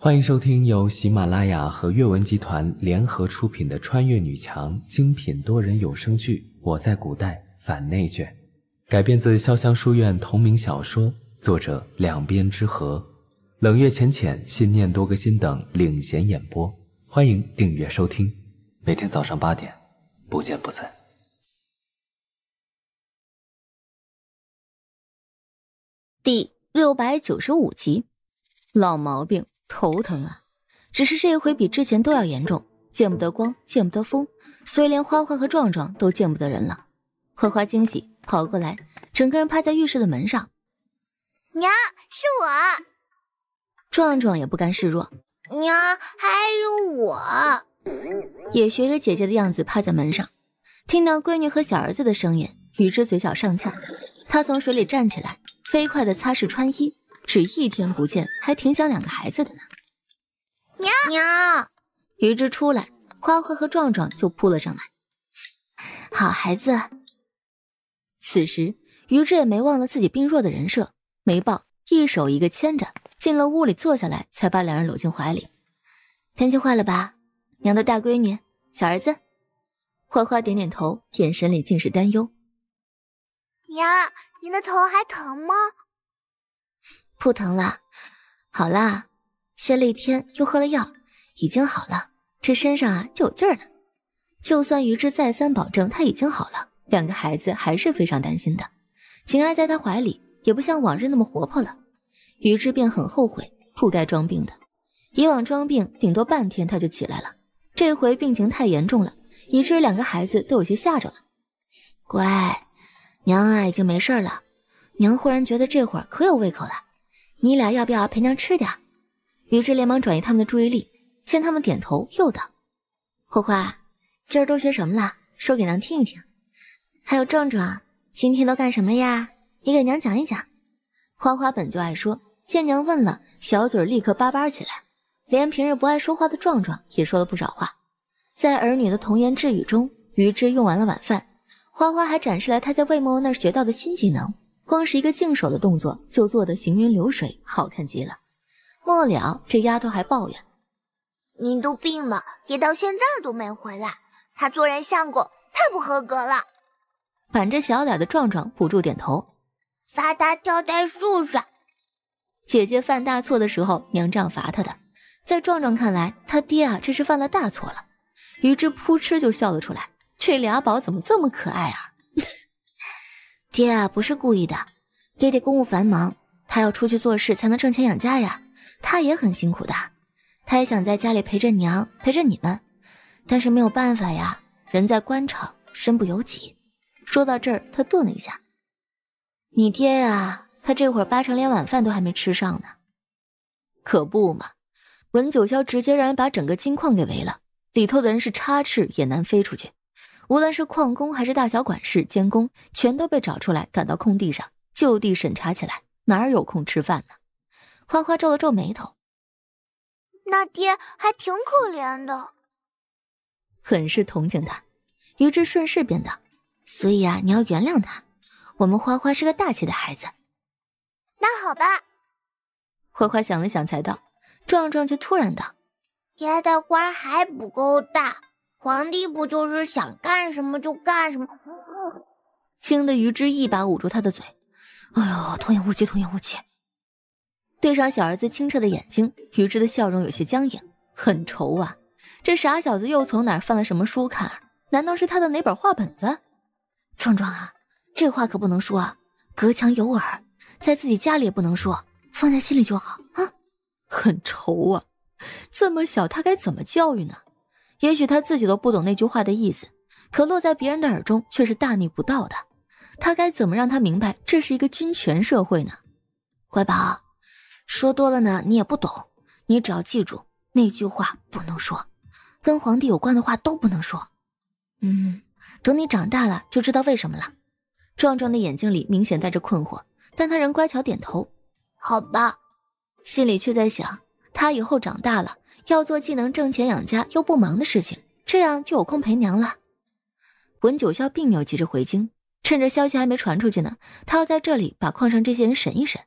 欢迎收听由喜马拉雅和阅文集团联合出品的穿越女强精品多人有声剧《我在古代反内卷》，改编自潇湘书院同名小说，作者两边之和，冷月浅浅、信念多个心等领衔演播。欢迎订阅收听，每天早上八点，不见不散。第六百九十五集，老毛病。头疼啊！只是这一回比之前都要严重，见不得光，见不得风，所以连花花和壮壮都见不得人了。花花惊喜跑过来，整个人趴在浴室的门上。娘，是我。壮壮也不甘示弱，娘，还有我，也学着姐姐的样子趴在门上。听到闺女和小儿子的声音，雨之嘴角上翘，她从水里站起来，飞快地擦拭穿衣。只一天不见，还挺想两个孩子的呢。娘，娘，于之出来，花花和壮壮就扑了上来。好孩子。此时，于之也没忘了自己病弱的人设，没抱，一手一个牵着，进了屋里坐下来，才把两人搂进怀里。天气坏了吧？娘的大闺女，小儿子。花花点点头，眼神里尽是担忧。娘，您的头还疼吗？不疼了，好啦，歇了一天又喝了药，已经好了，这身上啊就有劲儿了。就算于之再三保证他已经好了，两个孩子还是非常担心的。晴爱在他怀里也不像往日那么活泼了，于之便很后悔不该装病的。以往装病顶多半天他就起来了，这回病情太严重了，以致两个孩子都有些吓着了。乖，娘啊已经没事了。娘忽然觉得这会儿可有胃口了。你俩要不要陪娘吃点？于之连忙转移他们的注意力，见他们点头，又道：“花花，今儿都学什么了？说给娘听一听。还有壮壮，今天都干什么呀？你给娘讲一讲。”花花本就爱说，见娘问了，小嘴立刻叭叭起来，连平日不爱说话的壮壮也说了不少话。在儿女的童言稚语中，于之用完了晚饭，花花还展示了她在魏嬷嬷那儿学到的新技能。光是一个净手的动作，就做得行云流水，好看极了。末了，这丫头还抱怨：“您都病了，爹到现在都没回来，他做人相公太不合格了。”板着小脸的壮壮不住点头。罚他吊在树上。姐姐犯大错的时候，娘这样罚他的。在壮壮看来，他爹啊，这是犯了大错了。于之扑哧就笑了出来。这俩宝怎么这么可爱啊？爹啊，不是故意的。爹爹公务繁忙，他要出去做事才能挣钱养家呀，他也很辛苦的。他也想在家里陪着娘，陪着你们，但是没有办法呀，人在官场，身不由己。说到这儿，他顿了一下。你爹呀，他这会儿八成连晚饭都还没吃上呢。可不嘛，文九霄直接让人把整个金矿给围了，里头的人是插翅也难飞出去。无论是矿工还是大小管事监工，全都被找出来赶到空地上，就地审查起来，哪儿有空吃饭呢？花花皱了皱眉头。那爹还挺可怜的，很是同情他。于志顺势便道：“所以啊，你要原谅他。我们花花是个大气的孩子。”那好吧，花花想了想才道。壮壮却突然道：“爹的官还不够大。”皇帝不就是想干什么就干什么？惊得于之一把捂住他的嘴。哎呦，童言无忌，童言无忌。对上小儿子清澈的眼睛，于之的笑容有些僵硬，很愁啊。这傻小子又从哪儿翻了什么书看？难道是他的哪本画本子？壮壮啊，这话可不能说啊，隔墙有耳，在自己家里也不能说，放在心里就好啊。很愁啊，这么小，他该怎么教育呢？也许他自己都不懂那句话的意思，可落在别人的耳中却是大逆不道的。他该怎么让他明白这是一个军权社会呢？乖宝，说多了呢你也不懂，你只要记住那句话不能说，跟皇帝有关的话都不能说。嗯，等你长大了就知道为什么了。壮壮的眼睛里明显带着困惑，但他仍乖巧点头，好吧。心里却在想，他以后长大了。要做既能挣钱养家又不忙的事情，这样就有空陪娘了。文九霄并没有急着回京，趁着消息还没传出去呢，他要在这里把矿上这些人审一审。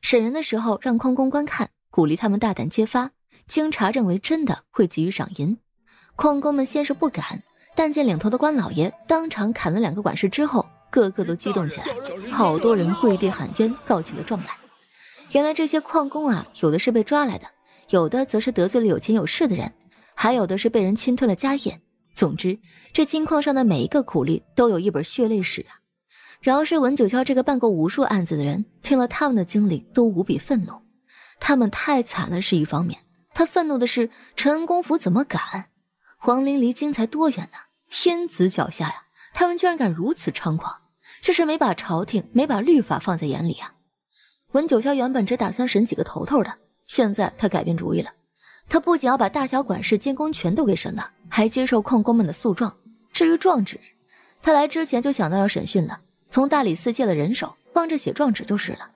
审人的时候让矿工观看，鼓励他们大胆揭发。经查证为真的，会给予赏银。矿工们先是不敢，但见领头的官老爷当场砍了两个管事之后，个个都激动起来，好多人跪地喊冤，告起了状来。原来这些矿工啊，有的是被抓来的。有的则是得罪了有钱有势的人，还有的是被人侵吞了家业。总之，这金矿上的每一个苦力都有一本血泪史啊！饶是文九霄这个办过无数案子的人，听了他们的经历，都无比愤怒。他们太惨了是一方面，他愤怒的是陈公府怎么敢？黄陵离京才多远呢？天子脚下呀，他们居然敢如此猖狂，这是没把朝廷、没把律法放在眼里啊！文九霄原本只打算审几个头头的。现在他改变主意了，他不仅要把大小管事监工全都给审了，还接受矿工们的诉状。至于状纸，他来之前就想到要审讯了，从大理寺借了人手帮着写状纸就是了。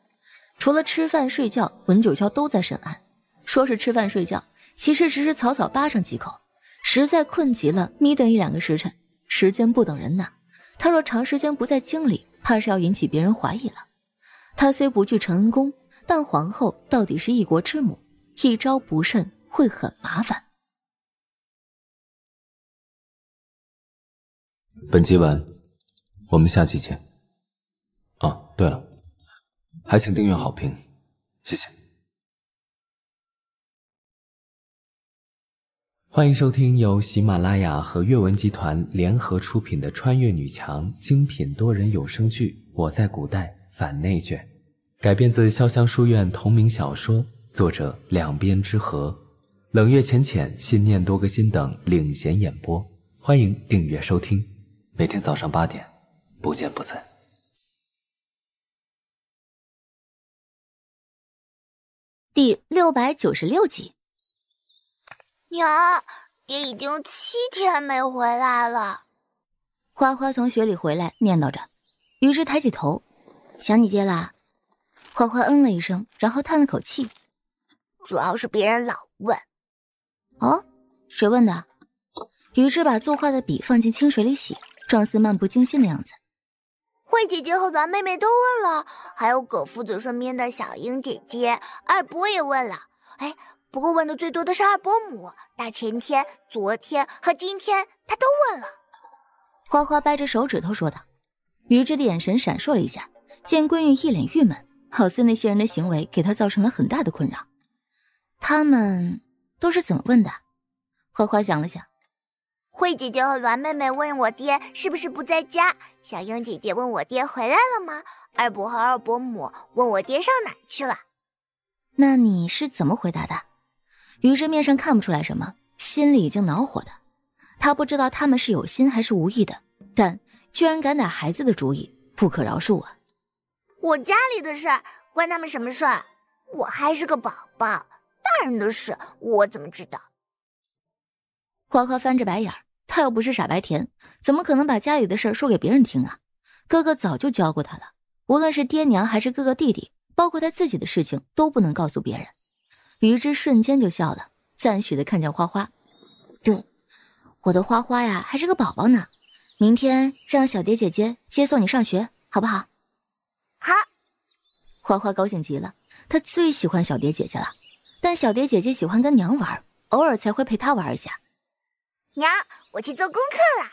除了吃饭睡觉，文九霄都在审案。说是吃饭睡觉，其实只是草草扒上几口，实在困极了，眯瞪一两个时辰。时间不等人呐，他若长时间不在京里，怕是要引起别人怀疑了。他虽不惧陈恩公。但皇后到底是一国之母，一招不慎会很麻烦。本集完，我们下期见。啊，对了，还请订阅、好评，谢谢。欢迎收听由喜马拉雅和阅文集团联合出品的穿越女强精品多人有声剧《我在古代反内卷》。改编自潇湘书院同名小说，作者两边之和，冷月浅浅、信念多个心等领衔演播。欢迎订阅收听，每天早上八点，不见不散。第六百九十六集，娘，爹已经七天没回来了。花花从雪里回来，念叨着，于是抬起头，想你爹啦。花花嗯了一声，然后叹了口气，主要是别人老问。哦，谁问的？于之把作画的笔放进清水里洗，状似漫不经心的样子。慧姐姐和兰妹妹都问了，还有葛夫子身边的小英姐姐，二伯也问了。哎，不过问的最多的是二伯母，大前天、昨天和今天她都问了。花花掰着手指头说道。于之的眼神闪烁了一下，见闺女一脸郁闷。好似那些人的行为给他造成了很大的困扰。他们都是怎么问的？花花想了想，慧姐姐和栾妹妹问我爹是不是不在家，小英姐姐问我爹回来了吗，二伯和二伯母问我爹上哪去了。那你是怎么回答的？于是面上看不出来什么，心里已经恼火的。他不知道他们是有心还是无意的，但居然敢打孩子的主意，不可饶恕啊！我家里的事儿关他们什么事儿？我还是个宝宝，大人的事我怎么知道？花花翻着白眼儿，他又不是傻白甜，怎么可能把家里的事儿说给别人听啊？哥哥早就教过他了，无论是爹娘还是哥哥弟弟，包括他自己的事情都不能告诉别人。于之瞬间就笑了，赞许的看向花花，对，我的花花呀还是个宝宝呢，明天让小蝶姐姐接送你上学，好不好？好，花花高兴极了，她最喜欢小蝶姐姐了。但小蝶姐姐喜欢跟娘玩，偶尔才会陪她玩一下。娘，我去做功课了。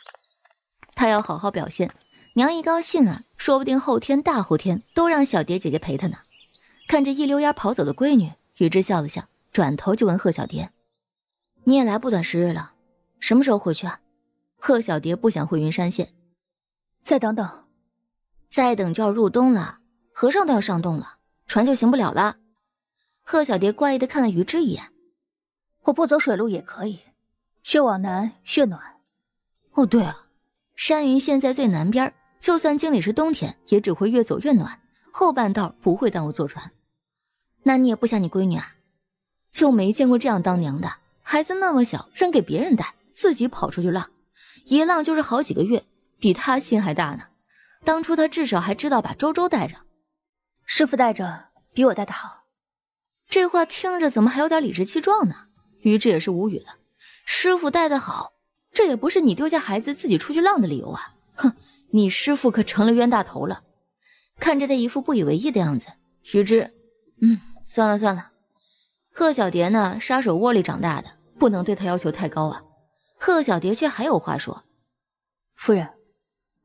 她要好好表现，娘一高兴啊，说不定后天、大后天都让小蝶姐姐陪她呢。看着一溜烟跑走的闺女，雨芝笑了笑，转头就问贺小蝶：“你也来不短时日了，什么时候回去啊？”贺小蝶不想回云山县，再等等。再等就要入冬了，和尚都要上冻了，船就行不了了。贺小蝶怪异的看了于之一眼，我不走水路也可以，越往南越暖。哦，对啊，山云现在最南边，就算京里是冬天，也只会越走越暖。后半道不会耽误坐船。那你也不想你闺女啊？就没见过这样当娘的，孩子那么小扔给别人带，自己跑出去浪，一浪就是好几个月，比她心还大呢。当初他至少还知道把周周带着，师傅带着比我带的好，这话听着怎么还有点理直气壮呢？于志也是无语了。师傅带的好，这也不是你丢下孩子自己出去浪的理由啊！哼，你师傅可成了冤大头了。看着他一副不以为意的样子，于志，嗯，算了算了。贺小蝶呢，杀手窝里长大的，不能对他要求太高啊。贺小蝶却还有话说，夫人，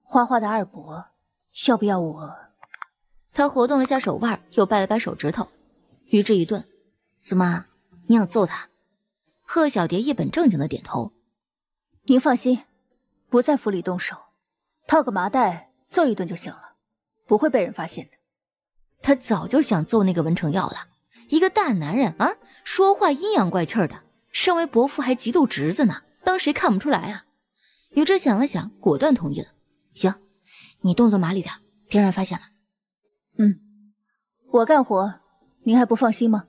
花花的二伯。要不要我？他活动了下手腕，又掰了掰手指头。于之一顿，怎么？你想揍他？贺小蝶一本正经的点头。您放心，不在府里动手，套个麻袋揍一顿就行了，不会被人发现的。他早就想揍那个文成耀了，一个大男人啊，说话阴阳怪气的，身为伯父还嫉妒侄子呢，当谁看不出来啊？于之想了想，果断同意了。行。你动作麻利点，别让人发现了。嗯，我干活，您还不放心吗？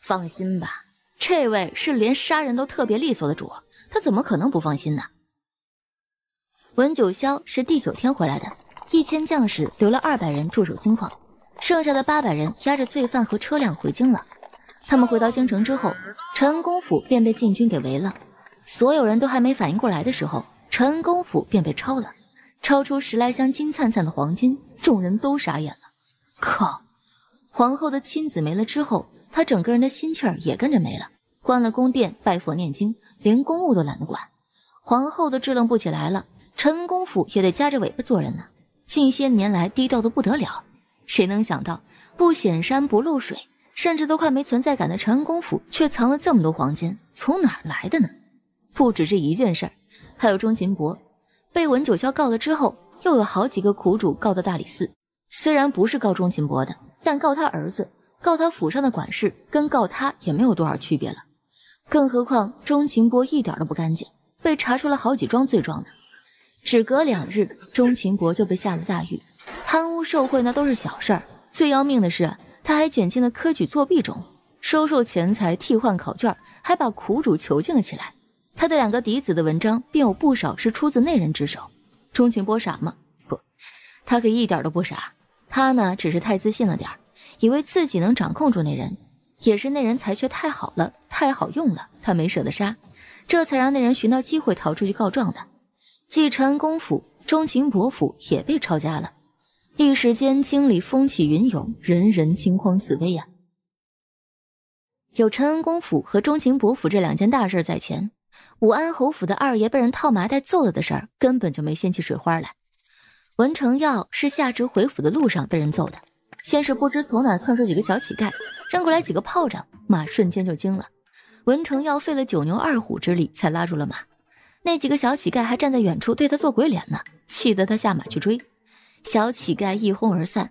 放心吧，这位是连杀人都特别利索的主，他怎么可能不放心呢？文九霄是第九天回来的，一千将士留了二百人驻守金矿，剩下的八百人押着罪犯和车辆回京了。他们回到京城之后，陈公府便被禁军给围了。所有人都还没反应过来的时候，陈公府便被抄了。超出十来箱金灿灿的黄金，众人都傻眼了。靠！皇后的亲子没了之后，她整个人的心气儿也跟着没了。关了宫殿，拜佛念经，连公务都懒得管。皇后的支棱不起来了，陈公府也得夹着尾巴做人呢。近些年来低调得不得了，谁能想到不显山不露水，甚至都快没存在感的陈公府，却藏了这么多黄金，从哪儿来的呢？不止这一件事儿，还有钟琴博。被文九霄告了之后，又有好几个苦主告到大理寺。虽然不是告钟情博的，但告他儿子、告他府上的管事，跟告他也没有多少区别了。更何况钟情博一点都不干净，被查出了好几桩罪状呢。只隔两日，钟情博就被下了大狱。贪污受贿那都是小事儿，最要命的是他还卷进了科举作弊中，收受钱财替换考卷，还把苦主囚禁了起来。他的两个嫡子的文章，便有不少是出自那人之手。钟情波傻吗？不，他可一点都不傻。他呢，只是太自信了点以为自己能掌控住那人。也是那人才学太好了，太好用了，他没舍得杀，这才让那人寻到机会逃出去告状的。继陈公府、钟情伯府也被抄家了，一时间京里风起云涌，人人惊慌自危呀。有陈安公府和钟情伯府这两件大事在前。武安侯府的二爷被人套麻袋揍了的事儿，根本就没掀起水花来。文成耀是下职回府的路上被人揍的，先是不知从哪窜出几个小乞丐，扔过来几个炮仗，马瞬间就惊了。文成耀费了九牛二虎之力才拉住了马，那几个小乞丐还站在远处对他做鬼脸呢，气得他下马去追，小乞丐一哄而散。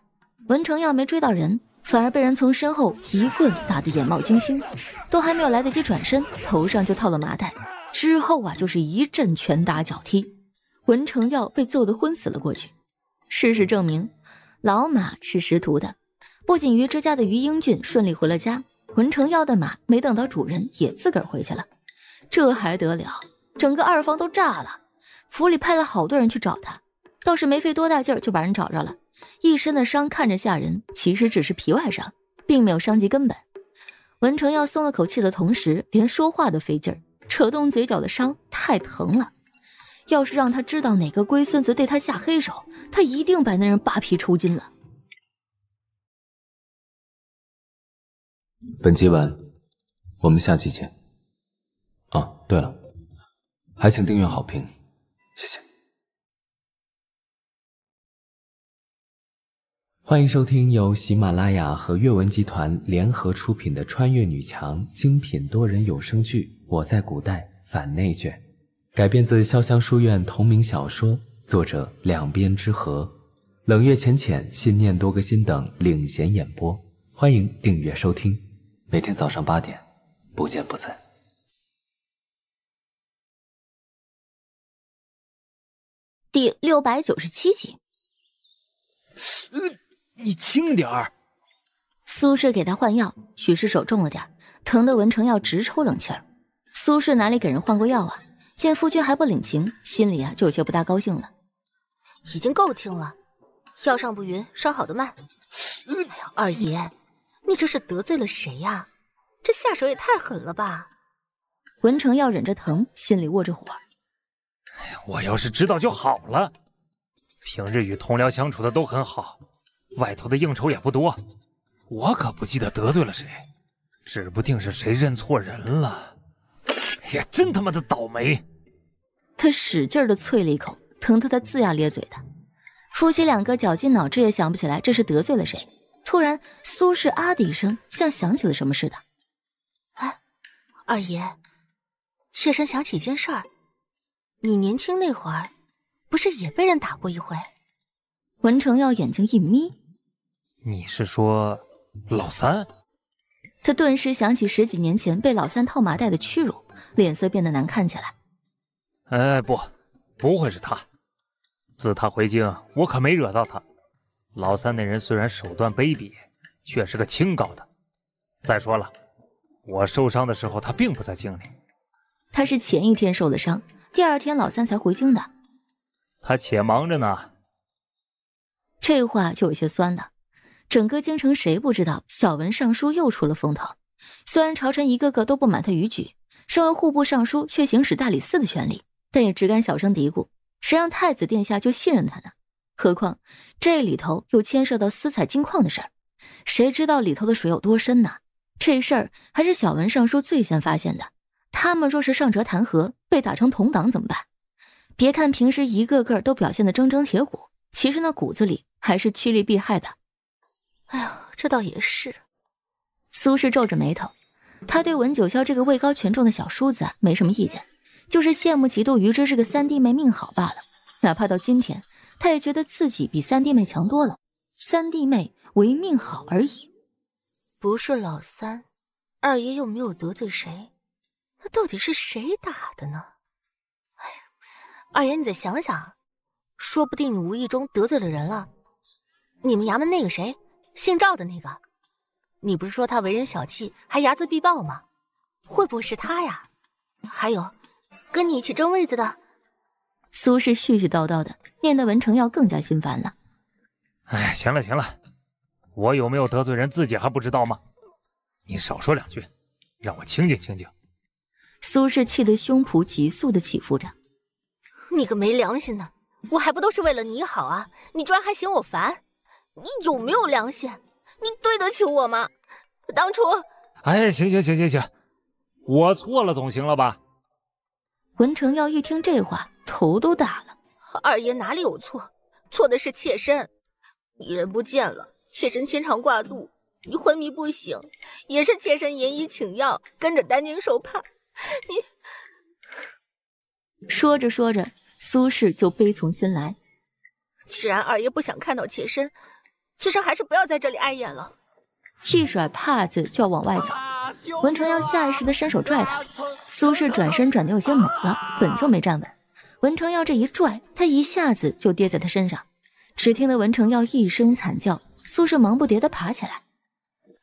文成耀没追到人，反而被人从身后一棍打得眼冒金星，都还没有来得及转身，头上就套了麻袋。之后啊，就是一阵拳打脚踢，文成耀被揍得昏死了过去。事实证明，老马是识途的，不仅于之家的于英俊顺利回了家，文成耀的马没等到主人，也自个儿回去了。这还得了？整个二房都炸了，府里派了好多人去找他，倒是没费多大劲儿就把人找着了。一身的伤看着吓人，其实只是皮外伤，并没有伤及根本。文成耀松了口气的同时，连说话都费劲儿。扯动嘴角的伤太疼了，要是让他知道哪个龟孙子对他下黑手，他一定把那人扒皮抽筋了。本集完，我们下期见。啊，对了，还请订阅好评，谢谢。欢迎收听由喜马拉雅和阅文集团联合出品的《穿越女强》精品多人有声剧。我在古代反内卷，改编自潇湘书院同名小说，作者两边之和，冷月浅浅、心念多个心等领衔演播。欢迎订阅收听，每天早上八点，不见不散。第六百九十七集，嗯，你轻点儿。苏轼给他换药，许是手重了点疼得文成要直抽冷气儿。苏轼哪里给人换过药啊？见夫君还不领情，心里啊就有些不大高兴了。已经够轻了，药上不匀，烧好的慢。哎呀，二爷，你这是得罪了谁呀？这下手也太狠了吧！文成要忍着疼，心里握着火。我要是知道就好了。平日与同僚相处的都很好，外头的应酬也不多，我可不记得得罪了谁，指不定是谁认错人了。哎呀，真他妈的倒霉！他使劲的啐了一口，疼得他龇牙咧嘴的。夫妻两个绞尽脑汁也想不起来，这是得罪了谁。突然，苏轼啊的一声，像想起了什么似的：“哎，二爷，妾身想起一件事儿，你年轻那会儿，不是也被人打过一回？”文成耀眼睛一眯：“你是说老三？”他顿时想起十几年前被老三套麻袋的屈辱，脸色变得难看起来。哎，不，不会是他。自他回京，我可没惹到他。老三那人虽然手段卑鄙，却是个清高的。再说了，我受伤的时候，他并不在京里。他是前一天受了伤，第二天老三才回京的。他且忙着呢。这话就有些酸了。整个京城谁不知道小文尚书又出了风头？虽然朝臣一个个都不满他逾矩，身为户部尚书却行使大理寺的权力，但也只敢小声嘀咕：谁让太子殿下就信任他呢？何况这里头又牵涉到私采金矿的事儿，谁知道里头的水有多深呢？这事儿还是小文尚书最先发现的。他们若是上折弹劾，被打成同党怎么办？别看平时一个个都表现得铮铮铁骨，其实那骨子里还是趋利避害的。哎呀，这倒也是。苏氏皱着眉头，他对文九霄这个位高权重的小叔子没什么意见，就是羡慕嫉妒于之这个三弟妹命好罢了。哪怕到今天，他也觉得自己比三弟妹强多了。三弟妹唯命好而已，不是老三，二爷又没有得罪谁，那到底是谁打的呢？哎呀，二爷你再想想，说不定你无意中得罪了人了。你们衙门那个谁？姓赵的那个，你不是说他为人小气，还睚眦必报吗？会不会是他呀？还有，跟你一起争位子的苏轼，絮絮叨叨的，念得文成耀更加心烦了。哎，行了行了，我有没有得罪人自己还不知道吗？你少说两句，让我清静清静。苏轼气得胸脯急速的起伏着，你个没良心的，我还不都是为了你好啊？你居然还嫌我烦！你有没有良心？你对得起我吗？当初……哎，行行行行行，我错了，总行了吧？文成耀一听这话，头都大了。二爷哪里有错？错的是妾身。你人不见了，妾身牵肠挂肚；你昏迷不醒，也是妾身严以请药，跟着担惊受怕。你……说着说着，苏轼就悲从心来。既然二爷不想看到妾身，苏轼还是不要在这里碍眼了，一甩帕子就要往外走，文成耀下意识的伸手拽他，苏轼转身转的有些猛了，本就没站稳，文成耀这一拽，他一下子就跌在他身上，只听得文成耀一声惨叫，苏轼忙不迭的爬起来，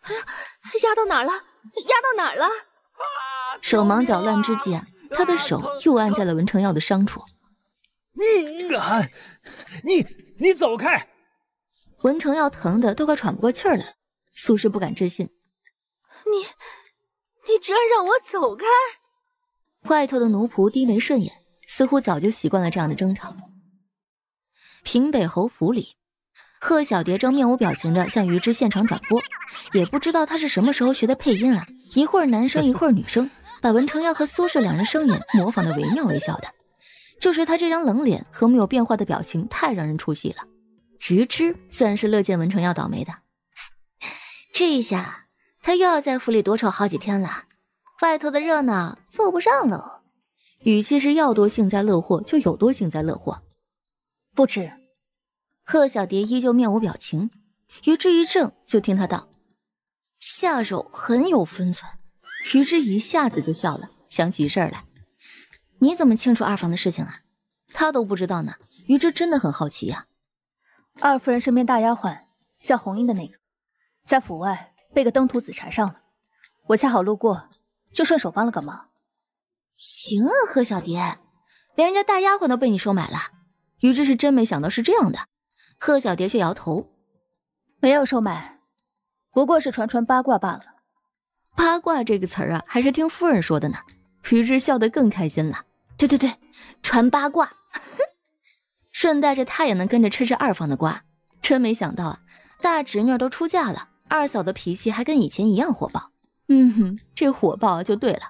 哎呀，压到哪儿了？压到哪儿了？手忙脚乱之际啊，他的手又按在了文成耀的伤处，你敢？你你走开！文成要疼的都快喘不过气来了，苏氏不敢置信：“你，你居然让我走开！”外头的奴仆低眉顺眼，似乎早就习惯了这样的争吵。平北侯府里，贺小蝶正面无表情的向于之现场转播，也不知道他是什么时候学的配音啊，一会儿男生，一会儿女生，把文成耀和苏氏两人生音模仿的惟妙惟肖的，就是他这张冷脸和没有变化的表情太让人出戏了。于之自然是乐见文成要倒霉的，这一下他又要在府里多吵好几天了，外头的热闹凑不上喽。语气是要多幸灾乐祸就有多幸灾乐祸。不知，贺小蝶依旧面无表情，于之一怔，就听他道：“下手很有分寸。”于之一下子就笑了，想起事事来：“你怎么清楚二房的事情啊？他都不知道呢。”于之真的很好奇呀。二夫人身边大丫鬟叫红英的那个，在府外被个登徒子缠上了，我恰好路过，就顺手帮了个忙。行啊，贺小蝶，连人家大丫鬟都被你收买了。于之是真没想到是这样的，贺小蝶却摇头，没有收买，不过是传传八卦罢了。八卦这个词儿啊，还是听夫人说的呢。于之笑得更开心了。对对对，传八卦。顺带着他也能跟着吃吃二房的瓜，真没想到啊，大侄女都出嫁了，二嫂的脾气还跟以前一样火爆。嗯哼，这火爆就对了，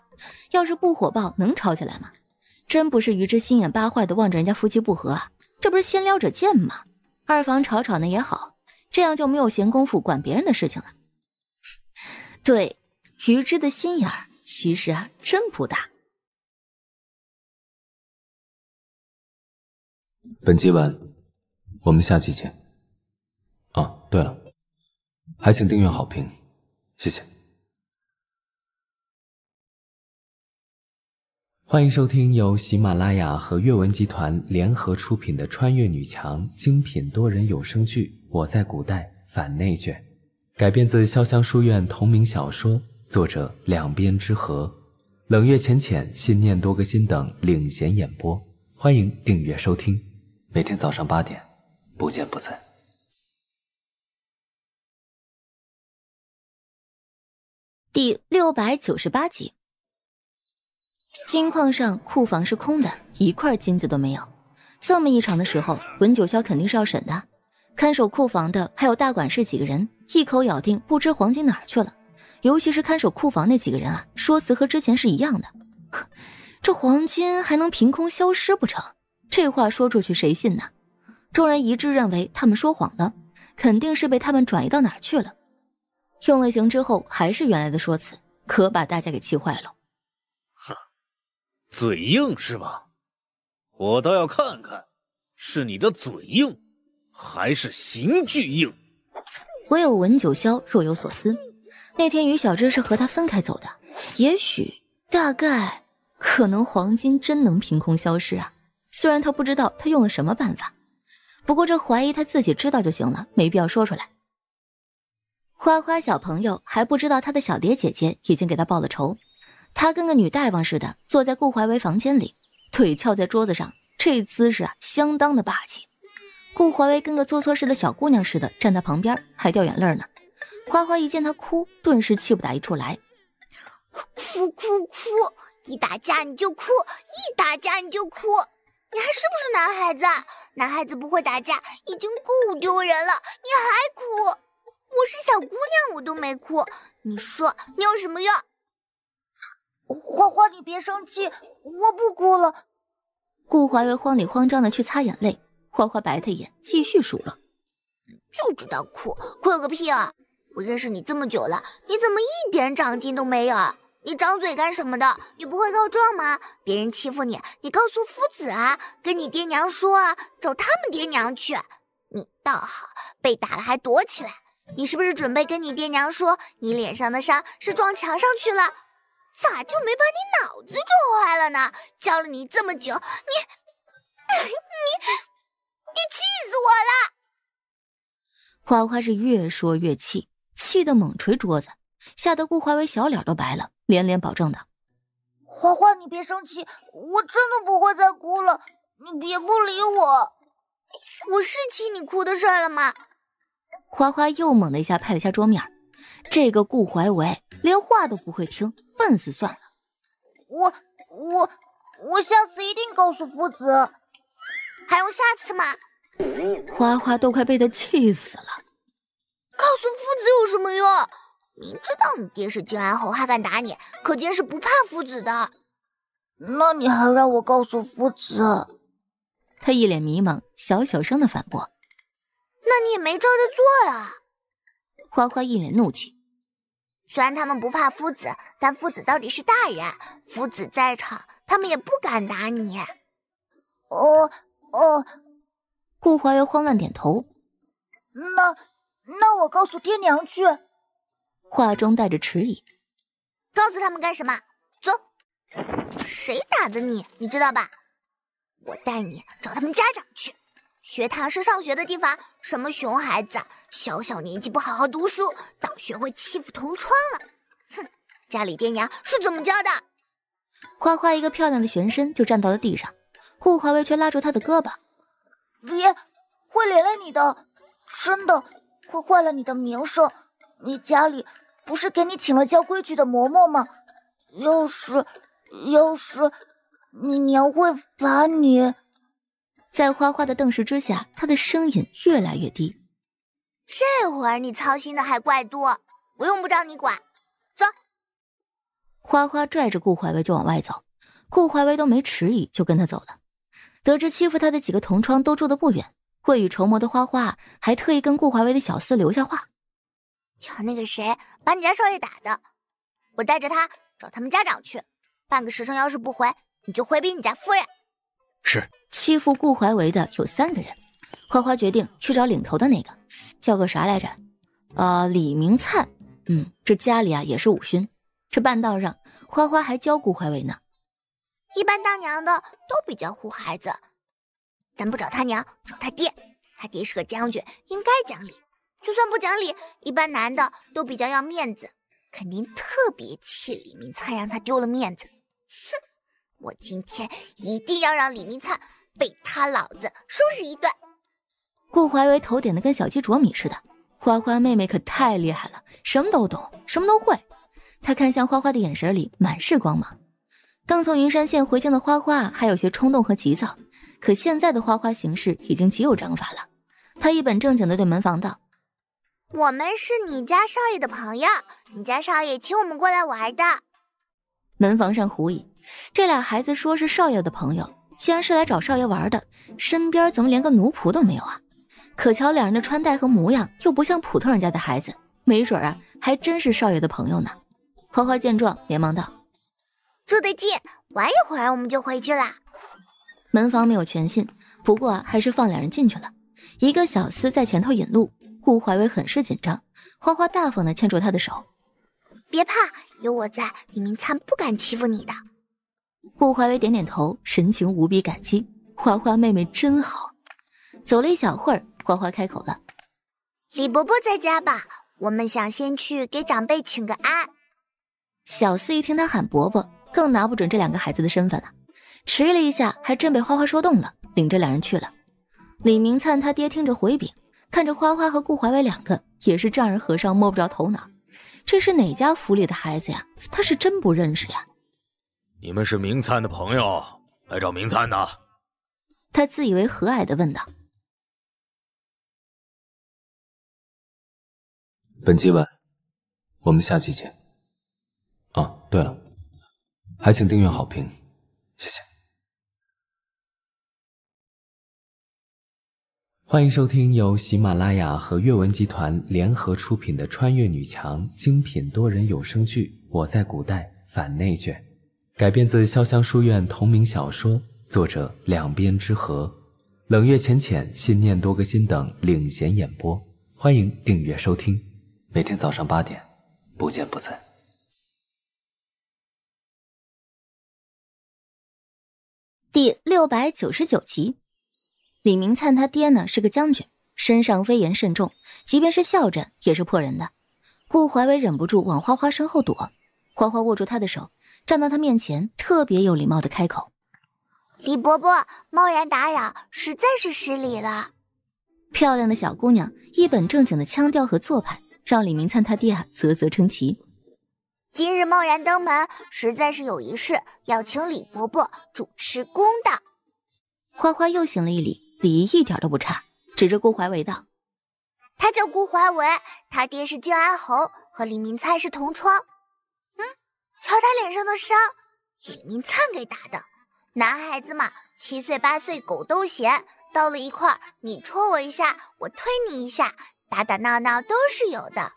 要是不火爆能吵起来吗？真不是于之心眼八坏的望着人家夫妻不和啊，这不是先撩者贱吗？二房吵吵呢也好，这样就没有闲工夫管别人的事情了。对，于之的心眼其实啊真不大。本集完，我们下期见。啊，对了，还请订阅好评，谢谢。欢迎收听由喜马拉雅和阅文集团联合出品的穿越女强精品多人有声剧《我在古代反内卷》，改编自潇湘书院同名小说，作者两边之和，冷月浅浅、信念多个心等领衔演播。欢迎订阅收听。每天早上八点，不见不散。第六百九十八集，金矿上库房是空的，一块金子都没有。这么异常的时候，文九霄肯定是要审的。看守库房的还有大管事几个人，一口咬定不知黄金哪儿去了。尤其是看守库房那几个人啊，说辞和之前是一样的。这黄金还能凭空消失不成？这话说出去谁信呢？众人一致认为他们说谎了，肯定是被他们转移到哪儿去了。用了刑之后还是原来的说辞，可把大家给气坏了。哼，嘴硬是吧？我倒要看看是你的嘴硬，还是刑具硬。唯有文九霄若有所思。那天于小芝是和他分开走的，也许、大概、可能，黄金真能凭空消失啊？虽然他不知道他用了什么办法，不过这怀疑他自己知道就行了，没必要说出来。花花小朋友还不知道他的小蝶姐姐已经给他报了仇，他跟个女大王似的坐在顾怀维房间里，腿翘在桌子上，这姿势啊，相当的霸气。顾怀维跟个做错事的小姑娘似的站在旁边，还掉眼泪呢。花花一见他哭，顿时气不打一处来，哭哭哭！一打架你就哭，一打架你就哭！你还是不是男孩子？男孩子不会打架已经够丢人了，你还哭？我是小姑娘，我都没哭。你说你有什么用？花花，你别生气，我不哭了。顾怀为慌里慌张地去擦眼泪，花花白他一眼，继续数落：就知道哭，哭个屁啊！我认识你这么久了，你怎么一点长进都没有？你张嘴干什么的？你不会告状吗？别人欺负你，你告诉夫子啊，跟你爹娘说啊，找他们爹娘去。你倒好，被打了还躲起来。你是不是准备跟你爹娘说，你脸上的伤是撞墙上去了？咋就没把你脑子撞坏了呢？教了你这么久，你 你你气死我了！花花是越说越气，气得猛捶桌子，吓得顾怀维小脸都白了。连连保证道：“花花，你别生气，我真的不会再哭了。你别不理我，我是气你哭的事了吗？”花花又猛的一下拍了下桌面，这个顾怀维连话都不会听，笨死算了。我我我下次一定告诉夫子，还用下次吗？花花都快被他气死了，告诉夫子有什么用？明知道你爹是靖安侯，还敢打你，可见是不怕夫子的。那你还让我告诉夫子？他一脸迷茫，小小声的反驳。那你也没照着做呀？花花一脸怒气。虽然他们不怕夫子，但夫子到底是大人，夫子在场，他们也不敢打你。哦哦，顾怀又慌乱点头。那那我告诉爹娘去。话中带着迟疑，告诉他们干什么？走，谁打的你？你知道吧？我带你找他们家长去。学堂是上学的地方，什么熊孩子，小小年纪不好好读书，倒学会欺负同窗了。哼，家里爹娘是怎么教的？花花一个漂亮的旋身就站到了地上，顾华威却拉住她的胳膊：“别，会连累你的，真的会坏了你的名声，你家里。”不是给你请了教规矩的嬷嬷吗？要是，要是你娘会罚你。在花花的瞪视之下，他的声音越来越低。这会儿你操心的还怪多，我用不着你管。走。花花拽着顾怀威就往外走，顾怀威都没迟疑就跟他走了。得知欺负他的几个同窗都住的不远，未雨绸缪的花花还特意跟顾怀威的小厮留下话。瞧那个谁把你家少爷打的，我带着他找他们家长去。半个时辰要是不回，你就回禀你家夫人。是欺负顾怀维的有三个人，花花决定去找领头的那个，叫个啥来着？呃，李明灿。嗯，这家里啊也是武勋。这半道上，花花还教顾怀维呢。一般当娘的都比较护孩子，咱不找他娘，找他爹。他爹是个将军，应该讲理。就算不讲理，一般男的都比较要面子，肯定特别气李明灿，让他丢了面子。哼！我今天一定要让李明灿被他老子收拾一顿。顾怀维头顶的跟小鸡啄米似的，花花妹妹可太厉害了，什么都懂，什么都会。他看向花花的眼神里满是光芒。刚从云山县回京的花花还有些冲动和急躁，可现在的花花行事已经极有章法了。他一本正经的对门房道。我们是你家少爷的朋友，你家少爷请我们过来玩的。门房上狐疑，这俩孩子说是少爷的朋友，既然是来找少爷玩的，身边怎么连个奴仆都没有啊？可瞧两人的穿戴和模样，又不像普通人家的孩子，没准啊，还真是少爷的朋友呢。花花见状，连忙道：“住得近，玩一会儿我们就回去了。”门房没有全信，不过还是放两人进去了。一个小厮在前头引路。顾怀威很是紧张，花花大方的牵住他的手，别怕，有我在，李明灿不敢欺负你的。顾怀威点点头，神情无比感激，花花妹妹真好。走了一小会儿，花花开口了：“李伯伯在家吧？我们想先去给长辈请个安。”小四一听他喊伯伯，更拿不准这两个孩子的身份了，迟疑了一下，还真被花花说动了，领着两人去了。李明灿他爹听着回禀。看着花花和顾怀伟两个也是丈人和尚摸不着头脑，这是哪家府里的孩子呀？他是真不认识呀。你们是明灿的朋友来找明灿的？他自以为和蔼的问道。本集完，我们下期见。啊，对了，还请订阅好评，谢谢。欢迎收听由喜马拉雅和阅文集团联合出品的穿越女强精品多人有声剧《我在古代反内卷》，改编自潇湘书院同名小说，作者两边之和，冷月浅浅、信念多个心等领衔演播。欢迎订阅收听，每天早上八点，不见不散。第六百九十九集。李明灿他爹呢是个将军，身上威严甚重，即便是笑着也是破人的。顾怀伟忍不住往花花身后躲，花花握住他的手，站到他面前，特别有礼貌的开口：“李伯伯，贸然打扰，实在是失礼了。”漂亮的小姑娘一本正经的腔调和做派，让李明灿他爹啊啧啧称奇。今日贸然登门，实在是有一事要请李伯伯主持公道。花花又行了一礼。礼仪一点都不差，指着顾怀维道：“他叫顾怀维，他爹是靖安侯，和李明灿是同窗。嗯，瞧他脸上的伤，李明灿给打的。男孩子嘛，七岁八岁狗都嫌，到了一块儿，你戳我一下，我推你一下，打打闹闹都是有的，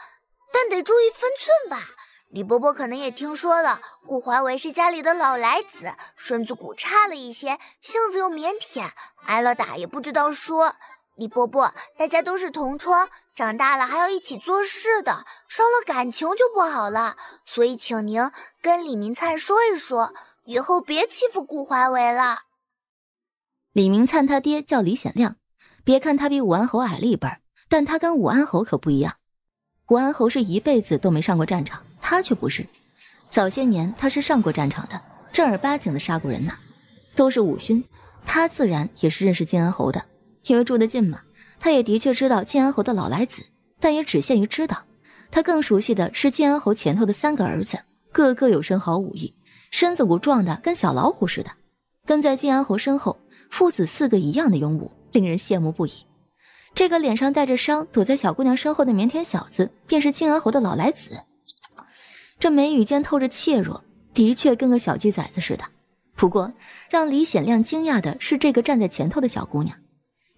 但得注意分寸吧。”李伯伯可能也听说了，顾怀维是家里的老来子，身子骨差了一些，性子又腼腆，挨了打也不知道说。李伯伯，大家都是同窗，长大了还要一起做事的，伤了感情就不好了。所以，请您跟李明灿说一说，以后别欺负顾怀维了。李明灿他爹叫李显亮，别看他比武安侯矮了一辈但他跟武安侯可不一样。武安侯是一辈子都没上过战场。他却不是，早些年他是上过战场的，正儿八经的杀过人呐，都是武勋，他自然也是认识晋安侯的，因为住得近嘛，他也的确知道晋安侯的老来子，但也只限于知道。他更熟悉的是晋安侯前头的三个儿子，个个有身好武艺，身子骨壮得跟小老虎似的，跟在晋安侯身后，父子四个一样的勇武，令人羡慕不已。这个脸上带着伤，躲在小姑娘身后的腼腆小子，便是晋安侯的老来子。这眉宇间透着怯弱，的确跟个小鸡崽子似的。不过，让李显亮惊讶的是，这个站在前头的小姑娘。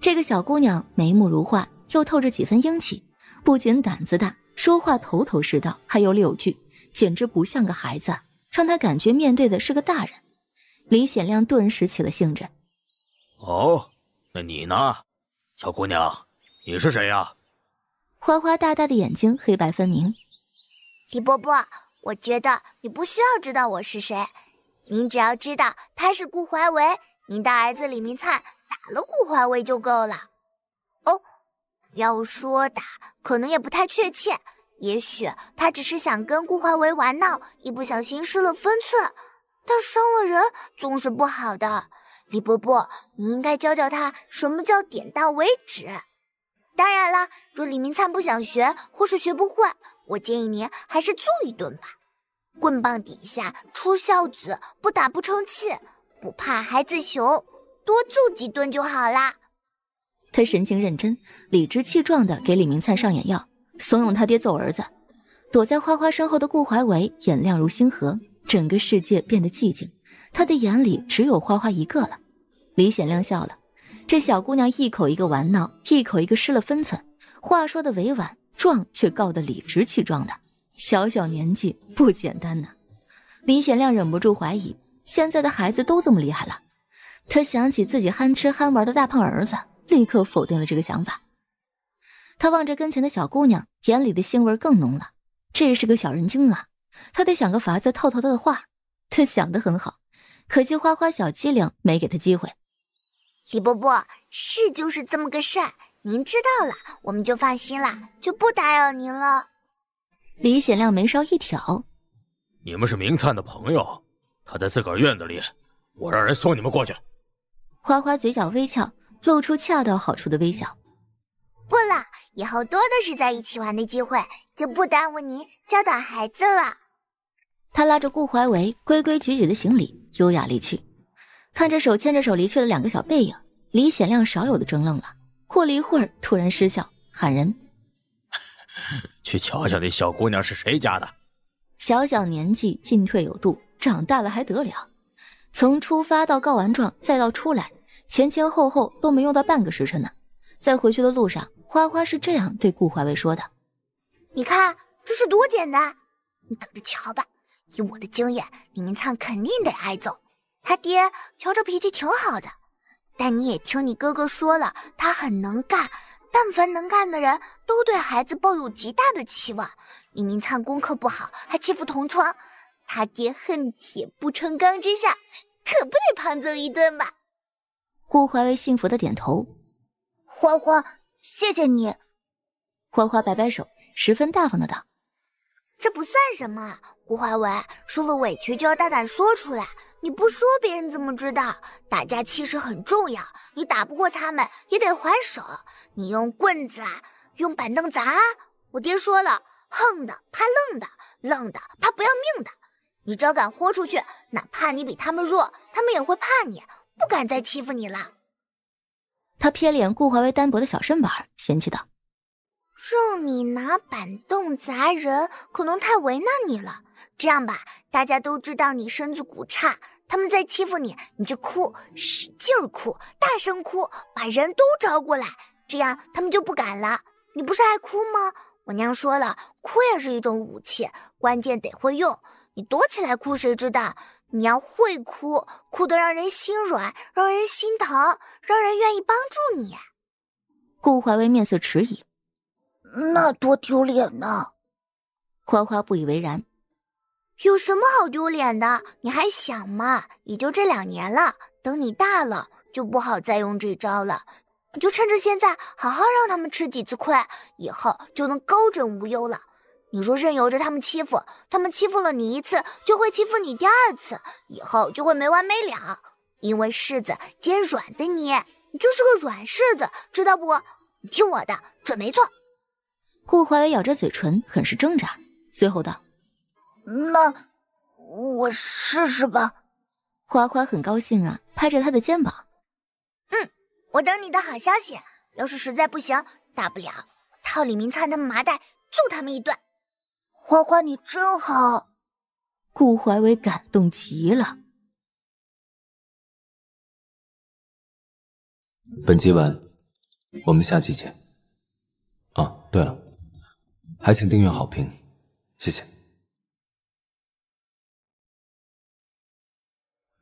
这个小姑娘眉目如画，又透着几分英气，不仅胆子大，说话头头是道，还有理有据，简直不像个孩子，让他感觉面对的是个大人。李显亮顿时起了兴致。哦，那你呢，小姑娘，你是谁呀？花花大大的眼睛，黑白分明。李伯伯。我觉得你不需要知道我是谁，您只要知道他是顾怀维，您的儿子李明灿打了顾怀维就够了。哦，要说打，可能也不太确切，也许他只是想跟顾怀维玩闹，一不小心失了分寸，但伤了人总是不好的。李伯伯，你应该教教他什么叫点到为止。当然了，若李明灿不想学或是学不会。我建议您还是揍一顿吧，棍棒底下出孝子，不打不成器，不怕孩子熊，多揍几顿就好了。他神情认真，理直气壮地给李明灿上眼药，怂恿他爹揍儿子。躲在花花身后的顾怀维眼亮如星河，整个世界变得寂静，他的眼里只有花花一个了。李显亮笑了，这小姑娘一口一个玩闹，一口一个失了分寸，话说的委婉。状却告得理直气壮的，小小年纪不简单呐！李显亮忍不住怀疑，现在的孩子都这么厉害了？他想起自己憨吃憨玩的大胖儿子，立刻否定了这个想法。他望着跟前的小姑娘，眼里的腥味更浓了。这是个小人精啊！他得想个法子套套他的话。他想得很好，可惜花花小机灵没给他机会。李伯伯，是就是这么个事儿。您知道了，我们就放心了，就不打扰您了。李显亮眉梢一挑：“你们是明灿的朋友，他在自个儿院子里，我让人送你们过去。”花花嘴角微翘，露出恰到好处的微笑：“不了，以后多的是在一起玩的机会，就不耽误您教导孩子了。”他拉着顾怀维，规规矩矩的行礼，优雅离去。看着手牵着手离去的两个小背影，李显亮少有的怔愣了。过了一会儿，突然失笑，喊人：“去瞧瞧那小姑娘是谁家的。”小小年纪，进退有度，长大了还得了。从出发到告完状，再到出来，前前后后都没用到半个时辰呢。在回去的路上，花花是这样对顾怀威说的：“你看这是多简单，你等着瞧吧。以我的经验，李明灿肯定得挨揍。他爹，瞧这脾气挺好的。”但你也听你哥哥说了，他很能干，但凡能干的人都对孩子抱有极大的期望。李明灿功课不好，还欺负同窗，他爹恨铁不成钢之下，可不得胖揍一顿吧？顾怀维幸福的点头。花花，谢谢你。花花摆摆手，十分大方的道：“这不算什么，顾怀维，受了委屈就要大胆说出来。”你不说，别人怎么知道？打架气势很重要。你打不过他们，也得还手。你用棍子啊，用板凳砸。我爹说了，横的怕愣的，愣的怕不要命的。你只要敢豁出去，哪怕你比他们弱，他们也会怕你，不敢再欺负你了。他瞥脸顾怀威单薄的小身板，嫌弃道：“让你拿板凳砸人，可能太为难你了。”这样吧，大家都知道你身子骨差，他们在欺负你，你就哭，使劲哭，大声哭，把人都招过来，这样他们就不敢了。你不是爱哭吗？我娘说了，哭也是一种武器，关键得会用。你躲起来哭，谁知道？你要会哭，哭得让人心软，让人心疼，让人愿意帮助你。顾怀威面色迟疑，那多丢脸呢？花花不以为然。有什么好丢脸的？你还小嘛？也就这两年了，等你大了就不好再用这招了。你就趁着现在好好让他们吃几次亏，以后就能高枕无忧了。你若任由着他们欺负，他们欺负了你一次，就会欺负你第二次，以后就会没完没了。因为柿子尖软的，你就是个软柿子，知道不？听我的，准没错。顾怀远咬着嘴唇，很是挣扎，随后道。那我试试吧，花花很高兴啊，拍着他的肩膀。嗯，我等你的好消息。要是实在不行，大不了套李明灿他们麻袋，揍他们一顿。花花，你真好，顾怀伟感动极了。本集完，我们下期见。啊，对了，还请订阅好评，谢谢。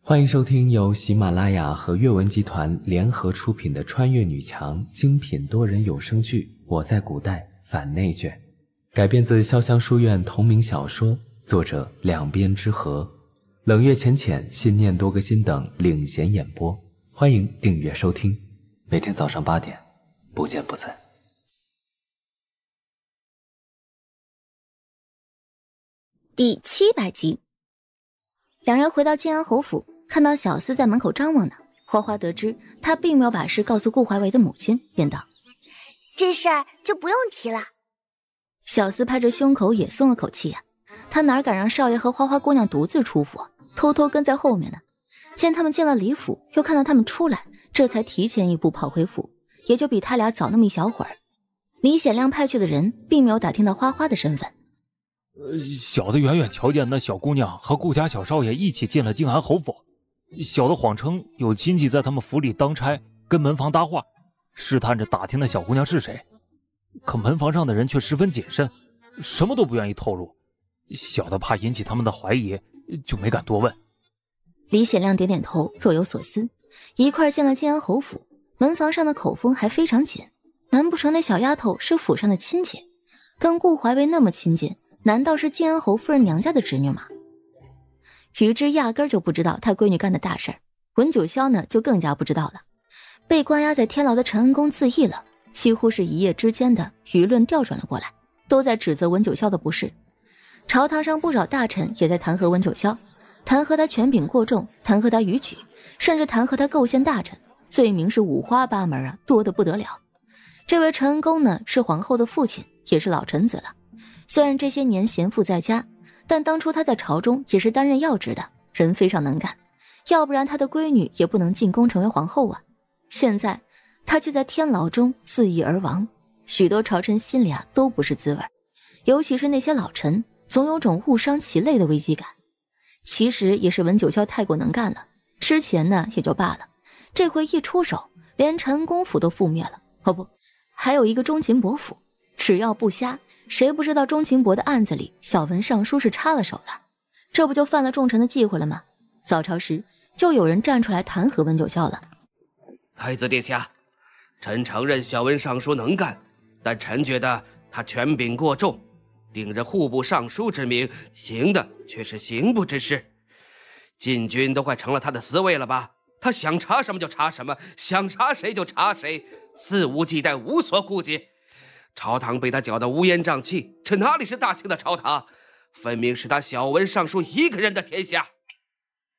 欢迎收听由喜马拉雅和阅文集团联合出品的穿越女强精品多人有声剧《我在古代反内卷》，改编自潇湘书院同名小说，作者两边之和，冷月浅浅、信念多个心等领衔演播。欢迎订阅收听，每天早上八点，不见不散。第七百集，两人回到建安侯府。看到小厮在门口张望呢，花花得知他并没有把事告诉顾怀维的母亲，便道：“这事儿就不用提了。”小厮拍着胸口也松了口气呀，他哪敢让少爷和花花姑娘独自出府，偷偷跟在后面呢？见他们进了李府，又看到他们出来，这才提前一步跑回府，也就比他俩早那么一小会儿。李显亮派去的人并没有打听到花花的身份，呃，小的远远瞧见那小姑娘和顾家小少爷一起进了静安侯府。小的谎称有亲戚在他们府里当差，跟门房搭话，试探着打听那小姑娘是谁。可门房上的人却十分谨慎，什么都不愿意透露。小的怕引起他们的怀疑，就没敢多问。李显亮点点头，若有所思。一块进了静安侯府，门房上的口风还非常紧。难不成那小丫头是府上的亲戚，跟顾怀维那么亲近？难道是静安侯夫人娘家的侄女吗？于之压根就不知道他闺女干的大事儿，文九霄呢就更加不知道了。被关押在天牢的陈恩公自缢了，几乎是一夜之间的舆论调转了过来，都在指责文九霄的不是。朝堂上不少大臣也在弹劾文九霄，弹劾他权柄过重，弹劾他逾矩，甚至弹劾他构陷大臣，罪名是五花八门啊，多得不得了。这位陈恩公呢，是皇后的父亲，也是老臣子了，虽然这些年闲赋在家。但当初他在朝中也是担任要职的人，非常能干，要不然他的闺女也不能进宫成为皇后啊。现在他却在天牢中自缢而亡，许多朝臣心里啊都不是滋味，尤其是那些老臣，总有种误伤其类的危机感。其实也是文九霄太过能干了，之前呢也就罢了，这回一出手，连陈公府都覆灭了，哦不，还有一个钟情伯府，只要不瞎。谁不知道钟情博的案子里，小文尚书是插了手的？这不就犯了重臣的忌讳了吗？早朝时，就有人站出来弹劾温九笑了。太子殿下，臣承认小文尚书能干，但臣觉得他权柄过重，顶着户部尚书之名，行的却是刑部之事。禁军都快成了他的私卫了吧？他想查什么就查什么，想查谁就查谁，肆无忌惮，无所顾忌。朝堂被他搅得乌烟瘴气，这哪里是大清的朝堂，分明是他小文尚书一个人的天下。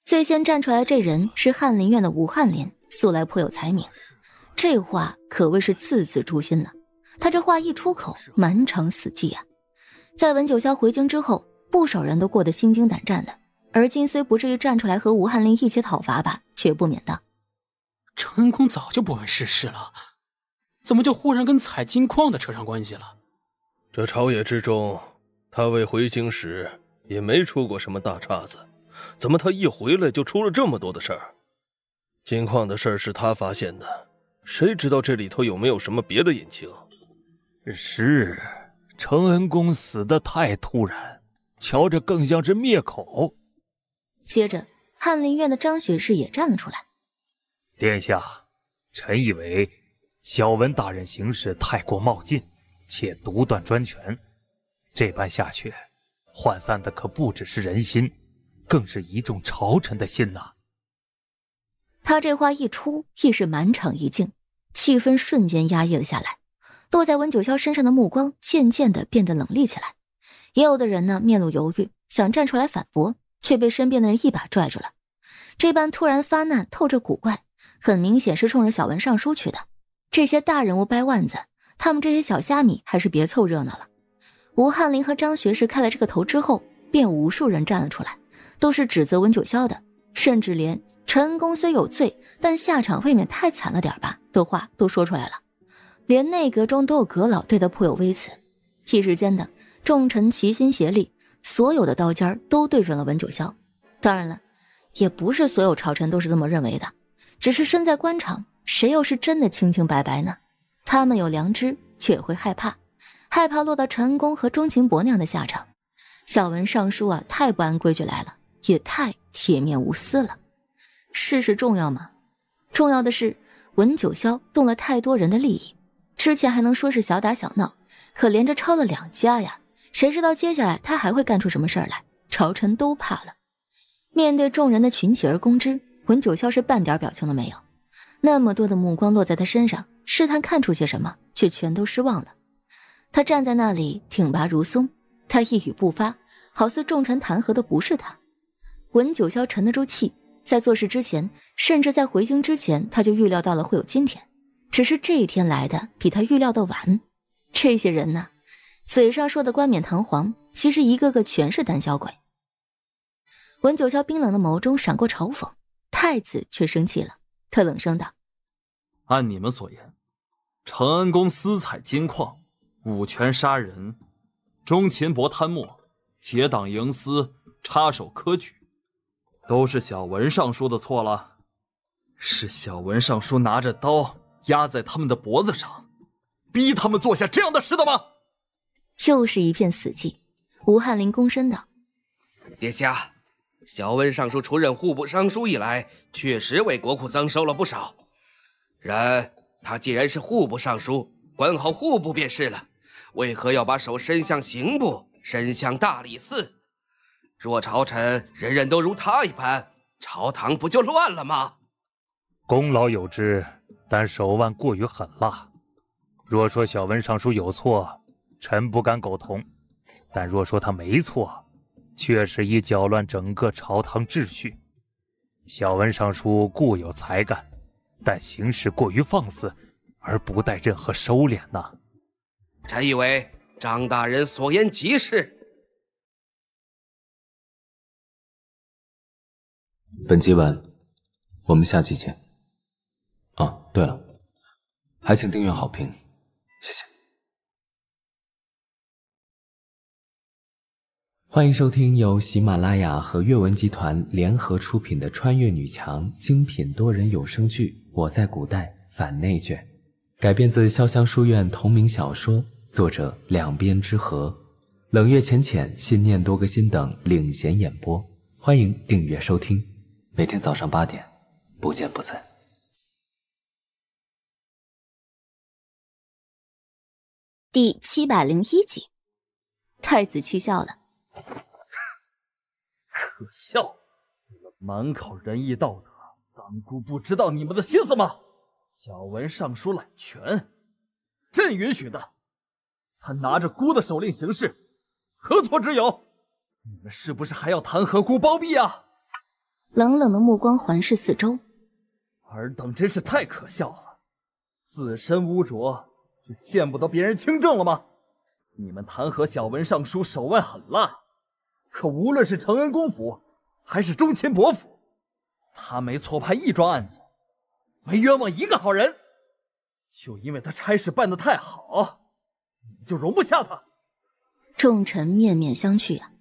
最先站出来这人是翰林院的吴翰林，素来颇有才名，这话可谓是字字诛心了。他这话一出口，满场死寂啊。在文九霄回京之后，不少人都过得心惊胆战的，而今虽不至于站出来和吴翰林一起讨伐吧，却不免道：陈恩公早就不问世事了。怎么就忽然跟采金矿的扯上关系了？这朝野之中，他未回京时也没出过什么大岔子，怎么他一回来就出了这么多的事儿？金矿的事儿是他发现的，谁知道这里头有没有什么别的隐情？是，承恩公死得太突然，瞧着更像是灭口。接着，翰林院的张学士也站了出来：“殿下，臣以为。”小文大人行事太过冒进，且独断专权，这般下去，涣散的可不只是人心，更是一众朝臣的心呐。他这话一出，亦是满场一静，气氛瞬间压抑了下来，落在温九霄身上的目光渐渐的变得冷厉起来。也有的人呢，面露犹豫，想站出来反驳，却被身边的人一把拽住了。这般突然发难，透着古怪，很明显是冲着小文尚书去的。这些大人物掰腕子，他们这些小虾米还是别凑热闹了。吴翰林和张学士开了这个头之后，便无数人站了出来，都是指责文九霄的，甚至连“陈公虽有罪，但下场未免太惨了点吧”的话都说出来了。连内阁中都有阁老对他颇有微词。一时间的众臣齐心协力，所有的刀尖都对准了文九霄。当然了，也不是所有朝臣都是这么认为的，只是身在官场。谁又是真的清清白白呢？他们有良知，却也会害怕，害怕落到陈公和钟情伯那样的下场。小文上书啊，太不按规矩来了，也太铁面无私了。事实重要吗？重要的是，文九霄动了太多人的利益。之前还能说是小打小闹，可连着抄了两家呀。谁知道接下来他还会干出什么事儿来？朝臣都怕了。面对众人的群起而攻之，文九霄是半点表情都没有。那么多的目光落在他身上，试探看出些什么，却全都失望了。他站在那里，挺拔如松。他一语不发，好似众臣弹劾的不是他。文九霄沉得住气，在做事之前，甚至在回京之前，他就预料到了会有今天。只是这一天来的比他预料的晚。这些人呢，嘴上说的冠冕堂皇，其实一个个全是胆小鬼。文九霄冰冷的眸中闪过嘲讽，太子却生气了。他冷声道：“按你们所言，承恩公私采金矿，武权杀人，钟秦伯贪墨，结党营私，插手科举，都是小文尚书的错了。是小文尚书拿着刀压在他们的脖子上，逼他们做下这样的事的吗？”又是一片死寂。吴翰林躬身道：“殿下。”小温尚书出任户部尚书以来，确实为国库增收了不少。然他既然是户部尚书，管好户部便是了。为何要把手伸向刑部，伸向大理寺？若朝臣人人都如他一般，朝堂不就乱了吗？功劳有之，但手腕过于狠辣。若说小温尚书有错，臣不敢苟同；但若说他没错，确实已搅乱整个朝堂秩序。小文尚书固有才干，但行事过于放肆，而不带任何收敛呐。臣以为张大人所言极是。本集完，我们下期见。啊，对了，还请订阅、好评，谢谢。欢迎收听由喜马拉雅和阅文集团联合出品的穿越女强精品多人有声剧《我在古代反内卷》，改编自潇湘书院同名小说，作者两边之和，冷月浅浅、信念多个心等领衔演播。欢迎订阅收听，每天早上八点，不见不散。第七百零一集，太子气笑了。可笑！你们满口仁义道德，当孤不知道你们的心思吗？小文尚书揽权，朕允许的，他拿着孤的手令行事，何错之有？你们是不是还要弹劾孤包庇啊？冷冷的目光环视四周，尔等真是太可笑了！自身污浊，就见不得别人清正了吗？你们弹劾小文尚书手腕狠辣。可无论是承恩公府，还是忠亲伯府，他没错判一桩案子，没冤枉一个好人。就因为他差事办得太好，你就容不下他？众臣面面相觑啊，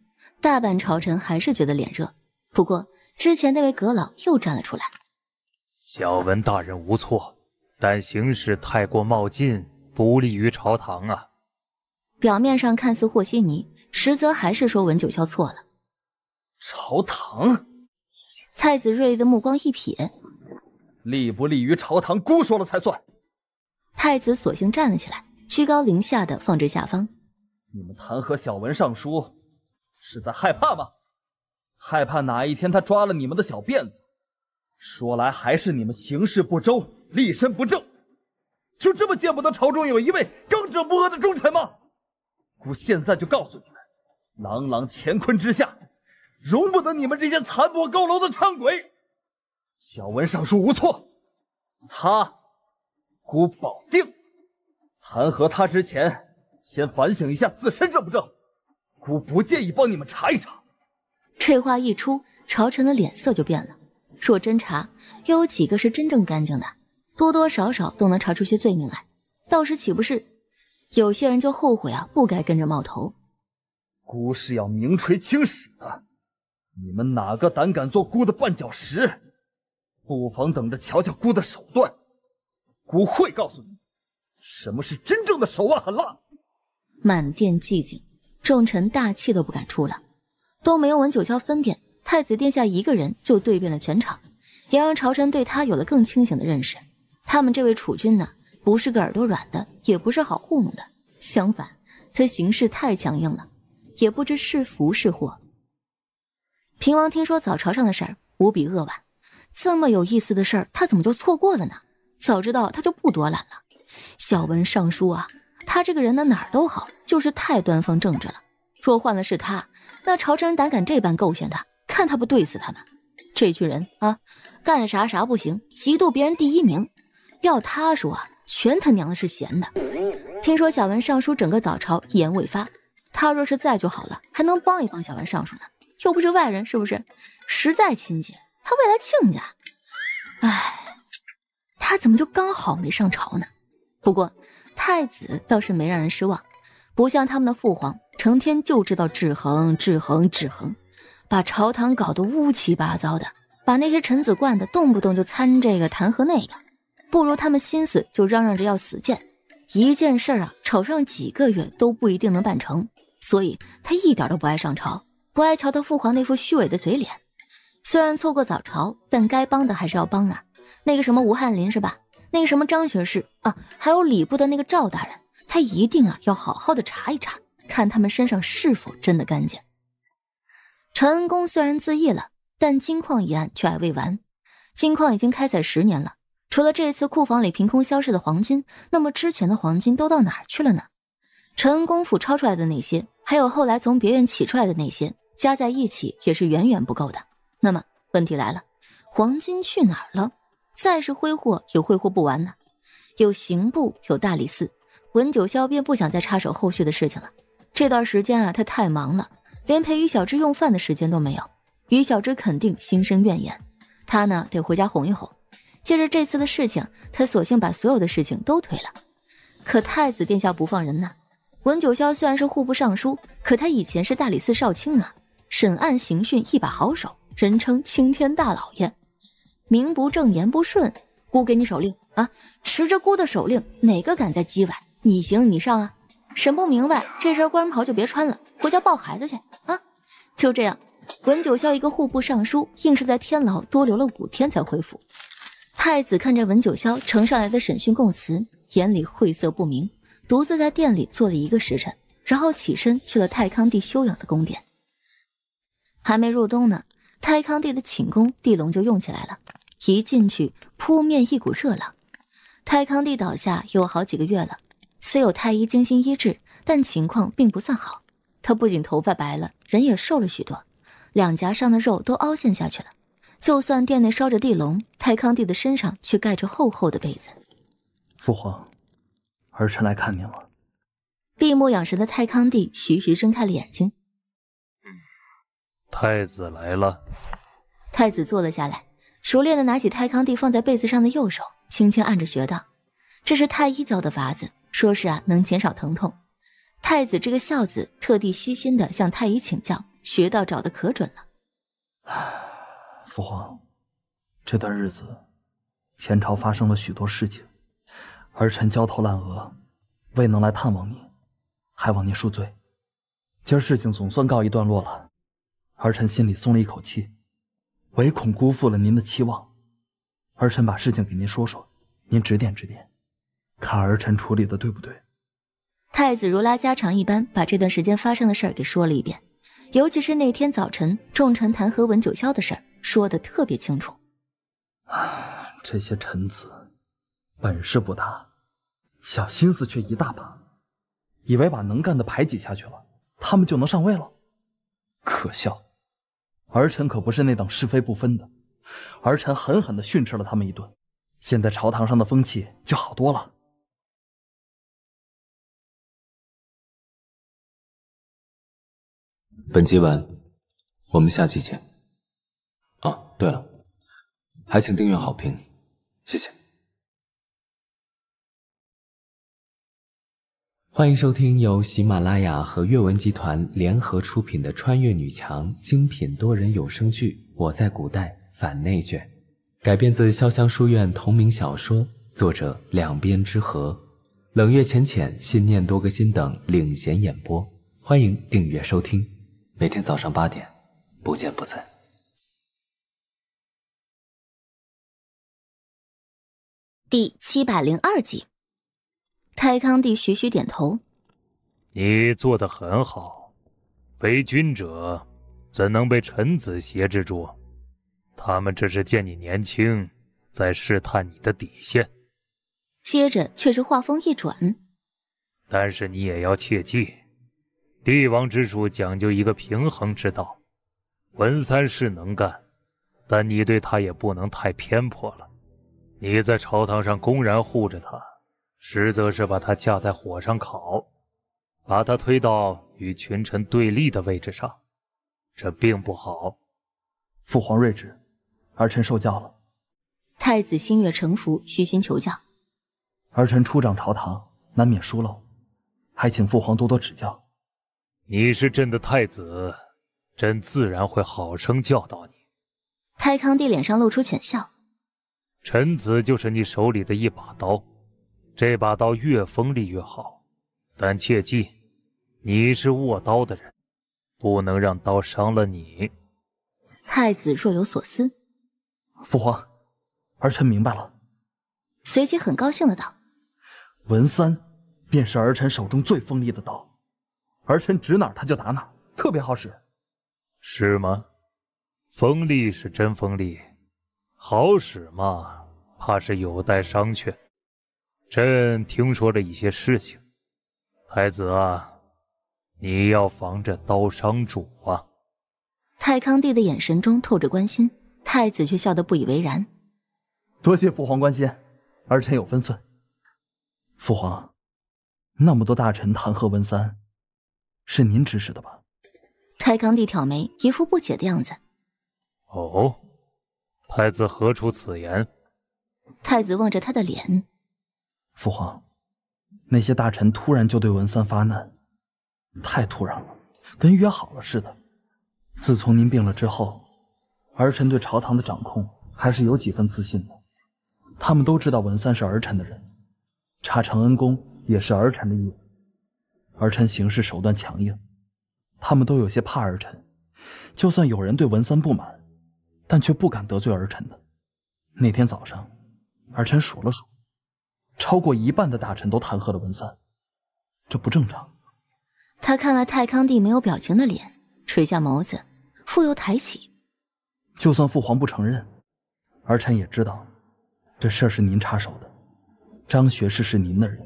大半朝臣还是觉得脸热。不过之前那位阁老又站了出来：“小文大人无错，但行事太过冒进，不利于朝堂啊。”表面上看似和稀泥。实则还是说文九霄错了。朝堂，太子锐利的目光一瞥，利不利于朝堂，姑说了才算。太子索性站了起来，居高临下的放置下方。你们弹劾小文尚书，是在害怕吗？害怕哪一天他抓了你们的小辫子？说来还是你们行事不周，立身不正，就这么见不得朝中有一位刚正不阿的忠臣吗？姑现在就告诉你。朗朗乾坤之下，容不得你们这些残破高楼的猖鬼。小文尚书无错，他，孤保定，弹劾他之前，先反省一下自身正不正。孤不介意帮你们查一查。这话一出，朝臣的脸色就变了。若真查，又有几个是真正干净的？多多少少都能查出些罪名来。到时岂不是有些人就后悔啊？不该跟着冒头。孤是要名垂青史的，你们哪个胆敢做孤的绊脚石？不妨等着瞧瞧孤的手段。孤会告诉你，什么是真正的手腕狠辣。满殿寂静，众臣大气都不敢出了，都没有闻九霄分辨太子殿下一个人就对遍了全场，也让朝臣对他有了更清醒的认识。他们这位储君呢，不是个耳朵软的，也不是好糊弄的，相反，他行事太强硬了。也不知是福是祸。平王听说早朝上的事儿，无比扼腕。这么有意思的事儿，他怎么就错过了呢？早知道他就不多懒了。小文尚书啊，他这个人呢哪儿都好，就是太端方正直了。若换了是他，那朝臣胆敢这般构陷他，看他不怼死他们！这群人啊，干啥啥不行，嫉妒别人第一名。要他说啊，全他娘的是闲的。听说小文尚书整个早朝一言未发。他若是在就好了，还能帮一帮小万尚书呢，又不是外人，是不是？实在亲近，他未来亲家。哎，他怎么就刚好没上朝呢？不过太子倒是没让人失望，不像他们的父皇，成天就知道制衡、制衡、制衡，把朝堂搞得乌七八糟的，把那些臣子惯的，动不动就参这个、弹劾那个，不如他们心思就嚷嚷着要死谏，一件事儿啊吵上几个月都不一定能办成。所以他一点都不爱上朝，不爱瞧他父皇那副虚伪的嘴脸。虽然错过早朝，但该帮的还是要帮啊。那个什么吴翰林是吧？那个什么张学士啊，还有礼部的那个赵大人，他一定啊要好好的查一查，看他们身上是否真的干净。陈恩公虽然自缢了，但金矿一案却还未完。金矿已经开采十年了，除了这次库房里凭空消失的黄金，那么之前的黄金都到哪儿去了呢？陈恩公府抄出来的那些。还有后来从别院起出来的那些，加在一起也是远远不够的。那么问题来了，黄金去哪儿了？再是挥霍，也挥霍不完呢。有刑部，有大理寺，文九霄便不想再插手后续的事情了。这段时间啊，他太忙了，连陪于小芝用饭的时间都没有。于小芝肯定心生怨言，他呢得回家哄一哄。借着这次的事情，他索性把所有的事情都推了。可太子殿下不放人呢。文九霄虽然是户部尚书，可他以前是大理寺少卿啊，审案刑讯一把好手，人称青天大老爷。名不正言不顺，姑给你手令啊，持着姑的手令，哪个敢在机外？你行你上啊，审不明白这身官袍就别穿了，回家抱孩子去啊。就这样，文九霄一个户部尚书，硬是在天牢多留了五天才回府。太子看着文九霄呈上来的审讯供词，眼里晦涩不明。独自在店里坐了一个时辰，然后起身去了泰康帝休养的宫殿。还没入冬呢，泰康帝的寝宫地龙就用起来了。一进去，扑面一股热浪。泰康帝倒下有好几个月了，虽有太医精心医治，但情况并不算好。他不仅头发白了，人也瘦了许多，两颊上的肉都凹陷下去了。就算殿内烧着地龙，泰康帝的身上却盖着厚厚的被子。父皇。儿臣来看您了。闭目养神的泰康帝徐徐睁开了眼睛。太子来了。太子坐了下来，熟练的拿起泰康帝放在被子上的右手，轻轻按着穴道。这是太医教的法子，说是啊能减少疼痛。太子这个孝子，特地虚心的向太医请教，穴道找的可准了。父皇，这段日子，前朝发生了许多事情。儿臣焦头烂额，未能来探望您，还望您恕罪。今儿事情总算告一段落了，儿臣心里松了一口气，唯恐辜负了您的期望。儿臣把事情给您说说，您指点指点，看儿臣处理的对不对。太子如拉家常一般，把这段时间发生的事儿给说了一遍，尤其是那天早晨众臣弹劾文九霄的事儿，说的特别清楚。啊，这些臣子。本事不大，小心思却一大把，以为把能干的排挤下去了，他们就能上位了，可笑！儿臣可不是那等是非不分的，儿臣狠狠的训斥了他们一顿，现在朝堂上的风气就好多了。本集完，我们下期见。啊，对了，还请订阅好评，谢谢。欢迎收听由喜马拉雅和阅文集团联合出品的穿越女强精品多人有声剧《我在古代反内卷》，改编自潇湘书院同名小说，作者两边之和，冷月浅浅、信念多个心等领衔演播。欢迎订阅收听，每天早上八点，不见不散。第七百零二集。太康帝徐徐点头：“你做得很好，为君者怎能被臣子挟制住？他们这是见你年轻，在试探你的底线。”接着却是话锋一转：“但是你也要切记，帝王之术讲究一个平衡之道。文三是能干，但你对他也不能太偏颇了。你在朝堂上公然护着他。”实则是把他架在火上烤，把他推到与群臣对立的位置上，这并不好。父皇睿智，儿臣受教了。太子心悦诚服，虚心求教。儿臣初掌朝堂，难免疏漏，还请父皇多多指教。你是朕的太子，朕自然会好生教导你。太康帝脸上露出浅笑，臣子就是你手里的一把刀。这把刀越锋利越好，但切记，你是握刀的人，不能让刀伤了你。太子若有所思，父皇，儿臣明白了。随即很高兴的道：“文三便是儿臣手中最锋利的刀，儿臣指哪他就打哪，特别好使。”是吗？锋利是真锋利，好使嘛？怕是有待商榷。朕听说了一些事情，太子啊，你要防着刀伤主啊。太康帝的眼神中透着关心，太子却笑得不以为然。多谢父皇关心，儿臣有分寸。父皇，那么多大臣弹劾文三，是您指使的吧？太康帝挑眉，一副不解的样子。哦，太子何出此言？太子望着他的脸。父皇，那些大臣突然就对文三发难，太突然了，跟约好了似的。自从您病了之后，儿臣对朝堂的掌控还是有几分自信的。他们都知道文三是儿臣的人，查长恩公也是儿臣的意思。儿臣行事手段强硬，他们都有些怕儿臣。就算有人对文三不满，但却不敢得罪儿臣的。那天早上，儿臣数了数。超过一半的大臣都弹劾了文三，这不正常。他看了太康帝没有表情的脸，垂下眸子，复又抬起。就算父皇不承认，儿臣也知道这事儿是您插手的。张学士是您的人，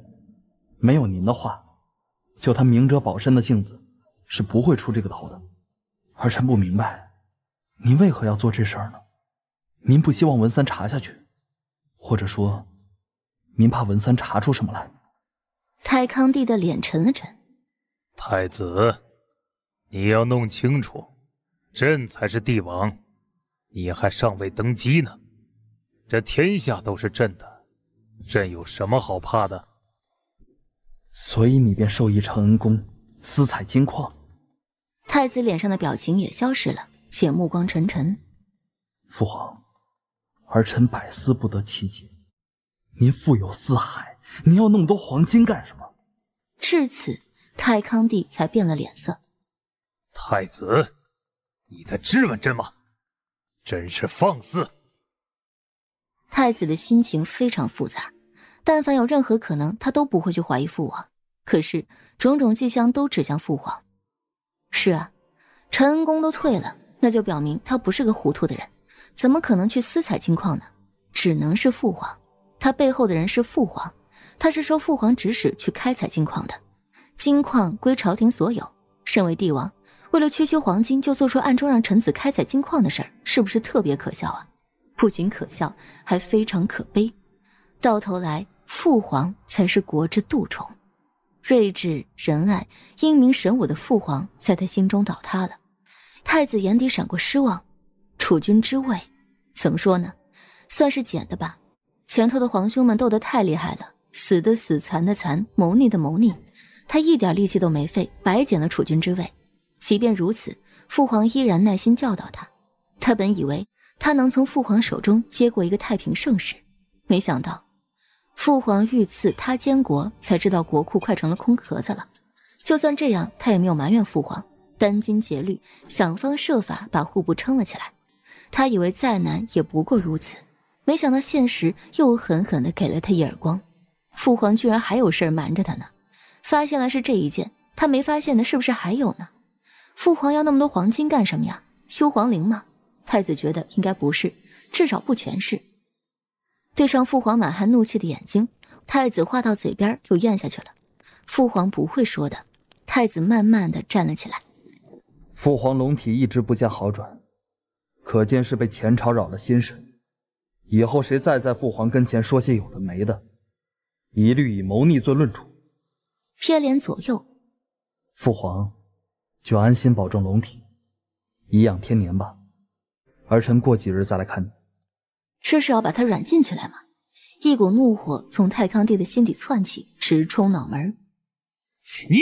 没有您的话，就他明哲保身的性子，是不会出这个头的。儿臣不明白，您为何要做这事儿呢？您不希望文三查下去，或者说？您怕文三查出什么来？太康帝的脸沉了沉。太子，你要弄清楚，朕才是帝王，你还尚未登基呢，这天下都是朕的，朕有什么好怕的？所以你便授意承恩公私采金矿。太子脸上的表情也消失了，且目光沉沉。父皇，儿臣百思不得其解。您富有四海，你要那么多黄金干什么？至此，太康帝才变了脸色。太子，你在质问朕吗？真是放肆！太子的心情非常复杂。但凡有任何可能，他都不会去怀疑父王。可是，种种迹象都指向父皇。是啊，陈恩公都退了，那就表明他不是个糊涂的人，怎么可能去私采金矿呢？只能是父皇。他背后的人是父皇，他是受父皇指使去开采金矿的。金矿归朝廷所有，身为帝王，为了区区黄金就做出暗中让臣子开采金矿的事儿，是不是特别可笑啊？不仅可笑，还非常可悲。到头来，父皇才是国之蠹虫。睿智仁爱、英明神武的父皇，在他心中倒塌了。太子眼底闪过失望。储君之位，怎么说呢？算是捡的吧。前头的皇兄们斗得太厉害了，死的死，残的残，谋逆的谋逆，他一点力气都没费，白捡了储君之位。即便如此，父皇依然耐心教导他。他本以为他能从父皇手中接过一个太平盛世，没想到父皇御赐他监国，才知道国库快成了空壳子了。就算这样，他也没有埋怨父皇，殚精竭虑，想方设法把户部撑了起来。他以为再难也不过如此。没想到现实又狠狠的给了他一耳光，父皇居然还有事儿瞒着他呢！发现了是这一件，他没发现的是不是还有呢？父皇要那么多黄金干什么呀？修皇陵吗？太子觉得应该不是，至少不全是。对上父皇满含怒气的眼睛，太子话到嘴边又咽下去了。父皇不会说的。太子慢慢的站了起来。父皇龙体一直不见好转，可见是被前朝扰了心神。以后谁再在父皇跟前说些有的没的，一律以谋逆罪论处。瞥脸左右，父皇就安心保重龙体，颐养天年吧。儿臣过几日再来看你。这是要把他软禁起来吗？一股怒火从太康帝的心底窜起，直冲脑门。你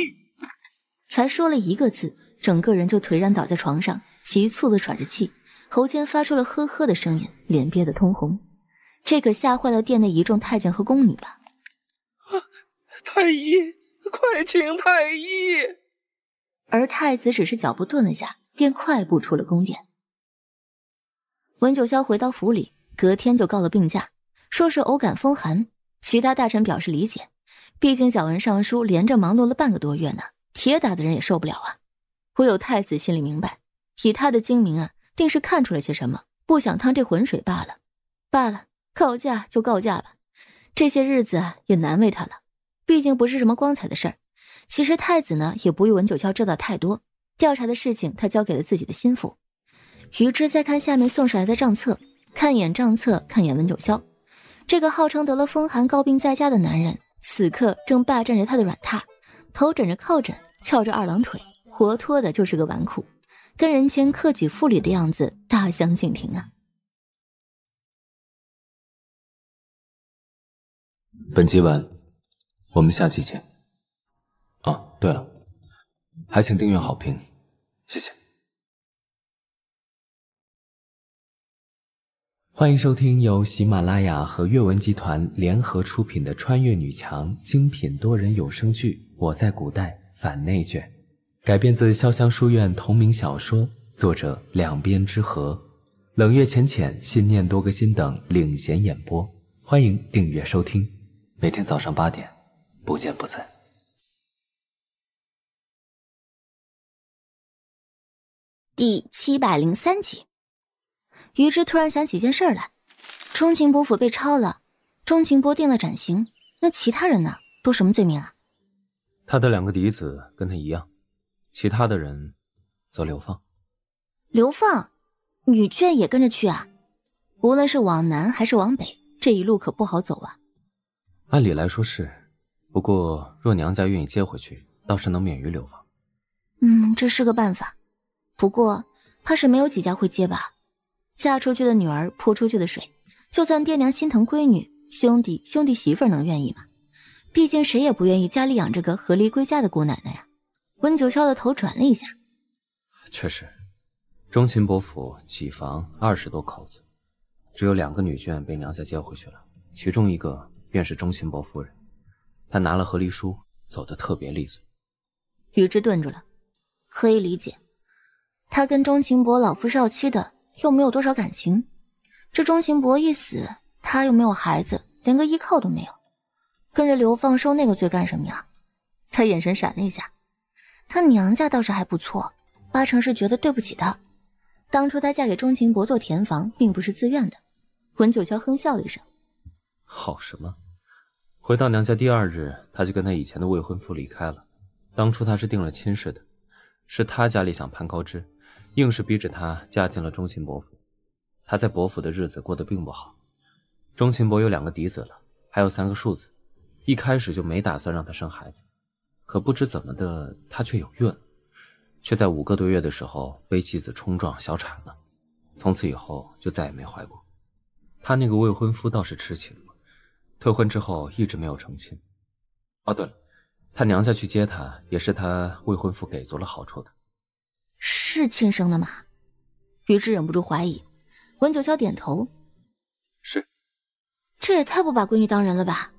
才说了一个字，整个人就颓然倒在床上，急促的喘着气。喉间发出了呵呵的声音，脸憋得通红，这可吓坏了殿内一众太监和宫女了。太医，快请太医！而太子只是脚步顿了下，便快步出了宫殿。文九霄回到府里，隔天就告了病假，说是偶感风寒。其他大臣表示理解，毕竟小文尚书连着忙碌了半个多月呢，铁打的人也受不了啊。唯有太子心里明白，以他的精明啊。定是看出了些什么，不想趟这浑水罢了，罢了，告假就告假吧。这些日子也难为他了，毕竟不是什么光彩的事儿。其实太子呢，也不与文九霄知道太多，调查的事情他交给了自己的心腹。于之再看下面送上来的账册，看一眼账册，看一眼文九霄，这个号称得了风寒、高病在家的男人，此刻正霸占着他的软榻，头枕着靠枕，翘着二郎腿，活脱的就是个纨绔。跟人前克己复礼的样子大相径庭啊！本集完，我们下期见。啊，对了，还请订阅、好评，谢谢。欢迎收听由喜马拉雅和阅文集团联合出品的穿越女强精品多人有声剧《我在古代反内卷》。改编自潇湘书院同名小说，作者两边之和，冷月浅浅、信念多个心等领衔演播。欢迎订阅收听，每天早上八点，不见不散。第七百零三集，于之突然想起件事来：钟情伯府被抄了，钟情伯定了斩刑，那其他人呢？都什么罪名啊？他的两个嫡子跟他一样。其他的人，则流放。流放，女眷也跟着去啊？无论是往南还是往北，这一路可不好走啊。按理来说是，不过若娘家愿意接回去，倒是能免于流放。嗯，这是个办法，不过怕是没有几家会接吧？嫁出去的女儿泼出去的水，就算爹娘心疼闺女，兄弟兄弟媳妇能愿意吗？毕竟谁也不愿意家里养着个合离归家的姑奶奶呀。温九霄的头转了一下，确实，钟情伯府几房二十多口子，只有两个女眷被娘家接回去了，其中一个便是钟情伯夫人，她拿了和离书，走得特别利索。雨之顿住了，可以理解，她跟钟情伯老夫少妻的，又没有多少感情，这钟情伯一死，她又没有孩子，连个依靠都没有，跟着刘放受那个罪干什么呀？他眼神闪了一下。她娘家倒是还不错，八成是觉得对不起她。当初她嫁给钟情伯做填房，并不是自愿的。文九霄哼笑了一声：“好什么？回到娘家第二日，她就跟他以前的未婚夫离开了。当初她是定了亲事的，是她家里想攀高枝，硬是逼着她嫁进了钟情伯府。她在伯府的日子过得并不好。钟情伯有两个嫡子了，还有三个庶子，一开始就没打算让她生孩子。”可不知怎么的，他却有孕，却在五个多月的时候被妻子冲撞小产了，从此以后就再也没怀过。她那个未婚夫倒是痴情，退婚之后一直没有成亲。哦，对了，她娘家去接她，也是她未婚夫给足了好处的。是亲生的吗？余之忍不住怀疑。文九霄点头，是。这也太不把闺女当人了吧？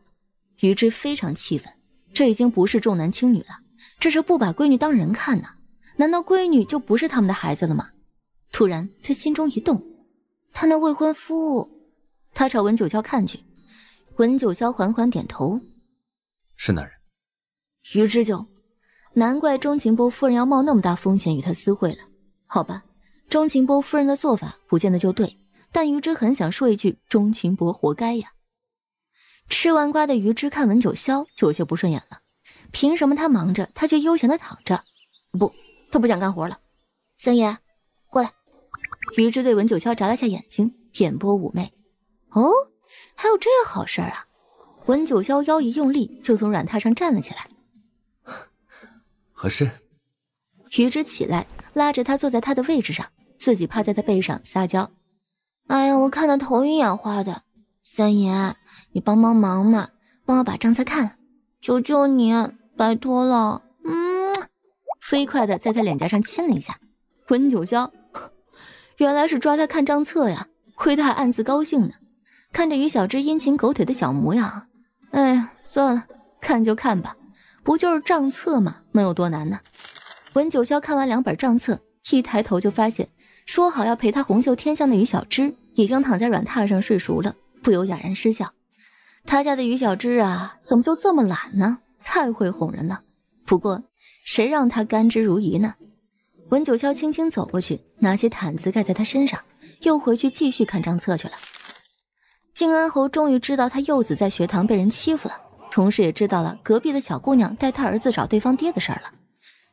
余之非常气愤。这已经不是重男轻女了，这是不把闺女当人看呢？难道闺女就不是他们的孩子了吗？突然，他心中一动，他那未婚夫，他朝文九霄看去，文九霄缓缓点头，是那人，于之就，难怪钟情波夫人要冒那么大风险与他私会了。好吧，钟情波夫人的做法不见得就对，但于之很想说一句：钟情波活该呀。吃完瓜的余之看文九霄就有些不顺眼了，凭什么他忙着，他却悠闲的躺着？不，他不想干活了。三爷，过来。余之对文九霄眨了下眼睛，眼波妩媚。哦，还有这好事啊？文九霄腰一用力，就从软榻上站了起来。何事？余之起来，拉着他坐在他的位置上，自己趴在他背上撒娇。哎呀，我看的头晕眼花的，三爷。你帮帮忙嘛，帮我把账册看了，求求你，拜托了。嗯，飞快的在他脸颊上亲了一下。文九霄，原来是抓他看账册呀，亏他还暗自高兴呢。看着于小芝殷勤狗腿的小模样，哎呀，算了，看就看吧，不就是账册吗？能有多难呢？文九霄看完两本账册，一抬头就发现，说好要陪他红袖添香的于小芝已经躺在软榻上睡熟了，不由哑然失笑。他家的于小芝啊，怎么就这么懒呢？太会哄人了。不过，谁让他甘之如饴呢？文九霄轻轻走过去，拿起毯子盖在他身上，又回去继续看账册去了。靖安侯终于知道他幼子在学堂被人欺负了，同时也知道了隔壁的小姑娘带他儿子找对方爹的事儿了。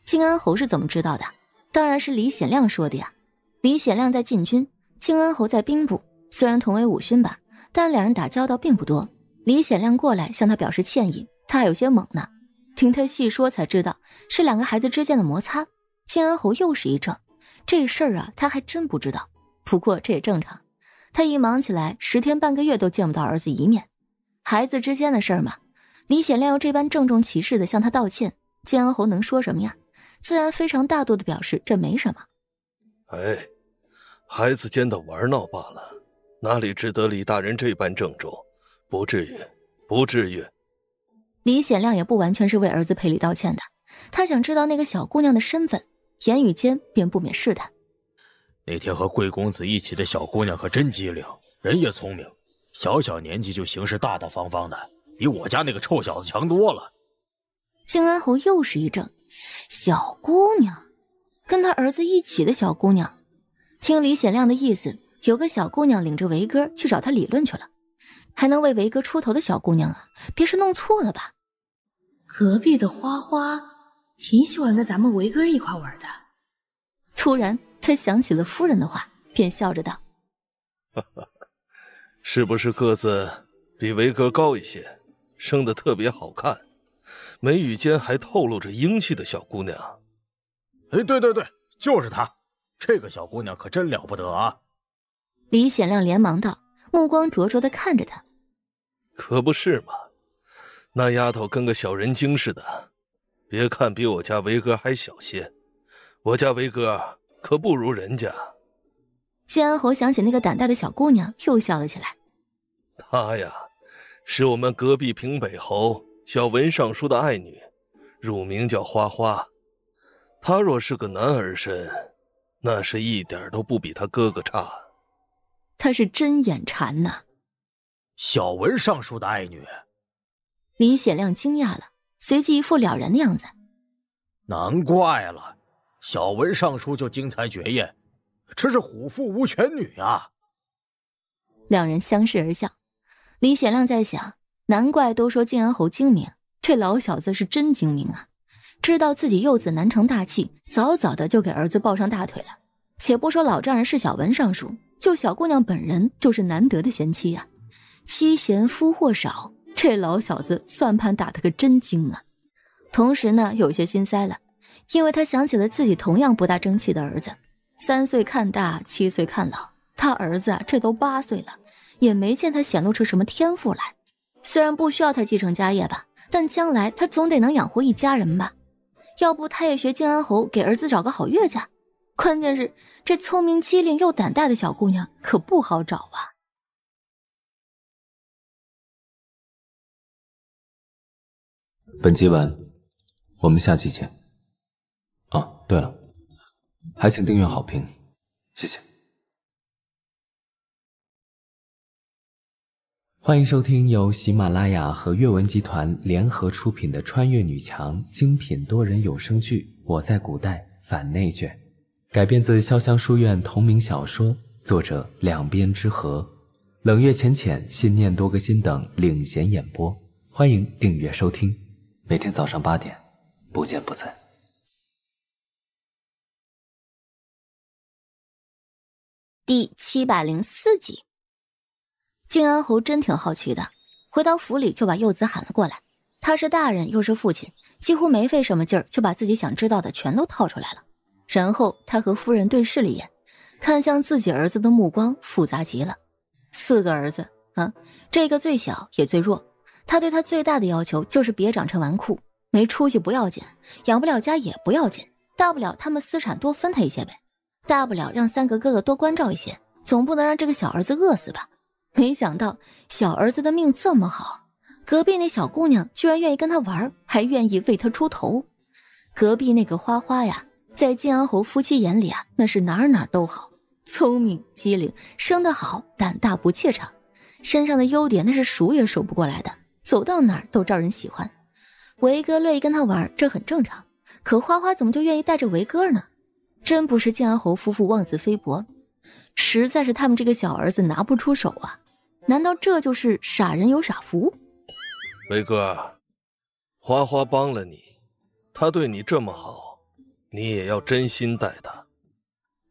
靖安侯是怎么知道的？当然是李显亮说的呀。李显亮在禁军，靖安侯在兵部，虽然同为武勋吧，但两人打交道并不多。李显亮过来向他表示歉意，他有些懵呢，听他细说才知道是两个孩子之间的摩擦。晋安侯又是一怔，这事儿啊，他还真不知道。不过这也正常，他一忙起来，十天半个月都见不到儿子一面，孩子之间的事儿嘛。李显亮又这般郑重其事的向他道歉，晋安侯能说什么呀？自然非常大度的表示这没什么。哎，孩子间的玩闹罢了，哪里值得李大人这般郑重？不至于，不至于。李显亮也不完全是为儿子赔礼道歉的，他想知道那个小姑娘的身份，言语间便不免试探。那天和贵公子一起的小姑娘可真机灵，人也聪明，小小年纪就行事大大方方的，比我家那个臭小子强多了。静安侯又是一怔，小姑娘，跟他儿子一起的小姑娘，听李显亮的意思，有个小姑娘领着维哥去找他理论去了。还能为维哥出头的小姑娘啊，别是弄错了吧？隔壁的花花挺喜欢跟咱们维哥一块玩的。突然，他想起了夫人的话，便笑着道：“是不是个子比维哥高一些，生得特别好看，眉宇间还透露着英气的小姑娘？”哎，对对对，就是她。这个小姑娘可真了不得啊！李显亮连忙道。目光灼灼的看着他，可不是嘛？那丫头跟个小人精似的，别看比我家维哥还小些，我家维哥可不如人家。建安侯想起那个胆大的小姑娘，又笑了起来。她呀，是我们隔壁平北侯小文尚书的爱女，乳名叫花花。她若是个男儿身，那是一点都不比他哥哥差。他是真眼馋呐！小文尚书的爱女，李显亮惊讶了，随即一副了然的样子。难怪了，小文尚书就精才绝艳，真是虎父无犬女啊！两人相视而笑。李显亮在想，难怪都说晋安侯精明，这老小子是真精明啊！知道自己幼子难成大器，早早的就给儿子抱上大腿了。且不说老丈人是小文尚书。就小姑娘本人就是难得的贤妻呀，妻贤夫祸少，这老小子算盘打得可真精啊！同时呢，有些心塞了，因为他想起了自己同样不大争气的儿子。三岁看大，七岁看老，他儿子这都八岁了，也没见他显露出什么天赋来。虽然不需要他继承家业吧，但将来他总得能养活一家人吧？要不他也学静安侯，给儿子找个好岳家？关键是，这聪明机灵又胆大的小姑娘可不好找啊！本集完，我们下期见。啊，对了，还请订阅好评，谢谢。欢迎收听由喜马拉雅和阅文集团联合出品的穿越女强精品多人有声剧《我在古代反内卷》。改编自潇湘书院同名小说，作者两边之和，冷月浅浅、信念多个心等领衔演播。欢迎订阅收听，每天早上八点，不见不散。第七百零四集，静安侯真挺好奇的，回到府里就把幼子喊了过来。他是大人，又是父亲，几乎没费什么劲儿，就把自己想知道的全都套出来了。然后他和夫人对视了一眼，看向自己儿子的目光复杂极了。四个儿子啊，这个最小也最弱，他对他最大的要求就是别长成纨绔，没出息不要紧，养不了家也不要紧，大不了他们私产多分他一些呗，大不了让三个哥哥多关照一些，总不能让这个小儿子饿死吧？没想到小儿子的命这么好，隔壁那小姑娘居然愿意跟他玩，还愿意为他出头。隔壁那个花花呀。在晋安侯夫妻眼里啊，那是哪哪都好，聪明机灵，生得好，胆大不怯场，身上的优点那是数也数不过来的，走到哪儿都招人喜欢。维哥乐意跟他玩，这很正常。可花花怎么就愿意带着维哥呢？真不是晋安侯夫妇妄自菲薄，实在是他们这个小儿子拿不出手啊。难道这就是傻人有傻福？维哥，花花帮了你，他对你这么好。你也要真心待他。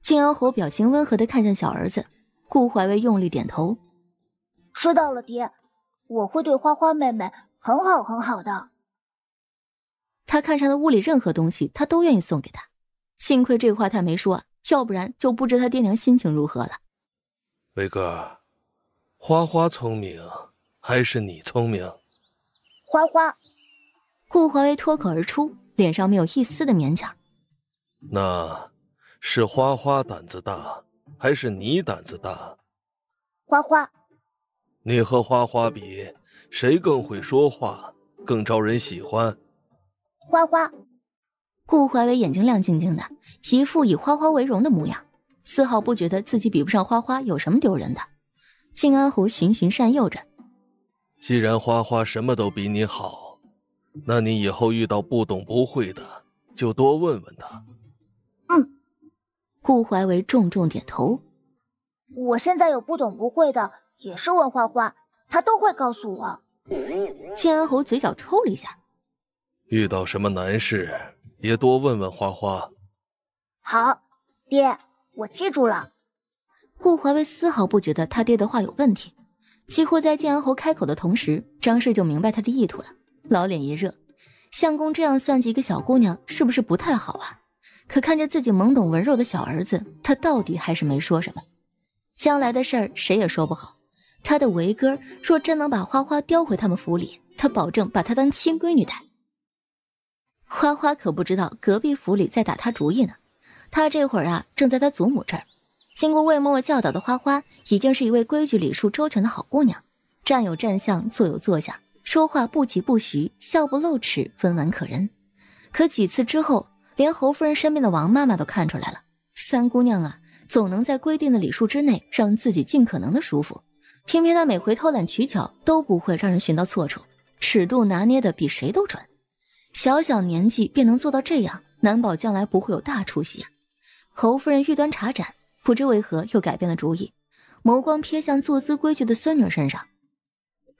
晋安侯表情温和的看向小儿子，顾怀威用力点头，知道了，爹，我会对花花妹妹很好很好的。他看上的屋里任何东西，他都愿意送给她。幸亏这话他没说，要不然就不知他爹娘心情如何了。伟哥，花花聪明，还是你聪明？花花，顾怀威脱口而出，脸上没有一丝的勉强。那，是花花胆子大，还是你胆子大？花花，你和花花比，谁更会说话，更招人喜欢？花花，顾怀伟眼睛亮晶晶的，一副以花花为荣的模样，丝毫不觉得自己比不上花花有什么丢人的。靖安侯循循善诱着，既然花花什么都比你好，那你以后遇到不懂不会的，就多问问他。顾怀维重重点头，我现在有不懂不会的，也是问花花，他都会告诉我。晋安侯嘴角抽了一下，遇到什么难事也多问问花花。好，爹，我记住了。顾怀维丝毫不觉得他爹的话有问题，几乎在晋安侯开口的同时，张氏就明白他的意图了，老脸一热，相公这样算计一个小姑娘，是不是不太好啊？可看着自己懵懂文弱的小儿子，他到底还是没说什么。将来的事儿谁也说不好。他的维哥若真能把花花叼回他们府里，他保证把她当亲闺女待。花花可不知道隔壁府里在打她主意呢。她这会儿啊，正在她祖母这儿。经过魏墨教导的花花，已经是一位规矩礼数周全的好姑娘，站有站相，坐有坐下，说话不疾不徐，笑不露齿，温婉可人。可几次之后。连侯夫人身边的王妈妈都看出来了，三姑娘啊，总能在规定的礼数之内让自己尽可能的舒服。偏偏她每回偷懒取巧都不会让人寻到错处，尺度拿捏的比谁都准。小小年纪便能做到这样，难保将来不会有大出息。侯夫人欲端茶盏，不知为何又改变了主意，眸光瞥向坐姿规矩的孙女身上。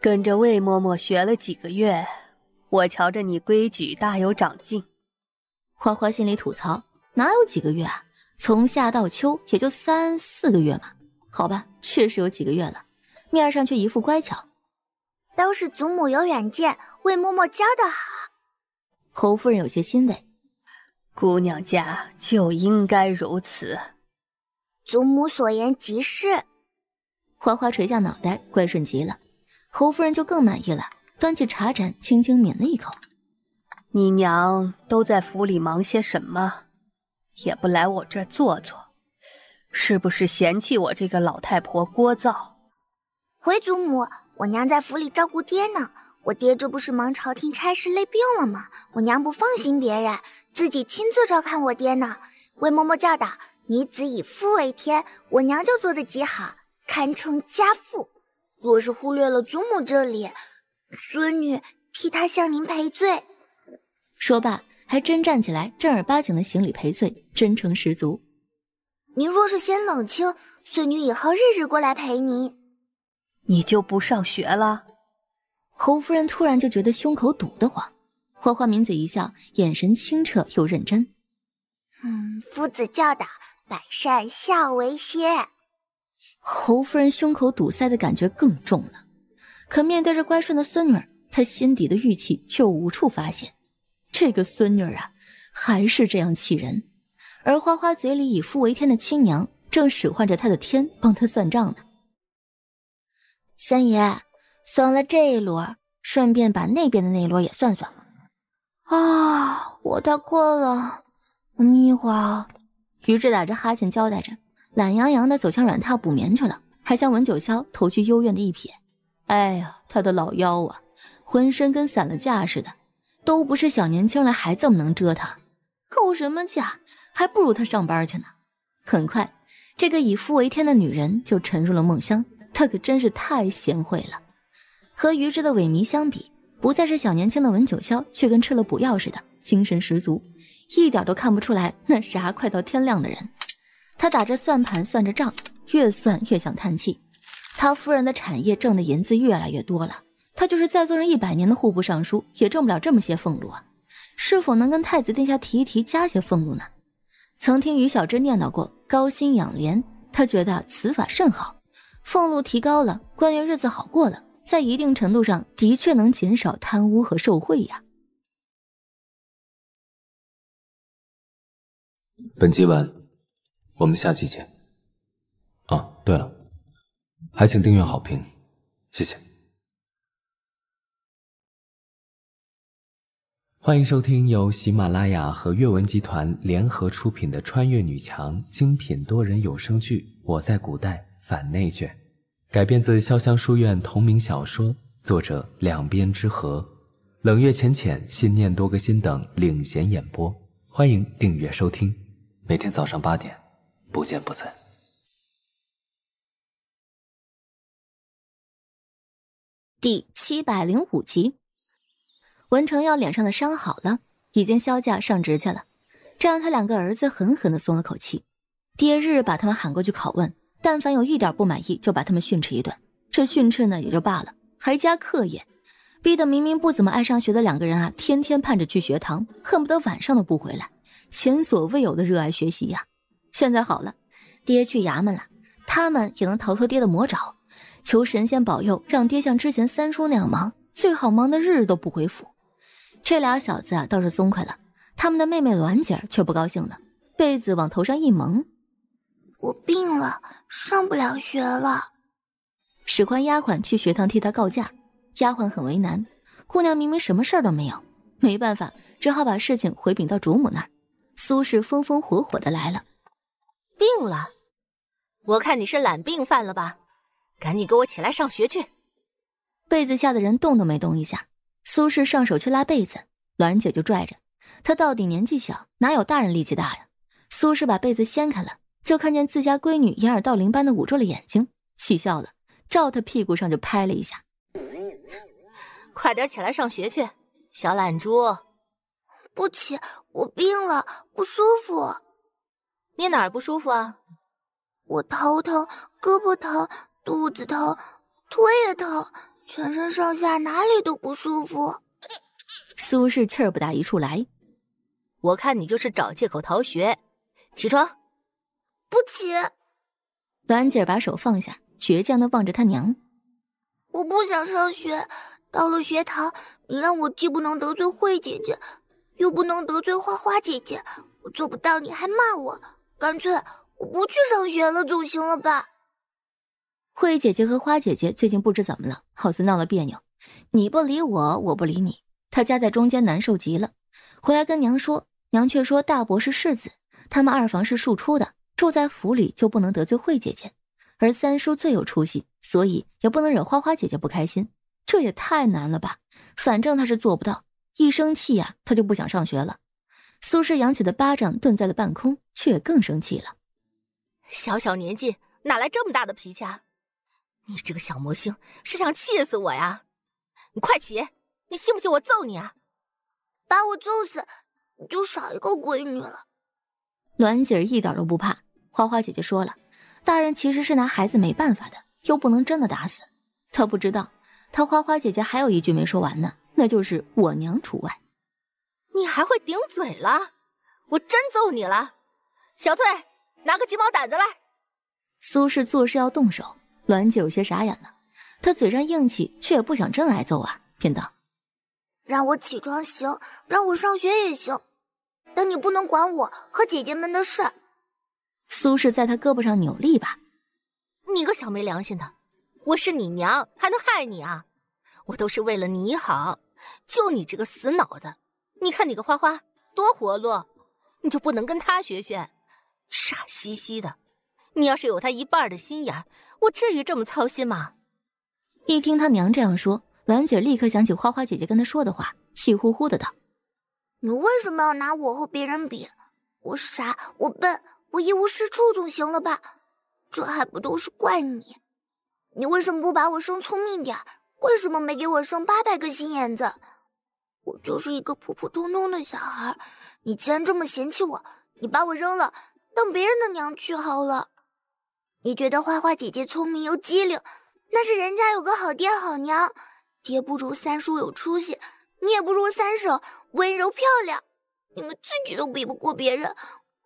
跟着魏嬷嬷学了几个月，我瞧着你规矩大有长进。花花心里吐槽：哪有几个月啊？从夏到秋也就三四个月嘛。好吧，确实有几个月了，面上却一副乖巧。都是祖母有远见，为嬷嬷教的好。侯夫人有些欣慰，姑娘家就应该如此。祖母所言极是。花花垂下脑袋，乖顺极了。侯夫人就更满意了，端起茶盏，轻轻抿了一口。你娘都在府里忙些什么，也不来我这儿坐坐，是不是嫌弃我这个老太婆聒噪？回祖母，我娘在府里照顾爹呢。我爹这不是忙朝廷差事累病了吗？我娘不放心别人，自己亲自照看我爹呢。魏嬷嬷教导女子以夫为天，我娘就做得极好，堪称家父。若是忽略了祖母这里，孙女替她向您赔罪。说罢，还真站起来，正儿八经的行礼赔罪，真诚十足。您若是嫌冷清，孙女以后日日过来陪您。你就不上学了？侯夫人突然就觉得胸口堵得慌。花花抿嘴一笑，眼神清澈又认真。嗯，夫子教导，百善孝为先。侯夫人胸口堵塞的感觉更重了。可面对着乖顺的孙女儿，她心底的郁气却无处发泄。这个孙女儿啊，还是这样气人。而花花嘴里以父为天的亲娘，正使唤着她的天帮她算账呢。三爷，算了这一轮，顺便把那边的那一轮也算算了。啊，我太困了，眯一会儿。于志打着哈欠交代着，懒洋洋的走向软榻补眠去了，还向文九霄投去幽怨的一瞥。哎呀，他的老腰啊，浑身跟散了架似的。都不是小年轻了，还这么能折腾，扣什么价？还不如他上班去呢。很快，这个以夫为天的女人就沉入了梦乡。她可真是太贤惠了。和于之的萎靡相比，不再是小年轻的文九霄却跟吃了补药似的，精神十足，一点都看不出来那啥快到天亮的人。他打着算盘，算着账，越算越想叹气。他夫人的产业挣的银子越来越多了。他就是再做上一百年的户部尚书，也挣不了这么些俸禄啊！是否能跟太子殿下提一提加些俸禄呢？曾听于小珍念叨过高薪养廉，他觉得此法甚好，俸禄提高了，官员日子好过了，在一定程度上的确能减少贪污和受贿呀。本集完，我们下期见。啊，对了，还请订阅好评，谢谢。欢迎收听由喜马拉雅和阅文集团联合出品的穿越女强精品多人有声剧《我在古代反内卷》，改编自潇湘书院同名小说，作者两边之和，冷月浅浅、信念多个心等领衔演播。欢迎订阅收听，每天早上八点，不见不散。第七百零五集。文成耀脸上的伤好了，已经销假上值去了，这让他两个儿子狠狠的松了口气。爹日把他们喊过去拷问，但凡有一点不满意，就把他们训斥一顿。这训斥呢也就罢了，还加课业，逼得明明不怎么爱上学的两个人啊，天天盼着去学堂，恨不得晚上都不回来，前所未有的热爱学习呀。现在好了，爹去衙门了，他们也能逃脱爹的魔爪。求神仙保佑，让爹像之前三叔那样忙，最好忙的日日都不回府。这俩小子啊倒是松快了，他们的妹妹栾姐儿却不高兴了，被子往头上一蒙，我病了，上不了学了，使唤丫鬟去学堂替她告假，丫鬟很为难，姑娘明明什么事儿都没有，没办法，只好把事情回禀到主母那儿。苏氏风风火火的来了，病了？我看你是懒病犯了吧，赶紧给我起来上学去！被子下的人动都没动一下。苏轼上手去拉被子，老人姐就拽着。他到底年纪小，哪有大人力气大呀？苏轼把被子掀开了，就看见自家闺女掩耳盗铃般的捂住了眼睛，气笑了，照他屁股上就拍了一下：“ 快点起来上学去，小懒猪！”不起，我病了，不舒服。你哪儿不舒服啊？我头疼，胳膊疼，肚子疼，腿也疼。全身上下哪里都不舒服。苏轼气儿不打一处来，我看你就是找借口逃学。起床。不起。端姐把手放下，倔强的望着他娘。我不想上学。到了学堂，你让我既不能得罪慧姐姐，又不能得罪花花姐姐，我做不到，你还骂我，干脆我不去上学了，总行了吧？慧姐姐和花姐姐最近不知怎么了，好似闹了别扭，你不理我，我不理你，她夹在中间难受极了。回来跟娘说，娘却说大伯是世子，他们二房是庶出的，住在府里就不能得罪慧姐姐，而三叔最有出息，所以也不能惹花花姐姐不开心。这也太难了吧！反正他是做不到，一生气呀，他就不想上学了。苏轼扬起的巴掌顿在了半空，却更生气了。小小年纪哪来这么大的脾气啊！你这个小魔星，是想气死我呀？你快起！你信不信我揍你啊？把我揍死，就少一个闺女了。暖姐儿一点都不怕。花花姐姐说了，大人其实是拿孩子没办法的，又不能真的打死。她不知道，她花花姐姐还有一句没说完呢，那就是我娘除外。你还会顶嘴了？我真揍你了！小翠，拿个鸡毛掸子来。苏氏作势要动手。婉姐有些傻眼了，她嘴上硬气，却也不想真挨揍啊，便道：“让我起床行，让我上学也行，但你不能管我和姐姐们的事。”苏氏在他胳膊上扭了一把：“你个小没良心的，我是你娘，还能害你啊？我都是为了你好，就你这个死脑子，你看你个花花多活络，你就不能跟他学学，傻兮兮的。”你要是有他一半的心眼我至于这么操心吗？一听他娘这样说，兰姐立刻想起花花姐姐跟她说的话，气呼呼的道：“你为什么要拿我和别人比？我傻，我笨，我一无是处，总行了吧？这还不都是怪你？你为什么不把我生聪明点为什么没给我生八百个心眼子？我就是一个普普通通的小孩。你既然这么嫌弃我，你把我扔了，当别人的娘去好了。”你觉得花花姐姐聪明又机灵，那是人家有个好爹好娘，爹不如三叔有出息，你也不如三婶温柔漂亮，你们自己都比不过别人，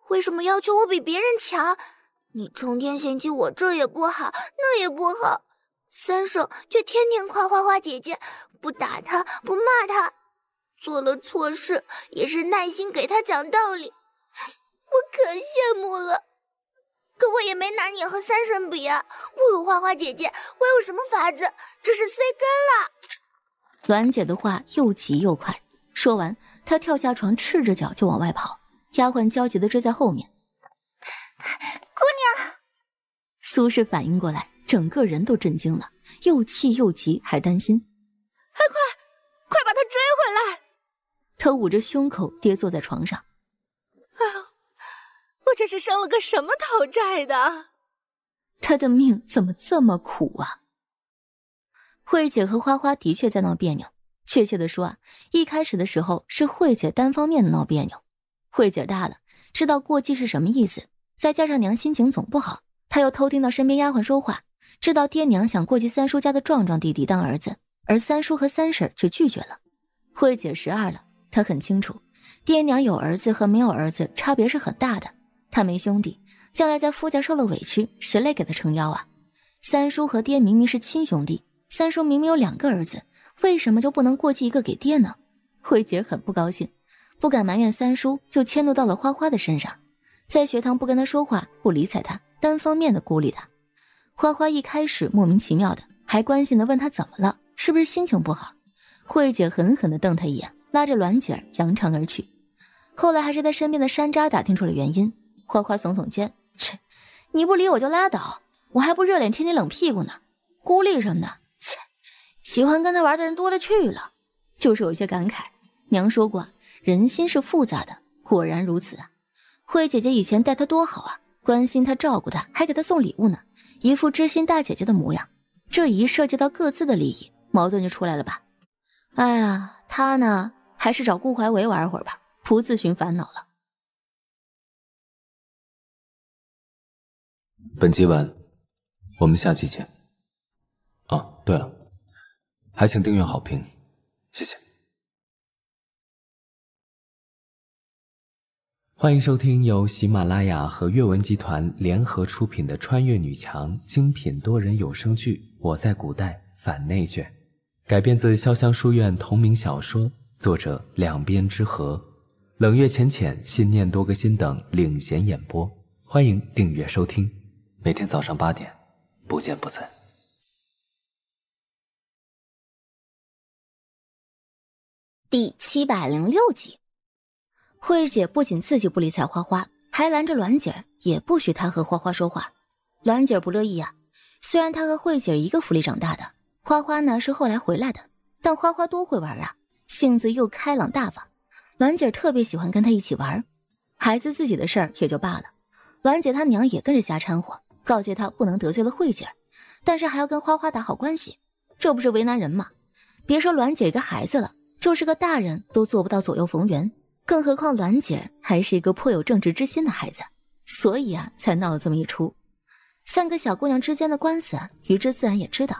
为什么要求我比别人强？你成天嫌弃我这也不好那也不好，三婶却天天夸花花姐姐，不打她不骂她，做了错事也是耐心给她讲道理，我可羡慕了。可我也没拿你和三婶比，不如花花姐姐，我有什么法子？这是碎根了。栾姐的话又急又快，说完，她跳下床，赤着脚就往外跑，丫鬟焦急的追在后面。姑娘，苏氏反应过来，整个人都震惊了，又气又急，还担心，还快，快把她追回来！她捂着胸口跌坐在床上。我这是生了个什么讨债的？他的命怎么这么苦啊？慧姐和花花的确在闹别扭。确切的说啊，一开始的时候是慧姐单方面的闹别扭。慧姐大了，知道过继是什么意思。再加上娘心情总不好，她又偷听到身边丫鬟说话，知道爹娘想过继三叔家的壮壮弟弟当儿子，而三叔和三婶却拒绝了。慧姐十二了，她很清楚，爹娘有儿子和没有儿子差别是很大的。他没兄弟，将来在夫家受了委屈，谁来给他撑腰啊？三叔和爹明明是亲兄弟，三叔明明有两个儿子，为什么就不能过继一个给爹呢？慧姐很不高兴，不敢埋怨三叔，就迁怒到了花花的身上，在学堂不跟他说话，不理睬他，单方面的孤立他。花花一开始莫名其妙的，还关心的问他怎么了，是不是心情不好？慧姐狠狠的瞪他一眼，拉着栾姐扬长而去。后来还是在身边的山楂打听出了原因。花花耸耸肩，切，你不理我就拉倒，我还不热脸贴你冷屁股呢，孤立什么呢？切，喜欢跟他玩的人多了去了，就是有些感慨。娘说过，人心是复杂的，果然如此。啊。慧姐姐以前待他多好啊，关心他，照顾他，还给他送礼物呢，一副知心大姐姐的模样。这一涉及到各自的利益，矛盾就出来了吧？哎呀，他呢，还是找顾怀维玩会儿吧，不自寻烦恼了。本集完，我们下期见。啊，对了，还请订阅好评，谢谢。欢迎收听由喜马拉雅和阅文集团联合出品的穿越女强精品多人有声剧《我在古代反内卷》，改编自潇湘书院同名小说，作者两边之和，冷月浅浅、信念多个心等领衔演播。欢迎订阅收听。每天早上八点，不见不散。第七百零六集，慧姐不仅自己不理睬花花，还拦着栾姐也不许她和花花说话。栾姐不乐意啊，虽然她和慧姐一个府里长大的，花花呢是后来回来的，但花花多会玩啊，性子又开朗大方，栾姐特别喜欢跟她一起玩。孩子自己的事儿也就罢了，栾姐她娘也跟着瞎掺和。告诫他不能得罪了慧姐，但是还要跟花花打好关系，这不是为难人吗？别说栾姐一个孩子了，就是个大人都做不到左右逢源，更何况栾姐还是一个颇有正直之心的孩子，所以啊，才闹了这么一出。三个小姑娘之间的官司，于之自然也知道，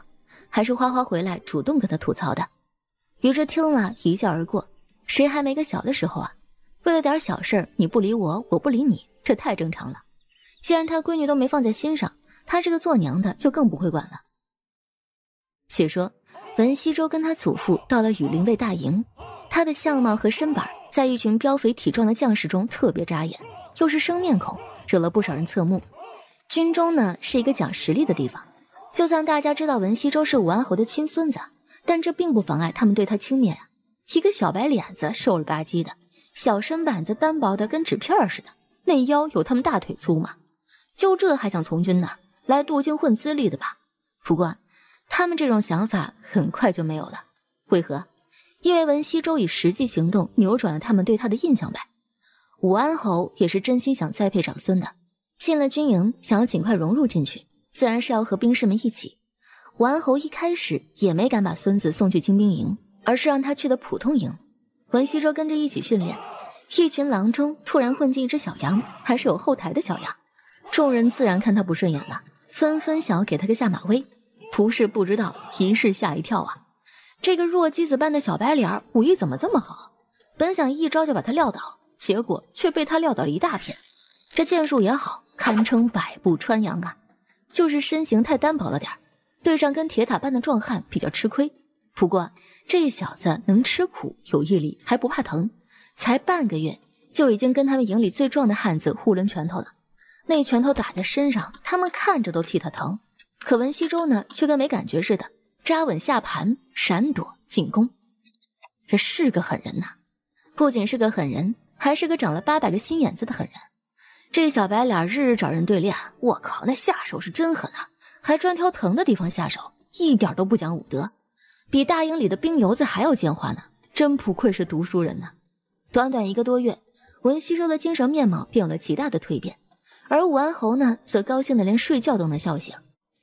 还是花花回来主动跟他吐槽的。于之听了一笑而过，谁还没个小的时候啊？为了点小事你不理我，我不理你，这太正常了。既然他闺女都没放在心上，他这个做娘的就更不会管了。且说文熙周跟他祖父到了羽林卫大营，他的相貌和身板在一群膘肥体壮的将士中特别扎眼，又是生面孔，惹了不少人侧目。军中呢是一个讲实力的地方，就算大家知道文熙周是武安侯的亲孙子，但这并不妨碍他们对他轻蔑啊。一个小白脸子，瘦了吧唧的小身板子，单薄的跟纸片似的，那腰有他们大腿粗吗？就这还想从军呢？来镀金混资历的吧。不过，他们这种想法很快就没有了。为何？因为文熙周以实际行动扭转了他们对他的印象呗。武安侯也是真心想栽培长孙的。进了军营，想要尽快融入进去，自然是要和兵士们一起。武安侯一开始也没敢把孙子送去精兵营，而是让他去的普通营。文熙周跟着一起训练，一群狼中突然混进一只小羊，还是有后台的小羊。众人自然看他不顺眼了，纷纷想要给他个下马威。不是不知道，一是吓一跳啊。这个弱鸡子般的小白脸，武艺怎么这么好？本想一招就把他撂倒，结果却被他撂倒了一大片。这剑术也好，堪称百步穿杨啊。就是身形太单薄了点儿，对上跟铁塔般的壮汉比较吃亏。不过这小子能吃苦，有毅力，还不怕疼。才半个月，就已经跟他们营里最壮的汉子互抡拳头了。那拳头打在身上，他们看着都替他疼，可文西周呢，却跟没感觉似的，扎稳下盘，闪躲进攻。这是个狠人呐！不仅是个狠人，还是个长了八百个心眼子的狠人。这小白脸日日找人对练，我靠，那下手是真狠啊！还专挑疼的地方下手，一点都不讲武德，比大营里的兵油子还要奸猾呢！真不愧是读书人呐！短短一个多月，文西周的精神面貌便有了极大的蜕变。而武安侯呢，则高兴的连睡觉都能笑醒。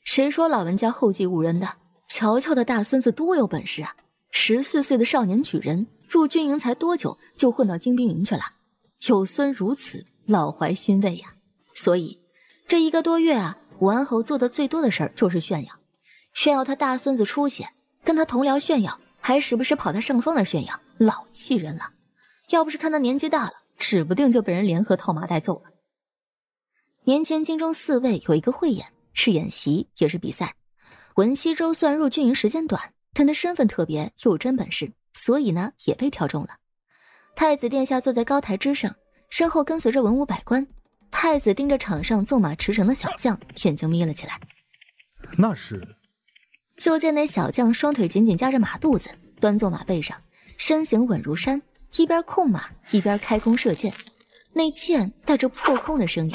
谁说老人家后继无人的？瞧瞧他的大孙子多有本事啊！十四岁的少年举人，入军营才多久就混到精兵营去了。有孙如此，老怀欣慰呀。所以，这一个多月啊，武安侯做的最多的事儿就是炫耀，炫耀他大孙子出息，跟他同僚炫耀，还时不时跑他上方那炫耀，老气人了。要不是看他年纪大了，指不定就被人联合套麻袋揍了。年前，京中四位有一个汇演，是演习也是比赛。文西周虽然入军营时间短，但他身份特别又有真本事，所以呢也被挑中了。太子殿下坐在高台之上，身后跟随着文武百官。太子盯着场上纵马驰骋的小将，眼睛眯了起来。那是，就见那小将双腿紧紧夹着马肚子，端坐马背上，身形稳如山，一边控马一边开弓射箭。那箭带着破空的声音。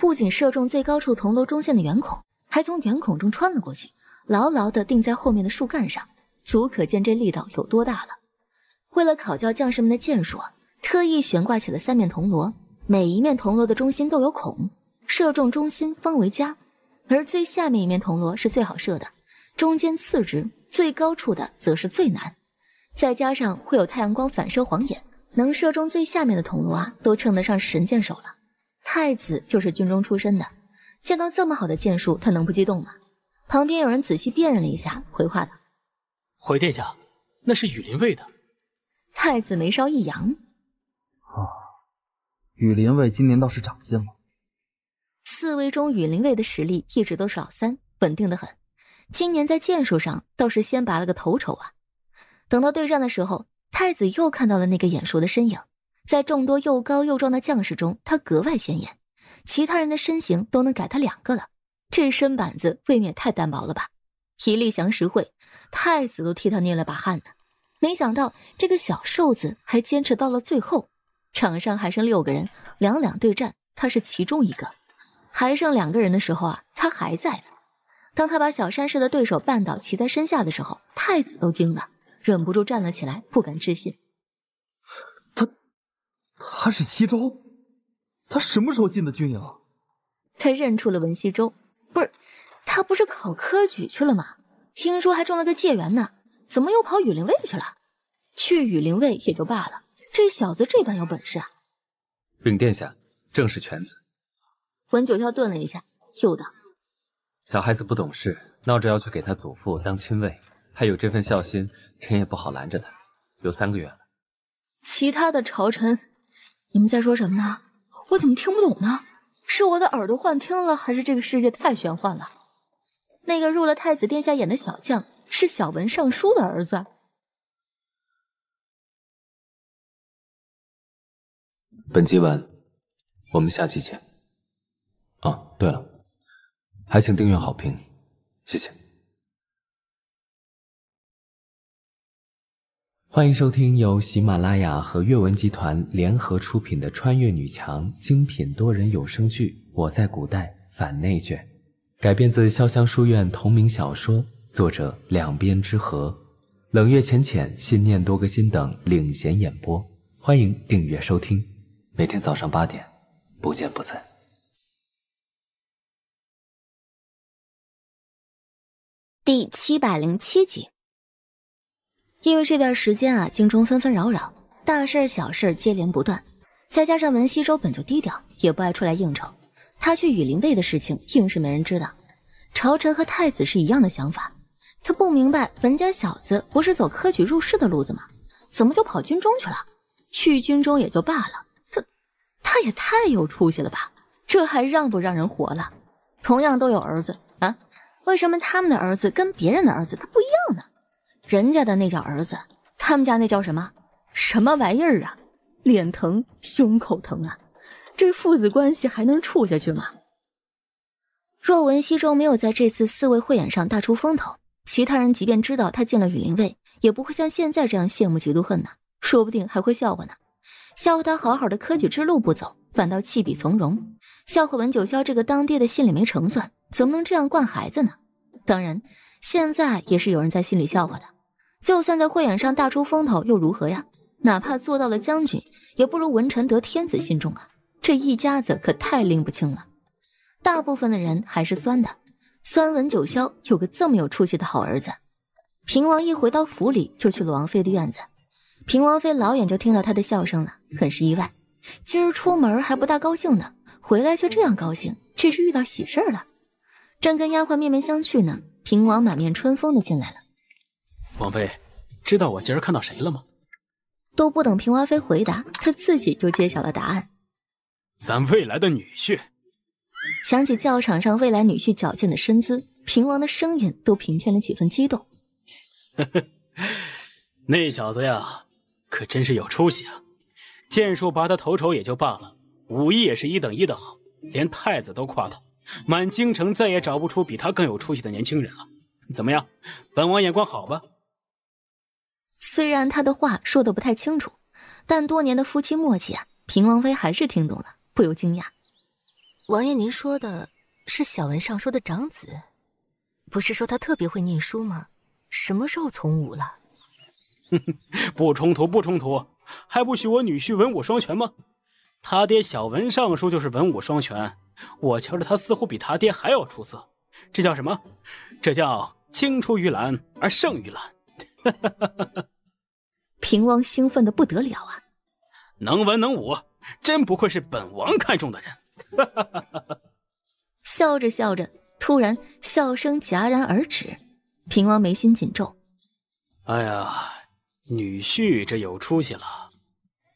不仅射中最高处铜锣中线的圆孔，还从圆孔中穿了过去，牢牢的钉在后面的树干上，足可见这力道有多大了。为了考教将士们的箭术，特意悬挂起了三面铜锣，每一面铜锣的中心都有孔，射中中心方为佳。而最下面一面铜锣是最好射的，中间次之，最高处的则是最难。再加上会有太阳光反射晃眼，能射中最下面的铜锣啊，都称得上是神箭手了。太子就是军中出身的，见到这么好的剑术，他能不激动吗？旁边有人仔细辨认了一下，回话道：“回殿下，那是羽林卫的。”太子眉梢一扬：“啊，羽林卫今年倒是长进了。四位中羽林卫的实力一直都是老三，稳定的很。今年在剑术上倒是先拔了个头筹啊。等到对战的时候，太子又看到了那个眼熟的身影。”在众多又高又壮的将士中，他格外显眼，其他人的身形都能改他两个了，这身板子未免太单薄了吧？一力降十会，太子都替他捏了把汗呢。没想到这个小瘦子还坚持到了最后，场上还剩六个人，两两对战，他是其中一个。还剩两个人的时候啊，他还在呢。当他把小山氏的对手绊倒，骑在身下的时候，太子都惊了，忍不住站了起来，不敢置信。他是西周，他什么时候进的军营？他认出了文西周，不是，他不是考科举去了吗？听说还中了个解元呢，怎么又跑羽林卫去了？去羽林卫也就罢了，这小子这般有本事啊！禀殿下，正是犬子。文九霄顿了一下，又道：小孩子不懂事，闹着要去给他祖父当亲卫，还有这份孝心，臣也不好拦着他。有三个月了，其他的朝臣。你们在说什么呢？我怎么听不懂呢？是我的耳朵幻听了，还是这个世界太玄幻了？那个入了太子殿下眼的小将是小文尚书的儿子。本集完，我们下期见。啊，对了，还请订阅、好评，谢谢。欢迎收听由喜马拉雅和阅文集团联合出品的穿越女强精品多人有声剧《我在古代反内卷》，改编自潇湘书院同名小说，作者两边之和，冷月浅浅、信念多个心等领衔演播。欢迎订阅收听，每天早上八点，不见不散。第七百零七集。因为这段时间啊，京中纷纷扰扰，大事小事接连不断。再加上文西周本就低调，也不爱出来应酬，他去羽林卫的事情硬是没人知道。朝臣和太子是一样的想法，他不明白，文家小子不是走科举入仕的路子吗？怎么就跑军中去了？去军中也就罢了，他他也太有出息了吧？这还让不让人活了？同样都有儿子啊，为什么他们的儿子跟别人的儿子他不一样呢？人家的那叫儿子，他们家那叫什么？什么玩意儿啊！脸疼，胸口疼啊！这父子关系还能处下去吗？若文西周没有在这次四位会演上大出风头，其他人即便知道他进了雨林卫，也不会像现在这样羡慕、嫉妒、恨呢。说不定还会笑话呢，笑话他好好的科举之路不走，反倒弃笔从戎；笑话文九霄这个当爹的心里没成算，怎么能这样惯孩子呢？当然，现在也是有人在心里笑话的。就算在慧眼上大出风头又如何呀？哪怕做到了将军，也不如文臣得天子心中啊。这一家子可太拎不清了。大部分的人还是酸的，酸文九霄有个这么有出息的好儿子。平王一回到府里，就去了王妃的院子。平王妃老远就听到他的笑声了，很是意外。今儿出门还不大高兴呢，回来却这样高兴，这是遇到喜事儿了。正跟丫鬟面面相觑呢，平王满面春风的进来了。王妃，知道我今儿看到谁了吗？都不等平娃妃回答，他自己就揭晓了答案。咱未来的女婿。想起教场上未来女婿矫健的身姿，平王的声音都平添了几分激动。呵呵，那小子呀，可真是有出息啊！剑术拔得头筹也就罢了，武艺也是一等一的好，连太子都夸他，满京城再也找不出比他更有出息的年轻人了。怎么样，本王眼光好吧？虽然他的话说得不太清楚，但多年的夫妻默契啊，平王妃还是听懂了，不由惊讶：“王爷，您说的是小文尚书的长子，不是说他特别会念书吗？什么时候从武了？”“ 不冲突，不冲突，还不许我女婿文武双全吗？他爹小文尚书就是文武双全，我瞧着他似乎比他爹还要出色，这叫什么？这叫青出于蓝而胜于蓝。”哈，平王兴奋的不得了啊！能文能武，真不愧是本王看中的人。哈，笑着笑着，突然笑声戛然而止。平王眉心紧皱。哎呀，女婿这有出息了，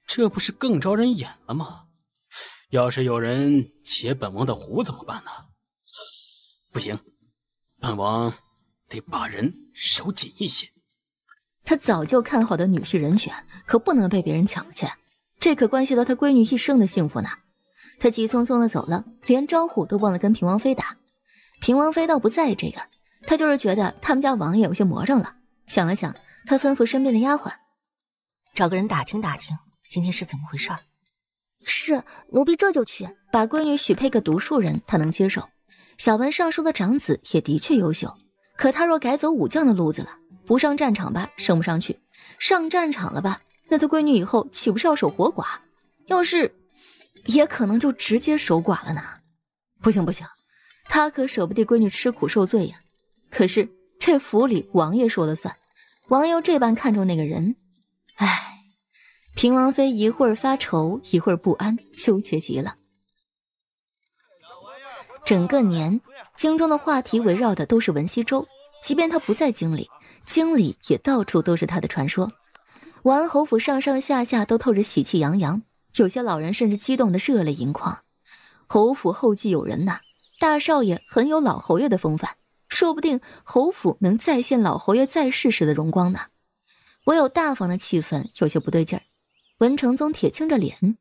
这不是更招人眼了吗？要是有人劫本王的湖怎么办呢？不行，本王得把人守紧一些。他早就看好的女婿人选，可不能被别人抢去，这可关系到他闺女一生的幸福呢。他急匆匆的走了，连招呼都忘了跟平王妃打。平王妃倒不在意这个，她就是觉得他们家王爷有些魔怔了。想了想，她吩咐身边的丫鬟，找个人打听打听，今天是怎么回事。是奴婢这就去。把闺女许配个读书人，她能接受。小文尚书的长子也的确优秀，可他若改走武将的路子了。不上战场吧，升不上去；上战场了吧，那他闺女以后岂不是要守活寡？要是，也可能就直接守寡了呢。不行不行，他可舍不得闺女吃苦受罪呀。可是这府里王爷说了算，王爷这般看重那个人，唉，平王妃一会儿发愁，一会儿不安，纠结极了。整个年，京中的话题围绕的都是文西周，即便他不在京里。京里也到处都是他的传说，安侯府上上下下都透着喜气洋洋，有些老人甚至激动得热泪盈眶。侯府后继有人呐，大少爷很有老侯爷的风范，说不定侯府能再现老侯爷在世时的荣光呢。唯有大房的气氛有些不对劲儿，文成宗铁青着脸，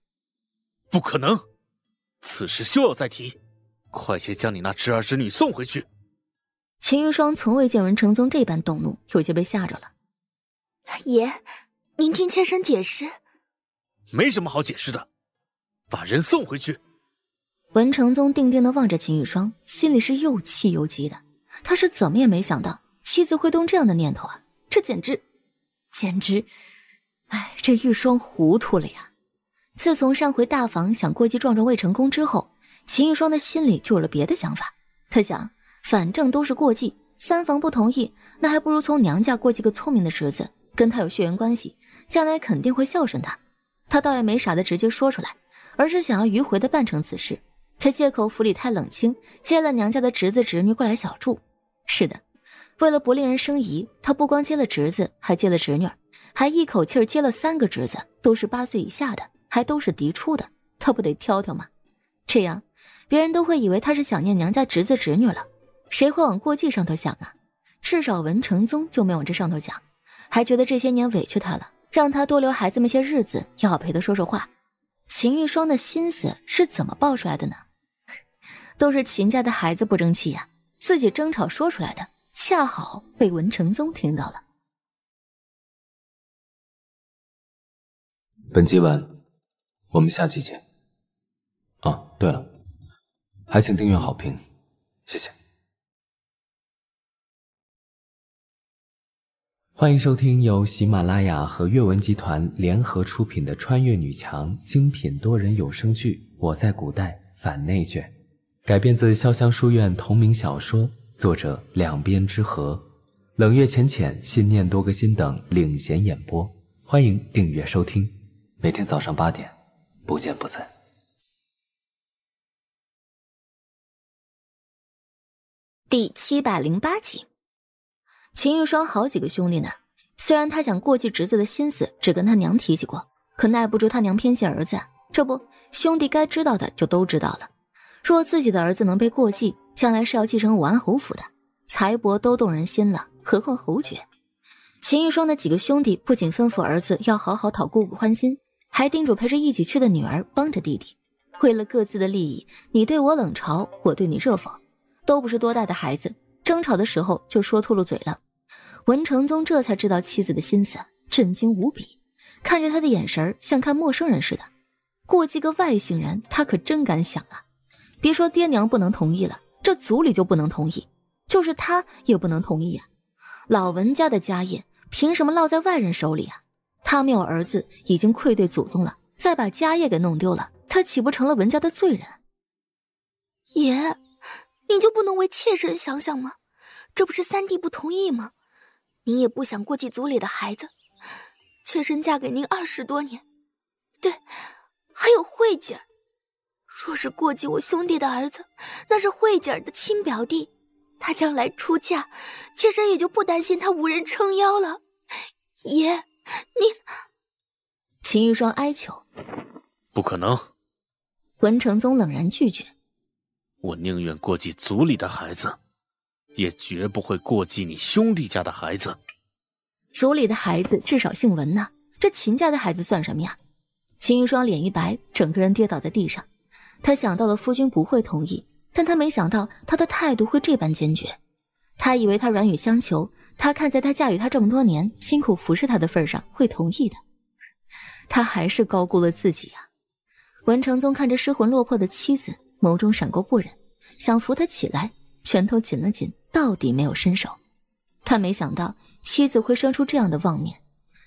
不可能，此事休要再提，快些将你那侄儿侄女送回去。秦玉霜从未见文成宗这般动怒，有些被吓着了。爷，您听妾身解释。没什么好解释的，把人送回去。文成宗定定的望着秦玉霜，心里是又气又急的。他是怎么也没想到妻子会动这样的念头啊！这简直，简直，哎，这玉霜糊涂了呀！自从上回大房想过继壮壮未成功之后，秦玉霜的心里就有了别的想法。他想。反正都是过继，三房不同意，那还不如从娘家过继个聪明的侄子，跟他有血缘关系，将来肯定会孝顺他。他倒也没傻的直接说出来，而是想要迂回的办成此事。他借口府里太冷清，接了娘家的侄子侄女过来小住。是的，为了不令人生疑，他不光接了侄子，还接了侄女，还一口气接了三个侄子，都是八岁以下的，还都是嫡出的，他不得挑挑吗？这样，别人都会以为他是想念娘家侄子侄女了。谁会往过继上头想啊？至少文成宗就没往这上头想，还觉得这些年委屈他了，让他多留孩子们些日子，也好陪他说说话。秦玉霜的心思是怎么爆出来的呢？都是秦家的孩子不争气呀，自己争吵说出来的，恰好被文成宗听到了。本集完，我们下期见。啊，对了，还请订阅好评，谢谢。欢迎收听由喜马拉雅和阅文集团联合出品的穿越女强精品多人有声剧《我在古代反内卷》，改编自潇湘书院同名小说，作者两边之和，冷月浅浅、信念多个心等领衔演播。欢迎订阅收听，每天早上八点，不见不散。第七百零八集。秦玉霜好几个兄弟呢，虽然他想过继侄子的心思只跟他娘提起过，可耐不住他娘偏心儿子，这不兄弟该知道的就都知道了。若自己的儿子能被过继，将来是要继承武安侯府的财帛都动人心了，何况侯爵？秦玉霜的几个兄弟不仅吩咐儿子要好好讨姑姑欢心，还叮嘱陪着一起去的女儿帮着弟弟。为了各自的利益，你对我冷嘲，我对你热讽，都不是多大的孩子。争吵的时候就说秃噜嘴了，文成宗这才知道妻子的心思，震惊无比，看着他的眼神像看陌生人似的。过继个外姓人，他可真敢想啊！别说爹娘不能同意了，这族里就不能同意，就是他也不能同意啊！老文家的家业凭什么落在外人手里啊？他没有儿子已经愧对祖宗了，再把家业给弄丢了，他岂不成了文家的罪人？爷。你就不能为妾身想想吗？这不是三弟不同意吗？您也不想过继族里的孩子。妾身嫁给您二十多年，对，还有慧姐儿。若是过继我兄弟的儿子，那是慧姐儿的亲表弟，他将来出嫁，妾身也就不担心他无人撑腰了。爷，您，秦玉霜哀求，不可能。文成宗冷然拒绝。我宁愿过继族里的孩子，也绝不会过继你兄弟家的孩子。族里的孩子至少姓文呐，这秦家的孩子算什么呀？秦玉霜脸一白，整个人跌倒在地上。他想到了夫君不会同意，但他没想到他的态度会这般坚决。他以为他软语相求，他看在他嫁与他这么多年辛苦服侍他的份上会同意的。他还是高估了自己呀。文成宗看着失魂落魄的妻子。眸中闪过不忍，想扶他起来，拳头紧了紧，到底没有伸手。他没想到妻子会生出这样的妄念，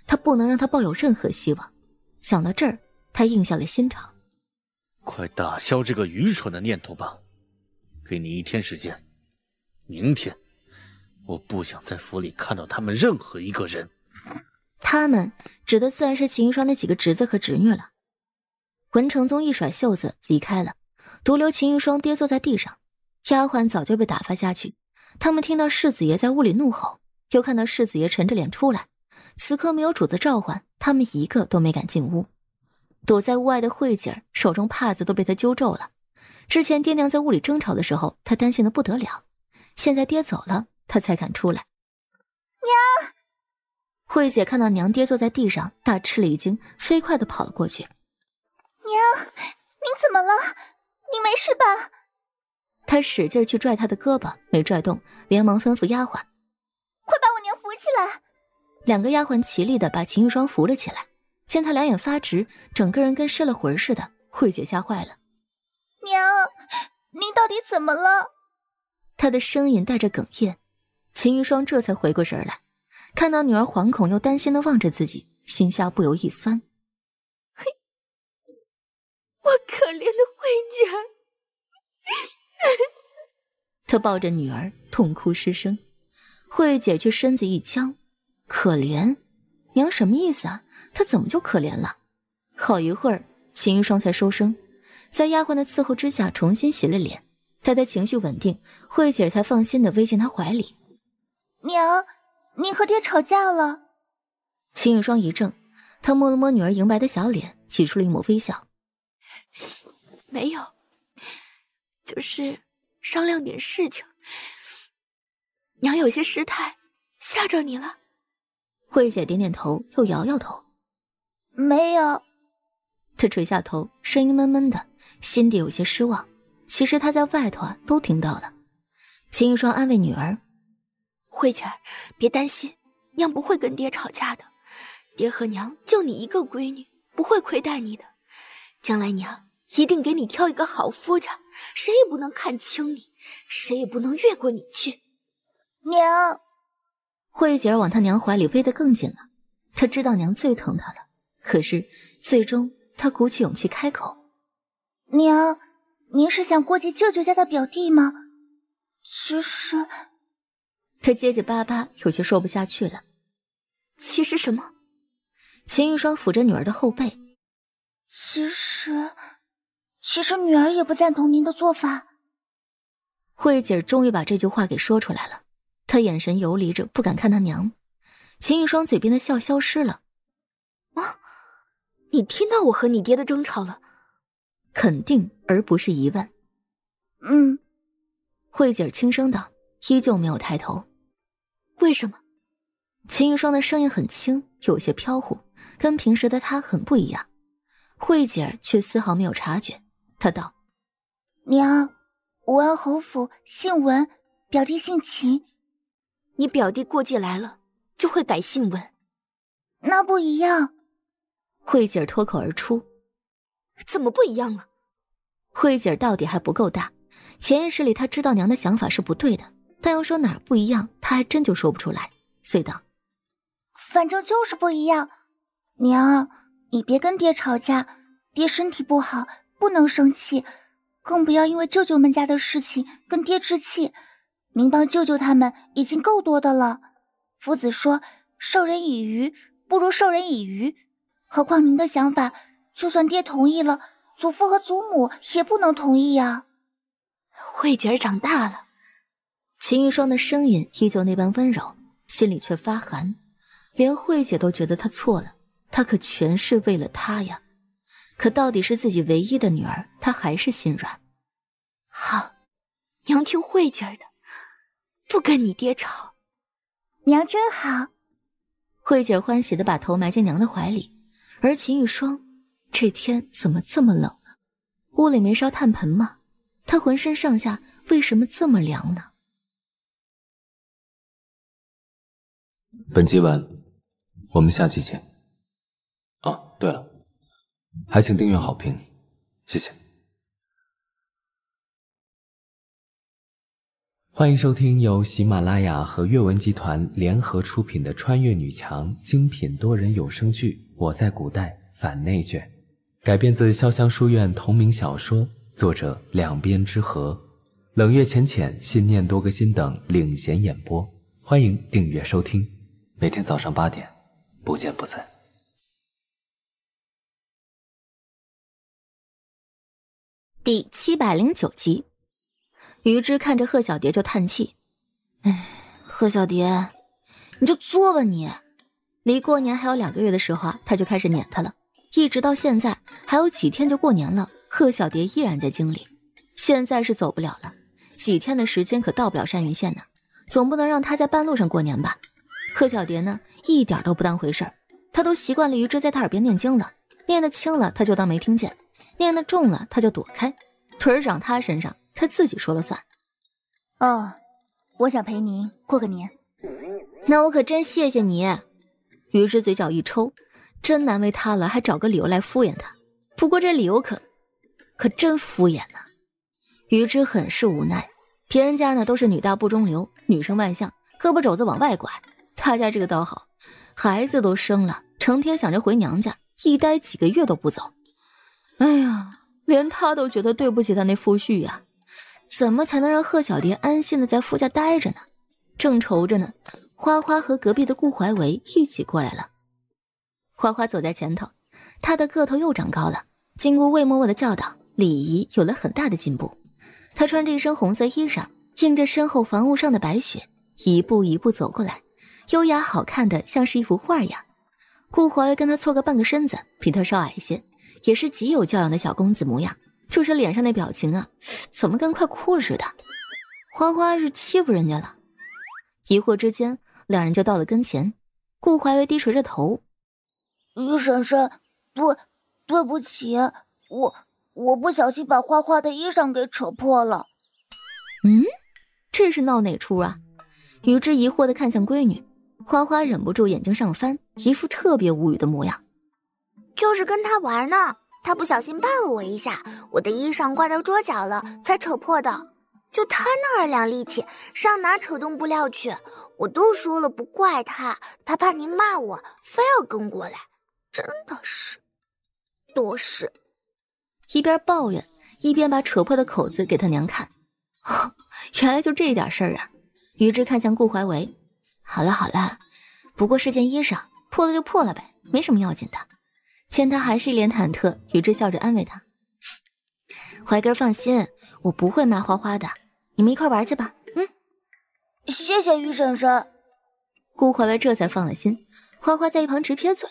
他不能让他抱有任何希望。想到这儿，他硬下了心肠：“快打消这个愚蠢的念头吧！给你一天时间，明天我不想在府里看到他们任何一个人。”他们指的自然是秦霜那几个侄子和侄女了。文成宗一甩袖子离开了。独留秦玉霜跌坐在地上，丫鬟早就被打发下去。他们听到世子爷在屋里怒吼，又看到世子爷沉着脸出来。此刻没有主子召唤，他们一个都没敢进屋。躲在屋外的慧姐儿手中帕子都被他揪皱了。之前爹娘在屋里争吵的时候，她担心的不得了。现在爹走了，她才敢出来。娘，慧姐看到娘爹坐在地上，大吃了一惊，飞快的跑了过去。娘，您怎么了？你没事吧？他使劲去拽他的胳膊，没拽动，连忙吩咐丫鬟：“快把我娘扶起来！”两个丫鬟齐力的把秦玉霜扶了起来，见她两眼发直，整个人跟失了魂似的，慧姐吓坏了：“娘，您到底怎么了？”她的声音带着哽咽。秦玉霜这才回过神来，看到女儿惶恐又担心的望着自己，心下不由一酸。我可怜的慧姐儿，她抱着女儿痛哭失声，慧姐却身子一僵。可怜，娘什么意思啊？她怎么就可怜了？好一会儿，秦玉霜才收声，在丫鬟的伺候之下重新洗了脸。待她情绪稳定，慧姐才放心的偎进她怀里。娘，你和爹吵架了？秦玉霜一怔，她摸了摸女儿莹白的小脸，挤出了一抹微笑。没有，就是商量点事情，娘有些失态，吓着你了。慧姐点点头，又摇摇头，没有。她垂下头，声音闷闷的，心底有些失望。其实她在外头啊都听到了。秦玉霜安慰女儿：“慧姐，别担心，娘不会跟爹吵架的。爹和娘就你一个闺女，不会亏待你的。将来娘……”一定给你挑一个好夫家，谁也不能看轻你，谁也不能越过你去。娘，慧姐儿往她娘怀里偎得更紧了。她知道娘最疼她了。可是，最终她鼓起勇气开口：“娘，您是想过继舅舅家的表弟吗？”其实，她结结巴巴，有些说不下去了。其实什么？秦玉霜抚着女儿的后背，其实。其实女儿也不赞同您的做法。慧姐儿终于把这句话给说出来了，她眼神游离着，不敢看她娘。秦玉霜嘴边的笑消失了。啊，你听到我和你爹的争吵了？肯定，而不是疑问。嗯。慧姐儿轻声道，依旧没有抬头。为什么？秦玉霜的声音很轻，有些飘忽，跟平时的她很不一样。慧姐儿却丝毫没有察觉。他道：“娘，武安侯府姓文，表弟姓秦。你表弟过继来了，就会改姓文。那不一样。”慧姐儿脱口而出：“怎么不一样了？”慧姐儿到底还不够大，潜意识里她知道娘的想法是不对的，但要说哪儿不一样，她还真就说不出来。遂道：“反正就是不一样。”娘，你别跟爹吵架，爹身体不好。不能生气，更不要因为舅舅们家的事情跟爹置气。您帮舅舅他们已经够多的了。夫子说，授人以鱼不如授人以渔。何况您的想法，就算爹同意了，祖父和祖母也不能同意呀。慧姐儿长大了，秦玉霜的声音依旧那般温柔，心里却发寒。连慧姐都觉得她错了，她可全是为了她呀。可到底是自己唯一的女儿，她还是心软。好，娘听慧姐儿的，不跟你爹吵。娘真好。慧姐儿欢喜的把头埋进娘的怀里。而秦玉霜，这天怎么这么冷呢？屋里没烧炭盆吗？她浑身上下为什么这么凉呢？本集完，我们下期见。啊，对了。还请订阅好评，谢谢。欢迎收听由喜马拉雅和阅文集团联合出品的穿越女强精品多人有声剧《我在古代反内卷》，改编自潇湘书院同名小说，作者两边之和，冷月浅浅、信念多个心等领衔演播。欢迎订阅收听，每天早上八点，不见不散。第七百零九集，于之看着贺小蝶就叹气，哎，贺小蝶，你就作吧你。离过年还有两个月的时候啊，他就开始撵他了，一直到现在还有几天就过年了，贺小蝶依然在经历。现在是走不了了，几天的时间可到不了山云县呢，总不能让他在半路上过年吧？贺小蝶呢，一点都不当回事儿，她都习惯了于之在她耳边念经了，念得轻了她就当没听见。念的重了，他就躲开，腿长他身上，他自己说了算。哦，我想陪您过个年，那我可真谢谢你。于是嘴角一抽，真难为他了，还找个理由来敷衍他。不过这理由可可真敷衍呢。于之很是无奈，别人家呢都是女大不中留，女生外向，胳膊肘子往外拐，他家这个倒好，孩子都生了，成天想着回娘家，一待几个月都不走。哎呀，连他都觉得对不起他那夫婿呀！怎么才能让贺小蝶安心的在夫家待着呢？正愁着呢，花花和隔壁的顾怀维一起过来了。花花走在前头，他的个头又长高了，经过魏嬷嬷的教导，礼仪有了很大的进步。他穿着一身红色衣裳，映着身后房屋上的白雪，一步一步走过来，优雅好看的像是一幅画一样。顾怀维跟他错个半个身子，比他稍矮些。也是极有教养的小公子模样，就是脸上那表情啊，怎么跟快哭了似的？花花是欺负人家了？疑惑之间，两人就到了跟前。顾怀维低垂着头，于婶婶，对，对不起，我我不小心把花花的衣裳给扯破了。嗯，这是闹哪出啊？于之疑惑的看向闺女，花花忍不住眼睛上翻，一副特别无语的模样。就是跟他玩呢，他不小心绊了我一下，我的衣裳挂到桌角了，才扯破的。就他那二两力气，上哪扯动布料去？我都说了不怪他，他怕您骂我，非要跟过来，真的是多事。一边抱怨一边把扯破的口子给他娘看，原来就这点事儿啊。于之看向顾怀维，好了好了，不过是件衣裳，破了就破了呗，没什么要紧的。见他还是一脸忐忑，于之笑着安慰他：“怀哥放心，我不会骂花花的，你们一块玩去吧。”嗯，谢谢于婶婶。顾怀维这才放了心。花花在一旁直撇嘴：“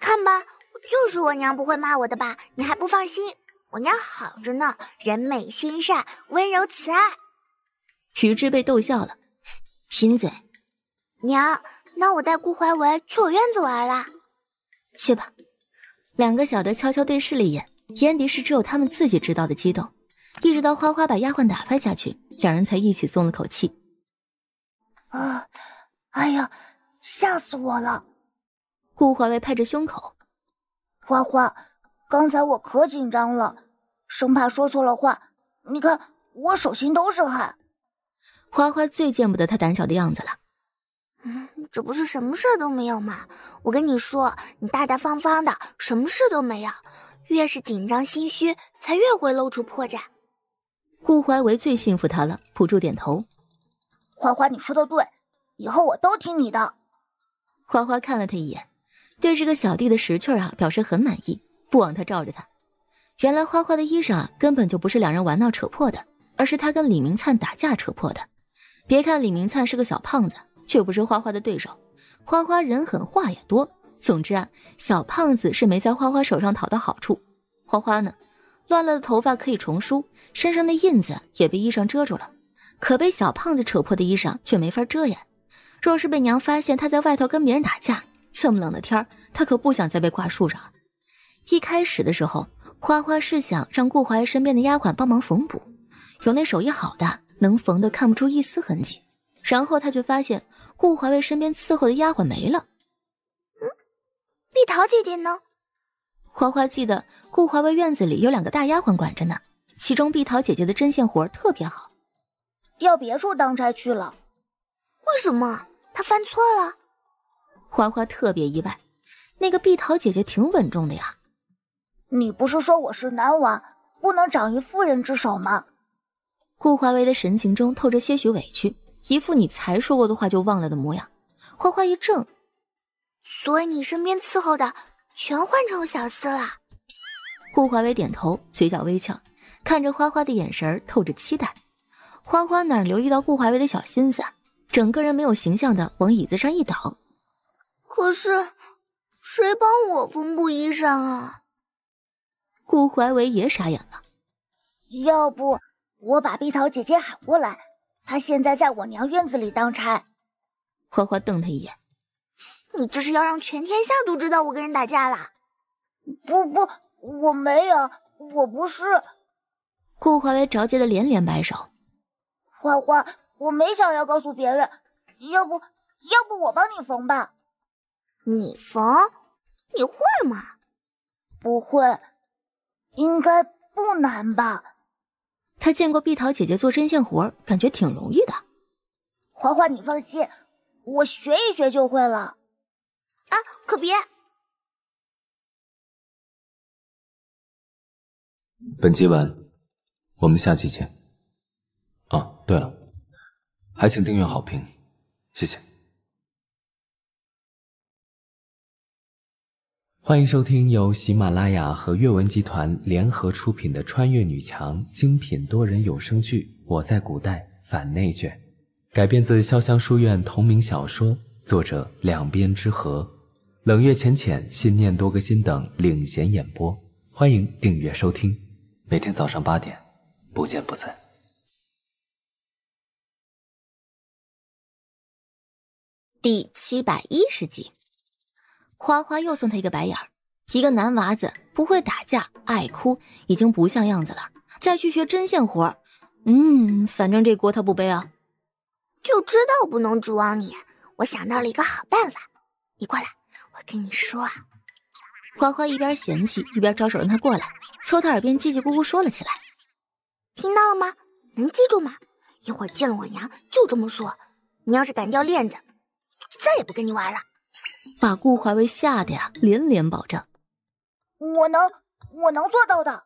看吧，就是我娘不会骂我的吧？你还不放心？我娘好着呢，人美心善，温柔慈爱。”于之被逗笑了：“贫嘴。”娘，那我带顾怀维去我院子玩啦。去吧，两个小的悄悄对视了一眼，眼底是只有他们自己知道的激动。一直到花花把丫鬟打发下去，两人才一起松了口气。啊，哎呀，吓死我了！顾怀卫拍着胸口，花花，刚才我可紧张了，生怕说错了话。你看我手心都是汗。花花最见不得他胆小的样子了。嗯，这不是什么事儿都没有吗？我跟你说，你大大方方的，什么事都没有。越是紧张心虚，才越会露出破绽。顾怀维最信服他了，辅助点头。花花，你说的对，以后我都听你的。花花看了他一眼，对这个小弟的识趣啊表示很满意，不枉他罩着他。原来花花的衣裳啊根本就不是两人玩闹扯破的，而是他跟李明灿打架扯破的。别看李明灿是个小胖子。却不是花花的对手，花花人狠话也多。总之啊，小胖子是没在花花手上讨到好处。花花呢，乱了的头发可以重梳，身上的印子也被衣裳遮住了。可被小胖子扯破的衣裳却没法遮掩。若是被娘发现他在外头跟别人打架，这么冷的天儿，他可不想再被挂树上。一开始的时候，花花是想让顾怀身边的丫鬟帮忙缝补，有那手艺好的能缝得看不出一丝痕迹。然后他却发现。顾怀威身边伺候的丫鬟没了，嗯，碧桃姐姐呢？花花记得顾怀威院子里有两个大丫鬟管着呢，其中碧桃姐姐的针线活特别好，调别处当差去了。为什么？她犯错了？花花特别意外，那个碧桃姐姐挺稳重的呀。你不是说我是男娃，不能长于妇人之手吗？顾怀威的神情中透着些许委屈。一副你才说过的话就忘了的模样，花花一怔，所以你身边伺候的全换成小厮了。顾怀维点头，嘴角微翘，看着花花的眼神透着期待。花花哪留意到顾怀维的小心思，整个人没有形象的往椅子上一倒。可是，谁帮我缝补衣裳啊？顾怀维也傻眼了，要不我把碧桃姐姐喊过来。他现在在我娘院子里当差，花花瞪他一眼。你这是要让全天下都知道我跟人打架了？不不，我没有，我不是。顾怀微着急的连连摆手。花花，我没想要告诉别人，要不要不我帮你缝吧？你缝？你会吗？不会，应该不难吧？他见过碧桃姐姐做针线活，感觉挺容易的。嬛嬛你放心，我学一学就会了。啊，可别！本集完，我们下期见。啊，对了，还请订阅、好评，谢谢。欢迎收听由喜马拉雅和阅文集团联合出品的穿越女强精品多人有声剧《我在古代反内卷》，改编自潇湘书院同名小说，作者两边之和，冷月浅浅、信念多个心等领衔演播。欢迎订阅收听，每天早上八点，不见不散。第七百一十集。花花又送他一个白眼儿，一个男娃子不会打架，爱哭，已经不像样子了。再去学针线活儿，嗯，反正这锅他不背啊。就知道不能指望你，我想到了一个好办法，你过来，我跟你说啊。花花一边嫌弃一边招手让他过来，凑他耳边叽叽咕咕说了起来，听到了吗？能记住吗？一会儿见了我娘就这么说，你要是敢掉链子，再也不跟你玩了。把顾怀威吓得呀，连连保证：“我能，我能做到的。”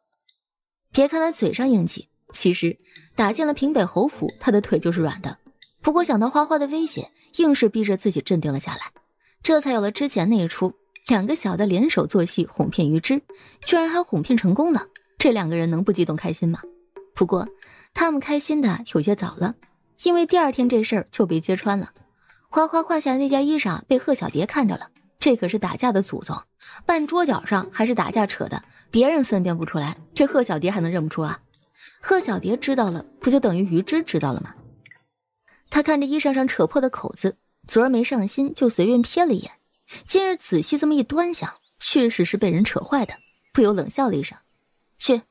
别看他嘴上硬气，其实打进了平北侯府，他的腿就是软的。不过想到花花的危险，硬是逼着自己镇定了下来，这才有了之前那一出，两个小的联手做戏哄骗于知，居然还哄骗成功了。这两个人能不激动开心吗？不过他们开心的有些早了，因为第二天这事儿就被揭穿了。花花换下的那件衣裳被贺小蝶看着了，这可是打架的祖宗，半桌角上还是打架扯的，别人分辨不出来，这贺小蝶还能认不出啊？贺小蝶知道了，不就等于于知知道了吗？她看着衣裳上扯破的口子，昨儿没上心就随便瞥了一眼，今日仔细这么一端详，确实是被人扯坏的，不由冷笑了一声，去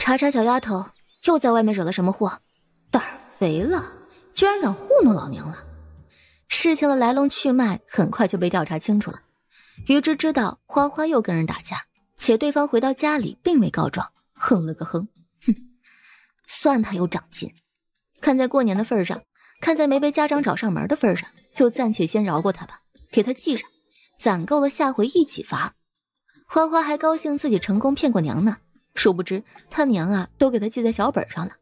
查查小丫头又在外面惹了什么祸，胆肥了，居然敢糊弄老娘了。事情的来龙去脉很快就被调查清楚了。于知知道花花又跟人打架，且对方回到家里并没告状，哼了个哼，哼，算他有长进。看在过年的份上，看在没被家长找上门的份上，就暂且先饶过他吧，给他记上，攒够了下回一起罚。花花还高兴自己成功骗过娘呢，殊不知他娘啊都给他记在小本上了，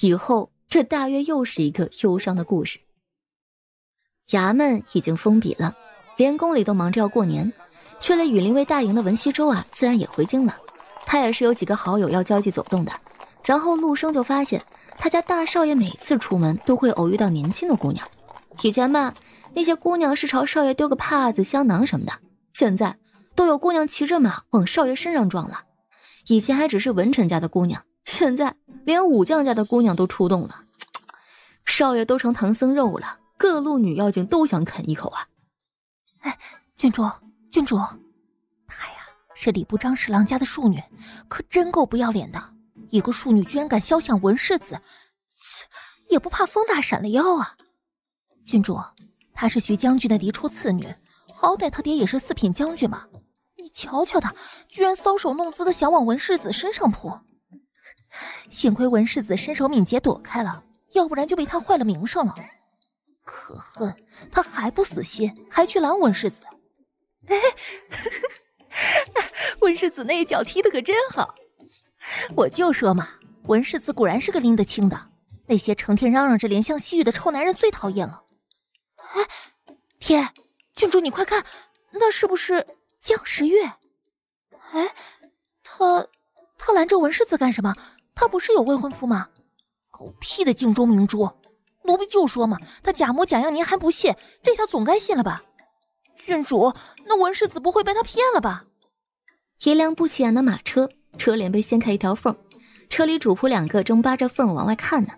以后这大约又是一个忧伤的故事。衙门已经封闭了，连宫里都忙着要过年。去了羽林卫大营的文西周啊，自然也回京了。他也是有几个好友要交际走动的。然后陆生就发现，他家大少爷每次出门都会偶遇到年轻的姑娘。以前吧，那些姑娘是朝少爷丢个帕子、香囊什么的。现在都有姑娘骑着马往少爷身上撞了。以前还只是文臣家的姑娘，现在连武将家的姑娘都出动了。少爷都成唐僧肉了。各路女妖精都想啃一口啊！哎，郡主，郡主，她呀是礼部张侍郎家的庶女，可真够不要脸的！一个庶女居然敢肖想文世子，切，也不怕风大闪了腰啊！郡主，她是徐将军的嫡出次女，好歹他爹也是四品将军嘛！你瞧瞧她，居然搔首弄姿的想往文世子身上扑，幸亏文世子身手敏捷躲开了，要不然就被她坏了名声了。可恨，他还不死心，还去拦文世子。哎，文 世子那一脚踢的可真好，我就说嘛，文世子果然是个拎得清的。那些成天嚷嚷着怜香惜玉的臭男人最讨厌了。哎，天，郡主你快看，那是不是江时月？哎，他他拦着文世子干什么？他不是有未婚夫吗？狗屁的镜中明珠！奴婢就说嘛，他假模假样您还不信，这下总该信了吧？郡主，那文世子不会被他骗了吧？一辆不起眼的马车，车帘被掀开一条缝，车里主仆两个正扒着缝往外看呢。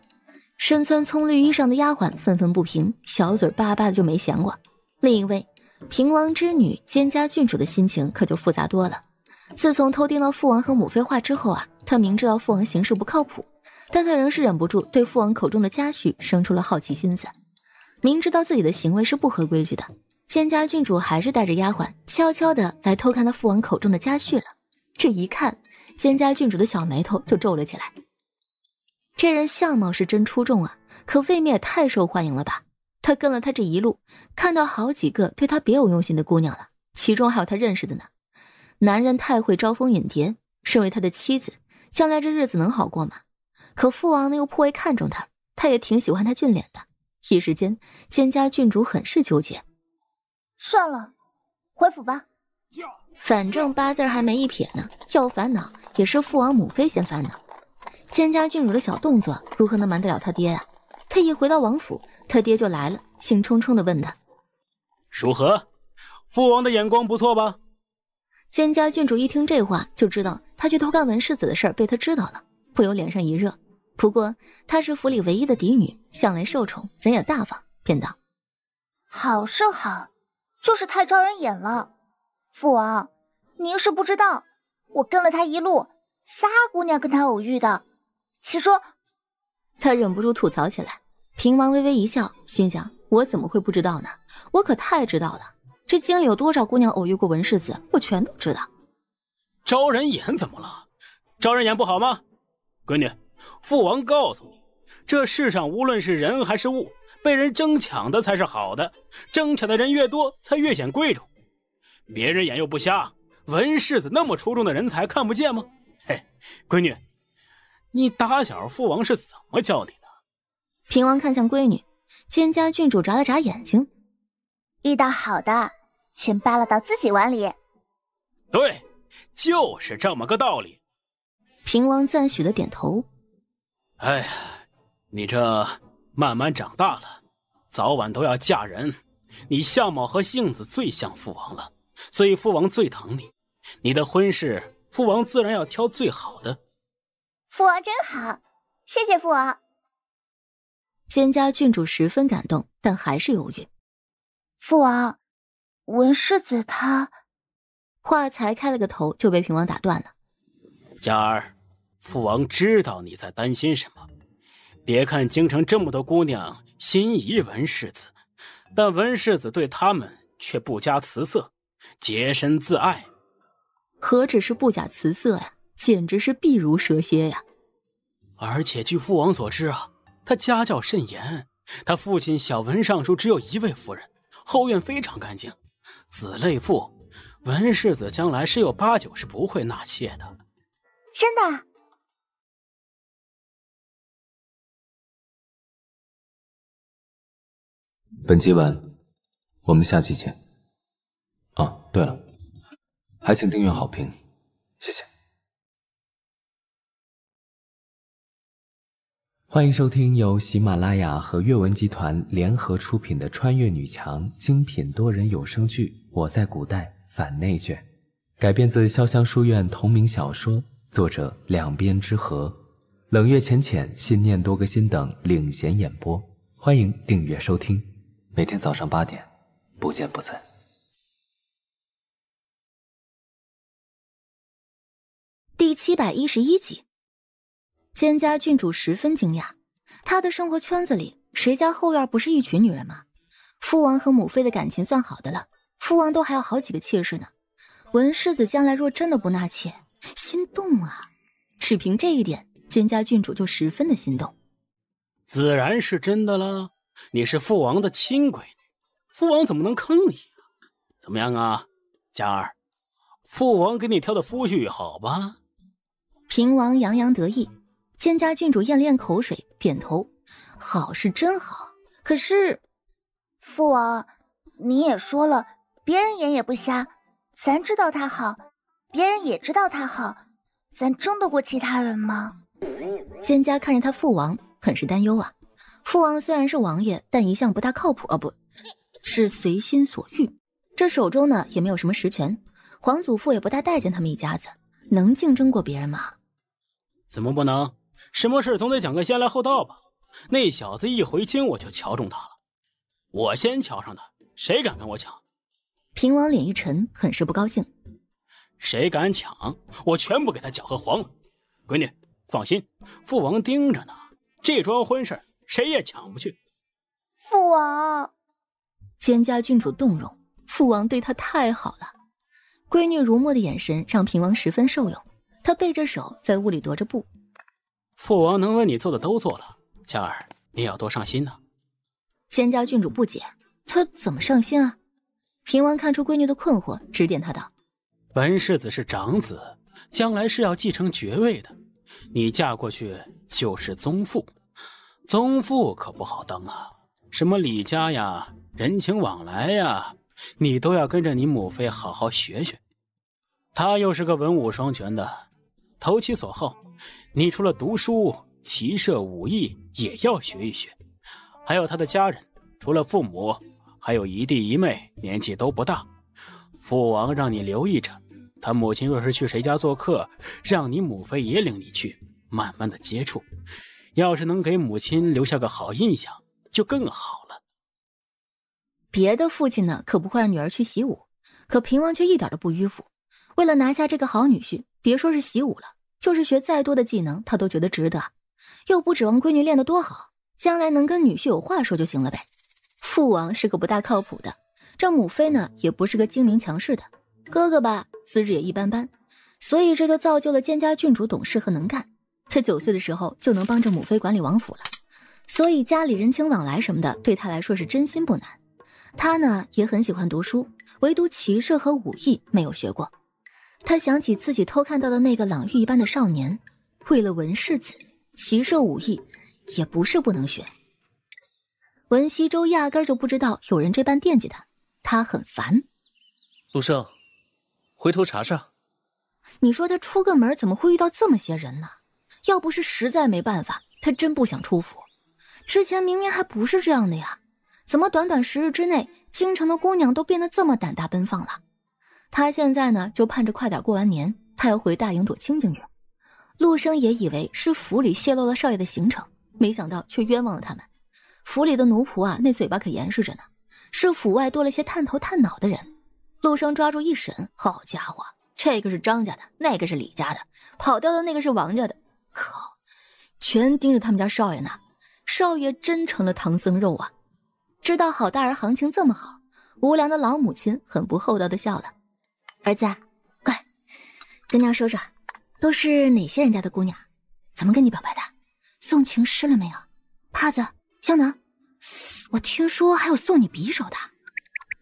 身穿葱绿衣裳的丫鬟愤愤不平，小嘴巴巴的就没闲过。另一位平王之女兼家郡主的心情可就复杂多了。自从偷听到父王和母妃话之后啊，她明知道父王行事不靠谱。但他仍是忍不住对父王口中的家婿生出了好奇心。思。明知道自己的行为是不合规矩的，监家郡主还是带着丫鬟悄悄地来偷看他父王口中的家婿了。这一看，监家郡主的小眉头就皱了起来。这人相貌是真出众啊，可未免也太受欢迎了吧？他跟了他这一路，看到好几个对他别有用心的姑娘了，其中还有他认识的呢。男人太会招蜂引蝶，身为他的妻子，将来这日子能好过吗？可父王呢又颇为看重他，他也挺喜欢他俊脸的，一时间，蒹葭郡主很是纠结。算了，回府吧。反正八字还没一撇呢，要烦恼也是父王母妃先烦恼。蒹葭郡主的小动作如何能瞒得了他爹啊？他一回到王府，他爹就来了，兴冲冲的问他：“如何？父王的眼光不错吧？”蒹葭郡主一听这话，就知道他去偷看文世子的事儿被他知道了，不由脸上一热。不过她是府里唯一的嫡女，向来受宠，人也大方，便道：“好是好，就是太招人眼了。”父王，您是不知道，我跟了他一路，仨姑娘跟他偶遇的。起初他忍不住吐槽起来。平王微微一笑，心想：我怎么会不知道呢？我可太知道了，这京里有多少姑娘偶遇过文世子，我全都知道。招人眼怎么了？招人眼不好吗？闺女。父王告诉你，这世上无论是人还是物，被人争抢的才是好的，争抢的人越多，才越显贵重。别人眼又不瞎，文世子那么出众的人才看不见吗？嘿，闺女，你打小父王是怎么教你的？平王看向闺女，蒹葭郡主眨了眨眼睛，遇到好的全扒拉到自己碗里。对，就是这么个道理。平王赞许的点头。哎呀，你这慢慢长大了，早晚都要嫁人。你相貌和性子最像父王了，所以父王最疼你。你的婚事，父王自然要挑最好的。父王真好，谢谢父王。蒹葭郡主十分感动，但还是犹豫。父王，文世子他……话才开了个头，就被平王打断了。佳儿。父王知道你在担心什么。别看京城这么多姑娘心仪文世子，但文世子对他们却不加辞色，洁身自爱。何止是不假辞色呀，简直是避如蛇蝎呀！而且据父王所知啊，他家教甚严，他父亲小文尚书只有一位夫人，后院非常干净。子类父，文世子将来十有八九是不会纳妾的。真的。本集完，我们下期见。啊，对了，还请订阅好评，谢谢。欢迎收听由喜马拉雅和阅文集团联合出品的穿越女强精品多人有声剧《我在古代反内卷》，改编自潇湘书院同名小说，作者两边之和，冷月浅浅、信念多个心等领衔演播，欢迎订阅收听。每天早上八点，不见不散。第七百一十一集，蒹葭郡主十分惊讶，她的生活圈子里，谁家后院不是一群女人吗？父王和母妃的感情算好的了，父王都还有好几个妾室呢。文世子将来若真的不纳妾，心动啊！只凭这一点，蒹葭郡主就十分的心动。自然是真的了。你是父王的亲闺女，父王怎么能坑你怎么样啊，佳儿，父王给你挑的夫婿好吧？平王洋洋得意，千家郡主咽咽口水，点头，好是真好。可是，父王，你也说了，别人眼也不瞎，咱知道他好，别人也知道他好，咱争得过其他人吗？千 家看着他父王，很是担忧啊。父王虽然是王爷，但一向不大靠谱。啊，不是随心所欲，这手中呢也没有什么实权，皇祖父也不大待见他们一家子，能竞争过别人吗？怎么不能？什么事总得讲个先来后到吧？那小子一回京我就瞧中他了，我先瞧上的，谁敢跟我抢？平王脸一沉，很是不高兴。谁敢抢，我全部给他搅和黄了。闺女，放心，父王盯着呢，这桩婚事。谁也抢不去。父王，蒹葭郡主动容，父王对她太好了。闺女如墨的眼神让平王十分受用。他背着手在屋里踱着步。父王能为你做的都做了，倩儿，你要多上心呢。蒹葭郡主不解，他怎么上心啊？平王看出闺女的困惑，指点他道：“文世子是长子，将来是要继承爵位的。你嫁过去就是宗妇。”宗父可不好当啊，什么李家呀，人情往来呀，你都要跟着你母妃好好学学。他又是个文武双全的，投其所好。你除了读书、骑射、武艺，也要学一学。还有他的家人，除了父母，还有一弟一妹，年纪都不大。父王让你留意着，他母亲若是去谁家做客，让你母妃也领你去，慢慢的接触。要是能给母亲留下个好印象，就更好了。别的父亲呢，可不会让女儿去习武，可平王却一点都不迂腐。为了拿下这个好女婿，别说是习武了，就是学再多的技能，他都觉得值得。又不指望闺女练得多好，将来能跟女婿有话说就行了呗。父王是个不大靠谱的，这母妃呢，也不是个精明强势的，哥哥吧，资质也一般般，所以这就造就了监家郡主懂事和能干。他九岁的时候就能帮着母妃管理王府了，所以家里人情往来什么的对他来说是真心不难。他呢也很喜欢读书，唯独骑射和武艺没有学过。他想起自己偷看到的那个朗玉一般的少年，为了文世子，骑射武艺也不是不能学。文西周压根就不知道有人这般惦记他，他很烦。陆胜，回头查查。你说他出个门怎么会遇到这么些人呢？要不是实在没办法，他真不想出府。之前明明还不是这样的呀，怎么短短十日之内，京城的姑娘都变得这么胆大奔放了？他现在呢，就盼着快点过完年，他要回大营躲清静去。陆生也以为是府里泄露了少爷的行程，没想到却冤枉了他们。府里的奴仆啊，那嘴巴可严实着呢。是府外多了些探头探脑的人。陆生抓住一审，好家伙，这个是张家的，那个是李家的，跑掉的那个是王家的。靠，全盯着他们家少爷呢，少爷真成了唐僧肉啊！知道郝大儿行情这么好，无良的老母亲很不厚道的笑了。儿子，乖，跟娘说说，都是哪些人家的姑娘，怎么跟你表白的？送情诗了没有？帕子、香囊，我听说还有送你匕首的。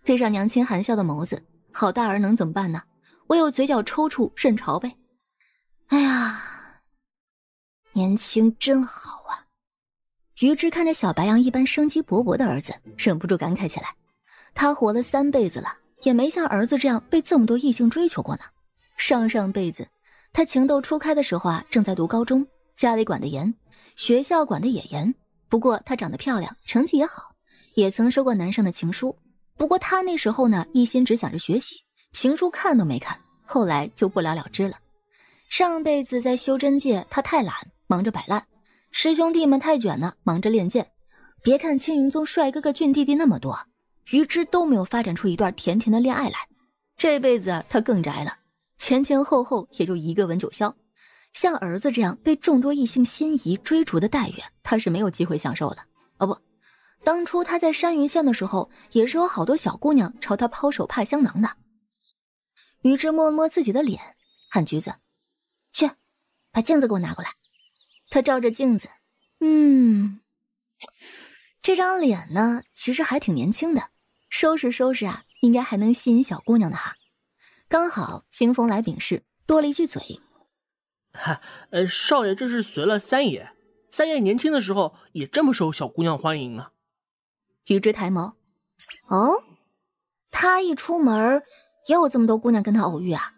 对上娘亲含笑的眸子，郝大儿能怎么办呢？唯有嘴角抽搐，甚潮呗。哎呀！年轻真好啊！于之看着小白羊一般生机勃勃的儿子，忍不住感慨起来。他活了三辈子了，也没像儿子这样被这么多异性追求过呢。上上辈子，他情窦初开的时候啊，正在读高中，家里管得严，学校管得也严。不过她长得漂亮，成绩也好，也曾收过男生的情书。不过她那时候呢，一心只想着学习，情书看都没看，后来就不了了之了。上辈子在修真界，她太懒。忙着摆烂，师兄弟们太卷了，忙着练剑。别看青云宗帅哥哥俊弟弟那么多，于之都没有发展出一段甜甜的恋爱来。这辈子他更宅了，前前后后也就一个文九霄。像儿子这样被众多异性心仪追逐的待遇，他是没有机会享受了。哦不，当初他在山云县的时候，也是有好多小姑娘朝他抛手帕香囊的。于之摸了摸自己的脸，喊橘子，去，把镜子给我拿过来。他照着镜子，嗯，这张脸呢，其实还挺年轻的，收拾收拾啊，应该还能吸引小姑娘的哈。刚好清风来禀事，多了一句嘴。哈，呃，少爷这是随了三爷，三爷年轻的时候也这么受小姑娘欢迎呢。雨之抬眸，哦，他一出门，也有这么多姑娘跟他偶遇啊。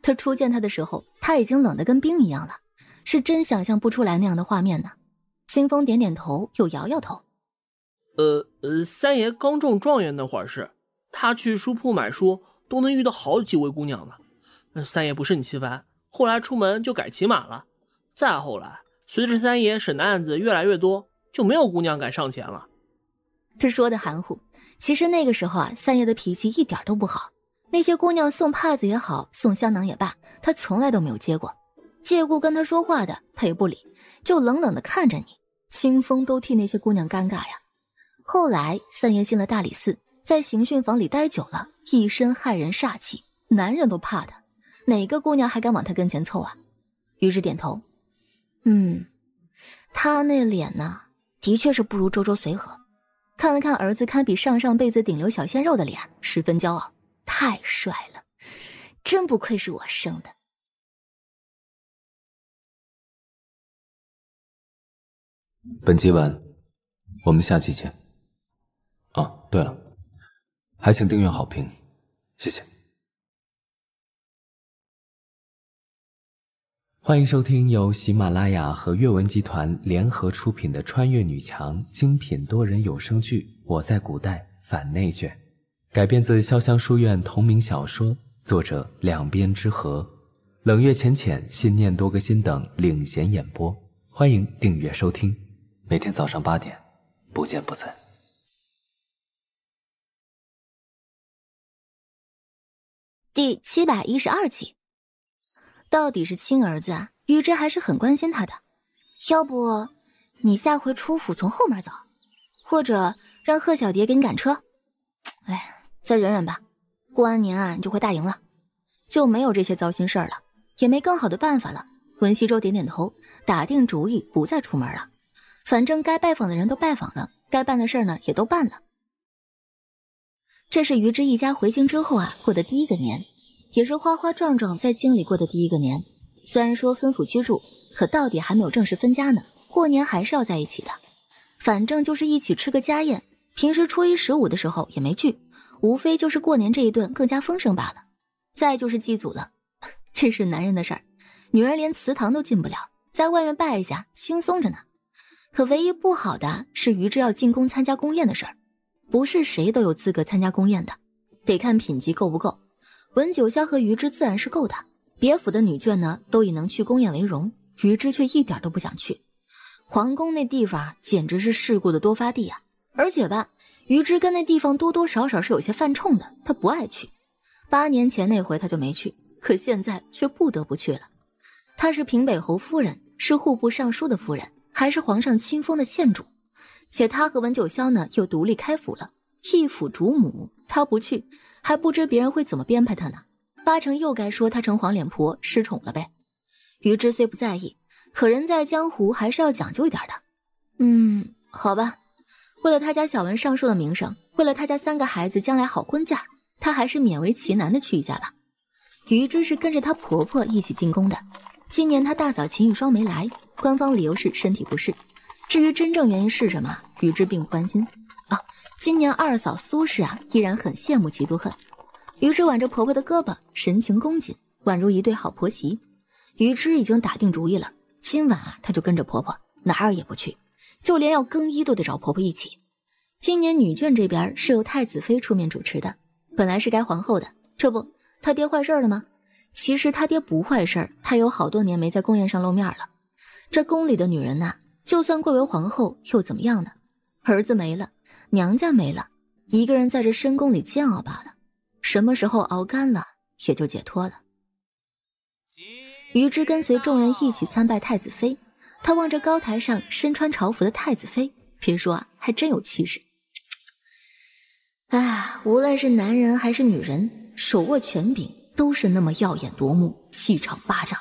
他初见他的时候，他已经冷得跟冰一样了。是真想象不出来那样的画面呢。清风点点头，又摇摇头。呃呃，三爷刚中状元那会儿是，他去书铺买书都能遇到好几位姑娘呢。三爷不胜其烦，后来出门就改骑马了。再后来，随着三爷审的案子越来越多，就没有姑娘敢上前了。他说的含糊，其实那个时候啊，三爷的脾气一点都不好。那些姑娘送帕子也好，送香囊也罢，他从来都没有接过。借故跟他说话的，他也不理，就冷冷的看着你。清风都替那些姑娘尴尬呀。后来三爷进了大理寺，在刑讯房里待久了，一身骇人煞气，男人都怕他，哪个姑娘还敢往他跟前凑啊？于是点头，嗯，他那脸呢，的确是不如周周随和。看了看儿子堪比上上辈子顶流小鲜肉的脸，十分骄傲，太帅了，真不愧是我生的。本集完，我们下期见。啊，对了，还请订阅好评，谢谢。欢迎收听由喜马拉雅和阅文集团联合出品的穿越女强精品多人有声剧《我在古代反内卷》，改编自潇湘书院同名小说，作者两边之和、冷月浅浅、信念多个心等领衔演播。欢迎订阅收听。每天早上八点，不见不散。第七百一十二集，到底是亲儿子啊，玉芝还是很关心他的。要不你下回出府从后门走，或者让贺小蝶给你赶车。哎，再忍忍吧，过完年啊你就回大营了，就没有这些糟心事儿了，也没更好的办法了。文西周点点头，打定主意不再出门了。反正该拜访的人都拜访了，该办的事儿呢也都办了。这是于之一家回京之后啊过的第一个年，也是花花壮壮在京里过的第一个年。虽然说分府居住，可到底还没有正式分家呢。过年还是要在一起的，反正就是一起吃个家宴。平时初一十五的时候也没聚，无非就是过年这一顿更加丰盛罢了。再就是祭祖了，这是男人的事儿，女人连祠堂都进不了，在外面拜一下轻松着呢。可唯一不好的是，于之要进宫参加宫宴的事儿，不是谁都有资格参加宫宴的，得看品级够不够。文九霄和于之自然是够的，别府的女眷呢都以能去宫宴为荣，于之却一点都不想去。皇宫那地方简直是事故的多发地啊！而且吧，于之跟那地方多多少少是有些犯冲的，他不爱去。八年前那回他就没去，可现在却不得不去了。他是平北侯夫人，是户部尚书的夫人。还是皇上亲封的县主，且他和文九霄呢又独立开府了。一府主母，他不去，还不知别人会怎么编排他呢。八成又该说他成黄脸婆失宠了呗。于之虽不在意，可人在江湖还是要讲究一点的。嗯，好吧，为了他家小文尚书的名声，为了他家三个孩子将来好婚嫁，他还是勉为其难的去一下吧。于之是跟着他婆婆一起进宫的。今年他大嫂秦玉霜没来，官方理由是身体不适，至于真正原因是什么，雨之并不关心。哦，今年二嫂苏氏啊，依然很羡慕嫉妒恨。于之挽着婆婆的胳膊，神情恭谨，宛如一对好婆媳。于之已经打定主意了，今晚啊，她就跟着婆婆哪儿也不去，就连要更衣都得找婆婆一起。今年女眷这边是由太子妃出面主持的，本来是该皇后的，这不她爹坏事了吗？其实他爹不坏事儿，他有好多年没在宫宴上露面了。这宫里的女人呐，就算贵为皇后又怎么样呢？儿子没了，娘家没了，一个人在这深宫里煎熬罢了。什么时候熬干了，也就解脱了。于之跟随众人一起参拜太子妃，他望着高台上身穿朝服的太子妃，别说啊，还真有气势。哎，无论是男人还是女人，手握权柄。都是那么耀眼夺目，气场霸占。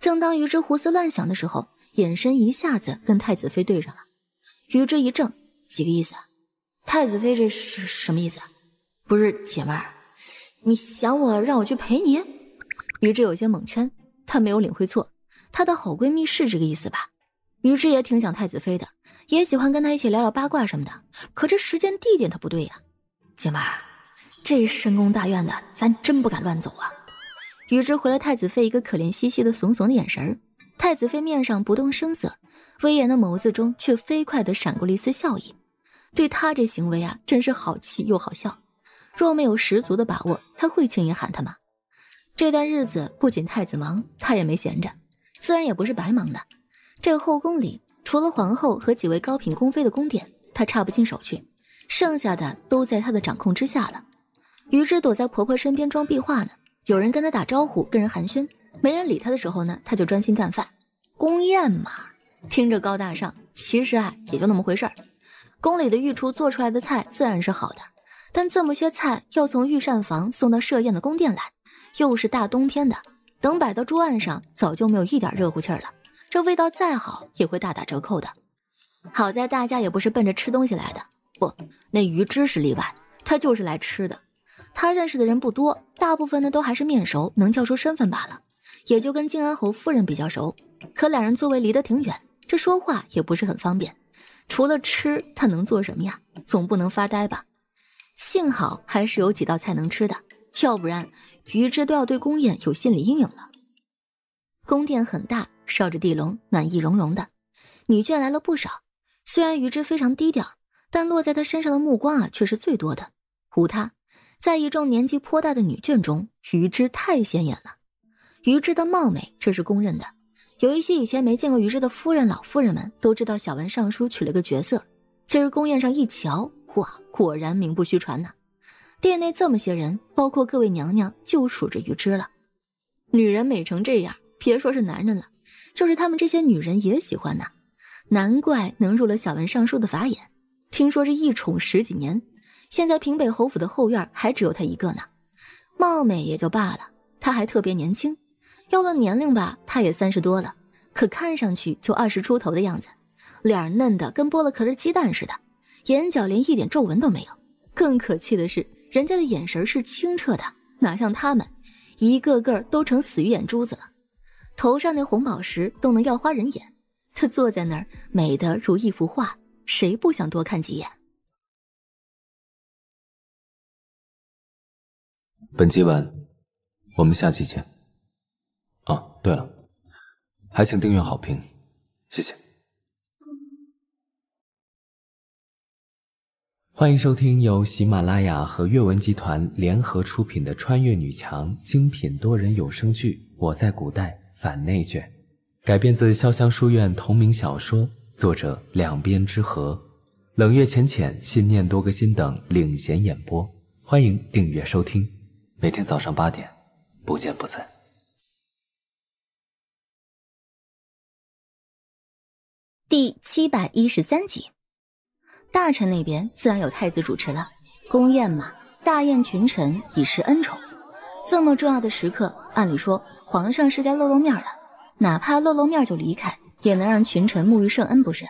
正当于之胡思乱想的时候，眼神一下子跟太子妃对上了。于之一怔，几个意思啊？太子妃这是什么意思啊？不是姐们儿，你想我让我去陪你？于之有些懵圈，她没有领会错，她的好闺蜜是这个意思吧？于之也挺想太子妃的，也喜欢跟她一起聊聊八卦什么的，可这时间地点她不对呀，姐们儿。这深宫大院的，咱真不敢乱走啊！与之回了太子妃一个可怜兮兮的、怂怂的眼神太子妃面上不动声色，威严的眸子中却飞快的闪过了一丝笑意。对他这行为啊，真是好气又好笑。若没有十足的把握，他会轻易喊他吗？这段日子不仅太子忙，他也没闲着，自然也不是白忙的。这后宫里除了皇后和几位高品宫妃的宫殿，他插不进手去，剩下的都在他的掌控之下了。于之躲在婆婆身边装壁画呢。有人跟她打招呼，跟人寒暄；没人理她的时候呢，她就专心干饭。宫宴嘛，听着高大上，其实啊也就那么回事儿。宫里的御厨做出来的菜自然是好的，但这么些菜要从御膳房送到设宴的宫殿来，又是大冬天的，等摆到桌案上，早就没有一点热乎气儿了。这味道再好，也会大打折扣的。好在大家也不是奔着吃东西来的，不，那鱼之是例外，他就是来吃的。他认识的人不多，大部分呢都还是面熟，能叫出身份罢了。也就跟靖安侯夫人比较熟，可两人座位离得挺远，这说话也不是很方便。除了吃，他能做什么呀？总不能发呆吧？幸好还是有几道菜能吃的，要不然于之都要对宫宴有心理阴影了。宫殿很大，烧着地龙，暖意融融的。女眷来了不少，虽然于之非常低调，但落在他身上的目光啊却是最多的，无他。在一众年纪颇大的女眷中，于之太显眼了。于之的貌美，这是公认的。有一些以前没见过于之的夫人、老夫人们，都知道小文尚书娶了个绝色。今儿宫宴上一瞧，哇，果然名不虚传呐！殿内这么些人，包括各位娘娘，就数着于之了。女人美成这样，别说是男人了，就是他们这些女人也喜欢呐。难怪能入了小文尚书的法眼，听说是一宠十几年。现在平北侯府的后院还只有她一个呢，貌美也就罢了，她还特别年轻。要论年龄吧，她也三十多了，可看上去就二十出头的样子，脸嫩的跟剥了壳的鸡蛋似的，眼角连一点皱纹都没有。更可气的是，人家的眼神是清澈的，哪像他们，一个个都成死鱼眼珠子了，头上那红宝石都能要花人眼。她坐在那儿，美得如一幅画，谁不想多看几眼？本集完，我们下期见。啊，对了，还请订阅好评，谢谢。欢迎收听由喜马拉雅和阅文集团联合出品的穿越女强精品多人有声剧《我在古代反内卷》，改编自潇湘书院同名小说，作者两边之和，冷月浅浅、信念多个心等领衔演播。欢迎订阅收听。每天早上八点，不见不散。第七百一十三集，大臣那边自然有太子主持了。宫宴嘛，大宴群臣以示恩宠。这么重要的时刻，按理说皇上是该露露面了。哪怕露露面就离开，也能让群臣沐浴圣恩，不是？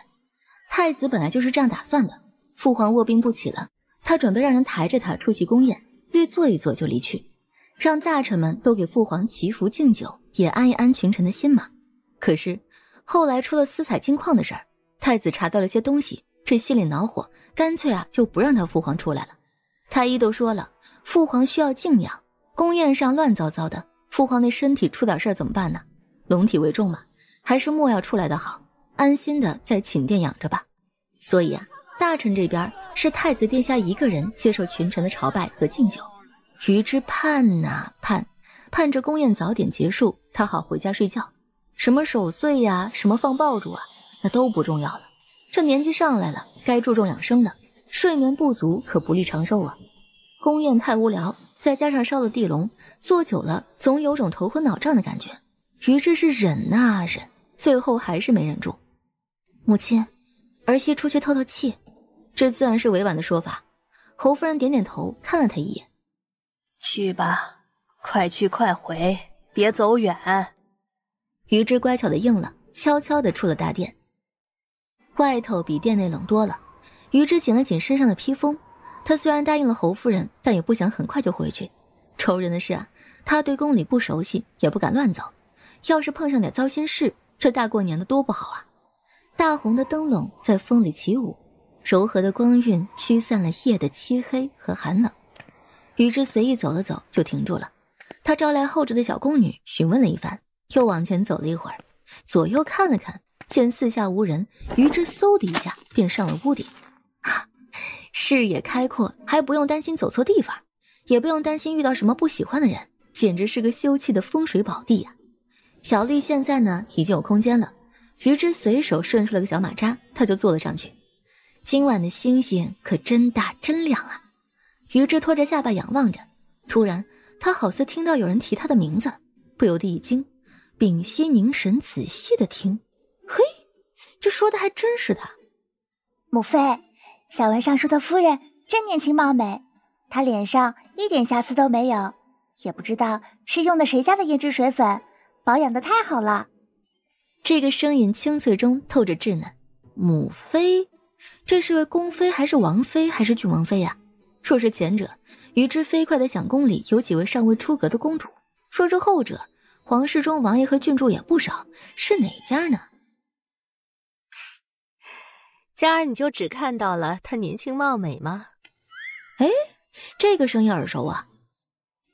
太子本来就是这样打算的。父皇卧病不起了，他准备让人抬着他出席宫宴。略坐一坐就离去，让大臣们都给父皇祈福敬酒，也安一安群臣的心嘛。可是后来出了私采金矿的事儿，太子查到了些东西，这心里恼火，干脆啊就不让他父皇出来了。太医都说了，父皇需要静养，宫宴上乱糟糟的，父皇那身体出点事儿怎么办呢？龙体为重嘛，还是莫要出来的好，安心的在寝殿养着吧。所以啊。大臣这边是太子殿下一个人接受群臣的朝拜和敬酒，于之盼呐盼，盼着宫宴早点结束，他好回家睡觉。什么守岁呀，什么放爆竹啊，那都不重要了。这年纪上来了，该注重养生了。睡眠不足可不利长寿啊。宫宴太无聊，再加上烧了地龙，坐久了总有种头昏脑胀的感觉。于之是忍呐忍，最后还是没忍住。母亲，儿媳出去透透气。这自然是委婉的说法。侯夫人点点头，看了他一眼：“去吧，快去快回，别走远。”于之乖巧的应了，悄悄的出了大殿。外头比殿内冷多了。于之紧了紧身上的披风。他虽然答应了侯夫人，但也不想很快就回去。仇人的事啊，他对宫里不熟悉，也不敢乱走。要是碰上点糟心事，这大过年的多不好啊！大红的灯笼在风里起舞。柔和的光晕驱散了夜的漆黑和寒冷，于之随意走了走，就停住了。他招来候着的小宫女，询问了一番，又往前走了一会儿，左右看了看，见四下无人，于之嗖的一下便上了屋顶。啊，视野开阔，还不用担心走错地方，也不用担心遇到什么不喜欢的人，简直是个休憩的风水宝地呀！小丽现在呢已经有空间了，于之随手顺出了个小马扎，他就坐了上去。今晚的星星可真大，真亮啊！于之拖着下巴仰望着，突然，他好似听到有人提他的名字，不由得一惊，屏息凝神，仔细的听。嘿，这说的还真是他！母妃，小文尚书的夫人真年轻貌美，她脸上一点瑕疵都没有，也不知道是用的谁家的胭脂水粉，保养的太好了。这个声音清脆中透着稚嫩，母妃。这是位宫妃还是王妃还是郡王妃呀？说是前者，于之飞快的想，宫里有几位尚未出阁的公主；说是后者，皇室中王爷和郡主也不少，是哪家呢？佳 儿你就只看到了她年轻貌美吗？哎，这个声音耳熟啊！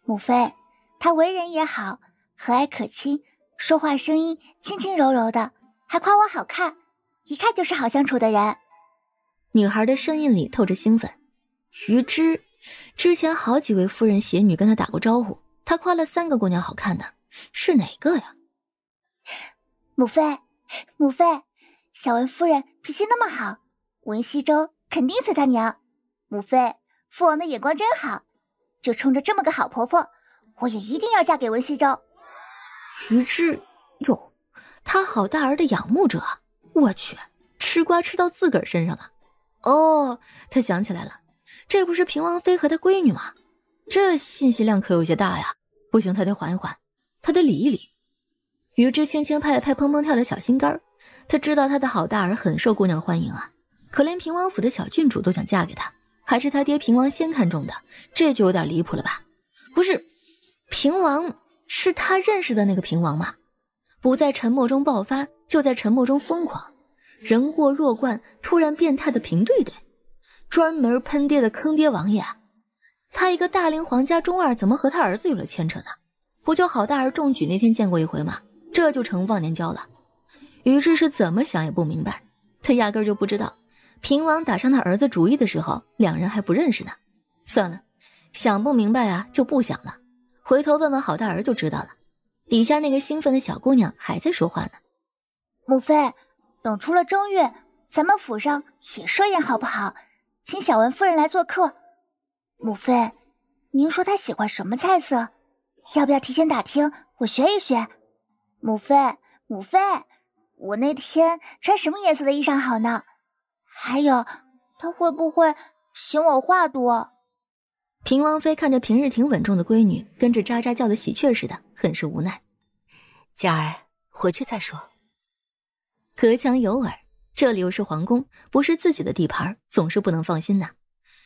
母妃，她为人也好，和蔼可亲，说话声音轻轻柔柔的，还夸我好看，一看就是好相处的人。女孩的声音里透着兴奋。于之，之前好几位夫人、贤女跟他打过招呼，他夸了三个姑娘好看呢，是哪个呀？母妃，母妃，小文夫人脾气那么好，文熙周肯定随她娘。母妃，父王的眼光真好，就冲着这么个好婆婆，我也一定要嫁给文熙周。于之，哟，他好大儿的仰慕者，我去，吃瓜吃到自个儿身上了。哦，他想起来了，这不是平王妃和他闺女吗？这信息量可有些大呀！不行，他得缓一缓，他得理一理。于之轻轻拍了拍砰砰跳的小心肝他知道他的好大儿很受姑娘欢迎啊，可连平王府的小郡主都想嫁给他，还是他爹平王先看中的，这就有点离谱了吧？不是，平王是他认识的那个平王吗？不在沉默中爆发，就在沉默中疯狂。人过弱冠，突然变态的平对对，专门喷爹的坑爹王爷啊！他一个大龄皇家中二，怎么和他儿子有了牵扯呢？不就好大儿中举那天见过一回吗？这就成忘年交了。于志是怎么想也不明白，他压根就不知道平王打上他儿子主意的时候，两人还不认识呢。算了，想不明白啊就不想了，回头问问好大儿就知道了。底下那个兴奋的小姑娘还在说话呢，母妃。等出了正月，咱们府上也设宴好不好？请小文夫人来做客。母妃，您说她喜欢什么菜色？要不要提前打听？我学一学。母妃，母妃，我那天穿什么颜色的衣裳好呢？还有，她会不会嫌我话多？平王妃看着平日挺稳重的闺女，跟着喳喳叫的喜鹊似的，很是无奈。佳儿，回去再说。隔墙有耳，这里又是皇宫，不是自己的地盘，总是不能放心呐。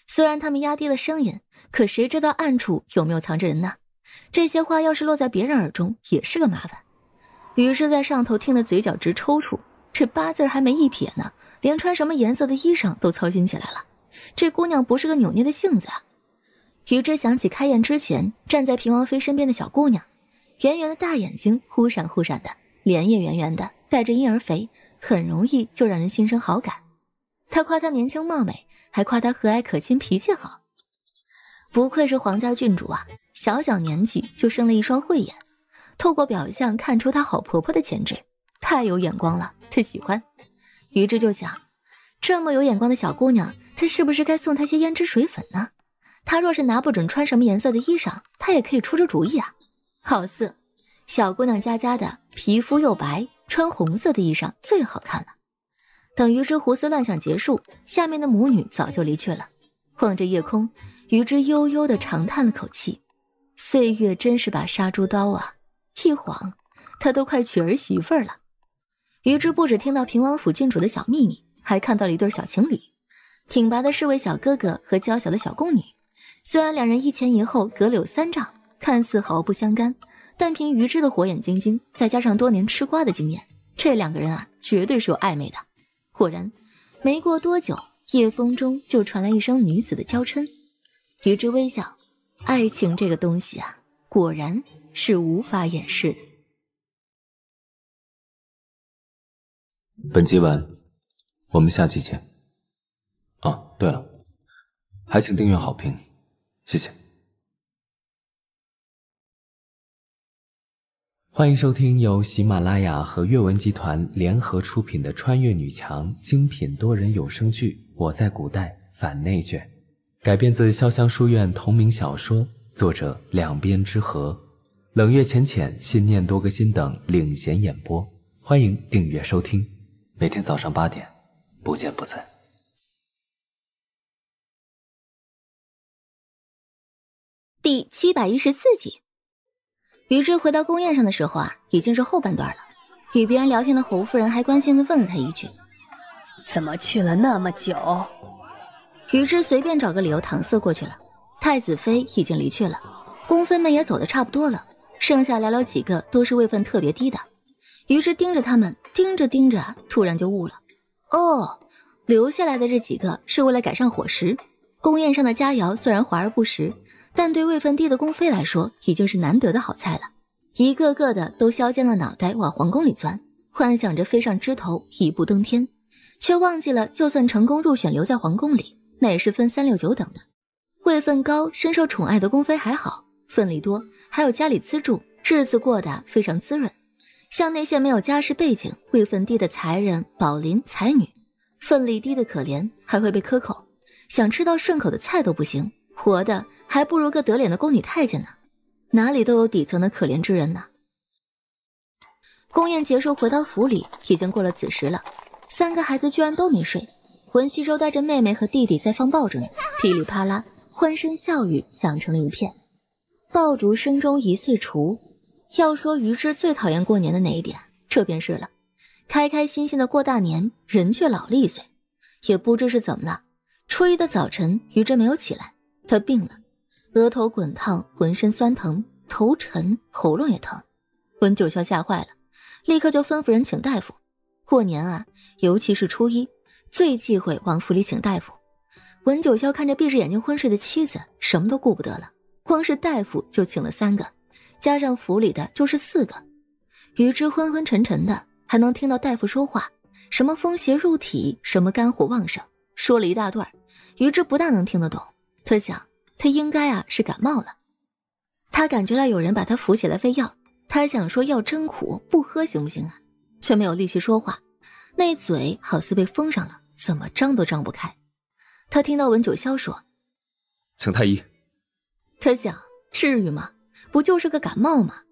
虽然他们压低了声音，可谁知道暗处有没有藏着人呢？这些话要是落在别人耳中，也是个麻烦。于是，在上头听得嘴角直抽搐，这八字还没一撇呢，连穿什么颜色的衣裳都操心起来了。这姑娘不是个扭捏的性子啊。于之想起开宴之前站在平王妃身边的小姑娘，圆圆的大眼睛忽闪忽闪的，脸也圆圆的，带着婴儿肥。很容易就让人心生好感。他夸她年轻貌美，还夸她和蔼可亲，脾气好。不愧是皇家郡主啊，小小年纪就生了一双慧眼，透过表象看出她好婆婆的潜质，太有眼光了，他喜欢。于是就想，这么有眼光的小姑娘，他是不是该送她些胭脂水粉呢？她若是拿不准穿什么颜色的衣裳，他也可以出出主意啊。好色，小姑娘家家的，皮肤又白。穿红色的衣裳最好看了。等于之胡思乱想结束，下面的母女早就离去了。望着夜空，于之悠悠地长叹了口气：岁月真是把杀猪刀啊！一晃，他都快娶儿媳妇了。于之不止听到平王府郡主的小秘密，还看到了一对小情侣：挺拔的侍卫小哥哥和娇小的小宫女。虽然两人一前一后，隔了有三丈，看似毫不相干。但凭于之的火眼金睛，再加上多年吃瓜的经验，这两个人啊，绝对是有暧昧的。果然，没过多久，夜风中就传来一声女子的娇嗔。于之微笑，爱情这个东西啊，果然是无法掩饰的。本集完，我们下期见。啊，对了，还请订阅、好评，谢谢。欢迎收听由喜马拉雅和阅文集团联合出品的穿越女强精品多人有声剧《我在古代反内卷》，改编自潇湘书院同名小说，作者两边之和，冷月浅浅、信念多个心等领衔演播。欢迎订阅收听，每天早上八点，不见不散。第七百一十四集。于之回到宫宴上的时候啊，已经是后半段了。与别人聊天的侯夫人还关心地问了他一句：“怎么去了那么久？”于之随便找个理由搪塞过去了。太子妃已经离去了，宫妃们也走得差不多了，剩下寥寥几个都是位分特别低的。于之盯着他们，盯着盯着，突然就悟了：哦，留下来的这几个是为了改善伙食。宫宴上的佳肴虽然华而不实。但对位分低的宫妃来说，已经是难得的好菜了。一个个的都削尖了脑袋往皇宫里钻，幻想着飞上枝头一步登天，却忘记了，就算成功入选留在皇宫里，那也是分三六九等的。位分高、深受宠爱的宫妃还好，分力多，还有家里资助，日子过得非常滋润。像那些没有家世背景、位分低的才人、宝林才女，分力低的可怜，还会被克扣，想吃到顺口的菜都不行。活的还不如个得脸的宫女太监呢，哪里都有底层的可怜之人呢。宫宴结束，回到府里，已经过了子时了。三个孩子居然都没睡，文熙周带着妹妹和弟弟在放爆竹呢，噼里啪啦，欢声笑语响成了一片。爆竹声中一岁除。要说于之最讨厌过年的哪一点，这便是了。开开心心的过大年，人却老了一岁。也不知是怎么了，初一的早晨，于之没有起来。他病了，额头滚烫，浑身酸疼，头沉，喉咙也疼。文九霄吓坏了，立刻就吩咐人请大夫。过年啊，尤其是初一，最忌讳往府里请大夫。文九霄看着闭着眼睛昏睡的妻子，什么都顾不得了，光是大夫就请了三个，加上府里的就是四个。于之昏昏沉沉的，还能听到大夫说话，什么风邪入体，什么肝火旺盛，说了一大段于之不大能听得懂。他想，他应该啊是感冒了。他感觉到有人把他扶起来喂药，他想说药真苦，不喝行不行啊？却没有力气说话，那嘴好似被封上了，怎么张都张不开。他听到文九霄说：“请太医。”他想，至于吗？不就是个感冒吗？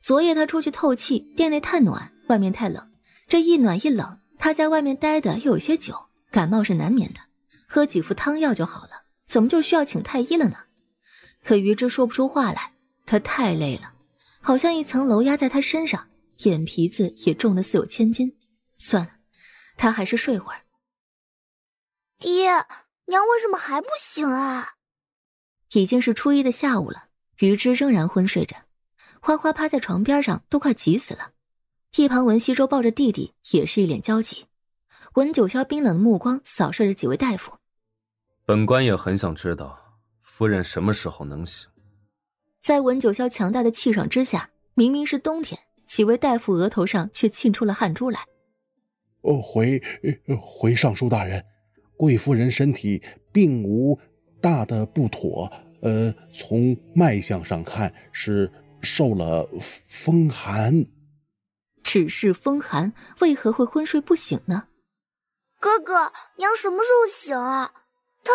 昨夜他出去透气，店内太暖，外面太冷，这一暖一冷，他在外面待的又有些久，感冒是难免的，喝几副汤药就好了。怎么就需要请太医了呢？可余之说不出话来，他太累了，好像一层楼压在他身上，眼皮子也重的似有千斤。算了，他还是睡会儿。爹娘为什么还不醒啊？已经是初一的下午了，余之仍然昏睡着，花花趴在床边上都快急死了。一旁文西周抱着弟弟，也是一脸焦急。文九霄冰冷的目光扫射着几位大夫。本官也很想知道，夫人什么时候能醒？在文九霄强大的气场之下，明明是冬天，几位大夫额头上却沁出了汗珠来。哦，回，回尚书大人，贵夫人身体并无大的不妥，呃，从脉象上看是受了风寒。只是风寒，为何会昏睡不醒呢？哥哥，娘什么时候醒啊？他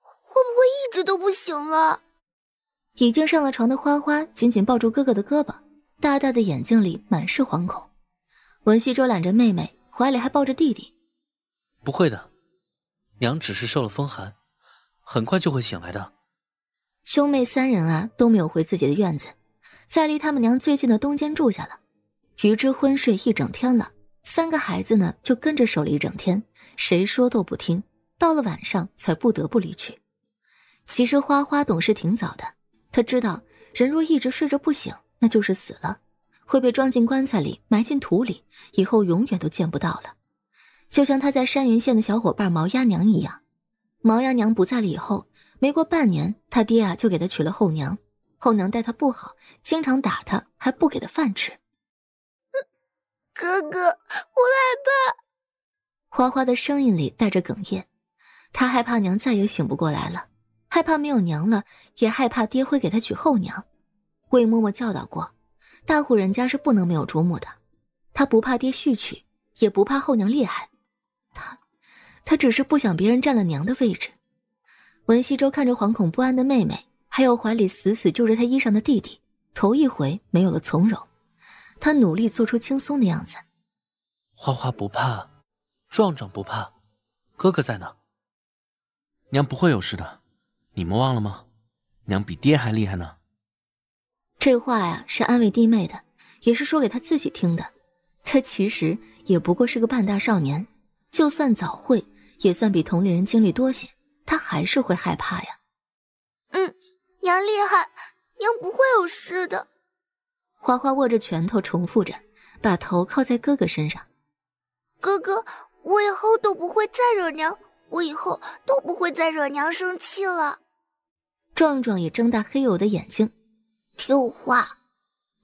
会不会一直都不醒了？已经上了床的花花紧紧抱住哥哥的胳膊，大大的眼睛里满是惶恐。文西周揽着妹妹，怀里还抱着弟弟。不会的，娘只是受了风寒，很快就会醒来的。兄妹三人啊，都没有回自己的院子，在离他们娘最近的东间住下了。于之昏睡一整天了，三个孩子呢，就跟着守了一整天，谁说都不听。到了晚上才不得不离去。其实花花懂事挺早的，他知道人若一直睡着不醒，那就是死了，会被装进棺材里埋进土里，以后永远都见不到了。就像他在山云县的小伙伴毛丫娘一样，毛丫娘不在了以后，没过半年，他爹啊就给他娶了后娘，后娘待他不好，经常打他，还不给他饭吃。哥哥，我害怕。花花的声音里带着哽咽。他害怕娘再也醒不过来了，害怕没有娘了，也害怕爹会给他娶后娘。魏嬷嬷教导过，大户人家是不能没有主母的。他不怕爹续娶，也不怕后娘厉害，他，他只是不想别人占了娘的位置。文西周看着惶恐不安的妹妹，还有怀里死死揪着他衣裳的弟弟，头一回没有了从容。他努力做出轻松的样子。花花不怕，壮壮不怕，哥哥在呢。娘不会有事的，你们忘了吗？娘比爹还厉害呢。这话呀是安慰弟妹的，也是说给他自己听的。他其实也不过是个半大少年，就算早会，也算比同龄人经历多些，他还是会害怕呀。嗯，娘厉害，娘不会有事的。花花握着拳头重复着，把头靠在哥哥身上。哥哥，我以后都不会再惹娘。我以后都不会再惹娘生气了。壮壮也睁大黑黝的眼睛，听话。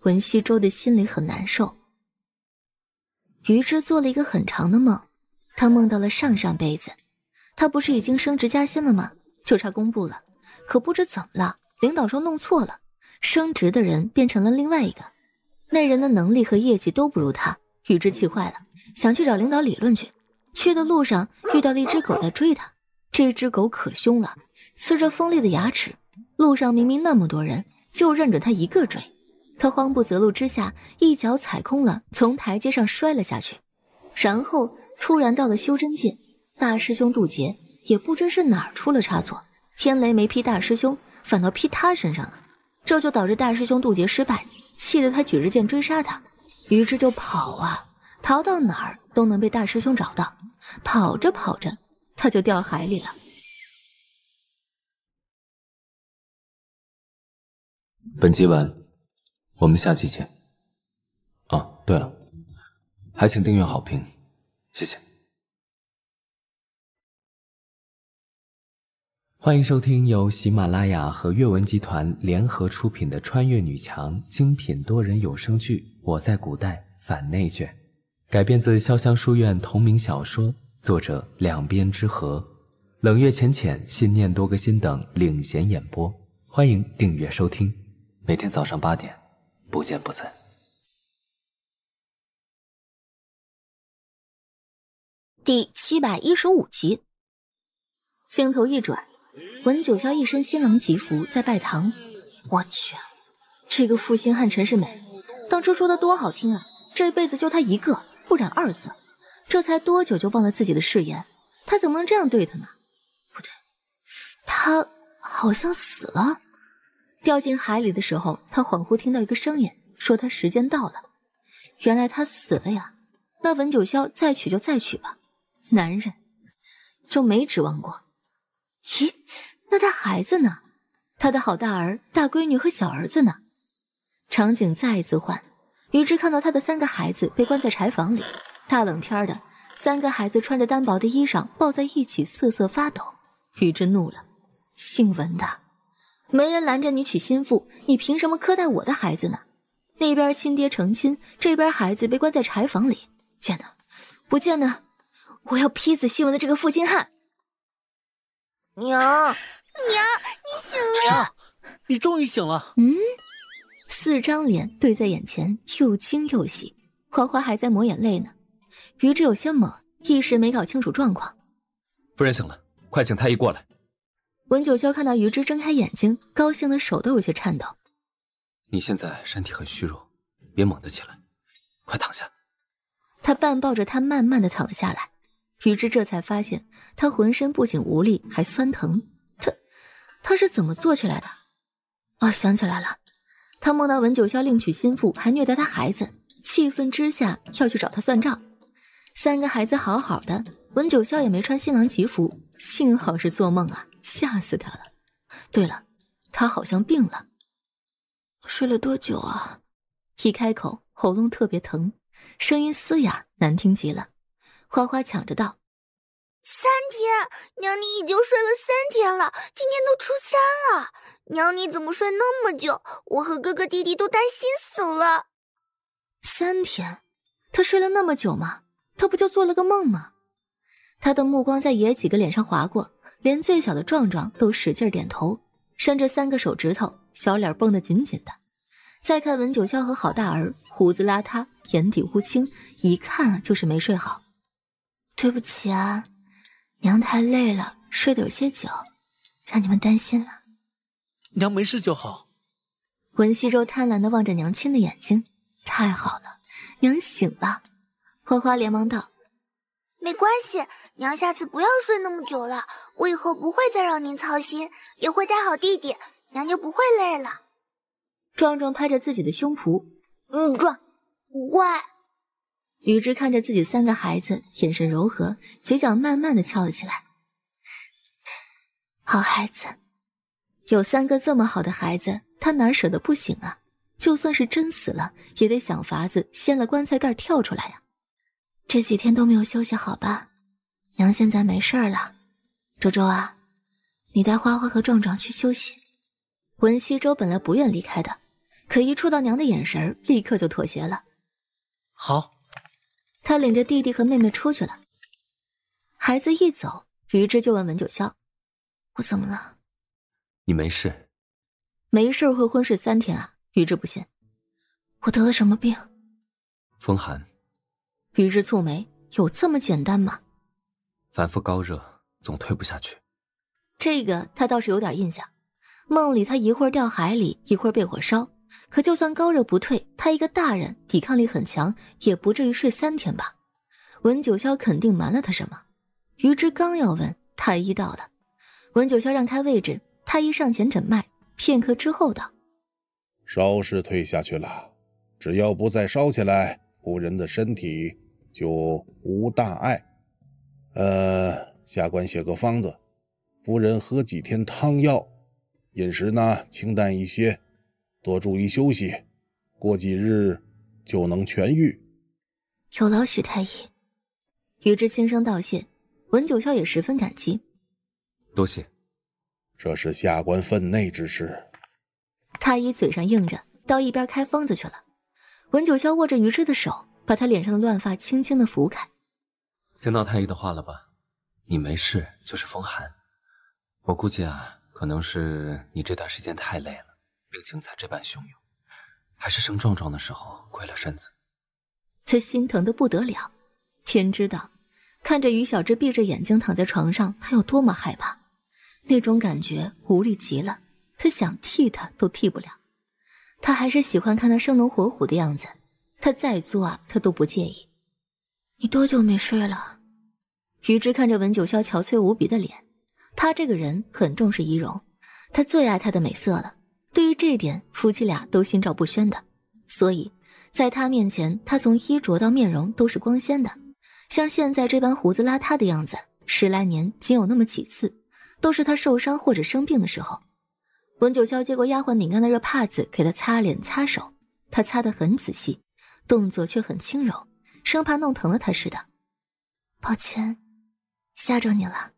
文西周的心里很难受。于之做了一个很长的梦，他梦到了上上辈子。他不是已经升职加薪了吗？就差公布了，可不知怎么了，领导说弄错了，升职的人变成了另外一个，那人的能力和业绩都不如他。于之气坏了，想去找领导理论去。去的路上遇到了一只狗在追他，这只狗可凶了，呲着锋利的牙齿。路上明明那么多人，就认准他一个追。他慌不择路之下，一脚踩空了，从台阶上摔了下去。然后突然到了修真界，大师兄渡劫，也不知是哪儿出了差错，天雷没劈大师兄，反倒劈他身上了。这就导致大师兄渡劫失败，气得他举着剑追杀他，于是就跑啊，逃到哪儿？都能被大师兄找到，跑着跑着他就掉海里了。本集完，我们下期见。啊，对了，还请订阅好评，谢谢。欢迎收听由喜马拉雅和阅文集团联合出品的穿越女强精品多人有声剧《我在古代反内卷》。改编自《潇湘书院》同名小说，作者两边之和，冷月浅浅、信念多个心等领衔演播。欢迎订阅收听，每天早上八点，不见不散。第七百一十五集，镜头一转，文九霄一身新郎吉服在拜堂。我去，这个负心汉陈世美，当初说的多好听啊，这辈子就他一个。不染二色。这才多久就忘了自己的誓言，他怎么能这样对他呢？不对，他好像死了。掉进海里的时候，他恍惚听到一个声音说他时间到了。原来他死了呀。那文九霄再娶就再娶吧，男人就没指望过。咦，那他孩子呢？他的好大儿、大闺女和小儿子呢？场景再一次换。于之看到他的三个孩子被关在柴房里，大冷天的，三个孩子穿着单薄的衣裳，抱在一起瑟瑟发抖。于之怒了，姓文的，没人拦着你娶心腹，你凭什么苛待我的孩子呢？那边亲爹成亲，这边孩子被关在柴房里，见呢，不见呢？我要劈死西文的这个负心汉！娘，娘，你醒了，你终于醒了。嗯。四张脸对在眼前，又惊又喜。花花还在抹眼泪呢，于之有些懵，一时没搞清楚状况。夫人醒了，快请太医过来。文九霄看到于之睁开眼睛，高兴的手都有些颤抖。你现在身体很虚弱，别猛地起来，快躺下。他半抱着他，慢慢的躺下来。于之这才发现，他浑身不仅无力，还酸疼。他，他是怎么做起来的？哦，想起来了。他梦到文九霄另娶心腹，还虐待他孩子，气愤之下要去找他算账。三个孩子好好的，文九霄也没穿新郎吉服，幸好是做梦啊，吓死他了。对了，他好像病了，睡了多久啊？一开口喉咙特别疼，声音嘶哑难听极了。花花抢着道。三天，娘，你已经睡了三天了。今天都初三了，娘你怎么睡那么久？我和哥哥弟弟都担心死了。三天，他睡了那么久吗？他不就做了个梦吗？他的目光在爷几个脸上划过，连最小的壮壮都使劲点头，伸着三个手指头，小脸绷得紧紧的。再看文九霄和郝大儿，胡子邋遢，眼底乌青，一看就是没睡好。对不起啊。娘太累了，睡得有些久，让你们担心了。娘没事就好。文熙洲贪婪地望着娘亲的眼睛，太好了，娘醒了。花花连忙道：“没关系，娘下次不要睡那么久了。我以后不会再让您操心，也会带好弟弟，娘就不会累了。”壮壮拍着自己的胸脯，嗯，壮，乖。雨之看着自己三个孩子，眼神柔和，嘴角慢慢的翘了起来。好孩子，有三个这么好的孩子，他哪舍得不醒啊？就算是真死了，也得想法子掀了棺材盖跳出来呀。这几天都没有休息好吧？娘现在没事了。周周啊，你带花花和壮壮去休息。文西周本来不愿离开的，可一触到娘的眼神，立刻就妥协了。好。他领着弟弟和妹妹出去了，孩子一走，于之就问文九霄：“我怎么了？”“你没事。”“没事会昏睡三天啊？”于之不信。“我得了什么病？”“风寒。”于之蹙眉：“有这么简单吗？”“反复高热，总退不下去。”这个他倒是有点印象，梦里他一会儿掉海里，一会儿被火烧。可就算高热不退，他一个大人抵抗力很强，也不至于睡三天吧？文九霄肯定瞒了他什么。于之刚要问，太医到了。文九霄让开位置，太医上前诊脉，片刻之后道：“烧是退下去了，只要不再烧起来，夫人的身体就无大碍。呃，下官写个方子，夫人喝几天汤药，饮食呢清淡一些。”多注意休息，过几日就能痊愈。有劳许太医，于之轻声道谢。文九霄也十分感激，多谢，这是下官分内之事。太医嘴上应着，到一边开方子去了。文九霄握着于之的手，把他脸上的乱发轻轻的拂开。听到太医的话了吧？你没事，就是风寒。我估计啊，可能是你这段时间太累了。病青才这般汹涌，还是生壮壮的时候亏了身子。他心疼的不得了，天知道，看着于小芝闭着眼睛躺在床上，他有多么害怕，那种感觉无力极了。他想替他都替不了，他还是喜欢看他生龙活虎的样子。他再作啊，他都不介意。你多久没睡了？于之看着文九霄憔悴无比的脸，他这个人很重视仪容，他最爱他的美色了。对于这点，夫妻俩都心照不宣的，所以，在他面前，他从衣着到面容都是光鲜的，像现在这般胡子邋遢的样子，十来年仅有那么几次，都是他受伤或者生病的时候。文九霄接过丫鬟拧干的热帕子，给他擦脸擦手，他擦得很仔细，动作却很轻柔，生怕弄疼了他似的。抱歉，吓着你了。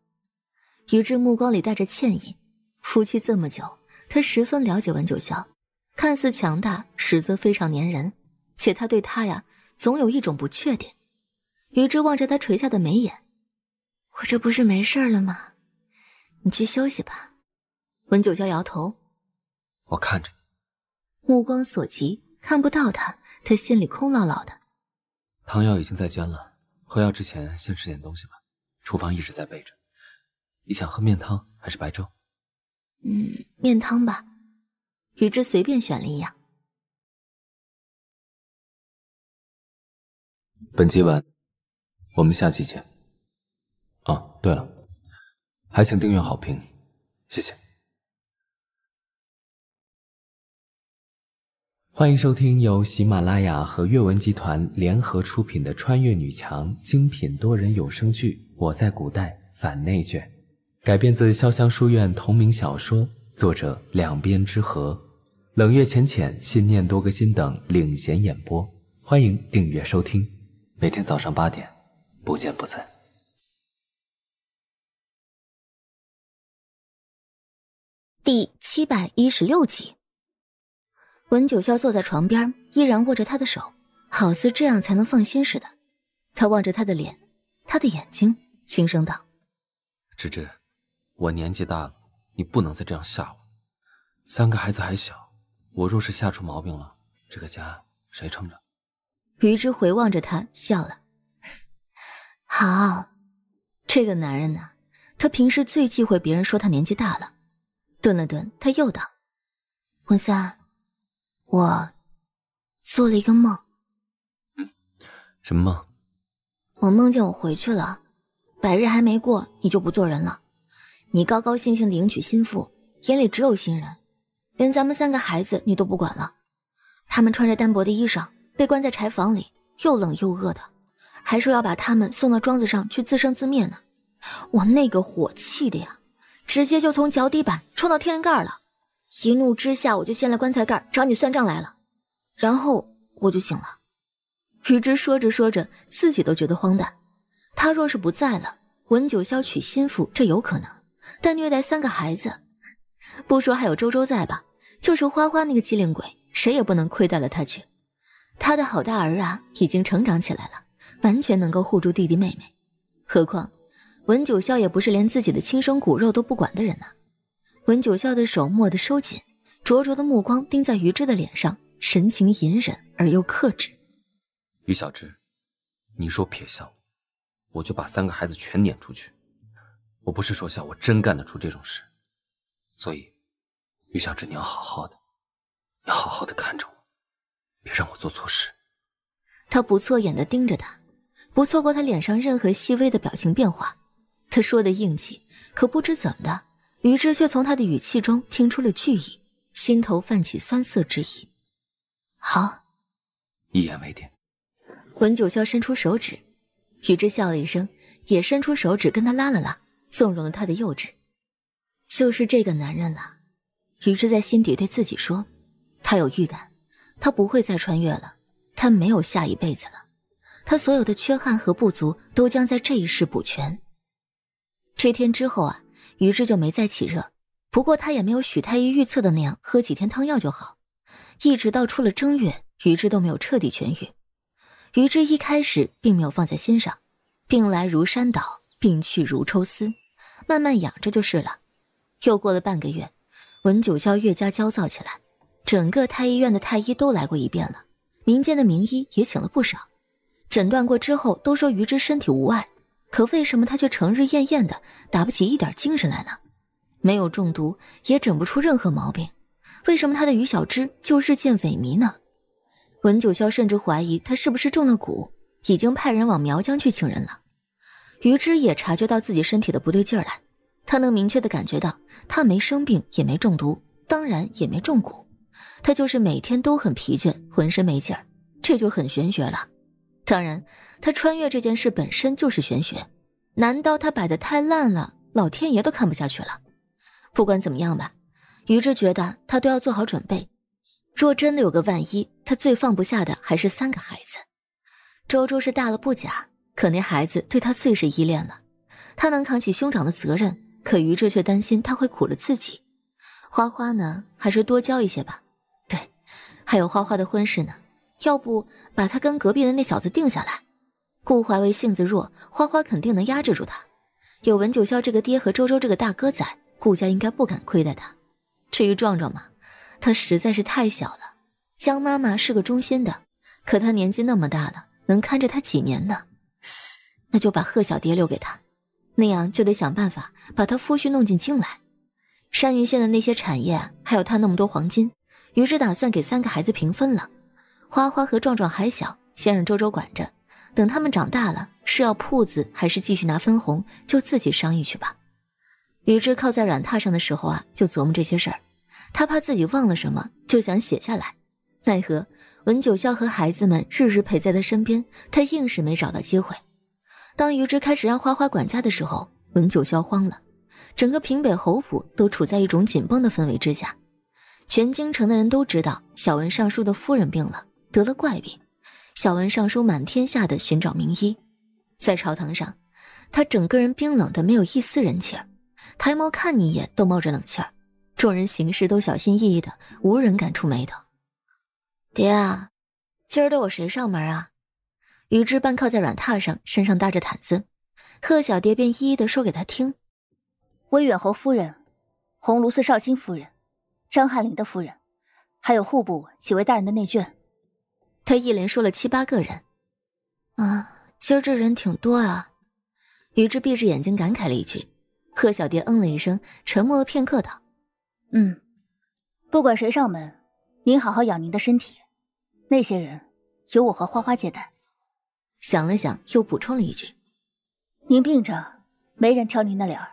于志目光里带着歉意，夫妻这么久。他十分了解文九霄，看似强大，实则非常粘人，且他对他呀，总有一种不确定。余之望着他垂下的眉眼，我这不是没事了吗？你去休息吧。温九霄摇头，我看着你，目光所及看不到他，他心里空落落的。汤药已经在煎了，喝药之前先吃点东西吧。厨房一直在备着，你想喝面汤还是白粥？嗯，面汤吧，与之随便选了一样。本集完，我们下期见。啊，对了，还请订阅好评，谢谢。欢迎收听由喜马拉雅和阅文集团联合出品的穿越女强精品多人有声剧《我在古代反内卷》。改编自潇湘书院同名小说，作者两边之和，冷月浅浅、信念多个心等领衔演播。欢迎订阅收听，每天早上八点，不见不散。第七百一十六集，文九霄坐在床边，依然握着他的手，好似这样才能放心似的。他望着他的脸，他的眼睛，轻声道：“芝芝。”我年纪大了，你不能再这样吓我。三个孩子还小，我若是吓出毛病了，这个家谁撑着？于之回望着他笑了。好，这个男人呐，他平时最忌讳别人说他年纪大了。顿了顿，他又道：“文三，我做了一个梦。什么梦？我梦见我回去了，百日还没过，你就不做人了。”你高高兴兴的迎娶心腹，眼里只有新人，连咱们三个孩子你都不管了。他们穿着单薄的衣裳，被关在柴房里，又冷又饿的，还说要把他们送到庄子上去自生自灭呢。我那个火气的呀，直接就从脚底板冲到天灵盖了。一怒之下，我就掀了棺材盖找你算账来了。然后我就醒了。余之说着说着，自己都觉得荒诞。他若是不在了，文九霄娶心腹，这有可能。但虐待三个孩子，不说还有周周在吧，就是花花那个机灵鬼，谁也不能亏待了他去。他的好大儿啊，已经成长起来了，完全能够护住弟弟妹妹。何况文九霄也不是连自己的亲生骨肉都不管的人呐。文九霄的手蓦地收紧，灼灼的目光盯在于芝的脸上，神情隐忍而又克制。于小芝，你说撇下我，我就把三个孩子全撵出去。我不是说笑，我真干得出这种事，所以，余小志你要好好的，你要好好的看着我，别让我做错事。他不错眼的盯着他，不错过他脸上任何细微的表情变化。他说的硬气，可不知怎么的，余之却从他的语气中听出了惧意，心头泛起酸涩之意。好，一言为定。文九霄伸出手指，余之笑了一声，也伸出手指跟他拉了拉。纵容了他的幼稚，就是这个男人了。于之在心底对自己说：“他有预感，他不会再穿越了，他没有下一辈子了，他所有的缺憾和不足都将在这一世补全。”这天之后啊，于之就没再起热。不过他也没有许太医预测的那样，喝几天汤药就好。一直到出了正月，于之都没有彻底痊愈。于之一开始并没有放在心上，病来如山倒。病去如抽丝，慢慢养着就是了。又过了半个月，文九霄越加焦躁起来。整个太医院的太医都来过一遍了，民间的名医也请了不少，诊断过之后都说于之身体无碍，可为什么他却成日恹恹的，打不起一点精神来呢？没有中毒，也诊不出任何毛病，为什么他的于小芝就日渐萎靡呢？文九霄甚至怀疑他是不是中了蛊，已经派人往苗疆去请人了。于之也察觉到自己身体的不对劲儿来，他能明确的感觉到，他没生病也没中毒，当然也没中蛊，他就是每天都很疲倦，浑身没劲儿，这就很玄学了。当然，他穿越这件事本身就是玄学，难道他摆的太烂了，老天爷都看不下去了？不管怎么样吧，于之觉得他都要做好准备，若真的有个万一，他最放不下的还是三个孩子。周周是大了不假。可那孩子对他最是依恋了，他能扛起兄长的责任，可于志却担心他会苦了自己。花花呢，还是多教一些吧。对，还有花花的婚事呢，要不把他跟隔壁的那小子定下来？顾怀卫性子弱，花花肯定能压制住他。有文九霄这个爹和周周这个大哥在，顾家应该不敢亏待他。至于壮壮嘛，他实在是太小了。江妈妈是个忠心的，可他年纪那么大了，能看着他几年呢？那就把贺小蝶留给他，那样就得想办法把他夫婿弄进京来。山云县的那些产业，还有他那么多黄金，于之打算给三个孩子平分了。花花和壮壮还小，先让周周管着，等他们长大了，是要铺子还是继续拿分红，就自己商议去吧。于之靠在软榻上的时候啊，就琢磨这些事儿。他怕自己忘了什么，就想写下来，奈何文九霄和孩子们日日陪在他身边，他硬是没找到机会。当于知开始让花花管家的时候，文九霄慌了，整个平北侯府都处在一种紧绷的氛围之下。全京城的人都知道，小文尚书的夫人病了，得了怪病。小文尚书满天下的寻找名医，在朝堂上，他整个人冰冷的没有一丝人气儿，抬眸看你一眼都冒着冷气儿。众人行事都小心翼翼的，无人敢出眉头。爹啊，今儿都有谁上门啊？于智半靠在软榻上，身上搭着毯子，贺小蝶便一一的说给他听：威远侯夫人、鸿胪寺少卿夫人、张翰林的夫人，还有户部几位大人的内眷。他一连说了七八个人。啊，今儿这人挺多啊。于志闭着眼睛感慨了一句。贺小蝶嗯了一声，沉默了片刻道：“嗯，不管谁上门，您好好养您的身体。那些人由我和花花接待。”想了想，又补充了一句：“您病着，没人挑您的脸儿。”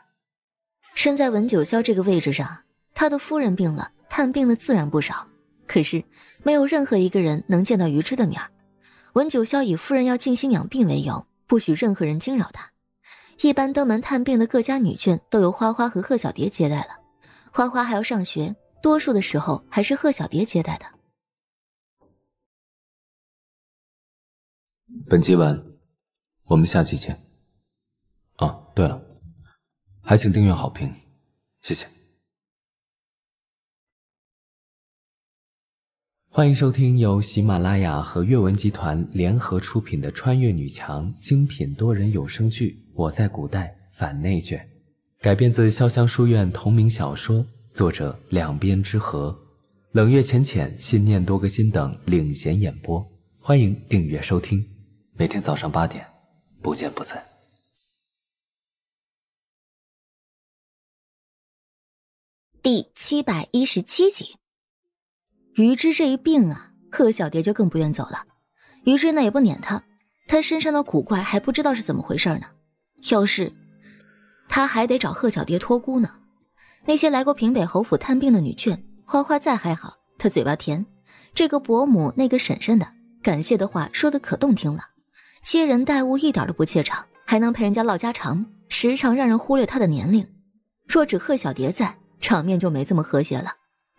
身在文九霄这个位置上，他的夫人病了，探病的自然不少。可是，没有任何一个人能见到于之的面儿。文九霄以夫人要静心养病为由，不许任何人惊扰他。一般登门探病的各家女眷，都由花花和贺小蝶接待了。花花还要上学，多数的时候还是贺小蝶接待的。本集完，我们下期见。啊，对了，还请订阅好评，谢谢。欢迎收听由喜马拉雅和阅文集团联合出品的穿越女强精品多人有声剧《我在古代反内卷》，改编自潇湘书院同名小说，作者两边之和，冷月浅浅、信念多个心等领衔演播。欢迎订阅收听。每天早上八点，不见不散。第七百一十七集，于之这一病啊，贺小蝶就更不愿走了。于之呢也不撵他，他身上的古怪还不知道是怎么回事呢。要是他还得找贺小蝶托孤呢。那些来过平北侯府探病的女眷，花花在还好，她嘴巴甜，这个伯母那个婶婶的，感谢的话说的可动听了。接人待物一点都不怯场，还能陪人家唠家常，时常让人忽略他的年龄。若只贺小蝶在，场面就没这么和谐了。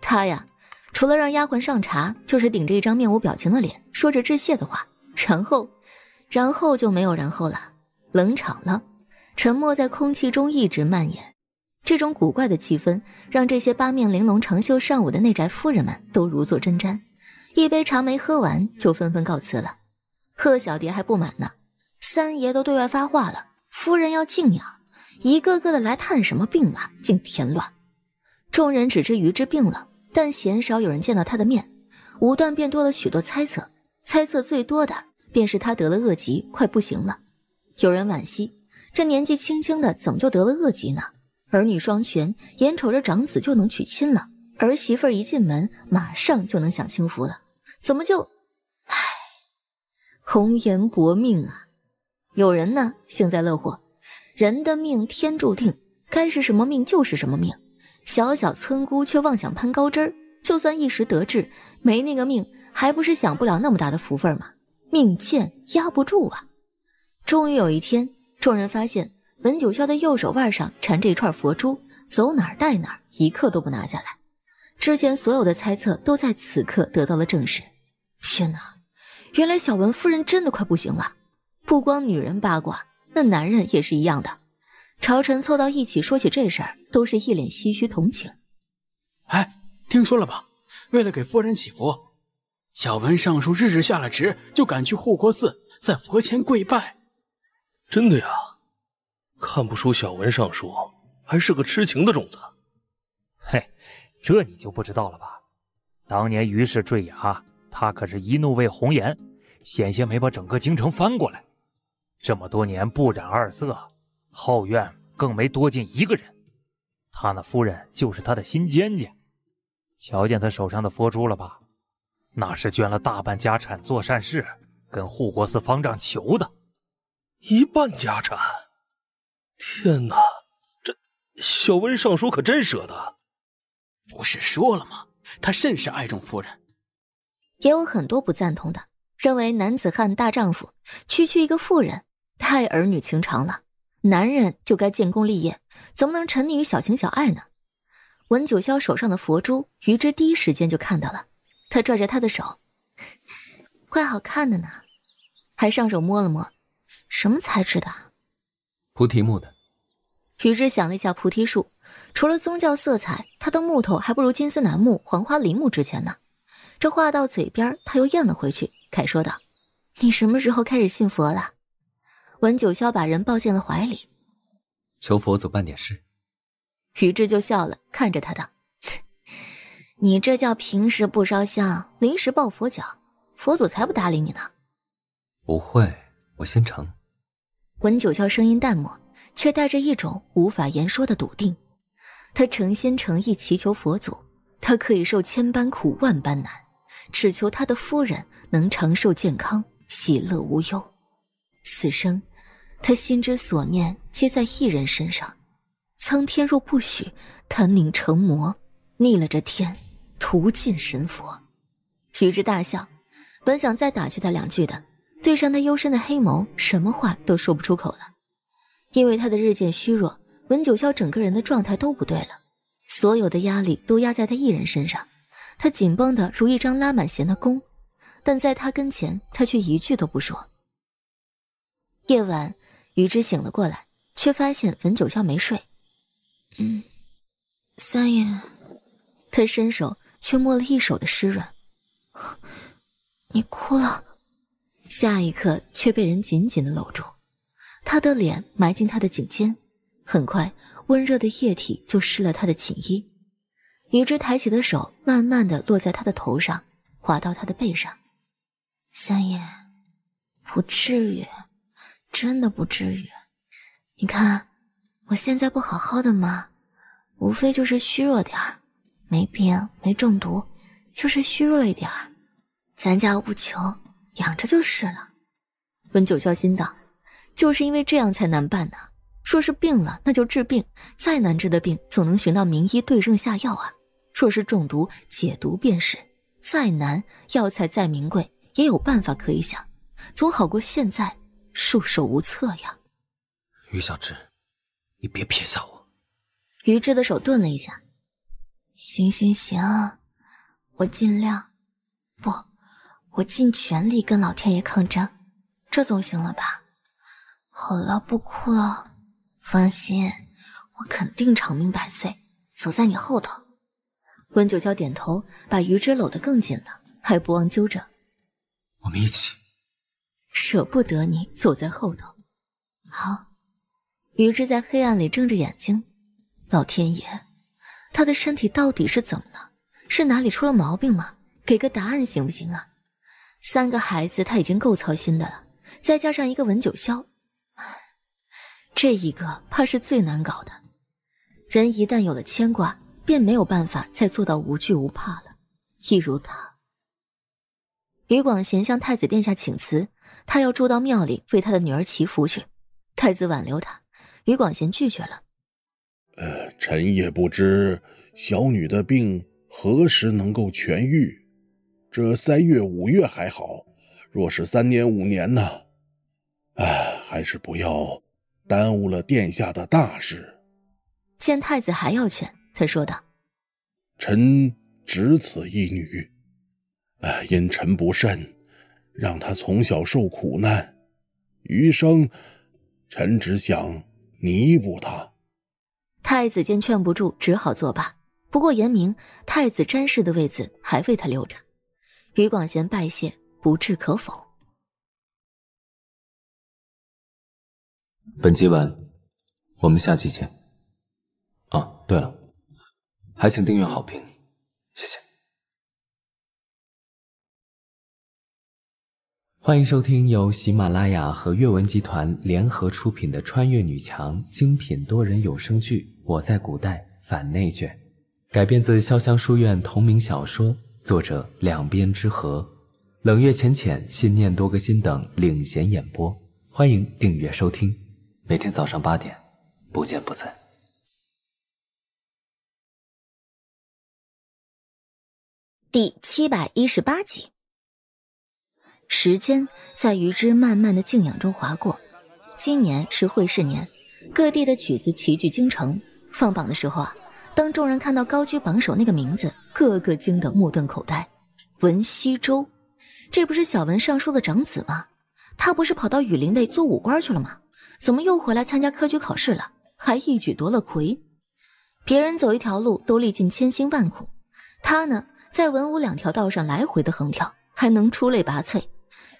她呀，除了让丫鬟上茶，就是顶着一张面无表情的脸，说着致谢的话，然后，然后就没有然后了，冷场了，沉默在空气中一直蔓延。这种古怪的气氛让这些八面玲珑、长袖善舞的内宅夫人们都如坐针毡，一杯茶没喝完就纷纷告辞了。贺小蝶还不满呢，三爷都对外发话了，夫人要静养，一个个的来探什么病啊，竟添乱。众人只知于之病了，但鲜少有人见到他的面，无端便多了许多猜测。猜测最多的便是他得了恶疾，快不行了。有人惋惜，这年纪轻轻的怎么就得了恶疾呢？儿女双全，眼瞅着长子就能娶亲了，儿媳妇一进门，马上就能享清福了，怎么就……红颜薄命啊！有人呢，幸灾乐祸。人的命天注定，该是什么命就是什么命。小小村姑却妄想攀高枝儿，就算一时得志，没那个命，还不是享不了那么大的福分吗？命贱压不住啊！终于有一天，众人发现文九霄的右手腕上缠着一串佛珠，走哪儿带哪儿，一刻都不拿下来。之前所有的猜测都在此刻得到了证实。天哪！原来小文夫人真的快不行了，不光女人八卦，那男人也是一样的。朝臣凑到一起说起这事儿，都是一脸唏嘘同情。哎，听说了吧？为了给夫人祈福，小文尚书日日下了职就赶去护国寺，在佛前跪拜。真的呀？看不出小文尚书还是个痴情的种子。嘿，这你就不知道了吧？当年于氏坠崖，他可是一怒为红颜。险些没把整个京城翻过来，这么多年不染二色，后院更没多进一个人。他那夫人就是他的心尖尖，瞧见他手上的佛珠了吧？那是捐了大半家产做善事，跟护国寺方丈求的。一半家产，天哪！这小温尚书可真舍得。不是说了吗？他甚是爱重夫人。也有很多不赞同的。认为男子汉大丈夫，区区一个妇人太儿女情长了。男人就该建功立业，怎么能沉溺于小情小爱呢？文九霄手上的佛珠，余之第一时间就看到了。他拽着他的手，怪好看的呢，还上手摸了摸，什么材质的？菩提木的。余之想了一下，菩提树除了宗教色彩，它的木头还不如金丝楠木、黄花梨木值钱呢。这话到嘴边，他又咽了回去。凯说道：“你什么时候开始信佛了？”文九霄把人抱进了怀里，求佛祖办点事。于志就笑了，看着他道：“你这叫平时不烧香，临时抱佛脚，佛祖才不搭理你呢。”不会，我心诚。文九霄声音淡漠，却带着一种无法言说的笃定。他诚心诚意祈求佛祖，他可以受千般苦，万般难。只求他的夫人能长寿健康、喜乐无忧。此生，他心之所念皆在一人身上。苍天若不许，他宁成魔，逆了这天，屠尽神佛。于之大笑，本想再打趣他两句的，对上他幽深的黑眸，什么话都说不出口了。因为他的日渐虚弱，文九霄整个人的状态都不对了，所有的压力都压在他一人身上。他紧绷的如一张拉满弦的弓，但在他跟前，他却一句都不说。夜晚，于之醒了过来，却发现文九霄没睡。嗯，三爷。他伸手却摸了一手的湿软，你哭了。下一刻却被人紧紧的搂住，他的脸埋进他的颈间，很快温热的液体就湿了他的寝衣。一只抬起的手慢慢的落在他的头上，滑到他的背上。三爷，不至于，真的不至于。你看，我现在不好好的吗？无非就是虚弱点儿，没病，没中毒，就是虚弱了一点儿。咱家又不穷，养着就是了。温九霄心道，就是因为这样才难办呢。说是病了，那就治病，再难治的病，总能寻到名医对症下药啊。若是中毒，解毒便是；再难，药材再名贵，也有办法可以想，总好过现在束手无策呀。于小智，你别撇下我。于芝的手顿了一下，“行行行，我尽量，不，我尽全力跟老天爷抗争，这总行了吧？好了，不哭了。放心，我肯定长命百岁，走在你后头。”温九霄点头，把余之搂得更紧了，还不忘纠正：“我们一起。”舍不得你走在后头。好，余之在黑暗里睁着眼睛。老天爷，他的身体到底是怎么了？是哪里出了毛病吗？给个答案行不行啊？三个孩子他已经够操心的了，再加上一个温九霄，这一个怕是最难搞的。人一旦有了牵挂。便没有办法再做到无惧无怕了，一如他。于广贤向太子殿下请辞，他要住到庙里为他的女儿祈福去。太子挽留他，于广贤拒绝了。呃，臣也不知小女的病何时能够痊愈，这三月五月还好，若是三年五年呢？哎，还是不要耽误了殿下的大事。见太子还要劝。他说道：“臣只此一女，啊，因臣不慎，让她从小受苦难，余生，臣只想弥补她。”太子见劝不住，只好作罢。不过言明，太子詹氏的位子还为他留着。余广贤拜谢，不置可否。本集完，我们下期见。啊，对了。还请订阅好评，谢谢。欢迎收听由喜马拉雅和阅文集团联合出品的穿越女强精品多人有声剧《我在古代反内卷》，改编自潇湘书院同名小说，作者两边之和，冷月浅浅、信念多个心等领衔演播。欢迎订阅收听，每天早上八点，不见不散。第七百一十八集，时间在于之慢慢的静养中划过。今年是会试年，各地的曲子齐聚京城放榜的时候啊！当众人看到高居榜首那个名字，个个惊得目瞪口呆。文西周，这不是小文尚书的长子吗？他不是跑到雨林内做武官去了吗？怎么又回来参加科举考试了？还一举夺了魁！别人走一条路都历尽千辛万苦，他呢？在文武两条道上来回的横跳，还能出类拔萃，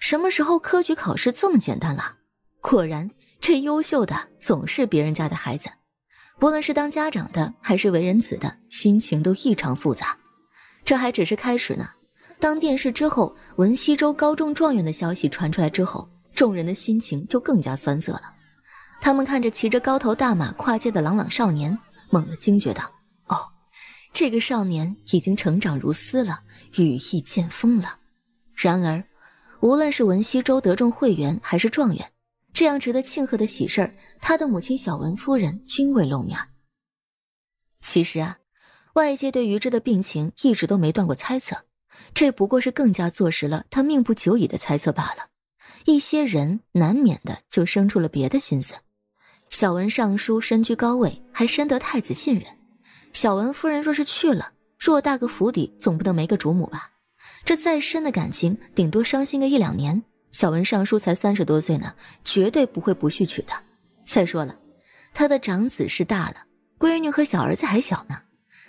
什么时候科举考试这么简单了？果然，这优秀的总是别人家的孩子。不论是当家长的还是为人子的，心情都异常复杂。这还只是开始呢。当殿试之后，文西州高中状元的消息传出来之后，众人的心情就更加酸涩了。他们看着骑着高头大马跨界的朗朗少年，猛地惊觉道。这个少年已经成长如斯了，羽翼渐丰了。然而，无论是文西州得中会员，还是状元，这样值得庆贺的喜事儿，他的母亲小文夫人均未露面。其实啊，外界对于之的病情一直都没断过猜测，这不过是更加坐实了他命不久矣的猜测罢了。一些人难免的就生出了别的心思。小文尚书身居高位，还深得太子信任。小文夫人若是去了，偌大个府邸总不能没个主母吧？这再深的感情，顶多伤心个一两年。小文尚书才三十多岁呢，绝对不会不续娶的。再说了，他的长子是大了，闺女和小儿子还小呢。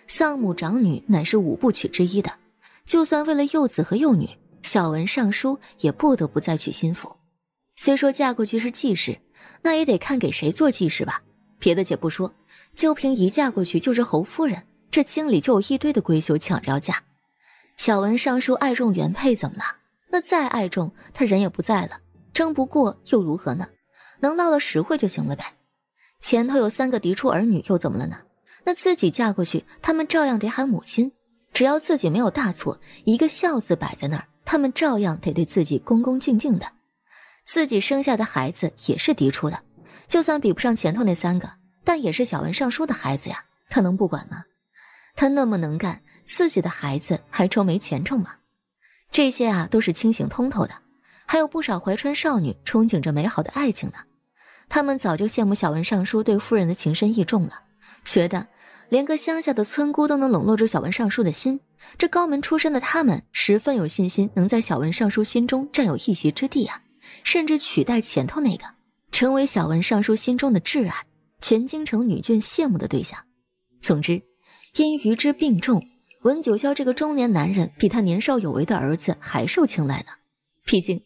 丧母长女乃是五部曲之一的，就算为了幼子和幼女，小文尚书也不得不再娶新妇。虽说嫁过去是继室，那也得看给谁做继室吧。别的且不说。就凭一嫁过去就是侯夫人，这京里就有一堆的闺秀抢着要嫁。小文尚书爱重原配怎么了？那再爱重，他人也不在了，争不过又如何呢？能捞到实惠就行了呗。前头有三个嫡出儿女又怎么了呢？那自己嫁过去，他们照样得喊母亲。只要自己没有大错，一个孝字摆在那儿，他们照样得对自己恭恭敬敬的。自己生下的孩子也是嫡出的，就算比不上前头那三个。但也是小文尚书的孩子呀，他能不管吗？他那么能干，自己的孩子还愁没前程吗？这些啊都是清醒通透的，还有不少怀春少女憧憬着美好的爱情呢。他们早就羡慕小文尚书对夫人的情深意重了，觉得连个乡下的村姑都能笼络住小文尚书的心，这高门出身的他们十分有信心能在小文尚书心中占有一席之地啊，甚至取代前头那个，成为小文尚书心中的挚爱。全京城女眷羡慕的对象。总之，因于之病重，文九霄这个中年男人比他年少有为的儿子还受青睐呢。毕竟，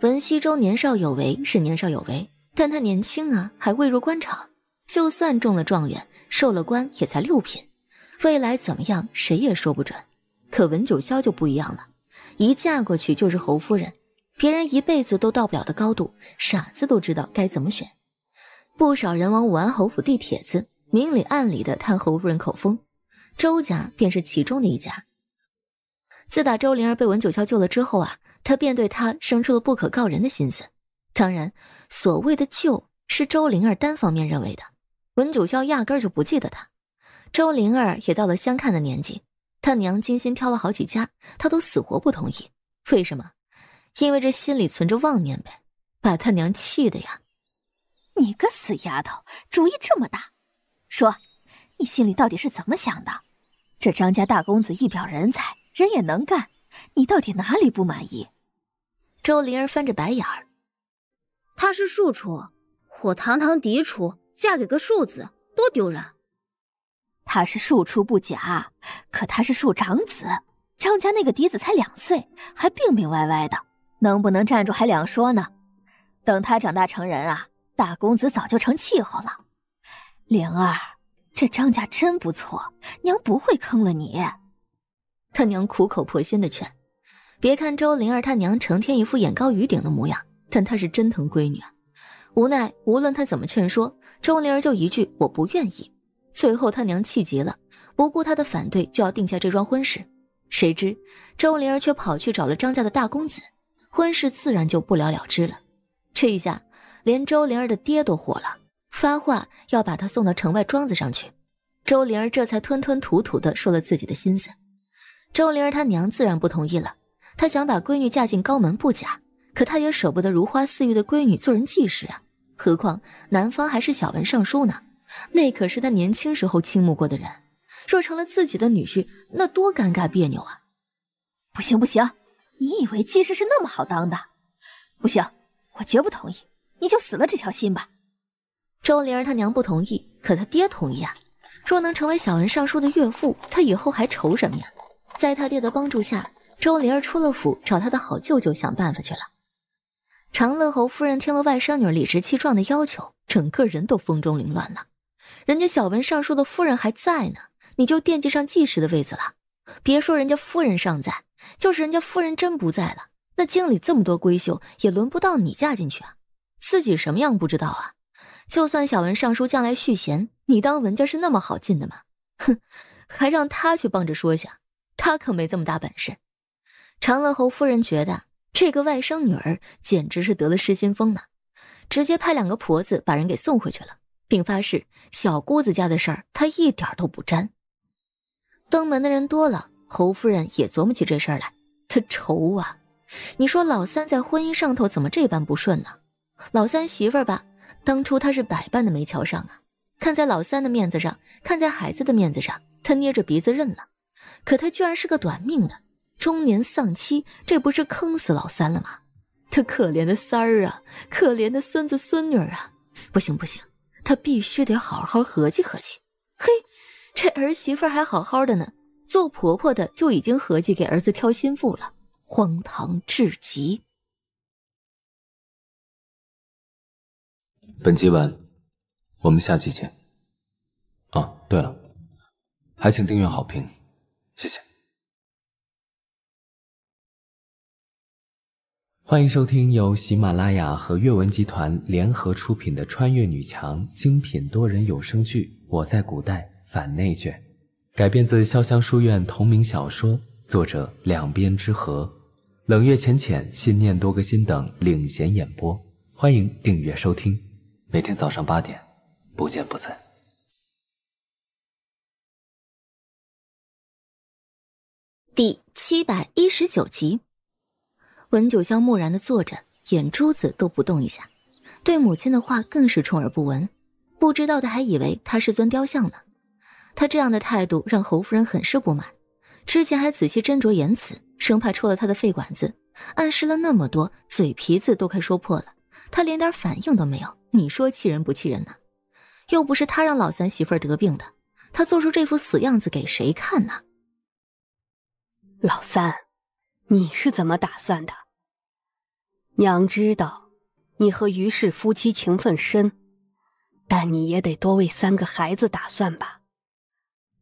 文西周年少有为是年少有为，但他年轻啊，还未入官场，就算中了状元，受了官也才六品，未来怎么样谁也说不准。可文九霄就不一样了，一嫁过去就是侯夫人，别人一辈子都到不了的高度，傻子都知道该怎么选。不少人往武安侯府递帖子，明里暗里的探侯夫人口风，周家便是其中的一家。自打周灵儿被文九霄救了之后啊，他便对她生出了不可告人的心思。当然，所谓的救是周灵儿单方面认为的，文九霄压根儿就不记得他。周灵儿也到了相看的年纪，他娘精心挑了好几家，他都死活不同意。为什么？因为这心里存着妄念呗，把他娘气的呀。你个死丫头，主意这么大！说，你心里到底是怎么想的？这张家大公子一表人才，人也能干，你到底哪里不满意？周灵儿翻着白眼儿：“他是庶出，我堂堂嫡出，嫁给个庶子，多丢人！他是庶出不假，可他是庶长子。张家那个嫡子才两岁，还病病歪歪的，能不能站住还两说呢？等他长大成人啊！”大公子早就成气候了，灵儿，这张家真不错，娘不会坑了你。他娘苦口婆心的劝，别看周灵儿他娘成天一副眼高于顶的模样，但她是真疼闺女。啊。无奈无论她怎么劝说，周灵儿就一句我不愿意。最后他娘气急了，不顾他的反对就要定下这桩婚事，谁知周灵儿却跑去找了张家的大公子，婚事自然就不了了之了。这一下。连周灵儿的爹都火了，发话要把她送到城外庄子上去。周灵儿这才吞吞吐吐地说了自己的心思。周灵儿她娘自然不同意了，她想把闺女嫁进高门不假，可她也舍不得如花似玉的闺女做人继室啊。何况男方还是小文尚书呢，那可是她年轻时候倾慕过的人，若成了自己的女婿，那多尴尬别扭啊！不行不行，你以为继室是那么好当的？不行，我绝不同意。你就死了这条心吧。周灵儿她娘不同意，可她爹同意啊。若能成为小文尚书的岳父，他以后还愁什么呀？在他爹的帮助下，周灵儿出了府，找他的好舅舅想办法去了。长乐侯夫人听了外甥女理直气壮的要求，整个人都风中凌乱了。人家小文尚书的夫人还在呢，你就惦记上季氏的位子了？别说人家夫人尚在，就是人家夫人真不在了，那京里这么多闺秀，也轮不到你嫁进去啊。自己什么样不知道啊？就算小文尚书将来续弦，你当文家是那么好进的吗？哼，还让他去帮着说下，他可没这么大本事。长乐侯夫人觉得这个外甥女儿简直是得了失心疯呢，直接派两个婆子把人给送回去了，并发誓小姑子家的事儿她一点都不沾。登门的人多了，侯夫人也琢磨起这事儿来，她愁啊！你说老三在婚姻上头怎么这般不顺呢？老三媳妇儿吧，当初他是百般的没瞧上啊，看在老三的面子上，看在孩子的面子上，他捏着鼻子认了。可他居然是个短命的，中年丧妻，这不是坑死老三了吗？他可怜的三儿啊，可怜的孙子孙女啊！不行不行，他必须得好好合计合计。嘿，这儿媳妇还好好的呢，做婆婆的就已经合计给儿子挑心腹了，荒唐至极。本集完，我们下期见。啊，对了，还请订阅好评，谢谢。欢迎收听由喜马拉雅和阅文集团联合出品的穿越女强精品多人有声剧《我在古代反内卷》，改编自潇湘书院同名小说，作者两边之和，冷月浅浅、信念多个心等领衔演播。欢迎订阅收听。每天早上八点，不见不散。第七百一十九集，闻九霄木然的坐着，眼珠子都不动一下，对母亲的话更是充耳不闻，不知道的还以为他是尊雕像呢。他这样的态度让侯夫人很是不满，之前还仔细斟酌言辞，生怕戳了他的肺管子，暗示了那么多，嘴皮子都快说破了。他连点反应都没有，你说气人不气人呢？又不是他让老三媳妇得病的，他做出这副死样子给谁看呢？老三，你是怎么打算的？娘知道你和于氏夫妻情分深，但你也得多为三个孩子打算吧，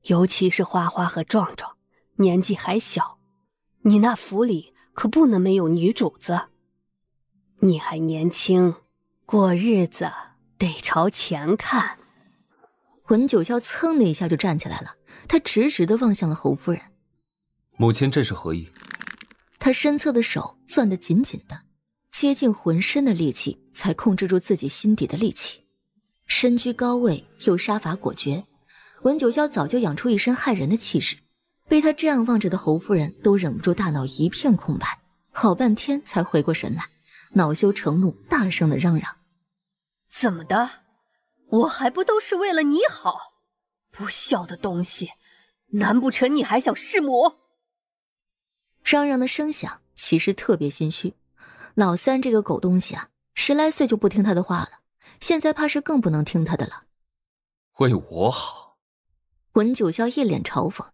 尤其是花花和壮壮，年纪还小，你那府里可不能没有女主子。你还年轻，过日子得朝前看。文九霄噌的一下就站起来了，他直直的望向了侯夫人。母亲，这是何意？他身侧的手攥得紧紧的，接近浑身的力气才控制住自己心底的戾气。身居高位又杀伐果决，文九霄早就养出一身骇人的气势。被他这样望着的侯夫人都忍不住大脑一片空白，好半天才回过神来。恼羞成怒，大声的嚷嚷：“怎么的？我还不都是为了你好？不孝的东西，难不成你还想弑母？”嚷嚷的声响，其实特别心虚。老三这个狗东西啊，十来岁就不听他的话了，现在怕是更不能听他的了。为我好，文九霄一脸嘲讽：“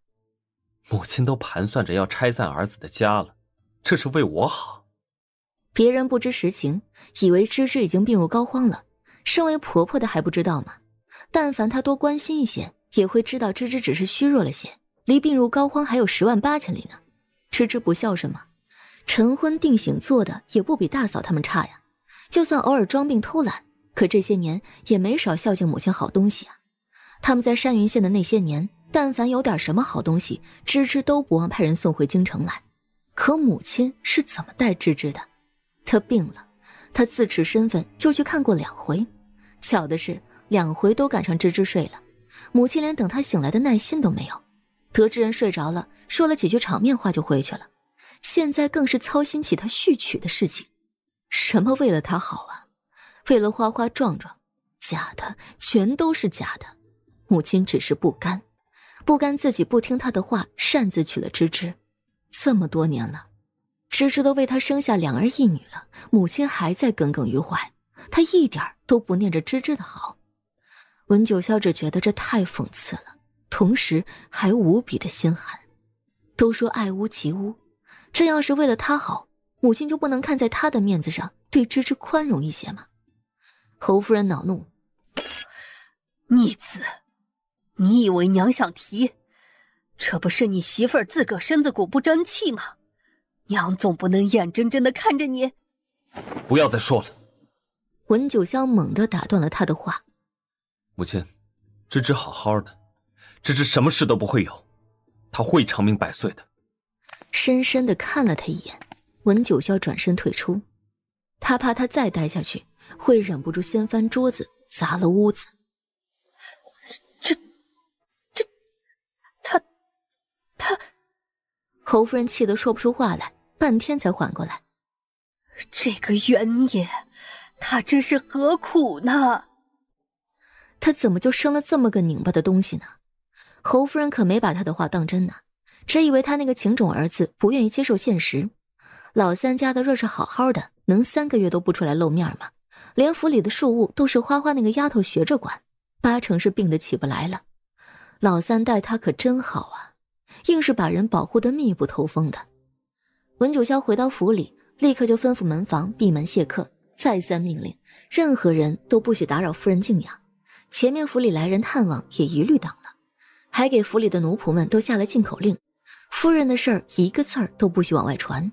母亲都盘算着要拆散儿子的家了，这是为我好？”别人不知实情，以为芝芝已经病入膏肓了。身为婆婆的还不知道吗？但凡她多关心一些，也会知道芝芝只是虚弱了些，离病入膏肓还有十万八千里呢。芝芝不孝什么？晨昏定醒做的也不比大嫂他们差呀。就算偶尔装病偷懒，可这些年也没少孝敬母亲好东西啊。他们在山云县的那些年，但凡有点什么好东西，芝芝都不忘派人送回京城来。可母亲是怎么待芝芝的？他病了，他自持身份就去看过两回，巧的是两回都赶上芝芝睡了，母亲连等他醒来的耐心都没有，得知人睡着了，说了几句场面话就回去了。现在更是操心起他续娶的事情，什么为了他好啊，为了花花壮壮，假的，全都是假的。母亲只是不甘，不甘自己不听他的话，擅自娶了芝芝，这么多年了。芝芝都为他生下两儿一女了，母亲还在耿耿于怀，他一点都不念着芝芝的好。文九霄只觉得这太讽刺了，同时还无比的心寒。都说爱屋及乌，这要是为了他好，母亲就不能看在他的面子上对芝芝宽容一些吗？侯夫人恼怒：“逆子，你以为娘想提？这不是你媳妇儿自个身子骨不争气吗？”娘总不能眼睁睁的看着你，不要再说了。文九霄猛地打断了他的话。母亲，芝芝好好的，芝芝什么事都不会有，她会长命百岁的。深深的看了他一眼，文九霄转身退出。他怕他再待下去，会忍不住掀翻桌子，砸了屋子。这、这、这，他、他，侯夫人气得说不出话来。半天才缓过来，这个原野，他这是何苦呢？他怎么就生了这么个拧巴的东西呢？侯夫人可没把他的话当真呢，只以为他那个情种儿子不愿意接受现实。老三家的若是好好的，能三个月都不出来露面吗？连府里的庶务都是花花那个丫头学着管，八成是病得起不来了。老三待他可真好啊，硬是把人保护的密不透风的。文九霄回到府里，立刻就吩咐门房闭门谢客，再三命令任何人都不许打扰夫人静养。前面府里来人探望也一律挡了，还给府里的奴仆们都下了禁口令，夫人的事儿一个字儿都不许往外传。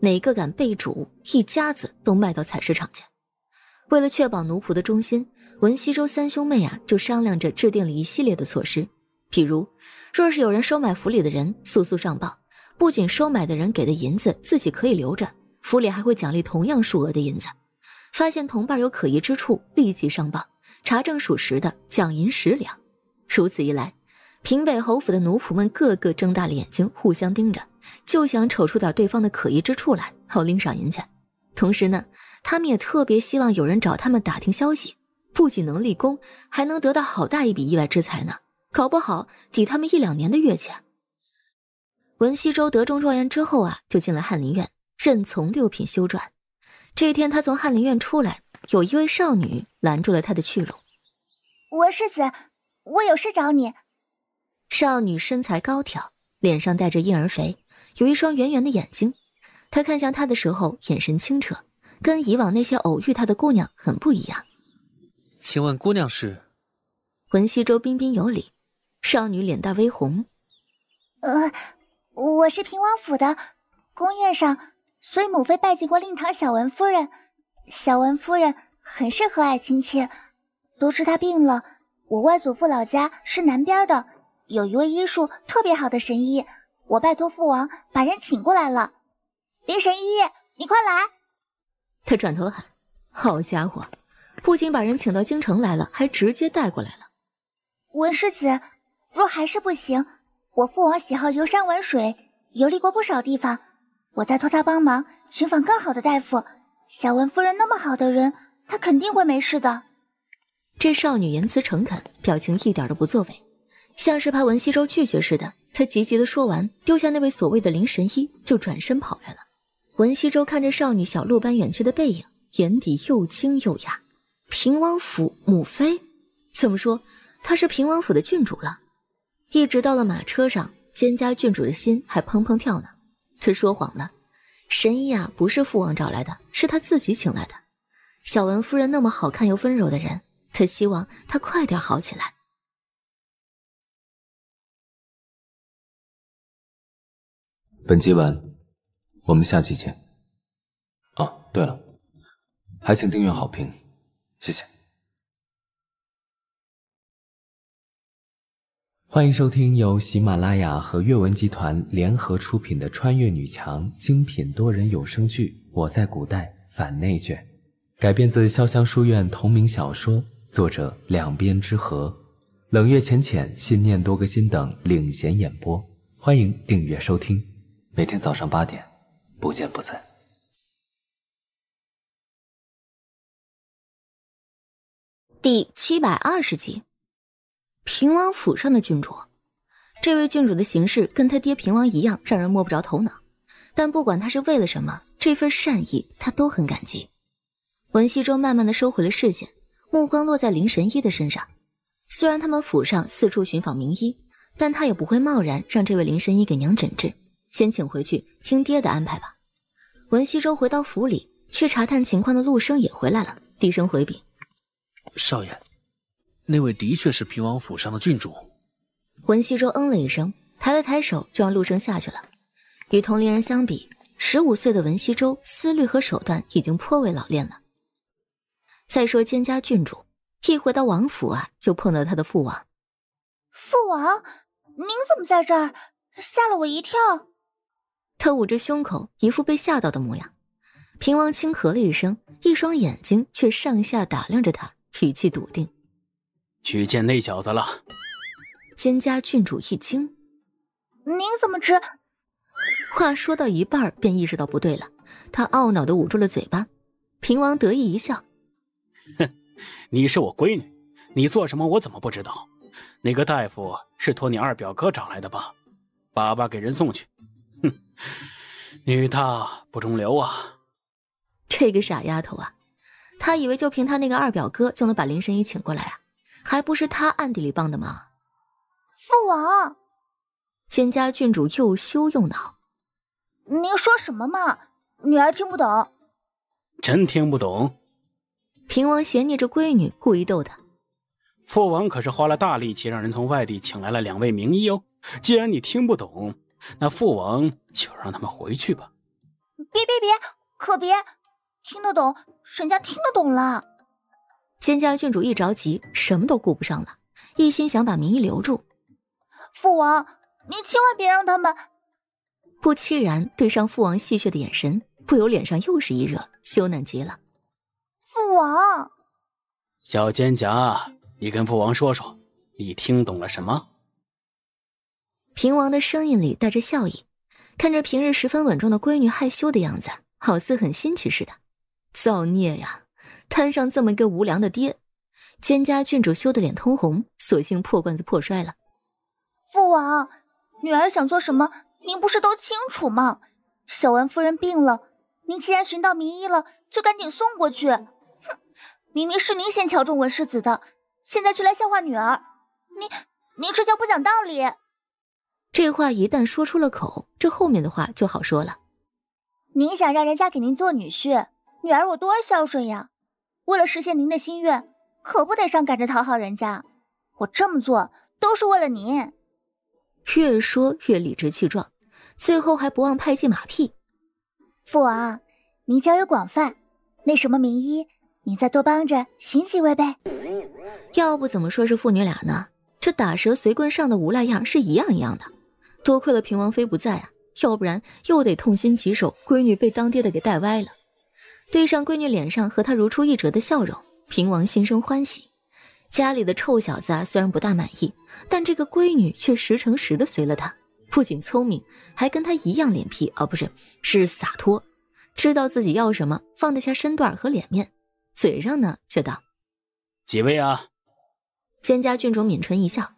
哪个敢背主，一家子都卖到采石场去。为了确保奴仆的忠心，文西周三兄妹啊就商量着制定了一系列的措施，比如，若是有人收买府里的人，速速上报。不仅收买的人给的银子自己可以留着，府里还会奖励同样数额的银子。发现同伴有可疑之处，立即上报，查证属实的奖银十两。如此一来，平北侯府的奴仆们个个睁大了眼睛，互相盯着，就想瞅出点对方的可疑之处来，好领赏银去。同时呢，他们也特别希望有人找他们打听消息，不仅能立功，还能得到好大一笔意外之财呢，搞不好抵他们一两年的月钱。文西周得中状元之后啊，就进了翰林院，任从六品修撰。这天，他从翰林院出来，有一位少女拦住了他的去路。文世子，我有事找你。少女身材高挑，脸上带着婴儿肥，有一双圆圆的眼睛。他看向他的时候，眼神清澈，跟以往那些偶遇她的姑娘很不一样。请问姑娘是？文西周彬彬有礼。少女脸蛋微红。呃。我是平王府的，宫宴上，所以母妃拜见过令堂小文夫人。小文夫人很是和蔼亲切。得知她病了，我外祖父老家是南边的，有一位医术特别好的神医。我拜托父王把人请过来了。林神医，你快来！他转头喊：“好家伙，不仅把人请到京城来了，还直接带过来了。”文世子，若还是不行。我父王喜好游山玩水，游历过不少地方。我在托他帮忙寻访更好的大夫。小文夫人那么好的人，她肯定会没事的。这少女言辞诚恳，表情一点都不作为，像是怕文熙周拒绝似的。她急急的说完，丢下那位所谓的林神医，就转身跑开了。文熙周看着少女小鹿般远去的背影，眼底又惊又讶。平王府母妃，怎么说她是平王府的郡主了？一直到了马车上，蒹葭郡主的心还砰砰跳呢。她说谎了，神医啊，不是父王找来的，是她自己请来的。小文夫人那么好看又温柔的人，她希望她快点好起来。本集完，我们下期见。哦，对了，还请订阅好评，谢谢。欢迎收听由喜马拉雅和阅文集团联合出品的穿越女强精品多人有声剧《我在古代反内卷》，改编自潇湘书院同名小说，作者两边之和，冷月浅浅、信念多个心等领衔演播。欢迎订阅收听，每天早上八点，不见不散。第七百二十集。平王府上的郡主，这位郡主的行事跟他爹平王一样，让人摸不着头脑。但不管他是为了什么，这份善意他都很感激。文西周慢慢的收回了视线，目光落在林神医的身上。虽然他们府上四处寻访名医，但他也不会贸然让这位林神医给娘诊治，先请回去听爹的安排吧。文西周回到府里，去查探情况的陆生也回来了，低声回禀少爷。那位的确是平王府上的郡主，文西周嗯了一声，抬了抬手，就让陆生下去了。与同龄人相比，十五岁的文西周思虑和手段已经颇为老练了。再说监家郡主，一回到王府啊，就碰到他的父王。父王，您怎么在这儿？吓了我一跳。他捂着胸口，一副被吓到的模样。平王轻咳了一声，一双眼睛却上下打量着他，语气笃定。去见那小子了。蒹葭郡主一惊：“您怎么知？”话说到一半便意识到不对了，她懊恼的捂住了嘴巴。平王得意一笑：“哼，你是我闺女，你做什么我怎么不知道？那个大夫是托你二表哥找来的吧？爸爸给人送去。哼，女大不中留啊！这个傻丫头啊，她以为就凭她那个二表哥就能把林神医请过来啊？”还不是他暗地里帮的忙，父王，蒹葭郡主又羞又恼。您说什么嘛？女儿听不懂。真听不懂？平王嫌你这闺女故意逗他。父王可是花了大力气，让人从外地请来了两位名医哦。既然你听不懂，那父王就让他们回去吧。别别别，可别听得懂，沈家听得懂了。千家郡主一着急，什么都顾不上了，一心想把明义留住。父王，您千万别让他们！不期然对上父王戏谑的眼神，不由脸上又是一热，羞赧极了。父王，小蒹葭，你跟父王说说，你听懂了什么？平王的声音里带着笑意，看着平日十分稳重的闺女害羞的样子，好似很新奇似的。造孽呀！摊上这么一个无良的爹，千家郡主羞得脸通红，索性破罐子破摔了。父王，女儿想做什么，您不是都清楚吗？小文夫人病了，您既然寻到名医了，就赶紧送过去。哼，明明是您先瞧中文世子的，现在却来笑话女儿。您您这叫不讲道理。这话一旦说出了口，这后面的话就好说了。您想让人家给您做女婿，女儿我多孝顺呀。为了实现您的心愿，可不得上赶着讨好人家。我这么做都是为了您，越说越理直气壮，最后还不忘拍几马屁。父王，您交友广泛，那什么名医，您再多帮着寻几位呗。要不怎么说是父女俩呢？这打蛇随棍上的无赖样是一样一样的。多亏了平王妃不在啊，要不然又得痛心疾首，闺女被当爹的给带歪了。对上闺女脸上和她如出一辙的笑容，平王心生欢喜。家里的臭小子虽然不大满意，但这个闺女却十成十的随了他，不仅聪明，还跟他一样脸皮啊，不是是洒脱，知道自己要什么，放得下身段和脸面。嘴上呢却道：“几位啊？”蒹葭郡主抿唇一笑：“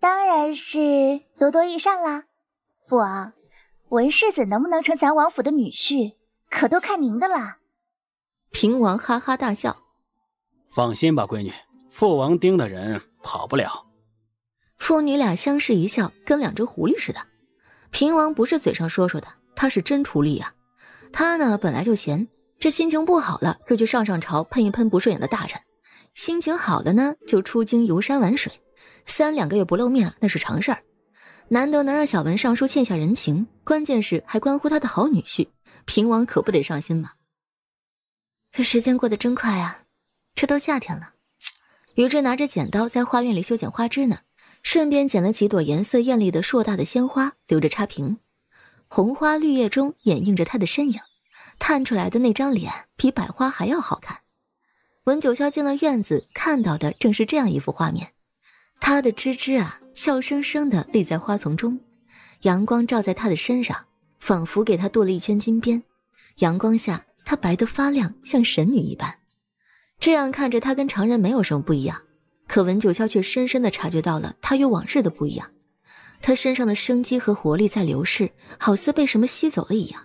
当然是多多益善啦，父王，文世子能不能成咱王府的女婿？”可都看您的了。平王哈哈大笑：“放心吧，闺女，父王盯的人跑不了。”父女俩相视一笑，跟两只狐狸似的。平王不是嘴上说说的，他是真出力啊。他呢本来就闲，这心情不好了就去上上朝喷一喷不顺眼的大人，心情好了呢就出京游山玩水，三两个月不露面那是常事儿。难得能让小文上书欠下人情，关键是还关乎他的好女婿。平王可不得上心嘛！这时间过得真快啊，这都夏天了。于志拿着剪刀在花园里修剪花枝呢，顺便剪了几朵颜色艳丽的硕大的鲜花留着插瓶。红花绿叶中掩映着他的身影，探出来的那张脸比百花还要好看。文九霄进了院子，看到的正是这样一幅画面。他的枝枝啊，俏生生的立在花丛中，阳光照在他的身上。仿佛给她镀了一圈金边，阳光下她白得发亮，像神女一般。这样看着她跟常人没有什么不一样，可文九霄却深深地察觉到了她与往日的不一样。她身上的生机和活力在流逝，好似被什么吸走了一样。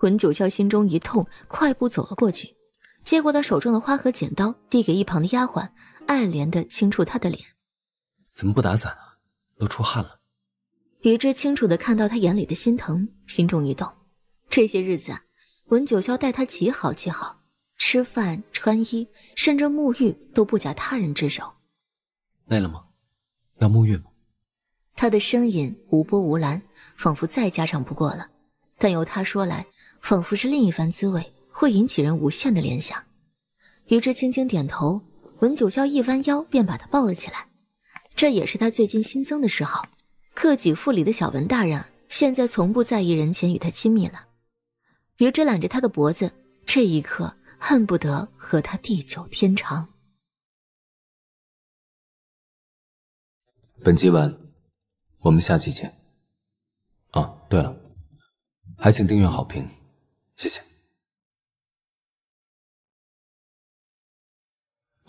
文九霄心中一痛，快步走了过去，接过她手中的花和剪刀，递给一旁的丫鬟，爱怜地轻触她的脸：“怎么不打伞啊？都出汗了。”于之清楚的看到他眼里的心疼，心中一动。这些日子，啊，文九霄待他极好极好，吃饭、穿衣，甚至沐浴都不假他人之手。累了吗？要沐浴吗？他的声音无波无澜，仿佛再家常不过了，但由他说来，仿佛是另一番滋味，会引起人无限的联想。于之轻轻点头，文九霄一弯腰便把他抱了起来，这也是他最近新增的嗜好。克己复礼的小文大人，现在从不在意人前与他亲密了。于之揽着他的脖子，这一刻恨不得和他地久天长。本集完，我们下期见。啊，对了，还请订阅好评，谢谢。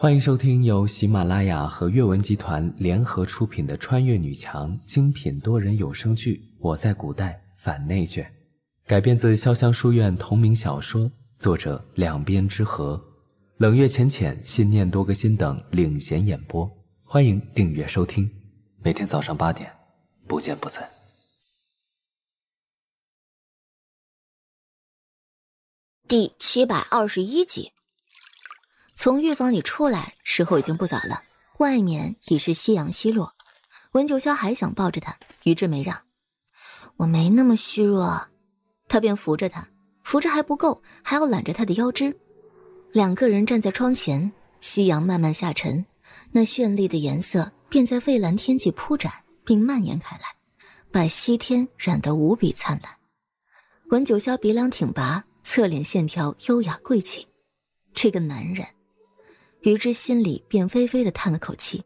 欢迎收听由喜马拉雅和阅文集团联合出品的穿越女强精品多人有声剧《我在古代反内卷》，改编自潇湘书院同名小说，作者两边之和，冷月浅浅、信念多个心等领衔演播。欢迎订阅收听，每天早上八点，不见不散。第七百二十一集。从浴房里出来，时候已经不早了，外面已是夕阳西落。文九霄还想抱着他，于志没让。我没那么虚弱，他便扶着他，扶着还不够，还要揽着他的腰肢。两个人站在窗前，夕阳慢慢下沉，那绚丽的颜色便在蔚蓝天际铺展并蔓延开来，把西天染得无比灿烂。文九霄鼻梁挺拔，侧脸线条优雅贵气，这个男人。于之心里便微微的叹了口气，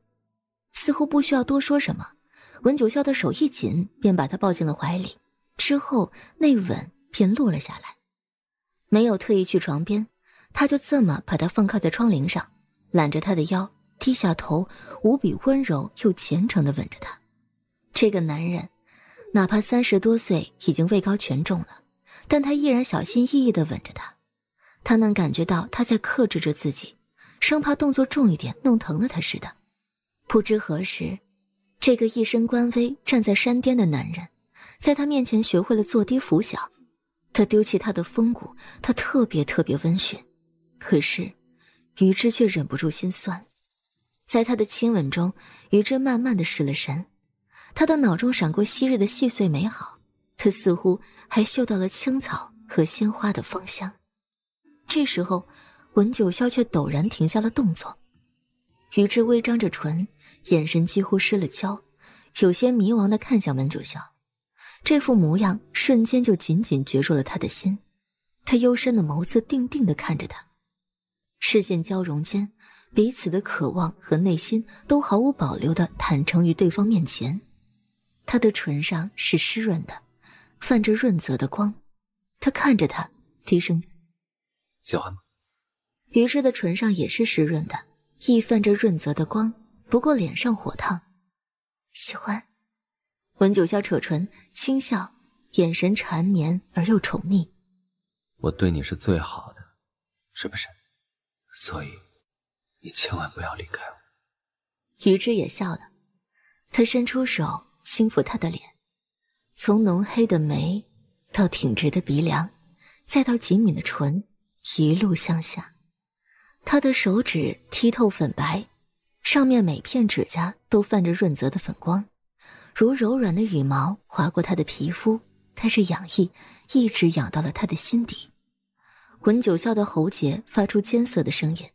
似乎不需要多说什么。文九霄的手一紧，便把他抱进了怀里，之后那吻便落了下来。没有特意去床边，他就这么把他放靠在窗棂上，揽着他的腰，低下头，无比温柔又虔诚的吻着他。这个男人，哪怕三十多岁已经位高权重了，但他依然小心翼翼的吻着他。他能感觉到他在克制着自己。生怕动作重一点弄疼了他似的。不知何时，这个一身官威站在山巅的男人，在他面前学会了坐低伏小。他丢弃他的风骨，他特别特别温驯。可是，于之却忍不住心酸。在他的亲吻中，于之慢慢的失了神。他的脑中闪过昔日的细碎美好，他似乎还嗅到了青草和鲜花的芳香。这时候。文九霄却陡然停下了动作，于之微张着唇，眼神几乎失了焦，有些迷茫的看向文九霄，这副模样瞬间就紧紧攫住了他的心。他幽深的眸子定定的看着他，视线交融间，彼此的渴望和内心都毫无保留的坦诚于对方面前。他的唇上是湿润的，泛着润泽的光。他看着他，低声问：“喜欢吗？”于之的唇上也是湿润的，溢泛着润泽的光，不过脸上火烫。喜欢，文九霄扯唇轻笑，眼神缠绵而又宠溺。我对你是最好的，是不是？所以，你千万不要离开我。于之也笑了，他伸出手轻抚他的脸，从浓黑的眉，到挺直的鼻梁，再到紧抿的唇，一路向下。他的手指剔透粉白，上面每片指甲都泛着润泽的粉光，如柔软的羽毛划过他的皮肤，开始痒意，一直痒到了他的心底。闻九霄的喉结发出艰涩的声音，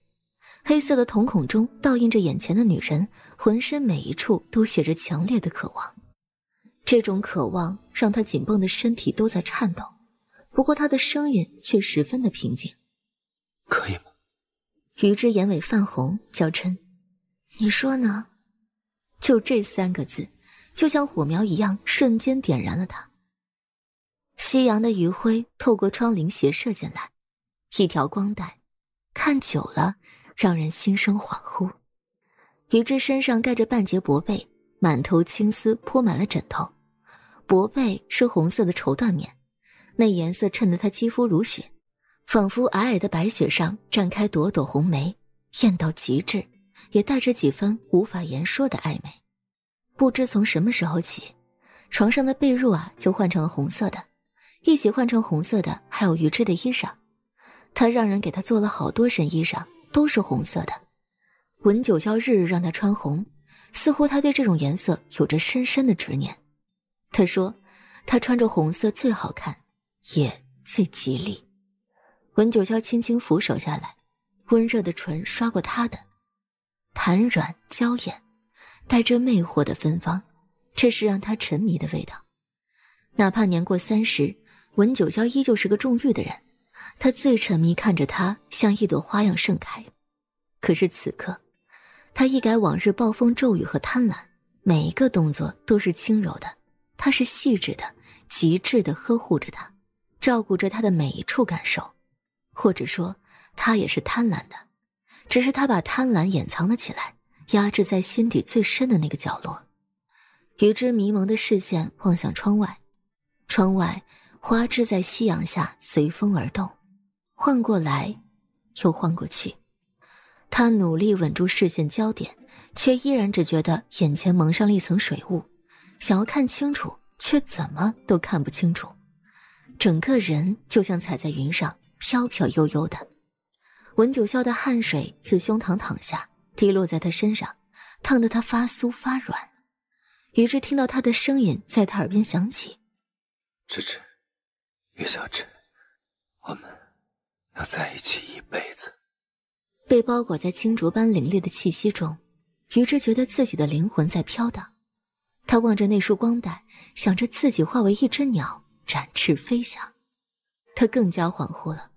黑色的瞳孔中倒映着眼前的女人，浑身每一处都写着强烈的渴望。这种渴望让他紧绷的身体都在颤抖，不过他的声音却十分的平静。可以吗？余之眼尾泛红，娇嗔：“你说呢？”就这三个字，就像火苗一样，瞬间点燃了他。夕阳的余晖透过窗棂斜射进来，一条光带，看久了让人心生恍惚。余之身上盖着半截薄被，满头青丝铺满了枕头，薄被是红色的绸缎面，那颜色衬得他肌肤如雪。仿佛矮矮的白雪上绽开朵朵红梅，艳到极致，也带着几分无法言说的暧昧。不知从什么时候起，床上的被褥啊，就换成了红色的。一起换成红色的还有余知的衣裳。他让人给他做了好多身衣裳，都是红色的。文九霄日日让他穿红，似乎他对这种颜色有着深深的执念。他说，他穿着红色最好看，也最吉利。文九霄轻轻俯首下来，温热的唇刷过他的，弹软娇艳，带着魅惑的芬芳，这是让他沉迷的味道。哪怕年过三十，文九霄依旧是个重欲的人。他最沉迷看着他像一朵花样盛开。可是此刻，他一改往日暴风骤雨和贪婪，每一个动作都是轻柔的，他是细致的、极致的呵护着他，照顾着他的每一处感受。或者说，他也是贪婪的，只是他把贪婪掩藏了起来，压制在心底最深的那个角落。余之迷蒙的视线望向窗外，窗外花枝在夕阳下随风而动，晃过来，又晃过去。他努力稳住视线焦点，却依然只觉得眼前蒙上了一层水雾，想要看清楚，却怎么都看不清楚。整个人就像踩在云上。飘飘悠悠的，文九霄的汗水自胸膛淌下，滴落在他身上，烫得他发酥发软。于之听到他的声音在他耳边响起：“之之，于小之，我们要在一起一辈子。”被包裹在青竹般凌冽的气息中，于之觉得自己的灵魂在飘荡。他望着那束光带，想着自己化为一只鸟，展翅飞翔。他更加恍惚了。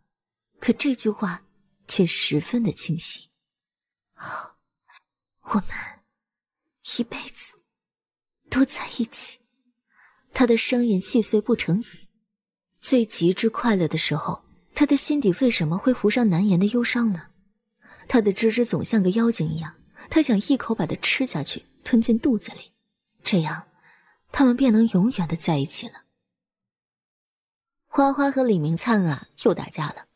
可这句话却十分的清晰，我们一辈子都在一起。他的声音细碎不成语，最极致快乐的时候，他的心底为什么会浮上难言的忧伤呢？他的芝芝总像个妖精一样，他想一口把它吃下去，吞进肚子里，这样他们便能永远的在一起了。花花和李明灿啊，又打架了。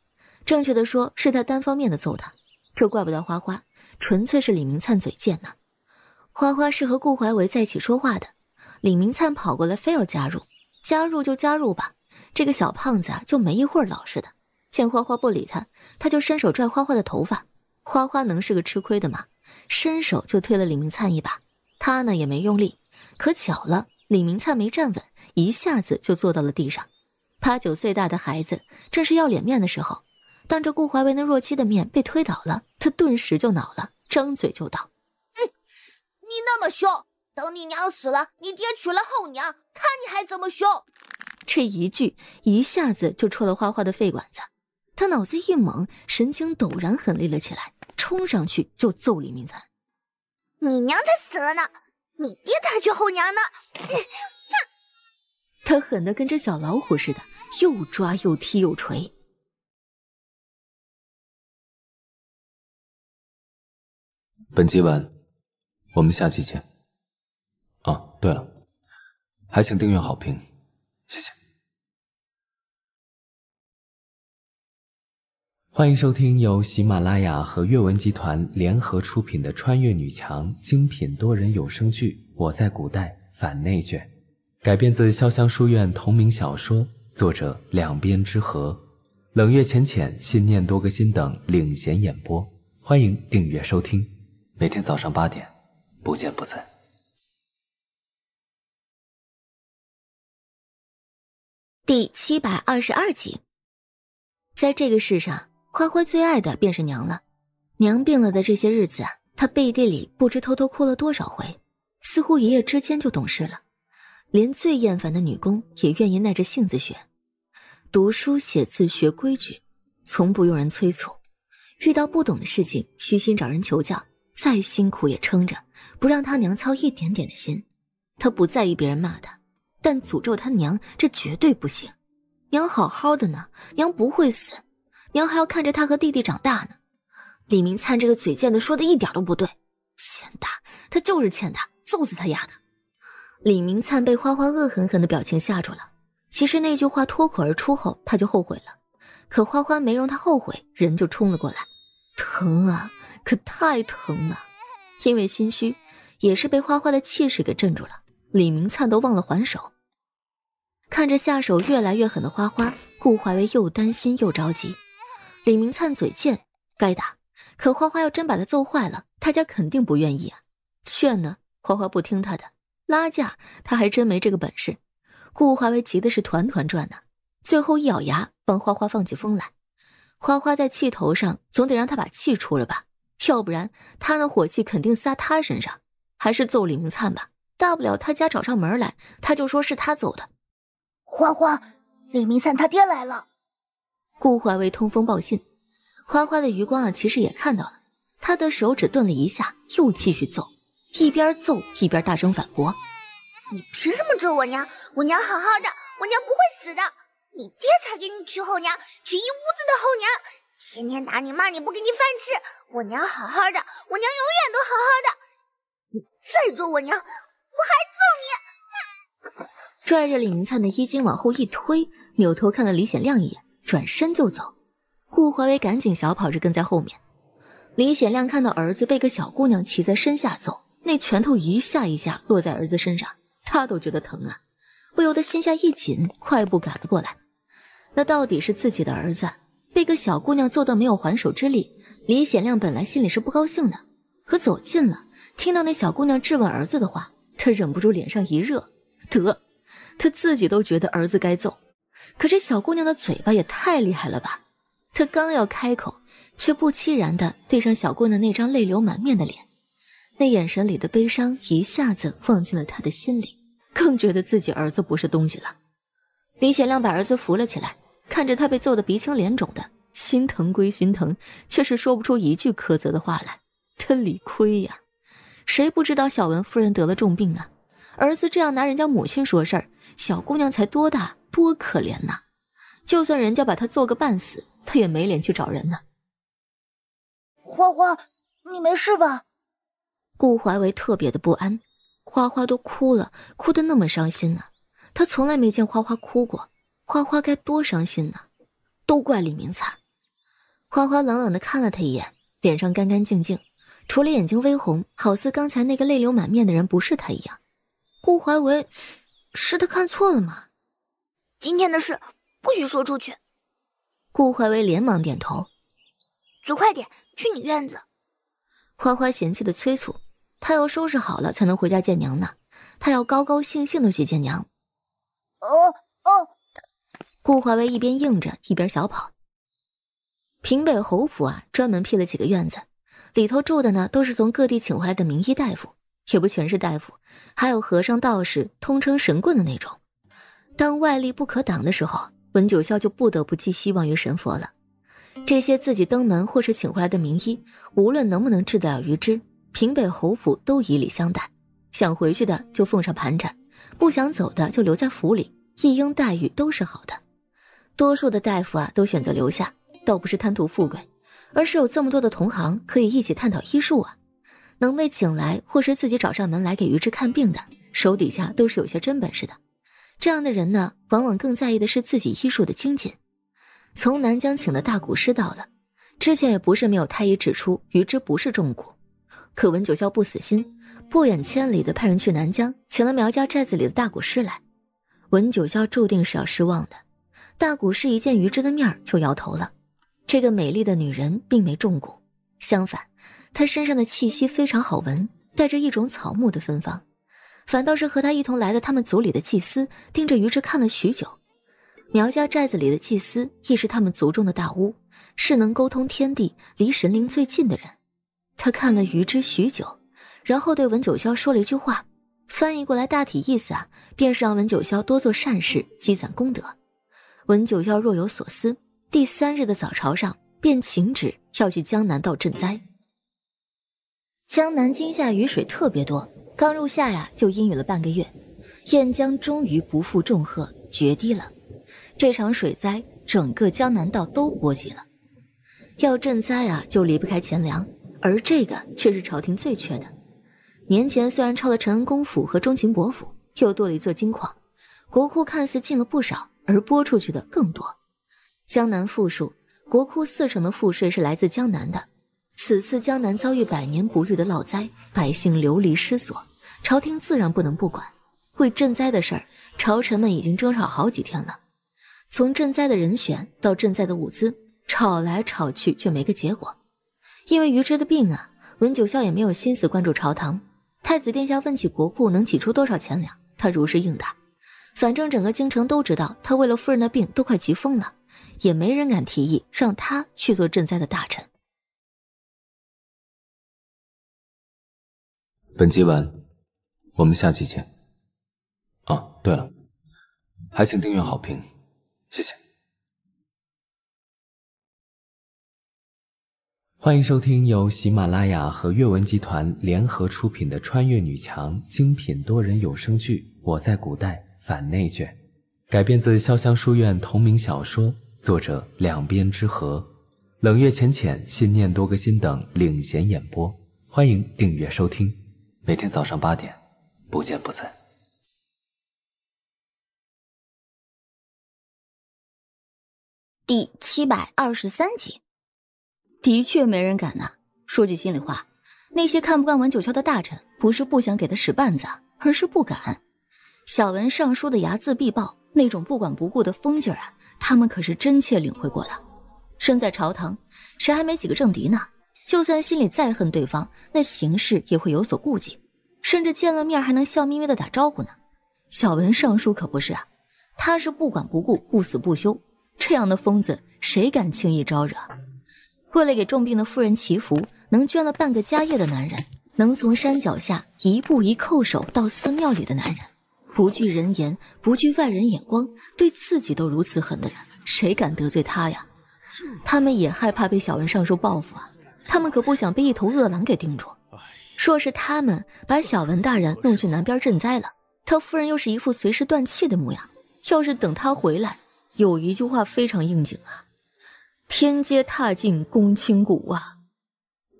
正确的说，是他单方面的揍他，这怪不得花花，纯粹是李明灿嘴贱呢。花花是和顾怀维在一起说话的，李明灿跑过来非要加入，加入就加入吧，这个小胖子啊就没一会儿老实的。见花花不理他，他就伸手拽花花的头发，花花能是个吃亏的吗？伸手就推了李明灿一把，他呢也没用力，可巧了，李明灿没站稳，一下子就坐到了地上。八九岁大的孩子，正是要脸面的时候。当着顾怀维那弱妻的面被推倒了，他顿时就恼了，张嘴就道：“你那么凶，等你娘死了，你爹娶了后娘，看你还怎么凶！”这一句一下子就戳了花花的肺管子，他脑子一猛，神情陡然狠厉了起来，冲上去就揍李明灿：“你娘才死了呢，你爹才娶后娘呢！”哼，他狠得跟只小老虎似的，又抓又踢又锤。本集完，我们下期见。啊，对了，还请订阅好评，谢谢。欢迎收听由喜马拉雅和阅文集团联合出品的穿越女强精品多人有声剧《我在古代反内卷》，改编自潇湘书院同名小说，作者两边之和，冷月浅浅、信念多个心等领衔演播。欢迎订阅收听。每天早上八点，不见不散。第七百二十二集，在这个世上，花花最爱的便是娘了。娘病了的这些日子，她背地里不知偷偷哭了多少回。似乎一夜之间就懂事了，连最厌烦的女工也愿意耐着性子学读书写字学规矩，从不用人催促。遇到不懂的事情，虚心找人求教。再辛苦也撑着，不让他娘操一点点的心。他不在意别人骂他，但诅咒他娘这绝对不行。娘好好的呢，娘不会死，娘还要看着他和弟弟长大呢。李明灿这个嘴贱的说的一点都不对，欠打！他就是欠打，揍死他丫的！李明灿被花花恶狠狠的表情吓住了。其实那句话脱口而出后，他就后悔了。可花花没容他后悔，人就冲了过来，疼啊！可太疼了，因为心虚，也是被花花的气势给镇住了。李明灿都忘了还手，看着下手越来越狠的花花，顾怀威又担心又着急。李明灿嘴贱，该打，可花花要真把他揍坏了，他家肯定不愿意啊。劝呢，花花不听他的；拉架，他还真没这个本事。顾怀威急的是团团转呢，最后一咬牙，帮花花放起风来。花花在气头上，总得让他把气出了吧。要不然他那火气肯定撒他身上，还是揍李明灿吧，大不了他家找上门来，他就说是他走的。花花，李明灿他爹来了，顾怀威通风报信。花花的余光啊，其实也看到了，他的手指顿了一下，又继续揍，一边揍一边大声反驳：“你凭什么揍我娘？我娘好好的，我娘不会死的。你爹才给你娶后娘，娶一屋子的后娘。”天天打你骂你不给你饭吃，我娘好好的，我娘永远都好好的。你再捉我娘，我还揍你！拽着李明灿的衣襟往后一推，扭头看了李显亮一眼，转身就走。顾怀威赶紧小跑着跟在后面。李显亮看到儿子被个小姑娘骑在身下走，那拳头一下一下落在儿子身上，他都觉得疼啊，不由得心下一紧，快步赶了过来。那到底是自己的儿子。被个小姑娘揍得没有还手之力，李显亮本来心里是不高兴的，可走近了，听到那小姑娘质问儿子的话，他忍不住脸上一热。得，他自己都觉得儿子该揍，可这小姑娘的嘴巴也太厉害了吧！他刚要开口，却不期然的对上小姑娘那张泪流满面的脸，那眼神里的悲伤一下子放进了他的心里，更觉得自己儿子不是东西了。李显亮把儿子扶了起来。看着他被揍得鼻青脸肿的，心疼归心疼，却是说不出一句苛责的话来。他理亏呀，谁不知道小文夫人得了重病啊？儿子这样拿人家母亲说事儿，小姑娘才多大，多可怜呐！就算人家把他揍个半死，他也没脸去找人呢。花花，你没事吧？顾怀维特别的不安，花花都哭了，哭得那么伤心呢。他从来没见花花哭过。花花该多伤心呢，都怪李明灿。花花冷冷的看了他一眼，脸上干干净净，除了眼睛微红，好似刚才那个泪流满面的人不是他一样。顾怀维，是他看错了吗？今天的事不许说出去。顾怀维连忙点头。走快点，去你院子。花花嫌弃的催促，她要收拾好了才能回家见娘呢，她要高高兴兴的去见娘。哦。顾怀威一边应着，一边小跑。平北侯府啊，专门辟了几个院子，里头住的呢，都是从各地请回来的名医大夫，也不全是大夫，还有和尚道士，通称神棍的那种。当外力不可挡的时候，文九霄就不得不寄希望于神佛了。这些自己登门或是请回来的名医，无论能不能治得了于之，平北侯府都以礼相待。想回去的就奉上盘缠，不想走的就留在府里，一应待遇都是好的。多数的大夫啊，都选择留下，倒不是贪图富贵，而是有这么多的同行可以一起探讨医术啊。能被请来，或是自己找上门来给于之看病的，手底下都是有些真本事的。这样的人呢，往往更在意的是自己医术的精进。从南疆请的大古师到了，之前也不是没有太医指出于之不是中蛊，可文九霄不死心，不远千里的派人去南疆请了苗家寨子里的大古师来。文九霄注定是要失望的。大谷是一见于之的面就摇头了，这个美丽的女人并没中蛊，相反，她身上的气息非常好闻，带着一种草木的芬芳。反倒是和他一同来的他们族里的祭司盯着于之看了许久。苗家寨子里的祭司亦是他们族中的大巫，是能沟通天地、离神灵最近的人。他看了于之许久，然后对文九霄说了一句话，翻译过来大体意思啊，便是让文九霄多做善事，积攒功德。文九霄若有所思，第三日的早朝上便请旨要去江南道赈灾。江南今夏雨水特别多，刚入夏呀就阴雨了半个月，燕江终于不负众贺决堤了。这场水灾整个江南道都波及了，要赈灾啊就离不开钱粮，而这个却是朝廷最缺的。年前虽然抄了陈恩公府和钟情伯府，又多了一座金矿，国库看似进了不少。而拨出去的更多。江南富庶，国库四成的赋税是来自江南的。此次江南遭遇百年不遇的涝灾，百姓流离失所，朝廷自然不能不管。为赈灾的事儿，朝臣们已经争吵好几天了，从赈灾的人选到赈灾的物资，吵来吵去却没个结果。因为于知的病啊，文九霄也没有心思关注朝堂。太子殿下问起国库能挤出多少钱粮，他如实应答。反正整个京城都知道，他为了夫人的病都快急疯了，也没人敢提议让他去做赈灾的大臣。本集完，我们下期见。啊，对了，还请订阅好评，谢谢。欢迎收听由喜马拉雅和阅文集团联合出品的穿越女强精品多人有声剧《我在古代》。反内卷，改编自潇湘书院同名小说，作者两边之和，冷月浅浅、信念多个心等领衔演播。欢迎订阅收听，每天早上八点，不见不散。第七百二十三集，的确没人敢呐。说句心里话，那些看不惯文九霄的大臣，不是不想给他使绊子，而是不敢。小文尚书的睚眦必报，那种不管不顾的疯劲儿啊，他们可是真切领会过的。身在朝堂，谁还没几个政敌呢？就算心里再恨对方，那行事也会有所顾忌，甚至见了面还能笑眯眯的打招呼呢。小文尚书可不是啊，他是不管不顾，不死不休。这样的疯子，谁敢轻易招惹为了给重病的夫人祈福，能捐了半个家业的男人，能从山脚下一步一叩首到寺庙里的男人。不惧人言，不惧外人眼光，对自己都如此狠的人，谁敢得罪他呀？他们也害怕被小文上书报复啊！他们可不想被一头恶狼给盯住。若是他们把小文大人弄去南边赈灾了，他夫人又是一副随时断气的模样。要是等他回来，有一句话非常应景啊：“天阶踏尽公卿谷啊！”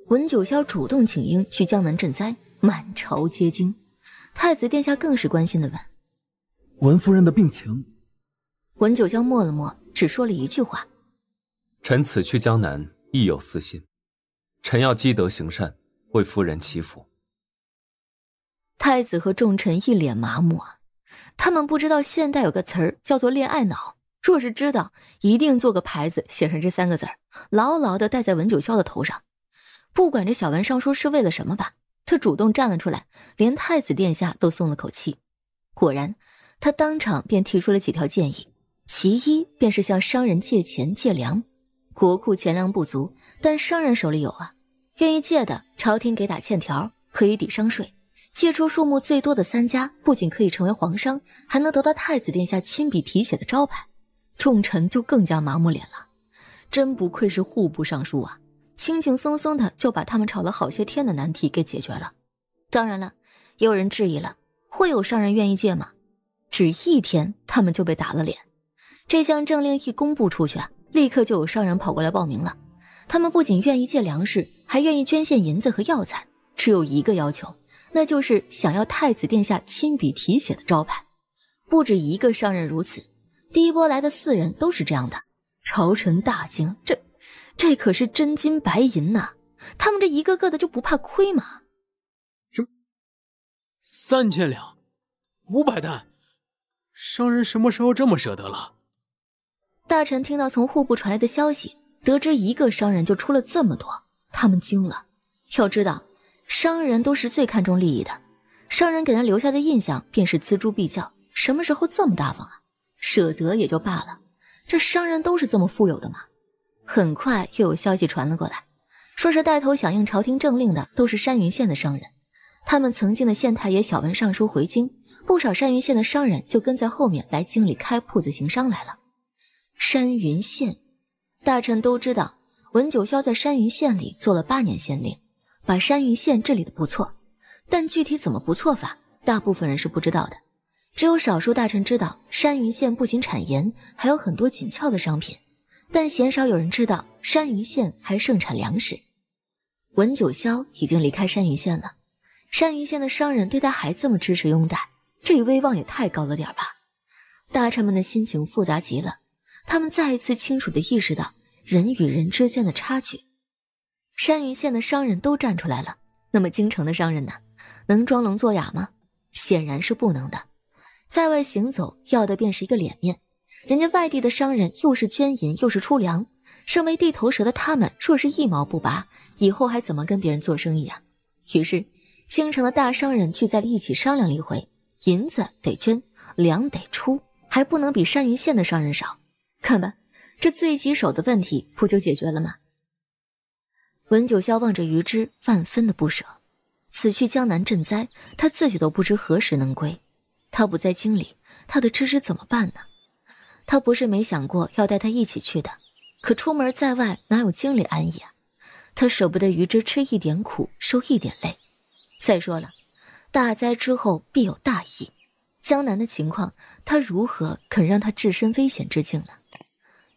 文九霄主动请缨去江南赈灾，满朝皆惊。太子殿下更是关心的问：“文夫人的病情。”文九霄默了默，只说了一句话：“臣此去江南亦有私心，臣要积德行善，为夫人祈福。”太子和众臣一脸麻木啊，他们不知道现代有个词儿叫做“恋爱脑”，若是知道，一定做个牌子写上这三个字儿，牢牢的戴在文九霄的头上。不管这小文尚书是为了什么吧。他主动站了出来，连太子殿下都松了口气。果然，他当场便提出了几条建议，其一便是向商人借钱借粮。国库钱粮不足，但商人手里有啊，愿意借的，朝廷给打欠条，可以抵商税。借出数目最多的三家，不仅可以成为皇商，还能得到太子殿下亲笔题写的招牌。众臣就更加麻木脸了，真不愧是户部尚书啊！轻轻松松的就把他们吵了好些天的难题给解决了，当然了，也有人质疑了，会有商人愿意借吗？只一天，他们就被打了脸。这项政令一公布出去，立刻就有商人跑过来报名了。他们不仅愿意借粮食，还愿意捐献银子和药材，只有一个要求，那就是想要太子殿下亲笔题写的招牌。不止一个商人如此，第一波来的四人都是这样的。朝臣大惊，这。这可是真金白银呐！他们这一个个的就不怕亏吗？什么？三千两，五百担，商人什么时候这么舍得了？大臣听到从户部传来的消息，得知一个商人就出了这么多，他们惊了。要知道，商人都是最看重利益的，商人给人留下的印象便是锱铢必较。什么时候这么大方啊？舍得也就罢了，这商人都是这么富有的吗？很快又有消息传了过来，说是带头响应朝廷政令的都是山云县的商人。他们曾经的县太爷小文尚书回京，不少山云县的商人就跟在后面来京里开铺子行商来了。山云县大臣都知道，文九霄在山云县里做了八年县令，把山云县治理的不错。但具体怎么不错法，大部分人是不知道的。只有少数大臣知道，山云县不仅产盐，还有很多紧俏的商品。但鲜少有人知道，山榆县还盛产粮食。文九霄已经离开山榆县了，山榆县的商人对他还这么支持拥戴，这威望也太高了点吧？大臣们的心情复杂极了，他们再一次清楚地意识到人与人之间的差距。山榆县的商人都站出来了，那么京城的商人呢？能装聋作哑吗？显然是不能的。在外行走，要的便是一个脸面。人家外地的商人又是捐银，又是出粮，身为地头蛇的他们若是一毛不拔，以后还怎么跟别人做生意啊？于是，京城的大商人聚在了一起，商量了一回，银子得捐，粮得出，还不能比山云县的商人少。看吧，这最棘手的问题不就解决了吗？文九霄望着于之，万分的不舍。此去江南赈灾，他自己都不知何时能归。他不在京里，他的芝芝怎么办呢？他不是没想过要带他一起去的，可出门在外哪有经理安逸啊？他舍不得于之吃一点苦，受一点累。再说了，大灾之后必有大疫，江南的情况，他如何肯让他置身危险之境呢？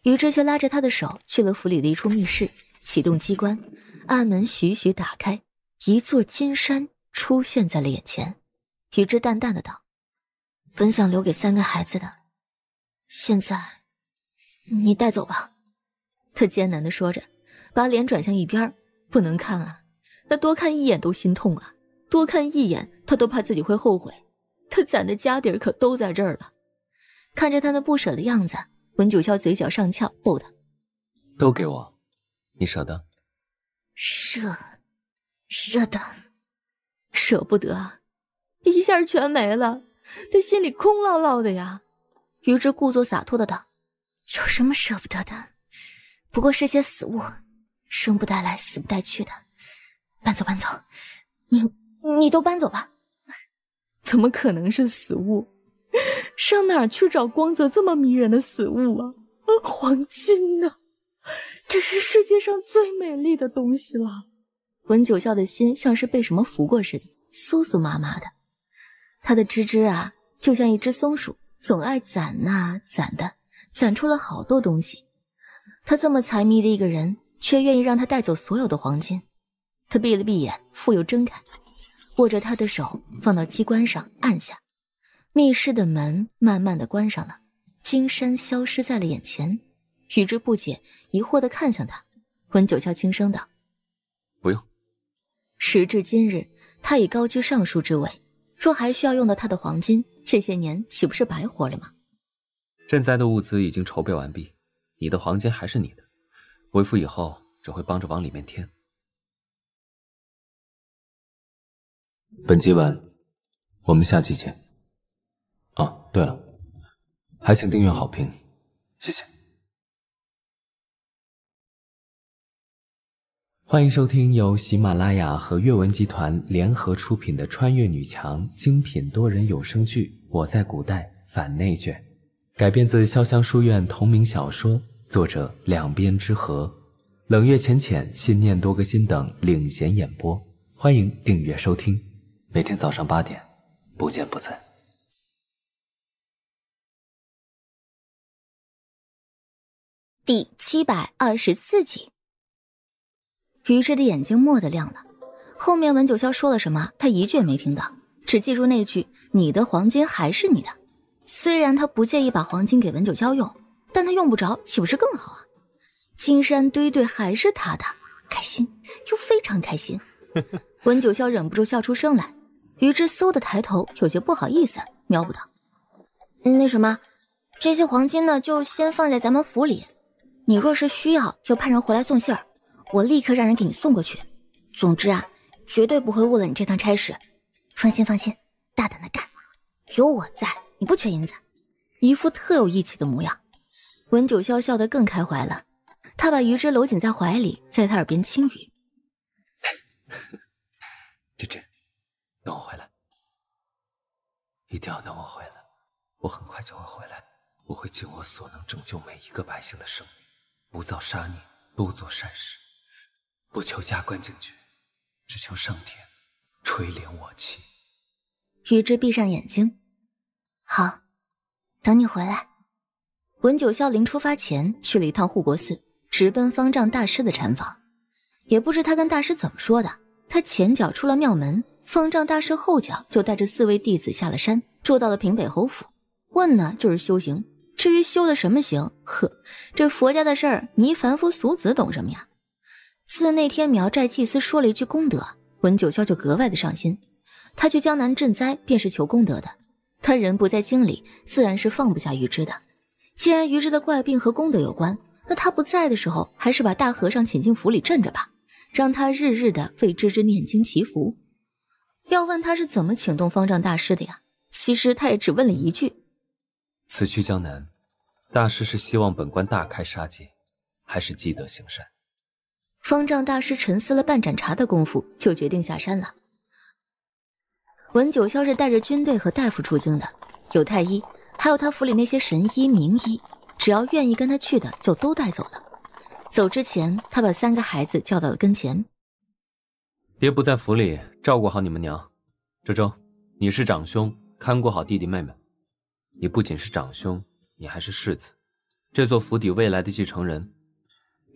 于之却拉着他的手去了府里的一处密室，启动机关，暗门徐徐打开，一座金山出现在了眼前。于之淡淡的道：“本想留给三个孩子的。”现在，你带走吧。他艰难的说着，把脸转向一边，不能看啊，那多看一眼都心痛啊，多看一眼他都怕自己会后悔。他攒的家底儿可都在这儿了。看着他那不舍的样子，文九霄嘴角上翘，逗他：“都给我，你舍得？舍，舍得？舍不得？一下全没了，他心里空落落的呀。”余之故作洒脱的道：“有什么舍不得的？不过是些死物，生不带来，死不带去的，搬走搬走，你你都搬走吧。怎么可能是死物？上哪儿去找光泽这么迷人的死物啊？黄金呢？这是世界上最美丽的东西了。”文九笑的心像是被什么拂过似的，酥酥麻麻的。他的吱吱啊，就像一只松鼠。总爱攒呐，攒的，攒出了好多东西。他这么财迷的一个人，却愿意让他带走所有的黄金。他闭了闭眼，复又睁开，握着他的手放到机关上按下，密室的门慢慢的关上了，金山消失在了眼前。宇智不解，疑惑的看向他，温九霄轻声道：“不用。”时至今日，他已高居尚书之位，若还需要用到他的黄金。这些年岂不是白活了吗？赈灾的物资已经筹备完毕，你的黄金还是你的，为父以后只会帮着往里面添。本集完，我们下期见。啊，对了，还请订阅好评，谢谢。欢迎收听由喜马拉雅和阅文集团联合出品的穿越女强精品多人有声剧。我在古代反内卷，改编自潇湘书院同名小说，作者两边之和，冷月浅浅、心念多个心等领衔演播。欢迎订阅收听，每天早上八点，不见不散。第七百二十四集，于之的眼睛蓦地亮了。后面文九霄说了什么，他一句没听到。只记住那句：“你的黄金还是你的。”虽然他不介意把黄金给文九霄用，但他用不着，岂不是更好啊？金山堆堆还是他的，开心，又非常开心。文九霄忍不住笑出声来，于之嗖的抬头，有些不好意思，瞄不到。那什么，这些黄金呢，就先放在咱们府里。你若是需要，就派人回来送信儿，我立刻让人给你送过去。总之啊，绝对不会误了你这趟差事。”放心，放心，大胆的干，有我在，你不缺银子。一副特有义气的模样，文九霄笑得更开怀了。他把余之搂紧在怀里，在他耳边轻语：“芝 芝，等我回来，一定要等我回来。我很快就会回来，我会尽我所能拯救每一个百姓的生命，不造杀孽，多做善事，不求加官进爵，只求上天。”垂怜我妻，宇之闭上眼睛。好，等你回来。文九霄临出发前去了一趟护国寺，直奔方丈大师的禅房。也不知他跟大师怎么说的。他前脚出了庙门，方丈大师后脚就带着四位弟子下了山，住到了平北侯府。问呢，就是修行。至于修的什么行，呵，这佛家的事儿，你凡夫俗子懂什么呀？自那天苗寨祭司说了一句功德。文九霄就格外的上心，他去江南赈灾便是求功德的，他人不在京里，自然是放不下于之的。既然于之的怪病和功德有关，那他不在的时候，还是把大和尚请进府里镇着吧，让他日日的为芝芝念经祈福。要问他是怎么请动方丈大师的呀？其实他也只问了一句：“此去江南，大师是希望本官大开杀戒，还是积德行善？”方丈大师沉思了半盏茶的功夫，就决定下山了。文九霄是带着军队和大夫出京的，有太医，还有他府里那些神医名医，只要愿意跟他去的，就都带走了。走之前，他把三个孩子叫到了跟前：“爹不在府里，照顾好你们娘。周周，你是长兄，看顾好弟弟妹妹。你不仅是长兄，你还是世子，这座府邸未来的继承人。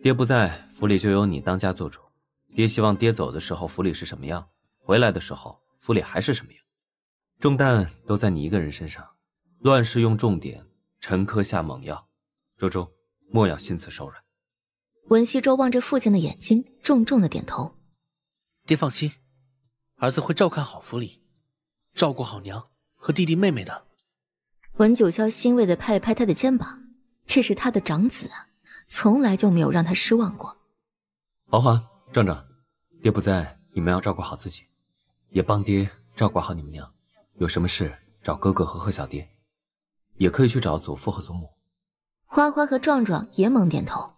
爹不在。”府里就由你当家做主，爹希望爹走的时候府里是什么样，回来的时候府里还是什么样。重担都在你一个人身上，乱世用重典，沉疴下猛药。周周，莫要心慈手软。文西周望着父亲的眼睛，重重的点头。爹放心，儿子会照看好府里，照顾好娘和弟弟妹妹的。文九霄欣慰的拍拍他的肩膀，这是他的长子啊，从来就没有让他失望过。嬛嬛，壮壮，爹不在，你们要照顾好自己，也帮爹照顾好你们娘。有什么事找哥哥和贺小爹，也可以去找祖父和祖母。花花和壮壮也猛点头。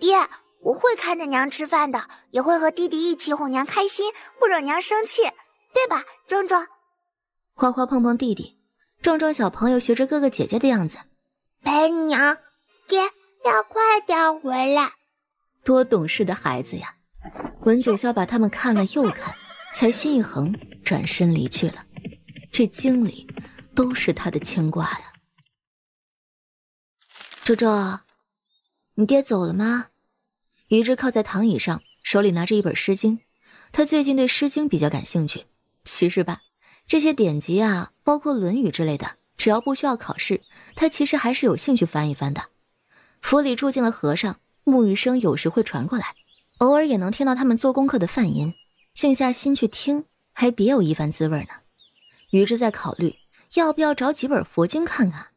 爹，我会看着娘吃饭的，也会和弟弟一起哄娘开心，不惹娘生气，对吧？壮壮。花花碰碰弟弟，壮壮小朋友学着哥哥姐姐的样子，陪娘。爹要快点回来。多懂事的孩子呀！文九霄把他们看了又看，才心一横，转身离去了。这京里都是他的牵挂呀。周周，你爹走了吗？于之靠在躺椅上，手里拿着一本《诗经》，他最近对《诗经》比较感兴趣。其实吧，这些典籍啊，包括《论语》之类的，只要不需要考试，他其实还是有兴趣翻一翻的。府里住进了和尚。木鱼声有时会传过来，偶尔也能听到他们做功课的梵音。静下心去听，还别有一番滋味呢。于志在考虑要不要找几本佛经看看。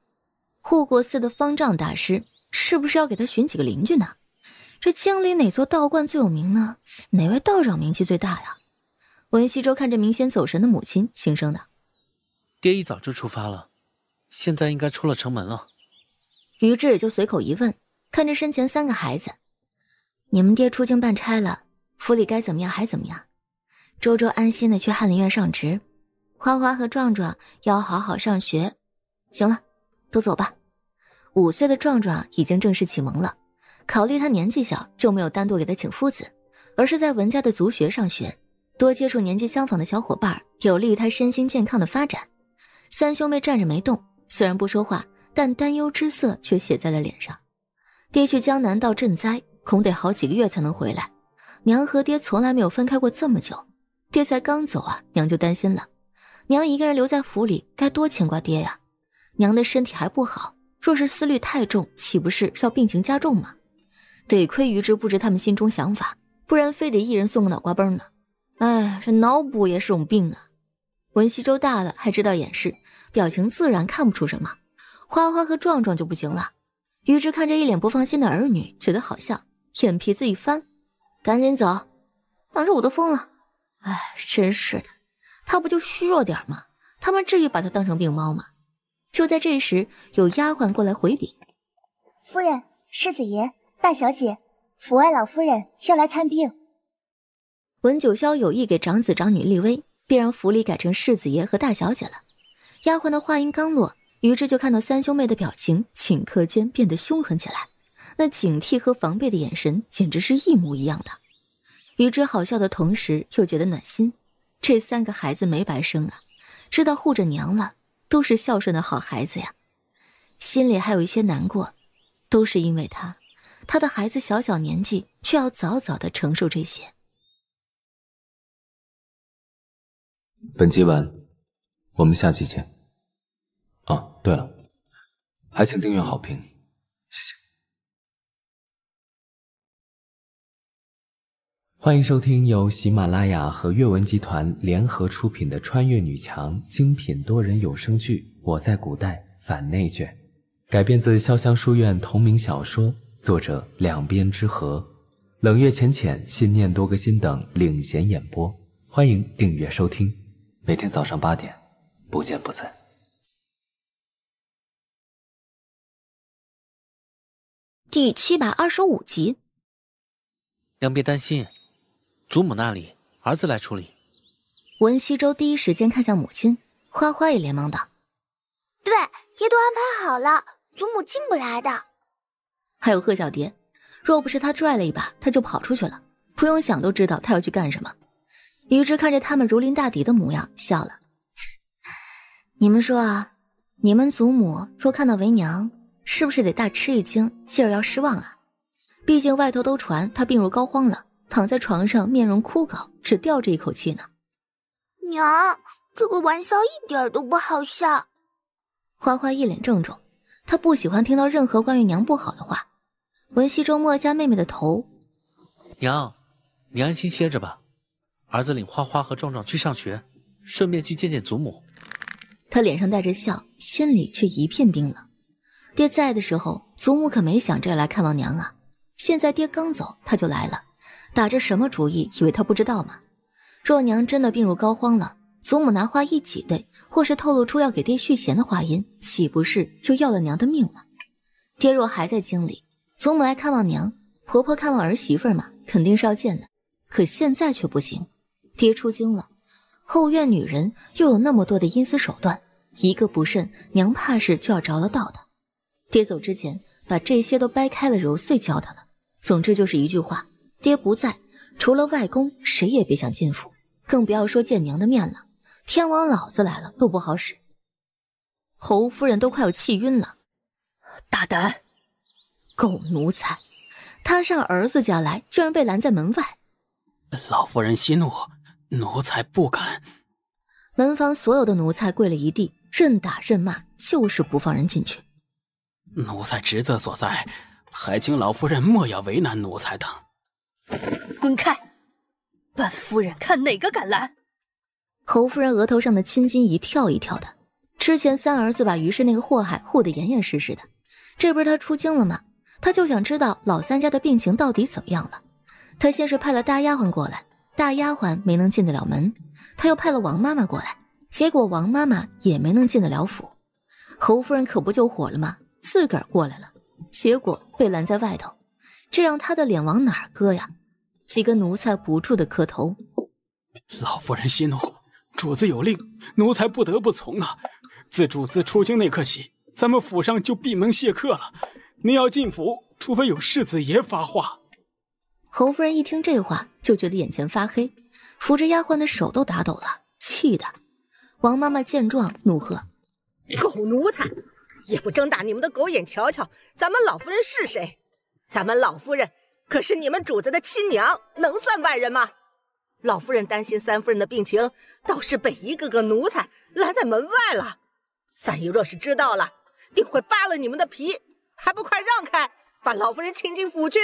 护国寺的方丈大师是不是要给他寻几个邻居呢？这京里哪座道观最有名呢？哪位道长名气最大呀？文西周看着明显走神的母亲，轻声道：“爹一早就出发了，现在应该出了城门了。”于志也就随口一问。看着身前三个孩子，你们爹出京办差了，府里该怎么样还怎么样。周周安心的去翰林院上职，花花和壮壮要好好上学。行了，都走吧。五岁的壮壮已经正式启蒙了，考虑他年纪小，就没有单独给他请夫子，而是在文家的族学上学，多接触年纪相仿的小伙伴，有利于他身心健康的发展。三兄妹站着没动，虽然不说话，但担忧之色却写在了脸上。爹去江南道赈灾，恐得好几个月才能回来。娘和爹从来没有分开过这么久。爹才刚走啊，娘就担心了。娘一个人留在府里，该多牵挂爹呀。娘的身体还不好，若是思虑太重，岂不是要病情加重吗？得亏于之不知他们心中想法，不然非得一人送个脑瓜崩呢。哎，这脑补也是种病啊。文西周大了，还知道掩饰，表情自然看不出什么。花花和壮壮就不行了。于智看着一脸不放心的儿女，觉得好笑，眼皮子一翻，赶紧走，挡着我都疯了。哎，真是的，他不就虚弱点吗？他们至于把他当成病猫吗？就在这时，有丫鬟过来回禀，夫人、世子爷、大小姐，府外老夫人要来看病。文九霄有意给长子长女立威，便让府里改成世子爷和大小姐了。丫鬟的话音刚落。于是就看到三兄妹的表情，顷刻间变得凶狠起来，那警惕和防备的眼神简直是一模一样的。于之好笑的同时，又觉得暖心，这三个孩子没白生啊，知道护着娘了，都是孝顺的好孩子呀。心里还有一些难过，都是因为他，他的孩子小小年纪却要早早的承受这些。本集完，我们下期见。啊，对了，还请订阅好评，谢谢。欢迎收听由喜马拉雅和阅文集团联合出品的穿越女强精品多人有声剧《我在古代反内卷》，改编自潇湘书院同名小说，作者两边之和，冷月浅浅、信念多个心等领衔演播。欢迎订阅收听，每天早上八点，不见不散。第七百二十五集，娘别担心，祖母那里儿子来处理。文熙周第一时间看向母亲，花花也连忙道：“对，爹都安排好了，祖母进不来的。”还有贺小蝶，若不是他拽了一把，他就跑出去了。不用想都知道他要去干什么。于之看着他们如临大敌的模样，笑了：“你们说啊，你们祖母若看到为娘……”是不是得大吃一惊？继而要失望啊！毕竟外头都传他病入膏肓了，躺在床上，面容枯槁，只吊着一口气呢。娘，这个玩笑一点都不好笑。花花一脸郑重，她不喜欢听到任何关于娘不好的话。文熙周末家妹妹的头，娘，你安心歇着吧，儿子领花花和壮壮去上学，顺便去见见祖母。他脸上带着笑，心里却一片冰冷。爹在的时候，祖母可没想着要来看望娘啊。现在爹刚走，她就来了，打着什么主意？以为她不知道吗？若娘真的病入膏肓了，祖母拿话一挤兑，或是透露出要给爹续弦的话音，岂不是就要了娘的命了？爹若还在京里，祖母来看望娘，婆婆看望儿媳妇嘛，肯定是要见的。可现在却不行，爹出京了，后院女人又有那么多的阴私手段，一个不慎，娘怕是就要着了道的。爹走之前把这些都掰开了揉碎教他了。总之就是一句话：爹不在，除了外公，谁也别想进府，更不要说见娘的面了。天王老子来了都不好使。侯夫人都快要气晕了，大胆，狗奴才！他上儿子家来，居然被拦在门外。老夫人息怒，奴才不敢。门房所有的奴才跪了一地，任打任骂，就是不放人进去。奴才职责所在，还请老夫人莫要为难奴才等。滚开！本夫人看哪个敢拦！侯夫人额头上的青筋一跳一跳的。之前三儿子把于氏那个祸害护得严严实实的，这不是他出京了吗？他就想知道老三家的病情到底怎么样了。他先是派了大丫鬟过来，大丫鬟没能进得了门，他又派了王妈妈过来，结果王妈妈也没能进得了府。侯夫人可不就火了吗？自个儿过来了，结果被拦在外头，这让他的脸往哪儿搁呀？几个奴才不住的磕头，老夫人息怒，主子有令，奴才不得不从啊。自主子出京那刻起，咱们府上就闭门谢客了。您要进府，除非有世子爷发话。侯夫人一听这话，就觉得眼前发黑，扶着丫鬟的手都打抖了，气的王妈妈见状怒喝：“狗奴才！”也不睁大你们的狗眼瞧瞧，咱们老夫人是谁？咱们老夫人可是你们主子的亲娘，能算外人吗？老夫人担心三夫人的病情，倒是被一个个奴才拦在门外了。三姨若是知道了，定会扒了你们的皮。还不快让开，把老夫人请进府去！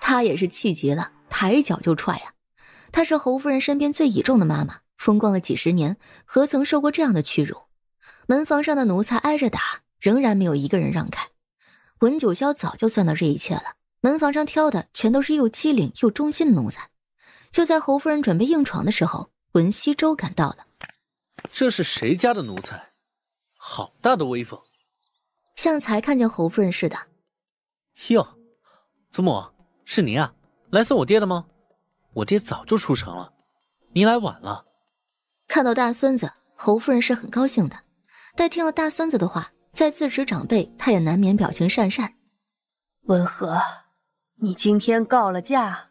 她也是气急了，抬脚就踹呀。她是侯夫人身边最倚重的妈妈，风光了几十年，何曾受过这样的屈辱？门房上的奴才挨着打，仍然没有一个人让开。文九霄早就算到这一切了。门房上挑的全都是又机灵又忠心的奴才。就在侯夫人准备硬闯的时候，文西周赶到了。这是谁家的奴才？好大的威风！像才看见侯夫人似的。哟，祖母，是您啊！来送我爹的吗？我爹早就出城了，您来晚了。看到大孙子，侯夫人是很高兴的。待听了大孙子的话，在自持长辈，他也难免表情讪讪。文和，你今天告了假。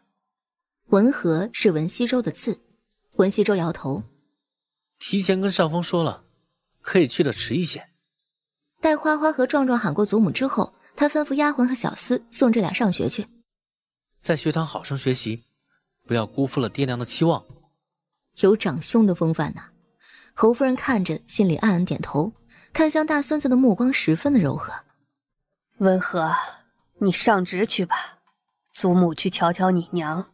文和是文西周的字。文西周摇头，提前跟上峰说了，可以去的迟一些。待花花和壮壮喊过祖母之后，他吩咐丫鬟和小厮送这俩上学去，在学堂好生学习，不要辜负了爹娘的期望。有长兄的风范呐，侯夫人看着，心里暗暗点头。看向大孙子的目光十分的柔和，温和，你上职去吧，祖母去瞧瞧你娘。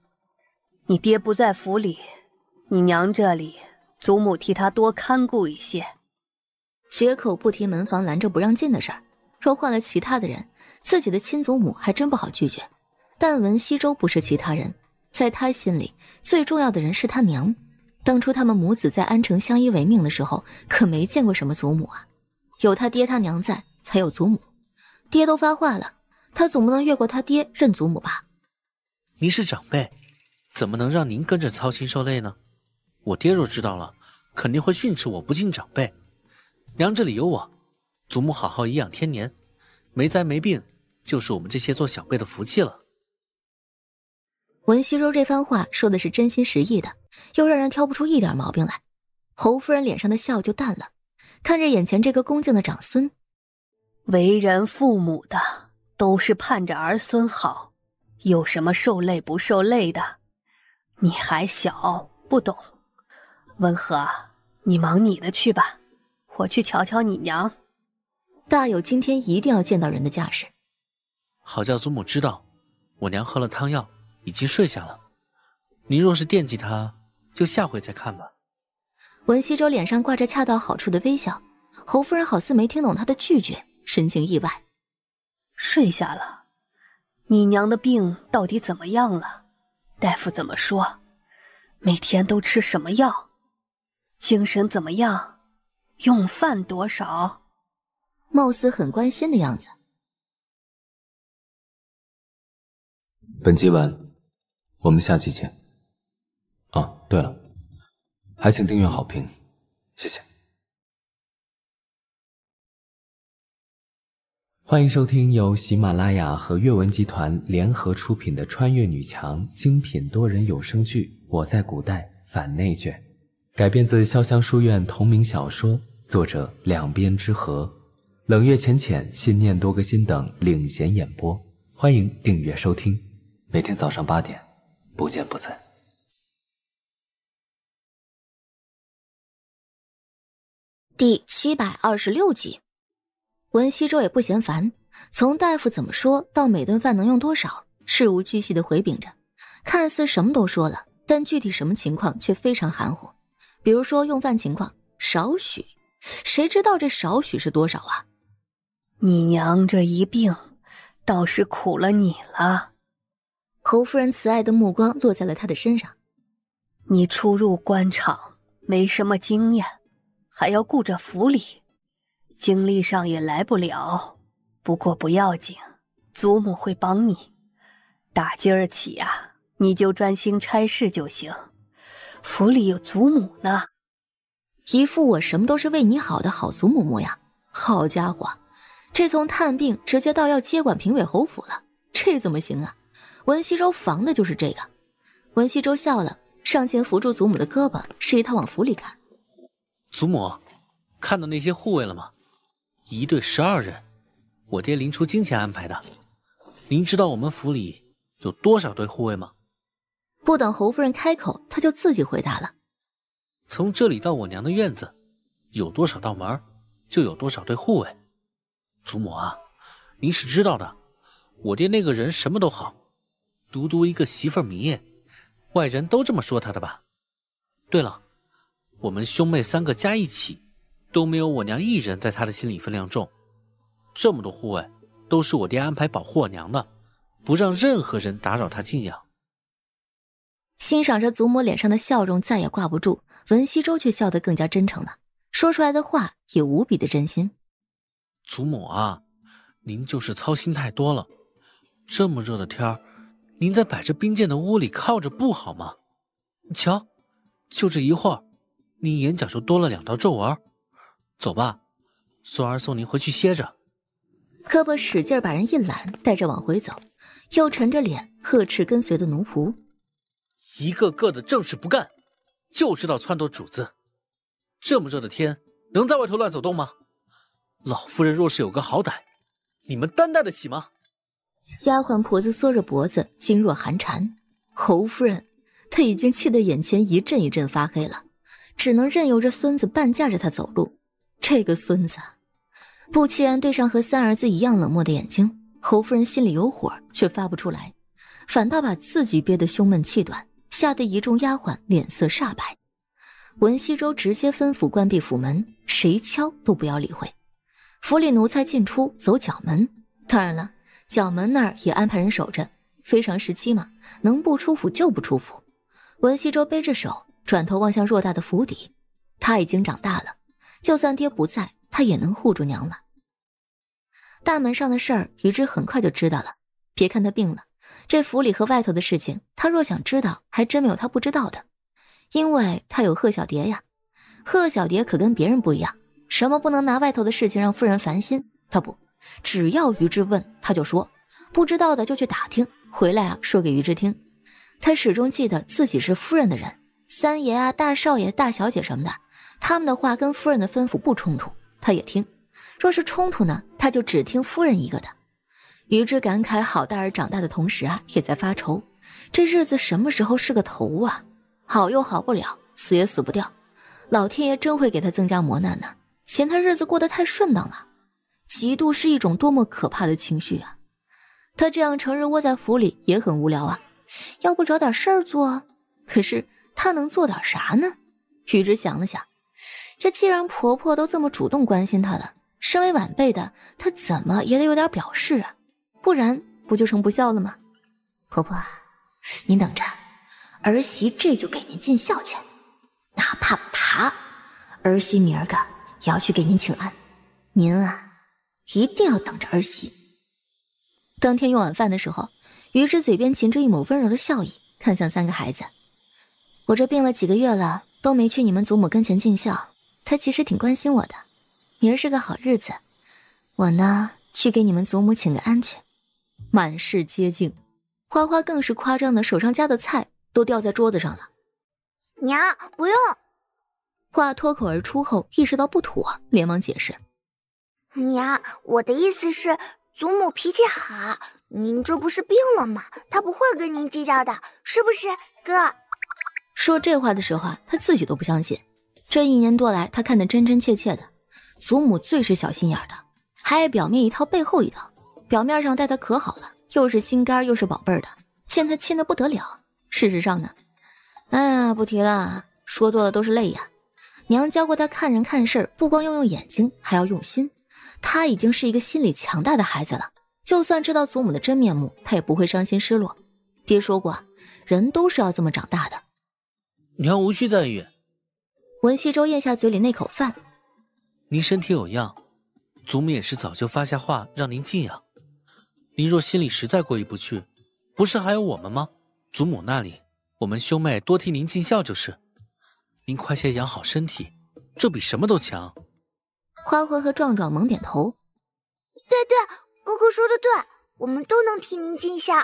你爹不在府里，你娘这里，祖母替他多看顾一些。绝口不提门房拦着不让进的事儿。若换了其他的人，自己的亲祖母还真不好拒绝。但闻西周不是其他人，在他心里最重要的人是他娘。当初他们母子在安城相依为命的时候，可没见过什么祖母啊。有他爹他娘在，才有祖母。爹都发话了，他总不能越过他爹认祖母吧？您是长辈，怎么能让您跟着操心受累呢？我爹若知道了，肯定会训斥我不敬长辈。娘，这里有我，祖母好好颐养天年，没灾没病，就是我们这些做小辈的福气了。文熙柔这番话说的是真心实意的，又让人挑不出一点毛病来。侯夫人脸上的笑就淡了。看着眼前这个恭敬的长孙，为人父母的都是盼着儿孙好，有什么受累不受累的？你还小，不懂。温和，你忙你的去吧，我去瞧瞧你娘。大有今天一定要见到人的架势。好叫祖母知道，我娘喝了汤药，已经睡下了。您若是惦记她，就下回再看吧。文西周脸上挂着恰到好处的微笑，侯夫人好似没听懂他的拒绝，神情意外。睡下了？你娘的病到底怎么样了？大夫怎么说？每天都吃什么药？精神怎么样？用饭多少？貌似很关心的样子。本集完，我们下期见。啊，对了。还请订阅好评，谢谢。欢迎收听由喜马拉雅和阅文集团联合出品的穿越女强精品多人有声剧《我在古代反内卷》，改编自潇湘书院同名小说，作者两边之和，冷月浅浅、信念多个心等领衔演播。欢迎订阅收听，每天早上八点，不见不散。第七百二十六集，文熙周也不嫌烦，从大夫怎么说到每顿饭能用多少，事无巨细的回禀着，看似什么都说了，但具体什么情况却非常含糊。比如说用饭情况，少许，谁知道这少许是多少啊？你娘这一病，倒是苦了你了。侯夫人慈爱的目光落在了他的身上，你初入官场，没什么经验。还要顾着府里，精力上也来不了。不过不要紧，祖母会帮你。打今儿起啊，你就专心差事就行，府里有祖母呢。一副我什么都是为你好的好祖母模样。好家伙，这从探病直接到要接管平尾侯府了，这怎么行啊？文熙周防的就是这个。文熙周笑了，上前扶住祖母的胳膊，示意他往府里看。祖母，看到那些护卫了吗？一队十二人，我爹临出京前安排的。您知道我们府里有多少队护卫吗？不等侯夫人开口，他就自己回答了。从这里到我娘的院子，有多少道门，就有多少队护卫。祖母啊，您是知道的，我爹那个人什么都好，独独一个媳妇儿迷，外人都这么说他的吧？对了。我们兄妹三个加一起，都没有我娘一人在他的心里分量重。这么多护卫都是我爹安排保护我娘的，不让任何人打扰他静养。欣赏着祖母脸上的笑容，再也挂不住，文西周却笑得更加真诚了，说出来的话也无比的真心。祖母啊，您就是操心太多了。这么热的天儿，您在摆着冰剑的屋里靠着不好吗？瞧，就这一会儿。你眼角就多了两道皱纹。走吧，孙儿送您回去歇着。胳膊使劲把人一揽，带着往回走，又沉着脸呵斥跟随的奴仆：“一个个的正事不干，就知道撺掇主子。这么热的天，能在外头乱走动吗？老夫人若是有个好歹，你们担待得起吗？”丫鬟婆子缩着脖子，噤若寒蝉。侯夫人，她已经气得眼前一阵一阵发黑了。只能任由这孙子半架着他走路。这个孙子，不期然对上和三儿子一样冷漠的眼睛，侯夫人心里有火却发不出来，反倒把自己憋得胸闷气短，吓得一众丫鬟脸色煞白。文熙周直接吩咐关闭府门，谁敲都不要理会。府里奴才进出走角门，当然了，角门那儿也安排人守着。非常时期嘛，能不出府就不出府。文熙周背着手。转头望向偌大的府邸，他已经长大了。就算爹不在，他也能护住娘了。大门上的事儿，于之很快就知道了。别看他病了，这府里和外头的事情，他若想知道，还真没有他不知道的。因为他有贺小蝶呀。贺小蝶可跟别人不一样，什么不能拿外头的事情让夫人烦心？他不，只要于之问，他就说不知道的就去打听回来啊，说给于之听。他始终记得自己是夫人的人。三爷啊，大少爷、大小姐什么的，他们的话跟夫人的吩咐不冲突，他也听。若是冲突呢，他就只听夫人一个的。于之感慨，郝大儿长大的同时啊，也在发愁，这日子什么时候是个头啊？好又好不了，死也死不掉，老天爷真会给他增加磨难呢？嫌他日子过得太顺当了，嫉妒是一种多么可怕的情绪啊！他这样成日窝在府里也很无聊啊，要不找点事儿做？可是。她能做点啥呢？于之想了想，这既然婆婆都这么主动关心她了，身为晚辈的她怎么也得有点表示啊，不然不就成不孝了吗？婆婆，您等着，儿媳这就给您尽孝去，哪怕爬。儿媳明儿个也要去给您请安，您啊，一定要等着儿媳。当天用晚饭的时候，于之嘴边噙着一抹温柔的笑意，看向三个孩子。我这病了几个月了，都没去你们祖母跟前尽孝，她其实挺关心我的。明儿是个好日子，我呢去给你们祖母请个安去。满室皆近，花花更是夸张的，手上夹的菜都掉在桌子上了。娘，不用。话脱口而出后，意识到不妥，连忙解释。娘，我的意思是，祖母脾气好，您这不是病了吗？她不会跟您计较的，是不是，哥？说这话的时候啊，他自己都不相信。这一年多来，他看得真真切切的，祖母最是小心眼的，还爱表面一套背后一套。表面上待他可好了，又是心肝又是宝贝儿的，见他亲的不得了。事实上呢，哎呀，不提了，说多了都是泪呀。娘教过他看人看事儿，不光要用眼睛，还要用心。他已经是一个心理强大的孩子了，就算知道祖母的真面目，他也不会伤心失落。爹说过，人都是要这么长大的。娘无需在意。文西周咽下嘴里那口饭。您身体有恙，祖母也是早就发下话让您静养。您若心里实在过意不去，不是还有我们吗？祖母那里，我们兄妹多替您尽孝就是。您快些养好身体，这比什么都强。欢欢和壮壮猛点头。对对，哥哥说的对，我们都能替您尽孝。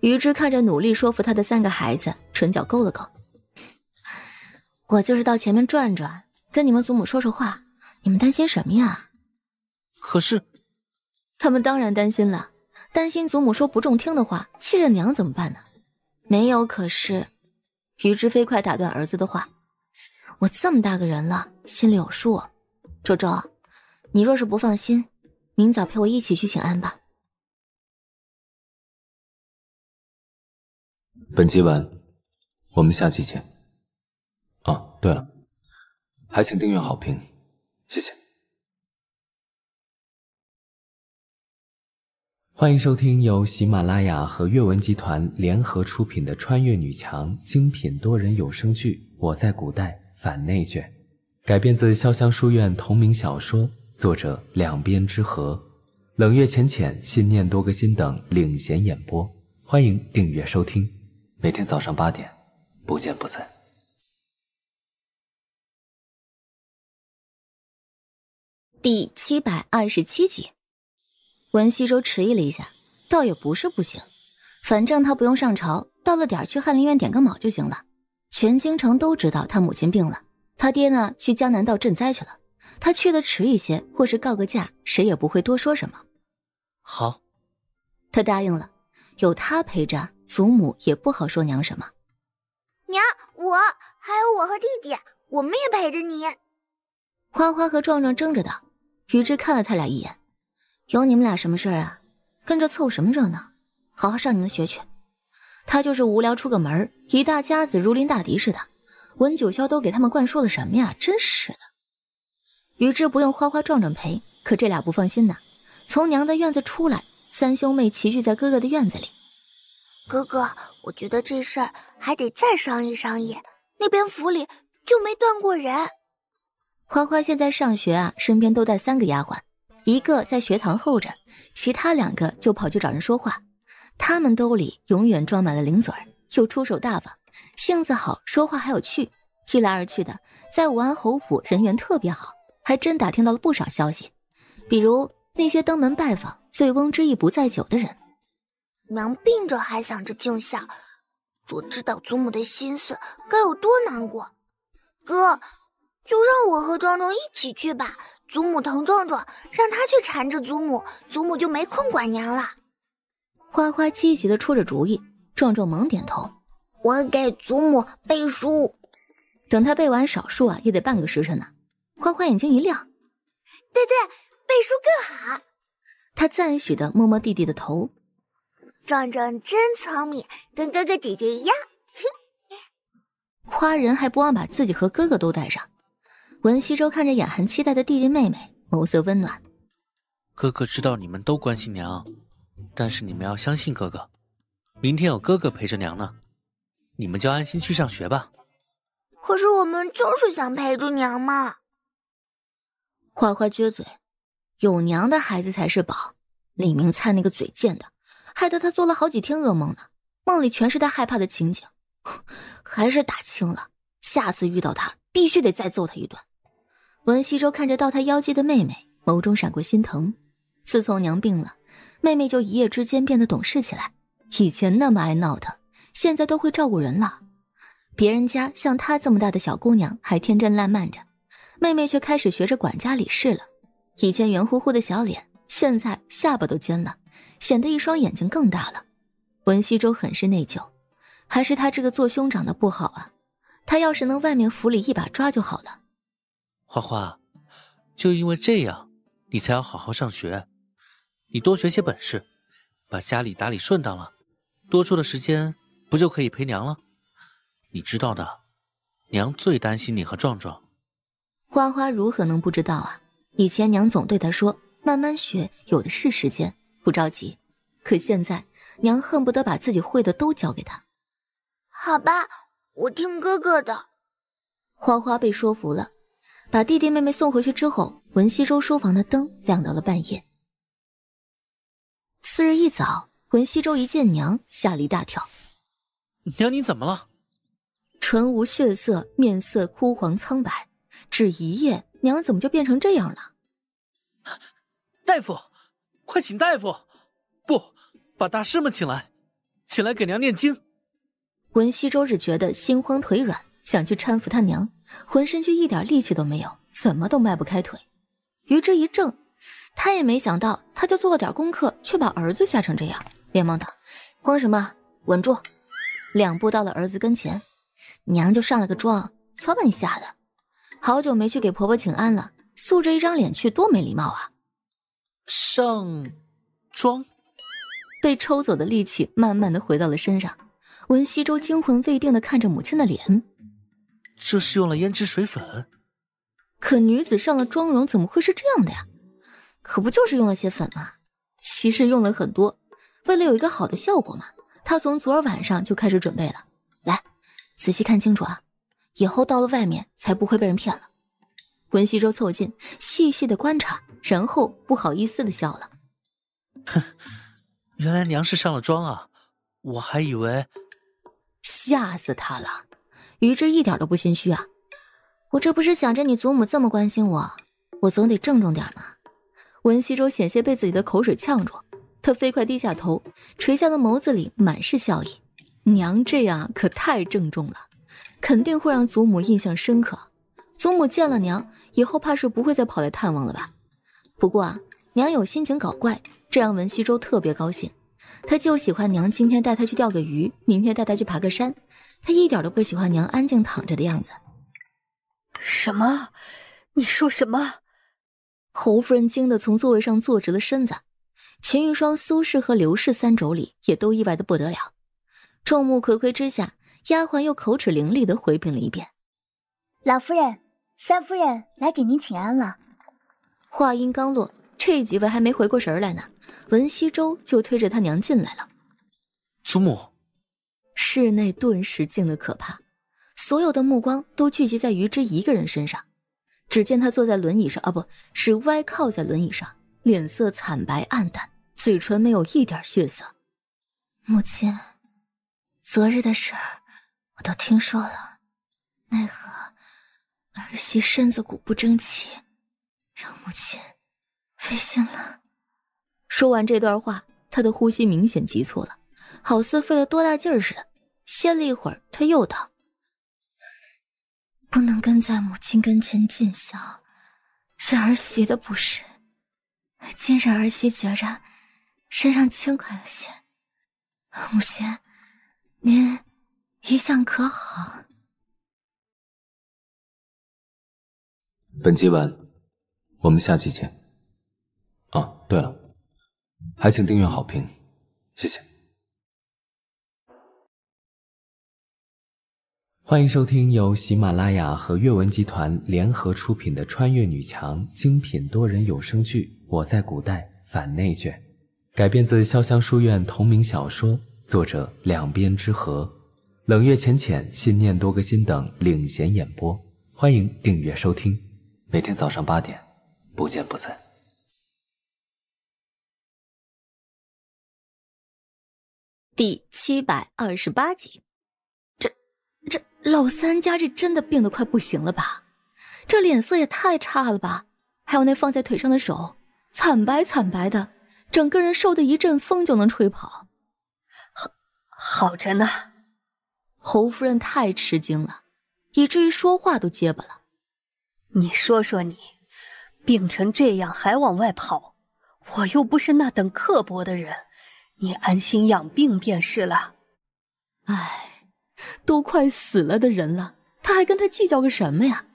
于之看着努力说服他的三个孩子，唇角勾了勾。我就是到前面转转，跟你们祖母说说话，你们担心什么呀？可是，他们当然担心了，担心祖母说不中听的话，气着娘怎么办呢？没有，可是，于之飞快打断儿子的话，我这么大个人了，心里有数。周周，你若是不放心，明早陪我一起去请安吧。本集完，我们下期见。啊，对了，还请订阅好评，谢谢。欢迎收听由喜马拉雅和阅文集团联合出品的穿越女强精品多人有声剧《我在古代反内卷》，改编自潇湘书院同名小说，作者两边之和，冷月浅浅、信念多个心等领衔演播。欢迎订阅收听，每天早上八点，不见不散。第七百二十七集，文西周迟疑了一下，倒也不是不行，反正他不用上朝，到了点去翰林院点个卯就行了。全京城都知道他母亲病了，他爹呢去江南道赈灾去了，他去的迟一些，或是告个假，谁也不会多说什么。好，他答应了，有他陪着，祖母也不好说娘什么。娘，我还有我和弟弟，我们也陪着你。花花和壮壮争着道。于之看了他俩一眼，有你们俩什么事啊？跟着凑什么热闹？好好上你们学去。他就是无聊出个门，一大家子如临大敌似的。文九霄都给他们灌输了什么呀？真是的。于之不用花花壮壮陪，可这俩不放心呢。从娘的院子出来，三兄妹齐聚在哥哥的院子里。哥哥，我觉得这事儿还得再商议商议。那边府里就没断过人。花花现在上学啊，身边都带三个丫鬟，一个在学堂候着，其他两个就跑去找人说话。他们兜里永远装满了零嘴儿，又出手大方，性子好，说话还有趣，一来二去的，在武安侯府人缘特别好，还真打听到了不少消息，比如那些登门拜访“醉翁之意不在酒”的人。娘病着还想着尽孝，若知道祖母的心思，该有多难过。哥。就让我和壮壮一起去吧，祖母疼壮壮，让他去缠着祖母，祖母就没空管娘了。花花积极的出着主意，壮壮忙点头。我给祖母背书，等他背完少数啊，也得半个时辰呢。花花眼睛一亮，对对，背书更好。他赞许的摸摸弟弟的头，壮壮真聪明，跟哥哥姐姐一样。夸人还不忘把自己和哥哥都带上。文西周看着眼含期待的弟弟妹妹，眸色温暖。哥哥知道你们都关心娘，但是你们要相信哥哥，明天有哥哥陪着娘呢，你们就安心去上学吧。可是我们就是想陪着娘嘛！花花撅嘴，有娘的孩子才是宝。李明灿那个嘴贱的，害得他做了好几天噩梦呢，梦里全是他害怕的情景。还是打轻了，下次遇到他，必须得再揍他一顿。文西周看着到他腰际的妹妹，眸中闪过心疼。自从娘病了，妹妹就一夜之间变得懂事起来。以前那么爱闹腾，现在都会照顾人了。别人家像她这么大的小姑娘还天真烂漫着，妹妹却开始学着管家理事了。以前圆乎乎的小脸，现在下巴都尖了，显得一双眼睛更大了。文西周很是内疚，还是他这个做兄长的不好啊。他要是能外面府里一把抓就好了。花花，就因为这样，你才要好好上学。你多学些本事，把家里打理顺当了，多出的时间不就可以陪娘了？你知道的，娘最担心你和壮壮。花花如何能不知道啊？以前娘总对她说：“慢慢学，有的是时间，不着急。”可现在，娘恨不得把自己会的都教给他。好吧，我听哥哥的。花花被说服了。把弟弟妹妹送回去之后，文西周书房的灯亮到了半夜。次日一早，文西周一见娘，吓了一大跳：“娘，你怎么了？唇无血色，面色枯黄苍白，只一夜，娘怎么就变成这样了？”大夫，快请大夫！不，把大师们请来，请来给娘念经。文西周只觉得心慌腿软，想去搀扶他娘。浑身却一点力气都没有，怎么都迈不开腿。于之一怔，他也没想到，他就做了点功课，却把儿子吓成这样，连忙道：“慌什么？稳住！”两步到了儿子跟前，娘就上了个妆，瞧把你吓的！好久没去给婆婆请安了，素着一张脸去，多没礼貌啊！上妆，被抽走的力气慢慢的回到了身上。文西周惊魂未定的看着母亲的脸。这是用了胭脂水粉，可女子上了妆容怎么会是这样的呀？可不就是用了些粉吗？其实用了很多，为了有一个好的效果嘛。她从昨儿晚上就开始准备了。来，仔细看清楚啊，以后到了外面才不会被人骗了。温西周凑近，细细的观察，然后不好意思的笑了。哼，原来娘是上了妆啊，我还以为吓死他了。于之一点都不心虚啊！我这不是想着你祖母这么关心我，我总得郑重点嘛。文西周险些被自己的口水呛住，他飞快低下头，垂下的眸子里满是笑意。娘这样可太郑重了，肯定会让祖母印象深刻。祖母见了娘以后，怕是不会再跑来探望了吧？不过啊，娘有心情搞怪，这让文西周特别高兴。他就喜欢娘今天带他去钓个鱼，明天带他去爬个山。他一点都不喜欢娘安静躺着的样子。什么？你说什么？侯夫人惊得从座位上坐直了身子，秦玉霜、苏氏和刘氏三妯娌也都意外的不得了。众目睽睽之下，丫鬟又口齿伶俐的回禀了一遍：“老夫人，三夫人来给您请安了。”话音刚落，这几位还没回过神来呢，文西周就推着他娘进来了：“祖母。”室内顿时静得可怕，所有的目光都聚集在于之一个人身上。只见他坐在轮椅上，啊，不是歪靠在轮椅上，脸色惨白暗淡，嘴唇没有一点血色。母亲，昨日的事儿我都听说了，奈何儿媳身子骨不争气，让母亲费心了。说完这段话，他的呼吸明显急促了。好似费了多大劲似的，歇了一会儿，他又道：“不能跟在母亲跟前尽孝，是儿媳的不是。今日儿媳觉着身上轻快了些，母亲，您一向可好？”本集完，我们下期见。啊，对了，还请订阅好评，谢谢。欢迎收听由喜马拉雅和阅文集团联合出品的穿越女强精品多人有声剧《我在古代反内卷》，改编自潇湘书院同名小说，作者两边之和，冷月浅浅、信念多个心等领衔演播。欢迎订阅收听，每天早上八点，不见不散。第七百二十八集。老三家这真的病得快不行了吧？这脸色也太差了吧？还有那放在腿上的手，惨白惨白的，整个人瘦的一阵风就能吹跑。好，好着呢。侯夫人太吃惊了，以至于说话都结巴了。你说说你，病成这样还往外跑，我又不是那等刻薄的人，你安心养病便是了。哎。都快死了的人了，他还跟他计较个什么呀？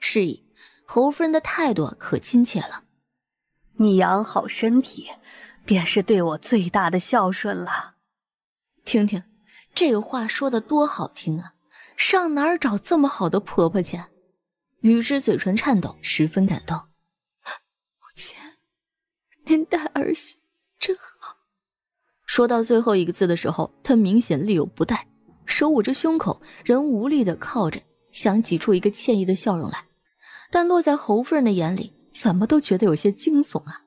是以，侯夫人的态度可亲切了。你养好身体，便是对我最大的孝顺了。听听，这话说得多好听啊！上哪儿找这么好的婆婆去？于之嘴唇颤抖，十分感动。母亲，您待儿媳真好。说到最后一个字的时候，她明显力有不逮。手捂着胸口，人无力的靠着，想挤出一个歉意的笑容来，但落在侯夫人的眼里，怎么都觉得有些惊悚啊！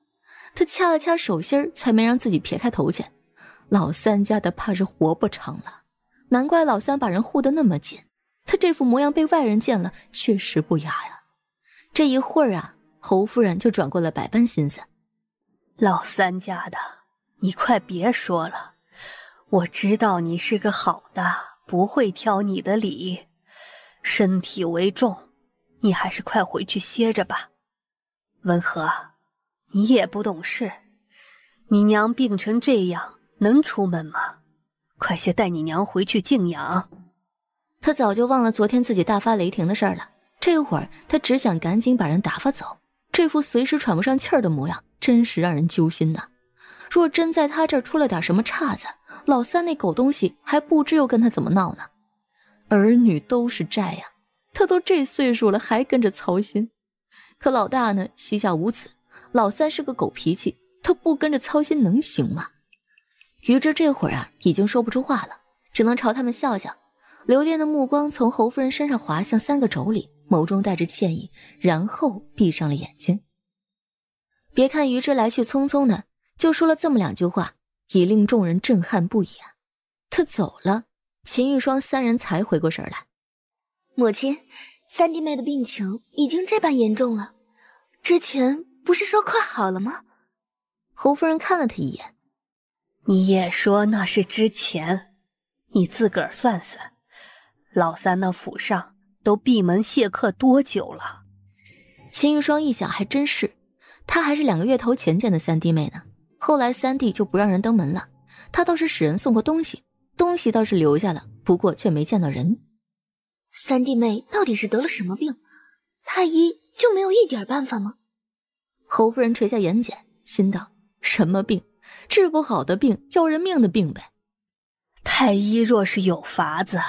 她掐了掐手心儿，才没让自己撇开头去。老三家的怕是活不长了，难怪老三把人护得那么紧。他这副模样被外人见了，确实不雅呀。这一会儿啊，侯夫人就转过来百般心思：“老三家的，你快别说了，我知道你是个好的。”不会挑你的理，身体为重，你还是快回去歇着吧。文和，你也不懂事，你娘病成这样，能出门吗？快些带你娘回去静养。他早就忘了昨天自己大发雷霆的事儿了，这会儿他只想赶紧把人打发走。这副随时喘不上气儿的模样，真是让人揪心呐。若真在他这儿出了点什么岔子，老三那狗东西还不知又跟他怎么闹呢？儿女都是债呀，他都这岁数了还跟着操心。可老大呢，膝下无子；老三是个狗脾气，他不跟着操心能行吗？于之这会儿啊，已经说不出话了，只能朝他们笑笑，留恋的目光从侯夫人身上滑向三个妯娌，眸中带着歉意，然后闭上了眼睛。别看于之来去匆匆的。就说了这么两句话，已令众人震撼不已。他走了，秦玉霜三人才回过神来。母亲，三弟妹的病情已经这般严重了，之前不是说快好了吗？侯夫人看了他一眼，你也说那是之前，你自个儿算算，老三那府上都闭门谢客多久了？秦玉霜一想，还真是，他还是两个月头前见的三弟妹呢。后来三弟就不让人登门了，他倒是使人送过东西，东西倒是留下了，不过却没见到人。三弟妹到底是得了什么病？太医就没有一点办法吗？侯夫人垂下眼睑，心道：什么病？治不好的病，要人命的病呗。太医若是有法子，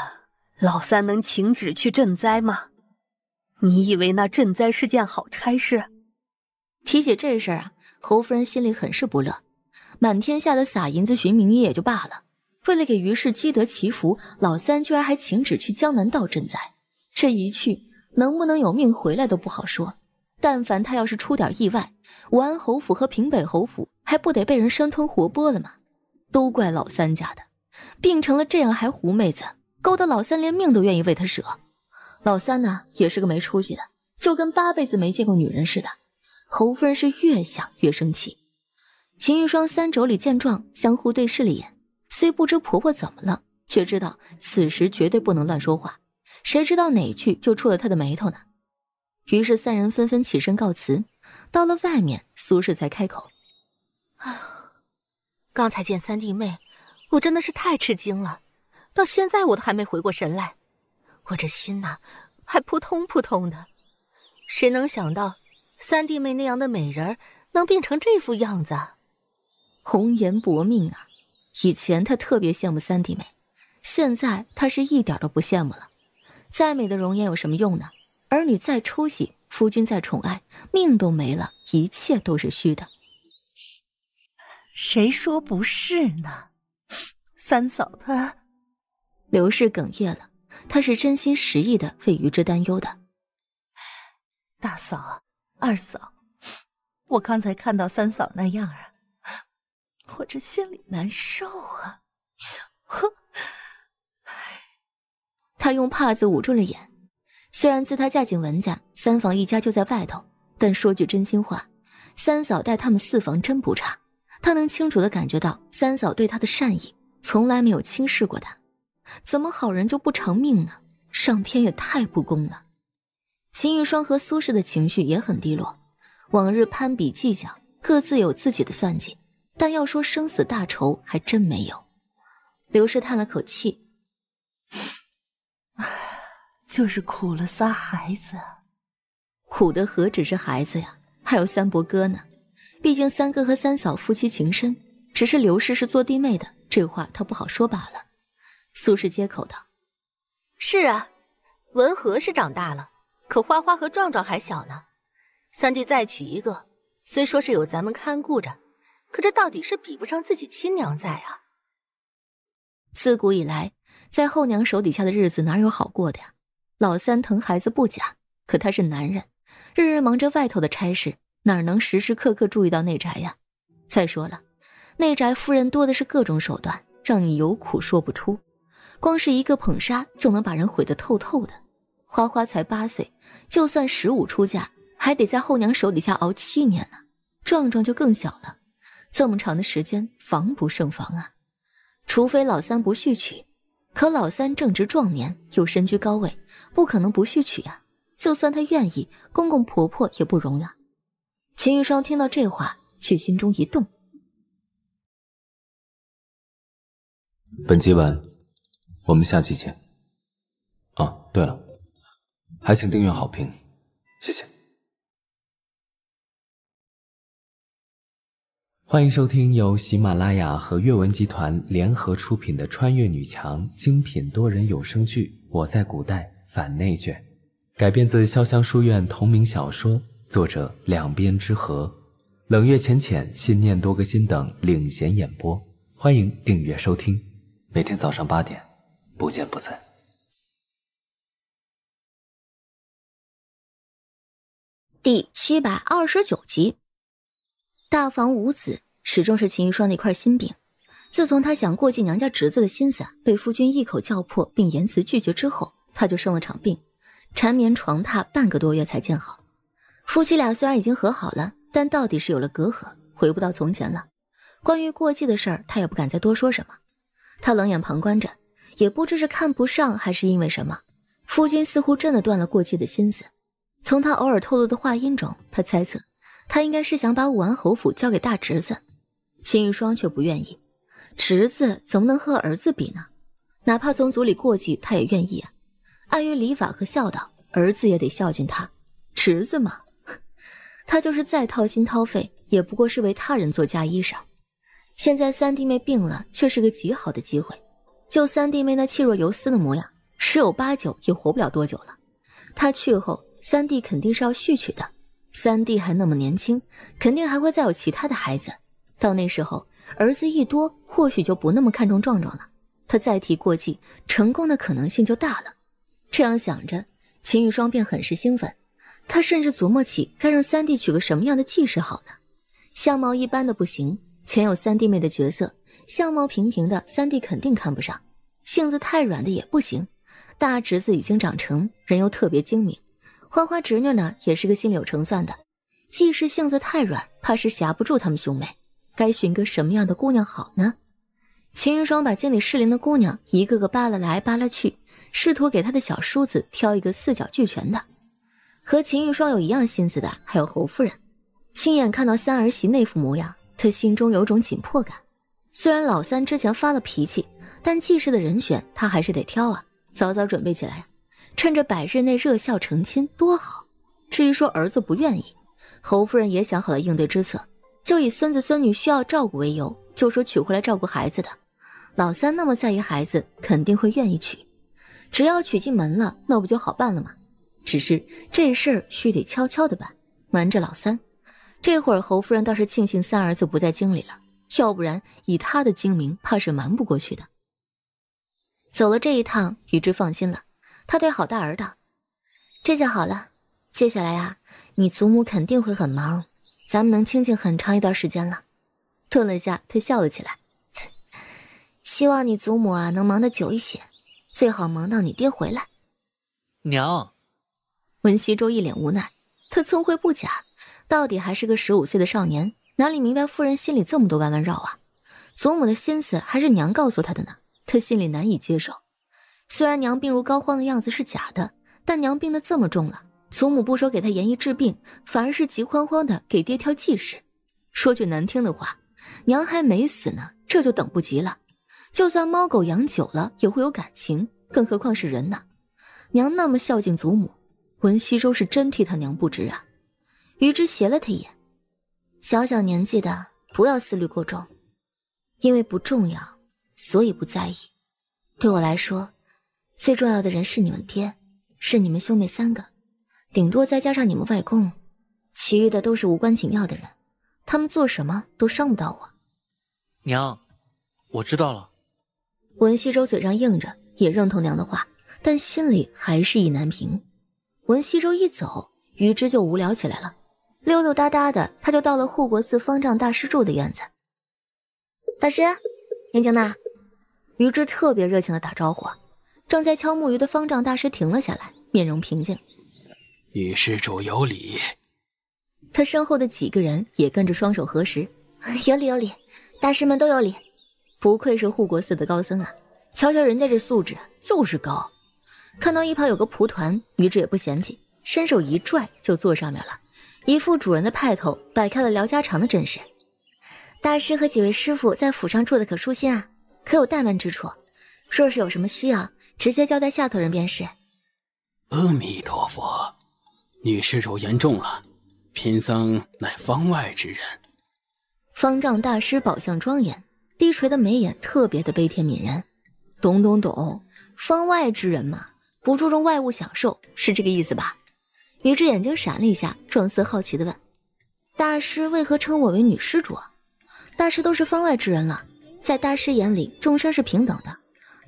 老三能请旨去赈灾吗？你以为那赈灾是件好差事？提起这事啊。侯夫人心里很是不乐，满天下的撒银子寻名医也就罢了，为了给于氏积德祈福，老三居然还请旨去江南道赈灾，这一去能不能有命回来都不好说。但凡他要是出点意外，武安侯府和平北侯府还不得被人生吞活剥了吗？都怪老三家的，病成了这样还狐妹子，勾得老三连命都愿意为他舍。老三呢，也是个没出息的，就跟八辈子没见过女人似的。侯夫人是越想越生气，秦玉霜三妯娌见状，相互对视了眼，虽不知婆婆怎么了，却知道此时绝对不能乱说话，谁知道哪句就触了她的眉头呢？于是三人纷纷起身告辞。到了外面，苏氏才开口：“哎呀，刚才见三弟妹，我真的是太吃惊了，到现在我都还没回过神来，我这心呐，还扑通扑通的。谁能想到？”三弟妹那样的美人能变成这副样子，红颜薄命啊！以前她特别羡慕三弟妹，现在她是一点都不羡慕了。再美的容颜有什么用呢？儿女再出息，夫君再宠爱，命都没了，一切都是虚的。谁说不是呢？三嫂，她刘氏哽咽了，她是真心实意的为于之担忧的，大嫂。二嫂，我刚才看到三嫂那样啊，我这心里难受啊！呵，他用帕子捂住了眼。虽然自她嫁进文家，三房一家就在外头，但说句真心话，三嫂待他们四房真不差。他能清楚的感觉到三嫂对他的善意，从来没有轻视过他。怎么好人就不偿命呢？上天也太不公了！秦玉霜和苏氏的情绪也很低落，往日攀比计较，各自有自己的算计，但要说生死大仇，还真没有。刘氏叹了口气：“就是苦了仨孩子，苦的何止是孩子呀，还有三伯哥呢。毕竟三哥和三嫂夫妻情深，只是刘氏是做弟妹的，这话她不好说罢了。”苏氏接口道：“是啊，文和是长大了。”可花花和壮壮还小呢，三弟再娶一个，虽说是有咱们看顾着，可这到底是比不上自己亲娘在啊。自古以来，在后娘手底下的日子哪有好过的呀？老三疼孩子不假，可他是男人，日日忙着外头的差事，哪能时时刻刻注意到内宅呀？再说了，内宅夫人多的是各种手段，让你有苦说不出。光是一个捧杀就能把人毁得透透的。花花才八岁。就算十五出嫁，还得在后娘手底下熬七年呢。壮壮就更小了，这么长的时间，防不胜防啊！除非老三不续娶，可老三正值壮年，又身居高位，不可能不续娶啊。就算他愿意，公公婆婆也不容啊。秦玉霜听到这话，却心中一动。本集完，我们下期见。啊，对了。还请订阅好评，谢谢。欢迎收听由喜马拉雅和阅文集团联合出品的穿越女强精品多人有声剧《我在古代反内卷》，改编自潇湘书院同名小说，作者两边之和、冷月浅浅、信念多个心等领衔演播。欢迎订阅收听，每天早上八点，不见不散。第七百二十九集，大房五子始终是秦玉霜的一块心病。自从他想过继娘家侄子的心思被夫君一口叫破并严辞拒绝之后，他就生了场病，缠绵床榻半个多月才见好。夫妻俩虽然已经和好了，但到底是有了隔阂，回不到从前了。关于过继的事儿，他也不敢再多说什么。他冷眼旁观着，也不知是看不上还是因为什么，夫君似乎真的断了过继的心思。从他偶尔透露的话音中，他猜测，他应该是想把武安侯府交给大侄子，秦玉霜却不愿意。侄子怎么能和儿子比呢？哪怕从族里过继，他也愿意啊。碍于礼法和孝道，儿子也得孝敬他。侄子嘛，他就是再掏心掏肺，也不过是为他人做嫁衣裳。现在三弟妹病了，却是个极好的机会。就三弟妹那气若游丝的模样，十有八九也活不了多久了。他去后。三弟肯定是要续娶的，三弟还那么年轻，肯定还会再有其他的孩子。到那时候，儿子一多，或许就不那么看重壮壮了。他再提过继，成功的可能性就大了。这样想着，秦玉霜便很是兴奋。他甚至琢磨起该让三弟娶个什么样的继室好呢？相貌一般的不行，前有三弟妹的角色，相貌平平的三弟肯定看不上；性子太软的也不行，大侄子已经长成人，又特别精明。花花侄女呢，也是个心有成算的。季氏性子太软，怕是挟不住他们兄妹。该寻个什么样的姑娘好呢？秦玉霜把经理适龄的姑娘一个个扒拉来扒拉去，试图给他的小叔子挑一个四角俱全的。和秦玉霜有一样心思的还有侯夫人。亲眼看到三儿媳那副模样，她心中有种紧迫感。虽然老三之前发了脾气，但季氏的人选她还是得挑啊，早早准备起来。趁着百日内热孝成亲多好。至于说儿子不愿意，侯夫人也想好了应对之策，就以孙子孙女需要照顾为由，就说娶回来照顾孩子的。老三那么在意孩子，肯定会愿意娶。只要娶进门了，那不就好办了吗？只是这事儿需得悄悄的办，瞒着老三。这会儿侯夫人倒是庆幸三儿子不在京里了，要不然以他的精明，怕是瞒不过去的。走了这一趟，雨之放心了。他对郝大儿道：“这下好了，接下来啊，你祖母肯定会很忙，咱们能清静很长一段时间了。”顿了下，他笑了起来：“希望你祖母啊能忙得久一些，最好忙到你爹回来。”娘，文西周一脸无奈。他聪慧不假，到底还是个十五岁的少年，哪里明白夫人心里这么多弯弯绕啊？祖母的心思还是娘告诉他的呢，他心里难以接受。虽然娘病如膏肓的样子是假的，但娘病得这么重了，祖母不说给她严医治病，反而是急慌慌的给爹挑忌室。说句难听的话，娘还没死呢，这就等不及了。就算猫狗养久了也会有感情，更何况是人呢？娘那么孝敬祖母，文西周是真替他娘不值啊。于之斜了他一眼，小小年纪的不要思虑过重，因为不重要，所以不在意。对我来说。最重要的人是你们爹，是你们兄妹三个，顶多再加上你们外公，其余的都是无关紧要的人，他们做什么都伤不到我。娘，我知道了。文西周嘴上应着，也认同娘的话，但心里还是意难平。文西周一走，于之就无聊起来了，溜溜达达的他就到了护国寺方丈大师住的院子。大师，您在呢？于之特别热情的打招呼。正在敲木鱼的方丈大师停了下来，面容平静。女施主有礼。他身后的几个人也跟着双手合十。有礼有礼，大师们都有礼。不愧是护国寺的高僧啊！瞧瞧人家这素质，就是高。看到一旁有个蒲团，女子也不嫌弃，伸手一拽就坐上面了，一副主人的派头，摆开了聊家常的阵势。大师和几位师傅在府上住的可舒心啊，可有怠慢之处？若是有什么需要。直接交代下头人便是。阿弥陀佛，女施主言重了，贫僧乃方外之人。方丈大师宝相庄严，低垂的眉眼特别的悲天悯人。懂懂懂，方外之人嘛，不注重外物享受，是这个意思吧？女智眼睛闪了一下，状似好奇的问：“大师为何称我为女施主？大师都是方外之人了，在大师眼里众生是平等的。”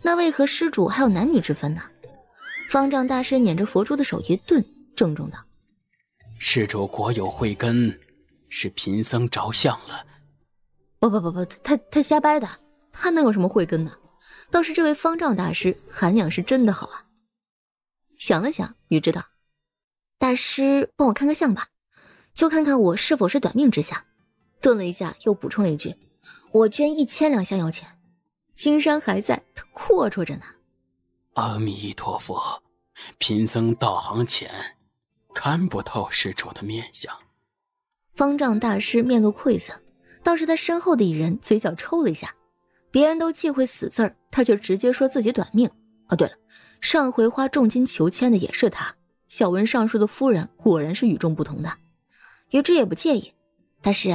那为何施主还有男女之分呢？方丈大师捻着佛珠的手一顿，郑重道：“施主果有慧根，是贫僧着相了。”“不不不不，他他瞎掰的，他能有什么慧根呢？倒是这位方丈大师涵养是真的好啊。”想了想，雨知道：“大师帮我看个相吧，就看看我是否是短命之相。”顿了一下，又补充了一句：“我捐一千两香油钱。”金山还在，他阔绰着呢。阿弥陀佛，贫僧道行浅，看不透施主的面相。方丈大师面露愧色，倒是他身后的一人嘴角抽了一下。别人都忌讳死字儿，他却直接说自己短命。哦，对了，上回花重金求签的也是他。小文尚书的夫人果然是与众不同的。于之也不介意，大师，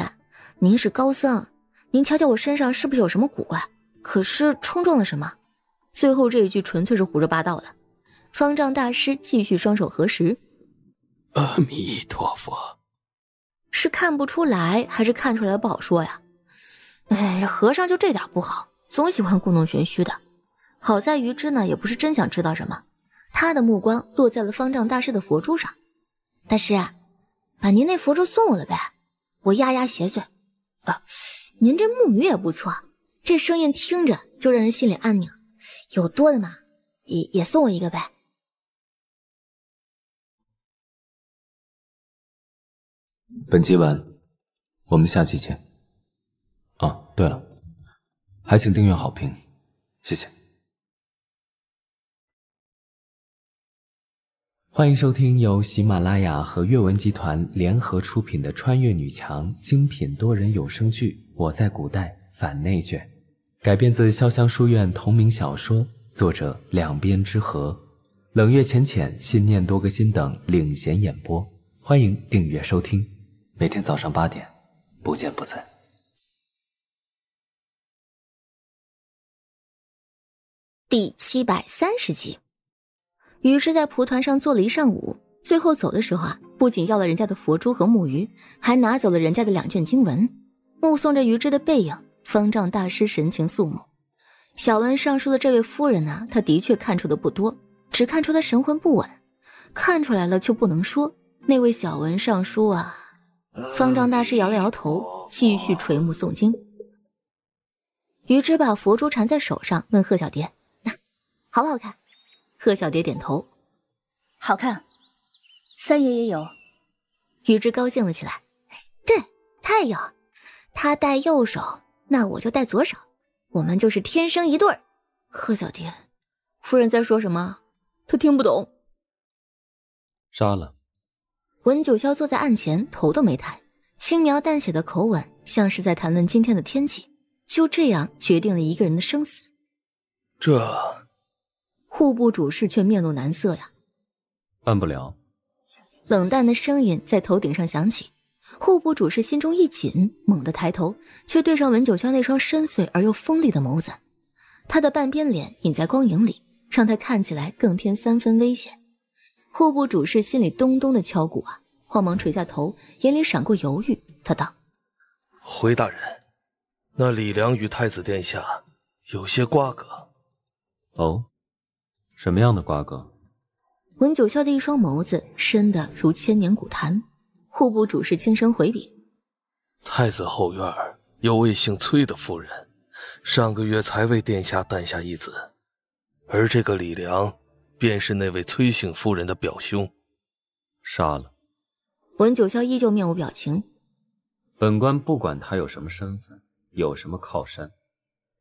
您是高僧，您瞧瞧我身上是不是有什么古怪？可是冲撞了什么？最后这一句纯粹是胡说八道的。方丈大师继续双手合十，阿弥陀佛。是看不出来还是看出来不好说呀？哎，和尚就这点不好，总喜欢故弄玄虚的。好在于之呢，也不是真想知道什么，他的目光落在了方丈大师的佛珠上。大师，把您那佛珠送我了呗，我压压邪祟。啊，您这木鱼也不错。这声音听着就让人心里安宁，有多的嘛，也也送我一个呗。本集完，我们下期见。啊，对了，还请订阅好评，谢谢。欢迎收听由喜马拉雅和阅文集团联合出品的穿越女强精品多人有声剧《我在古代反内卷》。改编自潇湘书院同名小说，作者两边之和，冷月浅浅、信念多个心等领衔演播。欢迎订阅收听，每天早上八点，不见不散。第七百三十集，于是在蒲团上坐了一上午，最后走的时候啊，不仅要了人家的佛珠和木鱼，还拿走了人家的两卷经文，目送着于之的背影。方丈大师神情肃穆，小文尚书的这位夫人呢？他的确看出的不多，只看出他神魂不稳。看出来了却不能说。那位小文尚书啊！方丈大师摇了摇头，继续垂目诵经。于之把佛珠缠在手上，问贺小蝶：“好不好看？”贺小蝶点头：“好看。”三爷也有，于之高兴了起来：“对，他也有，他戴右手。”那我就戴左手，我们就是天生一对儿。贺小蝶，夫人在说什么？他听不懂。杀了。文九霄坐在案前，头都没抬，轻描淡写的口吻，像是在谈论今天的天气。就这样决定了一个人的生死。这……户部主事却面露难色呀。办不了。冷淡的声音在头顶上响起。户部主事心中一紧，猛地抬头，却对上文九霄那双深邃而又锋利的眸子。他的半边脸隐在光影里，让他看起来更添三分危险。户部主事心里咚咚的敲鼓啊，慌忙垂下头，眼里闪过犹豫。他道：“回大人，那李良与太子殿下有些瓜葛。”“哦，什么样的瓜葛？”文九霄的一双眸子深得如千年古潭。户部主事轻声回禀，太子后院有位姓崔的夫人，上个月才为殿下诞下一子，而这个李良便是那位崔姓夫人的表兄，杀了。文九霄依旧面无表情，本官不管他有什么身份，有什么靠山，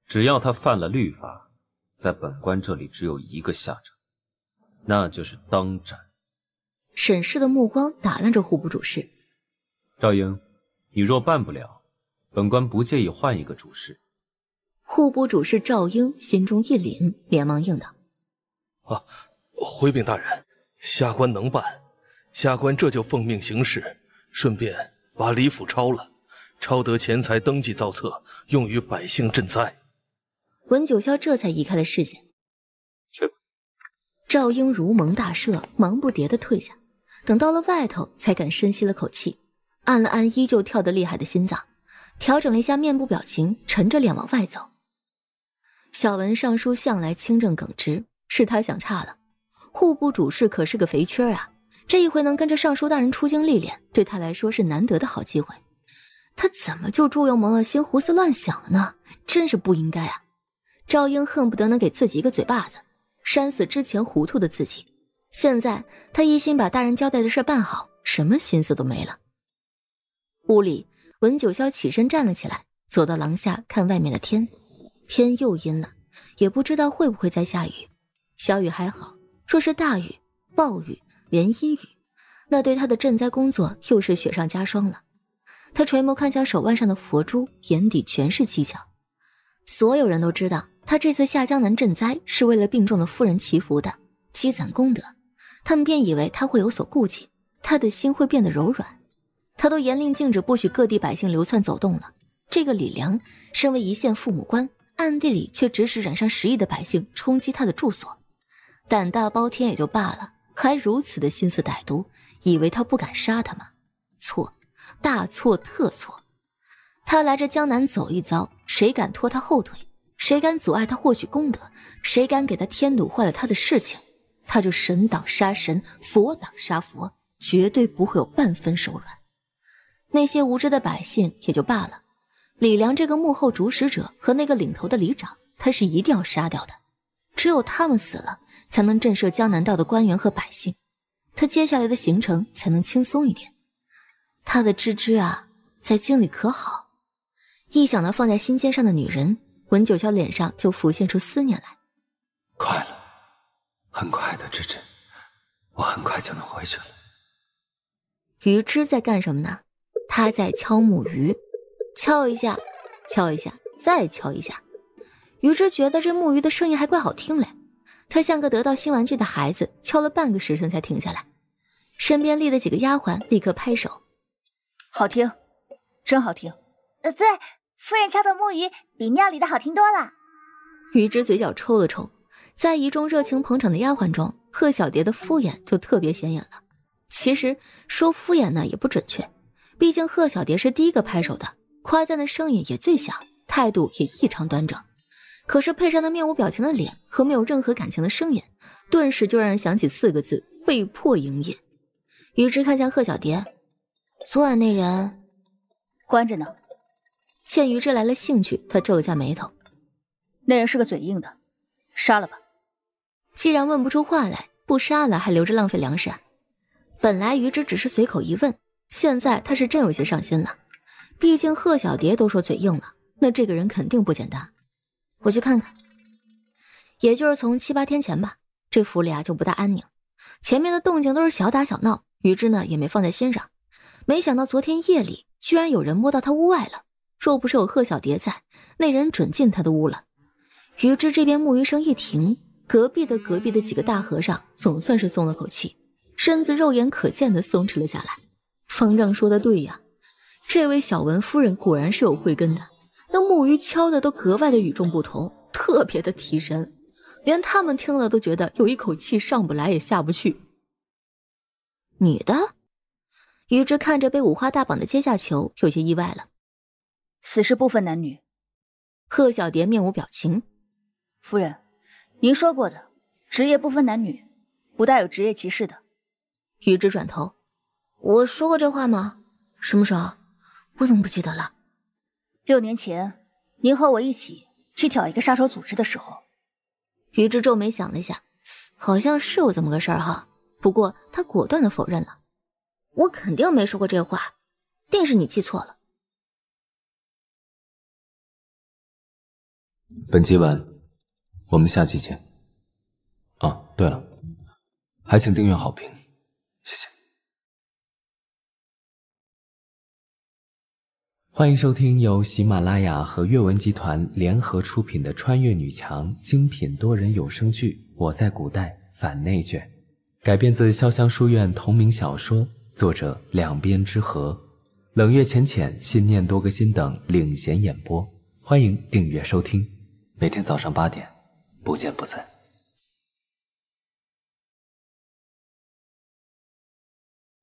只要他犯了律法，在本官这里只有一个下场，那就是当斩。审视的目光打量着户部主事赵英，你若办不了，本官不介意换一个主事。户部主事赵英心中一凛，连忙应道：“啊，回禀大人，下官能办，下官这就奉命行事，顺便把李府抄了，抄得钱财登记造册，用于百姓赈灾。”文九霄这才移开了视线，去吧。赵英如蒙大赦，忙不迭的退下。等到了外头，才敢深吸了口气，按了按依旧跳得厉害的心脏，调整了一下面部表情，沉着脸往外走。小文尚书向来清正耿直，是他想差了。户部主事可是个肥缺啊，这一回能跟着尚书大人出京历练，对他来说是难得的好机会。他怎么就猪油蒙了心，胡思乱想了呢？真是不应该啊！赵英恨不得能给自己一个嘴巴子，扇死之前糊涂的自己。现在他一心把大人交代的事办好，什么心思都没了。屋里，文九霄起身站了起来，走到廊下看外面的天，天又阴了，也不知道会不会再下雨。小雨还好，若是大雨、暴雨、连阴雨，那对他的赈灾工作又是雪上加霜了。他垂眸看向手腕上的佛珠，眼底全是蹊跷。所有人都知道，他这次下江南赈灾是为了病重的夫人祈福的，积攒功德。他们便以为他会有所顾忌，他的心会变得柔软。他都严令禁止不许各地百姓流窜走动了。这个李良，身为一县父母官，暗地里却指使染上十亿的百姓冲击他的住所，胆大包天也就罢了，还如此的心思歹毒，以为他不敢杀他吗？错，大错特错。他来这江南走一遭，谁敢拖他后腿？谁敢阻碍他获取功德？谁敢给他添堵，坏了他的事情？他就神挡杀神，佛挡杀佛，绝对不会有半分手软。那些无知的百姓也就罢了，李良这个幕后主使者和那个领头的里长，他是一定要杀掉的。只有他们死了，才能震慑江南道的官员和百姓，他接下来的行程才能轻松一点。他的芝芝啊，在京里可好？一想到放在心尖上的女人，文九霄脸上就浮现出思念来。快了。很快的，芝芝，我很快就能回去了。鱼芝在干什么呢？他在敲木鱼，敲一下，敲一下，再敲一下。鱼芝觉得这木鱼的声音还怪好听嘞，他像个得到新玩具的孩子，敲了半个时辰才停下来。身边立的几个丫鬟立刻拍手，好听，真好听。呃，对，夫人敲的木鱼比庙里的好听多了。鱼芝嘴角抽了抽。在一众热情捧场的丫鬟中，贺小蝶的敷衍就特别显眼了。其实说敷衍呢也不准确，毕竟贺小蝶是第一个拍手的，夸赞的声音也最响，态度也异常端正。可是配上那面无表情的脸和没有任何感情的声音，顿时就让人想起四个字：被迫营业。于之看向贺小蝶，昨晚那人关着呢。见于之来了兴趣，他皱了下眉头。那人是个嘴硬的，杀了吧。既然问不出话来，不杀了还留着浪费粮食。本来于之只是随口一问，现在他是真有些上心了。毕竟贺小蝶都说嘴硬了，那这个人肯定不简单。我去看看。也就是从七八天前吧，这府里啊就不大安宁。前面的动静都是小打小闹，于之呢也没放在心上。没想到昨天夜里居然有人摸到他屋外了。若不是有贺小蝶在，那人准进他的屋了。于之这边木鱼声一停。隔壁的隔壁的几个大和尚总算是松了口气，身子肉眼可见的松弛了下来。方丈说的对呀，这位小文夫人果然是有慧根的，那木鱼敲的都格外的与众不同，特别的提神，连他们听了都觉得有一口气上不来也下不去。女的，于之看着被五花大绑的阶下囚，有些意外了。死是不分男女。贺小蝶面无表情，夫人。您说过的，职业不分男女，不带有职业歧视的。于之转头，我说过这话吗？什么时候？我怎么不记得了？六年前，您和我一起去挑一个杀手组织的时候。于之皱眉想了一下，好像是有这么个事儿哈。不过他果断的否认了，我肯定没说过这话，定是你记错了。本集完。我们下期见。啊，对了，还请订阅好评，谢谢。欢迎收听由喜马拉雅和阅文集团联合出品的穿越女强精品多人有声剧《我在古代反内卷》，改编自潇湘书院同名小说，作者两边之和，冷月浅浅、信念多个心等领衔演播。欢迎订阅收听，每天早上八点。不见不散。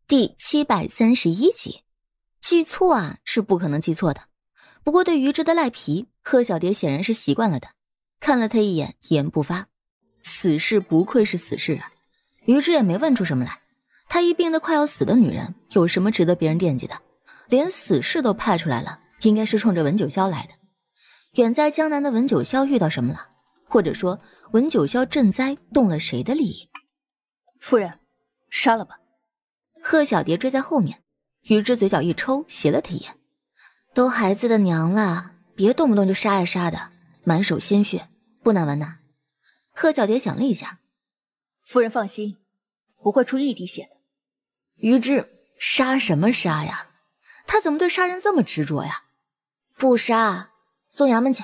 第七百三十一集，记错啊是不可能记错的。不过对于之的赖皮，贺小蝶显然是习惯了的。看了他一眼，一言不发。死侍不愧是死侍啊！于之也没问出什么来。她一病得快要死的女人，有什么值得别人惦记的？连死侍都派出来了，应该是冲着文九霄来的。远在江南的文九霄遇到什么了？或者说，文九霄赈灾动了谁的利益？夫人，杀了吧。贺小蝶追在后面，于之嘴角一抽，斜了他一眼。都孩子的娘了，别动不动就杀呀杀的，满手鲜血，不难闻呐。贺小蝶想了一下，夫人放心，不会出一滴血的。于之，杀什么杀呀？他怎么对杀人这么执着呀？不杀，送衙门去。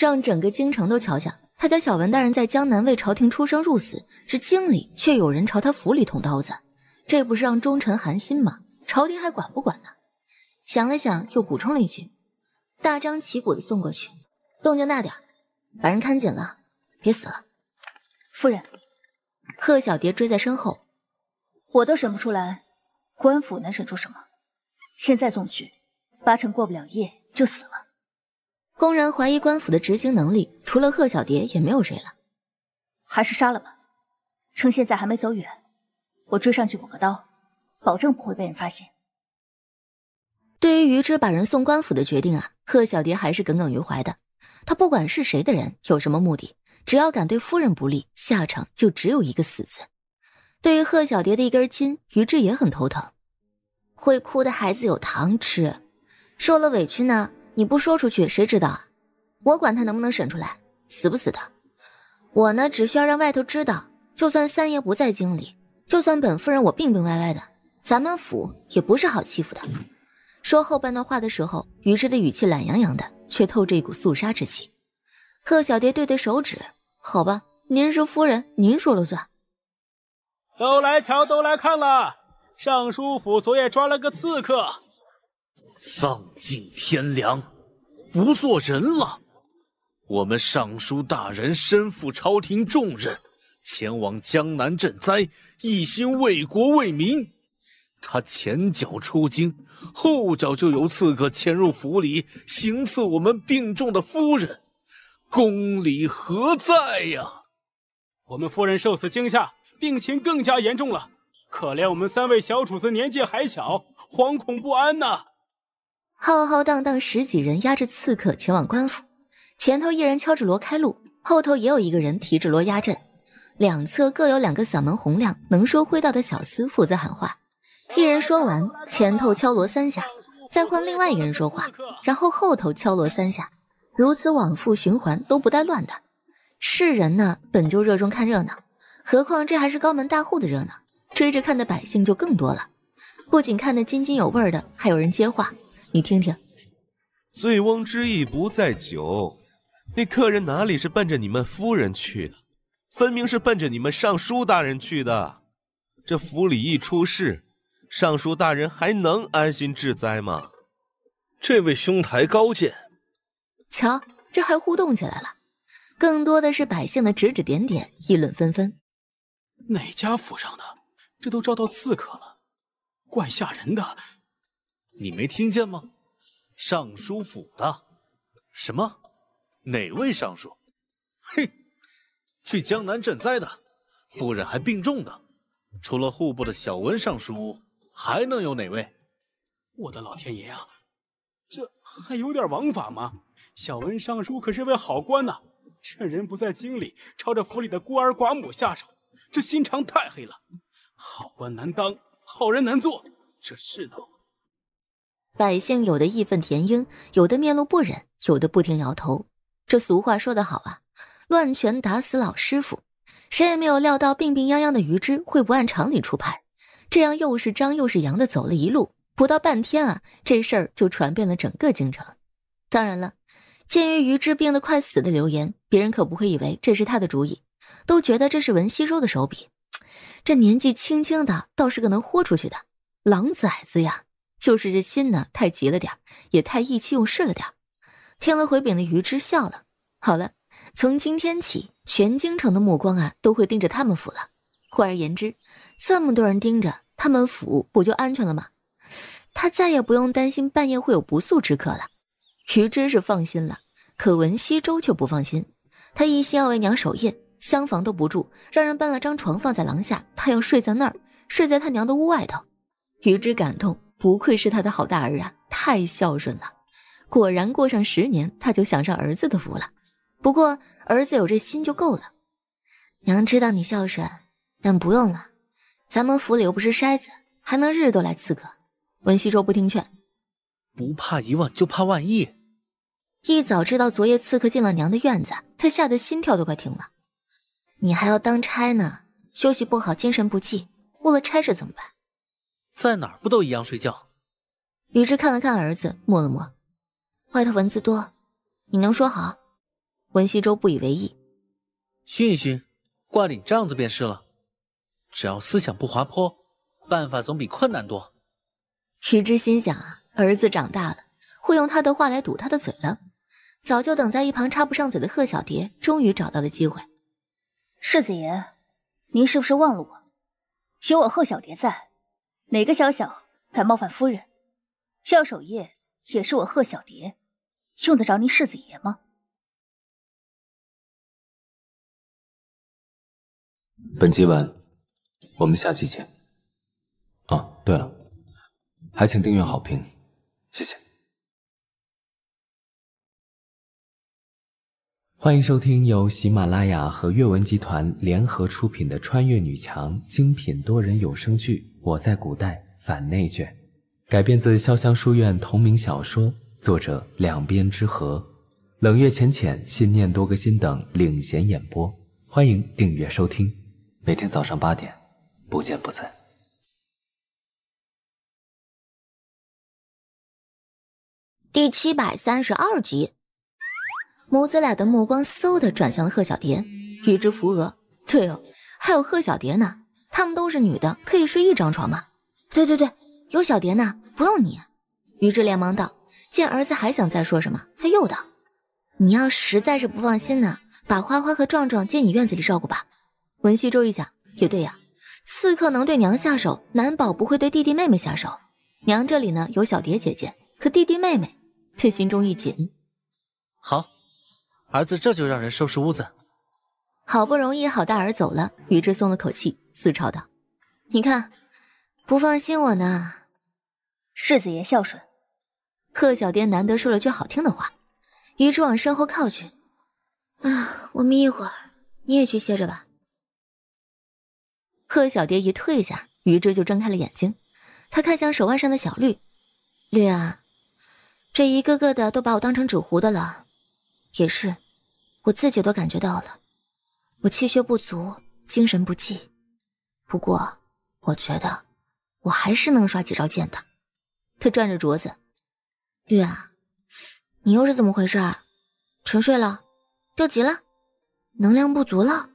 让整个京城都瞧下，他家小文大人在江南为朝廷出生入死，是京里却有人朝他府里捅刀子，这不是让忠臣寒心吗？朝廷还管不管呢？想了想，又补充了一句：“大张旗鼓的送过去，动静大点把人看紧了，别死了。”夫人，贺小蝶追在身后，我都审不出来，官府能审出什么？现在送去，八成过不了夜就死了。公然怀疑官府的执行能力，除了贺小蝶也没有谁了。还是杀了吧，趁现在还没走远，我追上去补个刀，保证不会被人发现。对于于知把人送官府的决定啊，贺小蝶还是耿耿于怀的。他不管是谁的人，有什么目的，只要敢对夫人不利，下场就只有一个死字。对于贺小蝶的一根筋，于知也很头疼。会哭的孩子有糖吃，受了委屈呢。你不说出去，谁知道？我管他能不能审出来，死不死的。我呢，只需要让外头知道，就算三爷不在京里，就算本夫人我病病歪歪的，咱们府也不是好欺负的。说后半段话的时候，于之的语气懒洋洋的，却透着一股肃杀之气。贺小蝶对对手指，好吧，您是夫人，您说了算。都来瞧，都来看了，尚书府昨夜抓了个刺客。丧尽天良，不做人了！我们尚书大人身负朝廷重任，前往江南赈灾，一心为国为民。他前脚出京，后脚就有刺客潜入府里行刺我们病重的夫人，公理何在呀？我们夫人受此惊吓，病情更加严重了。可怜我们三位小主子年纪还小，惶恐不安呐。浩浩荡荡，十几人押着刺客前往官府，前头一人敲着锣开路，后头也有一个人提着锣压阵，两侧各有两个嗓门洪亮、能说会道的小厮负责喊话。一人说完，前头敲锣三下，再换另外一个人说话，然后后头敲锣三下，如此往复循环，都不带乱的。世人呢，本就热衷看热闹，何况这还是高门大户的热闹，追着看的百姓就更多了。不仅看得津津有味的，还有人接话。你听听，醉翁之意不在酒，那客人哪里是奔着你们夫人去的，分明是奔着你们尚书大人去的。这府里一出事，尚书大人还能安心治灾吗？这位兄台高见。瞧，这还互动起来了，更多的是百姓的指指点点，议论纷纷。哪家府上的？这都招到刺客了，怪吓人的。你没听见吗？尚书府的，什么？哪位尚书？嘿，去江南赈灾的，夫人还病重的。除了户部的小文尚书，还能有哪位？我的老天爷啊！这还有点王法吗？小文尚书可是位好官呐，趁人不在京里，朝着府里的孤儿寡母下手，这心肠太黑了。好官难当，好人难做，这世道。百姓有的义愤填膺，有的面露不忍，有的不停摇头。这俗话说得好啊，“乱拳打死老师傅”，谁也没有料到病病殃殃的于知会不按常理出牌，这样又是张又是杨的走了一路，不到半天啊，这事儿就传遍了整个京城。当然了，鉴于于知病得快死的流言，别人可不会以为这是他的主意，都觉得这是文熙洲的手笔。这年纪轻轻的，倒是个能豁出去的狼崽子呀。就是这心呢太急了点也太意气用事了点听了回禀的于之笑了。好了，从今天起，全京城的目光啊都会盯着他们府了。换而言之，这么多人盯着他们府，不就安全了吗？他再也不用担心半夜会有不速之客了。于之是放心了，可文西周却不放心。他一心要为娘守夜，厢房都不住，让人搬了张床放在廊下，他要睡在那儿，睡在他娘的屋外头。于之感动。不愧是他的好大儿啊，太孝顺了。果然过上十年，他就享上儿子的福了。不过儿子有这心就够了。娘知道你孝顺，但不用了。咱们府里又不是筛子，还能日日都来刺客？文熙洲不听劝，不怕一万就怕万一。一早知道昨夜刺客进了娘的院子，他吓得心跳都快停了。你还要当差呢，休息不好，精神不济，误了差事怎么办？在哪儿不都一样睡觉？余知看了看儿子，摸了摸，外头蚊子多，你能说好？文西周不以为意，熏一熏，挂顶帐子便是了。只要思想不滑坡，办法总比困难多。余知心想啊，儿子长大了，会用他的话来堵他的嘴了。早就等在一旁插不上嘴的贺小蝶，终于找到了机会。世子爷，您是不是忘了我？有我贺小蝶在。哪个小小敢冒犯夫人？校守夜也是我贺小蝶，用得着您世子爷吗？本集完，我们下期见。啊，对了，还请订阅好评，谢谢。欢迎收听由喜马拉雅和阅文集团联合出品的穿越女强精品多人有声剧。我在古代反内卷，改编自潇湘书院同名小说，作者两边之和，冷月浅浅、信念多个心等领衔演播。欢迎订阅收听，每天早上八点，不见不散。第七百三十二集，母子俩的目光嗖的转向了贺小蝶，与之扶额。对哦，还有贺小蝶呢。他们都是女的，可以睡一张床吗？对对对，有小蝶呢，不用你。于志连忙道。见儿子还想再说什么，他又道：“你要实在是不放心呢，把花花和壮壮接你院子里照顾吧。”文熙周一想，也对呀。刺客能对娘下手，难保不会对弟弟妹妹下手。娘这里呢有小蝶姐姐，可弟弟妹妹，却心中一紧。好，儿子这就让人收拾屋子。好不容易好大儿走了，于志松了口气。自嘲道：“你看，不放心我呢。世子爷孝顺，贺小爹难得说了句好听的话。于之往身后靠去，啊，我眯一会儿，你也去歇着吧。”贺小蝶一退下，于之就睁开了眼睛。他看向手腕上的小绿，绿啊，这一个个的都把我当成煮糊的了。也是，我自己都感觉到了，我气血不足，精神不济。不过，我觉得我还是能耍几招剑的。他转着镯子，绿啊，你又是怎么回事？沉睡了？掉级了？能量不足了？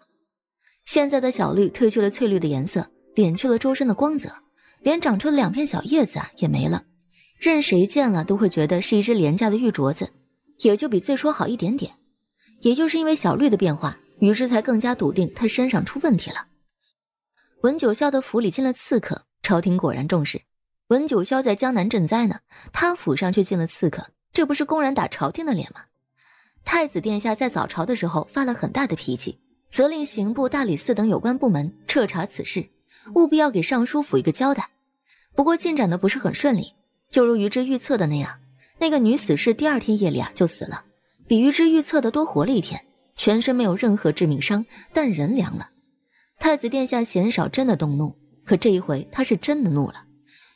现在的小绿褪去了翠绿的颜色，敛去了周身的光泽，连长出的两片小叶子啊也没了。任谁见了都会觉得是一只廉价的玉镯子，也就比最初好一点点。也就是因为小绿的变化，于是才更加笃定他身上出问题了。文九霄的府里进了刺客，朝廷果然重视。文九霄在江南赈灾呢，他府上却进了刺客，这不是公然打朝廷的脸吗？太子殿下在早朝的时候发了很大的脾气，责令刑部、大理寺等有关部门彻查此事，务必要给尚书府一个交代。不过进展的不是很顺利，就如于之预测的那样，那个女死士第二天夜里啊就死了，比于之预测的多活了一天，全身没有任何致命伤，但人凉了。太子殿下鲜少真的动怒，可这一回他是真的怒了。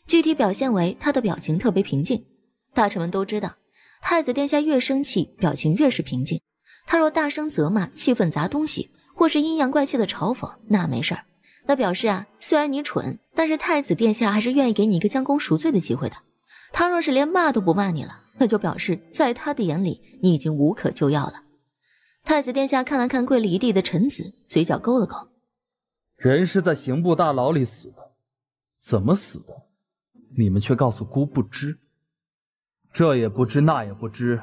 具体表现为他的表情特别平静。大臣们都知道，太子殿下越生气，表情越是平静。他若大声责骂、气愤砸东西，或是阴阳怪气的嘲讽，那没事儿，那表示啊，虽然你蠢，但是太子殿下还是愿意给你一个将功赎罪的机会的。他若是连骂都不骂你了，那就表示在他的眼里，你已经无可救药了。太子殿下看了看跪了一地的臣子，嘴角勾了勾。人是在刑部大牢里死的，怎么死的，你们却告诉孤不知，这也不知那也不知，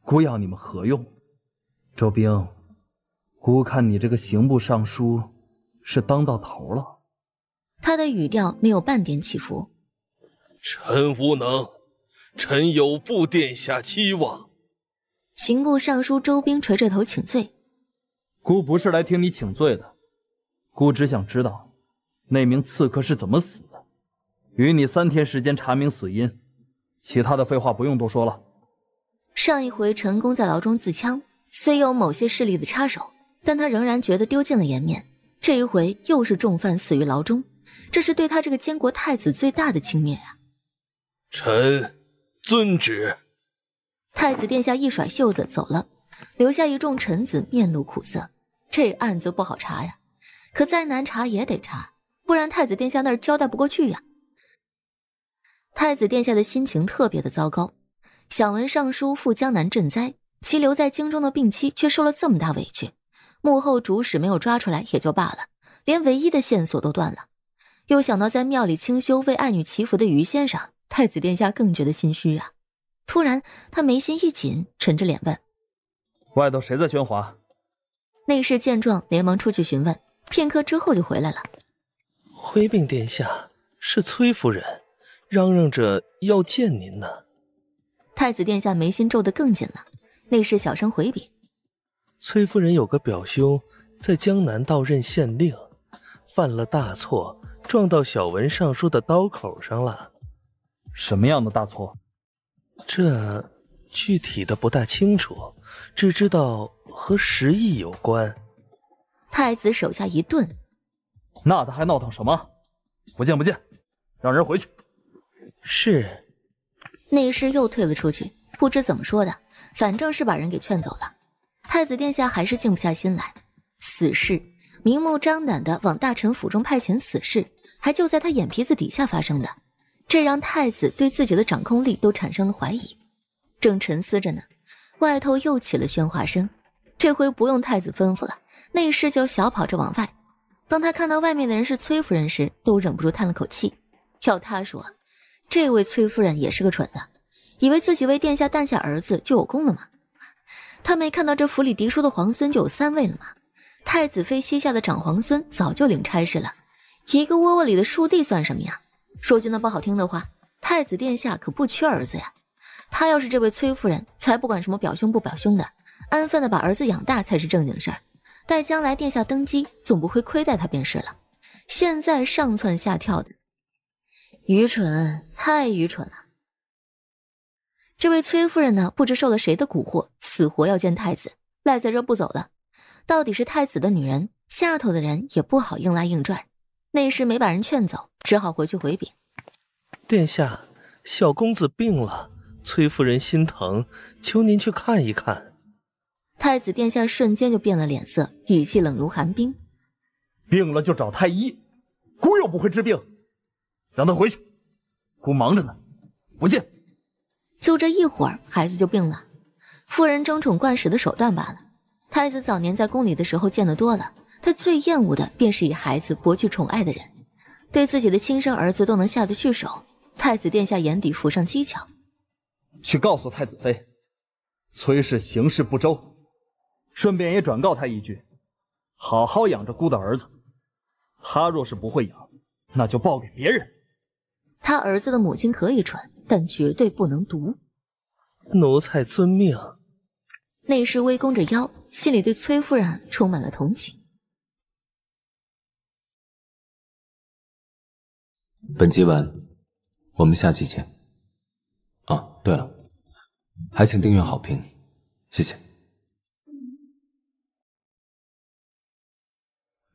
孤要你们何用？周兵，孤看你这个刑部尚书是当到头了。他的语调没有半点起伏。臣无能，臣有负殿下期望。刑部尚书周兵垂着头请罪。孤不是来听你请罪的。孤只想知道，那名刺客是怎么死的？与你三天时间查明死因，其他的废话不用多说了。上一回陈宫在牢中自枪，虽有某些势力的插手，但他仍然觉得丢尽了颜面。这一回又是重犯死于牢中，这是对他这个监国太子最大的轻蔑啊！臣遵旨。太子殿下一甩袖子走了，留下一众臣子面露苦涩。这案子不好查呀。可再难查也得查，不然太子殿下那儿交代不过去呀。太子殿下的心情特别的糟糕，想闻尚书赴江南赈灾，其留在京中的病妻却受了这么大委屈，幕后主使没有抓出来也就罢了，连唯一的线索都断了。又想到在庙里清修为爱女祈福的于先生，太子殿下更觉得心虚呀。突然，他眉心一紧，沉着脸问：“外头谁在喧哗？”内侍见状，连忙出去询问。片刻之后就回来了。回禀殿下，是崔夫人，嚷嚷着要见您呢。太子殿下眉心皱得更紧了。内侍小声回禀：崔夫人有个表兄，在江南道任县令，犯了大错，撞到小文尚书的刀口上了。什么样的大错？这具体的不大清楚，只知道和时疫有关。太子手下一顿，那他还闹腾什么？不见不见，让人回去。是，内侍又退了出去。不知怎么说的，反正是把人给劝走了。太子殿下还是静不下心来。死士明目张胆的往大臣府中派遣死士，还就在他眼皮子底下发生的，这让太子对自己的掌控力都产生了怀疑。正沉思着呢，外头又起了喧哗声。这回不用太子吩咐了。内侍就小跑着往外，当他看到外面的人是崔夫人时，都忍不住叹了口气。要他说，这位崔夫人也是个蠢的，以为自己为殿下诞下儿子就有功了吗？他没看到这府里嫡出的皇孙就有三位了吗？太子妃膝下的长皇孙早就领差事了，一个窝窝里的庶弟算什么呀？说句那不好听的话，太子殿下可不缺儿子呀。他要是这位崔夫人，才不管什么表兄不表兄的，安分的把儿子养大才是正经事儿。待将来殿下登基，总不会亏待他便是了。现在上蹿下跳的，愚蠢，太愚蠢了。这位崔夫人呢，不知受了谁的蛊惑，死活要见太子，赖在这不走了。到底是太子的女人，下头的人也不好硬拉硬拽。内侍没把人劝走，只好回去回禀殿下：小公子病了，崔夫人心疼，求您去看一看。太子殿下瞬间就变了脸色，语气冷如寒冰。病了就找太医，姑又不会治病，让他回去。姑忙着呢，不见。就这一会儿，孩子就病了，夫人争宠惯使的手段罢了。太子早年在宫里的时候见得多了，他最厌恶的便是以孩子博取宠爱的人，对自己的亲生儿子都能下得去手。太子殿下眼底浮上讥诮，去告诉太子妃，崔氏行事不周。顺便也转告他一句，好好养着姑的儿子。他若是不会养，那就报给别人。他儿子的母亲可以传，但绝对不能毒。奴才遵命。内侍微弓着腰，心里对崔夫人充满了同情。本集完，我们下期见。啊，对了，还请订阅好评，谢谢。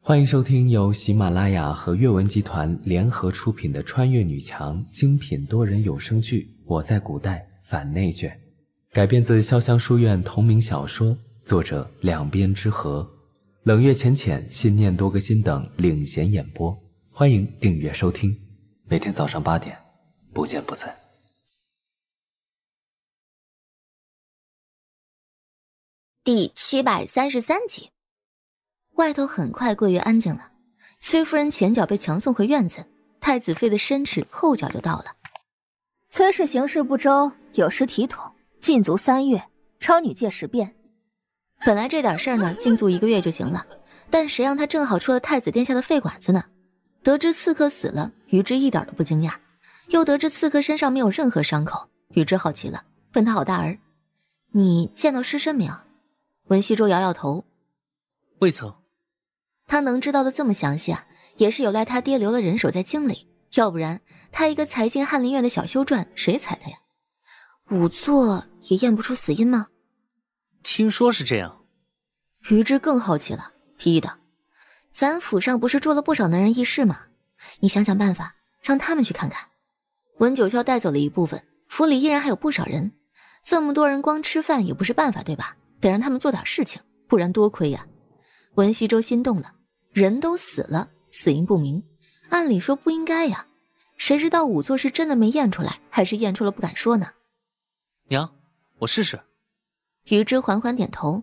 欢迎收听由喜马拉雅和阅文集团联合出品的穿越女强精品多人有声剧《我在古代反内卷》，改编自潇湘书院同名小说，作者两边之和，冷月浅浅、信念、多个心等领衔演播。欢迎订阅收听，每天早上八点，不见不散。第七百三十三集。外头很快过于安静了。崔夫人前脚被强送回院子，太子妃的身尺后脚就到了。崔氏行事不周，有失体统，禁足三月，超女戒十遍。本来这点事儿呢，禁足一个月就行了，但谁让他正好出了太子殿下的肺管子呢？得知刺客死了，于之一点都不惊讶。又得知刺客身上没有任何伤口，于之好奇了，问他好大儿：“你见到尸身没有？”文熙周摇摇头：“未曾。”他能知道的这么详细啊，也是有赖他爹留了人手在京里，要不然他一个才进翰林院的小修撰，谁睬他呀？仵作也验不出死因吗？听说是这样。余之更好奇了，提议道：“咱府上不是住了不少能人异士吗？你想想办法，让他们去看看。”文九霄带走了一部分，府里依然还有不少人。这么多人光吃饭也不是办法，对吧？得让他们做点事情，不然多亏呀。文西洲心动了。人都死了，死因不明，按理说不应该呀。谁知道仵作是真的没验出来，还是验出了不敢说呢？娘，我试试。余之缓缓点头，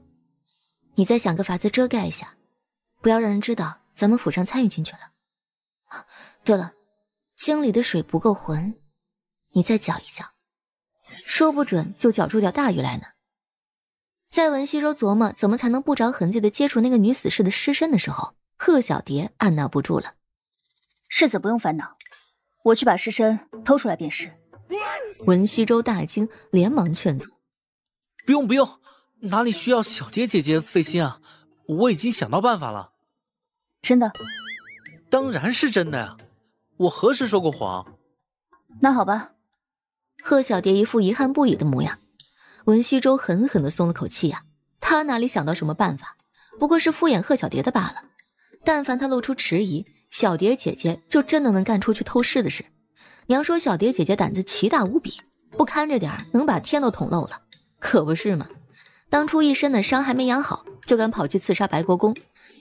你再想个法子遮盖一下，不要让人知道咱们府上参与进去了。啊，对了，井里的水不够浑，你再搅一搅，说不准就搅出条大鱼来呢。在文熙洲琢磨怎么才能不着痕迹地接触那个女死士的尸身的时候，贺小蝶按捺不住了：“世子不用烦恼，我去把尸身偷出来便是。”文西周大惊，连忙劝阻：“不用不用，哪里需要小蝶姐姐费心啊？我已经想到办法了。”“真的？”“当然是真的呀，我何时说过谎？”“那好吧。”贺小蝶一副遗憾不已的模样，文西周狠狠的松了口气呀。他哪里想到什么办法？不过是敷衍贺小蝶的罢了。但凡他露出迟疑，小蝶姐姐就真的能干出去偷事的事。娘说小蝶姐姐胆子奇大无比，不看着点能把天都捅漏了，可不是吗？当初一身的伤还没养好，就敢跑去刺杀白国公，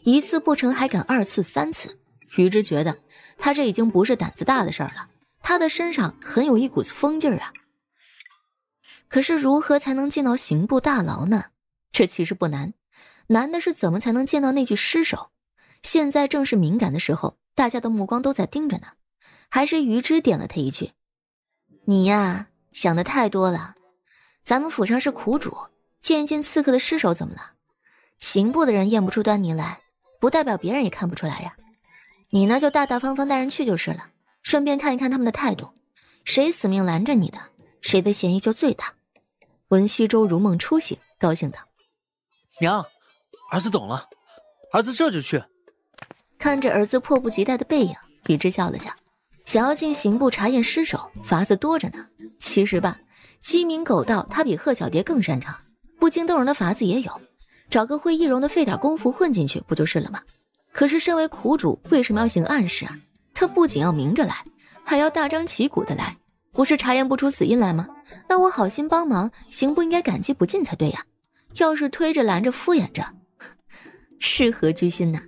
一次不成还敢二次、三次。于之觉得他这已经不是胆子大的事儿了，他的身上很有一股子疯劲儿啊。可是如何才能进到刑部大牢呢？这其实不难，难的是怎么才能见到那具尸首。现在正是敏感的时候，大家的目光都在盯着呢。还是于之点了他一句：“你呀，想的太多了。咱们府上是苦主，见一见刺客的尸首怎么了？刑部的人验不出端倪来，不代表别人也看不出来呀。你呢，就大大方方带人去就是了，顺便看一看他们的态度。谁死命拦着你的，谁的嫌疑就最大。”文西周如梦初醒，高兴道：“娘，儿子懂了，儿子这就去。”看着儿子迫不及待的背影，比之笑了笑。想要进刑部查验尸首，法子多着呢。其实吧，鸡鸣狗盗，他比贺小蝶更擅长。不惊动人的法子也有，找个会易容的，费点功夫混进去不就是了吗？可是身为苦主，为什么要行暗示啊？他不仅要明着来，还要大张旗鼓的来。不是查验不出死因来吗？那我好心帮忙，刑部应该感激不尽才对呀。要是推着拦着敷衍着，是何居心呢？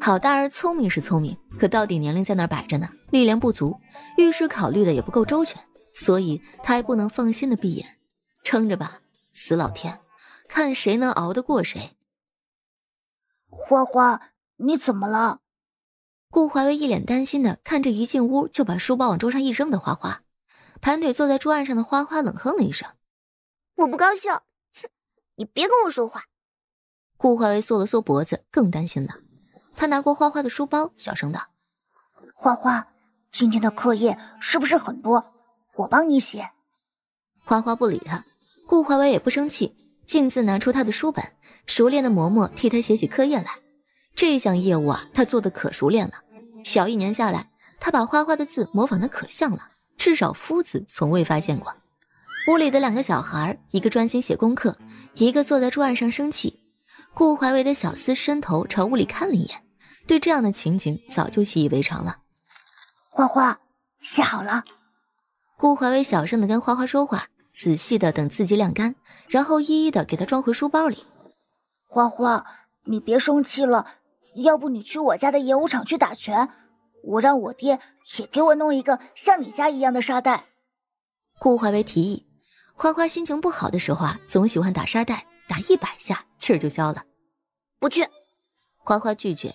郝大儿聪明是聪明，可到底年龄在那儿摆着呢，力量不足，遇事考虑的也不够周全，所以他还不能放心的闭眼，撑着吧，死老天，看谁能熬得过谁。花花，你怎么了？顾怀威一脸担心的看着一进屋就把书包往桌上一扔的花花，盘腿坐在桌案上的花花冷哼了一声：“我不高兴，哼，你别跟我说话。”顾怀威缩了缩脖子，更担心了。他拿过花花的书包，小声道：“花花，今天的课业是不是很多？我帮你写。”花花不理他，顾怀维也不生气，径自拿出他的书本，熟练的嬷嬷替他写起课业来。这项业务啊，他做的可熟练了。小一年下来，他把花花的字模仿的可像了，至少夫子从未发现过。屋里的两个小孩，一个专心写功课，一个坐在桌案上生气。顾怀维的小厮伸头朝屋里看了一眼。对这样的情景早就习以为常了。花花，洗好了。顾怀威小声的跟花花说话，仔细的等字迹晾干，然后一一的给他装回书包里。花花，你别生气了，要不你去我家的演武场去打拳，我让我爹也给我弄一个像你家一样的沙袋。顾怀威提议。花花心情不好的时候啊，总喜欢打沙袋，打一百下气儿就消了。不去。花花拒绝。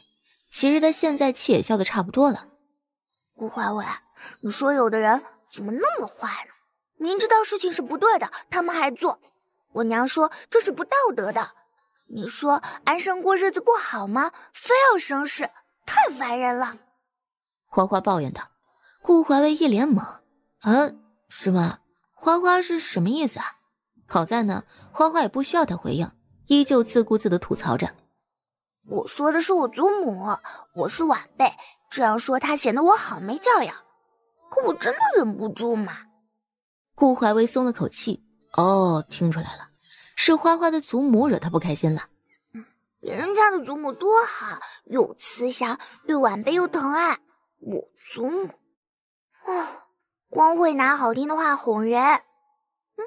其实他现在气也消的差不多了。顾怀伟，你说有的人怎么那么坏呢？明知道事情是不对的，他们还做。我娘说这是不道德的。你说安生过日子不好吗？非要生事，太烦人了。花花抱怨道。顾怀伟一脸懵，啊？什么？花花是什么意思啊？好在呢，花花也不需要他回应，依旧自顾自的吐槽着。我说的是我祖母，我是晚辈，这样说她显得我好没教养。可我真的忍不住嘛。顾怀威松了口气，哦，听出来了，是花花的祖母惹他不开心了。别人家的祖母多好，又慈祥，对晚辈又疼爱。我祖母，啊，光会拿好听的话哄人。嗯，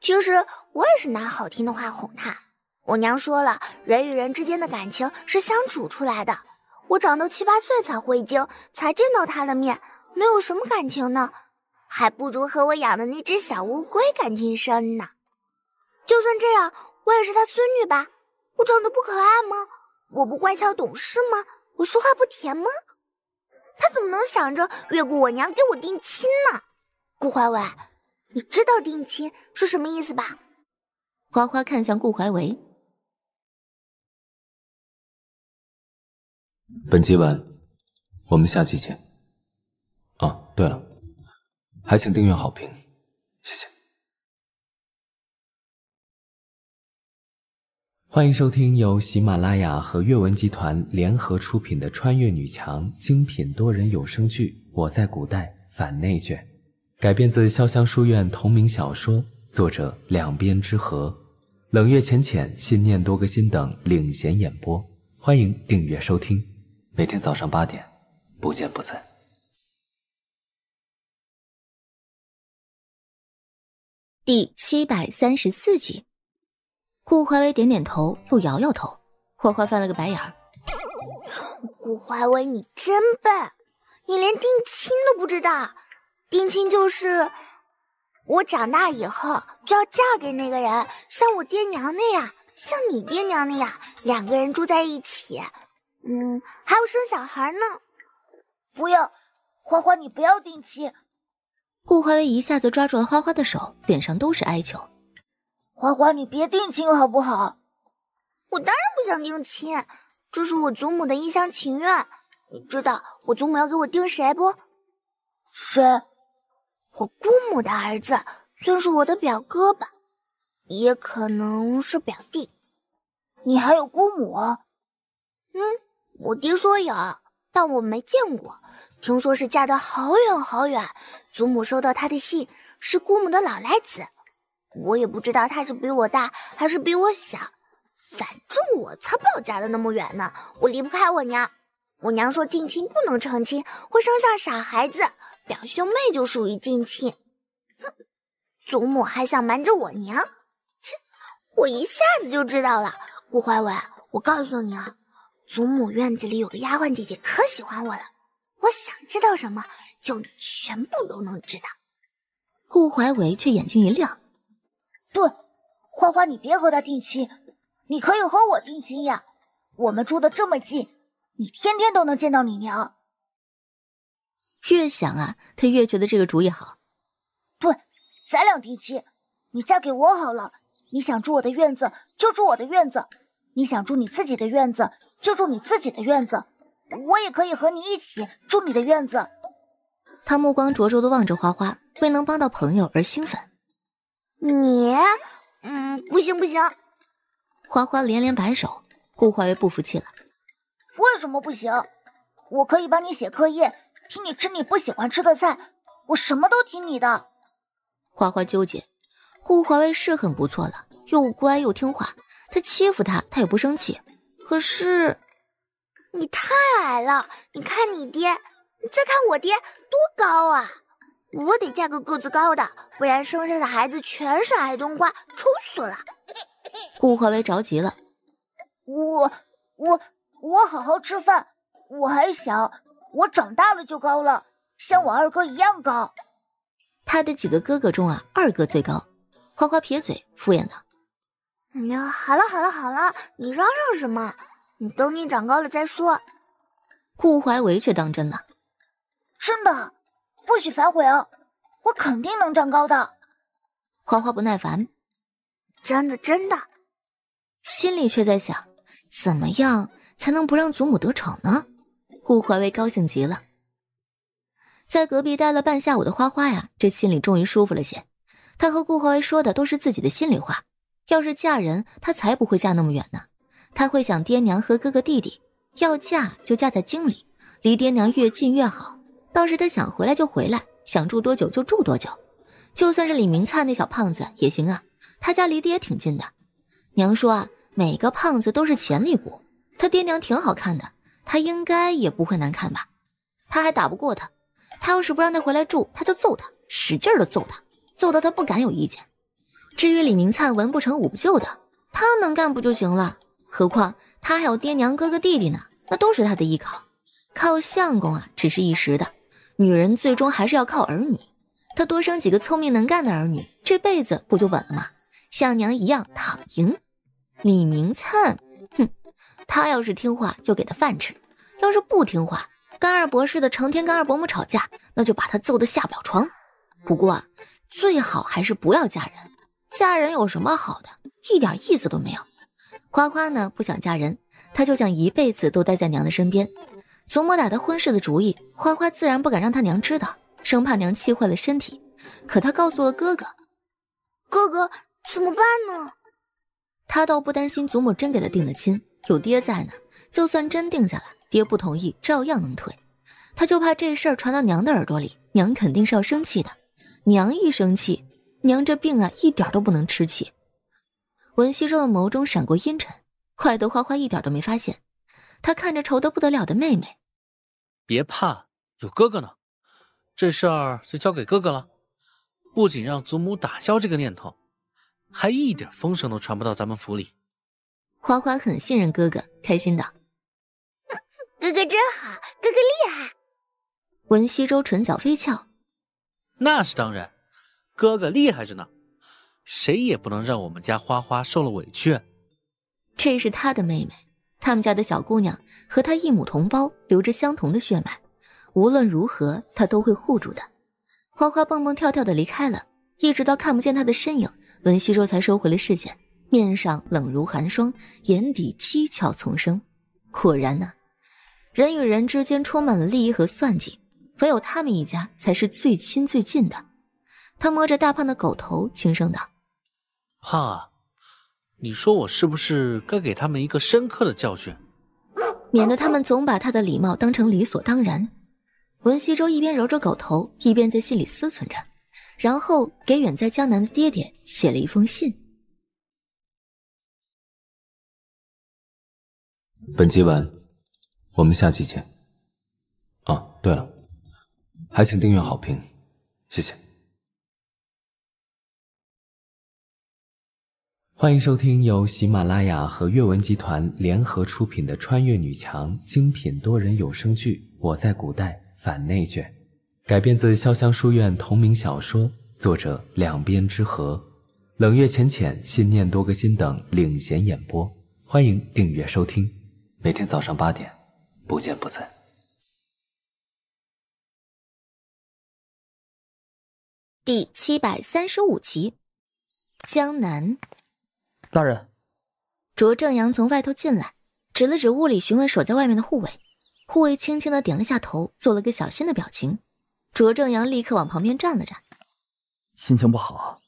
其实我也是拿好听的话哄他。我娘说了，人与人之间的感情是相处出来的。我长到七八岁才回京，才见到他的面，能有什么感情呢？还不如和我养的那只小乌龟感情深呢。就算这样，我也是他孙女吧？我长得不可爱吗？我不乖巧懂事吗？我说话不甜吗？他怎么能想着越过我娘给我定亲呢？顾怀维，你知道定亲是什么意思吧？花花看向顾怀维。本集完，我们下期见。啊，对了，还请订阅、好评，谢谢。欢迎收听由喜马拉雅和阅文集团联合出品的穿越女强精品多人有声剧《我在古代反内卷》，改编自潇湘书院同名小说，作者两边之和，冷月浅浅、信念多个心等领衔演播。欢迎订阅收听。每天早上八点，不见不散。第七百三十四集，顾怀威点点头，又摇摇头。花花翻了个白眼儿。顾怀威，你真笨，你连丁亲都不知道。丁亲就是我长大以后就要嫁给那个人，像我爹娘那样，像你爹娘那样，两个人住在一起。嗯，还要生小孩呢。不要，花花，你不要定亲。顾怀微一下子抓住了花花的手，脸上都是哀求。花花，你别定亲好不好？我当然不想定亲，这是我祖母的一厢情愿。你知道我祖母要给我定谁不？谁？我姑母的儿子，算是我的表哥吧，也可能是表弟。你还有姑母？嗯。我爹说有，但我没见过。听说是嫁得好远好远。祖母收到他的信，是姑母的老来子。我也不知道他是比我大还是比我小。反正我才不要嫁得那么远呢！我离不开我娘。我娘说近亲不能成亲，会生下傻孩子。表兄妹就属于近亲。祖母还想瞒着我娘，切！我一下子就知道了。顾怀伟，我告诉你啊。祖母院子里有个丫鬟姐姐，可喜欢我了。我想知道什么，就全部都能知道。顾怀维却眼睛一亮，对，花花你别和他定亲，你可以和我定亲呀。我们住的这么近，你天天都能见到你娘。越想啊，他越觉得这个主意好。对，咱俩定亲，你嫁给我好了。你想住我的院子，就住我的院子。你想住你自己的院子，就住你自己的院子，我也可以和你一起住你的院子。他目光灼灼的望着花花，为能帮到朋友而兴奋。你，嗯，不行不行。花花连连摆手，顾怀威不服气了。为什么不行？我可以帮你写课业，替你吃你不喜欢吃的菜，我什么都听你的。花花纠结，顾怀威是很不错了，又乖又听话。他欺负他，他也不生气。可是，你太矮了，你看你爹，再看我爹，多高啊！我得嫁个个子高的，不然生下的孩子全是矮冬瓜，丑死了。顾怀威着急了，我我我好好吃饭，我还小，我长大了就高了，像我二哥一样高。他的几个哥哥中啊，二哥最高。花花撇嘴敷衍道。哎呀，好了好了好了，你嚷嚷什么？你等你长高了再说。顾怀维却当真了，真的，不许反悔哦，我肯定能长高的。花花不耐烦，真的真的，心里却在想，怎么样才能不让祖母得逞呢？顾怀维高兴极了，在隔壁待了半下午的花花呀，这心里终于舒服了些。他和顾怀维说的都是自己的心里话。要是嫁人，她才不会嫁那么远呢。她会想爹娘和哥哥弟弟。要嫁就嫁在京里，离爹娘越近越好。到时她想回来就回来，想住多久就住多久。就算是李明灿那小胖子也行啊，他家离的也挺近的。娘说啊，每个胖子都是潜力股。他爹娘挺好看的，他应该也不会难看吧？他还打不过他，他要是不让他回来住，他就揍他，使劲儿的揍他，揍到他不敢有意见。至于李明灿文不成武不就的，他能干不就行了？何况他还有爹娘哥哥弟弟呢，那都是他的依靠。靠相公啊，只是一时的，女人最终还是要靠儿女。他多生几个聪明能干的儿女，这辈子不就稳了吗？像娘一样躺赢。李明灿，哼，他要是听话就给他饭吃，要是不听话，干二伯似的成天跟二伯母吵架，那就把他揍得下不了床。不过，最好还是不要嫁人。嫁人有什么好的？一点意思都没有。花花呢，不想嫁人，她就想一辈子都待在娘的身边。祖母打她婚事的主意，花花自然不敢让她娘知道，生怕娘气坏了身体。可她告诉了哥哥，哥哥怎么办呢？她倒不担心祖母真给她定了亲，有爹在呢，就算真定下来，爹不同意照样能退。她就怕这事儿传到娘的耳朵里，娘肯定是要生气的。娘一生气。娘这病啊，一点都不能吃气。文熙周的眸中闪过阴沉，快得花花一点都没发现。他看着愁得不得了的妹妹，别怕，有哥哥呢。这事儿就交给哥哥了，不仅让祖母打消这个念头，还一点风声都传不到咱们府里。花花很信任哥哥，开心道：“哥哥真好，哥哥厉害。”文熙周唇角微翘，那是当然。哥哥厉害着呢，谁也不能让我们家花花受了委屈。这是他的妹妹，他们家的小姑娘和他一母同胞，流着相同的血脉。无论如何，他都会护住的。花花蹦蹦跳跳的离开了，一直到看不见他的身影，文希洲才收回了视线，面上冷如寒霜，眼底七窍丛生。果然呢，人与人之间充满了利益和算计，唯有他们一家才是最亲最近的。他摸着大胖的狗头，轻声道：“胖啊，你说我是不是该给他们一个深刻的教训，免得他们总把他的礼貌当成理所当然？”文西周一边揉着狗头，一边在心里思忖着，然后给远在江南的爹爹写了一封信。本集完，我们下期见。啊，对了，还请订阅好评，谢谢。欢迎收听由喜马拉雅和阅文集团联合出品的穿越女强精品多人有声剧《我在古代反内卷》，改编自潇湘书院同名小说，作者两边之和，冷月浅浅、信念多个心等领衔演播。欢迎订阅收听，每天早上八点，不见不散。第七百三十五集，江南。大人，卓正阳从外头进来，指了指屋里，询问守在外面的护卫。护卫轻轻的点了下头，做了个小心的表情。卓正阳立刻往旁边站了站。心情不好？啊。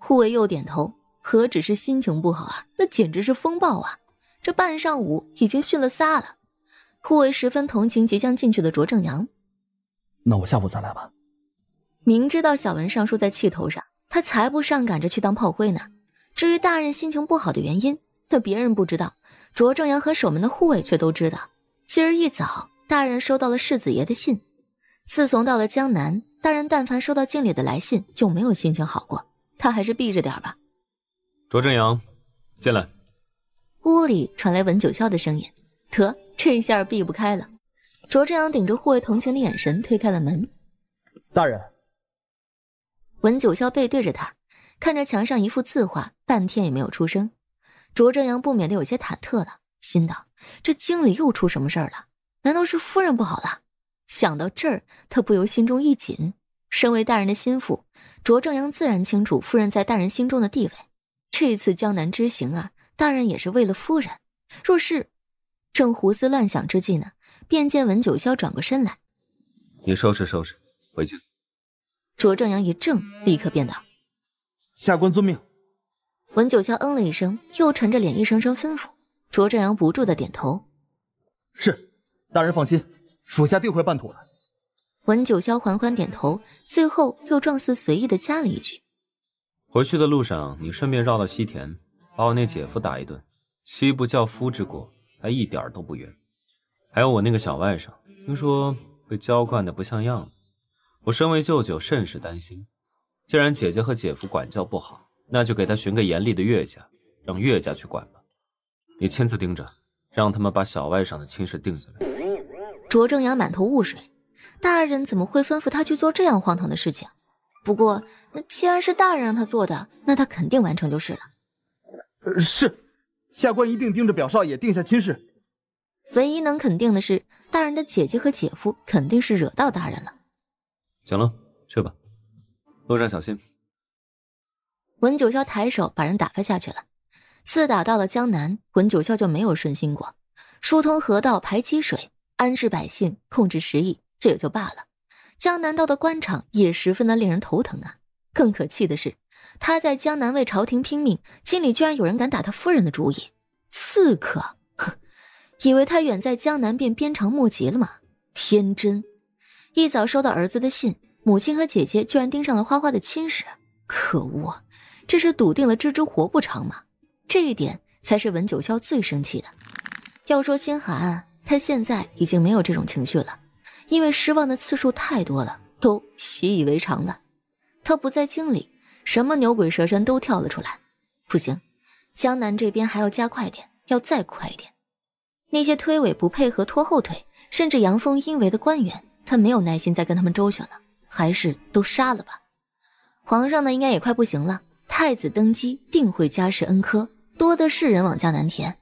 护卫又点头。何止是心情不好啊，那简直是风暴啊！这半上午已经训了仨了。护卫十分同情即将进去的卓正阳。那我下午再来吧。明知道小文尚书在气头上，他才不上赶着去当炮灰呢。至于大人心情不好的原因，那别人不知道，卓正阳和守门的护卫却都知道。今儿一早，大人收到了世子爷的信。自从到了江南，大人但凡收到敬礼的来信，就没有心情好过。他还是避着点吧。卓正阳，进来。屋里传来文九霄的声音。得，这下避不开了。卓正阳顶着护卫同情的眼神，推开了门。大人。文九霄背对着他。看着墙上一幅字画，半天也没有出声，卓正阳不免的有些忐忑了，心道：这经理又出什么事儿了？难道是夫人不好了？想到这儿，他不由心中一紧。身为大人的心腹，卓正阳自然清楚夫人在大人心中的地位。这次江南之行啊，大人也是为了夫人。若是……正胡思乱想之际呢，便见文九霄转过身来：“你收拾收拾，回去。”卓正阳一怔，立刻便道。下官遵命。文九霄嗯了一声，又沉着脸一声声吩咐，卓正阳不住的点头。是，大人放心，属下定会办妥的。文九霄缓缓点头，最后又状似随意的加了一句：“回去的路上，你顺便绕到西田，把我那姐夫打一顿，妻不教夫之过，还一点都不冤。还有我那个小外甥，听说被娇惯的不像样子，我身为舅舅，甚是担心。”既然姐姐和姐夫管教不好，那就给他寻个严厉的岳家，让岳家去管吧。你亲自盯着，让他们把小外甥的亲事定下来。卓正阳满头雾水，大人怎么会吩咐他去做这样荒唐的事情？不过，那既然是大人让他做的，那他肯定完成就是了。是，下官一定盯着表少爷定下亲事。唯一能肯定的是，大人的姐姐和姐夫肯定是惹到大人了。行了，去吧。路上小心。文九霄抬手把人打发下去了。自打到了江南，文九霄就没有顺心过。疏通河道、排积水、安置百姓、控制食疫，这也就罢了。江南道的官场也十分的令人头疼啊！更可气的是，他在江南为朝廷拼命，心里居然有人敢打他夫人的主意。刺客，哼，以为他远在江南便鞭长莫及了吗？天真！一早收到儿子的信。母亲和姐姐居然盯上了花花的亲事，可恶！这是笃定了芝芝活不长吗？这一点才是文九霄最生气的。要说心寒，他现在已经没有这种情绪了，因为失望的次数太多了，都习以为常了。他不在京里，什么牛鬼蛇神都跳了出来。不行，江南这边还要加快点，要再快一点。那些推诿不配合、拖后腿，甚至阳奉阴违的官员，他没有耐心再跟他们周旋了。还是都杀了吧。皇上呢，应该也快不行了。太子登基，定会家世恩科，多的是人往家难填。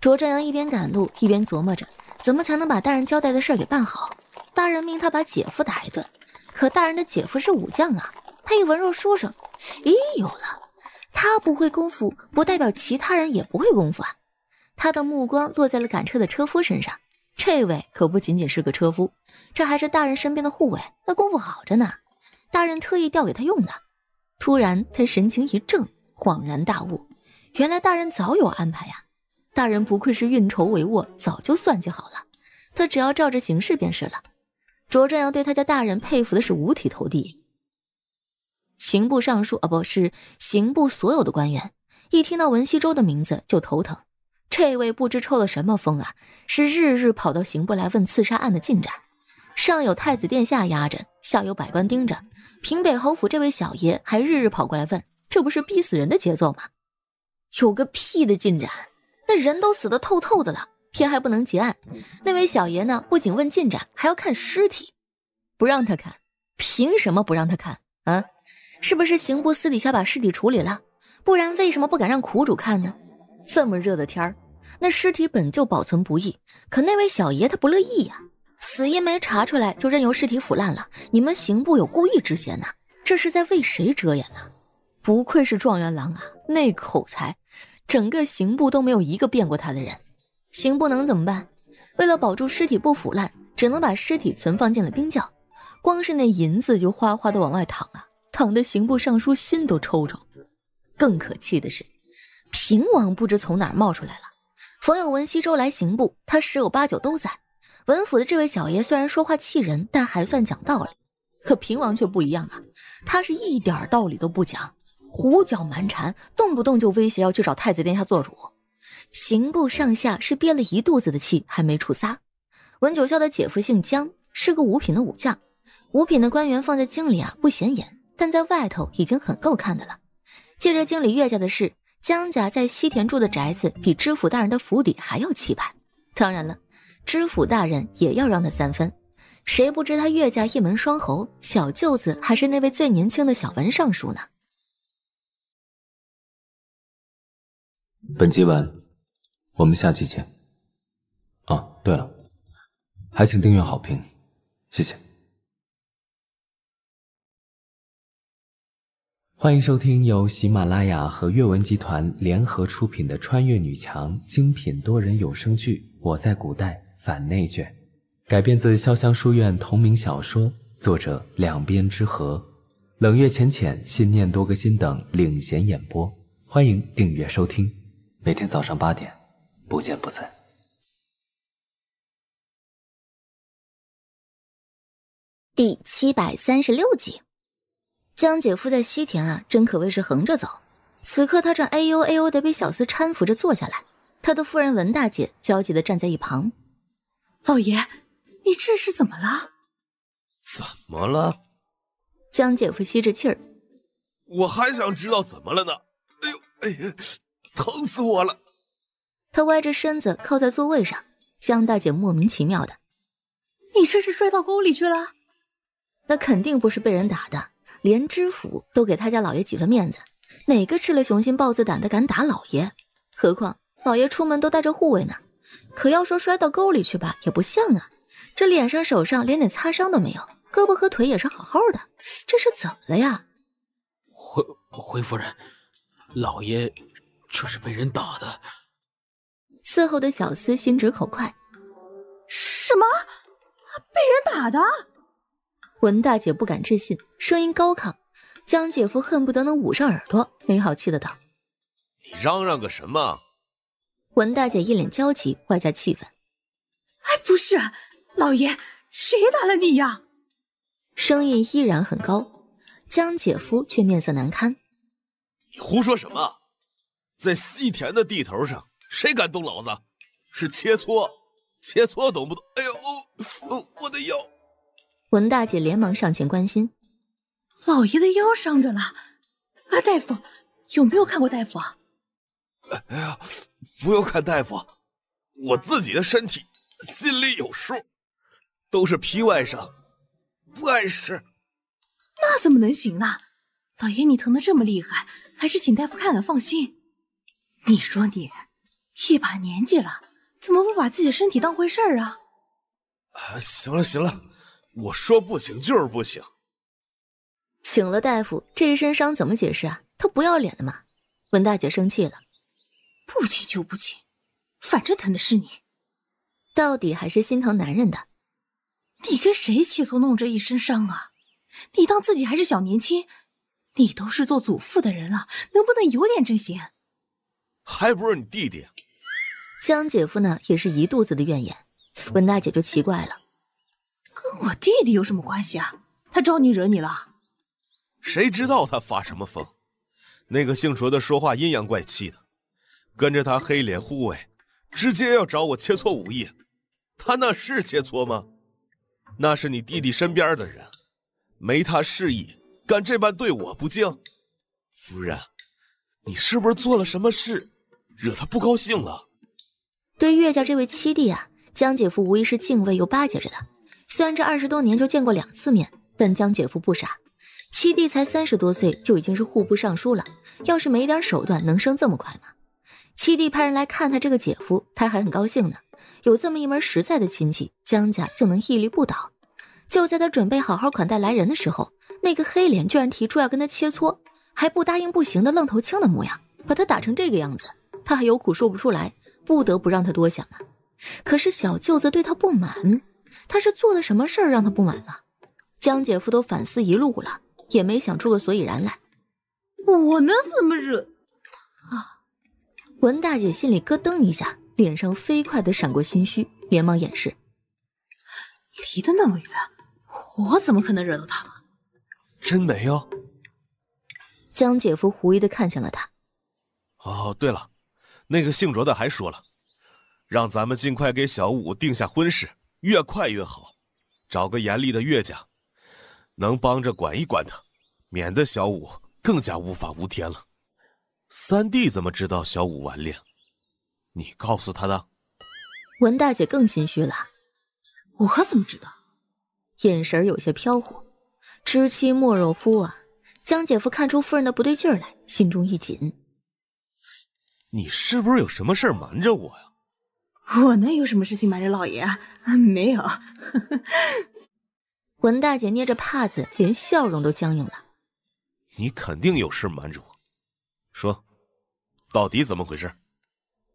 卓占阳一边赶路，一边琢磨着怎么才能把大人交代的事儿给办好。大人命他把姐夫打一顿，可大人的姐夫是武将啊，他一文弱书生。咦，有了，他不会功夫，不代表其他人也不会功夫啊。他的目光落在了赶车的车夫身上，这位可不仅仅是个车夫。这还是大人身边的护卫，那功夫好着呢。大人特意调给他用的。突然，他神情一怔，恍然大悟，原来大人早有安排呀！大人不愧是运筹帷幄，早就算计好了。他只要照着行事便是了。卓正阳对他家大人佩服的是五体投地。刑部尚书，哦，不是刑部所有的官员，一听到文熙州的名字就头疼。这位不知抽了什么风啊，是日日跑到刑部来问刺杀案的进展。上有太子殿下压着，下有百官盯着，平北侯府这位小爷还日日跑过来问，这不是逼死人的节奏吗？有个屁的进展，那人都死得透透的了，偏还不能结案。那位小爷呢，不仅问进展，还要看尸体，不让他看，凭什么不让他看啊？是不是刑部私底下把尸体处理了？不然为什么不敢让苦主看呢？这么热的天儿，那尸体本就保存不易，可那位小爷他不乐意呀。死因没查出来就任由尸体腐烂了，你们刑部有故意之嫌呐！这是在为谁遮掩呢？不愧是状元郎啊，那口才，整个刑部都没有一个变过他的人。刑部能怎么办？为了保住尸体不腐烂，只能把尸体存放进了冰窖。光是那银子就哗哗的往外淌啊，淌的刑部尚书心都抽抽。更可气的是，平王不知从哪冒出来了。冯有文西周来刑部，他十有八九都在。文府的这位小爷虽然说话气人，但还算讲道理。可平王却不一样啊，他是一点道理都不讲，胡搅蛮缠，动不动就威胁要去找太子殿下做主。刑部上下是憋了一肚子的气，还没处撒。文九霄的姐夫姓江，是个五品的武将。五品的官员放在京里啊不显眼，但在外头已经很够看的了。借着京里岳家的事，江家在西田住的宅子比知府大人的府邸还要气派。当然了。知府大人也要让他三分，谁不知他岳家一门双侯，小舅子还是那位最年轻的小文尚书呢？本集完，我们下期见。啊，对了，还请订阅、好评，谢谢。欢迎收听由喜马拉雅和阅文集团联合出品的穿越女强精品多人有声剧《我在古代》。反内卷，改编自潇湘书院同名小说，作者两边之和，冷月浅浅、信念多个心等领衔演播。欢迎订阅收听，每天早上八点，不见不散。第七百三十六集，江姐夫在西田啊，真可谓是横着走。此刻他正哎呦哎呦的被小厮搀扶着坐下来，他的夫人文大姐焦急的站在一旁。老爷，你这是怎么了？怎么了？江姐夫吸着气儿，我还想知道怎么了呢。哎呦哎呀，疼死我了！他歪着身子靠在座位上。江大姐莫名其妙的，你这是摔到沟里去了？那肯定不是被人打的，连知府都给他家老爷几分面子，哪个吃了雄心豹子胆的敢打老爷？何况老爷出门都带着护卫呢？可要说摔到沟里去吧，也不像啊。这脸上、手上连点擦伤都没有，胳膊和腿也是好好的，这是怎么了呀？回回夫人，老爷这是被人打的。伺候的小厮心直口快，什么被人打的？文大姐不敢置信，声音高亢。江姐夫恨不得能捂上耳朵，没好气的道：“你嚷嚷个什么？”文大姐一脸焦急，外加气愤。哎，不是，老爷，谁打了你呀？声音依然很高。江姐夫却面色难堪。你胡说什么？在西田的地头上，谁敢动老子？是切磋，切磋，懂不懂？哎呦，哦，我的腰！文大姐连忙上前关心。老爷的腰伤着了。啊，大夫，有没有看过大夫啊？哎呀！不用看大夫，我自己的身体心里有数，都是皮外伤，不碍事。那怎么能行呢？老爷，你疼的这么厉害，还是请大夫看看。放心，你说你一把年纪了，怎么不把自己身体当回事儿啊？啊，行了行了，我说不行就是不行。请了，大夫，这一身伤怎么解释啊？他不要脸的嘛！文大姐生气了。不亲就不亲，反正疼的是你。到底还是心疼男人的。你跟谁起诉弄这一身伤啊？你当自己还是小年轻？你都是做祖父的人了，能不能有点正形？还不是你弟弟。江姐夫呢，也是一肚子的怨言。文大姐就奇怪了，跟我弟弟有什么关系啊？他招你惹你了？谁知道他发什么疯？那个姓卓的说话阴阳怪气的。跟着他黑脸护卫，直接要找我切磋武艺，他那是切磋吗？那是你弟弟身边的人，没他示意，敢这般对我不敬？夫人，你是不是做了什么事，惹他不高兴了？对岳家这位七弟啊，江姐夫无疑是敬畏又巴结着的。虽然这二十多年就见过两次面，但江姐夫不傻，七弟才三十多岁就已经是户部尚书了，要是没点手段，能升这么快吗？七弟派人来看他这个姐夫，他还很高兴呢。有这么一门实在的亲戚，江家就能屹立不倒。就在他准备好好款待来人的时候，那个黑脸居然提出要跟他切磋，还不答应不行的愣头青的模样，把他打成这个样子，他还有苦说不出来，不得不让他多想啊。可是小舅子对他不满，他是做了什么事儿让他不满了？江姐夫都反思一路了，也没想出个所以然来。我能怎么惹？文大姐心里咯噔一下，脸上飞快的闪过心虚，连忙掩饰。离得那么远，我怎么可能惹到他？真没有。江姐夫狐疑的看向了他。哦，对了，那个姓卓的还说了，让咱们尽快给小五定下婚事，越快越好，找个严厉的岳家，能帮着管一管他，免得小五更加无法无天了。三弟怎么知道小五顽劣？你告诉他的？文大姐更心虚了，我怎么知道？眼神有些飘忽。知妻莫若夫啊！江姐夫看出夫人的不对劲来，心中一紧。你是不是有什么事瞒着我呀？我能有什么事情瞒着老爷？没有。文大姐捏着帕子，连笑容都僵硬了。你肯定有事瞒着。我。说，到底怎么回事？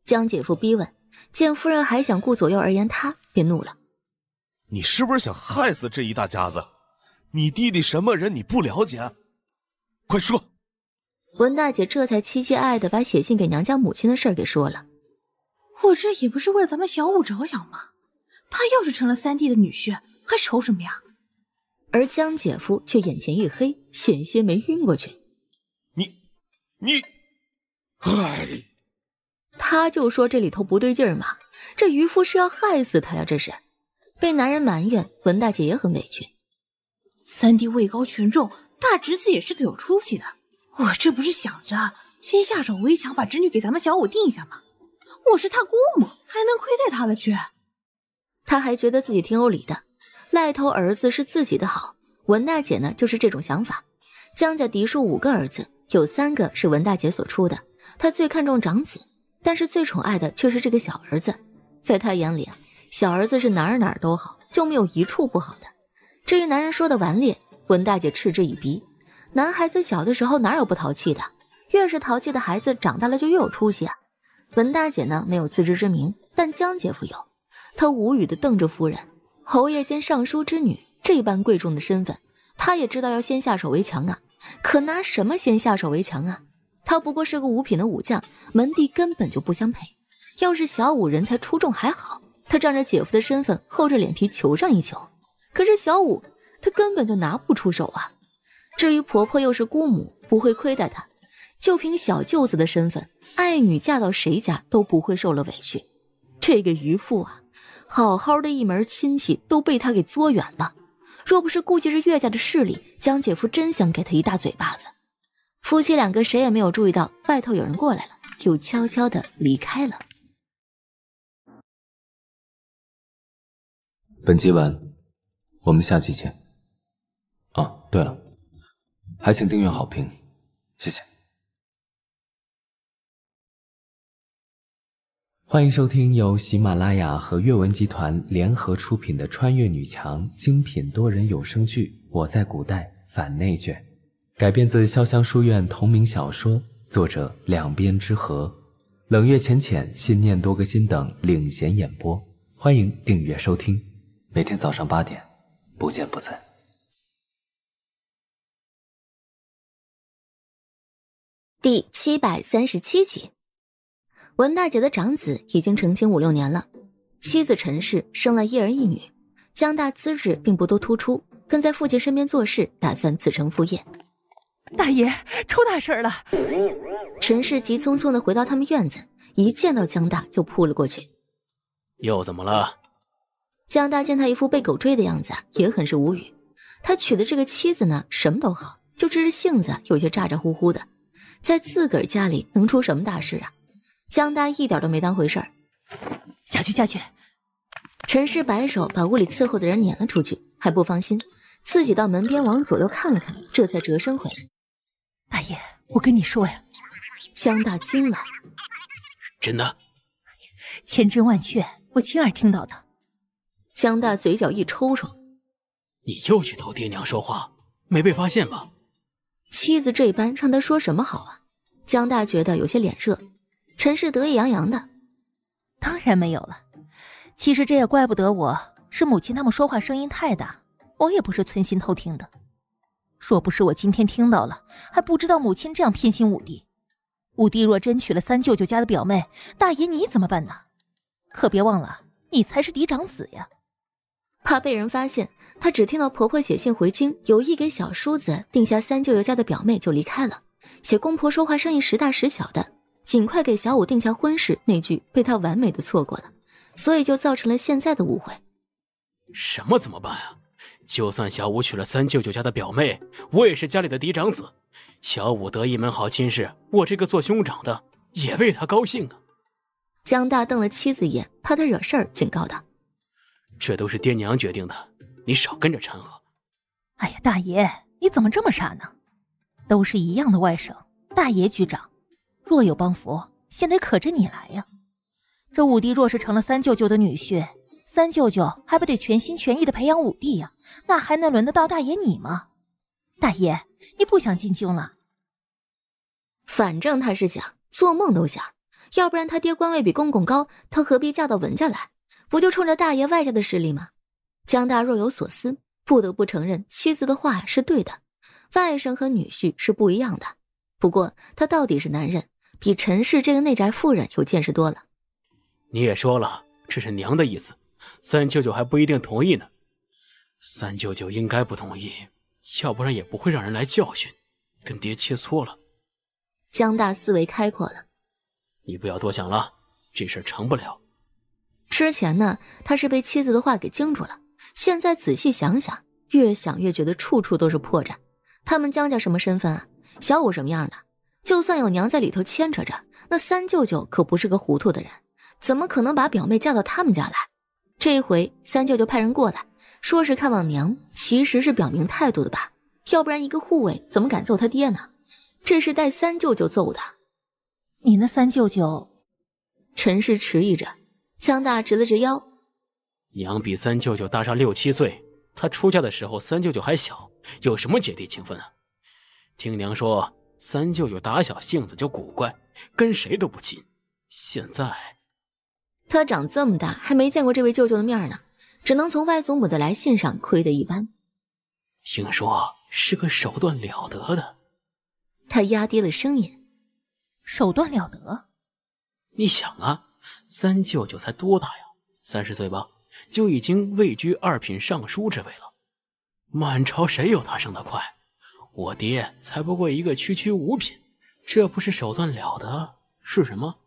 江姐夫逼问，见夫人还想顾左右而言他，便怒了：“你是不是想害死这一大家子？你弟弟什么人你不了解？快说！”文大姐这才凄凄爱的把写信给娘家母亲的事儿给说了：“我这也不是为了咱们小五着想吗？他要是成了三弟的女婿，还愁什么呀？”而江姐夫却眼前一黑，险些没晕过去。你，你。嗨，他就说这里头不对劲儿嘛，这渔夫是要害死他呀！这是被男人埋怨，文大姐也很委屈。三弟位高权重，大侄子也是个有出息的，我这不是想着先下手为强，把侄女给咱们小五定一下吗？我是他姑母，还能亏待他了去？他还觉得自己挺有理的，赖头儿子是自己的好，文大姐呢就是这种想法。江家嫡庶五个儿子，有三个是文大姐所出的。他最看重长子，但是最宠爱的却是这个小儿子。在他眼里，小儿子是哪儿哪儿都好，就没有一处不好的。至于男人说的顽劣，文大姐嗤之以鼻。男孩子小的时候哪有不淘气的？越是淘气的孩子，长大了就越有出息啊。文大姐呢没有自知之明，但江姐夫有。他无语的瞪着夫人。侯爷兼尚书之女这般贵重的身份，他也知道要先下手为强啊，可拿什么先下手为强啊？他不过是个五品的武将，门第根本就不相配。要是小五人才出众还好，他仗着姐夫的身份厚着脸皮求上一求。可是小五，他根本就拿不出手啊。至于婆婆又是姑母，不会亏待他。就凭小舅子的身份，爱女嫁到谁家都不会受了委屈。这个渔父啊，好好的一门亲戚都被他给作远了。若不是顾及着岳家的势力，江姐夫真想给他一大嘴巴子。夫妻两个谁也没有注意到外头有人过来了，又悄悄的离开了。本集完，我们下期见。哦，对了，还请订阅、好评，谢谢。欢迎收听由喜马拉雅和阅文集团联合出品的穿越女强精品多人有声剧《我在古代反内卷》。改编自潇湘书院同名小说，作者两边之和，冷月浅浅、心念多个心等领衔演播。欢迎订阅收听，每天早上八点，不见不散。第七百三十七集，文大姐的长子已经成亲五六年了，妻子陈氏生了一儿一女，江大资质并不多突出，跟在父亲身边做事，打算子承父业。大爷出大事了！陈氏急匆匆地回到他们院子，一见到江大就扑了过去。又怎么了？江大见他一副被狗追的样子，也很是无语。他娶的这个妻子呢，什么都好，就这是性子有些咋咋呼呼的。在自个儿家里能出什么大事啊？江大一点都没当回事儿。下去下去！陈氏摆手把屋里伺候的人撵了出去，还不放心，自己到门边往左右看了看，这才折身回来。大爷，我跟你说呀，江大惊了，真的，千真万确，我亲耳听到的。江大嘴角一抽抽，你又去偷爹娘说话，没被发现吧？妻子这般让他说什么好啊？江大觉得有些脸热。陈氏得意洋洋的，当然没有了。其实这也怪不得我，是母亲他们说话声音太大，我也不是存心偷听的。若不是我今天听到了，还不知道母亲这样偏心五弟。五弟若真娶了三舅舅家的表妹，大爷你怎么办呢？可别忘了，你才是嫡长子呀！怕被人发现，他只听到婆婆写信回京，有意给小叔子定下三舅舅家的表妹就离开了。且公婆说话声音时大时小的，尽快给小五定下婚事那句被他完美的错过了，所以就造成了现在的误会。什么怎么办啊？就算小五娶了三舅舅家的表妹，我也是家里的嫡长子。小五得一门好亲事，我这个做兄长的也为他高兴啊。江大瞪了妻子一眼，怕他惹事儿，警告道：“这都是爹娘决定的，你少跟着掺和。”哎呀，大爷你怎么这么傻呢？都是一样的外甥，大爷局长，若有帮扶，先得可着你来呀。这五弟若是成了三舅舅的女婿。三舅舅还不得全心全意的培养五弟呀？那还能轮得到大爷你吗？大爷，你不想进京了？反正他是想，做梦都想。要不然他爹官位比公公高，他何必嫁到文家来？不就冲着大爷外家的势力吗？江大若有所思，不得不承认妻子的话是对的。外甥和女婿是不一样的。不过他到底是男人，比陈氏这个内宅妇人有见识多了。你也说了，这是娘的意思。三舅舅还不一定同意呢。三舅舅应该不同意，要不然也不会让人来教训，跟爹切磋了。江大思维开阔了，你不要多想了，这事成不了。之前呢，他是被妻子的话给惊住了。现在仔细想想，越想越觉得处处都是破绽。他们江家什么身份啊？小五什么样的？就算有娘在里头牵扯着，那三舅舅可不是个糊涂的人，怎么可能把表妹嫁到他们家来？这回三舅舅派人过来，说是看望娘，其实是表明态度的吧？要不然一个护卫怎么敢揍他爹呢？这是带三舅舅揍的。你那三舅舅？陈氏迟疑着，江大直了直腰。娘比三舅舅大上六七岁，他出嫁的时候三舅舅还小，有什么姐弟情分啊？听娘说，三舅舅打小性子就古怪，跟谁都不亲。现在。他长这么大还没见过这位舅舅的面呢，只能从外祖母的来信上窥得一斑。听说是个手段了得的。他压低了声音：“手段了得？你想啊，三舅舅才多大呀？三十岁吧，就已经位居二品尚书之位了。满朝谁有他升得快？我爹才不过一个区区五品，这不是手段了得是什么？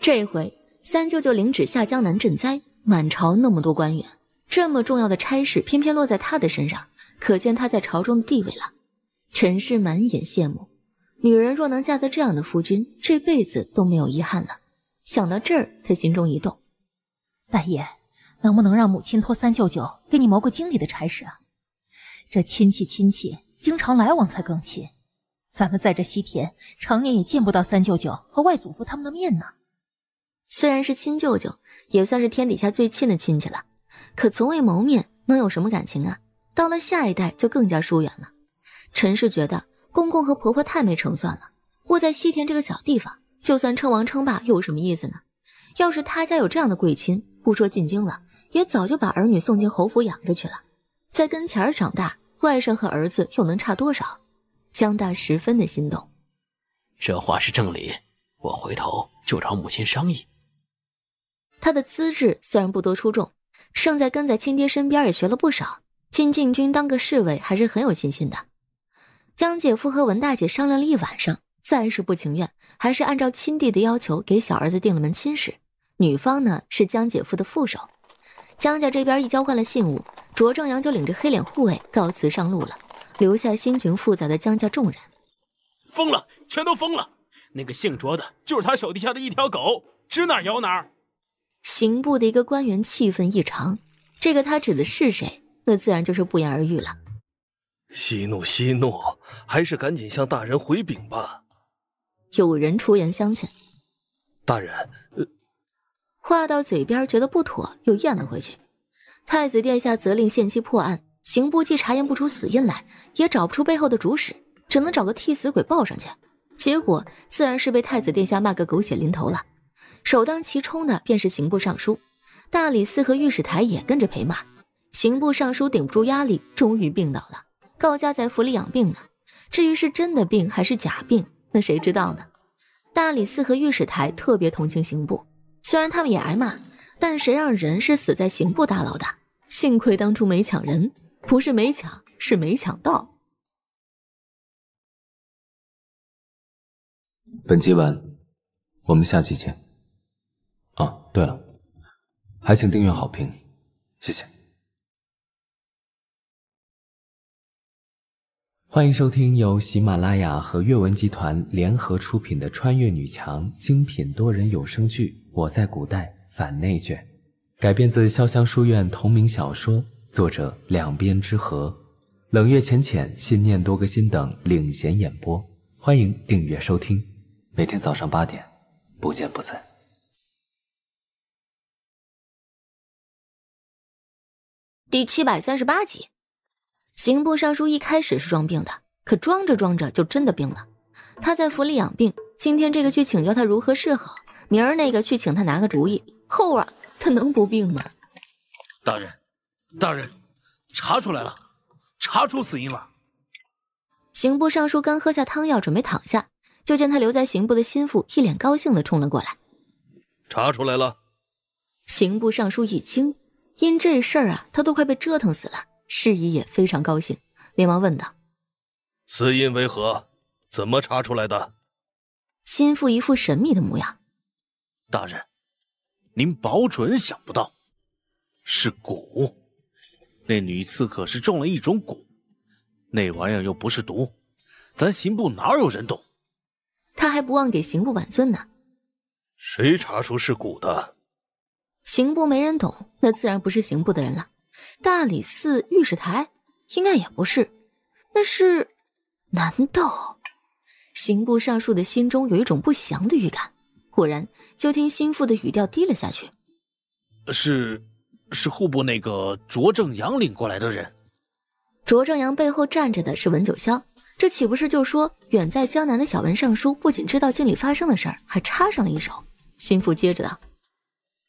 这回。”三舅舅领旨下江南赈灾，满朝那么多官员，这么重要的差事偏偏落在他的身上，可见他在朝中的地位了。陈氏满眼羡慕，女人若能嫁得这样的夫君，这辈子都没有遗憾了。想到这儿，他心中一动，大爷，能不能让母亲托三舅舅给你谋个经理的差事啊？这亲戚亲戚，经常来往才更亲。咱们在这西田，常年也见不到三舅舅和外祖父他们的面呢。虽然是亲舅舅，也算是天底下最亲的亲戚了，可从未谋面，能有什么感情啊？到了下一代就更加疏远了。陈氏觉得公公和婆婆太没成算了，窝在西田这个小地方，就算称王称霸又有什么意思呢？要是他家有这样的贵亲，不说进京了，也早就把儿女送进侯府养着去了，在跟前儿长大，外甥和儿子又能差多少？江大十分的心动，这话是正理，我回头就找母亲商议。他的资质虽然不多出众，胜在跟在亲爹身边也学了不少。进禁军当个侍卫还是很有信心的。江姐夫和文大姐商量了一晚上，暂时不情愿，还是按照亲弟的要求给小儿子定了门亲事。女方呢是江姐夫的副手。江家这边一交换了信物，卓正阳就领着黑脸护卫告辞上路了，留下心情复杂的江家众人。疯了，全都疯了！那个姓卓的，就是他手底下的一条狗，指哪咬哪。刑部的一个官员气愤异常，这个他指的是谁？那自然就是不言而喻了。息怒，息怒，还是赶紧向大人回禀吧。有人出言相劝，大人，呃，话到嘴边觉得不妥，又咽了回去。太子殿下责令限期破案，刑部既查验不出死因来，也找不出背后的主使，只能找个替死鬼报上去，结果自然是被太子殿下骂个狗血淋头了。首当其冲的便是刑部尚书，大理寺和御史台也跟着陪骂。刑部尚书顶不住压力，终于病倒了，告假在府里养病呢。至于是真的病还是假病，那谁知道呢？大理寺和御史台特别同情刑部，虽然他们也挨骂，但谁让人是死在刑部大牢的？幸亏当初没抢人，不是没抢，是没抢到。本集完，我们下期见。对了，还请订阅好评，谢谢。欢迎收听由喜马拉雅和阅文集团联合出品的穿越女强精品多人有声剧《我在古代反内卷》，改编自潇湘书院同名小说，作者两边之和，冷月浅浅、信念多个心等领衔演播。欢迎订阅收听，每天早上八点，不见不散。第七百三十八集，刑部尚书一开始是装病的，可装着装着就真的病了。他在府里养病，今天这个去请教他如何是好，明儿那个去请他拿个主意，后啊，他能不病吗？大人，大人，查出来了，查出死因了。刑部尚书刚喝下汤药，准备躺下，就见他留在刑部的心腹一脸高兴的冲了过来。查出来了，刑部尚书一惊。因这事儿啊，他都快被折腾死了。侍仪也非常高兴，连忙问道：“死因为何？怎么查出来的？”心腹一副神秘的模样：“大人，您保准想不到，是蛊。那女刺客是中了一种蛊，那玩意又不是毒，咱刑部哪有人懂？”他还不忘给刑部挽尊呢。谁查出是蛊的？刑部没人懂，那自然不是刑部的人了。大理寺、御史台应该也不是，那是……难道刑部尚书的心中有一种不祥的预感？果然，就听心腹的语调低了下去：“是，是户部那个卓正阳领过来的人。”卓正阳背后站着的是文九霄，这岂不是就说远在江南的小文尚书不仅知道京里发生的事儿，还插上了一手？心腹接着道。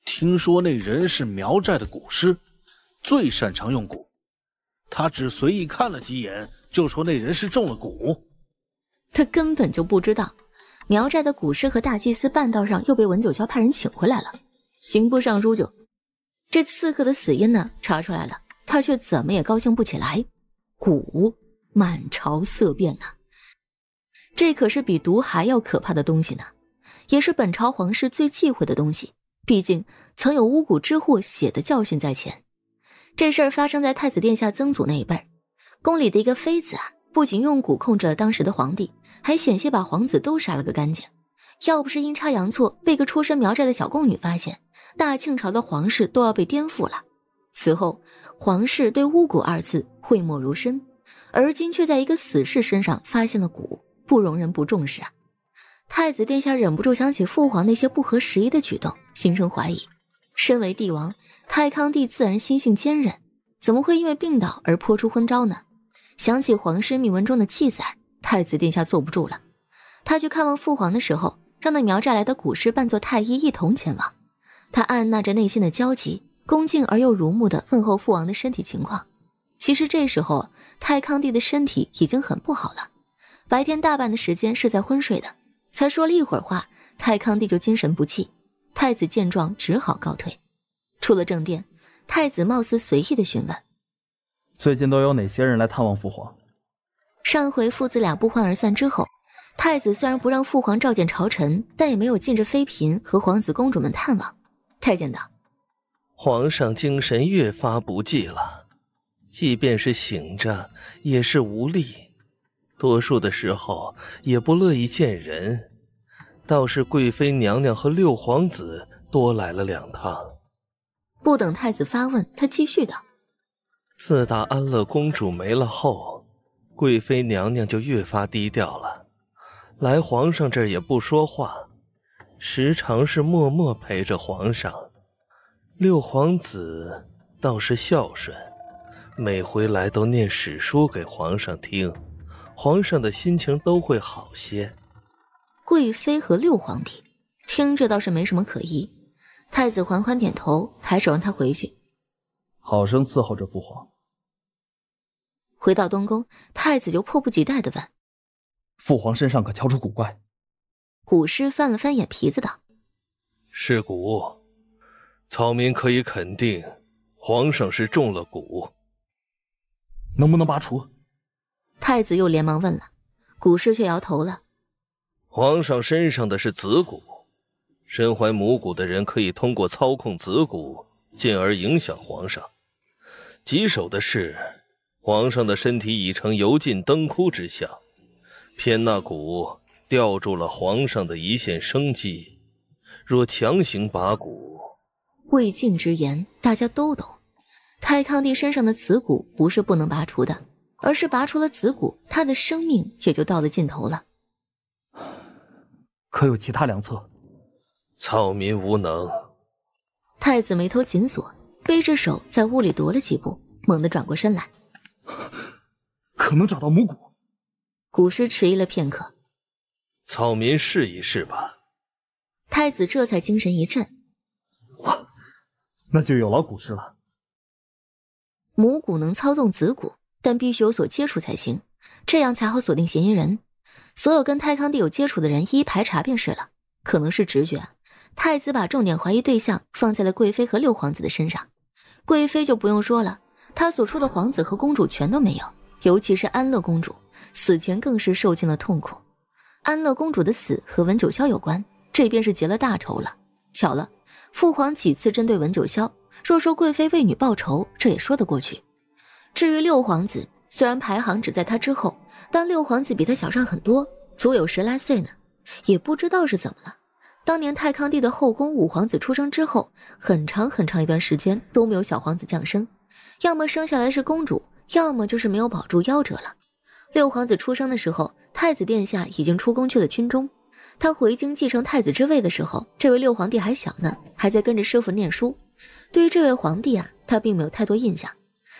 听说那人是苗寨的蛊师，最擅长用蛊。他只随意看了几眼，就说那人是中了蛊。他根本就不知道，苗寨的蛊师和大祭司半道上又被文九霄派人请回来了。刑部尚书就这刺客的死因呢，查出来了，他却怎么也高兴不起来。蛊，满朝色变呐！这可是比毒还要可怕的东西呢，也是本朝皇室最忌讳的东西。毕竟，曾有巫蛊之祸血的教训在前。这事儿发生在太子殿下曾祖那一辈儿，宫里的一个妃子啊，不仅用蛊控制了当时的皇帝，还险些把皇子都杀了个干净。要不是阴差阳错被个出身苗寨的小宫女发现，大清朝的皇室都要被颠覆了。此后，皇室对巫蛊二字讳莫如深。而今却在一个死士身上发现了蛊，不容人不重视啊！太子殿下忍不住想起父皇那些不合时宜的举动，心生怀疑。身为帝王，太康帝自然心性坚韧，怎么会因为病倒而泼出昏招呢？想起皇室秘文中的记载，太子殿下坐不住了。他去看望父皇的时候，让那苗寨来的古师扮作太医一同前往。他按捺着内心的焦急，恭敬而又如目的问候父王的身体情况。其实这时候，太康帝的身体已经很不好了，白天大半的时间是在昏睡的。才说了一会儿话，太康帝就精神不济。太子见状，只好告退。出了正殿，太子貌似随意的询问：“最近都有哪些人来探望父皇？”上回父子俩不欢而散之后，太子虽然不让父皇召见朝臣，但也没有禁止妃嫔和皇子公主们探望。太监道：“皇上精神越发不济了，即便是醒着，也是无力。”多数的时候也不乐意见人，倒是贵妃娘娘和六皇子多来了两趟。不等太子发问，他继续道：“自打安乐公主没了后，贵妃娘娘就越发低调了，来皇上这儿也不说话，时常是默默陪着皇上。六皇子倒是孝顺，每回来都念史书给皇上听。”皇上的心情都会好些。贵妃和六皇帝听着倒是没什么可疑。太子缓缓点头，抬手让他回去，好生伺候着父皇。回到东宫，太子就迫不及待的问：“父皇身上可瞧出古怪？”古诗翻了翻眼皮子道：“是蛊，草民可以肯定，皇上是中了蛊。能不能拔除？”太子又连忙问了，古师却摇头了。皇上身上的是子骨，身怀母骨的人可以通过操控子骨，进而影响皇上。棘手的是，皇上的身体已成油尽灯枯之象，偏那骨吊住了皇上的一线生机。若强行拔骨，未晋之言，大家都懂。太康帝身上的子骨不是不能拔除的。而是拔出了子骨，他的生命也就到了尽头了。可有其他良策？草民无能。太子眉头紧锁，背着手在屋里踱了几步，猛地转过身来。可能找到母骨。古师迟疑了片刻。草民试一试吧。太子这才精神一振。那就有劳古师了。母骨能操纵子骨。但必须有所接触才行，这样才好锁定嫌疑人。所有跟泰康帝有接触的人，一一排查便是了。可能是直觉，太子把重点怀疑对象放在了贵妃和六皇子的身上。贵妃就不用说了，她所出的皇子和公主全都没有，尤其是安乐公主，死前更是受尽了痛苦。安乐公主的死和文九霄有关，这便是结了大仇了。巧了，父皇几次针对文九霄，若说贵妃为女报仇，这也说得过去。至于六皇子，虽然排行只在他之后，但六皇子比他小上很多，足有十来岁呢。也不知道是怎么了，当年太康帝的后宫五皇子出生之后，很长很长一段时间都没有小皇子降生，要么生下来是公主，要么就是没有保住夭折了。六皇子出生的时候，太子殿下已经出宫去了军中。他回京继承太子之位的时候，这位六皇帝还小呢，还在跟着师傅念书。对于这位皇帝啊，他并没有太多印象。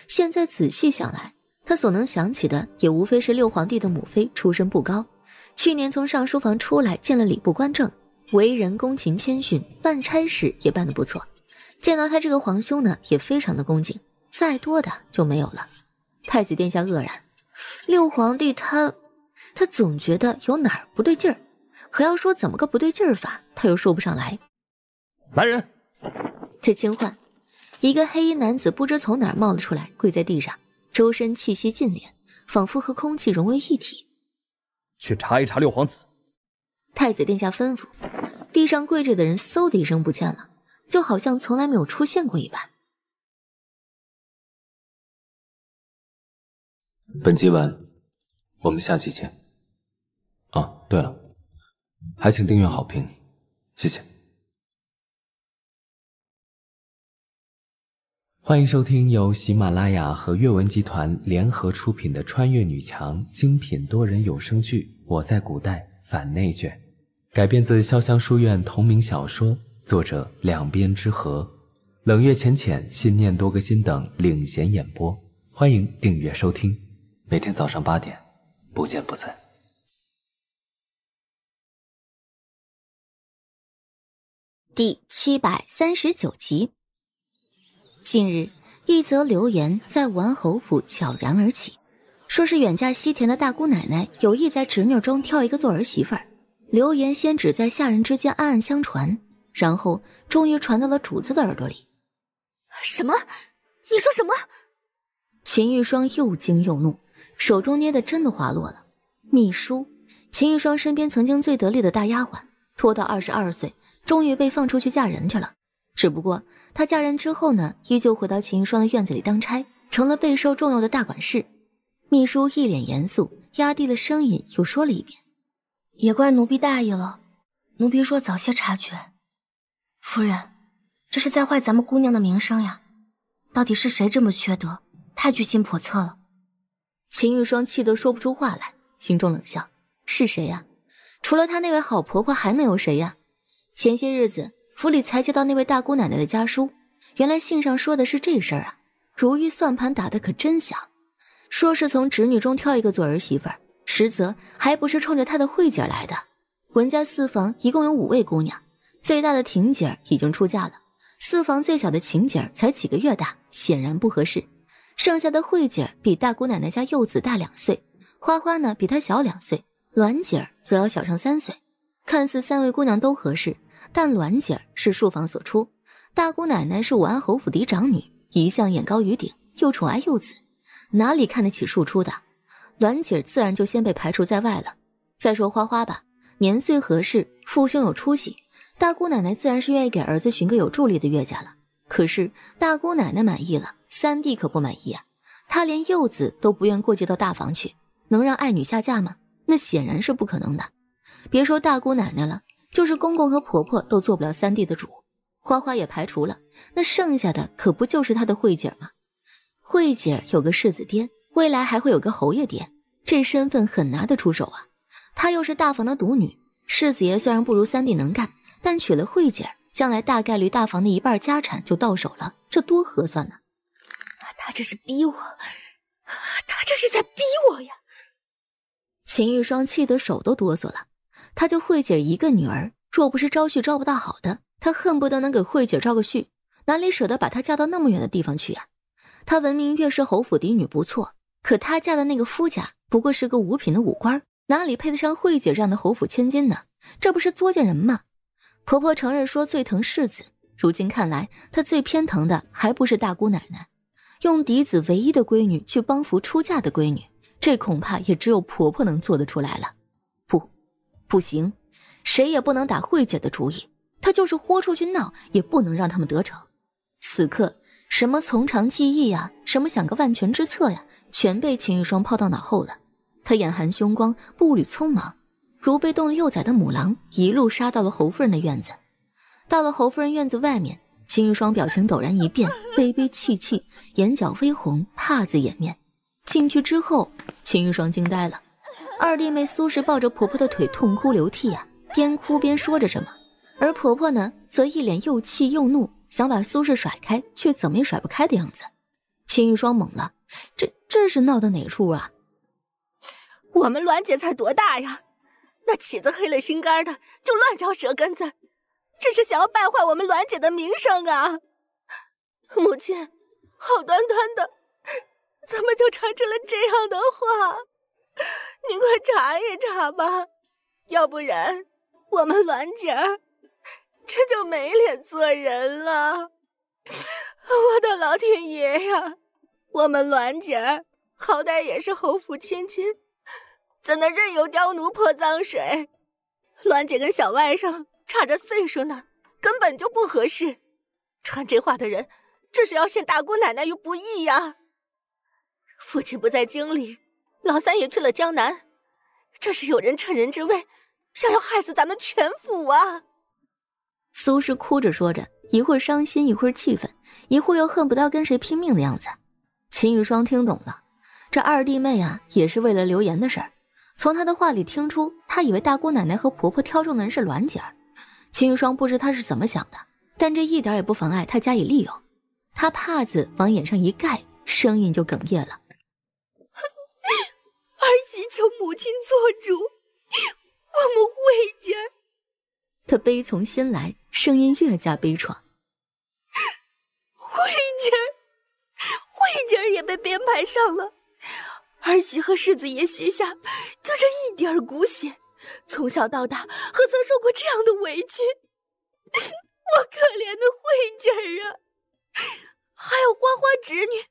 现在仔细想来，他所能想起的也无非是六皇帝的母妃出身不高，去年从尚书房出来见了礼部官正，为人恭勤谦逊，办差事也办得不错。见到他这个皇兄呢，也非常的恭敬。再多的就没有了。太子殿下愕然，六皇帝他，他总觉得有哪儿不对劲儿，可要说怎么个不对劲儿法，他又说不上来。来人，退清焕。一个黑衣男子不知从哪儿冒了出来，跪在地上，周身气息尽敛，仿佛和空气融为一体。去查一查六皇子。太子殿下吩咐，地上跪着的人，嗖的一声不见了，就好像从来没有出现过一般。本集完，我们下期见。啊，对了，还请订阅、好评，谢谢。欢迎收听由喜马拉雅和阅文集团联合出品的穿越女强精品多人有声剧《我在古代反内卷》，改编自潇湘书院同名小说，作者两边之和，冷月浅浅、信念多个心等领衔演播。欢迎订阅收听，每天早上八点，不见不散。第七百三十九集。近日，一则流言在完侯府悄然而起，说是远嫁西田的大姑奶奶有意在侄女中挑一个做儿媳妇儿。流言先只在下人之间暗暗相传，然后终于传到了主子的耳朵里。什么？你说什么？秦玉霜又惊又怒，手中捏的真的滑落了。秘书，秦玉霜身边曾经最得力的大丫鬟，拖到二十二岁，终于被放出去嫁人去了。只不过她嫁人之后呢，依旧回到秦玉霜的院子里当差，成了备受重用的大管事。秘书一脸严肃，压低了声音又说了一遍：“也怪奴婢大意了，奴婢若早些察觉，夫人，这是在坏咱们姑娘的名声呀！到底是谁这么缺德，太居心叵测了？”秦玉霜气得说不出话来，心中冷笑：“是谁呀？除了她那位好婆婆，还能有谁呀？前些日子……”府里才接到那位大姑奶奶的家书，原来信上说的是这事儿啊！如意算盘打得可真响，说是从侄女中挑一个做儿媳妇儿，实则还不是冲着她的慧姐来的。文家四房一共有五位姑娘，最大的婷姐儿已经出嫁了，四房最小的晴姐儿才几个月大，显然不合适。剩下的慧姐儿比大姑奶奶家幼子大两岁，花花呢比她小两岁，栾姐儿则要小上三岁。看似三位姑娘都合适。但栾姐儿是庶房所出，大姑奶奶是武安侯府嫡长女，一向眼高于顶，又宠爱幼子，哪里看得起庶出的？栾姐儿自然就先被排除在外了。再说花花吧，年岁合适，父兄有出息，大姑奶奶自然是愿意给儿子寻个有助力的岳家了。可是大姑奶奶满意了，三弟可不满意啊！他连幼子都不愿过继到大房去，能让爱女下嫁吗？那显然是不可能的。别说大姑奶奶了。就是公公和婆婆都做不了三弟的主，花花也排除了，那剩下的可不就是他的慧姐吗？慧姐有个世子爹，未来还会有个侯爷爹，这身份很拿得出手啊。她又是大房的独女，世子爷虽然不如三弟能干，但娶了慧姐，将来大概率大房的一半家产就到手了，这多合算呢！他这是逼我，他这是在逼我呀！秦玉霜气得手都哆嗦了。她就慧姐一个女儿，若不是招婿招不大好的，她恨不得能给慧姐招个婿，哪里舍得把她嫁到那么远的地方去啊？她文明月是侯府嫡女不错，可她嫁的那个夫家不过是个五品的武官，哪里配得上慧姐这样的侯府千金呢？这不是作贱人吗？婆婆承认说最疼世子，如今看来，她最偏疼的还不是大姑奶奶，用嫡子唯一的闺女去帮扶出嫁的闺女，这恐怕也只有婆婆能做得出来了。不行，谁也不能打慧姐的主意。她就是豁出去闹，也不能让他们得逞。此刻，什么从长计议呀，什么想个万全之策呀，全被秦玉霜抛到脑后了。她眼含凶光，步履匆忙，如被动了幼崽的母狼，一路杀到了侯夫人的院子。到了侯夫人院子外面，秦玉霜表情陡然一变，悲悲戚戚，眼角微红，帕子掩面。进去之后，秦玉霜惊呆了。二弟妹苏氏抱着婆婆的腿痛哭流涕啊，边哭边说着什么，而婆婆呢，则一脸又气又怒，想把苏氏甩开，却怎么也甩不开的样子。秦玉霜懵了，这这是闹到哪处啊？我们栾姐才多大呀？那起子黑了心肝的，就乱嚼舌根子，这是想要败坏我们栾姐的名声啊！母亲，好端端的，怎么就传出了这样的话？你快查一查吧，要不然我们栾姐儿这就没脸做人了。我的老天爷呀，我们栾姐儿好歹也是侯府千金，怎能任由刁奴泼脏水？栾姐跟小外甥差着岁数呢，根本就不合适。传这话的人，这是要陷大姑奶奶于不义呀。父亲不在京里。老三也去了江南，这是有人趁人之危，想要害死咱们全府啊！苏氏哭着说着，一会儿伤心，一会儿气愤，一会儿又恨不得跟谁拼命的样子。秦玉霜听懂了，这二弟妹啊，也是为了流言的事儿。从她的话里听出，她以为大姑奶奶和婆婆挑中的人是栾姐儿。秦玉霜不知她是怎么想的，但这一点也不妨碍她加以利用。她帕子往眼上一盖，声音就哽咽了。祈求母亲做主，我们慧姐儿，她悲从心来，声音越加悲怆。慧姐儿，慧姐儿也被编排上了。儿媳和世子爷膝下就这一点骨血，从小到大何曾受过这样的委屈？我可怜的慧姐儿啊，还有花花侄女，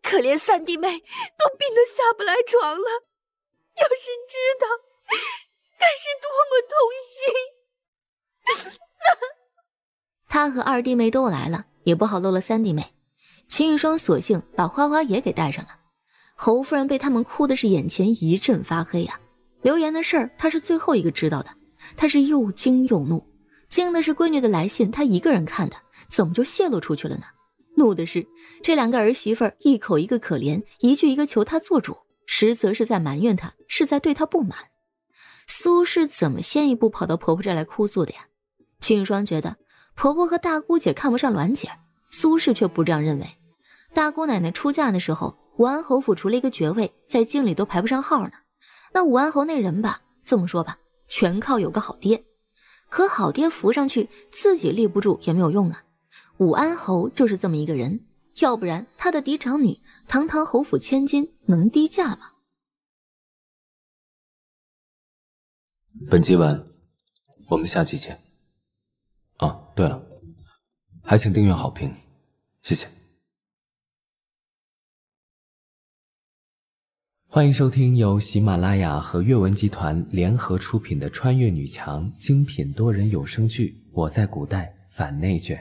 可怜三弟妹都病得下不来床了。要是知道，该是多么痛心！他和二弟妹都来了，也不好漏了三弟妹。秦玉霜索性把花花也给带上了。侯夫人被他们哭的是眼前一阵发黑呀！留言的事儿，她是最后一个知道的。她是又惊又怒，惊的是闺女的来信她一个人看的，怎么就泄露出去了呢？怒的是这两个儿媳妇儿，一口一个可怜，一句一个求她做主。实则是在埋怨他，是在对他不满。苏氏怎么先一步跑到婆婆这来哭诉的呀？秦玉霜觉得婆婆和大姑姐看不上栾姐苏氏却不这样认为。大姑奶奶出嫁的时候，武安侯府除了一个爵位，在京里都排不上号呢。那武安侯那人吧，这么说吧，全靠有个好爹。可好爹扶上去，自己立不住也没有用啊。武安侯就是这么一个人。要不然，他的嫡长女，堂堂侯府千金，能低价吗？本集完，我们下期见。啊，对了，还请订阅、好评，谢谢。欢迎收听由喜马拉雅和阅文集团联合出品的穿越女强精品多人有声剧《我在古代反内卷》。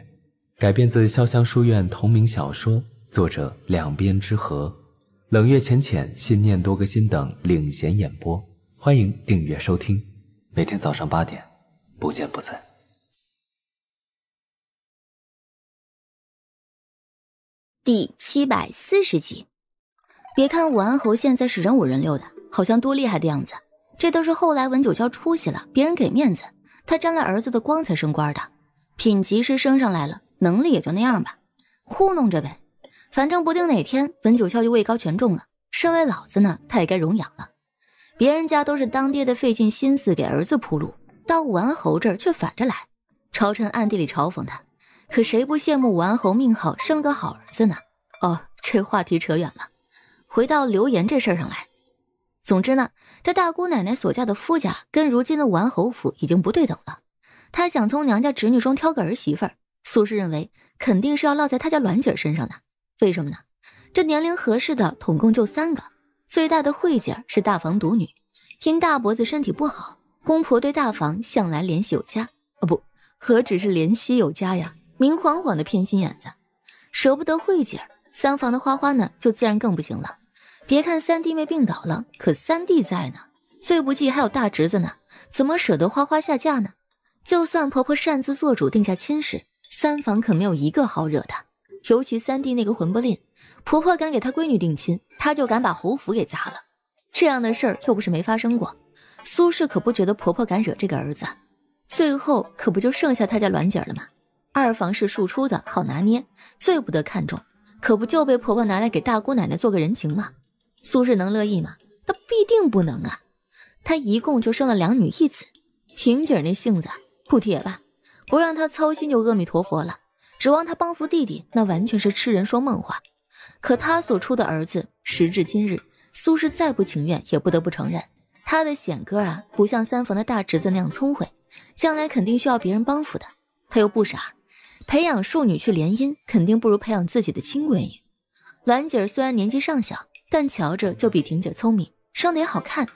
改编自潇湘书院同名小说，作者两边之和，冷月浅浅、信念多个心等领衔演播。欢迎订阅收听，每天早上八点，不见不散。第七百四十集，别看武安侯现在是人五人六的，好像多厉害的样子，这都是后来文九霄出息了，别人给面子，他沾了儿子的光才升官的，品级是升上来了。能力也就那样吧，糊弄着呗。反正不定哪天文九霄就位高权重了，身为老子呢，他也该荣养了。别人家都是当爹的费尽心思给儿子铺路，到武安侯这儿却反着来。朝臣暗地里嘲讽他，可谁不羡慕武安侯命好，生个好儿子呢？哦，这话题扯远了，回到流言这事儿上来。总之呢，这大姑奶奶所嫁的夫家跟如今的武安侯府已经不对等了。她想从娘家侄女中挑个儿媳妇儿。苏氏认为，肯定是要落在他家栾姐身上的。为什么呢？这年龄合适的统共就三个，最大的慧姐是大房独女，因大伯子身体不好，公婆对大房向来怜惜有加。哦不，何止是怜惜有加呀，明晃晃的偏心眼子，舍不得慧姐三房的花花呢，就自然更不行了。别看三弟妹病倒了，可三弟在呢，最不济还有大侄子呢，怎么舍得花花下嫁呢？就算婆婆擅自做主定下亲事。三房可没有一个好惹的，尤其三弟那个混不吝，婆婆敢给他闺女定亲，他就敢把侯府给砸了。这样的事儿又不是没发生过。苏氏可不觉得婆婆敢惹这个儿子，最后可不就剩下她家栾姐了吗？二房是庶出的，好拿捏，最不得看重，可不就被婆婆拿来给大姑奶奶做个人情吗？苏氏能乐意吗？她必定不能啊！她一共就生了两女一子，婷姐那性子，不提也罢。不让他操心就阿弥陀佛了，指望他帮扶弟弟那完全是痴人说梦话。可他所出的儿子，时至今日，苏氏再不情愿也不得不承认，他的显哥啊不像三房的大侄子那样聪慧，将来肯定需要别人帮扶的。他又不傻，培养庶女去联姻肯定不如培养自己的亲闺女。兰姐儿虽然年纪尚小，但瞧着就比婷姐聪明，生得也好看，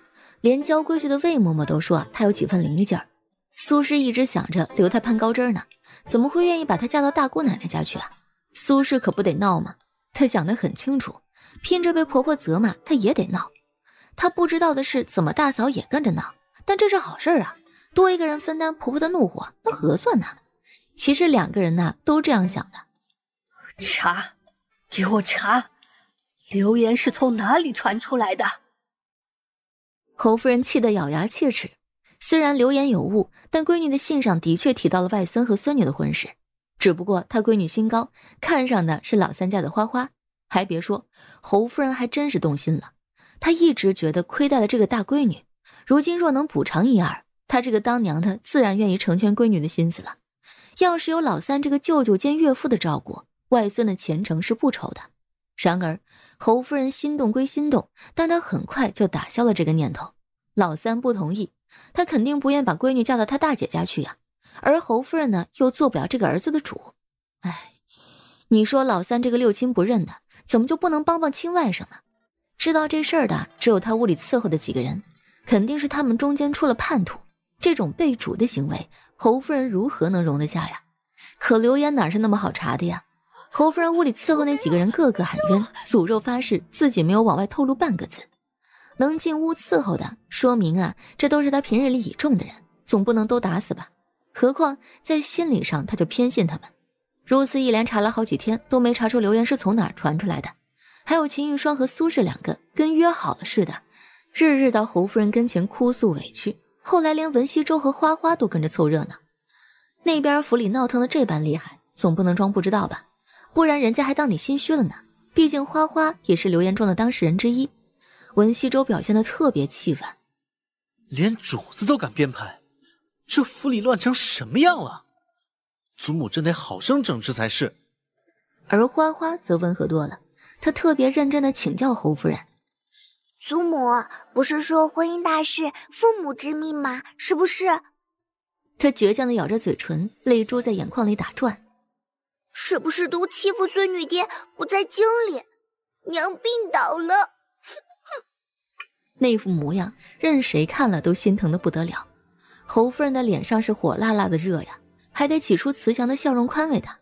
连教规矩的魏嬷嬷都说她有几分伶俐劲儿。苏轼一直想着留她攀高枝呢，怎么会愿意把她嫁到大姑奶奶家去啊？苏轼可不得闹吗？他想得很清楚，拼着被婆婆责骂，他也得闹。他不知道的是，怎么大嫂也跟着闹，但这是好事啊，多一个人分担婆婆的怒火，那合算呢。其实两个人呢，都这样想的。查，给我查，流言是从哪里传出来的？侯夫人气得咬牙切齿。虽然流言有误，但闺女的信上的确提到了外孙和孙女的婚事，只不过她闺女心高，看上的是老三家的花花。还别说，侯夫人还真是动心了。她一直觉得亏待了这个大闺女，如今若能补偿一二，她这个当娘的自然愿意成全闺女的心思了。要是有老三这个舅舅兼岳父的照顾，外孙的前程是不愁的。然而，侯夫人心动归心动，但她很快就打消了这个念头。老三不同意。他肯定不愿把闺女嫁到他大姐家去呀，而侯夫人呢，又做不了这个儿子的主。哎，你说老三这个六亲不认的，怎么就不能帮帮亲外甥呢？知道这事儿的只有他屋里伺候的几个人，肯定是他们中间出了叛徒。这种被主的行为，侯夫人如何能容得下呀？可刘嫣哪是那么好查的呀？侯夫人屋里伺候那几个人个个喊冤，诅咒发誓自己没有往外透露半个字。能进屋伺候的，说明啊，这都是他平日里倚重的人，总不能都打死吧？何况在心理上他就偏信他们。如此一连查了好几天，都没查出留言是从哪儿传出来的。还有秦玉霜和苏氏两个，跟约好了似的，日日到侯夫人跟前哭诉委屈。后来连文西周和花花都跟着凑热闹。那边府里闹腾的这般厉害，总不能装不知道吧？不然人家还当你心虚了呢。毕竟花花也是留言中的当事人之一。文西周表现得特别气愤，连主子都敢编排，这府里乱成什么样了？祖母真得好生整治才是。而花花则温和多了，她特别认真地请教侯夫人：“祖母不是说婚姻大事父母之命吗？是不是？”她倔强地咬着嘴唇，泪珠在眼眶里打转。是不是都欺负孙女爹不在京里，娘病倒了？那副模样，任谁看了都心疼的不得了。侯夫人的脸上是火辣辣的热呀，还得挤出慈祥的笑容宽慰他。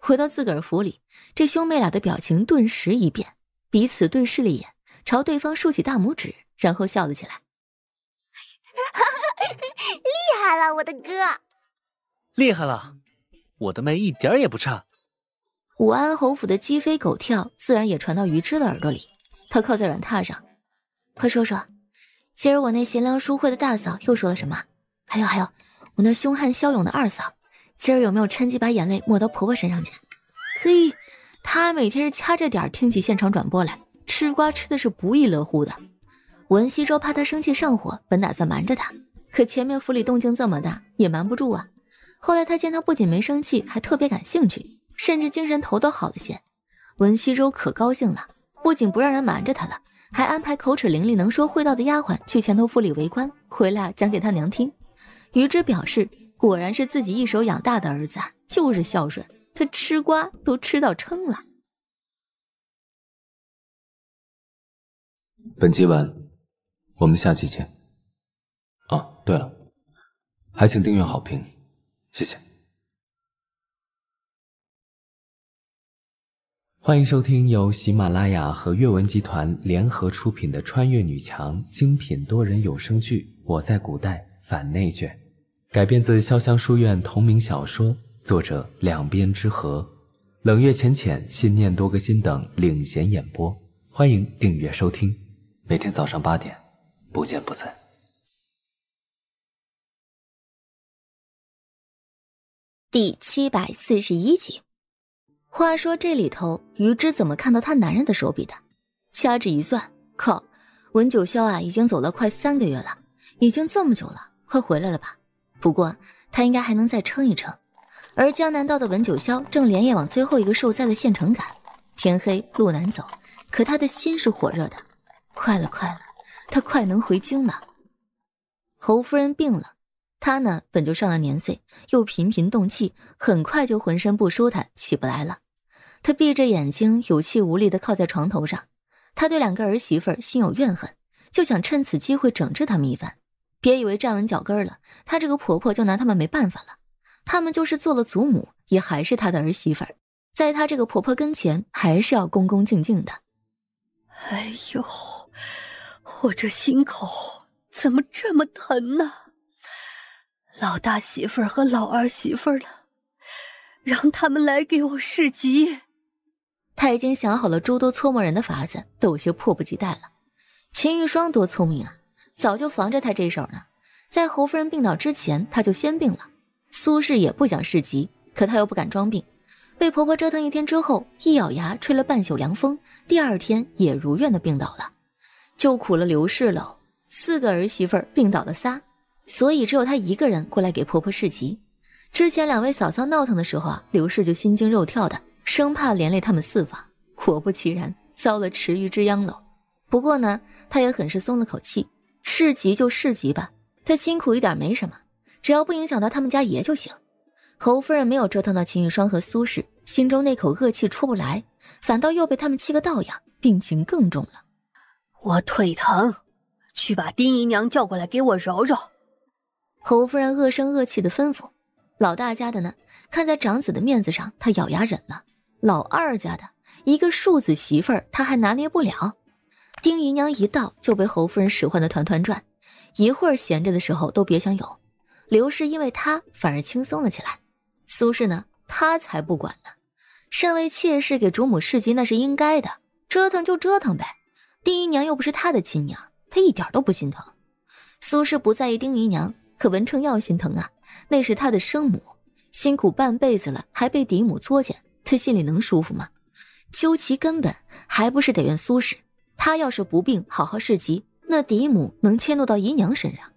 回到自个儿府里，这兄妹俩的表情顿时一变，彼此对视了一眼，朝对方竖起大拇指，然后笑了起来。厉害了我的哥！厉害了，我的妹一点也不差。武安侯府的鸡飞狗跳，自然也传到于芝的耳朵里。他靠在软榻上。快说说，今儿我那贤良淑慧的大嫂又说了什么？还有还有，我那凶悍骁勇的二嫂，今儿有没有趁机把眼泪抹到婆婆身上去？嘿，她每天是掐着点儿听起现场转播来，吃瓜吃的是不亦乐乎的。文熙周怕她生气上火，本打算瞒着她，可前面府里动静这么大，也瞒不住啊。后来他见她不仅没生气，还特别感兴趣，甚至精神头都好了些，文熙周可高兴了，不仅不让人瞒着她了。还安排口齿伶俐、能说会道的丫鬟去前头府里围观，回来讲给他娘听。于之表示，果然是自己一手养大的儿子，就是孝顺，他吃瓜都吃到撑了。本集完，我们下期见。哦，对了，还请订阅、好评，谢谢。欢迎收听由喜马拉雅和阅文集团联合出品的穿越女强精品多人有声剧《我在古代反内卷》，改编自潇湘书院同名小说，作者两边之和，冷月浅浅、信念多个心等领衔演播。欢迎订阅收听，每天早上八点，不见不散。第七百四十一集。话说这里头，于之怎么看到他男人的手笔的？掐指一算，靠，文九霄啊，已经走了快三个月了，已经这么久了，快回来了吧？不过他应该还能再撑一撑。而江南道的文九霄正连夜往最后一个受灾的县城赶，天黑路难走，可他的心是火热的，快了快了，他快能回京了。侯夫人病了。他呢，本就上了年岁，又频频动气，很快就浑身不舒坦，起不来了。他闭着眼睛，有气无力的靠在床头上。他对两个儿媳妇儿心有怨恨，就想趁此机会整治他们一番。别以为站稳脚跟了，他这个婆婆就拿他们没办法了。他们就是做了祖母，也还是他的儿媳妇儿，在他这个婆婆跟前，还是要恭恭敬敬的。哎呦，我这心口怎么这么疼呢？老大媳妇儿和老二媳妇儿了，让他们来给我市疾。他已经想好了诸多搓磨人的法子，都有些迫不及待了。秦玉霜多聪明啊，早就防着他这手呢。在侯夫人病倒之前，他就先病了。苏氏也不想市疾，可他又不敢装病。被婆婆折腾一天之后，一咬牙吹了半宿凉风，第二天也如愿的病倒了。就苦了刘氏了，四个儿媳妇儿病倒了仨。所以只有她一个人过来给婆婆侍疾。之前两位嫂嫂闹腾的时候啊，刘氏就心惊肉跳的，生怕连累他们四房。果不其然，遭了池鱼之殃了。不过呢，她也很是松了口气，侍疾就侍疾吧，她辛苦一点没什么，只要不影响到他们家爷就行。侯夫人没有折腾到秦玉霜和苏氏，心中那口恶气出不来，反倒又被他们气个倒仰，病情更重了。我腿疼，去把丁姨娘叫过来给我揉揉。侯夫人恶声恶气的吩咐：“老大家的呢，看在长子的面子上，她咬牙忍了。老二家的一个庶子媳妇儿，她还拿捏不了。丁姨娘一到就被侯夫人使唤的团团转，一会儿闲着的时候都别想有。刘氏因为她反而轻松了起来。苏氏呢，她才不管呢。身为妾室给主母侍疾那是应该的，折腾就折腾呗。丁姨娘又不是她的亲娘，她一点都不心疼。苏氏不在意丁姨娘。”可文成要心疼啊，那是他的生母，辛苦半辈子了，还被嫡母作践，他心里能舒服吗？究其根本，还不是得怨苏氏。他要是不病，好好侍疾，那嫡母能迁怒到姨娘身上？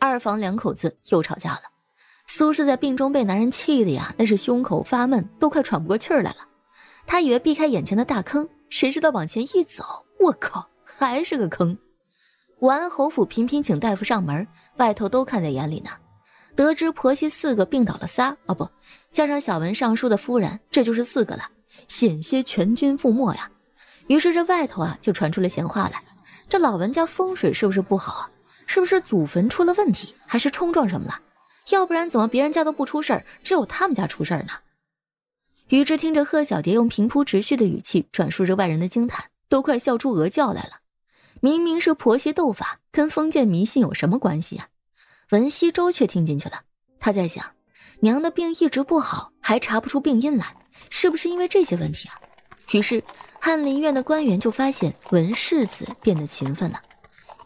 二房两口子又吵架了。苏氏在病中被男人气的呀，那是胸口发闷，都快喘不过气来了。她以为避开眼前的大坑，谁知道往前一走，我靠，还是个坑。武安侯府频频请大夫上门，外头都看在眼里呢。得知婆媳四个病倒了仨，哦不，加上小文尚书的夫人，这就是四个了，险些全军覆没呀。于是这外头啊就传出了闲话来：这老文家风水是不是不好啊？是不是祖坟出了问题，还是冲撞什么了？要不然怎么别人家都不出事儿，只有他们家出事儿呢？于之听着贺小蝶用平铺直叙的语气转述着外人的惊叹，都快笑出鹅叫来了。明明是婆媳斗法，跟封建迷信有什么关系啊？文西周却听进去了。他在想，娘的病一直不好，还查不出病因来，是不是因为这些问题啊？于是翰林院的官员就发现，文世子变得勤奋了。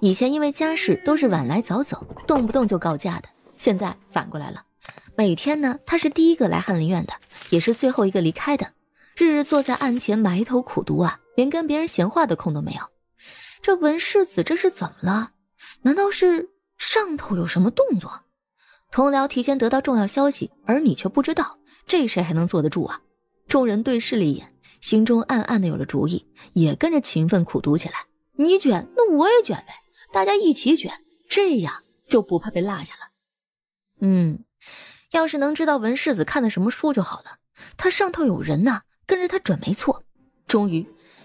以前因为家事都是晚来早走，动不动就告假的，现在反过来了。每天呢，他是第一个来翰林院的，也是最后一个离开的。日日坐在案前埋头苦读啊，连跟别人闲话的空都没有。这文世子这是怎么了？难道是上头有什么动作？同僚提前得到重要消息，而你却不知道，这谁还能坐得住啊？众人对视了一眼，心中暗暗的有了主意，也跟着勤奋苦读起来。你卷，那我也卷呗，大家一起卷，这样就不怕被落下了。嗯，要是能知道文世子看的什么书就好了。他上头有人呐，跟着他准没错。终于，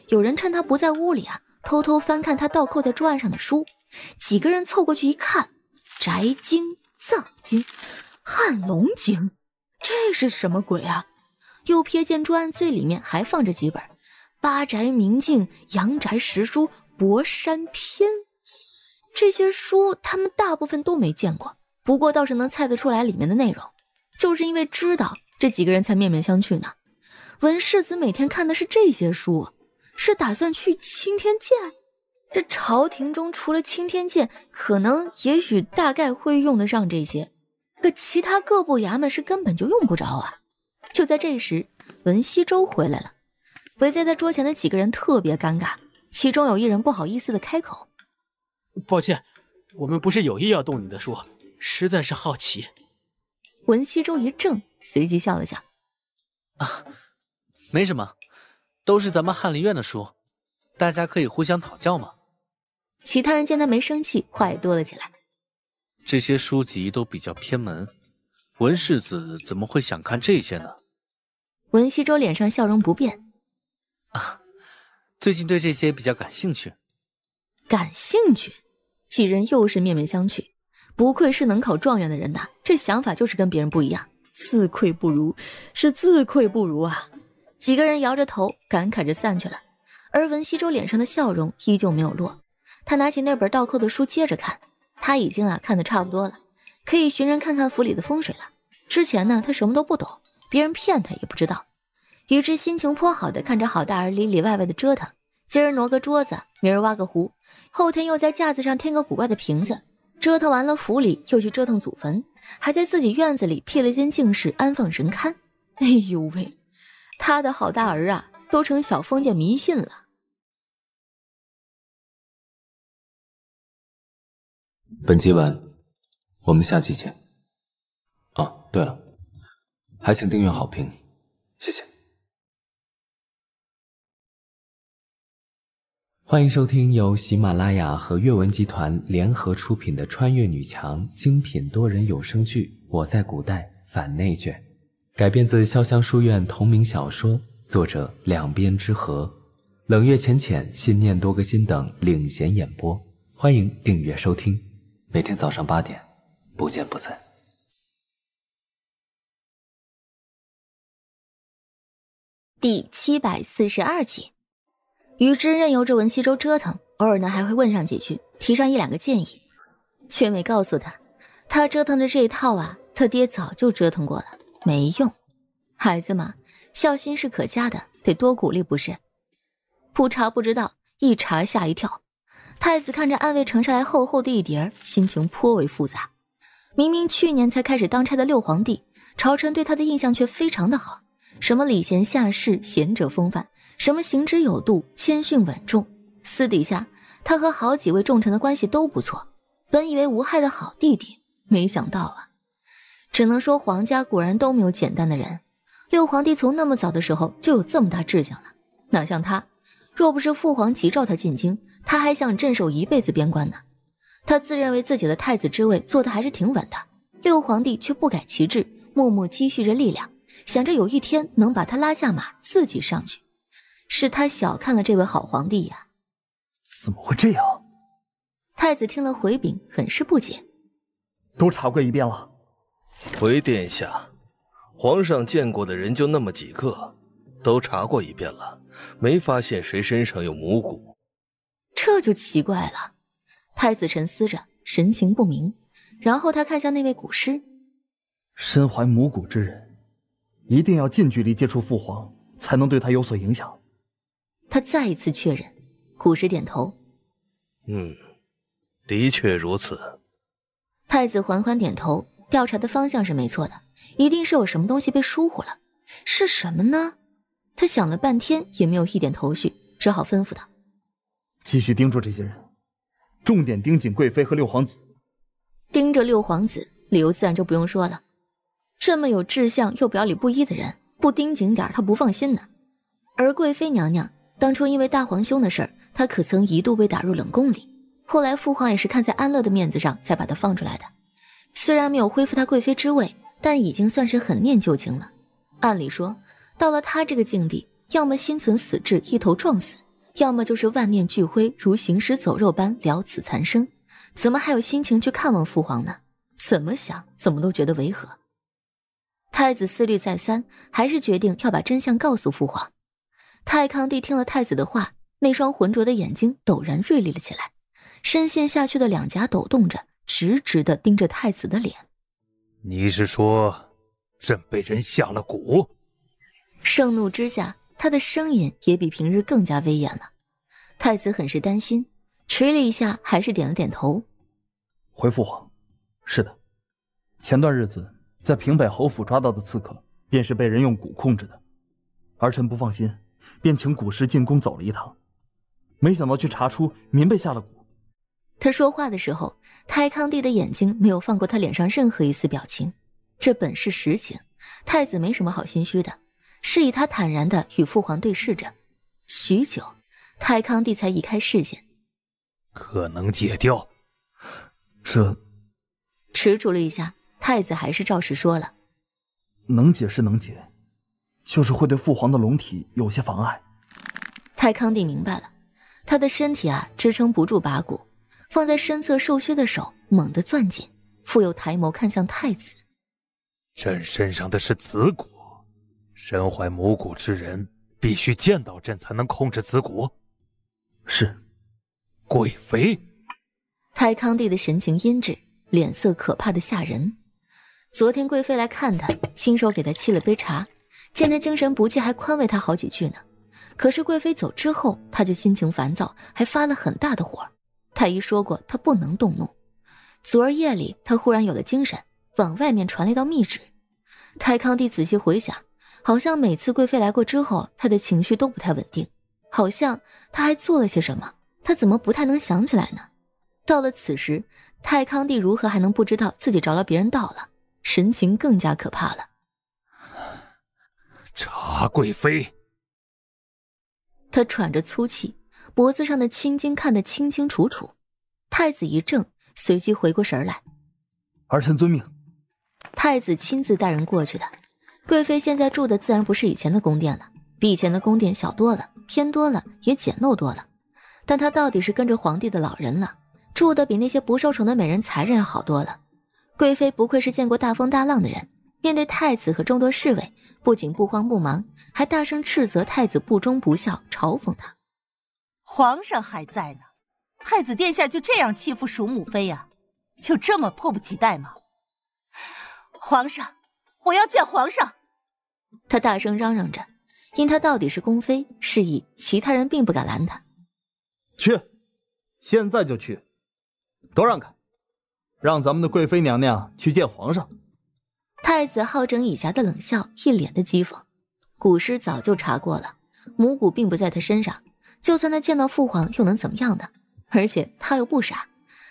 有人趁他不在屋里啊。偷偷翻看他倒扣在桌案上的书，几个人凑过去一看，《宅经》《藏经》《汉龙经》，这是什么鬼啊？又瞥见桌案最里面还放着几本《八宅明镜》《阳宅十书》《博山篇》，这些书他们大部分都没见过，不过倒是能猜得出来里面的内容，就是因为知道这几个人才面面相觑呢。文世子每天看的是这些书。是打算去青天剑？这朝廷中除了青天剑，可能、也许、大概会用得上这些，可其他各部衙门是根本就用不着啊。就在这时，文西周回来了，围在他桌前的几个人特别尴尬，其中有一人不好意思的开口：“抱歉，我们不是有意要动你的书，实在是好奇。”文西周一怔，随即笑了笑：“啊，没什么。”都是咱们翰林院的书，大家可以互相讨教嘛。其他人见他没生气，话也多了起来。这些书籍都比较偏门，文世子怎么会想看这些呢？文西周脸上笑容不变。啊，最近对这些比较感兴趣。感兴趣？几人又是面面相觑。不愧是能考状元的人呐，这想法就是跟别人不一样，自愧不如，是自愧不如啊。几个人摇着头，感慨着散去了。而文西周脸上的笑容依旧没有落。他拿起那本倒扣的书，接着看。他已经啊看得差不多了，可以寻人看看府里的风水了。之前呢，他什么都不懂，别人骗他也不知道。于之心情颇好的看着郝大儿里里外外的折腾。今儿挪个桌子，明儿挖个湖，后天又在架子上添个古怪的瓶子。折腾完了府里，又去折腾祖坟，还在自己院子里辟了间净室安放神龛。哎呦喂！他的好大儿啊，都成小封建迷信了。本集完，我们下期见。啊，对了，还请订阅、好评，谢谢。欢迎收听由喜马拉雅和阅文集团联合出品的穿越女强精品多人有声剧《我在古代反内卷》。改编自潇湘书院同名小说，作者两边之和，冷月浅浅、信念多个心等领衔演播。欢迎订阅收听，每天早上八点，不见不散。第七百四十二集，于之任由着文西周折腾，偶尔呢还会问上几句，提上一两个建议，却没告诉他，他折腾的这一套啊，他爹早就折腾过了。没用，孩子嘛，孝心是可嘉的，得多鼓励不是？不查不知道，一查吓一跳。太子看着暗卫呈上来厚厚的一叠，心情颇为复杂。明明去年才开始当差的六皇帝，朝臣对他的印象却非常的好，什么礼贤下士、贤者风范，什么行之有度、谦逊稳重。私底下，他和好几位重臣的关系都不错。本以为无害的好弟弟，没想到啊。只能说皇家果然都没有简单的人。六皇帝从那么早的时候就有这么大志向了，哪像他？若不是父皇急召他进京，他还想镇守一辈子边关呢。他自认为自己的太子之位坐得还是挺稳的，六皇帝却不改其志，默默积蓄着力量，想着有一天能把他拉下马，自己上去。是他小看了这位好皇帝呀！怎么会这样？太子听了回禀，很是不解。都查过一遍了。回殿下，皇上见过的人就那么几个，都查过一遍了，没发现谁身上有母骨。这就奇怪了。太子沉思着，神情不明。然后他看向那位古师，身怀母骨之人，一定要近距离接触父皇，才能对他有所影响。他再一次确认，古师点头。嗯，的确如此。太子缓缓点头。调查的方向是没错的，一定是有什么东西被疏忽了，是什么呢？他想了半天也没有一点头绪，只好吩咐道：“继续盯住这些人，重点盯紧贵妃和六皇子。”盯着六皇子，理由自然就不用说了。这么有志向又表里不一的人，不盯紧点他不放心呢。而贵妃娘娘当初因为大皇兄的事儿，她可曾一度被打入冷宫里？后来父皇也是看在安乐的面子上才把她放出来的。虽然没有恢复他贵妃之位，但已经算是很念旧情了。按理说，到了他这个境地，要么心存死志，一头撞死；要么就是万念俱灰，如行尸走肉般了此残生。怎么还有心情去看望父皇呢？怎么想怎么都觉得违和。太子思虑再三，还是决定要把真相告诉父皇。太康帝听了太子的话，那双浑浊的眼睛陡然锐利了起来，深陷下去的两颊抖动着。直直的盯着太子的脸，你是说朕被人下了蛊？盛怒之下，他的声音也比平日更加威严了。太子很是担心，迟了一下，还是点了点头。回父皇，是的，前段日子在平北侯府抓到的刺客，便是被人用蛊控制的。儿臣不放心，便请蛊师进宫走了一趟，没想到却查出您被下了蛊。他说话的时候，太康帝的眼睛没有放过他脸上任何一丝表情。这本是实情，太子没什么好心虚的，示意他坦然的与父皇对视着。许久，太康帝才移开视线。可能解掉，这……迟蹰了一下，太子还是照实说了。能解是能解，就是会对父皇的龙体有些妨碍。太康帝明白了，他的身体啊，支撑不住拔骨。放在身侧瘦削的手猛地攥紧，复又抬眸看向太子：“朕身上的是子骨，身怀母骨之人必须见到朕才能控制子骨。”“是。”贵妃，太康帝的神情阴鸷，脸色可怕的吓人。昨天贵妃来看他，亲手给他沏了杯茶，见他精神不济，还宽慰他好几句呢。可是贵妃走之后，他就心情烦躁，还发了很大的火。太医说过，他不能动怒。昨儿夜里，他忽然有了精神，往外面传了一道密旨。太康帝仔细回想，好像每次贵妃来过之后，他的情绪都不太稳定。好像他还做了些什么，他怎么不太能想起来呢？到了此时，太康帝如何还能不知道自己着了别人道了？神情更加可怕了。查贵妃，他喘着粗气。脖子上的青筋看得清清楚楚，太子一怔，随即回过神来：“儿臣遵命。”太子亲自带人过去的，贵妃现在住的自然不是以前的宫殿了，比以前的宫殿小多了，偏多了，也简陋多了。但他到底是跟着皇帝的老人了，住的比那些不受宠的美人才人要好多了。贵妃不愧是见过大风大浪的人，面对太子和众多侍卫，不仅不慌不忙，还大声斥责太子不忠不孝，嘲讽他。皇上还在呢，太子殿下就这样欺负庶母妃呀？就这么迫不及待吗？皇上，我要见皇上！他大声嚷嚷着，因他到底是宫妃，示意其他人并不敢拦他。去，现在就去，都让开，让咱们的贵妃娘娘去见皇上。太子好整以暇的冷笑，一脸的讥讽。古诗早就查过了，母骨并不在他身上。就算他见到父皇又能怎么样呢？而且他又不傻，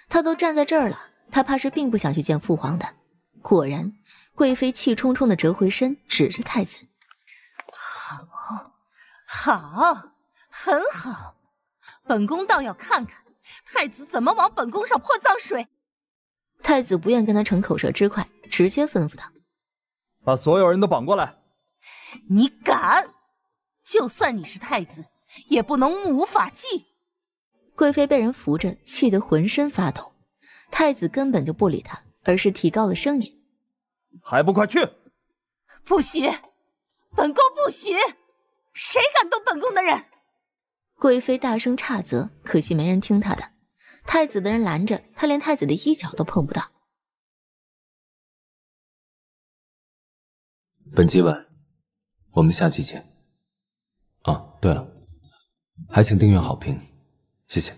他都站在这儿了，他怕是并不想去见父皇的。果然，贵妃气冲冲的折回身，指着太子：“好，好，很好，本宫倒要看看太子怎么往本宫上泼脏水。”太子不愿跟他逞口舌之快，直接吩咐他：“把所有人都绑过来。”你敢！就算你是太子。也不能目无法纪。贵妃被人扶着，气得浑身发抖。太子根本就不理她，而是提高了声音：“还不快去！不许！本宫不许！谁敢动本宫的人！”贵妃大声差责，可惜没人听她的。太子的人拦着她，连太子的衣角都碰不到。本集完，我们下期见。啊，对了。还请订阅好评，谢谢。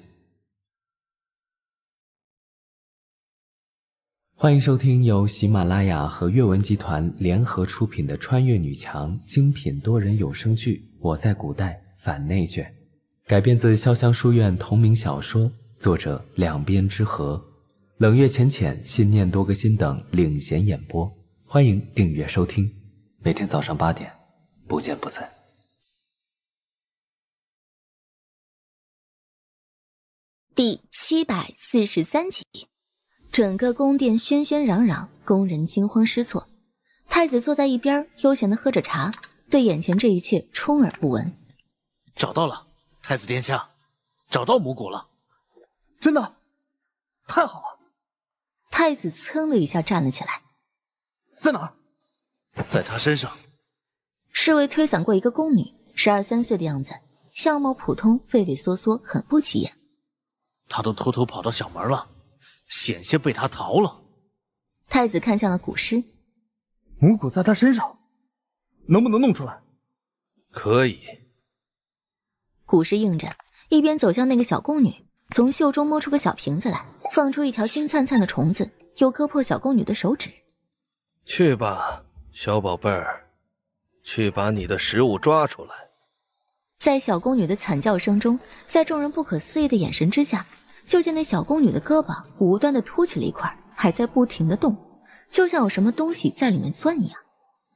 欢迎收听由喜马拉雅和阅文集团联合出品的穿越女强精品多人有声剧《我在古代反内卷》，改编自潇湘书院同名小说，作者两边之和，冷月浅浅、信念多个心等领衔演播。欢迎订阅收听，每天早上八点，不见不散。第七百四十三集，整个宫殿喧喧嚷嚷，宫人惊慌失措。太子坐在一边，悠闲的喝着茶，对眼前这一切充耳不闻。找到了，太子殿下，找到母骨了，真的，太好了！太子噌的一下站了起来，在哪儿？在他身上。侍卫推搡过一个宫女，十二三岁的样子，相貌普通，畏畏缩缩，很不起眼。他都偷偷跑到小门了，险些被他逃了。太子看向了古尸，母骨在他身上，能不能弄出来？可以。古尸应着，一边走向那个小宫女，从袖中摸出个小瓶子来，放出一条金灿灿的虫子，又割破小宫女的手指。去吧，小宝贝儿，去把你的食物抓出来。在小宫女的惨叫声中，在众人不可思议的眼神之下，就见那小宫女的胳膊无端的凸起了一块，还在不停的动，就像有什么东西在里面钻一样。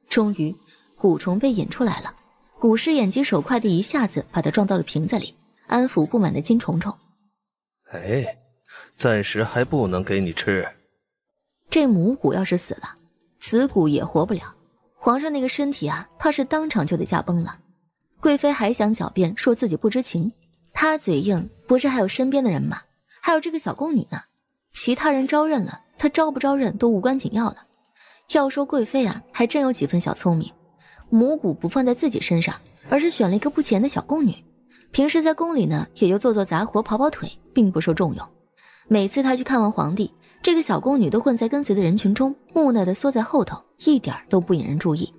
终于，蛊虫被引出来了，蛊师眼疾手快的一下子把它撞到了瓶子里，安抚不满的金虫虫。哎，暂时还不能给你吃。这母蛊要是死了，子蛊也活不了，皇上那个身体啊，怕是当场就得驾崩了。贵妃还想狡辩说自己不知情，她嘴硬，不是还有身边的人吗？还有这个小宫女呢。其他人招认了，她招不招认都无关紧要了。要说贵妃啊，还真有几分小聪明，母骨不放在自己身上，而是选了一个不眼的小宫女。平时在宫里呢，也就做做杂活、跑跑腿，并不受重用。每次她去看望皇帝，这个小宫女都混在跟随的人群中，木讷地缩在后头，一点都不引人注意。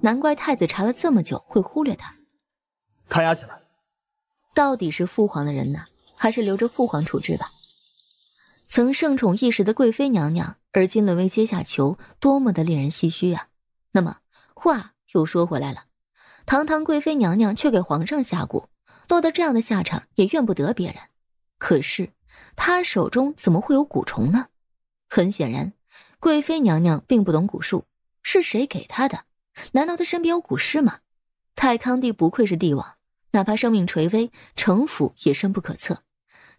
难怪太子查了这么久会忽略她。看押起来，到底是父皇的人呢，还是留着父皇处置吧？曾盛宠一时的贵妃娘娘，而今沦为阶下囚，多么的令人唏嘘啊！那么话又说回来了，堂堂贵妃娘娘却给皇上下蛊，落得这样的下场，也怨不得别人。可是她手中怎么会有蛊虫呢？很显然，贵妃娘娘并不懂蛊术，是谁给她的？难道她身边有蛊师吗？太康帝不愧是帝王。哪怕生命垂危，城府也深不可测。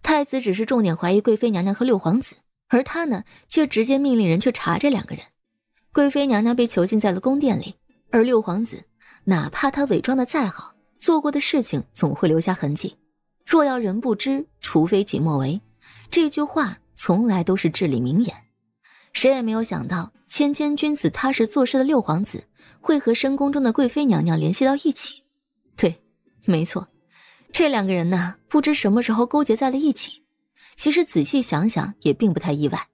太子只是重点怀疑贵妃娘娘和六皇子，而他呢，却直接命令人去查这两个人。贵妃娘娘被囚禁在了宫殿里，而六皇子，哪怕他伪装的再好，做过的事情总会留下痕迹。若要人不知，除非己莫为，这句话从来都是至理名言。谁也没有想到，谦谦君子、踏实做事的六皇子，会和深宫中的贵妃娘娘联系到一起。对。没错，这两个人呢，不知什么时候勾结在了一起。其实仔细想想，也并不太意外。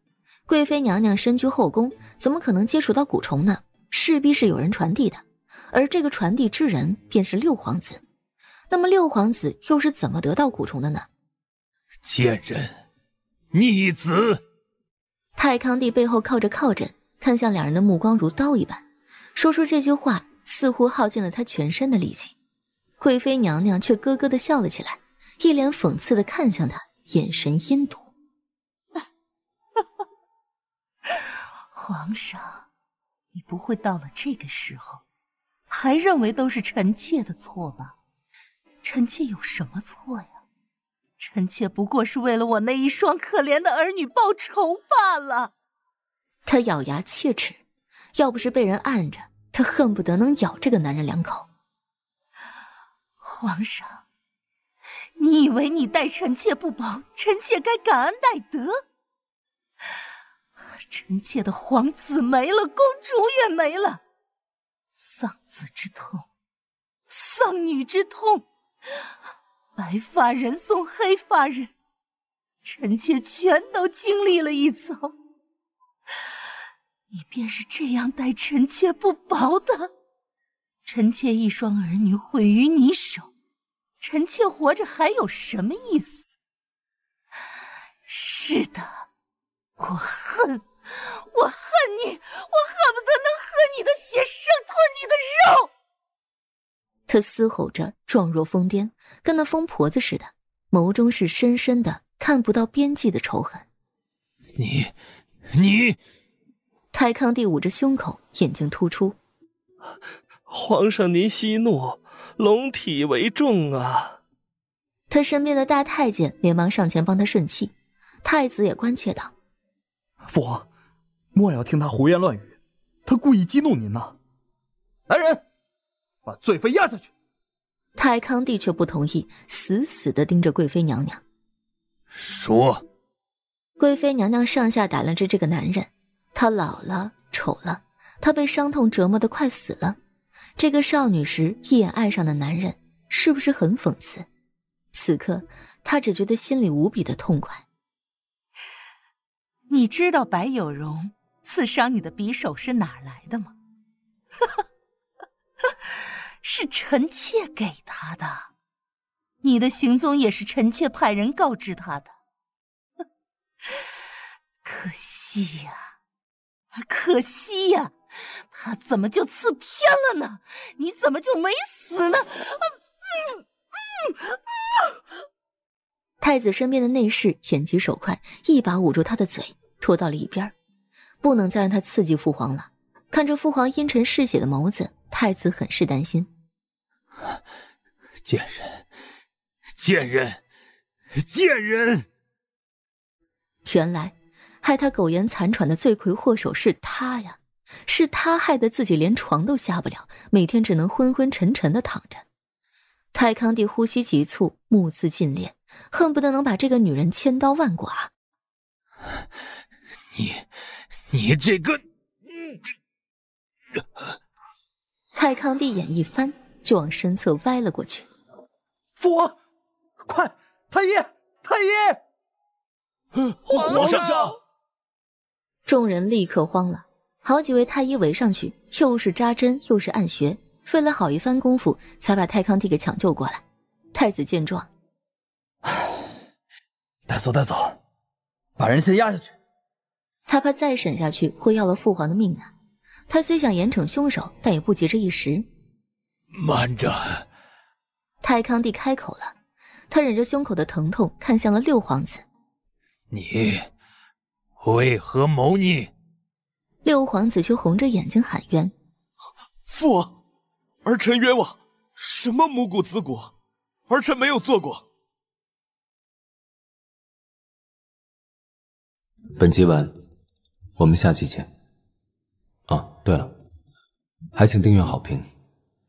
贵妃娘娘身居后宫，怎么可能接触到蛊虫呢？势必是有人传递的，而这个传递之人便是六皇子。那么六皇子又是怎么得到蛊虫的呢？贱人，逆子！太康帝背后靠着靠枕，看向两人的目光如刀一般，说出这句话似乎耗尽了他全身的力气。贵妃娘娘却咯咯的笑了起来，一脸讽刺的看向他，眼神阴毒。皇上，你不会到了这个时候，还认为都是臣妾的错吧？臣妾有什么错呀？臣妾不过是为了我那一双可怜的儿女报仇罢了。她咬牙切齿，要不是被人按着，她恨不得能咬这个男人两口。皇上，你以为你待臣妾不薄，臣妾该感恩戴德？臣妾的皇子没了，公主也没了，丧子之痛，丧女之痛，白发人送黑发人，臣妾全都经历了一遭。你便是这样待臣妾不薄的。臣妾一双儿女毁于你手，臣妾活着还有什么意思？是的，我恨，我恨你，我恨不得能喝你的血，生吞你的肉。他嘶吼着，状若疯癫，跟那疯婆子似的，眸中是深深的、看不到边际的仇恨。你，你！泰康帝捂着胸口，眼睛突出。皇上，您息怒，龙体为重啊！他身边的大太监连忙上前帮他顺气，太子也关切道：“父皇，莫要听他胡言乱语，他故意激怒您呢。”来人，把罪妃压下去。太康帝却不同意，死死的盯着贵妃娘娘，说：“贵妃娘娘，上下打量着这个男人，他老了，丑了，他被伤痛折磨的快死了。”这个少女时一眼爱上的男人，是不是很讽刺？此刻，他只觉得心里无比的痛快。你知道白有容刺伤你的匕首是哪来的吗？哈哈，是臣妾给他的。你的行踪也是臣妾派人告知他的。可惜呀，可惜呀。他怎么就刺偏了呢？你怎么就没死呢？太子身边的内侍眼疾手快，一把捂住他的嘴，拖到了一边不能再让他刺激父皇了。看着父皇阴沉嗜血的眸子，太子很是担心。贱人，贱人，贱人！原来，害他苟延残喘的罪魁祸首是他呀。是他害得自己连床都下不了，每天只能昏昏沉沉的躺着。泰康帝呼吸急促，目眦尽裂，恨不得能把这个女人千刀万剐。你，你这个……嗯、泰康帝眼一翻，就往身侧歪了过去。父王，快，太医，太医！皇上！众人立刻慌了。好几位太医围上去，又是扎针，又是按穴，费了好一番功夫，才把泰康帝给抢救过来。太子见状，唉，带走，带走，把人先押下去。他怕再审下去会要了父皇的命呢。他虽想严惩凶手，但也不急这一时。慢着，泰康帝开口了，他忍着胸口的疼痛，看向了六皇子：“你为何谋逆？”六皇子却红着眼睛喊冤：“父王，儿臣冤枉！什么母骨子骨，儿臣没有做过。”本集完，我们下期见。啊，对了，还请订阅好评，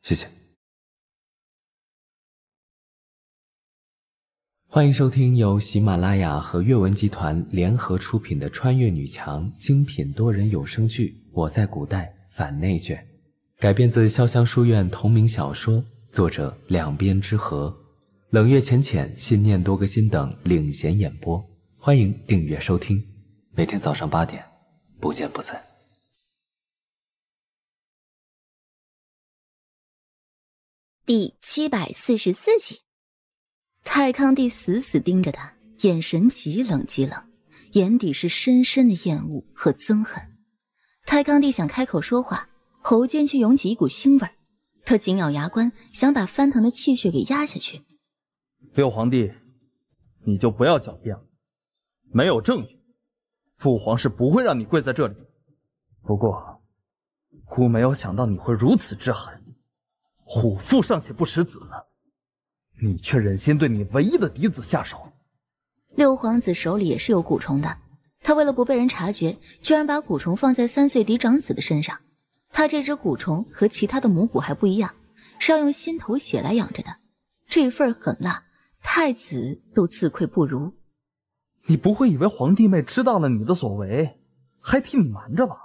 谢谢。欢迎收听由喜马拉雅和阅文集团联合出品的穿越女强精品多人有声剧《我在古代反内卷》，改编自潇湘书院同名小说，作者两边之和，冷月浅浅、信念多个心等领衔演播。欢迎订阅收听，每天早上八点，不见不散。第七百四十四集。太康帝死死盯着他，眼神极冷极冷，眼底是深深的厌恶和憎恨。太康帝想开口说话，喉间却涌起一股腥味儿，他紧咬牙关，想把翻腾的气血给压下去。六皇帝，你就不要狡辩了，没有证据，父皇是不会让你跪在这里的。不过，孤没有想到你会如此之狠，虎父尚且不食子呢。你却忍心对你唯一的嫡子下手？六皇子手里也是有蛊虫的，他为了不被人察觉，居然把蛊虫放在三岁嫡长子的身上。他这只蛊虫和其他的母蛊还不一样，是要用心头血来养着的。这份狠辣，太子都自愧不如。你不会以为皇帝妹知道了你的所为，还替你瞒着吧？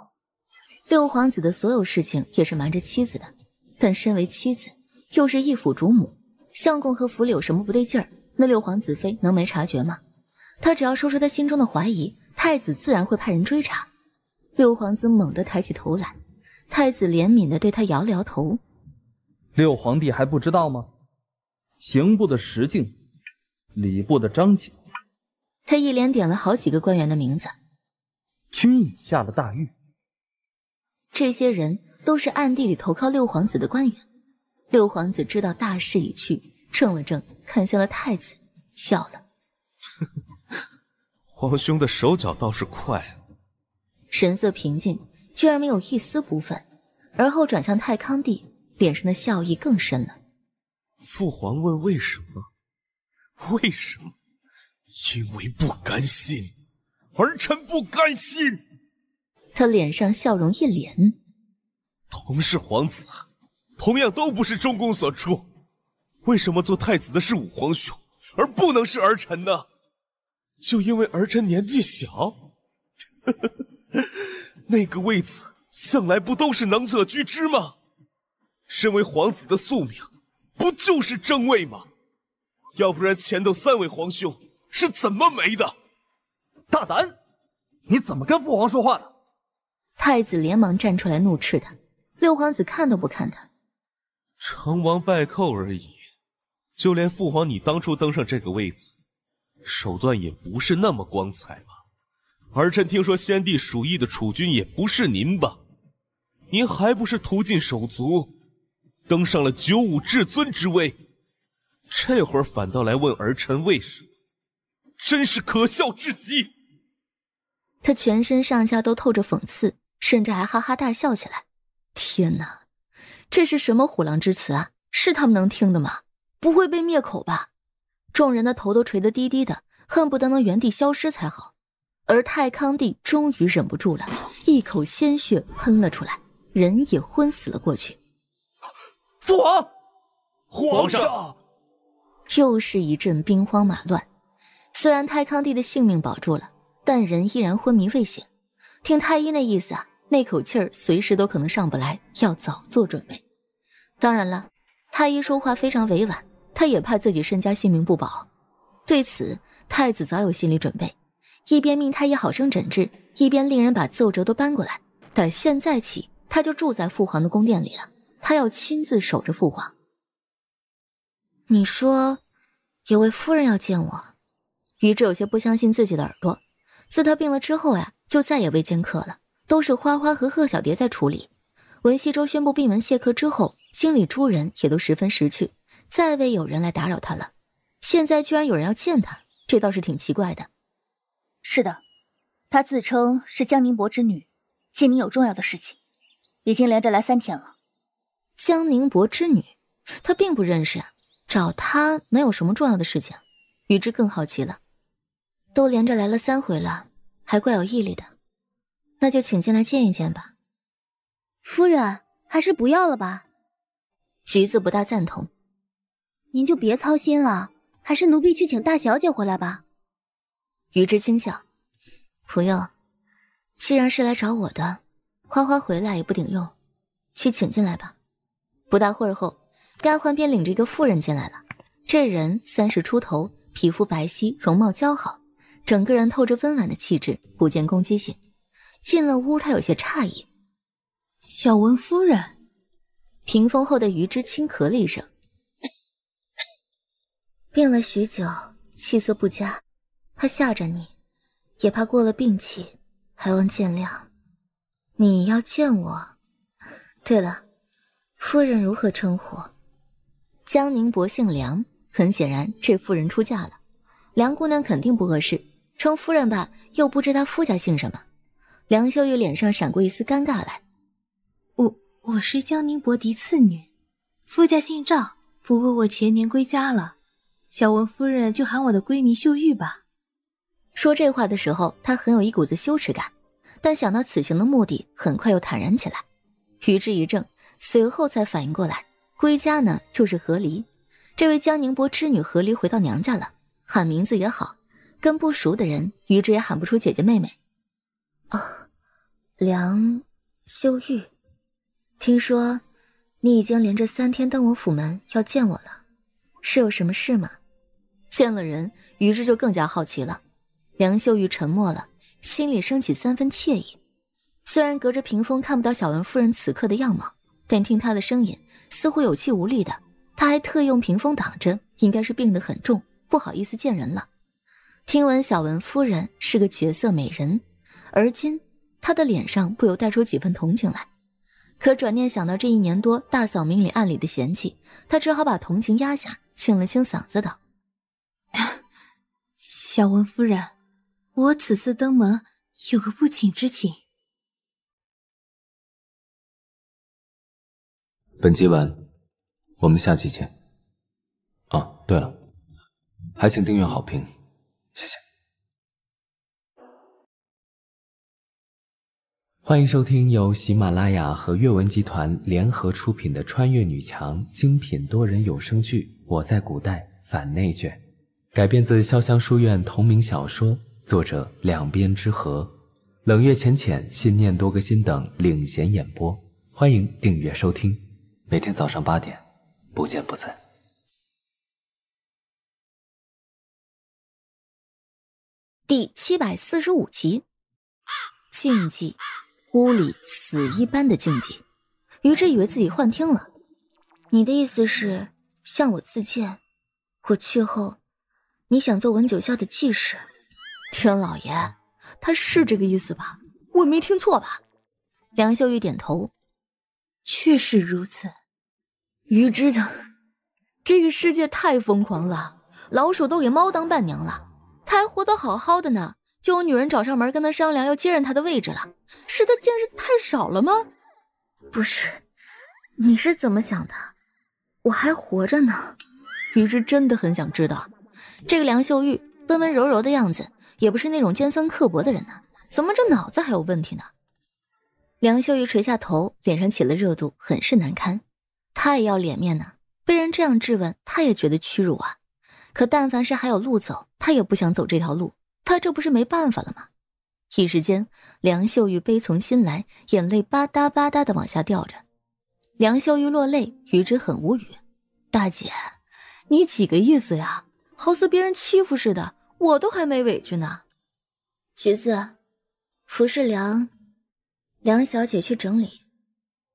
六皇子的所有事情也是瞒着妻子的，但身为妻子，又是一府主母。相公和府里有什么不对劲儿？那六皇子妃能没察觉吗？他只要说出他心中的怀疑，太子自然会派人追查。六皇子猛地抬起头来，太子怜悯的对他摇了摇头：“六皇帝还不知道吗？刑部的石敬，礼部的张景，他一连点了好几个官员的名字，均已下了大狱。这些人都是暗地里投靠六皇子的官员。”六皇子知道大势已去，怔了怔，看向了太子，笑了。皇兄的手脚倒是快，神色平静，居然没有一丝不忿。而后转向太康帝，脸上的笑意更深了。父皇问为什么？为什么？因为不甘心，儿臣不甘心。他脸上笑容一敛。同是皇子。同样都不是中宫所出，为什么做太子的是五皇兄，而不能是儿臣呢？就因为儿臣年纪小？那个位子向来不都是能者居之吗？身为皇子的宿命，不就是争位吗？要不然前头三位皇兄是怎么没的？大胆！你怎么跟父皇说话的？太子连忙站出来怒斥他。六皇子看都不看他。成王败寇而已，就连父皇，你当初登上这个位子，手段也不是那么光彩吧？儿臣听说，先帝鼠疫的储君也不是您吧？您还不是屠尽手足，登上了九五至尊之位？这会儿反倒来问儿臣为什么，真是可笑至极！他全身上下都透着讽刺，甚至还哈哈大笑起来。天哪！这是什么虎狼之词啊？是他们能听的吗？不会被灭口吧？众人的头都垂得低低的，恨不得能原地消失才好。而泰康帝终于忍不住了，一口鲜血喷了出来，人也昏死了过去。父王，皇上，又是一阵兵荒马乱。虽然泰康帝的性命保住了，但人依然昏迷未醒。听太医那意思啊。那口气儿随时都可能上不来，要早做准备。当然了，太医说话非常委婉，他也怕自己身家性命不保。对此，太子早有心理准备，一边命太医好生诊治，一边令人把奏折都搬过来。但现在起，他就住在父皇的宫殿里了，他要亲自守着父皇。你说，有位夫人要见我？于志有些不相信自己的耳朵，自他病了之后呀，就再也未见客了。都是花花和贺小蝶在处理。文西周宣布闭门谢客之后，经理诸人也都十分识趣，再未有人来打扰他了。现在居然有人要见他，这倒是挺奇怪的。是的，他自称是江宁伯之女，见您有重要的事情，已经连着来三天了。江宁伯之女，他并不认识啊，找他能有什么重要的事情？雨之更好奇了，都连着来了三回了，还怪有毅力的。那就请进来见一见吧，夫人，还是不要了吧。橘子不大赞同，您就别操心了，还是奴婢去请大小姐回来吧。于之清笑，不用，既然是来找我的，花花回来也不顶用，去请进来吧。不大会儿后，丫鬟便领着一个妇人进来了。这人三十出头，皮肤白皙，容貌姣好，整个人透着温婉的气质，不见攻击性。进了屋，他有些诧异：“小文夫人，屏风后的余之轻咳了一声，病了许久，气色不佳，怕吓着你，也怕过了病期，还望见谅。你要见我？对了，夫人如何称呼？江宁伯姓梁，很显然这夫人出嫁了，梁姑娘肯定不合适，称夫人吧，又不知她夫家姓什么。”梁秀玉脸上闪过一丝尴尬来，我我是江宁伯嫡次女，夫家姓赵，不过我前年归家了，小文夫人就喊我的闺名秀玉吧。说这话的时候，她很有一股子羞耻感，但想到此行的目的，很快又坦然起来。于之一怔，随后才反应过来，归家呢就是和离，这位江宁伯之女和离回到娘家了，喊名字也好，跟不熟的人，于之也喊不出姐姐妹妹，啊。梁修玉，听说你已经连着三天登我府门要见我了，是有什么事吗？见了人，于是就更加好奇了。梁修玉沉默了，心里升起三分惬意。虽然隔着屏风看不到小文夫人此刻的样貌，但听她的声音，似乎有气无力的。她还特用屏风挡着，应该是病得很重，不好意思见人了。听闻小文夫人是个绝色美人，而今。他的脸上不由带出几分同情来，可转念想到这一年多大嫂明里暗里的嫌弃，他只好把同情压下，清了清嗓子道：“小文夫人，我此次登门有个不请之请。”本集完，我们下期见。啊，对了，还请订阅好评。欢迎收听由喜马拉雅和阅文集团联合出品的穿越女强精品多人有声剧《我在古代反内卷》，改编自潇湘书院同名小说，作者两边之和，冷月浅浅、信念多个心等领衔演播。欢迎订阅收听，每天早上八点，不见不散。第七百四十五集，禁忌。屋里死一般的静寂，于之以为自己幻听了。你的意思是向我自荐，我去后，你想做文九霄的继室？天老爷，他是这个意思吧？我没听错吧？梁秀玉点头，确实如此。于之的，这个世界太疯狂了，老鼠都给猫当伴娘了，他还活得好好的呢。就有女人找上门跟他商量要接任他的位置了，是他见识太少了吗？不是，你是怎么想的？我还活着呢。于之真的很想知道，这个梁秀玉温温柔柔的样子，也不是那种尖酸刻薄的人呢，怎么这脑子还有问题呢？梁秀玉垂下头，脸上起了热度，很是难堪。她也要脸面呢，被人这样质问，她也觉得屈辱啊。可但凡是还有路走，她也不想走这条路。她这不是没办法了吗？一时间，梁秀玉悲从心来，眼泪吧嗒吧嗒的往下掉着。梁秀玉落泪，于之很无语：“大姐，你几个意思呀？好似别人欺负似的，我都还没委屈呢。”橘子，服侍梁梁小姐去整理。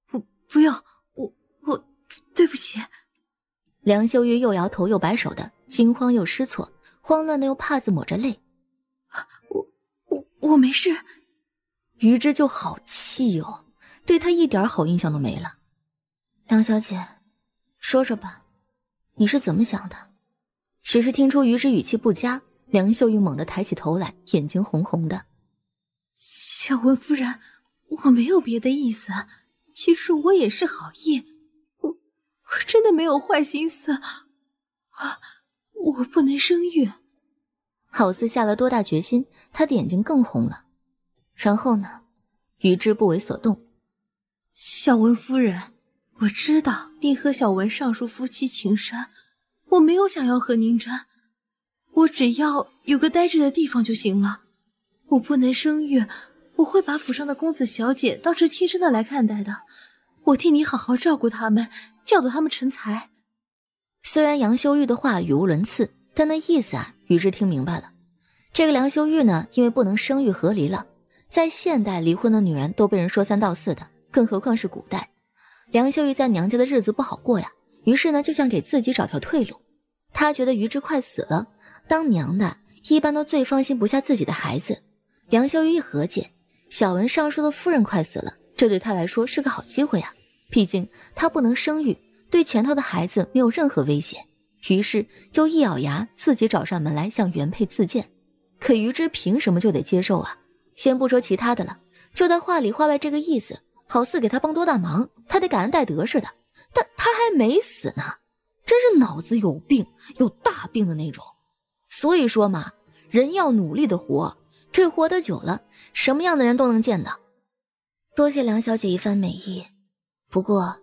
不，不用，我我对不起。梁秀玉又摇头又摆手的，惊慌又失措，慌乱的用帕子抹着泪。我没事，于之就好气哦，对他一点好印象都没了。梁小姐，说说吧，你是怎么想的？许是听出于之语气不佳，梁秀玉猛地抬起头来，眼睛红红的。小文夫人，我没有别的意思，其实我也是好意，我我真的没有坏心思，我我不能生育。好似下了多大决心，他的眼睛更红了。然后呢？余之不为所动。小文夫人，我知道你和小文尚书夫妻情深，我没有想要和您争，我只要有个待着的地方就行了。我不能生育，我会把府上的公子小姐当成亲生的来看待的，我替你好好照顾他们，教导他们成才。虽然杨修玉的话语无伦次，但那意思啊。于之听明白了，这个梁秀玉呢，因为不能生育，和离了。在现代，离婚的女人都被人说三道四的，更何况是古代。梁秀玉在娘家的日子不好过呀，于是呢，就想给自己找条退路。她觉得于之快死了，当娘的一般都最放心不下自己的孩子。梁秀玉一合计，小文上书的夫人快死了，这对她来说是个好机会呀。毕竟她不能生育，对前头的孩子没有任何威胁。于是就一咬牙，自己找上门来向原配自荐。可于之凭什么就得接受啊？先不说其他的了，就他话里话外这个意思，好似给他帮多大忙，他得感恩戴德似的。但他还没死呢，真是脑子有病，有大病的那种。所以说嘛，人要努力的活，这活得久了，什么样的人都能见到。多谢梁小姐一番美意，不过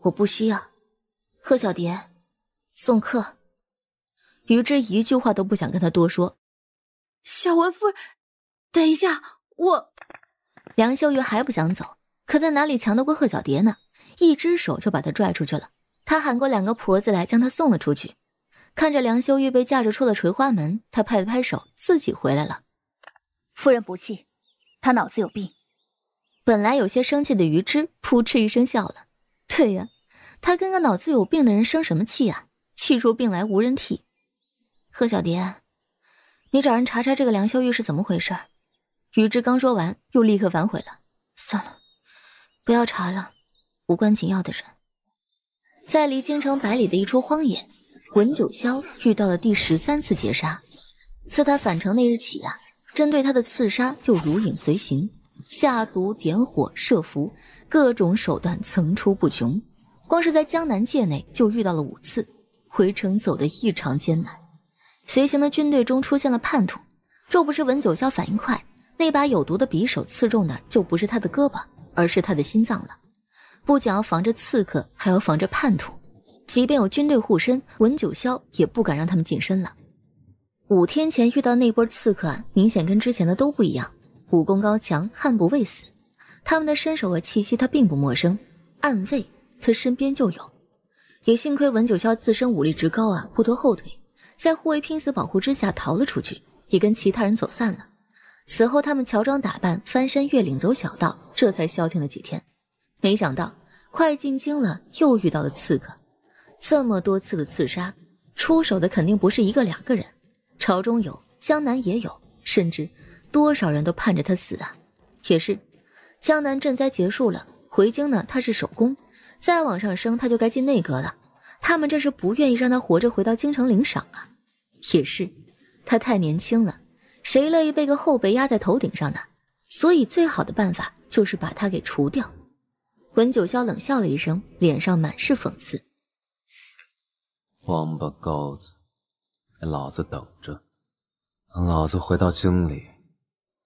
我不需要。贺小蝶。送客。于之一句话都不想跟他多说。小文夫人，等一下，我。梁秀玉还不想走，可他哪里强得过贺小蝶呢？一只手就把她拽出去了。她喊过两个婆子来，将她送了出去。看着梁秀玉被架着出了垂花门，她拍了拍手，自己回来了。夫人不气，他脑子有病。本来有些生气的于之，扑哧一声笑了。对呀，他跟个脑子有病的人生什么气啊？气出病来无人替，贺小蝶，你找人查查这个梁修玉是怎么回事。雨之刚说完，又立刻反悔了。算了，不要查了，无关紧要的人。在离京城百里的一处荒野，文九霄遇到了第十三次劫杀。自他返程那日起啊，针对他的刺杀就如影随形，下毒、点火、设伏，各种手段层出不穷。光是在江南界内，就遇到了五次。回城走得异常艰难，随行的军队中出现了叛徒。若不是文九霄反应快，那把有毒的匕首刺中的就不是他的胳膊，而是他的心脏了。不仅要防着刺客，还要防着叛徒。即便有军队护身，文九霄也不敢让他们近身了。五天前遇到那波刺客，明显跟之前的都不一样，武功高强，悍不畏死。他们的身手和气息他并不陌生，暗卫他身边就有。也幸亏文九霄自身武力值高啊，不拖后腿，在护卫拼死保护之下逃了出去，也跟其他人走散了。此后他们乔装打扮，翻山越岭走小道，这才消停了几天。没想到快进京了，又遇到了刺客。这么多次的刺杀，出手的肯定不是一个两个人。朝中有，江南也有，甚至多少人都盼着他死啊。也是，江南赈灾结束了，回京呢，他是首功。再往上升，他就该进内阁了。他们这是不愿意让他活着回到京城领赏啊！也是，他太年轻了，谁乐意被个后辈压在头顶上呢？所以最好的办法就是把他给除掉。文九霄冷笑了一声，脸上满是讽刺：“王八羔子，老子等着，等老子回到京里，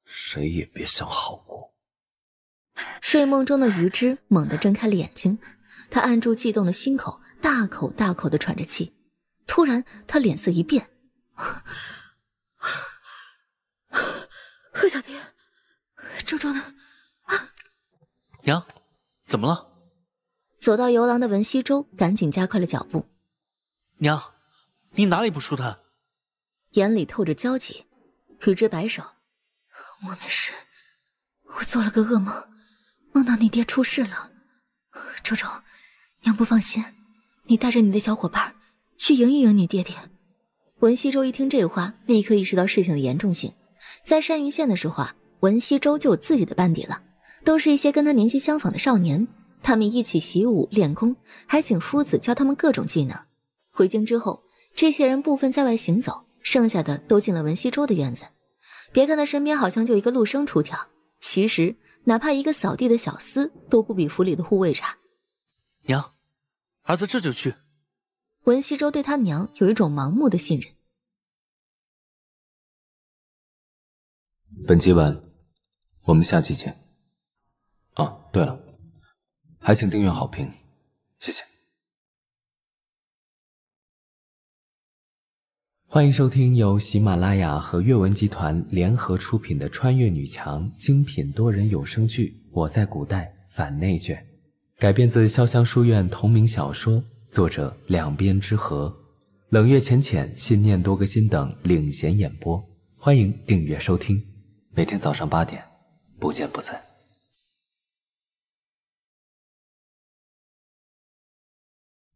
谁也别想好过。”睡梦中的余之猛地睁开了眼睛。他按住悸动的心口，大口大口的喘着气。突然，他脸色一变：“贺小蝶，周周呢？啊，娘，怎么了？”走到游廊的文熙周赶紧加快了脚步：“娘，你哪里不舒坦？”眼里透着焦急，与之摆手：“我没事，我做了个噩梦，梦到你爹出事了，周周。”娘不放心，你带着你的小伙伴去迎一迎你爹爹。文西周一听这话，立刻意识到事情的严重性。在山云县的时候啊，文西周就有自己的班底了，都是一些跟他年纪相仿的少年。他们一起习武练功，还请夫子教他们各种技能。回京之后，这些人部分在外行走，剩下的都进了文西周的院子。别看他身边好像就一个陆生出挑，其实哪怕一个扫地的小厮都不比府里的护卫差。娘，儿子这就去。文西周对他娘有一种盲目的信任。本集完，我们下期见。啊，对了，还请订阅、好评，谢谢。欢迎收听由喜马拉雅和阅文集团联合出品的穿越女强精品多人有声剧《我在古代反内卷》。改编自潇湘书院同名小说，作者两边之和，冷月浅浅、信念多个心等领衔演播。欢迎订阅收听，每天早上八点，不见不散。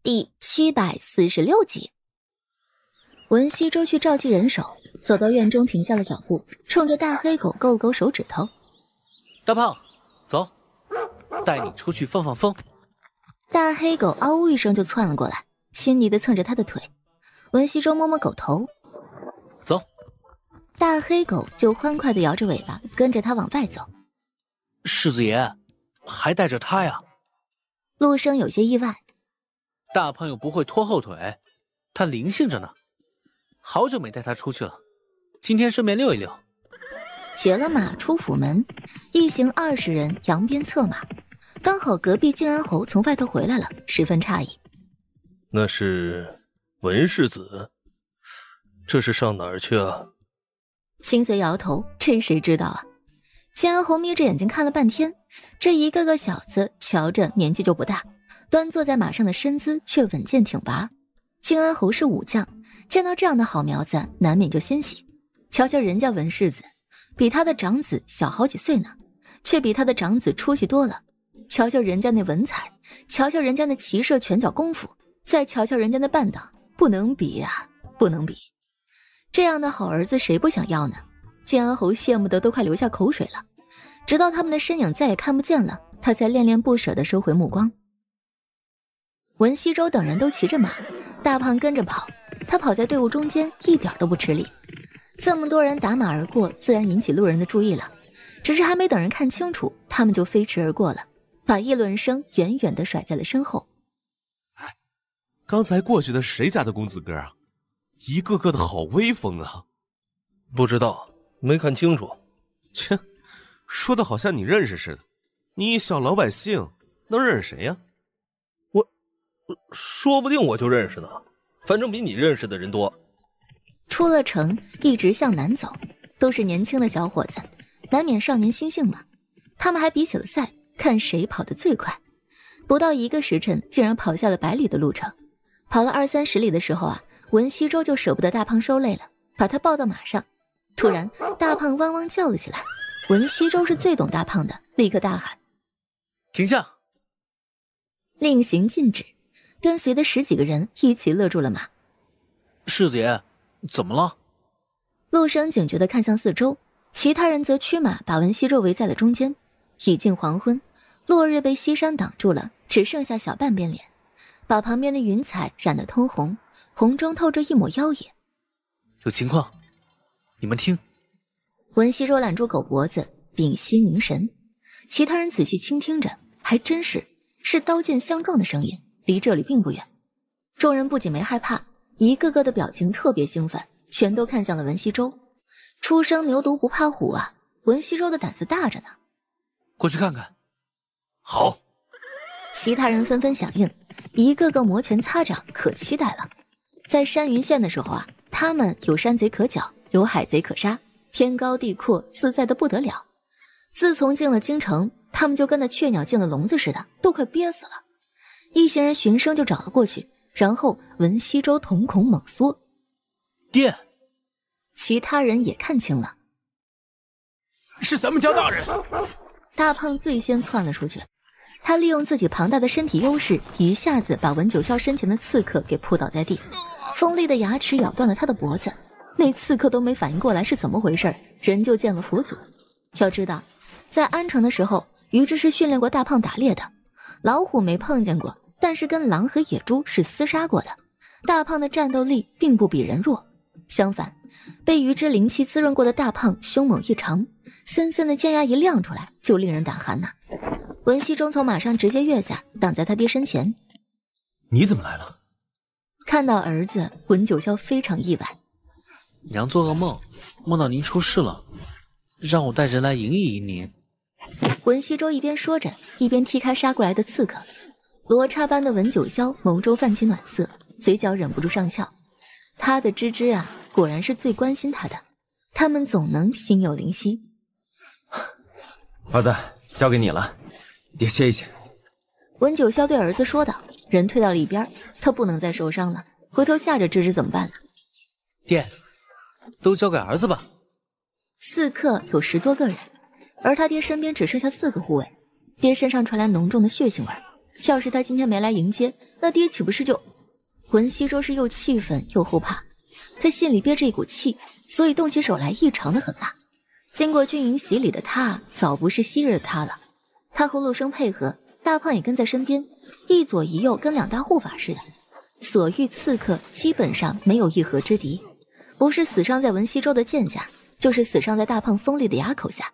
第七百四十六集，文西周去召集人手，走到院中停下了脚步，冲着大黑狗勾勾手指头：“大胖，走。”带你出去放放风，大黑狗嗷呜一声就窜了过来，亲昵地蹭着他的腿。文西周摸摸狗头，走。大黑狗就欢快地摇着尾巴，跟着他往外走。世子爷，还带着他呀？陆生有些意外。大胖又不会拖后腿，他灵性着呢。好久没带他出去了，今天顺便遛一遛。解了马，出府门，一行二十人扬鞭策马。刚好隔壁靖安侯从外头回来了，十分诧异。那是文世子，这是上哪儿去啊？清随摇头，这谁知道啊？靖安侯眯着眼睛看了半天，这一个个小子，瞧着年纪就不大，端坐在马上的身姿却稳健挺拔。靖安侯是武将，见到这样的好苗子，难免就欣喜。瞧瞧人家文世子，比他的长子小好几岁呢，却比他的长子出息多了。瞧瞧人家那文采，瞧瞧人家那骑射拳脚功夫，再瞧瞧人家那绊当，不能比呀，不能比！这样的好儿子谁不想要呢？建安侯羡慕得都快流下口水了。直到他们的身影再也看不见了，他才恋恋不舍地收回目光。文西周等人都骑着马，大胖跟着跑，他跑在队伍中间，一点都不吃力。这么多人打马而过，自然引起路人的注意了。只是还没等人看清楚，他们就飞驰而过了。把议论声远远的甩在了身后。哎，刚才过去的是谁家的公子哥啊？一个个的好威风啊！不知道，没看清楚。切，说的好像你认识似的。你一小老百姓能认识谁呀？我，说不定我就认识呢。反正比你认识的人多。出了城，一直向南走，都是年轻的小伙子，难免少年心性嘛。他们还比起了赛。看谁跑得最快，不到一个时辰，竟然跑下了百里的路程。跑了二三十里的时候啊，文西周就舍不得大胖受累了，把他抱到马上。突然，大胖汪汪叫了起来。文西周是最懂大胖的，立刻大喊：“停下！”令行禁止，跟随的十几个人一起勒住了马。世子爷，怎么了？陆生警觉的看向四周，其他人则驱马把文西周围在了中间。已近黄昏。落日被西山挡住了，只剩下小半边脸，把旁边的云彩染得通红，红中透着一抹妖冶。有情况，你们听。文熙周揽住狗脖子，屏息凝神。其他人仔细倾听着，还真是是刀剑相撞的声音，离这里并不远。众人不仅没害怕，一个个的表情特别兴奋，全都看向了文熙周。初生牛犊不怕虎啊，文熙周的胆子大着呢。过去看看。好，其他人纷纷响应，一个个摩拳擦掌，可期待了。在山云县的时候啊，他们有山贼可剿，有海贼可杀，天高地阔，自在的不得了。自从进了京城，他们就跟那雀鸟进了笼子似的，都快憋死了。一行人循声就找了过去，然后闻西周瞳孔猛缩，爹。其他人也看清了，是咱们家大人。大胖最先窜了出去。他利用自己庞大的身体优势，一下子把文九霄身前的刺客给扑倒在地，锋利的牙齿咬断了他的脖子。那刺客都没反应过来是怎么回事，人就见了佛祖。要知道，在安城的时候，于之是训练过大胖打猎的，老虎没碰见过，但是跟狼和野猪是厮杀过的。大胖的战斗力并不比人弱，相反，被于之灵气滋润过的大胖凶猛异常。森森的尖牙一亮出来，就令人胆寒呐！文西周从马上直接跃下，挡在他爹身前。你怎么来了？看到儿子，文九霄非常意外。娘做噩梦，梦到您出事了，让我带人来迎一迎您。文西周一边说着，一边踢开杀过来的刺客。罗刹般的文九霄眸中泛起暖色，嘴角忍不住上翘。他的芝芝啊，果然是最关心他的，他们总能心有灵犀。儿子，交给你了，爹歇一歇。文九霄对儿子说道：“人退到里边，他不能再受伤了。回头吓着芝芝怎么办呢？”爹，都交给儿子吧。刺客有十多个人，而他爹身边只剩下四个护卫。爹身上传来浓重的血腥味，要是他今天没来迎接，那爹岂不是就……文西周是又气愤又后怕，他心里憋着一股气，所以动起手来异常的狠辣。经过军营洗礼的他，早不是昔日的他了。他和陆生配合，大胖也跟在身边，一左一右，跟两大护法似的。所遇刺客基本上没有一合之敌，不是死伤在文熙州的剑下，就是死伤在大胖锋利的牙口下。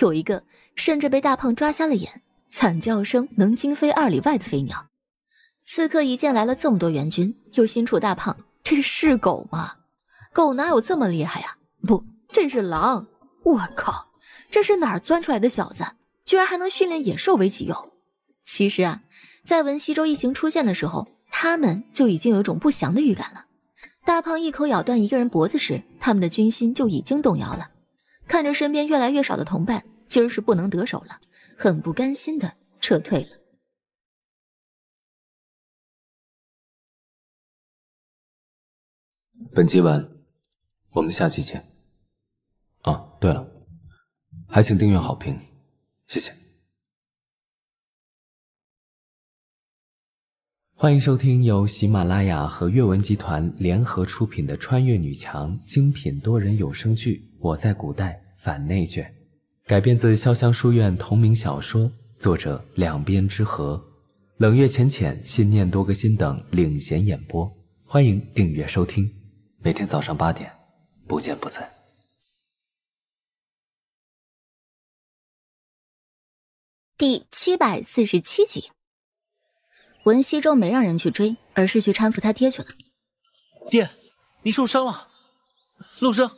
有一个甚至被大胖抓瞎了眼，惨叫声能惊飞二里外的飞鸟。刺客一见来了这么多援军，又心触大胖，这是狗吗？狗哪有这么厉害呀？不，这是狼。我靠！这是哪儿钻出来的小子，居然还能训练野兽为己用。其实啊，在文西州一行出现的时候，他们就已经有种不祥的预感了。大胖一口咬断一个人脖子时，他们的军心就已经动摇了。看着身边越来越少的同伴，今儿是不能得手了，很不甘心的撤退了。本集完，我们下期见。啊，对了，还请订阅好评，谢谢。欢迎收听由喜马拉雅和阅文集团联合出品的穿越女强精品多人有声剧《我在古代反内卷》，改编自潇湘书院同名小说，作者两边之和，冷月浅浅、信念多个心等领衔演播。欢迎订阅收听，每天早上八点，不见不散。第七百四十七集，文西周没让人去追，而是去搀扶他爹去了。爹，你受伤了。陆生，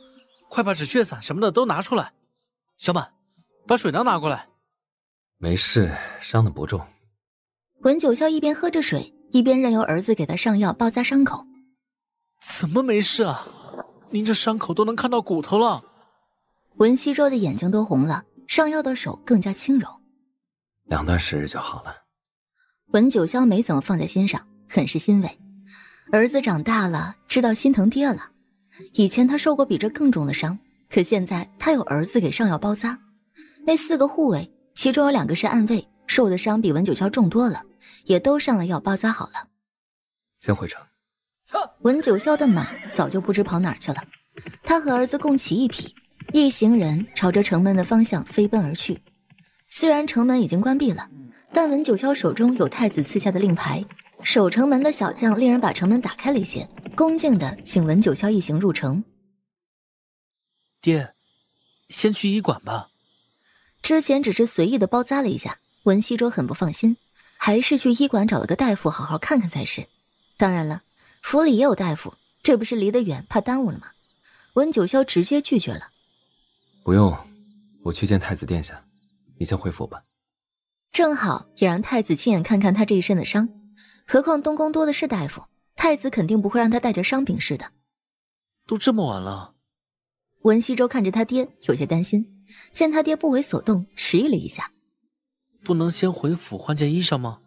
快把止血散什么的都拿出来。小满，把水囊拿过来。没事，伤的不重。文九霄一边喝着水，一边任由儿子给他上药包扎伤口。怎么没事啊？您这伤口都能看到骨头了。文西周的眼睛都红了，上药的手更加轻柔。两段时日就好了。文九霄没怎么放在心上，很是欣慰，儿子长大了，知道心疼爹了。以前他受过比这更重的伤，可现在他有儿子给上药包扎。那四个护卫，其中有两个是暗卫，受的伤比文九霄重多了，也都上了药包扎好了。先回城。文九霄的马早就不知跑哪去了，他和儿子共骑一匹，一行人朝着城门的方向飞奔而去。虽然城门已经关闭了，但文九霄手中有太子赐下的令牌，守城门的小将令人把城门打开了一些，恭敬的请文九霄一行入城。爹，先去医馆吧。之前只是随意的包扎了一下，文西周很不放心，还是去医馆找了个大夫好好看看才是。当然了，府里也有大夫，这不是离得远，怕耽误了吗？文九霄直接拒绝了，不用，我去见太子殿下。你先回府吧，正好也让太子亲眼看看他这一身的伤。何况东宫多的是大夫，太子肯定不会让他带着伤病似的。都这么晚了，文西周看着他爹有些担心，见他爹不为所动，迟疑了一下，不能先回府换件衣裳吗？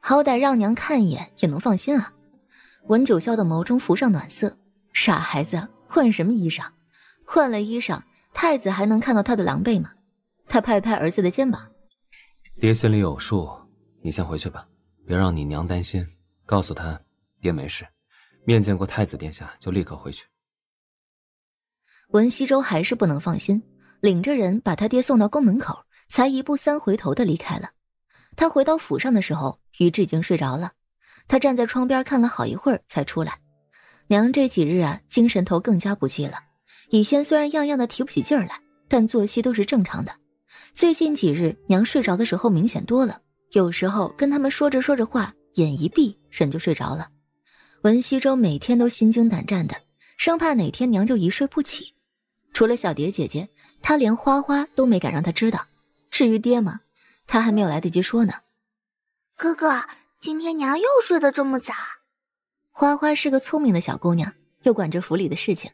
好歹让娘看一眼也能放心啊。文九霄的眸中浮上暖色，傻孩子，换什么衣裳？换了衣裳，太子还能看到他的狼狈吗？他拍拍儿子的肩膀，爹心里有数，你先回去吧，别让你娘担心，告诉他爹没事。面见过太子殿下，就立刻回去。文熙周还是不能放心，领着人把他爹送到宫门口，才一步三回头的离开了。他回到府上的时候，于志已经睡着了。他站在窗边看了好一会儿，才出来。娘这几日啊，精神头更加不济了。以前虽然样样的提不起劲来，但作息都是正常的。最近几日，娘睡着的时候明显多了，有时候跟他们说着说着话，眼一闭，人就睡着了。文熙周每天都心惊胆战的，生怕哪天娘就一睡不起。除了小蝶姐姐，他连花花都没敢让他知道。至于爹嘛，他还没有来得及说呢。哥哥，今天娘又睡得这么早。花花是个聪明的小姑娘，又管着府里的事情，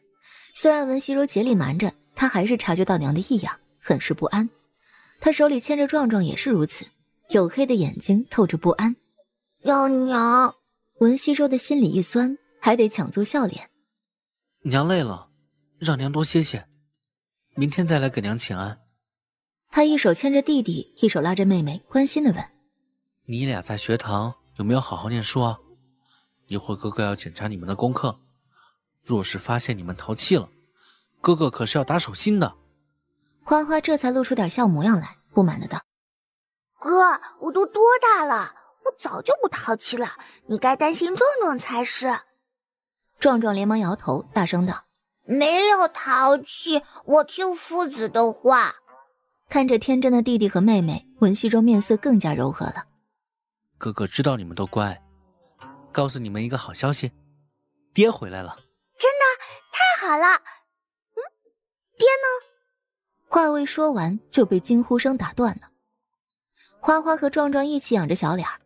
虽然文熙柔竭力瞒着，她还是察觉到娘的异样，很是不安。他手里牵着壮壮也是如此，黝黑的眼睛透着不安。要娘，文熙说的心里一酸，还得强作笑脸。娘累了，让娘多歇歇，明天再来给娘请安。他一手牵着弟弟，一手拉着妹妹，关心的问：“你俩在学堂有没有好好念书啊？一会儿哥哥要检查你们的功课，若是发现你们淘气了，哥哥可是要打手心的。”花花这才露出点笑模样来，不满的道：“哥，我都多大了，我早就不淘气了。你该担心壮壮才是。”壮壮连忙摇头，大声道：“没有淘气，我听夫子的话。”看着天真的弟弟和妹妹，文熙洲面色更加柔和了。“哥哥知道你们都乖，告诉你们一个好消息，爹回来了。”“真的？太好了！嗯，爹呢？”话未说完，就被惊呼声打断了。花花和壮壮一起仰着小脸儿，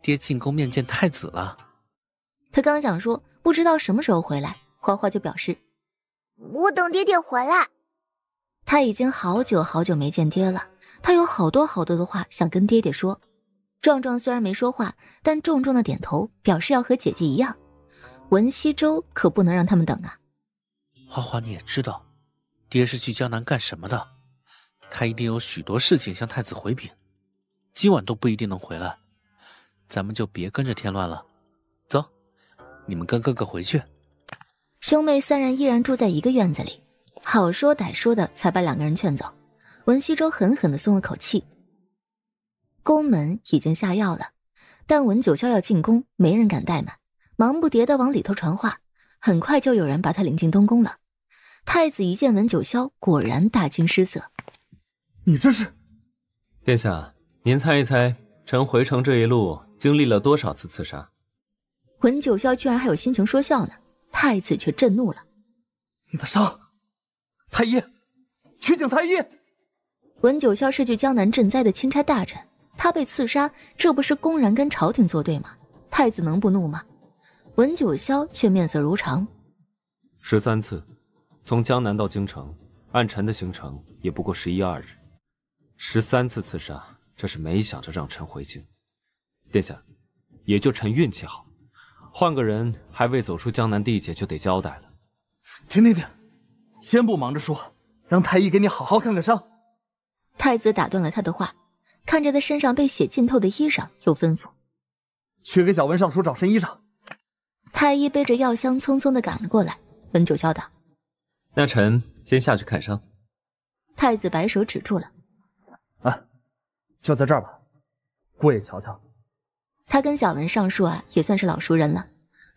爹进宫面见太子了。他刚想说不知道什么时候回来，花花就表示：“我等爹爹回来。”他已经好久好久没见爹了，他有好多好多的话想跟爹爹说。壮壮虽然没说话，但重重的点头，表示要和姐姐一样。文西洲可不能让他们等啊！花花，你也知道。爹是去江南干什么的？他一定有许多事情向太子回禀，今晚都不一定能回来。咱们就别跟着添乱了。走，你们跟哥哥回去。兄妹三人依然住在一个院子里，好说歹说的才把两个人劝走。文西周狠狠的松了口气。宫门已经下药了，但文九霄要进宫，没人敢怠慢，忙不迭的往里头传话，很快就有人把他领进东宫了。太子一见文九霄，果然大惊失色。你这是，殿下，您猜一猜，臣回城这一路经历了多少次刺杀？文九霄居然还有心情说笑呢，太子却震怒了。你的伤，太医，取景太医。文九霄是去江南赈灾的钦差大臣，他被刺杀，这不是公然跟朝廷作对吗？太子能不怒吗？文九霄却面色如常。十三次。从江南到京城，按臣的行程也不过十一二日。十三次刺杀，这是没想着让臣回京。殿下，也就臣运气好，换个人还未走出江南地界就得交代了。停停停，先不忙着说，让太医给你好好看看伤。太子打断了他的话，看着他身上被血浸透的衣裳，又吩咐：“去给小文尚书找身衣裳。”太医背着药箱匆匆的赶了过来，温酒笑道。那臣先下去看伤。太子摆手止住了。啊，就在这儿吧，姑爷瞧瞧。他跟小文上树啊，也算是老熟人了。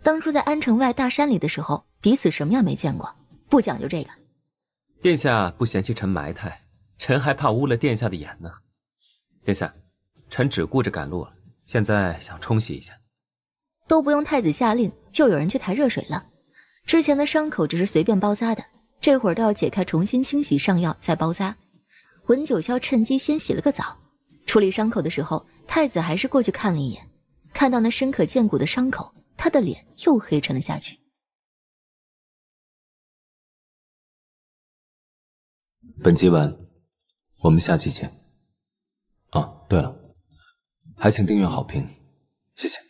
当初在安城外大山里的时候，彼此什么样没见过，不讲究这个。殿下不嫌弃臣埋汰，臣还怕污了殿下的眼呢。殿下，臣只顾着赶路了，现在想冲洗一下。都不用太子下令，就有人去抬热水了。之前的伤口只是随便包扎的。这会儿都要解开，重新清洗、上药再包扎。文九霄趁机先洗了个澡，处理伤口的时候，太子还是过去看了一眼，看到那深可见骨的伤口，他的脸又黑沉了下去。本集完，我们下期见。啊，对了，还请订阅、好评，谢谢。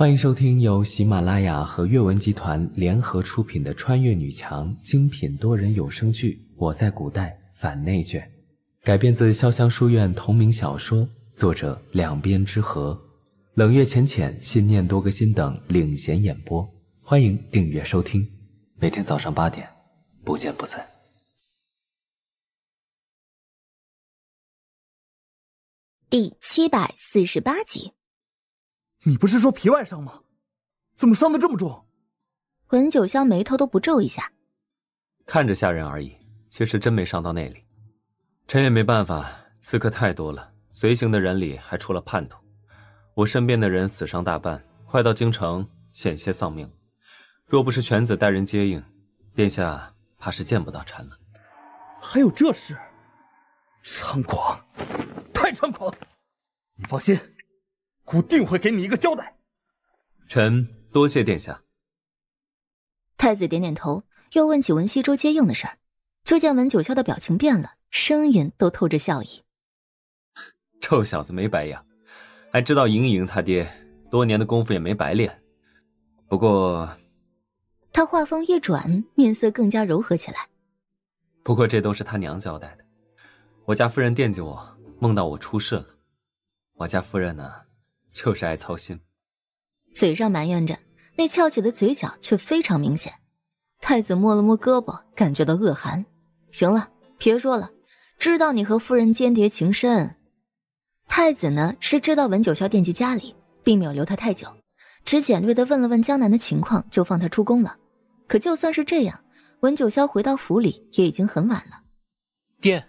欢迎收听由喜马拉雅和阅文集团联合出品的穿越女强精品多人有声剧《我在古代反内卷》，改编自潇湘书院同名小说，作者两边之和，冷月浅浅、信念多个心等领衔演播。欢迎订阅收听，每天早上八点，不见不散。第七百四十八集。你不是说皮外伤吗？怎么伤得这么重？闻九香眉头都不皱一下，看着吓人而已，其实真没伤到那里。臣也没办法，刺客太多了，随行的人里还出了叛徒，我身边的人死伤大半，快到京城，险些丧命若不是犬子带人接应，殿下怕是见不到臣了。还有这事，猖狂，太猖狂！你放心。我定会给你一个交代。臣多谢殿下。太子点点头，又问起文熙州接应的事儿。就见文九霄的表情变了，声音都透着笑意。臭小子没白养，还知道莹莹他爹多年的功夫也没白练。不过，他话锋一转，面色更加柔和起来。不过这都是他娘交代的。我家夫人惦记我，梦到我出事了。我家夫人呢？就是爱操心，嘴上埋怨着，那翘起的嘴角却非常明显。太子摸了摸胳膊，感觉到恶寒。行了，别说了，知道你和夫人间谍情深。太子呢是知道文九霄惦记家里，并没有留他太久，只简略的问了问江南的情况，就放他出宫了。可就算是这样，文九霄回到府里也已经很晚了。爹，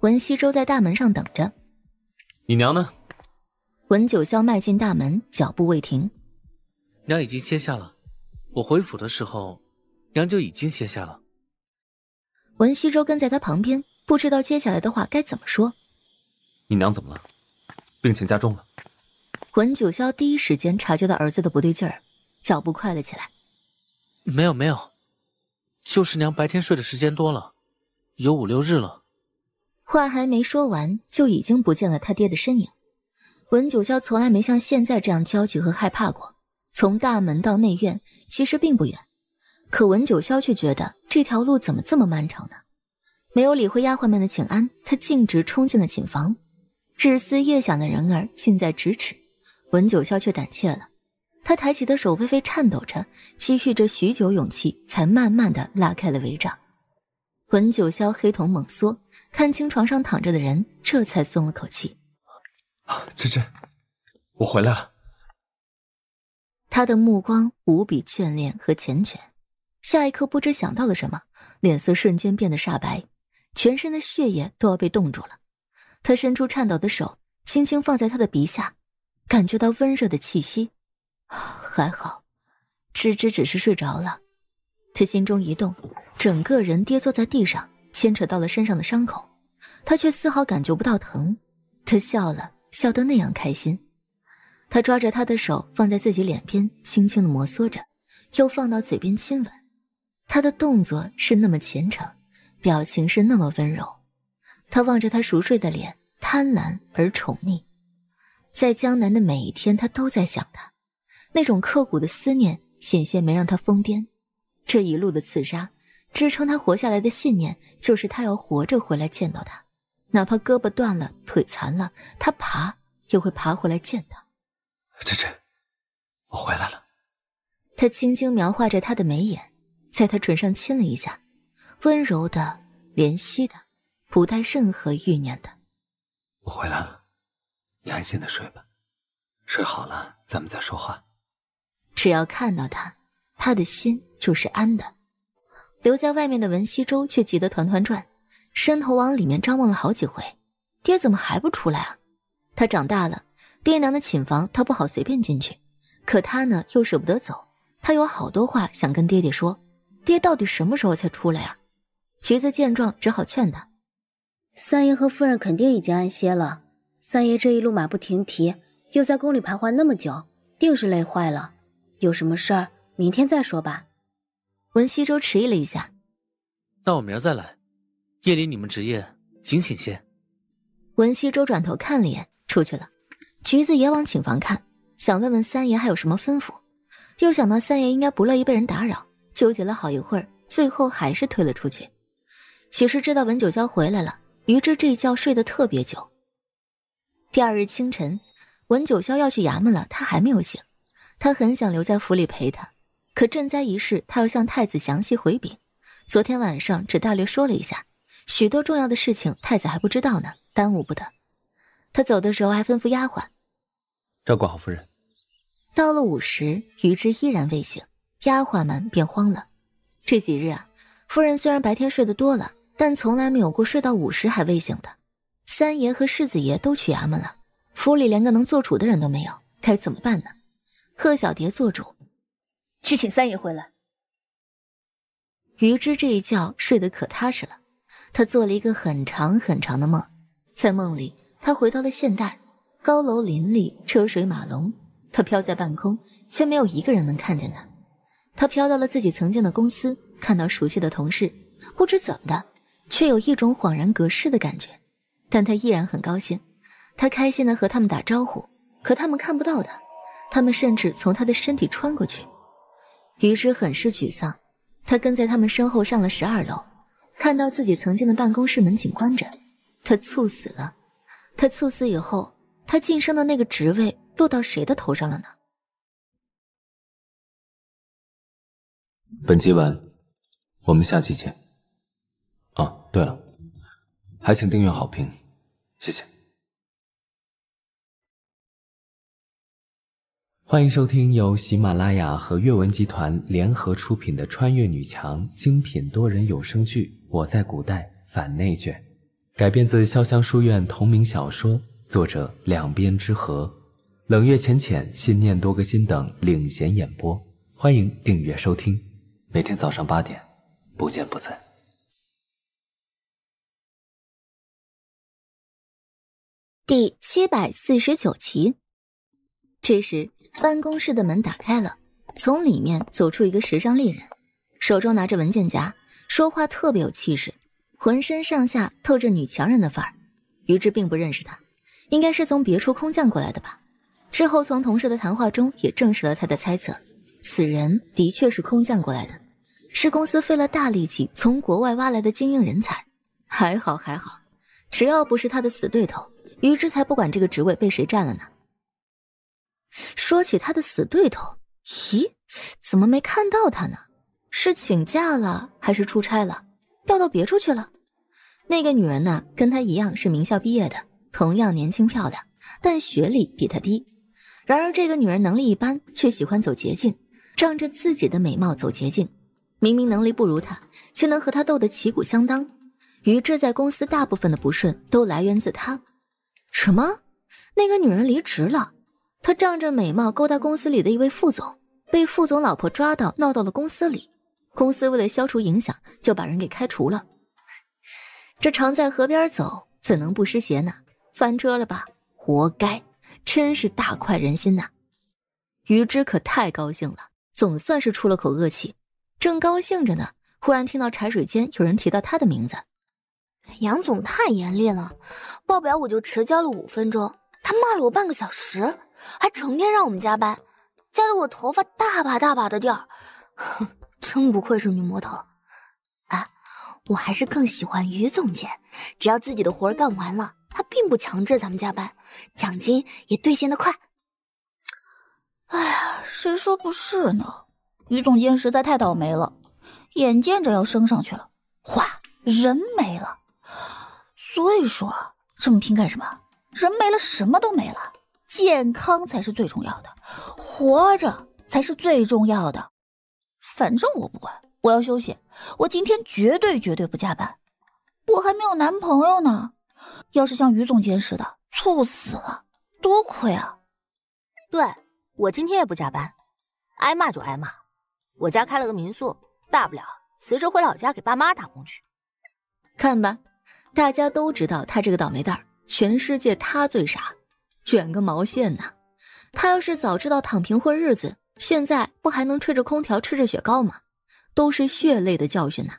文西周在大门上等着。你娘呢？文九霄迈进大门，脚步未停。娘已经歇下了。我回府的时候，娘就已经歇下了。文西周跟在他旁边，不知道接下来的话该怎么说。你娘怎么了？病情加重了？文九霄第一时间察觉到儿子的不对劲儿，脚步快了起来。没有没有，就是娘白天睡的时间多了，有五六日了。话还没说完，就已经不见了他爹的身影。文九霄从来没像现在这样焦急和害怕过。从大门到内院其实并不远，可文九霄却觉得这条路怎么这么漫长呢？没有理会丫鬟们的请安，他径直冲进了寝房。日思夜想的人儿近在咫尺，文九霄却胆怯了。他抬起的手微微颤抖着，积蓄着许久勇气，才慢慢的拉开了帷帐。文九霄黑瞳猛缩，看清床上躺着的人，这才松了口气。芝芝，我回来了。他的目光无比眷恋和缱绻，下一刻不知想到了什么，脸色瞬间变得煞白，全身的血液都要被冻住了。他伸出颤抖的手，轻轻放在她的鼻下，感觉到温热的气息，还好，芝芝只是睡着了。他心中一动，整个人跌坐在地上，牵扯到了身上的伤口，他却丝毫感觉不到疼。他笑了。笑得那样开心，他抓着他的手放在自己脸边，轻轻的摩挲着，又放到嘴边亲吻。他的动作是那么虔诚，表情是那么温柔。他望着他熟睡的脸，贪婪而宠溺。在江南的每一天，他都在想他，那种刻骨的思念险些没让他疯癫。这一路的刺杀，支撑他活下来的信念就是他要活着回来见到他。哪怕胳膊断了、腿残了，他爬也会爬回来见他。晨晨，我回来了。他轻轻描画着她的眉眼，在她唇上亲了一下，温柔的、怜惜的，不带任何欲念的。我回来了，你安心的睡吧，睡好了咱们再说话。只要看到他，他的心就是安的。留在外面的文西周却急得团团转。伸头往里面张望了好几回，爹怎么还不出来啊？他长大了，爹娘的寝房他不好随便进去，可他呢又舍不得走，他有好多话想跟爹爹说。爹到底什么时候才出来啊？橘子见状只好劝他：“三爷和夫人肯定已经安歇了，三爷这一路马不停蹄，又在宫里徘徊那么久，定是累坏了。有什么事儿明天再说吧。”文西洲迟疑了一下：“那我明儿再来。”夜里你们值夜，警醒些。文西周转头看了一眼，出去了。橘子也往寝房看，想问问三爷还有什么吩咐，又想到三爷应该不乐意被人打扰，纠结了好一会儿，最后还是推了出去。许是知道文九霄回来了，于知这一觉睡得特别久。第二日清晨，文九霄要去衙门了，他还没有醒。他很想留在府里陪他，可赈灾一事他要向太子详细回禀，昨天晚上只大略说了一下。许多重要的事情，太子还不知道呢，耽误不得。他走的时候还吩咐丫鬟照顾好夫人。到了午时，余之依然未醒，丫鬟们便慌了。这几日啊，夫人虽然白天睡得多了，但从来没有过睡到午时还未醒的。三爷和世子爷都去衙门了，府里连个能做主的人都没有，该怎么办呢？贺小蝶做主，去请三爷回来。余之这一觉睡得可踏实了。他做了一个很长很长的梦，在梦里，他回到了现代，高楼林立，车水马龙。他飘在半空，却没有一个人能看见他。他飘到了自己曾经的公司，看到熟悉的同事，不知怎么的，却有一种恍然隔世的感觉。但他依然很高兴，他开心地和他们打招呼，可他们看不到他，他们甚至从他的身体穿过去。于是，很是沮丧，他跟在他们身后上了十二楼。看到自己曾经的办公室门紧关着，他猝死了。他猝死以后，他晋升的那个职位落到谁的头上了呢？本集完，我们下期见。啊，对了，还请订阅好评，谢谢。欢迎收听由喜马拉雅和阅文集团联合出品的《穿越女强》精品多人有声剧。我在古代反内卷，改编自潇湘书院同名小说，作者两边之和，冷月浅浅、心念多个心等领衔演播。欢迎订阅收听，每天早上八点，不见不散。第七百四十九集，这时办公室的门打开了，从里面走出一个时尚丽人，手中拿着文件夹。说话特别有气势，浑身上下透着女强人的范儿。于之并不认识他，应该是从别处空降过来的吧。之后从同事的谈话中也证实了他的猜测，此人的确是空降过来的，是公司费了大力气从国外挖来的精英人才。还好还好，只要不是他的死对头，于之才不管这个职位被谁占了呢。说起他的死对头，咦，怎么没看到他呢？是请假了还是出差了？调到别处去了？那个女人呢？跟她一样是名校毕业的，同样年轻漂亮，但学历比她低。然而这个女人能力一般，却喜欢走捷径，仗着自己的美貌走捷径。明明能力不如她，却能和她斗得旗鼓相当。于志在公司大部分的不顺都来源自她。什么？那个女人离职了？她仗着美貌勾搭公司里的一位副总，被副总老婆抓到，闹到了公司里。公司为了消除影响，就把人给开除了。这常在河边走，怎能不湿鞋呢？翻车了吧，活该！真是大快人心呐！于之可太高兴了，总算是出了口恶气。正高兴着呢，忽然听到茶水间有人提到他的名字。杨总太严厉了，报表我就迟交了五分钟，他骂了我半个小时，还成天让我们加班，加的我头发大把大把的掉。真不愧是女魔头，啊！我还是更喜欢于总监，只要自己的活儿干完了，他并不强制咱们加班，奖金也兑现的快。哎呀，谁说不是呢？于总监实在太倒霉了，眼见着要升上去了，哗，人没了。所以说，这么拼干什么？人没了，什么都没了。健康才是最重要的，活着才是最重要的。反正我不管，我要休息。我今天绝对绝对不加班。我还没有男朋友呢。要是像于总监似的猝死了，多亏啊！对，我今天也不加班，挨骂就挨骂。我家开了个民宿，大不了辞职回老家给爸妈打工去。看吧，大家都知道他这个倒霉蛋，全世界他最傻，卷个毛线呢？他要是早知道躺平混日子。现在不还能吹着空调吃着雪糕吗？都是血泪的教训呐！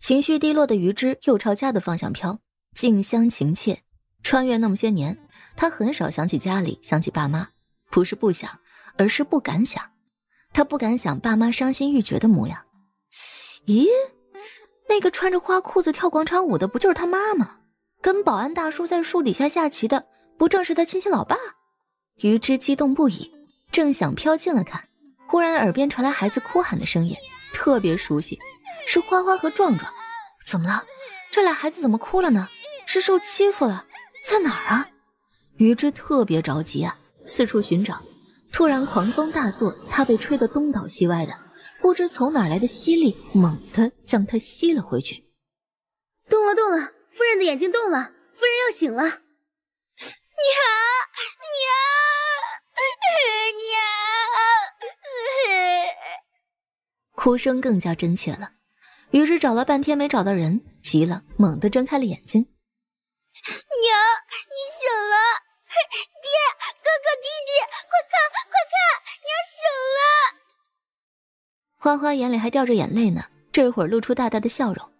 情绪低落的余之又朝家的方向飘，近乡情怯。穿越那么些年，他很少想起家里，想起爸妈，不是不想，而是不敢想。他不敢想爸妈伤心欲绝的模样。咦，那个穿着花裤子跳广场舞的不就是他妈吗？跟保安大叔在树底下下棋的不正是他亲戚老爸？余之激动不已。正想飘近了看，忽然耳边传来孩子哭喊的声音，特别熟悉，是花花和壮壮。怎么了？这俩孩子怎么哭了呢？是受欺负了？在哪儿啊？于之特别着急啊，四处寻找。突然狂风大作，他被吹得东倒西歪的，不知从哪来的吸力猛地将他吸了回去。动了，动了，夫人的眼睛动了，夫人要醒了。娘，娘。娘，哭声更加真切了。于是找了半天没找到人，急了，猛地睁开了眼睛。娘，你醒了！爹，哥哥，弟弟，快看，快看，娘醒了！花花眼里还掉着眼泪呢，这会儿露出大大的笑容。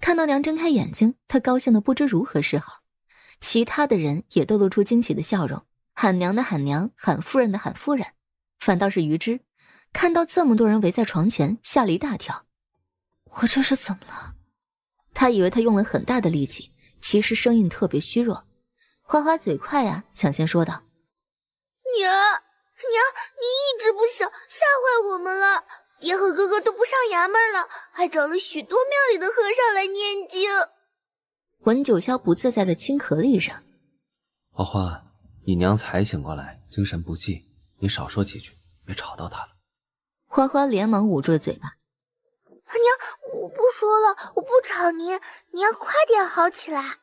看到娘睁开眼睛，她高兴的不知如何是好。其他的人也都露出惊喜的笑容。喊娘的喊娘，喊夫人的喊夫人，反倒是于之，看到这么多人围在床前，吓了一大跳。我这是怎么了？他以为他用了很大的力气，其实声音特别虚弱。花花嘴快呀，抢先说道：“娘，娘，你一直不醒，吓坏我们了。爹和哥哥都不上衙门了，还找了许多庙里的和尚来念经。”闻九霄不自在的轻咳了一声，花花。你娘才醒过来，精神不济，你少说几句，别吵到她了。花花连忙捂住了嘴巴。阿娘，我不说了，我不吵您，你要快点好起来。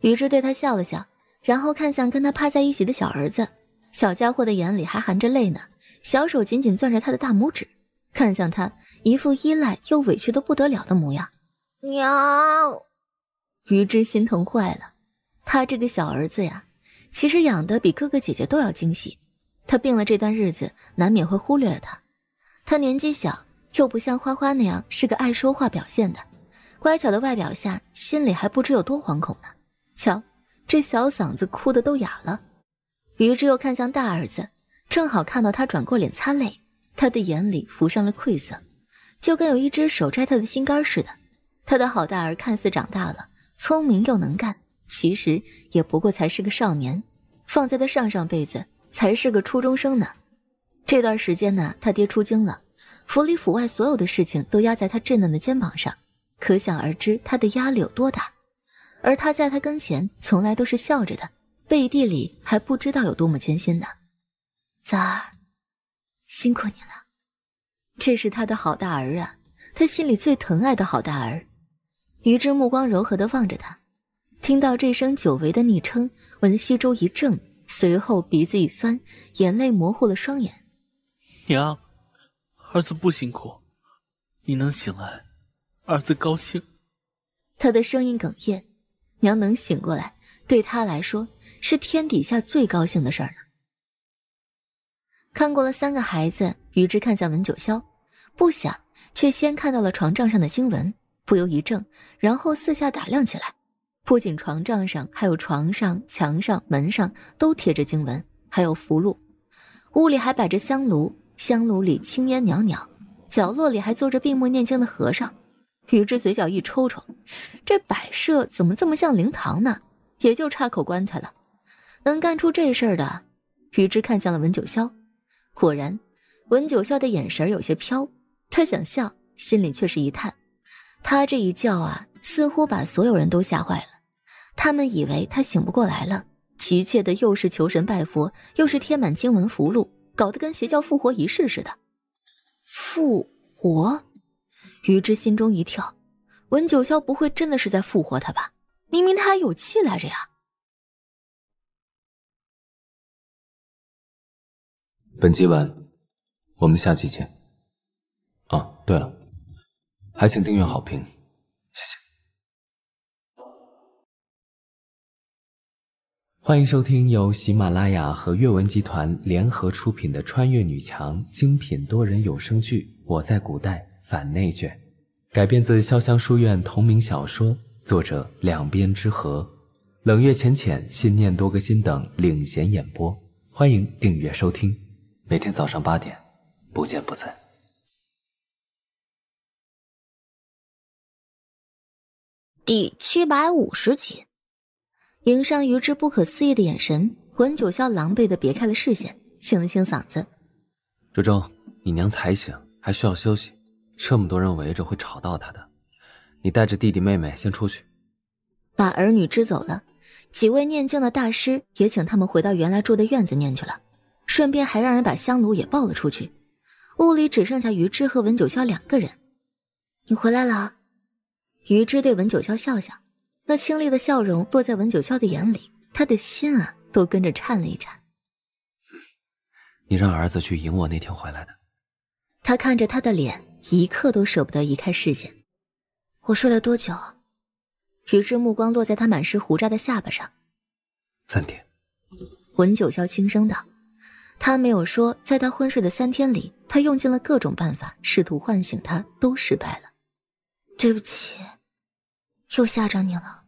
于之对他笑了笑，然后看向跟他趴在一起的小儿子，小家伙的眼里还含着泪呢，小手紧紧攥着他的大拇指，看向他，一副依赖又委屈得不得了的模样。娘，于之心疼坏了，他这个小儿子呀。其实养的比哥哥姐姐都要精细，他病了这段日子，难免会忽略了他。他年纪小，又不像花花那样是个爱说话表现的，乖巧的外表下，心里还不知有多惶恐呢。瞧，这小嗓子哭得都哑了。于之又看向大儿子，正好看到他转过脸擦泪，他的眼里浮上了愧色，就跟有一只手摘他的心肝似的。他的好大儿看似长大了，聪明又能干。其实也不过才是个少年，放在他上上辈子才是个初中生呢。这段时间呢，他爹出京了，府里府外所有的事情都压在他稚嫩的肩膀上，可想而知他的压力有多大。而他在他跟前从来都是笑着的，背地里还不知道有多么艰辛呢。仔儿，辛苦你了，这是他的好大儿啊，他心里最疼爱的好大儿。于之目光柔和的望着他。听到这声久违的昵称，文西周一怔，随后鼻子一酸，眼泪模糊了双眼。娘，儿子不辛苦，你能醒来，儿子高兴。他的声音哽咽，娘能醒过来，对他来说是天底下最高兴的事儿了。看过了三个孩子，于之看向文九霄，不想却先看到了床帐上的经文，不由一怔，然后四下打量起来。不仅床帐上，还有床上、墙上、门上都贴着经文，还有符箓。屋里还摆着香炉，香炉里青烟袅袅，角落里还坐着闭目念经的和尚。雨之嘴角一抽抽，这摆设怎么这么像灵堂呢？也就差口棺材了。能干出这事儿的，雨之看向了文九霄。果然，文九霄的眼神有些飘。他想笑，心里却是一叹。他这一叫啊，似乎把所有人都吓坏了。他们以为他醒不过来了，急切的又是求神拜佛，又是贴满经文符箓，搞得跟邪教复活仪式似的。复活？于之心中一跳，文九霄不会真的是在复活他吧？明明他还有气来着呀！本集完，我们下期见。啊，对了，还请订阅好评。欢迎收听由喜马拉雅和阅文集团联合出品的穿越女强精品多人有声剧《我在古代反内卷》，改编自潇湘书院同名小说，作者两边之和，冷月浅浅、信念多个心等领衔演播。欢迎订阅收听，每天早上八点，不见不散。第七百五十集。迎上于之不可思议的眼神，文九霄狼狈地别开了视线，清了清嗓子。周周，你娘才醒，还需要休息。这么多人围着会吵到她的。你带着弟弟妹妹先出去。把儿女支走了，几位念经的大师也请他们回到原来住的院子念去了，顺便还让人把香炉也抱了出去。屋里只剩下于之和文九霄两个人。你回来了。于之对文九霄笑笑。那清丽的笑容落在文九霄的眼里，他的心啊都跟着颤了一颤。你让儿子去迎我那天回来的。他看着他的脸，一刻都舍不得移开视线。我睡了多久？于之目光落在他满是胡渣的下巴上。三天。文九霄轻声道。他没有说，在他昏睡的三天里，他用尽了各种办法试图唤醒他，都失败了。对不起。又吓着你了，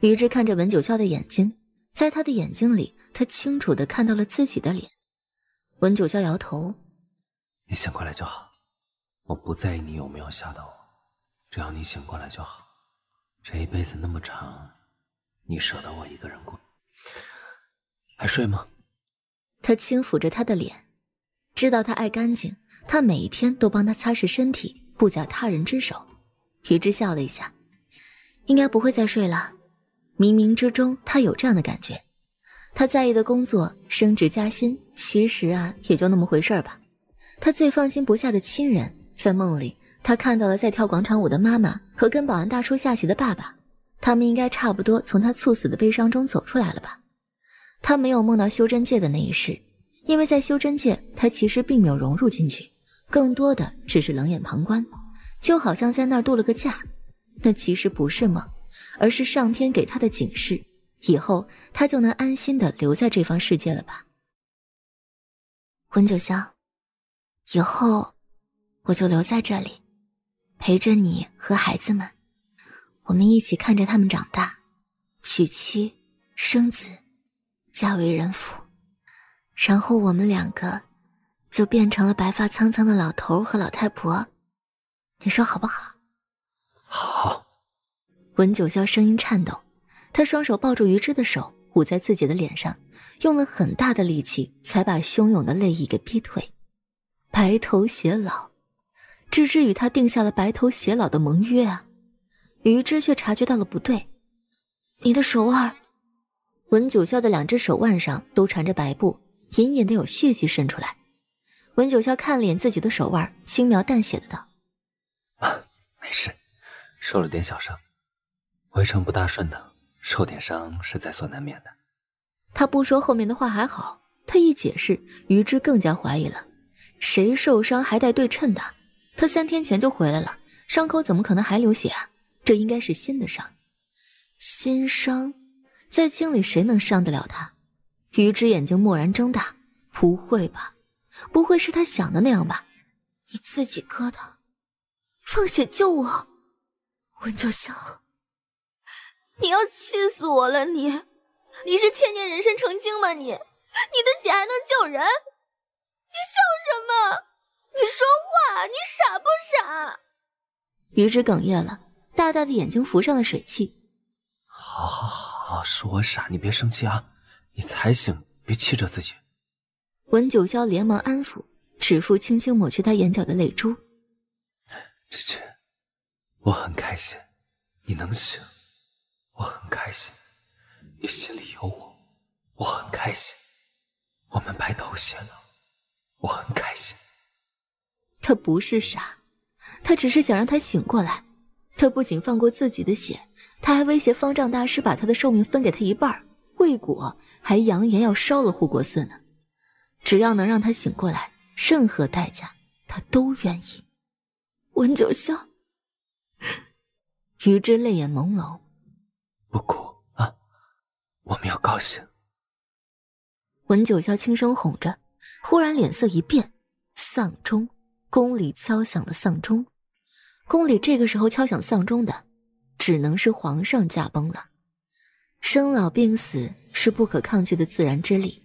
于之看着文九笑的眼睛，在他的眼睛里，他清楚的看到了自己的脸。文九笑摇头，你醒过来就好，我不在意你有没有吓到我，只要你醒过来就好。这一辈子那么长，你舍得我一个人过？还睡吗？他轻抚着他的脸，知道他爱干净，他每一天都帮他擦拭身体，不假他人之手。于之笑了一下。应该不会再睡了。冥冥之中，他有这样的感觉。他在意的工作升职加薪，其实啊也就那么回事儿吧。他最放心不下的亲人，在梦里他看到了在跳广场舞的妈妈和跟保安大叔下棋的爸爸。他们应该差不多从他猝死的悲伤中走出来了吧？他没有梦到修真界的那一世，因为在修真界，他其实并没有融入进去，更多的只是冷眼旁观，就好像在那儿度了个假。那其实不是梦，而是上天给他的警示。以后他就能安心的留在这方世界了吧？温九香，以后我就留在这里，陪着你和孩子们，我们一起看着他们长大，娶妻生子，嫁为人妇，然后我们两个就变成了白发苍苍的老头和老太婆。你说好不好？好，文九霄声音颤抖，他双手抱住于芝的手，捂在自己的脸上，用了很大的力气才把汹涌的泪意给逼退。白头偕老，芝芝与他定下了白头偕老的盟约啊。于芝却察觉到了不对，你的手腕，文九霄的两只手腕上都缠着白布，隐隐的有血迹渗出来。文九霄看了眼自己的手腕，轻描淡写的道：“啊，没事。”受了点小伤，围城不大顺的，受点伤是在所难免的。他不说后面的话还好，他一解释，于之更加怀疑了。谁受伤还带对称的？他三天前就回来了，伤口怎么可能还流血啊？这应该是新的伤。新伤，在京里谁能伤得了他？于之眼睛蓦然睁大，不会吧？不会是他想的那样吧？你自己割的，放血救我。文九霄，你要气死我了！你，你是千年人参成精吗？你，你的血还能救人？你笑什么？你说话！你傻不傻？余之哽咽了，大大的眼睛浮上了水汽。好好好，是我傻，你别生气啊！你才醒，别气着自己。文九霄连忙安抚，指腹轻轻抹去他眼角的泪珠。这。这我很开心，你能醒，我很开心，你心里有我，我很开心，我们白头偕老，我很开心。他不是傻，他只是想让他醒过来。他不仅放过自己的血，他还威胁方丈大师把他的寿命分给他一半，未果还扬言要烧了护国寺呢。只要能让他醒过来，任何代价他都愿意。温九霄。余之泪眼朦胧，不哭啊，我们要高兴。文九霄轻声哄着，忽然脸色一变，丧钟，宫里敲响了丧钟。宫里这个时候敲响丧钟的，只能是皇上驾崩了。生老病死是不可抗拒的自然之力，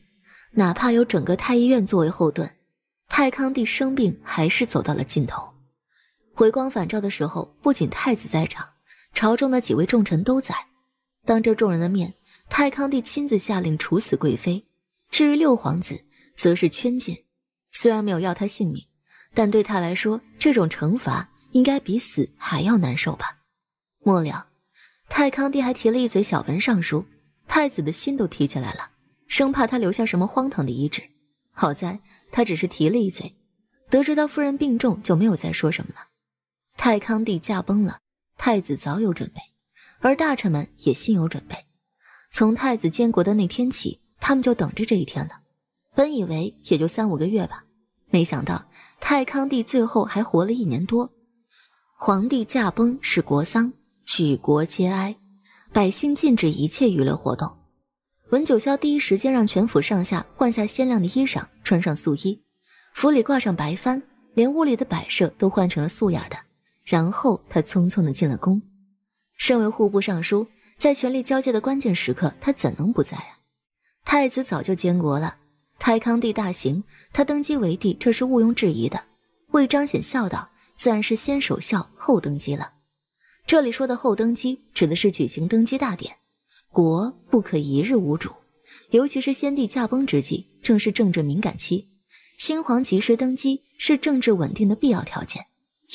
哪怕有整个太医院作为后盾，太康帝生病还是走到了尽头。回光返照的时候，不仅太子在场。朝中的几位重臣都在，当着众人的面，太康帝亲自下令处死贵妃。至于六皇子，则是圈禁。虽然没有要他性命，但对他来说，这种惩罚应该比死还要难受吧。末了，太康帝还提了一嘴小文尚书，太子的心都提起来了，生怕他留下什么荒唐的遗旨。好在他只是提了一嘴，得知他夫人病重，就没有再说什么了。太康帝驾崩了。太子早有准备，而大臣们也心有准备。从太子建国的那天起，他们就等着这一天了。本以为也就三五个月吧，没想到太康帝最后还活了一年多。皇帝驾崩是国丧，举国皆哀，百姓禁止一切娱乐活动。文九霄第一时间让全府上下换下鲜亮的衣裳，穿上素衣，府里挂上白幡，连屋里的摆设都换成了素雅的。然后他匆匆的进了宫。身为户部尚书，在权力交接的关键时刻，他怎能不在啊？太子早就监国了。太康帝大行，他登基为帝，这是毋庸置疑的。为彰显孝道，自然是先守孝后登基了。这里说的“后登基”，指的是举行登基大典。国不可一日无主，尤其是先帝驾崩之际，正是政治敏感期。新皇及时登基，是政治稳定的必要条件。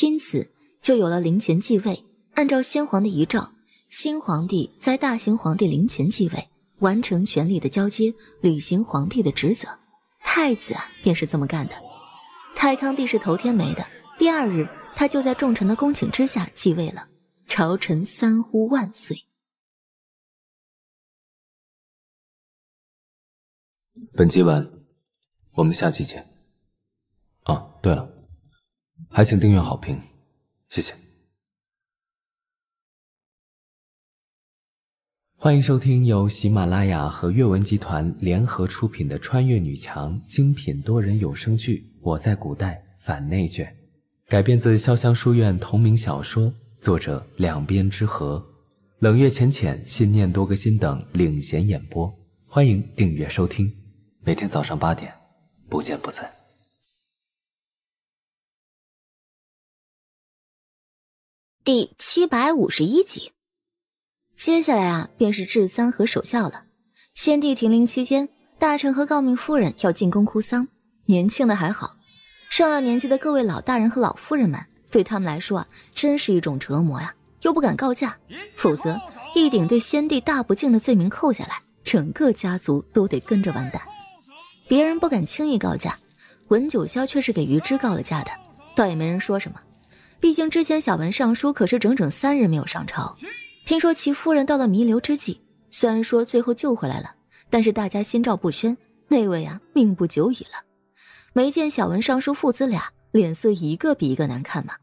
因此。就有了灵前继位，按照先皇的遗诏，新皇帝在大行皇帝灵前继位，完成权力的交接，履行皇帝的职责。太子啊，便是这么干的。太康帝是头天没的，第二日他就在众臣的恭请之下继位了。朝臣三呼万岁。本集完，我们下期见。啊，对了，还请订阅好评。谢谢。欢迎收听由喜马拉雅和阅文集团联合出品的穿越女强精品多人有声剧《我在古代反内卷》，改编自潇湘书院同名小说，作者两边之和，冷月浅浅、信念多个心等领衔演播。欢迎订阅收听，每天早上八点，不见不散。第七百五十一集，接下来啊，便是治三和守孝了。先帝停灵期间，大臣和诰命夫人要进宫哭丧。年轻的还好，上了年纪的各位老大人和老夫人们，对他们来说啊，真是一种折磨呀。又不敢告假，否则一顶对先帝大不敬的罪名扣下来，整个家族都得跟着完蛋。别人不敢轻易告假，文九霄却是给于之告了假的，倒也没人说什么。毕竟之前小文尚书可是整整三日没有上朝，听说其夫人到了弥留之际，虽然说最后救回来了，但是大家心照不宣，那位啊命不久矣了。没见小文尚书父子俩脸色一个比一个难看吗？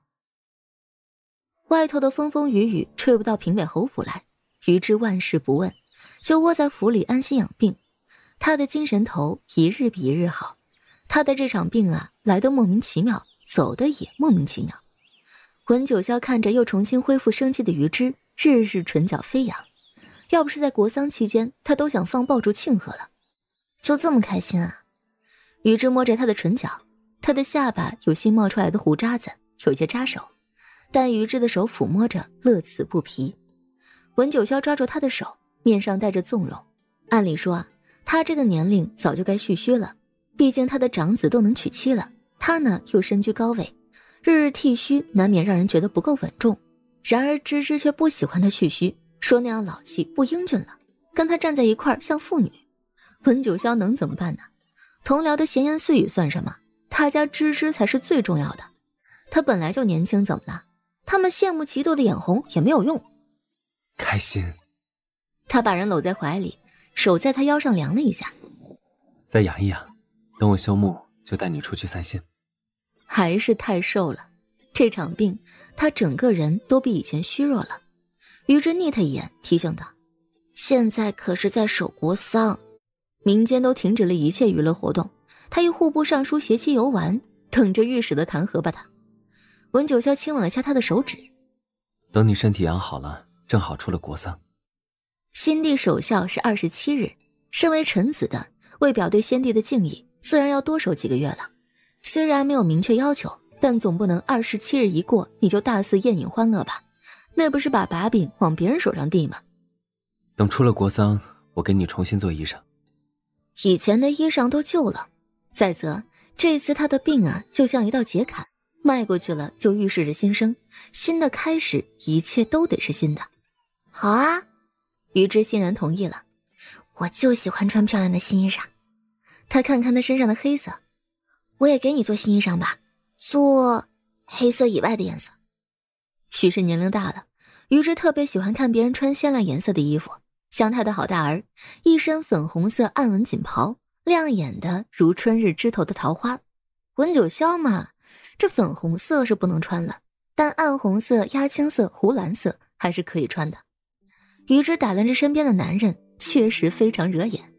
外头的风风雨雨吹不到平北侯府来，于之万事不问，就窝在府里安心养病。他的精神头一日比一日好，他的这场病啊来的莫名其妙，走的也莫名其妙。文九霄看着又重新恢复生机的余之，日日唇角飞扬。要不是在国丧期间，他都想放爆竹庆贺了。就这么开心啊？余之摸着他的唇角，他的下巴有新冒出来的胡渣子，有些扎手，但余之的手抚摸着，乐此不疲。文九霄抓住他的手，面上带着纵容。按理说啊，他这个年龄早就该蓄须了，毕竟他的长子都能娶妻了，他呢又身居高位。日日剃须，难免让人觉得不够稳重。然而芝芝却不喜欢他去须，说那样老气不英俊了，跟他站在一块像妇女。温九霄能怎么办呢？同僚的闲言碎语算什么？他家芝芝才是最重要的。他本来就年轻，怎么了？他们羡慕嫉妒的眼红也没有用。开心。他把人搂在怀里，手在他腰上量了一下，再养一养，等我休沐就带你出去散心。还是太瘦了，这场病，他整个人都比以前虚弱了。于之睨他一眼，提醒道：“现在可是在守国丧，民间都停止了一切娱乐活动，他与户部尚书携妻游玩，等着御史的弹劾吧。”他文九霄亲吻了下他的手指，等你身体养好了，正好出了国丧。先帝守孝是二十七日，身为臣子的，为表对先帝的敬意，自然要多守几个月了。虽然没有明确要求，但总不能二十七日一过你就大肆宴饮欢乐吧？那不是把把柄往别人手上递吗？等出了国丧，我给你重新做衣裳。以前的衣裳都旧了。再则，这次他的病啊，就像一道劫坎，迈过去了就预示着新生，新的开始，一切都得是新的。好啊，于之欣然同意了。我就喜欢穿漂亮的新衣裳。他看看他身上的黑色。我也给你做新衣裳吧，做黑色以外的颜色。许是年龄大了，于之特别喜欢看别人穿鲜亮颜色的衣服，像他的好大儿，一身粉红色暗纹锦袍，亮眼的如春日枝头的桃花。文九霄嘛，这粉红色是不能穿了，但暗红色、压青色、湖蓝色还是可以穿的。于之打量着身边的男人，确实非常惹眼，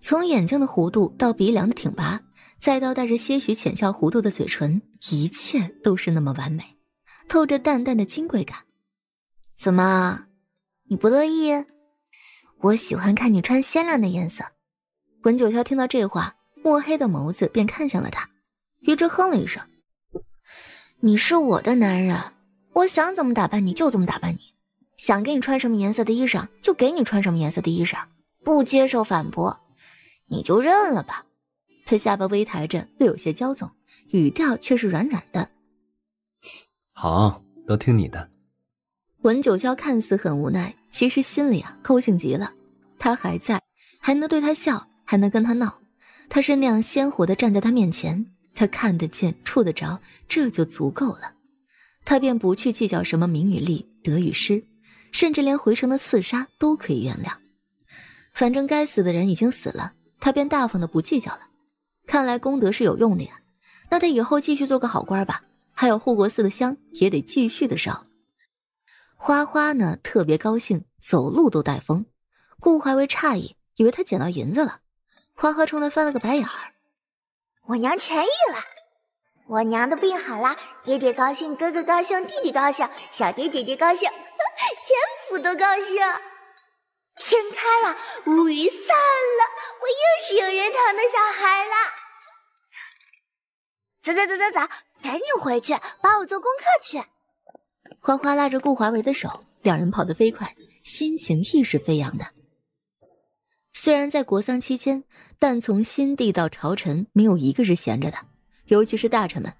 从眼睛的弧度到鼻梁的挺拔。再到带着些许浅笑弧度的嘴唇，一切都是那么完美，透着淡淡的金贵感。怎么，你不乐意？我喜欢看你穿鲜亮的颜色。文九霄听到这话，墨黑的眸子便看向了他。于之哼了一声：“你是我的男人，我想怎么打扮你就怎么打扮你，想给你穿什么颜色的衣裳就给你穿什么颜色的衣裳，不接受反驳，你就认了吧。”他下巴微抬着，略有些焦躁，语调却是软软的。好，都听你的。文九霄看似很无奈，其实心里啊高兴极了。他还在，还能对他笑，还能跟他闹。他是那样鲜活的站在他面前，他看得见，触得着，这就足够了。他便不去计较什么名与利，得与失，甚至连回城的刺杀都可以原谅。反正该死的人已经死了，他便大方的不计较了。看来功德是有用的呀，那他以后继续做个好官吧。还有护国寺的香也得继续的烧。花花呢特别高兴，走路都带风。顾怀威诧异，以为他捡到银子了。花花冲他翻了个白眼儿。我娘痊愈了，我娘的病好了，爹爹高兴，哥哥高兴，弟弟高兴，小蝶姐姐高兴，全 府都高兴。天开了，乌云散了，我又是有人疼的小孩了。走走走走走，赶紧回去把我做功课去。花花拉着顾华为的手，两人跑得飞快，心情亦是飞扬的。虽然在国丧期间，但从新帝到朝臣，没有一个是闲着的，尤其是大臣们，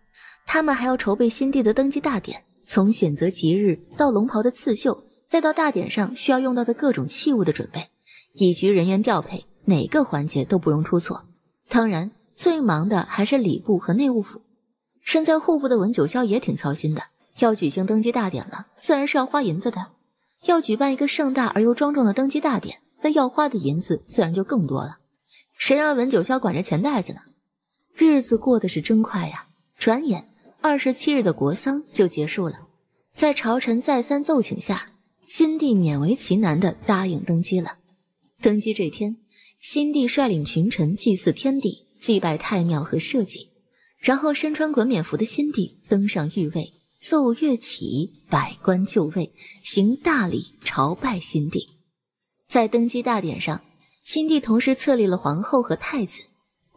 他们还要筹备新帝的登基大典，从选择吉日到龙袍的刺绣。再到大典上需要用到的各种器物的准备，以及人员调配，哪个环节都不容出错。当然，最忙的还是礼部和内务府。身在户部的文九霄也挺操心的。要举行登基大典了，自然是要花银子的。要举办一个盛大而又庄重的登基大典，那要花的银子自然就更多了。谁让文九霄管着钱袋子呢？日子过得是真快呀！转眼二十七日的国丧就结束了，在朝臣再三奏请下。新帝勉为其难的答应登基了。登基这天，新帝率领群臣祭祀天地、祭拜太庙和社稷，然后身穿衮冕服的新帝登上御位，奏乐起，百官就位，行大礼朝拜新帝。在登基大典上，新帝同时册立了皇后和太子。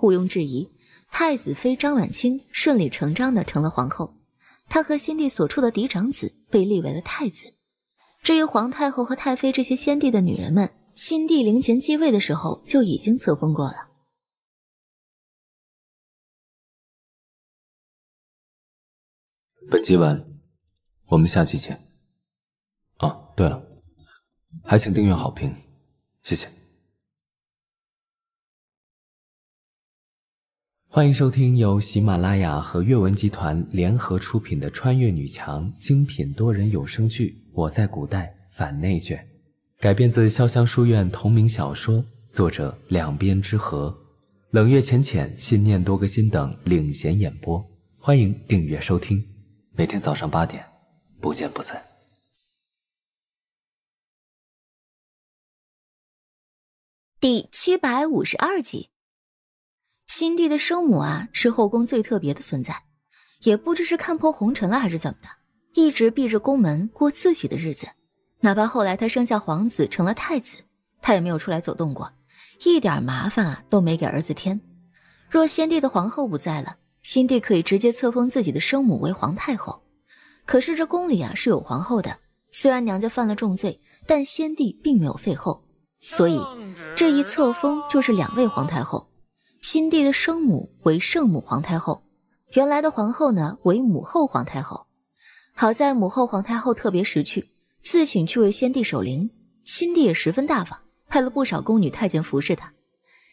毋庸置疑，太子妃张婉清顺理成章的成了皇后。她和新帝所处的嫡长子被立为了太子。至于皇太后和太妃这些先帝的女人们，新帝陵前继位的时候就已经册封过了。本集完，我们下期见。啊，对了，还请订阅、好评，谢谢。欢迎收听由喜马拉雅和阅文集团联合出品的《穿越女强》精品多人有声剧。我在古代反内卷，改编自潇湘书院同名小说，作者两边之和，冷月浅浅、心念多个心等领衔演播。欢迎订阅收听，每天早上八点，不见不散。第七百五十二集，新帝的生母啊，是后宫最特别的存在，也不知是看破红尘了还是怎么的。一直闭着宫门过自己的日子，哪怕后来他生下皇子成了太子，他也没有出来走动过，一点麻烦啊都没给儿子添。若先帝的皇后不在了，新帝可以直接册封自己的生母为皇太后。可是这宫里啊是有皇后的，虽然娘家犯了重罪，但先帝并没有废后，所以这一册封就是两位皇太后：新帝的生母为圣母皇太后，原来的皇后呢为母后皇太后。好在母后皇太后特别识趣，自请去为先帝守灵。新帝也十分大方，派了不少宫女太监服侍他。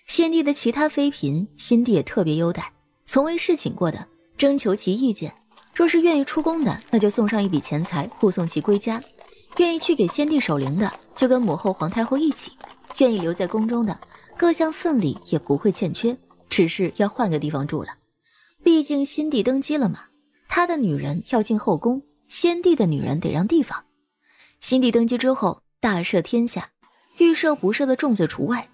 先帝的其他妃嫔，新帝也特别优待，从未侍寝过的征求其意见，若是愿意出宫的，那就送上一笔钱财护送其归家；愿意去给先帝守灵的，就跟母后皇太后一起；愿意留在宫中的，各项份礼也不会欠缺，只是要换个地方住了。毕竟新帝登基了嘛，他的女人要进后宫。先帝的女人得让地方。新帝登基之后，大赦天下，欲赦不赦的重罪除外。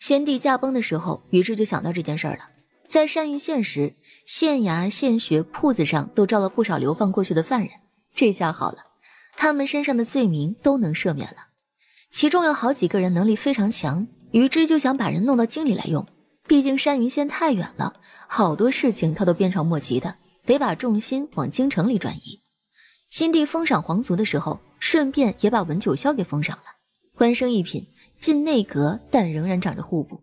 先帝驾崩的时候，余之就想到这件事了。在山云县时，县衙、县学、铺子上都招了不少流放过去的犯人。这下好了，他们身上的罪名都能赦免了。其中有好几个人能力非常强，余之就想把人弄到京里来用。毕竟山云县太远了，好多事情他都鞭长莫及的，得把重心往京城里转移。新帝封赏皇族的时候，顺便也把文九霄给封赏了，官升一品，进内阁，但仍然长着户部。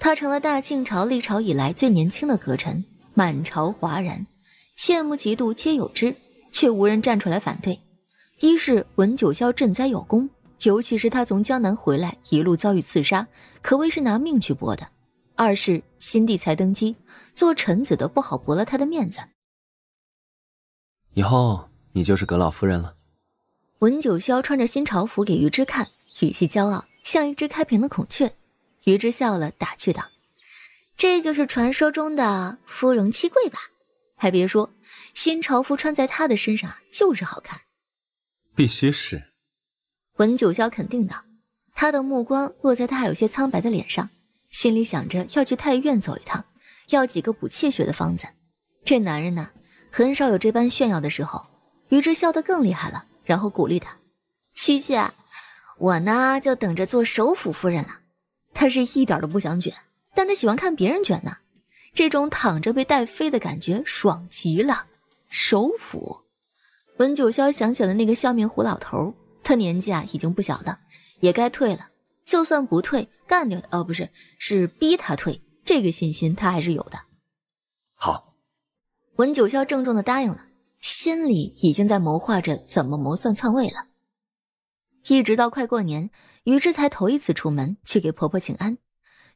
他成了大清朝历朝以来最年轻的阁臣，满朝哗然，羡慕嫉妒皆有之，却无人站出来反对。一是文九霄赈灾有功，尤其是他从江南回来，一路遭遇刺杀，可谓是拿命去搏的；二是新帝才登基，做臣子的不好驳了他的面子。以后。你就是葛老夫人了。文九霄穿着新朝服给于之看，语气骄傲，像一只开屏的孔雀。于之笑了，打趣道：“这就是传说中的芙蓉七贵吧？还别说，新朝服穿在他的身上就是好看。”必须是。文九霄肯定道，他的目光落在他还有些苍白的脸上，心里想着要去太医院走一趟，要几个补气血的方子。这男人呢，很少有这般炫耀的时候。于之笑得更厉害了，然后鼓励他：“七七，我呢就等着做首府夫人了。”他是一点都不想卷，但他喜欢看别人卷呢，这种躺着被带飞的感觉爽极了。首府，文九霄想起了那个笑面虎老头，他年纪啊已经不小了，也该退了。就算不退，干掉哦，不是，是逼他退。这个信心他还是有的。好，文九霄郑重的答应了。心里已经在谋划着怎么谋算篡位了。一直到快过年，于之才头一次出门去给婆婆请安。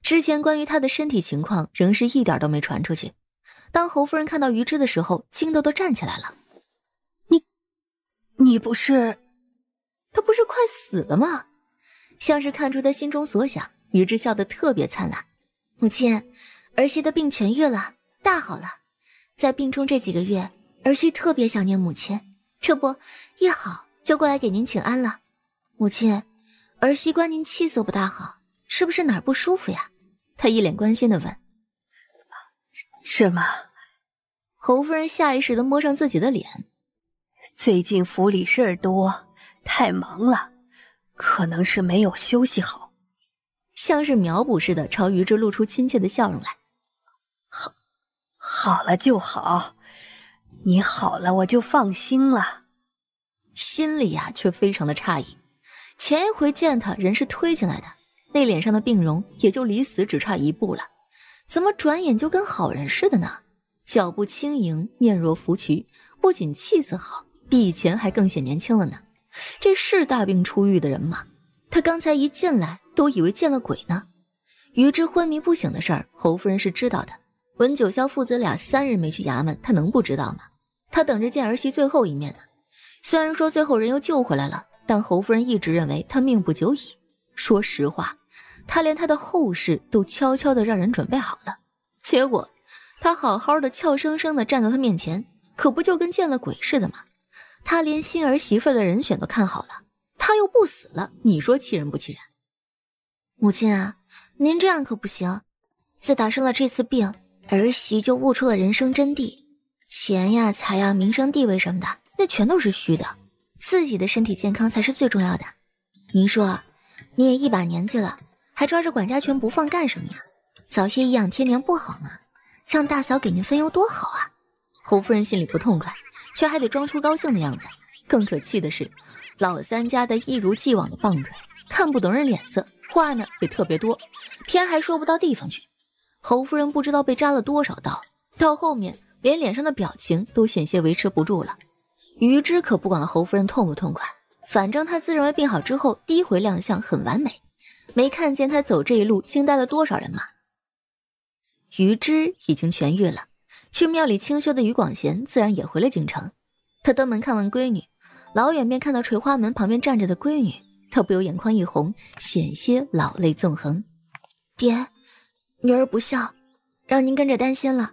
之前关于她的身体情况仍是一点都没传出去。当侯夫人看到于之的时候，惊得都站起来了。你，你不是，她不是快死了吗？像是看出她心中所想，于之笑得特别灿烂。母亲，儿媳的病痊愈了，大好了。在病中这几个月。儿媳特别想念母亲，这不，一好就过来给您请安了。母亲，儿媳观您气色不大好，是不是哪儿不舒服呀？她一脸关心的问。是吗？侯夫人下意识的摸上自己的脸，最近府里事儿多，太忙了，可能是没有休息好。像是秒补似的，朝于之露出亲切的笑容来。好，好了就好。你好了，我就放心了，心里呀却非常的诧异。前一回见他，人是推进来的，那脸上的病容也就离死只差一步了，怎么转眼就跟好人似的呢？脚步轻盈，面若芙蕖，不仅气色好，比以前还更显年轻了呢。这是大病初愈的人吗？他刚才一进来都以为见了鬼呢。于之昏迷不醒的事儿，侯夫人是知道的。文九霄父子俩三人没去衙门，他能不知道吗？他等着见儿媳最后一面呢。虽然说最后人又救回来了，但侯夫人一直认为他命不久矣。说实话，他连他的后事都悄悄的让人准备好了。结果他好好的、俏生生的站到他面前，可不就跟见了鬼似的吗？他连新儿媳妇的人选都看好了，他又不死了，你说气人不气人？母亲啊，您这样可不行。自打生了这次病，儿媳就悟出了人生真谛。钱呀、财呀、名声、地位什么的，那全都是虚的。自己的身体健康才是最重要的。您说，你也一把年纪了，还抓着管家权不放干什么呀？早些颐养天年不好吗？让大嫂给您分忧多好啊！侯夫人心里不痛快，却还得装出高兴的样子。更可气的是，老三家的一如既往的棒槌，看不懂人脸色，话呢也特别多，偏还说不到地方去。侯夫人不知道被扎了多少刀，到后面。连脸上的表情都险些维持不住了。余之可不管侯夫人痛不痛快，反正他自认为病好之后第一回亮相很完美。没看见他走这一路惊呆了多少人吗？余之已经痊愈了，去庙里清修的余广贤自然也回了京城。他登门看望闺女，老远便看到垂花门旁边站着的闺女，他不由眼眶一红，险些老泪纵横。爹，女儿不孝，让您跟着担心了。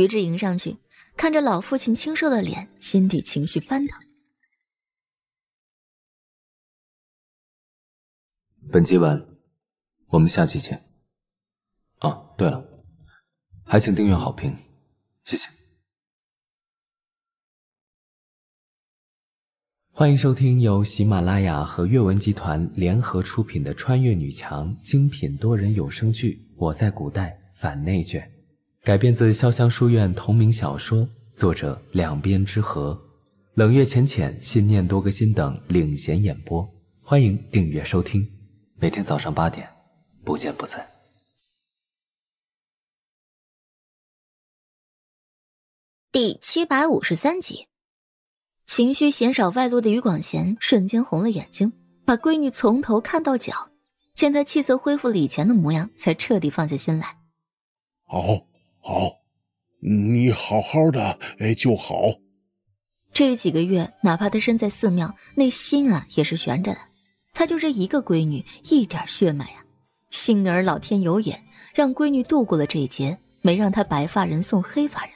于志迎上去，看着老父亲清瘦的脸，心底情绪翻腾。本集完，我们下期见。啊，对了，还请订阅、好评，谢谢。欢迎收听由喜马拉雅和阅文集团联合出品的穿越女强精品多人有声剧《我在古代反内卷》。改编自潇湘书院同名小说，作者两边之和，冷月浅浅、信念多个心等领衔演播。欢迎订阅收听，每天早上八点，不见不散。第七百五十三集，情绪鲜少外露的余广贤瞬间红了眼睛，把闺女从头看到脚，见她气色恢复了以前的模样，才彻底放下心来。好。好，你好好的，哎，就好。这几个月，哪怕他身在寺庙，那心啊也是悬着的。他就这一个闺女，一点血脉啊。幸而老天有眼，让闺女度过了这一劫，没让他白发人送黑发人。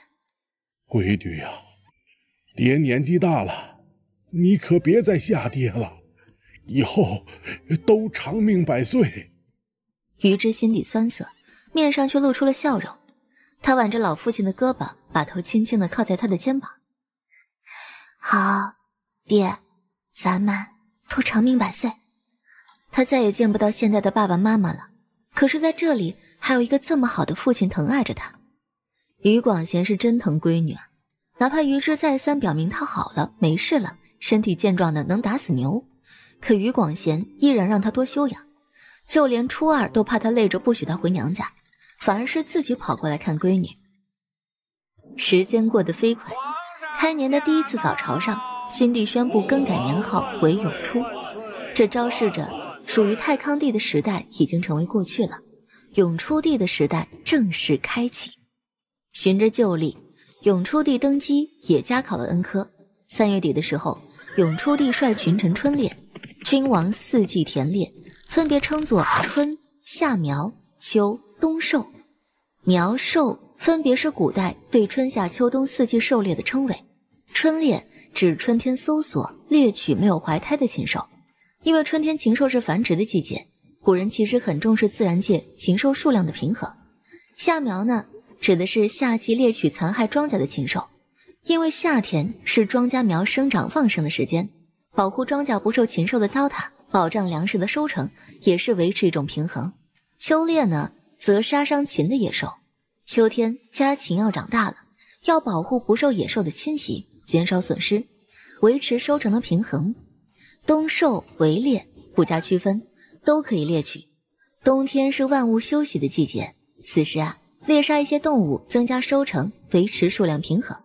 闺女呀，爹年纪大了，你可别再吓爹了，以后都长命百岁。于之心底酸涩，面上却露出了笑容。他挽着老父亲的胳膊，把头轻轻的靠在他的肩膀。好，爹，咱们都长命百岁。他再也见不到现在的爸爸妈妈了，可是在这里，还有一个这么好的父亲疼爱着他。于广贤是真疼闺女，哪怕于志再三表明他好了，没事了，身体健壮的能打死牛，可于广贤依然让他多休养，就连初二都怕他累着，不许他回娘家。反而是自己跑过来看闺女。时间过得飞快，开年的第一次早朝上，新帝宣布更改年号为永初，这昭示着属于太康帝的时代已经成为过去了，永初帝的时代正式开启。循着旧例，永初帝登基也加考了恩科。三月底的时候，永初帝率群臣春猎，君王四季田猎，分别称作春、夏苗、秋。冬狩、苗狩分别是古代对春夏秋冬四季狩猎的称谓。春猎指春天搜索猎取没有怀胎的禽兽，因为春天禽兽是繁殖的季节，古人其实很重视自然界禽兽数量的平衡。夏苗呢，指的是夏季猎取残害庄稼的禽兽，因为夏天是庄稼苗生长旺盛的时间，保护庄稼不受禽兽的糟蹋，保障粮食的收成，也是维持一种平衡。秋猎呢？则杀伤禽的野兽。秋天家禽要长大了，要保护不受野兽的侵袭，减少损失，维持收成的平衡。冬狩围猎不加区分，都可以猎取。冬天是万物休息的季节，此时啊，猎杀一些动物增加收成，维持数量平衡。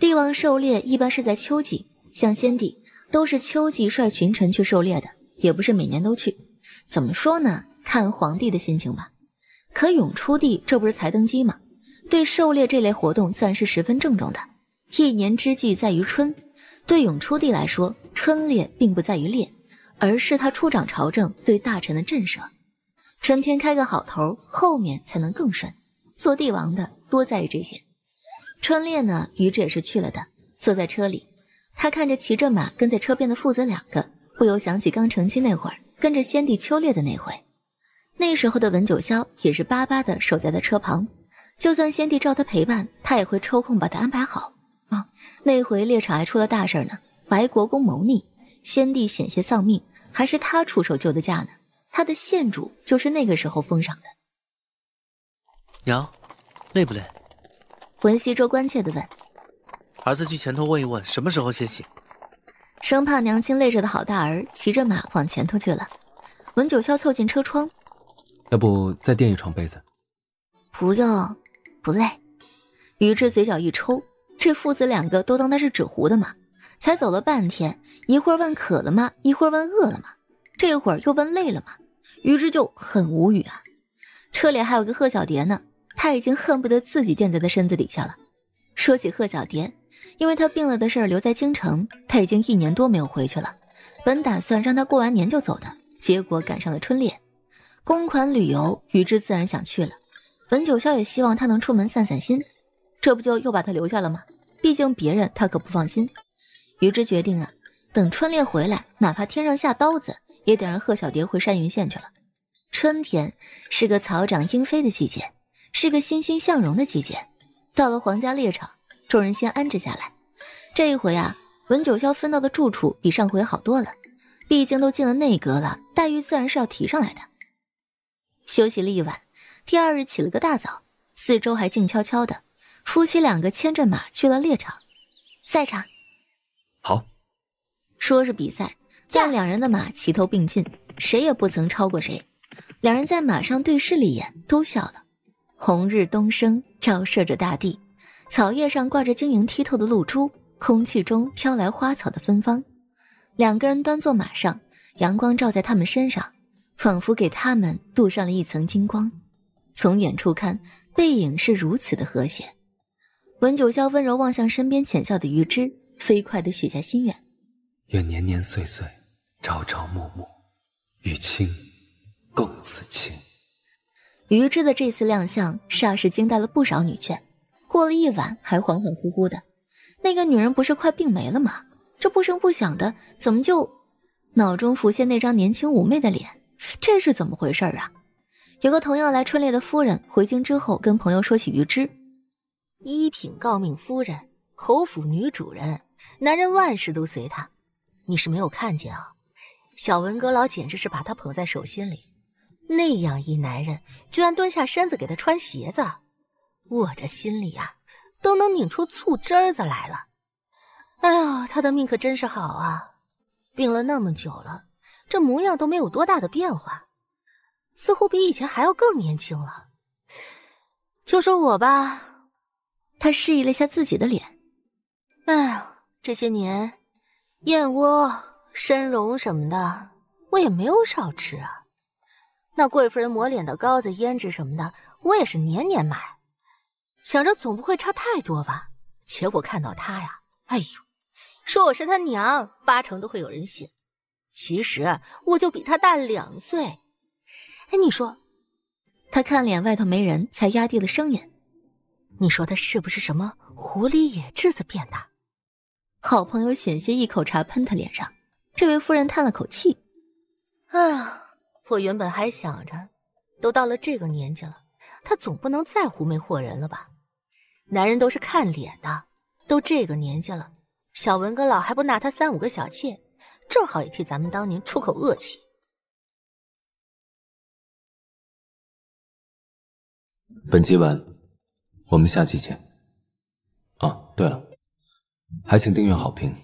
帝王狩猎一般是在秋季，像先帝都是秋季率群臣去狩猎的，也不是每年都去。怎么说呢？看皇帝的心情吧。可永初帝，这不是才登基吗？对狩猎这类活动，自然是十分郑重的。一年之计在于春，对永初帝来说，春猎并不在于猎，而是他初掌朝政对大臣的震慑。春天开个好头，后面才能更顺。做帝王的多在意这些。春猎呢，余志也是去了的。坐在车里，他看着骑着马跟在车边的父子两个，不由想起刚成亲那会儿，跟着先帝秋猎的那回。那时候的文九霄也是巴巴的守在他车旁，就算先帝召他陪伴，他也会抽空把他安排好。啊，那回猎场还出了大事呢，白国公谋逆，先帝险些丧命，还是他出手救的驾呢。他的县主就是那个时候封赏的。娘，累不累？文西周关切地问。儿子去前头问一问，什么时候歇息？生怕娘亲累着的好大儿骑着马往前头去了。文九霄凑近车窗。要不再垫一床被子？不用，不累。于之嘴角一抽，这父子两个都当他是纸糊的嘛？才走了半天，一会儿问渴了吗，一会儿问饿了吗，这会儿又问累了吗？于之就很无语啊。车里还有个贺小蝶呢，他已经恨不得自己垫在他身子底下了。说起贺小蝶，因为他病了的事留在京城，他已经一年多没有回去了。本打算让他过完年就走的，结果赶上了春猎。公款旅游，于之自然想去了。文九霄也希望他能出门散散心，这不就又把他留下了吗？毕竟别人他可不放心。于之决定啊，等春猎回来，哪怕天上下刀子，也得让贺小蝶回山云县去了。春天是个草长莺飞的季节，是个欣欣向荣的季节。到了皇家猎场，众人先安置下来。这一回啊，文九霄分到的住处比上回好多了，毕竟都进了内阁了，待遇自然是要提上来的。休息了一晚，第二日起了个大早，四周还静悄悄的，夫妻两个牵着马去了猎场。赛场，好，说是比赛，但两人的马齐头并进，谁也不曾超过谁。两人在马上对视了一眼，都笑了。红日东升，照射着大地，草叶上挂着晶莹剔透的露珠，空气中飘来花草的芬芳。两个人端坐马上，阳光照在他们身上。仿佛给他们镀上了一层金光，从远处看，背影是如此的和谐。文九霄温柔望向身边浅笑的余知，飞快地许下心愿：愿年年岁岁，朝朝暮暮，与卿共此情。余知的这次亮相，霎时惊呆了不少女眷。过了一晚，还恍恍惚惚的，那个女人不是快病没了吗？这不声不响的，怎么就……脑中浮现那张年轻妩媚的脸？这是怎么回事啊？有个同样来春猎的夫人回京之后，跟朋友说起于之，一品诰命夫人，侯府女主人，男人万事都随她。你是没有看见啊，小文阁老简直是把她捧在手心里，那样一男人居然蹲下身子给她穿鞋子，我这心里啊都能拧出醋汁儿来了。哎呀，他的命可真是好啊，病了那么久了。这模样都没有多大的变化，似乎比以前还要更年轻了。就说我吧，他示意了一下自己的脸。哎呀，这些年燕窝、参茸什么的，我也没有少吃啊。那贵夫人抹脸的膏子、胭脂什么的，我也是年年买，想着总不会差太多吧。结果看到他呀，哎呦，说我是他娘，八成都会有人信。其实我就比他大两岁，哎，你说，他看脸外头没人才压低了声音，你说他是不是什么狐狸野子变的？好朋友险些一口茶喷他脸上。这位夫人叹了口气，哎呀，我原本还想着，都到了这个年纪了，他总不能再狐媚惑人了吧？男人都是看脸的，都这个年纪了，小文哥老还不纳他三五个小妾？正好也替咱们当年出口恶气。本集完，我们下期见。啊，对了，还请订阅好评，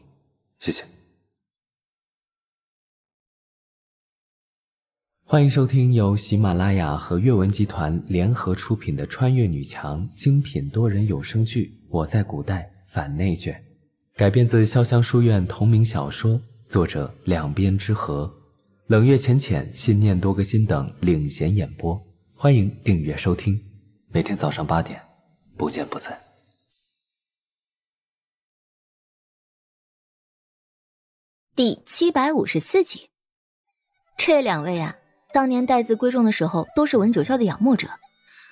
谢谢。欢迎收听由喜马拉雅和阅文集团联合出品的穿越女强精品多人有声剧《我在古代反内卷》，改编自潇湘书院同名小说。作者两边之和，冷月浅浅、信念多个心等领衔演播，欢迎订阅收听。每天早上八点，不见不散。第七百五十四集，这两位啊，当年待字归中的时候，都是文九霄的仰慕者。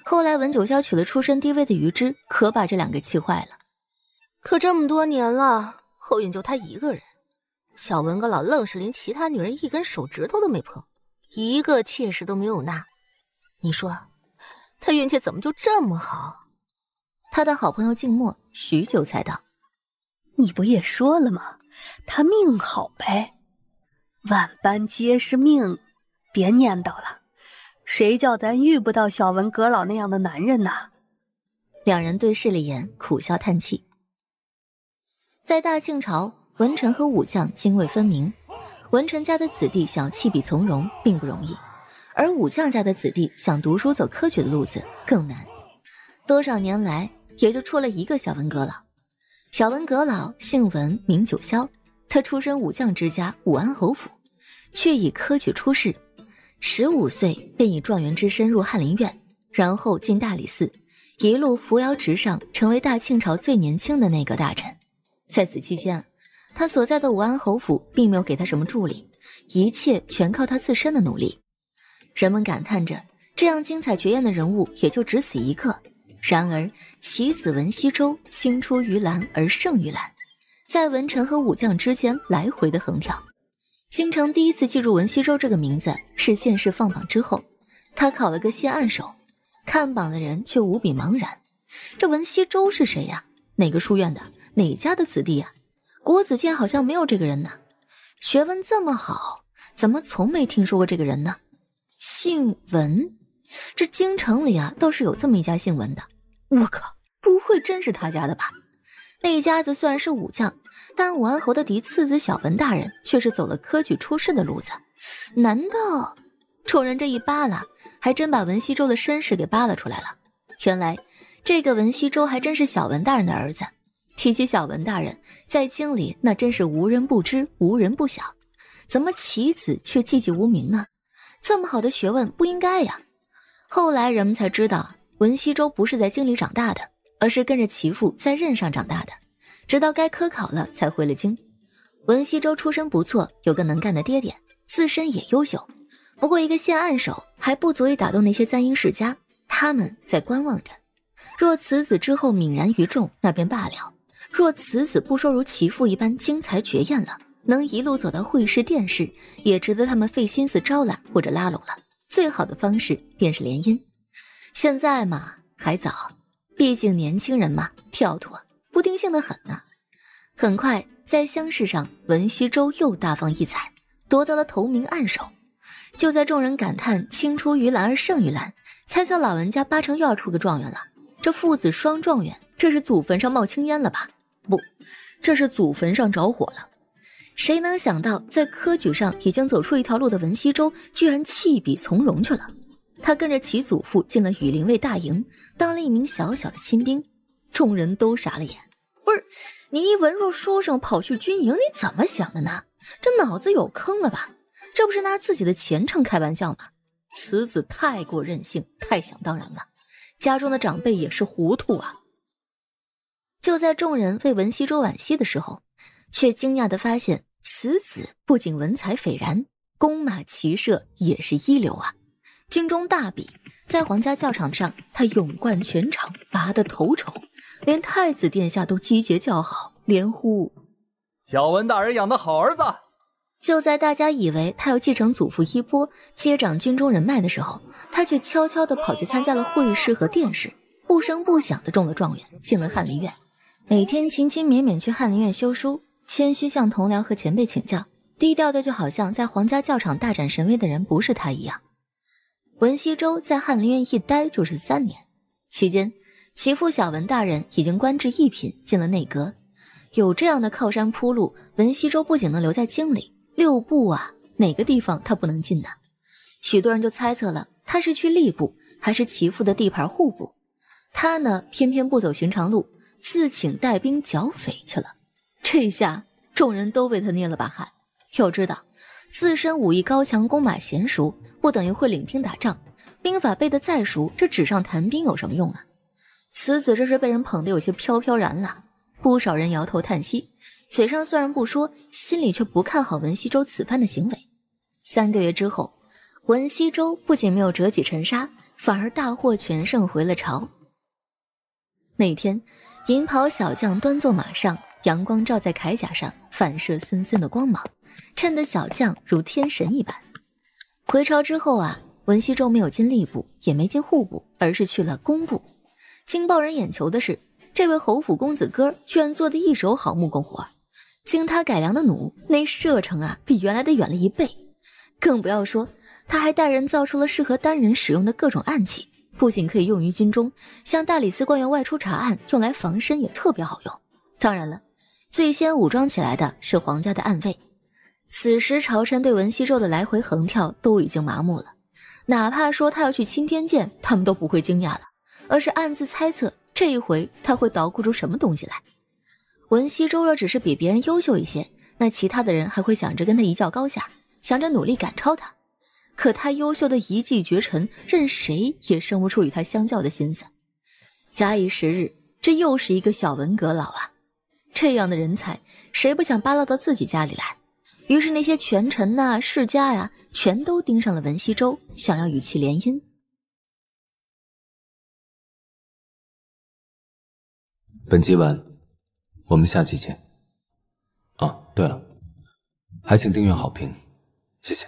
后来文九霄娶了出身低微的于之，可把这两个气坏了。可这么多年了，后院就他一个人。小文阁老愣是连其他女人一根手指头都没碰，一个妾室都没有纳。你说他运气怎么就这么好？他的好朋友静默许久才道：“你不也说了吗？他命好呗。万般皆是命，别念叨了。谁叫咱遇不到小文阁老那样的男人呢？”两人对视了眼，苦笑叹气。在大庆朝。文臣和武将泾渭分明，文臣家的子弟想要弃笔从戎并不容易，而武将家的子弟想读书走科举的路子更难。多少年来，也就出了一个小文阁老。小文阁老姓文，名九霄，他出身武将之家武安侯府，却以科举出仕，十五岁便以状元之身入翰林院，然后进大理寺，一路扶摇直上，成为大清朝最年轻的内阁大臣。在此期间。他所在的武安侯府并没有给他什么助力，一切全靠他自身的努力。人们感叹着，这样精彩绝艳的人物也就只此一个。然而，其子文熙周，青出于蓝而胜于蓝，在文臣和武将之间来回的横跳。京城第一次记住文熙周这个名字是县试放榜之后，他考了个县案首，看榜的人却无比茫然：这文熙周是谁呀？哪个书院的？哪家的子弟呀？郭子健好像没有这个人呢，学问这么好，怎么从没听说过这个人呢？姓文，这京城里啊，倒是有这么一家姓文的。我靠，不会真是他家的吧？那一家子虽然是武将，但武安侯的嫡次子小文大人却是走了科举出仕的路子。难道，众人这一扒拉，还真把文熙周的身世给扒拉出来了？原来，这个文熙周还真是小文大人的儿子。提起小文大人，在京里那真是无人不知，无人不晓，怎么其子却寂寂无名呢？这么好的学问，不应该呀！后来人们才知道，文熙周不是在京里长大的，而是跟着其父在任上长大的，直到该科考了才回了京。文熙周出身不错，有个能干的爹爹，自身也优秀。不过一个县案手还不足以打动那些簪缨世家，他们在观望着，若此子之后泯然于众，那便罢了。若此子不说如其父一般精彩绝艳了，能一路走到会试殿试，也值得他们费心思招揽或者拉拢了。最好的方式便是联姻。现在嘛，还早，毕竟年轻人嘛，跳脱，不定性的很呢。很快，在乡试上，文熙周又大放异彩，夺得了头名暗首。就在众人感叹青出于蓝而胜于蓝，猜测老人家八成又要出个状元了。这父子双状元，这是祖坟上冒青烟了吧？这是祖坟上着火了，谁能想到，在科举上已经走出一条路的文西周，居然弃笔从戎去了？他跟着其祖父进了羽林卫大营，当了一名小小的亲兵。众人都傻了眼。不是，你一文弱书生跑去军营，你怎么想的呢？这脑子有坑了吧？这不是拿自己的前程开玩笑吗？此子太过任性，太想当然了。家中的长辈也是糊涂啊。就在众人为文西周惋惜的时候，却惊讶的发现，此子不仅文采斐然，弓马骑射也是一流啊！军中大比，在皇家教场上，他勇冠全场，拔得头筹，连太子殿下都击节叫好，连呼：“小文大人养的好儿子！”就在大家以为他要继承祖父衣钵，接掌军中人脉的时候，他却悄悄地跑去参加了会试和殿试，不声不响的中了状元，进了翰林院。每天勤勤勉勉去翰林院修书，谦虚向同僚和前辈请教，低调的就好像在皇家教场大展神威的人不是他一样。文西周在翰林院一待就是三年，期间，其父小文大人已经官至一品，进了内阁。有这样的靠山铺路，文西周不仅能留在京里，六部啊，哪个地方他不能进呢？许多人就猜测了，他是去吏部，还是其父的地盘户部？他呢，偏偏不走寻常路。自请带兵剿匪去了，这下众人都为他捏了把汗。要知道，自身武艺高强，弓马娴熟，不等于会领兵打仗。兵法背得再熟，这纸上谈兵有什么用啊？此子这是被人捧得有些飘飘然了。不少人摇头叹息，嘴上虽然不说，心里却不看好文西周此番的行为。三个月之后，文西周不仅没有折戟沉沙，反而大获全胜回了朝。那天。银袍小将端坐马上，阳光照在铠甲上，反射森森的光芒，衬得小将如天神一般。回朝之后啊，文熙周没有进吏部，也没进户部，而是去了工部。惊爆人眼球的是，这位侯府公子哥居然做的一手好木工活。经他改良的弩，那射程啊，比原来的远了一倍。更不要说他还带人造出了适合单人使用的各种暗器。不仅可以用于军中，像大理寺官员外出查案用来防身也特别好用。当然了，最先武装起来的是皇家的暗卫。此时朝臣对文熙周的来回横跳都已经麻木了，哪怕说他要去青天监，他们都不会惊讶了，而是暗自猜测这一回他会捣鼓出什么东西来。文熙周若只是比别人优秀一些，那其他的人还会想着跟他一较高下，想着努力赶超他。可他优秀的一骑绝尘，任谁也生不出与他相较的心思。假以时日，这又是一个小文阁老啊！这样的人才，谁不想扒拉到自己家里来？于是那些权臣呐、世家呀，全都盯上了文西周，想要与其联姻。本集完，我们下期见。啊，对了，还请订阅、好评，谢谢。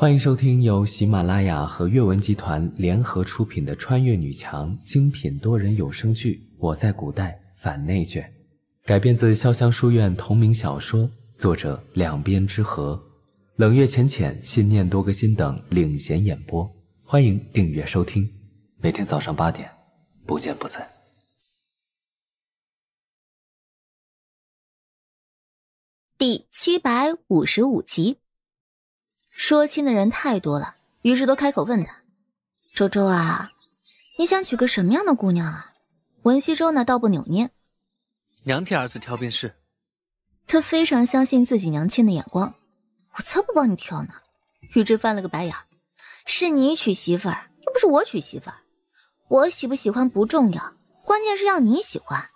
欢迎收听由喜马拉雅和阅文集团联合出品的穿越女强精品多人有声剧《我在古代反内卷》，改编自潇湘书院同名小说，作者两边之和，冷月浅浅、信念多个心等领衔演播。欢迎订阅收听，每天早上八点，不见不散。第七百五十五集。说亲的人太多了，于是都开口问他：“周周啊，你想娶个什么样的姑娘啊？”文熙周呢，倒不扭捏，娘替儿子挑便是。他非常相信自己娘亲的眼光，我才不帮你挑呢。于之翻了个白眼，是你娶媳妇儿，又不是我娶媳妇儿，我喜不喜欢不重要，关键是要你喜欢，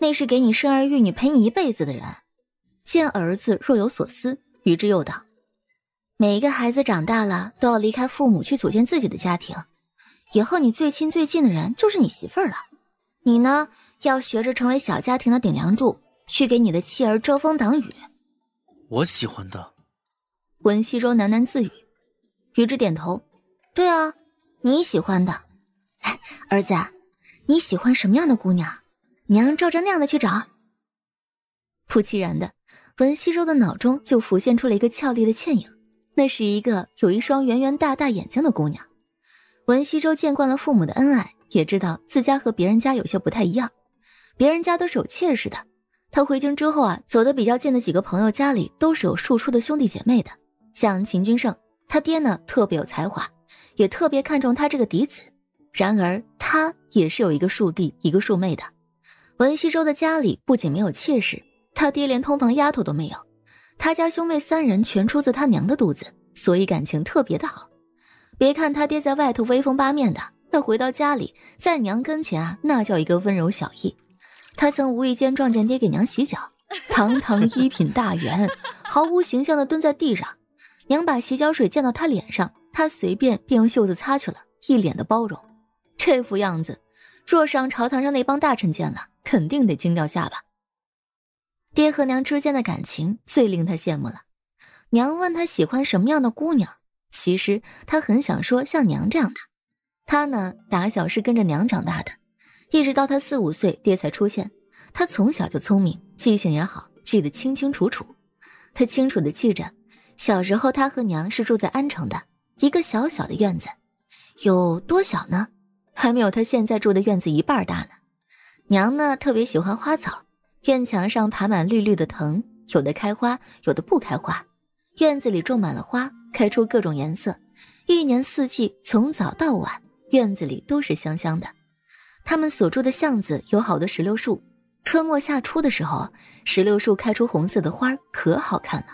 那是给你生儿育女陪你一辈子的人。见儿子若有所思，于之又道。每一个孩子长大了都要离开父母去组建自己的家庭，以后你最亲最近的人就是你媳妇儿了。你呢，要学着成为小家庭的顶梁柱，去给你的妻儿遮风挡雨。我喜欢的。文希周喃喃自语。于之点头。对啊，你喜欢的。儿子，你喜欢什么样的姑娘？娘照着那样的去找。不其然的，文希周的脑中就浮现出了一个俏丽的倩影。那是一个有一双圆圆大大眼睛的姑娘。文西周见惯了父母的恩爱，也知道自家和别人家有些不太一样。别人家都是有妾室的。他回京之后啊，走得比较近的几个朋友家里都是有庶出的兄弟姐妹的。像秦君胜，他爹呢特别有才华，也特别看重他这个嫡子。然而他也是有一个庶弟一个庶妹的。文西周的家里不仅没有妾室，他爹连通房丫头都没有。他家兄妹三人全出自他娘的肚子，所以感情特别的好。别看他爹在外头威风八面的，那回到家里，在娘跟前啊，那叫一个温柔小意。他曾无意间撞见爹给娘洗脚，堂堂一品大员，毫无形象的蹲在地上，娘把洗脚水溅到他脸上，他随便便用袖子擦去了，一脸的包容。这副样子，若上朝堂上那帮大臣见了，肯定得惊掉下巴。爹和娘之间的感情最令他羡慕了。娘问他喜欢什么样的姑娘，其实他很想说像娘这样的。他呢，打小是跟着娘长大的，一直到他四五岁，爹才出现。他从小就聪明，记性也好，记得清清楚楚。他清楚地记着，小时候他和娘是住在安城的一个小小的院子，有多小呢？还没有他现在住的院子一半大呢。娘呢，特别喜欢花草。院墙上爬满绿绿的藤，有的开花，有的不开花。院子里种满了花，开出各种颜色。一年四季，从早到晚，院子里都是香香的。他们所住的巷子有好多石榴树，春末夏初的时候，石榴树开出红色的花，可好看了。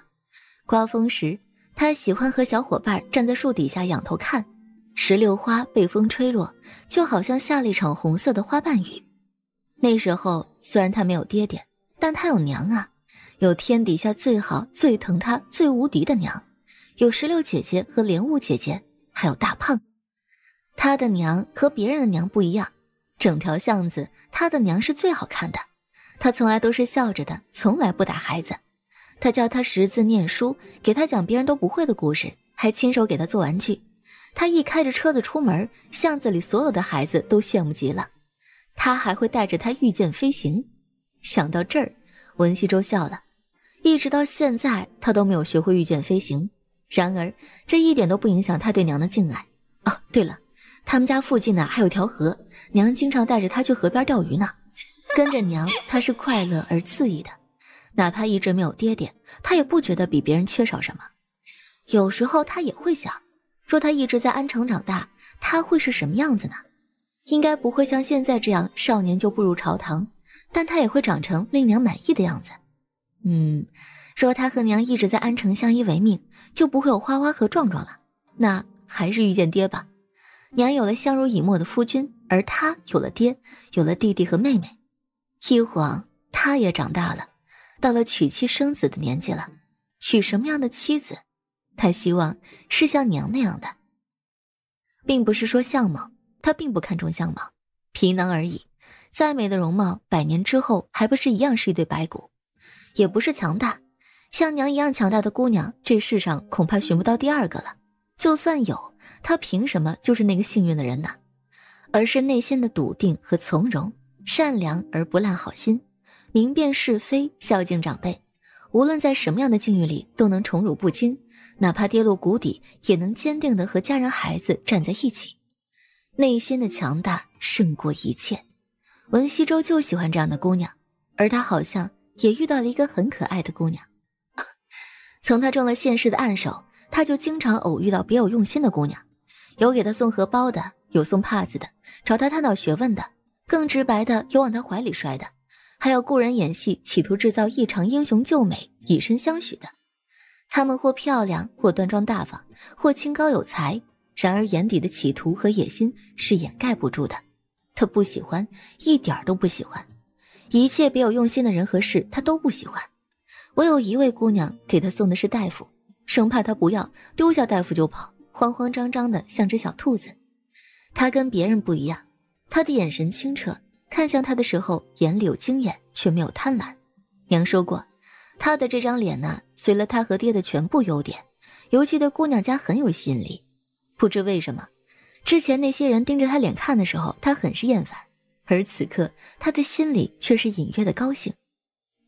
刮风时，他喜欢和小伙伴站在树底下仰头看，石榴花被风吹落，就好像下了一场红色的花瓣雨。那时候虽然他没有爹爹，但他有娘啊，有天底下最好最疼他最无敌的娘，有石榴姐姐和莲雾姐姐，还有大胖。他的娘和别人的娘不一样，整条巷子他的娘是最好看的。他从来都是笑着的，从来不打孩子。他教他识字念书，给他讲别人都不会的故事，还亲手给他做玩具。他一开着车子出门，巷子里所有的孩子都羡慕极了。他还会带着他御剑飞行。想到这儿，文西周笑了。一直到现在，他都没有学会御剑飞行。然而，这一点都不影响他对娘的敬爱。哦，对了，他们家附近呢还有条河，娘经常带着他去河边钓鱼呢。跟着娘，他是快乐而恣意的。哪怕一直没有爹爹，他也不觉得比别人缺少什么。有时候，他也会想，若他一直在安城长大，他会是什么样子呢？应该不会像现在这样，少年就步入朝堂，但他也会长成令娘满意的样子。嗯，若他和娘一直在安城相依为命，就不会有花花和壮壮了。那还是遇见爹吧，娘有了相濡以沫的夫君，而他有了爹，有了弟弟和妹妹。一晃，他也长大了，到了娶妻生子的年纪了。娶什么样的妻子？他希望是像娘那样的，并不是说相貌。他并不看重相貌，皮囊而已。再美的容貌，百年之后还不是一样是一堆白骨？也不是强大，像娘一样强大的姑娘，这世上恐怕寻不到第二个了。就算有，她凭什么就是那个幸运的人呢？而是内心的笃定和从容，善良而不滥好心，明辨是非，孝敬长辈，无论在什么样的境遇里都能宠辱不惊，哪怕跌落谷底，也能坚定的和家人孩子站在一起。内心的强大胜过一切，文西周就喜欢这样的姑娘，而他好像也遇到了一个很可爱的姑娘。从 他中了现世的暗手，他就经常偶遇到别有用心的姑娘，有给他送荷包的，有送帕子的，找他探讨学问的，更直白的有往他怀里摔的，还有雇人演戏企图制造一场英雄救美、以身相许的。他们或漂亮，或端庄大方，或清高有才。然而，眼底的企图和野心是掩盖不住的。他不喜欢，一点儿都不喜欢。一切别有用心的人和事，他都不喜欢。唯有一位姑娘给他送的是大夫，生怕他不要，丢下大夫就跑，慌慌张张的像只小兔子。他跟别人不一样，他的眼神清澈，看向他的时候眼里有惊艳，却没有贪婪。娘说过，他的这张脸呢，随了他和爹的全部优点，尤其对姑娘家很有吸引力。不知为什么，之前那些人盯着他脸看的时候，他很是厌烦；而此刻，他的心里却是隐约的高兴。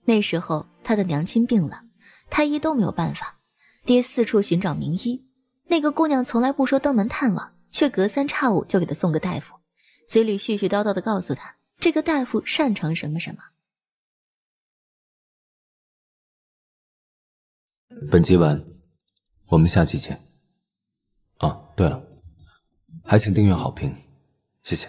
那时候，他的娘亲病了，太医都没有办法，爹四处寻找名医。那个姑娘从来不说登门探望，却隔三差五就给他送个大夫，嘴里絮絮叨叨的告诉他这个大夫擅长什么什么。本集完，我们下期见。对了，还请订阅好评，谢谢。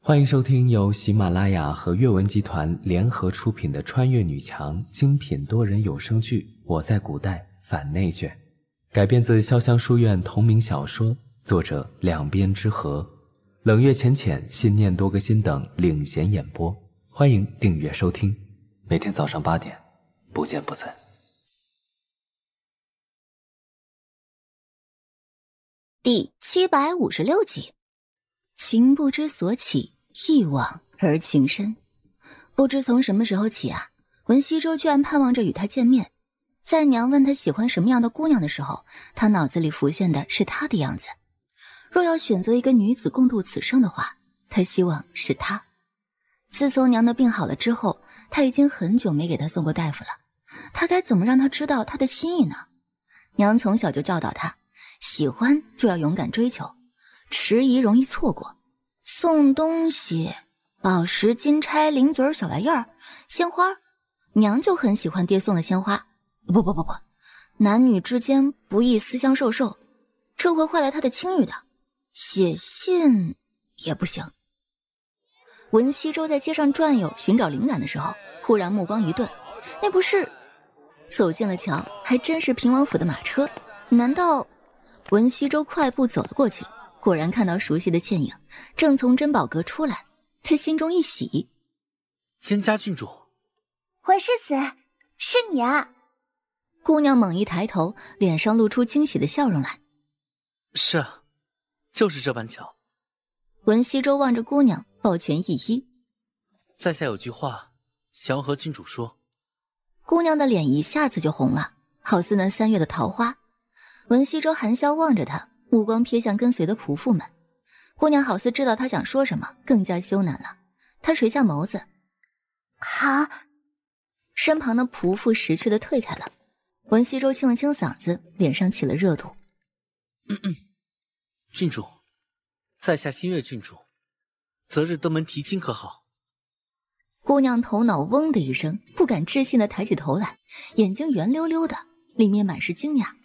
欢迎收听由喜马拉雅和阅文集团联合出品的穿越女强精品多人有声剧《我在古代反内卷》，改编自潇湘书院同名小说，作者两边之和，冷月浅浅、信念多个心等领衔演播。欢迎订阅收听，每天早上八点，不见不散。第七百五十六集，情不知所起，一往而情深。不知从什么时候起啊，文熙周居然盼望着与他见面。在娘问他喜欢什么样的姑娘的时候，他脑子里浮现的是她的样子。若要选择一个女子共度此生的话，他希望是她。自从娘的病好了之后，他已经很久没给她送过大夫了。他该怎么让她知道他的心意呢？娘从小就教导他。喜欢就要勇敢追求，迟疑容易错过。送东西，宝石、金钗、零嘴小玩意儿、鲜花娘就很喜欢爹送的鲜花。不不不不，男女之间不宜私相授受，这会坏了他的清誉的。写信也不行。文西周在街上转悠寻找灵感的时候，忽然目光一顿，那不是？走进了桥，还真是平王府的马车，难道？文西周快步走了过去，果然看到熟悉的倩影，正从珍宝阁出来。他心中一喜：“千家郡主，文世子，是你啊！”姑娘猛一抬头，脸上露出惊喜的笑容来。“是，啊，就是这般巧。”文西周望着姑娘，抱拳一揖：“在下有句话，想要和郡主说。”姑娘的脸一下子就红了，好似那三月的桃花。文西周含笑望着他，目光瞥向跟随的仆妇们。姑娘好似知道他想说什么，更加羞赧了。她垂下眸子。好。身旁的仆妇识趣的退开了。文西周清了清嗓子，脸上起了热度。嗯嗯，郡主，在下新月郡主，择日登门提亲可好？姑娘头脑嗡的一声，不敢置信的抬起头来，眼睛圆溜溜的，里面满是惊讶。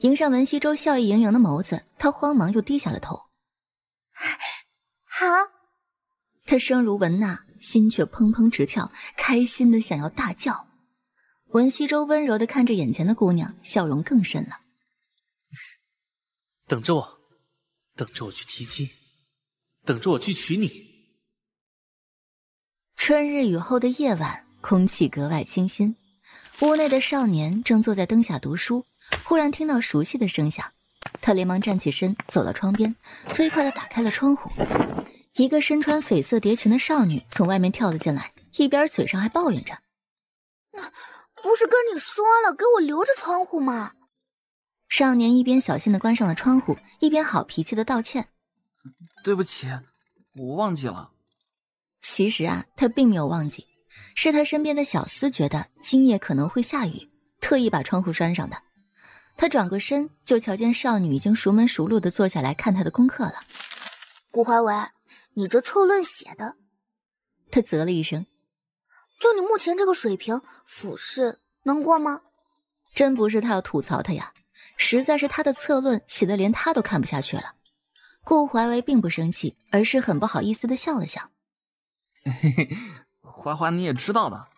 迎上文西周笑意盈盈的眸子，他慌忙又低下了头。好，他声如蚊呐，心却砰砰直跳，开心的想要大叫。文西周温柔的看着眼前的姑娘，笑容更深了。等着我，等着我去提亲，等着我去娶你。春日雨后的夜晚，空气格外清新，屋内的少年正坐在灯下读书。忽然听到熟悉的声响，他连忙站起身，走到窗边，飞快地打开了窗户。一个身穿绯色蝶裙的少女从外面跳了进来，一边嘴上还抱怨着：“那不是跟你说了，给我留着窗户吗？”少年一边小心地关上了窗户，一边好脾气地道歉：“对不起，我忘记了。”其实啊，他并没有忘记，是他身边的小厮觉得今夜可能会下雨，特意把窗户拴上的。他转过身，就瞧见少女已经熟门熟路的坐下来看他的功课了。顾怀维，你这策论写的，他啧了一声。就你目前这个水平，俯视能过吗？真不是他要吐槽他呀，实在是他的策论写的连他都看不下去了。顾怀维并不生气，而是很不好意思的笑了笑。嘿嘿，花花，你也知道的，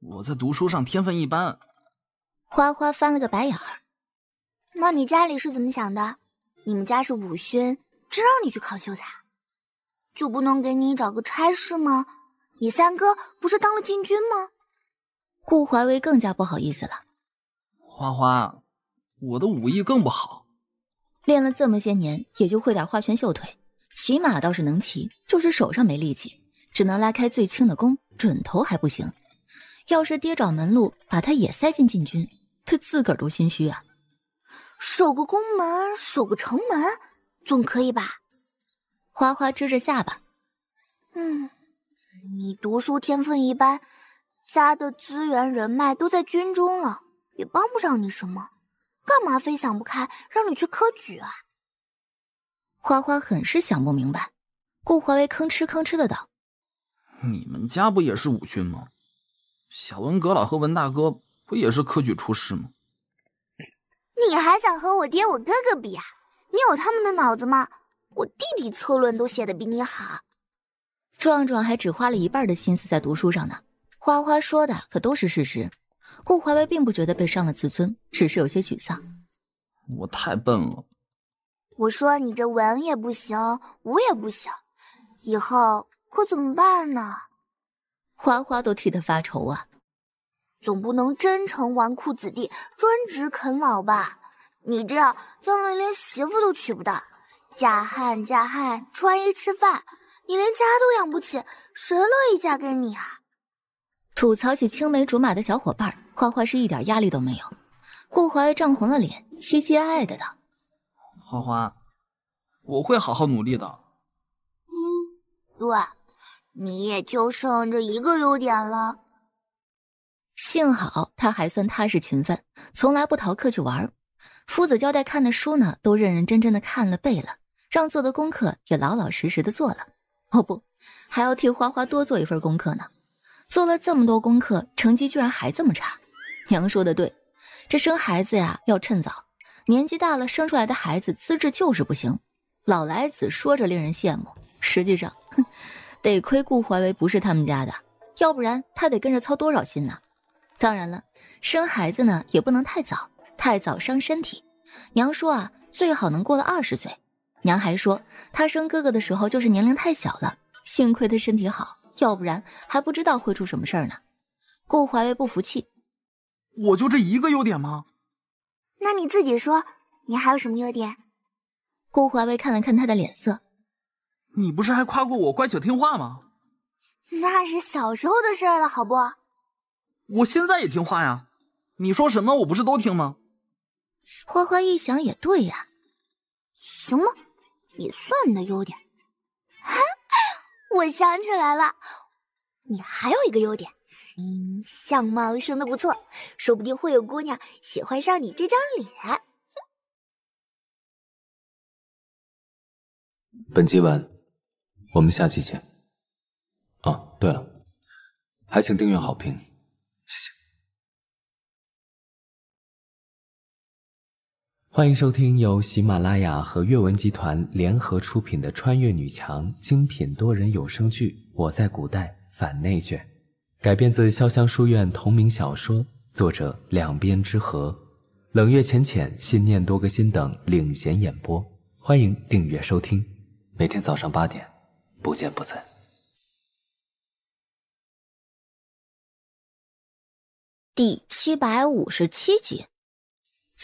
我在读书上天分一般。花花翻了个白眼儿。那你家里是怎么想的？你们家是武勋，真让你去考秀才，就不能给你找个差事吗？你三哥不是当了禁军吗？顾怀威更加不好意思了。花花，我的武艺更不好，练了这么些年，也就会点花拳绣腿。骑马倒是能骑，就是手上没力气，只能拉开最轻的弓，准头还不行。要是爹找门路把他也塞进禁军，他自个儿都心虚啊。守个宫门，守个城门，总可以吧？花花支着下巴，嗯，你读书天分一般，家的资源人脉都在军中了，也帮不上你什么，干嘛非想不开，让你去科举啊？花花很是想不明白。顾怀威吭哧吭哧的道：“你们家不也是武勋吗？小文阁老和文大哥不也是科举出世吗？”你还想和我爹、我哥哥比啊？你有他们的脑子吗？我弟弟策论都写的比你好，壮壮还只花了一半的心思在读书上呢。花花说的可都是事实，顾怀威并不觉得被伤了自尊，只是有些沮丧。我太笨了，我说你这文也不行，武也不行，以后可怎么办呢？花花都替他发愁啊。总不能真成纨绔子弟，专职啃老吧？你这样将来连媳妇都娶不到，嫁汉嫁汉，穿衣吃饭，你连家都养不起，谁乐意嫁给你啊？吐槽起青梅竹马的小伙伴，花花是一点压力都没有。顾怀涨红了脸，期期艾艾的道：“花花，我会好好努力的。”嗯，对，你也就剩这一个优点了。幸好他还算踏实勤奋，从来不逃课去玩夫子交代看的书呢，都认认真真的看了背了，让做的功课也老老实实的做了。哦不，还要替花花多做一份功课呢。做了这么多功课，成绩居然还这么差。娘说的对，这生孩子呀要趁早，年纪大了生出来的孩子资质就是不行。老来子说着令人羡慕，实际上，哼，得亏顾怀维不是他们家的，要不然他得跟着操多少心呢。当然了，生孩子呢也不能太早，太早伤身体。娘说啊，最好能过了二十岁。娘还说，她生哥哥的时候就是年龄太小了，幸亏他身体好，要不然还不知道会出什么事儿呢。顾怀威不服气，我就这一个优点吗？那你自己说，你还有什么优点？顾怀威看了看他的脸色，你不是还夸过我乖巧听话吗？那是小时候的事了，好不？我现在也听话呀，你说什么我不是都听吗？花花一想也对呀，行吗？也算你的优点。哈，我想起来了，你还有一个优点，嗯，相貌生的不错，说不定会有姑娘喜欢上你这张脸。本集完，我们下期见。啊，对了，还请订阅好评。欢迎收听由喜马拉雅和阅文集团联合出品的穿越女强精品多人有声剧《我在古代反内卷》，改编自潇湘书院同名小说，作者两边之和，冷月浅浅、信念多个心等领衔演播。欢迎订阅收听，每天早上八点，不见不散。第七百五十七集。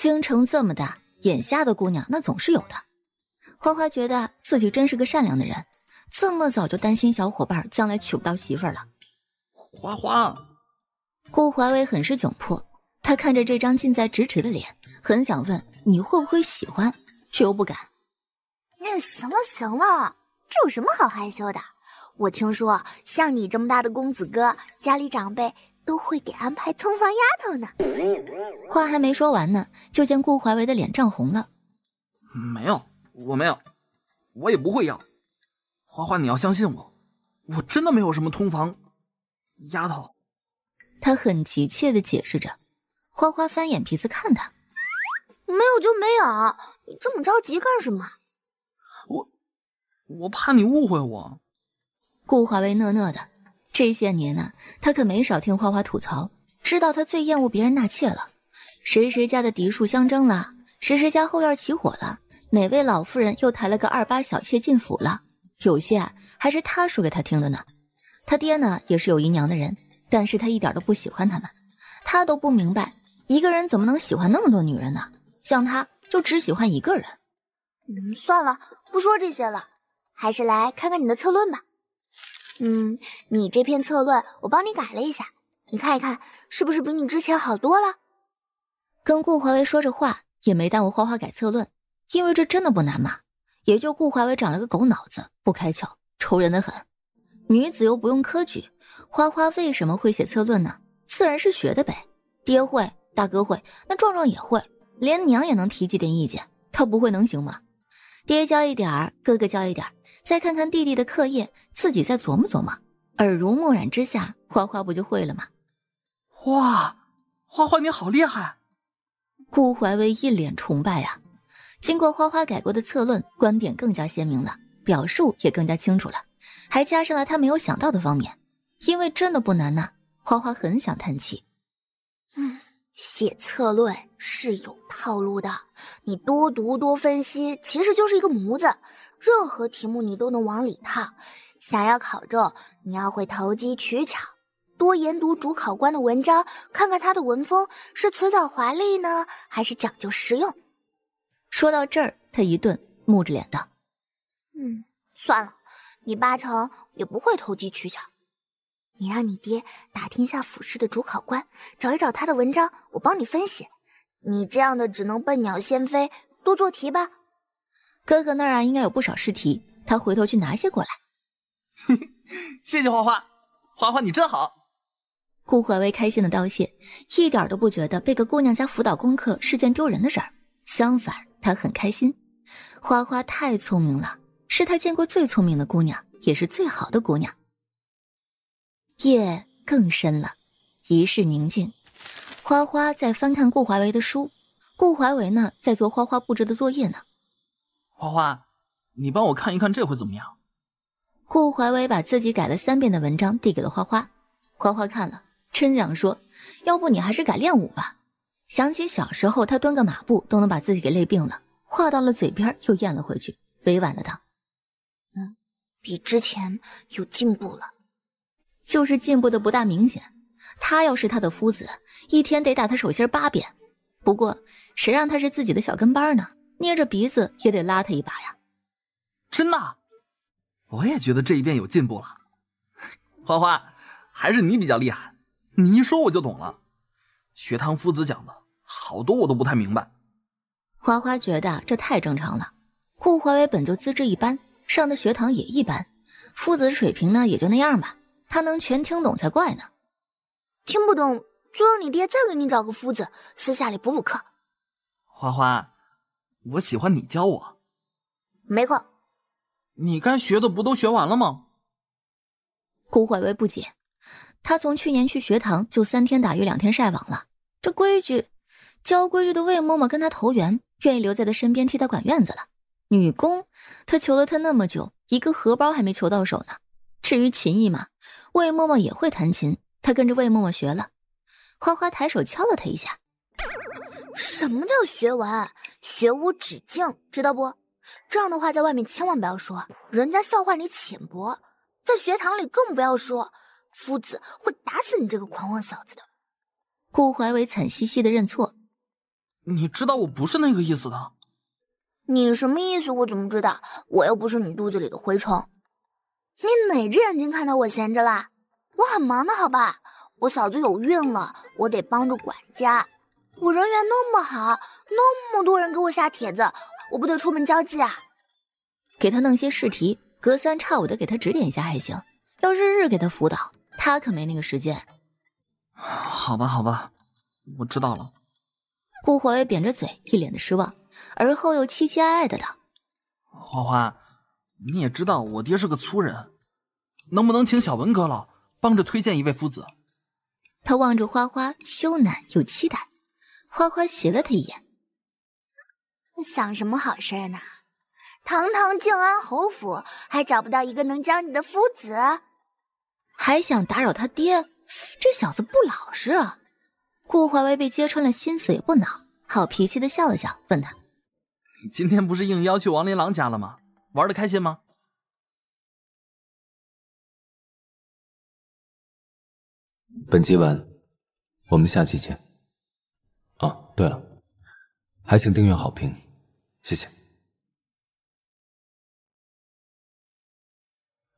京城这么大，眼下的姑娘那总是有的。花花觉得自己真是个善良的人，这么早就担心小伙伴将来娶不到媳妇儿了。花花，顾怀伟很是窘迫，他看着这张近在咫尺的脸，很想问你会不会喜欢，却又不敢。那行了行了，这有什么好害羞的？我听说像你这么大的公子哥，家里长辈。都会给安排通房丫头呢，话还没说完呢，就见顾怀维的脸涨红了。没有，我没有，我也不会要。花花，你要相信我，我真的没有什么通房丫头。他很急切的解释着，花花翻眼皮子看他，没有就没有，你这么着急干什么？我，我怕你误会我。顾怀维讷讷的。这些年呢，他可没少听花花吐槽，知道他最厌恶别人纳妾了。谁谁家的嫡庶相争了，谁谁家后院起火了，哪位老夫人又抬了个二八小妾进府了。有些啊、还是他说给他听的呢。他爹呢也是有姨娘的人，但是他一点都不喜欢他们。他都不明白，一个人怎么能喜欢那么多女人呢？像他就只喜欢一个人。嗯，算了，不说这些了，还是来看看你的策论吧。嗯，你这篇策论我帮你改了一下，你看一看，是不是比你之前好多了？跟顾华为说着话，也没耽误花花改策论，因为这真的不难嘛。也就顾华为长了个狗脑子，不开窍，愁人的很。女子又不用科举，花花为什么会写策论呢？自然是学的呗。爹会，大哥会，那壮壮也会，连娘也能提几点意见，他不会能行吗？爹教一点儿，哥哥教一点儿。再看看弟弟的课业，自己再琢磨琢磨，耳濡目染之下，花花不就会了吗？哇，花花你好厉害！顾怀威一脸崇拜啊。经过花花改过的策论，观点更加鲜明了，表述也更加清楚了，还加上了他没有想到的方面。因为真的不难呐。花花很想叹气。嗯，写策论是有套路的，你多读多分析，其实就是一个模子。任何题目你都能往里套，想要考中，你要会投机取巧，多研读主考官的文章，看看他的文风是辞藻华丽呢，还是讲究实用。说到这儿，他一顿，木着脸道：“嗯，算了，你八成也不会投机取巧。你让你爹打听一下府试的主考官，找一找他的文章，我帮你分析。你这样的只能笨鸟先飞，多做题吧。”哥哥那儿啊，应该有不少试题，他回头去拿些过来。谢谢花花，花花你真好。顾怀维开心的道谢，一点都不觉得被个姑娘家辅导功课是件丢人的事儿，相反，他很开心。花花太聪明了，是他见过最聪明的姑娘，也是最好的姑娘。夜更深了，一室宁静。花花在翻看顾怀维的书，顾怀维呢，在做花花布置的作业呢。花花，你帮我看一看这回怎么样？顾怀伟把自己改了三遍的文章递给了花花。花花看了，真想说：“要不你还是改练武吧。”想起小时候他蹲个马步都能把自己给累病了，话到了嘴边又咽了回去，委婉的道：“嗯，比之前有进步了，就是进步的不大明显。”他要是他的夫子，一天得打他手心八遍。不过谁让他是自己的小跟班呢？捏着鼻子也得拉他一把呀！真的，我也觉得这一遍有进步了。花花，还是你比较厉害，你一说我就懂了。学堂夫子讲的好多我都不太明白。花花觉得这太正常了。顾怀伟本就资质一般，上的学堂也一般，夫子的水平呢也就那样吧，他能全听懂才怪呢。听不懂就让你爹再给你找个夫子，私下里补补课。花花。我喜欢你教我，没空。你该学的不都学完了吗？顾怀威不解，他从去年去学堂就三天打鱼两天晒网了。这规矩，教规矩的魏嬷嬷跟他投缘，愿意留在他身边替他管院子了。女工，他求了他那么久，一个荷包还没求到手呢。至于琴艺嘛，魏嬷嬷也会弹琴，他跟着魏嬷嬷学了。花花抬手敲了他一下。什么叫学文？学无止境，知道不？这样的话，在外面千万不要说，人家笑话你浅薄；在学堂里更不要说，夫子会打死你这个狂妄小子的。顾怀伟惨兮兮的认错，你知道我不是那个意思的。你什么意思？我怎么知道？我又不是你肚子里的蛔虫。你哪只眼睛看到我闲着啦？我很忙的，好吧？我嫂子有孕了，我得帮着管家。我人缘那么好，那么多人给我下帖子，我不得出门交际啊！给他弄些试题，隔三差五的给他指点一下还行，要日日给他辅导，他可没那个时间。好吧，好吧，我知道了。顾怀扁着嘴，一脸的失望，而后又期期艾艾的道：“花花，你也知道我爹是个粗人，能不能请小文阁老帮着推荐一位夫子？”他望着花花，羞赧又期待。花花斜了他一眼，想什么好事呢？堂堂靖安侯府，还找不到一个能教你的夫子，还想打扰他爹？这小子不老实。啊！”顾怀威被揭穿了心思，也不恼，好脾气的笑了笑，问他：“今天不是应邀去王林郎家了吗？玩的开心吗？”本集完，我们下期见。哦，对了，还请订阅好评，谢谢。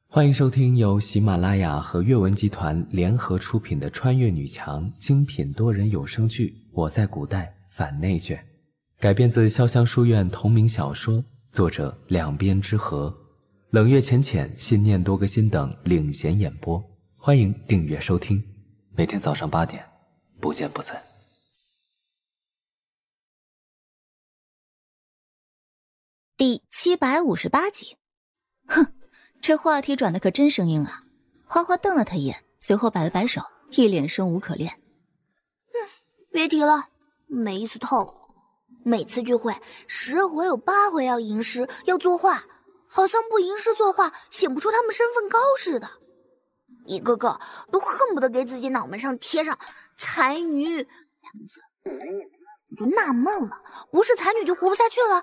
欢迎收听由喜马拉雅和阅文集团联合出品的穿越女强精品多人有声剧《我在古代反内卷》，改编自潇湘书院同名小说，作者两边之和，冷月浅浅、信念多个心等领衔演播。欢迎订阅收听，每天早上八点，不见不散。第七百五十八集，哼，这话题转的可真生硬啊！花花瞪了他一眼，随后摆了摆手，一脸生无可恋。哼，别提了，没意思透，每次聚会，十回有八回要吟诗要作画，好像不吟诗作画显不出他们身份高似的。一个个都恨不得给自己脑门上贴上“才女”两个字。我就纳闷了，不是才女就活不下去了？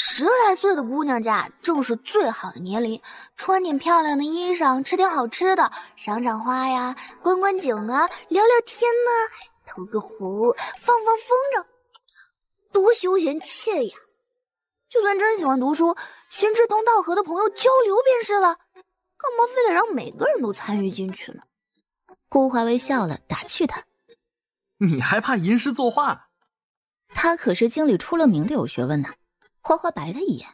十来岁的姑娘家正是最好的年龄，穿点漂亮的衣裳，吃点好吃的，赏赏花呀，观观景啊，聊聊天呢，投个壶，放放风筝，多休闲惬意啊！就算真喜欢读书，寻志同道合的朋友交流便是了，干嘛非得让每个人都参与进去呢？顾怀微笑了，打趣他：“你还怕吟诗作画？他可是经理出了名的有学问呢。”花花白他一眼，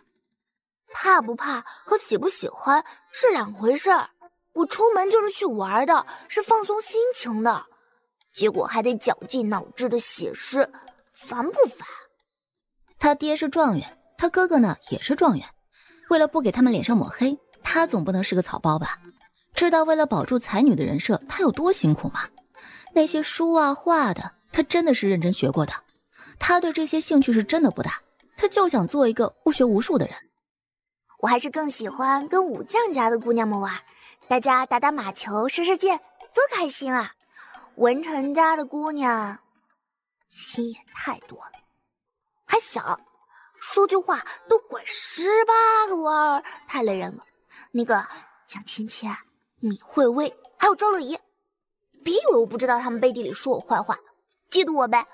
怕不怕和喜不喜欢是两回事。我出门就是去玩的，是放松心情的，结果还得绞尽脑汁的写诗，烦不烦？他爹是状元，他哥哥呢也是状元，为了不给他们脸上抹黑，他总不能是个草包吧？知道为了保住才女的人设，他有多辛苦吗？那些书啊画的，他真的是认真学过的。他对这些兴趣是真的不大。他就想做一个不学无术的人，我还是更喜欢跟武将家的姑娘们玩，大家打打马球、射射箭，多开心啊！文臣家的姑娘心也太多了，还小，说句话都拐十八个弯儿，太累人了。那个蒋芊芊、米慧薇还有赵乐怡，别以为我不知道他们背地里说我坏话，嫉妒我呗。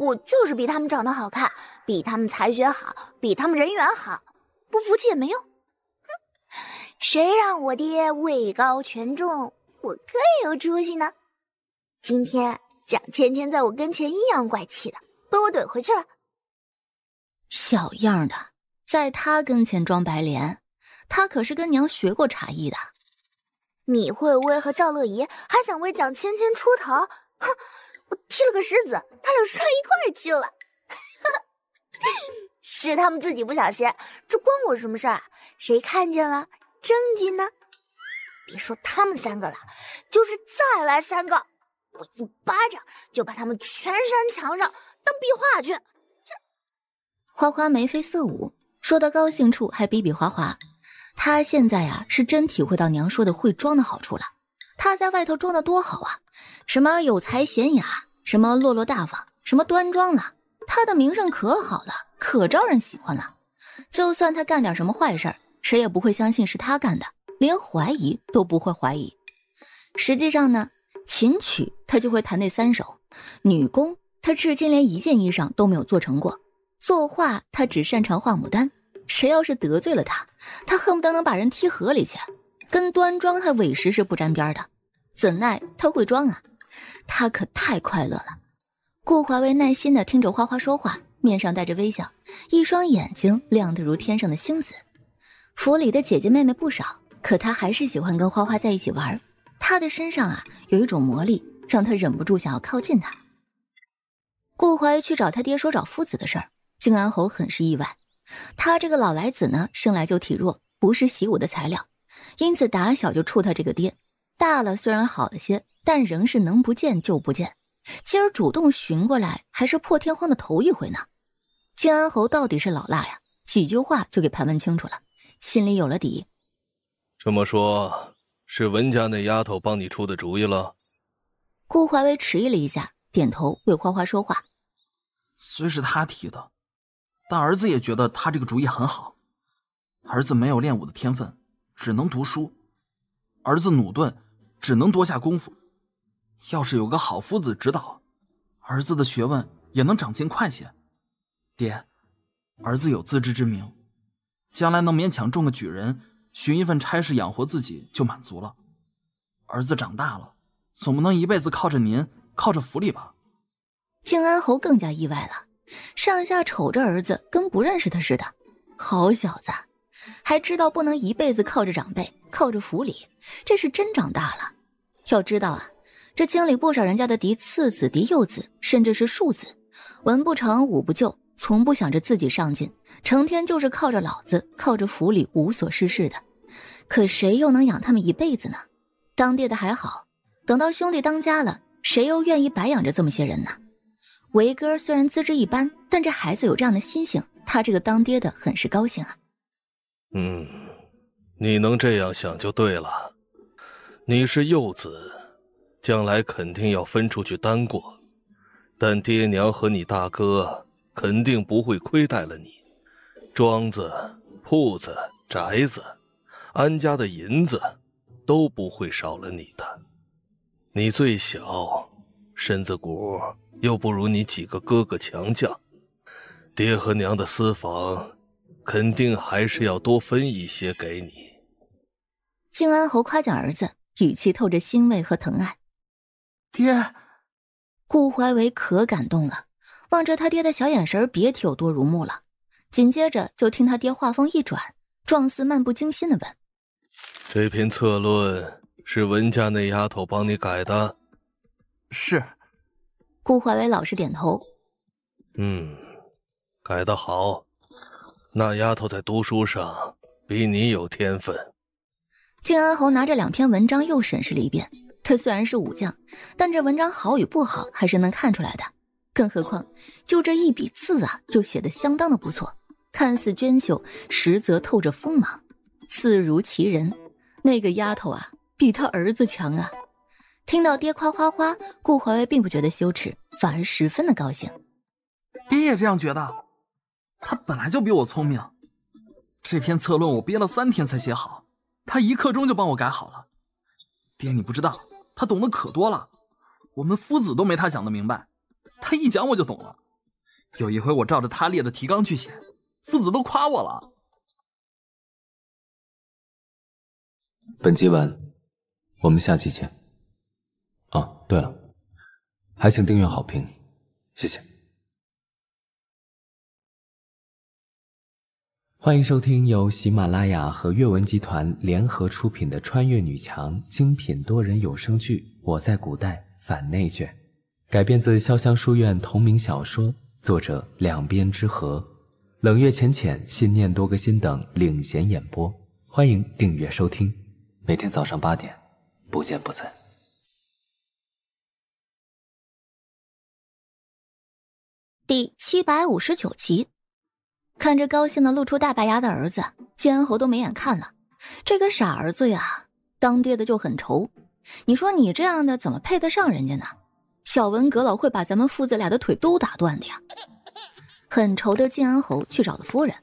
我就是比他们长得好看，比他们才学好，比他们人缘好，不服气也没用。哼，谁让我爹位高权重，我哥也有出息呢。今天蒋芊芊在我跟前阴阳怪气的，被我怼回去了。小样的，在他跟前装白莲，他可是跟娘学过茶艺的。米慧薇和赵乐怡还想为蒋芊芊出头，哼。我踢了个石子，他俩摔一块去了，是他们自己不小心，这关我什么事儿？谁看见了证据呢？别说他们三个了，就是再来三个，我一巴掌就把他们全扇墙上当壁画去。花花眉飞色舞，说到高兴处还比比划划。他现在呀是真体会到娘说的会装的好处了。他在外头装的多好啊，什么有才贤雅，什么落落大方，什么端庄了，他的名声可好了，可招人喜欢了。就算他干点什么坏事，谁也不会相信是他干的，连怀疑都不会怀疑。实际上呢，琴曲他就会弹那三首，女工他至今连一件衣裳都没有做成过，作画他只擅长画牡丹。谁要是得罪了他，他恨不得能把人踢河里去。跟端庄，他委实是不沾边的。怎奈他会装啊，他可太快乐了。顾怀威耐心的听着花花说话，面上带着微笑，一双眼睛亮得如天上的星子。府里的姐姐妹妹不少，可他还是喜欢跟花花在一起玩。他的身上啊，有一种魔力，让他忍不住想要靠近他。顾怀去找他爹说找夫子的事儿，靖安侯很是意外。他这个老来子呢，生来就体弱，不是习武的材料。因此打小就怵他这个爹，大了虽然好了些，但仍是能不见就不见。今儿主动寻过来，还是破天荒的头一回呢。靖安侯到底是老辣呀，几句话就给盘问清楚了，心里有了底。这么说，是文家那丫头帮你出的主意了？顾怀威迟疑了一下，点头为花花说话。虽是她提的，但儿子也觉得她这个主意很好。儿子没有练武的天分。只能读书，儿子努顿，只能多下功夫。要是有个好夫子指导，儿子的学问也能长进快些。爹，儿子有自知之明，将来能勉强中个举人，寻一份差事养活自己就满足了。儿子长大了，总不能一辈子靠着您，靠着府里吧？敬安侯更加意外了，上下瞅着儿子，跟不认识他似的。好小子！还知道不能一辈子靠着长辈、靠着府里，这是真长大了。要知道啊，这京里不少人家的嫡次子、嫡幼子，甚至是庶子，文不成武不就，从不想着自己上进，成天就是靠着老子、靠着府里无所事事的。可谁又能养他们一辈子呢？当爹的还好，等到兄弟当家了，谁又愿意白养着这么些人呢？维哥虽然资质一般，但这孩子有这样的心性，他这个当爹的很是高兴啊。嗯，你能这样想就对了。你是幼子，将来肯定要分出去单过，但爹娘和你大哥肯定不会亏待了你。庄子、铺子、宅子，安家的银子都不会少了你的。你最小，身子骨又不如你几个哥哥强将，爹和娘的私房。肯定还是要多分一些给你。靖安侯夸奖儿子，语气透着欣慰和疼爱。爹，顾怀维可感动了，望着他爹的小眼神，别提有多如目了。紧接着就听他爹话锋一转，状似漫不经心的问：“这篇策论是文家那丫头帮你改的？”“是。”顾怀维老实点头。“嗯，改得好。”那丫头在读书上比你有天分。靖安侯拿着两篇文章又审视了一遍。他虽然是武将，但这文章好与不好还是能看出来的。更何况就这一笔字啊，就写得相当的不错。看似娟秀，实则透着锋芒，字如其人。那个丫头啊，比他儿子强啊。听到爹夸花花，顾怀威并不觉得羞耻，反而十分的高兴。爹也这样觉得。他本来就比我聪明，这篇策论我憋了三天才写好，他一刻钟就帮我改好了。爹，你不知道，他懂得可多了，我们夫子都没他想的明白，他一讲我就懂了。有一回我照着他列的提纲去写，夫子都夸我了。本集完，我们下期见。啊，对了，还请订阅好评，谢谢。欢迎收听由喜马拉雅和阅文集团联合出品的穿越女强精品多人有声剧《我在古代反内卷》，改编自潇湘书院同名小说，作者两边之和，冷月浅浅、信念多个心等领衔演播。欢迎订阅收听，每天早上八点，不见不散。第七百五十九集。看着高兴的露出大白牙的儿子，建安侯都没眼看了。这个傻儿子呀，当爹的就很愁。你说你这样的怎么配得上人家呢？小文阁老会把咱们父子俩的腿都打断的呀！很愁的建安侯去找了夫人。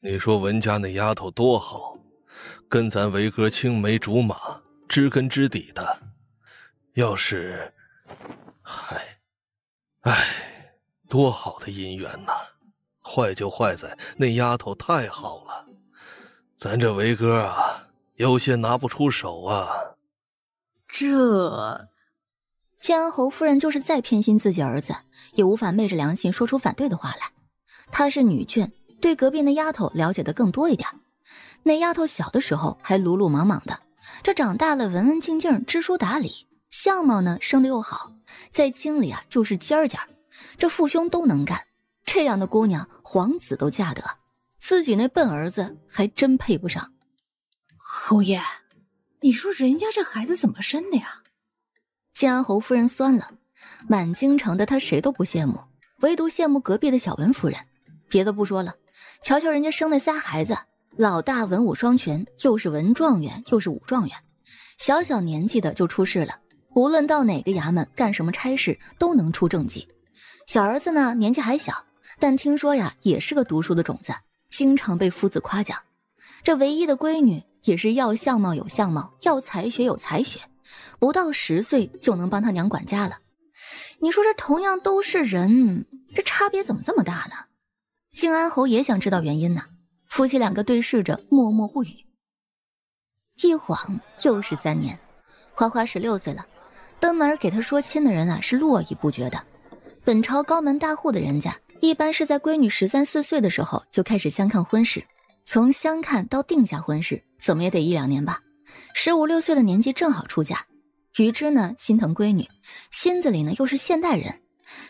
你说文家那丫头多好，跟咱维哥青梅竹马，知根知底的。要是，唉，唉，多好的姻缘呐！坏就坏在那丫头太好了，咱这维哥啊有些拿不出手啊。这建安侯夫人就是再偏心自己儿子，也无法昧着良心说出反对的话来。她是女眷，对隔壁那丫头了解的更多一点。那丫头小的时候还鲁鲁莽莽的，这长大了文文静静、知书达理，相貌呢生的又好，在京里啊就是尖尖儿，这父兄都能干。这样的姑娘，皇子都嫁得，自己那笨儿子还真配不上。侯爷，你说人家这孩子怎么生的呀？安侯夫人酸了，满京城的她谁都不羡慕，唯独羡慕隔壁的小文夫人。别的不说了，瞧瞧人家生那仨孩子，老大文武双全，又是文状元又是武状元，小小年纪的就出事了，无论到哪个衙门干什么差事都能出政绩。小儿子呢，年纪还小。但听说呀，也是个读书的种子，经常被夫子夸奖。这唯一的闺女也是要相貌有相貌，要才学有才学，不到十岁就能帮他娘管家了。你说这同样都是人，这差别怎么这么大呢？靖安侯也想知道原因呢。夫妻两个对视着，默默不语。一晃又是三年，花花十六岁了，登门给他说亲的人啊是络绎不绝的，本朝高门大户的人家。一般是在闺女十三四岁的时候就开始相看婚事，从相看到定下婚事，怎么也得一两年吧。十五六岁的年纪正好出嫁，于之呢心疼闺女，心子里呢又是现代人，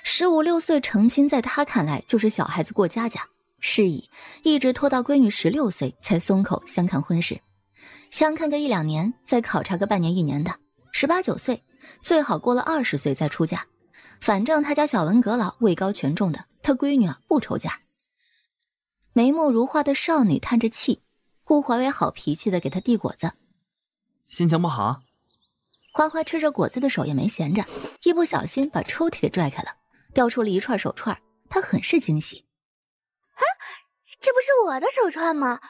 十五六岁成亲，在他看来就是小孩子过家家，是以一直拖到闺女十六岁才松口相看婚事，相看个一两年，再考察个半年一年的，十八九岁最好过了二十岁再出嫁。反正他家小文阁老位高权重的，他闺女啊不愁嫁。眉目如画的少女叹着气，顾怀维好脾气的给她递果子。心情不好，花花吃着果子的手也没闲着，一不小心把抽屉给拽开了，掉出了一串手串，她很是惊喜。啊，这不是我的手串吗？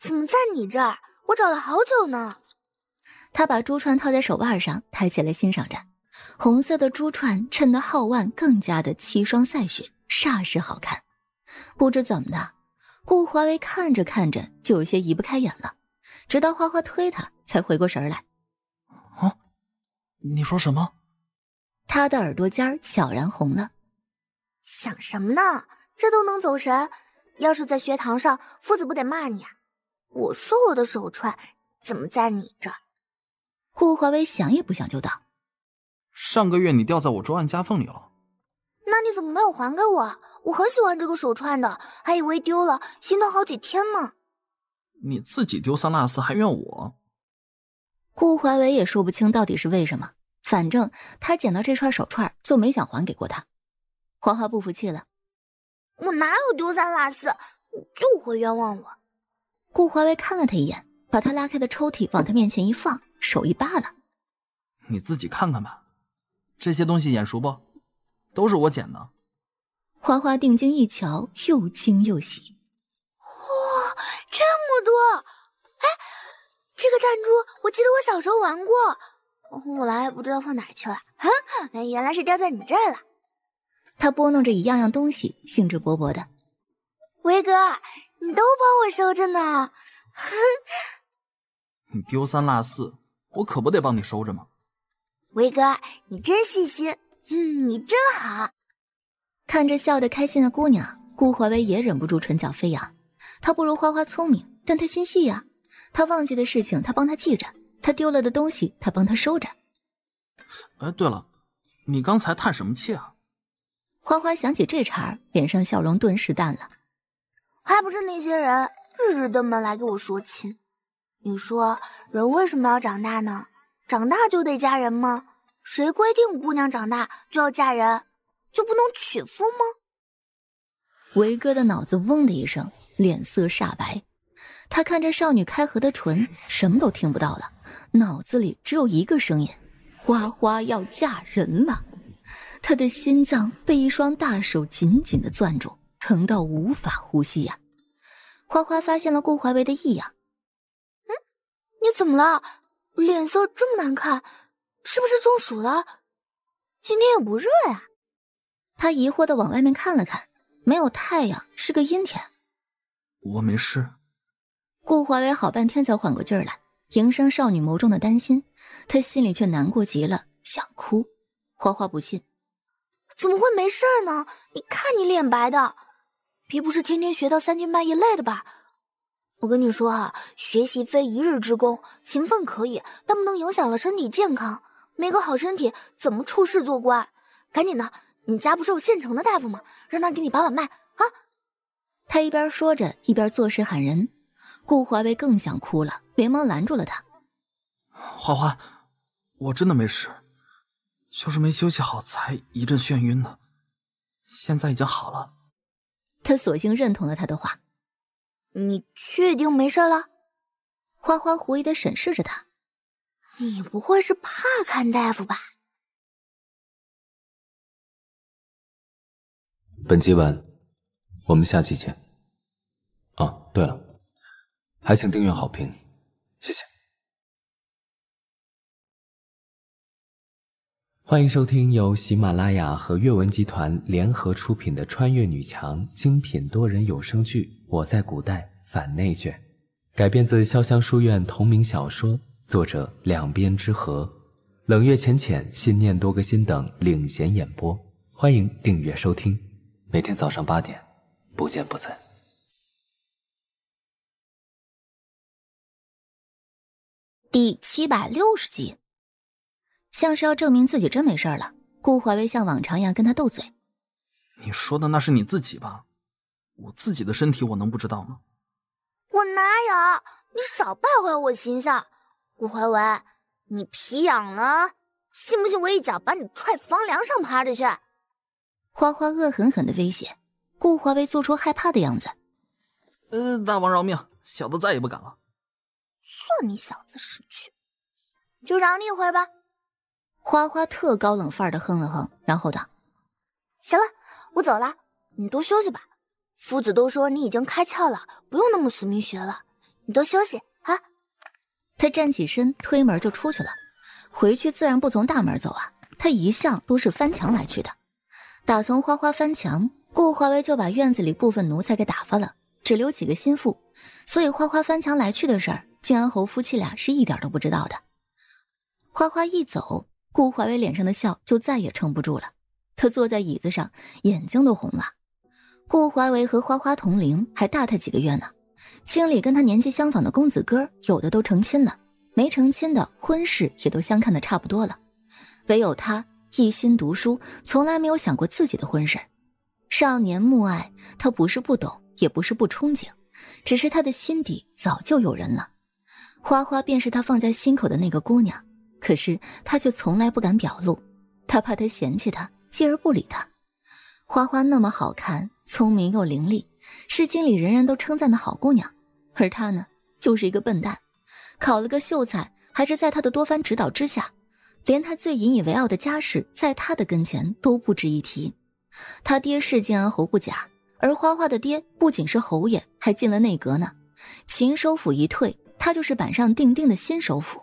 怎么在你这儿？我找了好久呢。她把珠串套在手腕上，抬起来欣赏着。红色的珠串衬得皓腕更加的凄霜赛雪，煞是好看。不知怎么的，顾华为看着看着就有些移不开眼了，直到花花推他才回过神来。啊，你说什么？他的耳朵尖儿悄然红了。想什么呢？这都能走神？要是在学堂上，夫子不得骂你啊？我说我的手串怎么在你这儿？顾华为想也不想就道。上个月你掉在我桌案夹缝里了，那你怎么没有还给我？我很喜欢这个手串的，还以为丢了，心疼好几天呢。你自己丢三落四还怨我？顾怀维也说不清到底是为什么，反正他捡到这串手串就没想还给过他。花花不服气了，我哪有丢三落四，就会冤枉我。顾怀维看了他一眼，把他拉开的抽屉往他面前一放，手一扒拉，你自己看看吧。这些东西眼熟不？都是我捡的。花花定睛一瞧，又惊又喜。哇，这么多！哎，这个弹珠，我记得我小时候玩过，后来不知道放哪去了。啊，原来是掉在你这了。他拨弄着一样样东西，兴致勃勃的。维哥，你都帮我收着呢。你丢三落四，我可不得帮你收着吗？威哥，你真细心，嗯，你真好。看着笑得开心的姑娘，顾怀威也忍不住唇角飞扬。他不如花花聪明，但他心细呀。他忘记的事情，他帮他记着；他丢了的东西，他帮他收着。哎，对了，你刚才叹什么气啊？花花想起这茬儿，脸上笑容顿时淡了。还不是那些人日日的门来给我说亲。你说人为什么要长大呢？长大就得嫁人吗？谁规定姑娘长大就要嫁人，就不能娶夫吗？维哥的脑子嗡的一声，脸色煞白。他看着少女开合的唇，什么都听不到了，脑子里只有一个声音：花花要嫁人了。他的心脏被一双大手紧紧的攥住，疼到无法呼吸呀。花花发现了顾怀维的异样，嗯，你怎么了？脸色这么难看，是不是中暑了？今天也不热呀。他疑惑的往外面看了看，没有太阳，是个阴天。我没事。顾怀为好半天才缓过劲儿来，迎上少女眸中的担心，他心里却难过极了，想哭。花花不信，怎么会没事呢？你看你脸白的，别不是天天学到三更半夜累的吧？我跟你说啊，学习非一日之功，勤奋可以，但不能影响了身体健康。没个好身体，怎么处事做官？赶紧的，你家不是有现成的大夫吗？让他给你把把脉啊！他一边说着，一边作势喊人。顾怀威更想哭了，连忙拦住了他：“花花，我真的没事，就是没休息好才一阵眩晕呢。现在已经好了。”他索性认同了他的话。你确定没事了？花花狐疑的审视着他，你不会是怕看大夫吧？本集完，我们下期见。啊，对了，还请订阅好评，谢谢。欢迎收听由喜马拉雅和阅文集团联合出品的穿越女强精品多人有声剧《我在古代反内卷》，改编自潇湘书院同名小说，作者两边之和，冷月浅浅、信念多个心等领衔演播。欢迎订阅收听，每天早上八点，不见不散。第七百六十集。像是要证明自己真没事儿了，顾怀威像往常一样跟他斗嘴。你说的那是你自己吧？我自己的身体我能不知道吗？我哪有？你少败坏我形象！顾怀威，你皮痒了，信不信我一脚把你踹房梁上趴着去？花花恶狠狠地威胁，顾怀威做出害怕的样子。呃，大王饶命，小的再也不敢了。算你小子识趣，就饶你一会儿吧。花花特高冷范儿的哼了哼，然后道：“行了，我走了，你多休息吧。夫子都说你已经开窍了，不用那么死命学了，你多休息啊。”他站起身，推门就出去了。回去自然不从大门走啊，他一向都是翻墙来去的。打从花花翻墙，顾华为就把院子里部分奴才给打发了，只留几个心腹，所以花花翻墙来去的事儿，靖安侯夫妻俩是一点都不知道的。花花一走。顾怀维脸上的笑就再也撑不住了，他坐在椅子上，眼睛都红了。顾怀维和花花同龄，还大他几个月呢。经理跟他年纪相仿的公子哥，有的都成亲了，没成亲的婚事也都相看的差不多了。唯有他一心读书，从来没有想过自己的婚事。少年慕爱，他不是不懂，也不是不憧憬，只是他的心底早就有人了。花花便是他放在心口的那个姑娘。可是他却从来不敢表露，他怕她嫌弃他，继而不理他。花花那么好看，聪明又伶俐，是经里人人都称赞的好姑娘，而他呢，就是一个笨蛋，考了个秀才，还是在他的多番指导之下，连他最引以为傲的家世，在他的跟前都不值一提。他爹是建安侯不假，而花花的爹不仅是侯爷，还进了内阁呢。秦首府一退，他就是板上钉钉的新首府。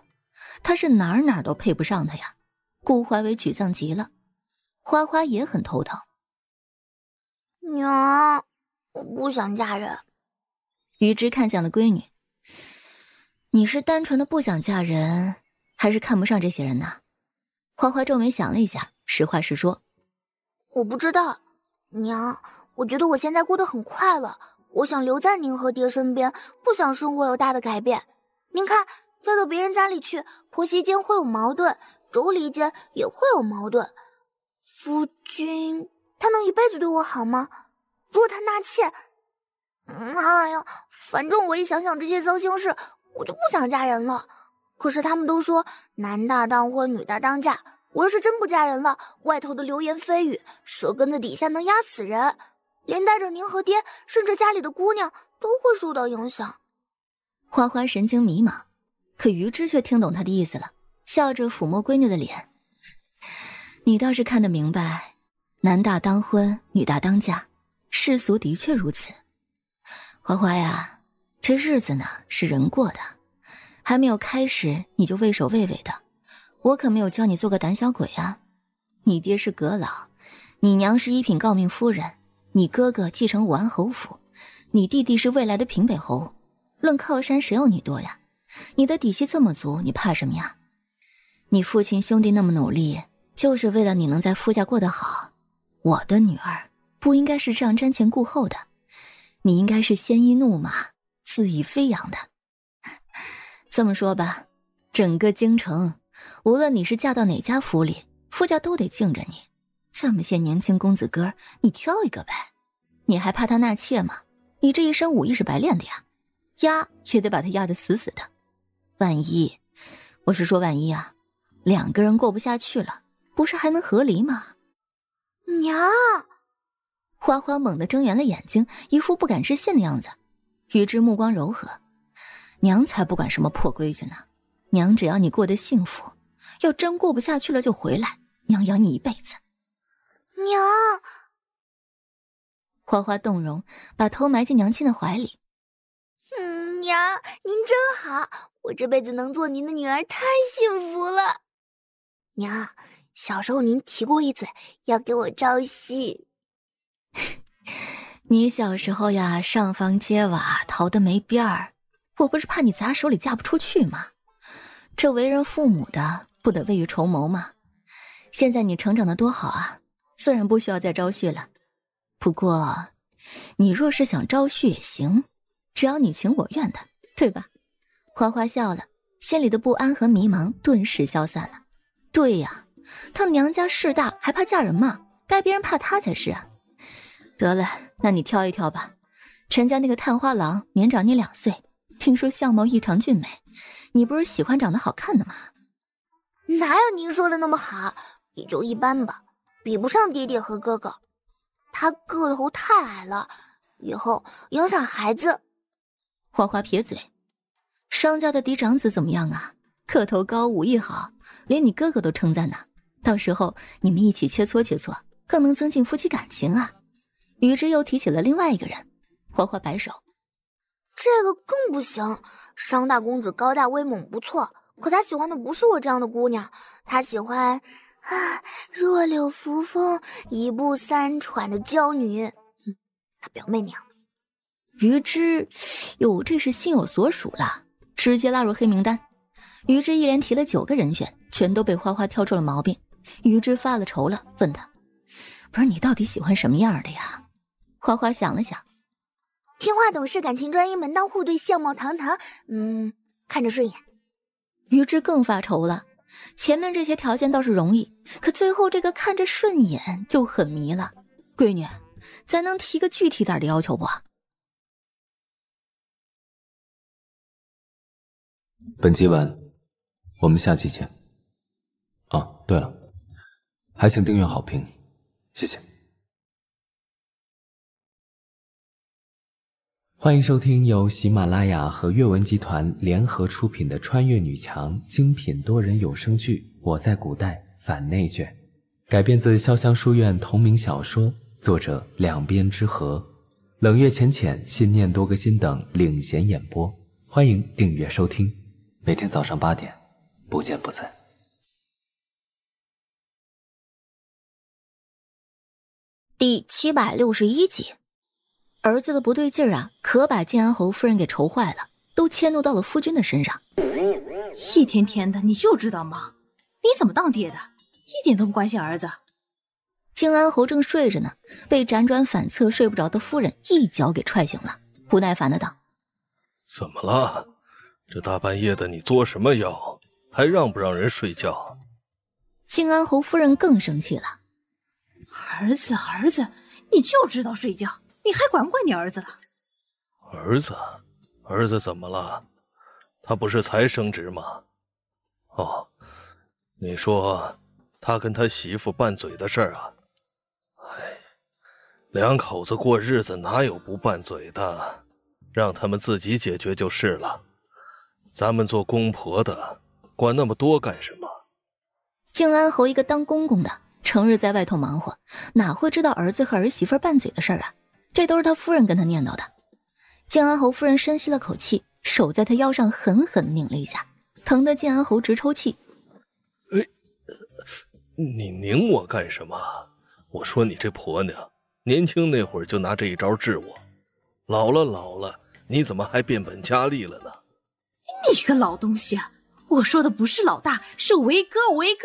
他是哪儿哪儿都配不上他呀，顾怀伟沮丧极了，花花也很头疼。娘，我不想嫁人。于之看向了闺女，你是单纯的不想嫁人，还是看不上这些人呢？花花皱眉想了一下，实话实说，我不知道，娘，我觉得我现在过得很快乐，我想留在您和爹身边，不想生活有大的改变。您看。嫁到别人家里去，婆媳间会有矛盾，妯娌间也会有矛盾。夫君他能一辈子对我好吗？果他纳妾，哎呀，反正我一想想这些糟心事，我就不想嫁人了。可是他们都说男大当婚，女大当嫁。我要是真不嫁人了，外头的流言蜚语，舌根子底下能压死人，连带着您和爹，甚至家里的姑娘都会受到影响。花花神情迷茫。可于之却听懂他的意思了，笑着抚摸闺女的脸：“你倒是看得明白，男大当婚，女大当嫁，世俗的确如此。花花呀，这日子呢是人过的，还没有开始你就畏首畏尾的，我可没有教你做个胆小鬼啊！你爹是阁老，你娘是一品诰命夫人，你哥哥继承武安侯府，你弟弟是未来的平北侯，论靠山谁有你多呀？”你的底气这么足，你怕什么呀？你父亲兄弟那么努力，就是为了你能在夫家过得好。我的女儿不应该是这样瞻前顾后的，你应该是鲜衣怒马、恣意飞扬的。这么说吧，整个京城，无论你是嫁到哪家府里，夫家都得敬着你。这么些年轻公子哥，你挑一个呗，你还怕他纳妾吗？你这一身武艺是白练的呀，压也得把他压得死死的。万一，我是说万一啊，两个人过不下去了，不是还能和离吗？娘，花花猛地睁圆了眼睛，一副不敢置信的样子。于之目光柔和，娘才不管什么破规矩呢，娘只要你过得幸福，要真过不下去了就回来，娘养你一辈子。娘，花花动容，把头埋进娘亲的怀里。嗯，娘您真好。我这辈子能做您的女儿，太幸福了。娘，小时候您提过一嘴要给我招婿。你小时候呀，上房揭瓦，逃得没边儿。我不是怕你砸手里嫁不出去吗？这为人父母的，不得未雨绸缪吗？现在你成长的多好啊，自然不需要再招婿了。不过，你若是想招婿也行，只要你情我愿的，对吧？花花笑了，心里的不安和迷茫顿时消散了。对呀，她娘家势大，还怕嫁人吗？该别人怕她才是啊。得了，那你挑一挑吧。陈家那个探花郎年长你两岁，听说相貌异常俊美。你不是喜欢长得好看的吗？哪有您说的那么好？也就一般吧，比不上爹爹和哥哥。他个头太矮了，以后影响孩子。花花撇嘴。商家的嫡长子怎么样啊？个头高，武艺好，连你哥哥都称赞呢。到时候你们一起切磋切磋，更能增进夫妻感情啊。于之又提起了另外一个人，花花摆手，这个更不行。商大公子高大威猛不错，可他喜欢的不是我这样的姑娘，他喜欢啊弱柳扶风，一步三喘的娇女。他表妹那样的。于之，哟，这是心有所属了。直接拉入黑名单。于之一连提了九个人选，全都被花花挑出了毛病。于之发了愁了，问他：“不是你到底喜欢什么样的呀？”花花想了想：“听话懂事，感情专一，门当户对，相貌堂堂，嗯，看着顺眼。”于之更发愁了，前面这些条件倒是容易，可最后这个看着顺眼就很迷了。闺女，咱能提个具体点的要求不？本集完，我们下期见。啊，对了，还请订阅好评，谢谢。欢迎收听由喜马拉雅和阅文集团联合出品的穿越女强精品多人有声剧《我在古代反内卷》，改编自潇湘书院同名小说，作者两边之和，冷月浅浅、信念多个心等领衔演播。欢迎订阅收听。每天早上八点，不见不散。第七百六十一集，儿子的不对劲啊，可把靖安侯夫人给愁坏了，都迁怒到了夫君的身上。一天天的，你就知道忙，你怎么当爹的，一点都不关心儿子。靖安侯正睡着呢，被辗转反侧睡不着的夫人一脚给踹醒了，不耐烦的道：“怎么了？”这大半夜的，你作什么妖？还让不让人睡觉？靖安侯夫人更生气了。儿子，儿子，你就知道睡觉，你还管不管你儿子了？儿子，儿子怎么了？他不是才升职吗？哦，你说他跟他媳妇拌嘴的事儿啊？哎，两口子过日子哪有不拌嘴的？让他们自己解决就是了。咱们做公婆的管那么多干什么？靖安侯一个当公公的，成日在外头忙活，哪会知道儿子和儿媳妇拌嘴的事儿啊？这都是他夫人跟他念叨的。靖安侯夫人深吸了口气，手在他腰上狠狠拧了一下，疼得靖安侯直抽气。哎，你拧我干什么？我说你这婆娘，年轻那会儿就拿这一招治我，老了老了，你怎么还变本加厉了呢？你个老东西！我说的不是老大，是维哥。维哥，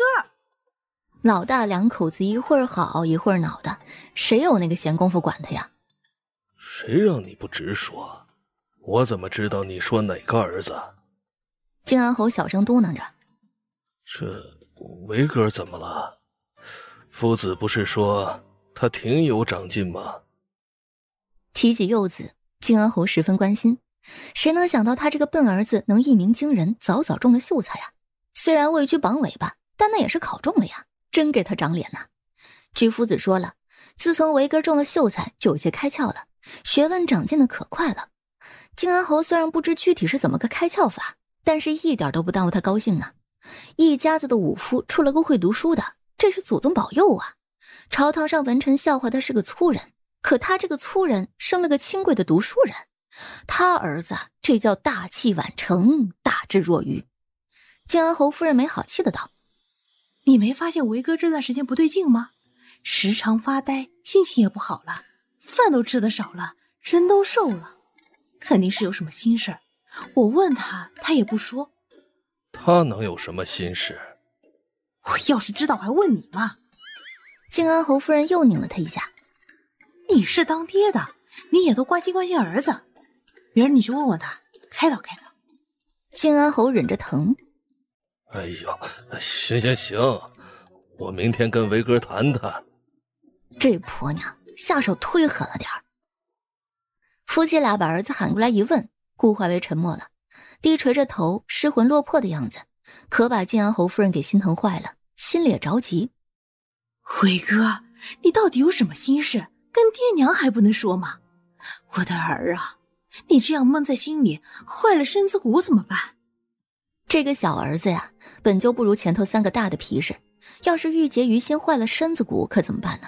老大两口子一会儿好一会儿恼的，谁有那个闲工夫管他呀？谁让你不直说？我怎么知道你说哪个儿子？靖安侯小声嘟囔着：“这维哥怎么了？夫子不是说他挺有长进吗？”提起幼子，靖安侯十分关心。谁能想到他这个笨儿子能一鸣惊人，早早中了秀才呀？虽然位居榜尾吧，但那也是考中了呀！真给他长脸呐！菊夫子说了，自从维哥中了秀才，就有些开窍了，学问长进的可快了。靖安侯虽然不知具体是怎么个开窍法，但是一点都不耽误他高兴啊！一家子的武夫出了个会读书的，这是祖宗保佑啊！朝堂上文臣笑话他是个粗人，可他这个粗人生了个清贵的读书人。他儿子这叫大器晚成，大智若愚。靖安侯夫人没好气的道：“你没发现维哥这段时间不对劲吗？时常发呆，心情也不好了，饭都吃得少了，人都瘦了，肯定是有什么心事儿。我问他，他也不说。他能有什么心事？我要是知道，还问你吗？”靖安侯夫人又拧了他一下：“你是当爹的，你也都关心关心儿子。”明儿你去问问他，开导开导。靖安侯忍着疼，哎呦，行行行，我明天跟维哥谈谈。这婆娘下手忒狠了点儿。夫妻俩把儿子喊过来一问，顾怀维沉默了，低垂着头，失魂落魄的样子，可把靖安侯夫人给心疼坏了，心里也着急。维哥，你到底有什么心事，跟爹娘还不能说吗？我的儿啊！你这样闷在心里，坏了身子骨怎么办？这个小儿子呀，本就不如前头三个大的皮实，要是郁结于心，坏了身子骨可怎么办呢？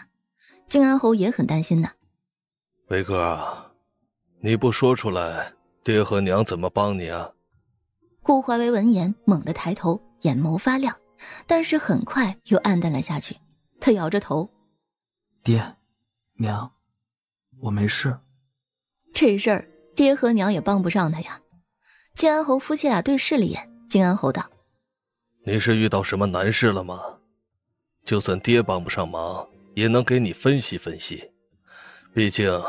靖安侯也很担心呢。维哥啊，你不说出来，爹和娘怎么帮你啊？顾怀维闻言猛地抬头，眼眸发亮，但是很快又暗淡了下去。他摇着头：“爹，娘，我没事。”这事儿。爹和娘也帮不上他呀。靖安侯夫妻俩对视了一眼，靖安侯道：“你是遇到什么难事了吗？就算爹帮不上忙，也能给你分析分析。毕竟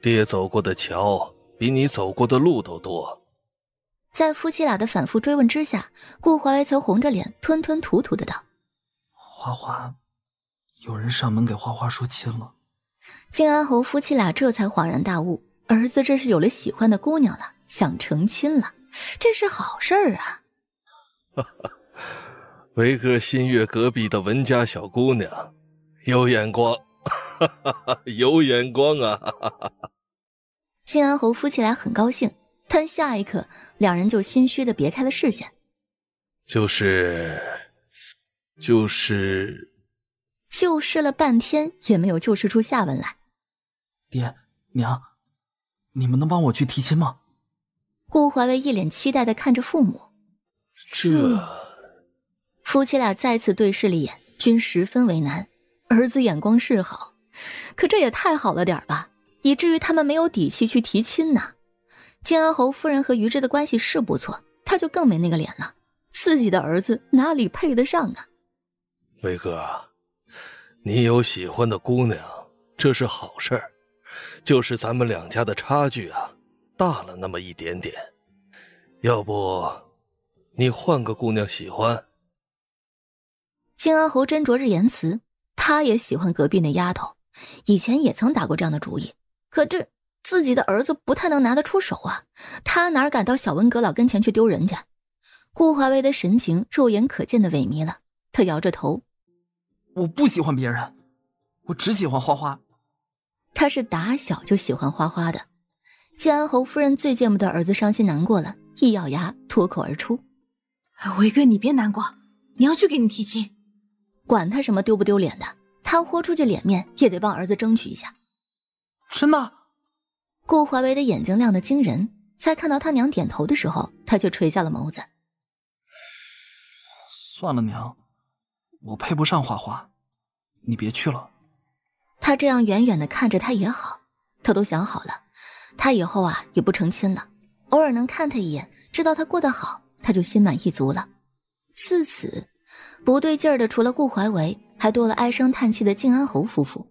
爹走过的桥比你走过的路都多。”在夫妻俩的反复追问之下，顾怀才红着脸吞吞吐吐的道：“花花，有人上门给花花说亲了。”靖安侯夫妻俩这才恍然大悟。儿子，这是有了喜欢的姑娘了，想成亲了，这是好事儿啊！维哥新月隔壁的文家小姑娘，有眼光，有眼光啊！晋安侯夫妻俩很高兴，但下一刻两人就心虚的别开了视线。就是，就是，就是了半天也没有就是出下文来。爹，娘。你们能帮我去提亲吗？顾怀威一脸期待的看着父母。这，夫妻俩再次对视了一眼，均十分为难。儿子眼光是好，可这也太好了点吧，以至于他们没有底气去提亲呢。晋安侯夫人和于之的关系是不错，他就更没那个脸了。自己的儿子哪里配得上啊？威哥，你有喜欢的姑娘，这是好事。就是咱们两家的差距啊，大了那么一点点。要不，你换个姑娘喜欢？金安侯斟酌着言辞，他也喜欢隔壁那丫头，以前也曾打过这样的主意。可这自己的儿子不太能拿得出手啊，他哪敢到小文阁老跟前去丢人去？顾华威的神情肉眼可见的萎靡了，他摇着头：“我不喜欢别人，我只喜欢花花。”他是打小就喜欢花花的，建安侯夫人最见不得儿子伤心难过了，一咬牙，脱口而出：“维哥，你别难过，娘去给你提亲，管他什么丢不丢脸的，他豁出去脸面也得帮儿子争取一下。”真的？顾怀维的眼睛亮得惊人，在看到他娘点头的时候，他却垂下了眸子。算了，娘，我配不上花花，你别去了。他这样远远的看着他也好，他都想好了，他以后啊也不成亲了，偶尔能看他一眼，知道他过得好，他就心满意足了。自此，不对劲儿的除了顾怀维，还多了唉声叹气的靖安侯夫妇。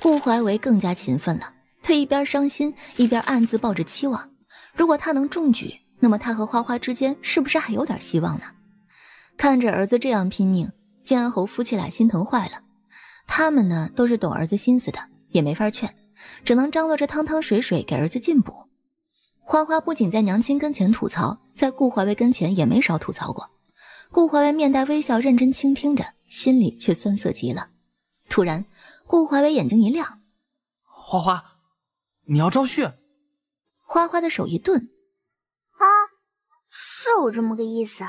顾怀维更加勤奋了，他一边伤心，一边暗自抱着期望：如果他能中举，那么他和花花之间是不是还有点希望呢？看着儿子这样拼命，靖安侯夫妻俩心疼坏了。他们呢，都是懂儿子心思的，也没法劝，只能张罗着汤汤水水给儿子进补。花花不仅在娘亲跟前吐槽，在顾怀威跟前也没少吐槽过。顾怀威面带微笑，认真倾听着，心里却酸涩极了。突然，顾怀威眼睛一亮：“花花，你要招婿？”花花的手一顿：“啊，是我这么个意思。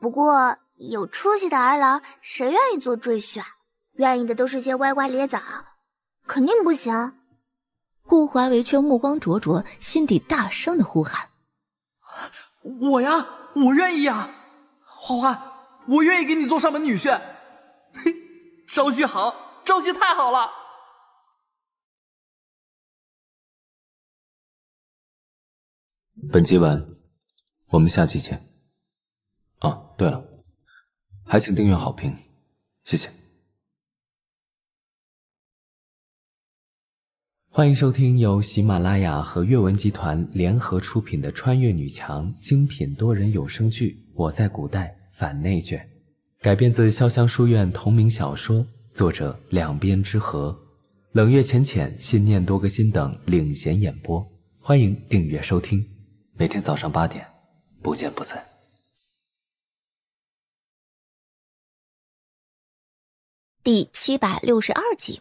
不过有出息的儿郎，谁愿意做赘婿啊？”愿意的都是些歪瓜裂枣，肯定不行。顾怀维却目光灼灼，心底大声的呼喊：“我呀，我愿意啊，花花，我愿意给你做上门女婿。嘿，招婿好，招婿太好了。”本集完，我们下期见。啊，对了，还请订阅好评，谢谢。欢迎收听由喜马拉雅和阅文集团联合出品的穿越女强精品多人有声剧《我在古代反内卷》，改编自潇湘书院同名小说，作者两边之和，冷月浅浅、信念多个心等领衔演播。欢迎订阅收听，每天早上八点，不见不散。第七百六十二集。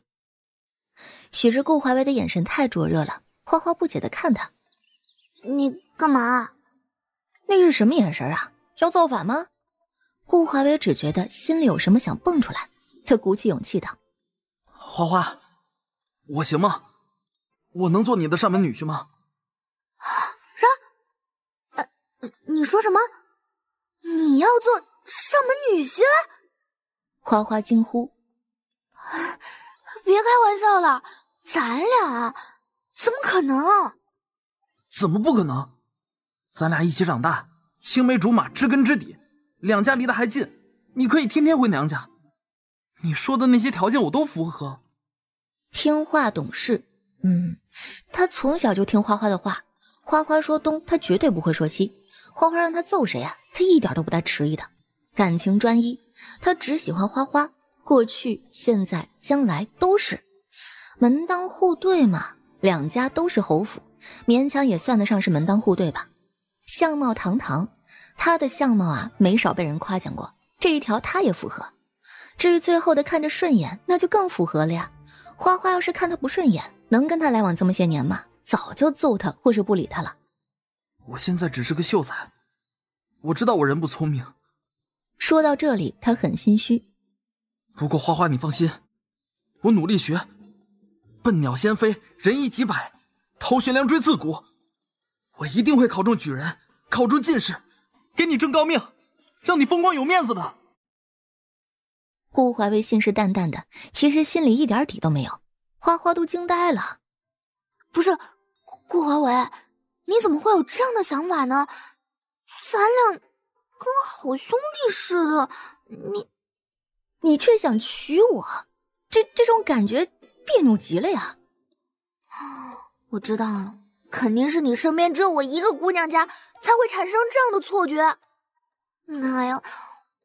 许是顾怀威的眼神太灼热了，花花不解的看他，你干嘛？那是什么眼神啊？要造反吗？顾怀威只觉得心里有什么想蹦出来，他鼓起勇气道：“花花，我行吗？我能做你的上门女婿吗？”啊？啥？呃，你说什么？你要做上门女婿？花花惊呼。别开玩笑了，咱俩怎么可能？怎么不可能？咱俩一起长大，青梅竹马，知根知底，两家离得还近，你可以天天回娘家。你说的那些条件我都符合。听话懂事，嗯，他从小就听花花的话，花花说东他绝对不会说西，花花让他揍谁啊？他一点都不带迟疑的。感情专一，他只喜欢花花。过去、现在、将来都是门当户对嘛，两家都是侯府，勉强也算得上是门当户对吧。相貌堂堂，他的相貌啊，没少被人夸奖过，这一条他也符合。至于最后的看着顺眼，那就更符合了呀。花花要是看他不顺眼，能跟他来往这么些年吗？早就揍他或是不理他了。我现在只是个秀才，我知道我人不聪明。说到这里，他很心虚。不过花花，你放心，我努力学，笨鸟先飞，人一几百，头悬梁锥刺骨，我一定会考中举人，考中进士，给你正高命，让你风光有面子的。顾怀威信誓旦旦的，其实心里一点底都没有。花花都惊呆了，不是，顾怀威，你怎么会有这样的想法呢？咱俩跟好兄弟似的，你。你却想娶我，这这种感觉别扭极了呀！我知道了，肯定是你身边只有我一个姑娘家，才会产生这样的错觉。哎呀，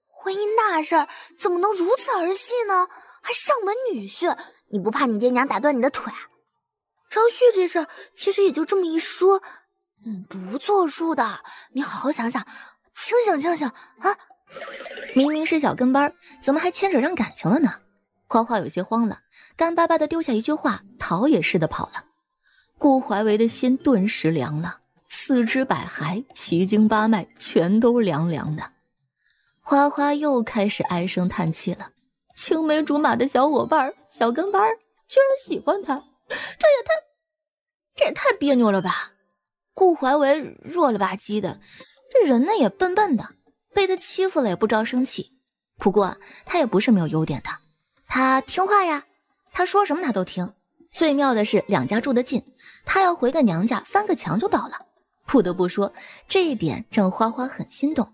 婚姻大事怎么能如此儿戏呢？还上门女婿，你不怕你爹娘打断你的腿？张旭这事儿其实也就这么一说，你不作数的。你好好想想，清醒清醒啊！明明是小跟班，怎么还牵扯上感情了呢？花花有些慌了，干巴巴的丢下一句话，逃也似的跑了。顾怀维的心顿时凉了，四肢百骸、奇经八脉全都凉凉的。花花又开始唉声叹气了。青梅竹马的小伙伴、小跟班，居然喜欢他，这也太……这也太别扭了吧？顾怀维弱了吧唧的，这人呢也笨笨的。被他欺负了也不着生气，不过他也不是没有优点的，他听话呀，他说什么他都听。最妙的是两家住得近，他要回个娘家翻个墙就到了。不得不说这一点让花花很心动，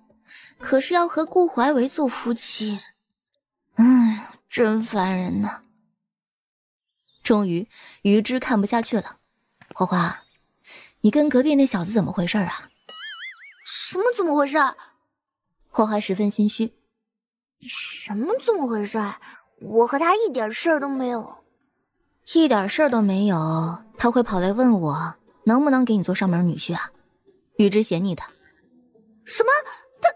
可是要和顾怀维做夫妻，哎，真烦人呐！终于，于之看不下去了，花花，你跟隔壁那小子怎么回事啊？什么怎么回事？我还十分心虚，什么怎么回事？我和他一点事儿都没有，一点事儿都没有，他会跑来问我能不能给你做上门女婿啊？雨之嫌腻他，什么他？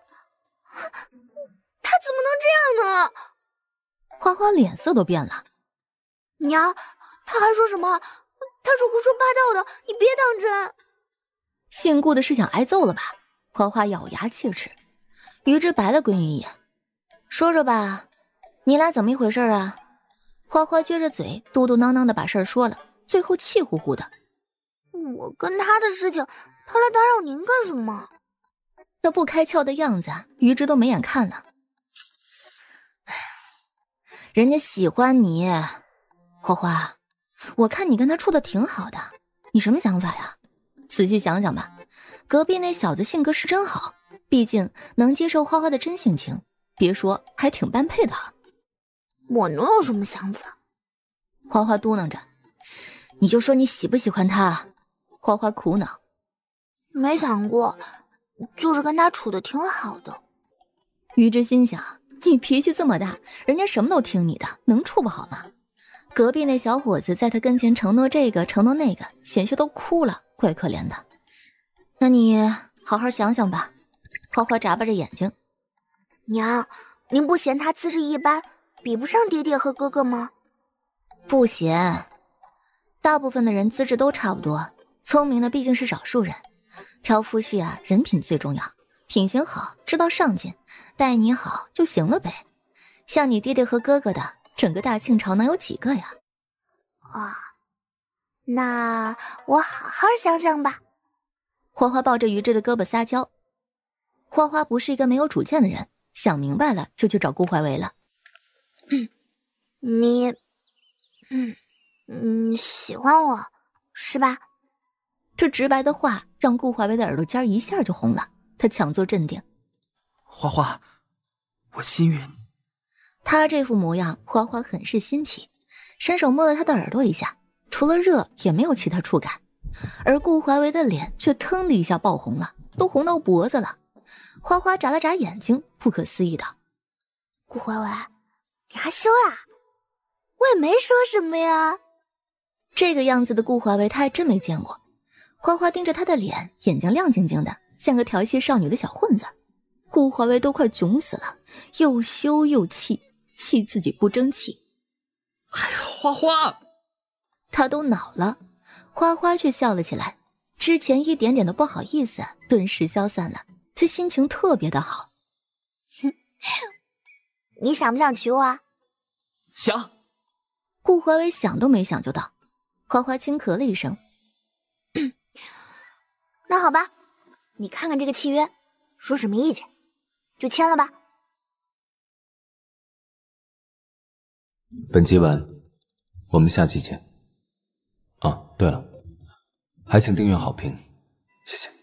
他怎么能这样呢？花花脸色都变了，娘，他还说什么？他是胡说八道的，你别当真。姓顾的是想挨揍了吧？花花咬牙切齿。于之白了闺女一眼，说说吧，你俩怎么一回事啊？花花撅着嘴，嘟嘟囔囔的把事儿说了，最后气呼呼的。我跟他的事情，他来打扰您干什么？那不开窍的样子，于之都没眼看了。人家喜欢你，花花，我看你跟他处的挺好的，你什么想法呀？仔细想想吧，隔壁那小子性格是真好。毕竟能接受花花的真性情，别说还挺般配的。我能有什么想法？花花嘟囔着：“你就说你喜不喜欢他？”花花苦恼：“没想过，就是跟他处的挺好的。”于之心想：“你脾气这么大，人家什么都听你的，能处不好吗？”隔壁那小伙子在他跟前承诺这个承诺那个，险些都哭了，怪可怜的。那你好好想想吧。花花眨巴着眼睛，娘，您不嫌他资质一般，比不上爹爹和哥哥吗？不嫌，大部分的人资质都差不多，聪明的毕竟是少数人。挑夫婿啊，人品最重要，品行好，知道上进，待你好就行了呗。像你爹爹和哥哥的，整个大清朝能有几个呀？啊，那我好好想想吧。花花抱着于志的胳膊撒娇。花花不是一个没有主见的人，想明白了就去找顾怀维了。你，嗯嗯，喜欢我是吧？这直白的话让顾怀维的耳朵尖一下就红了，他强作镇定。花花，我心悦你。他这副模样，花花很是新奇，伸手摸了他的耳朵一下，除了热也没有其他触感，而顾怀维的脸却腾的一下爆红了，都红到脖子了。花花眨了眨眼睛，不可思议道：“顾怀维，你害羞啦？我也没说什么呀。”这个样子的顾怀维，他还真没见过。花花盯着他的脸，眼睛亮晶晶的，像个调戏少女的小混子。顾怀维都快窘死了，又羞又气，气自己不争气。哎呦，花花，他都恼了，花花却笑了起来。之前一点点的不好意思，顿时消散了。他心情特别的好，哼，你想不想娶我？想。顾怀维想都没想就道。花花轻咳了一声，那好吧，你看看这个契约，说什么意见，就签了吧。本集完，我们下期见。啊，对了，还请订阅好评，谢谢。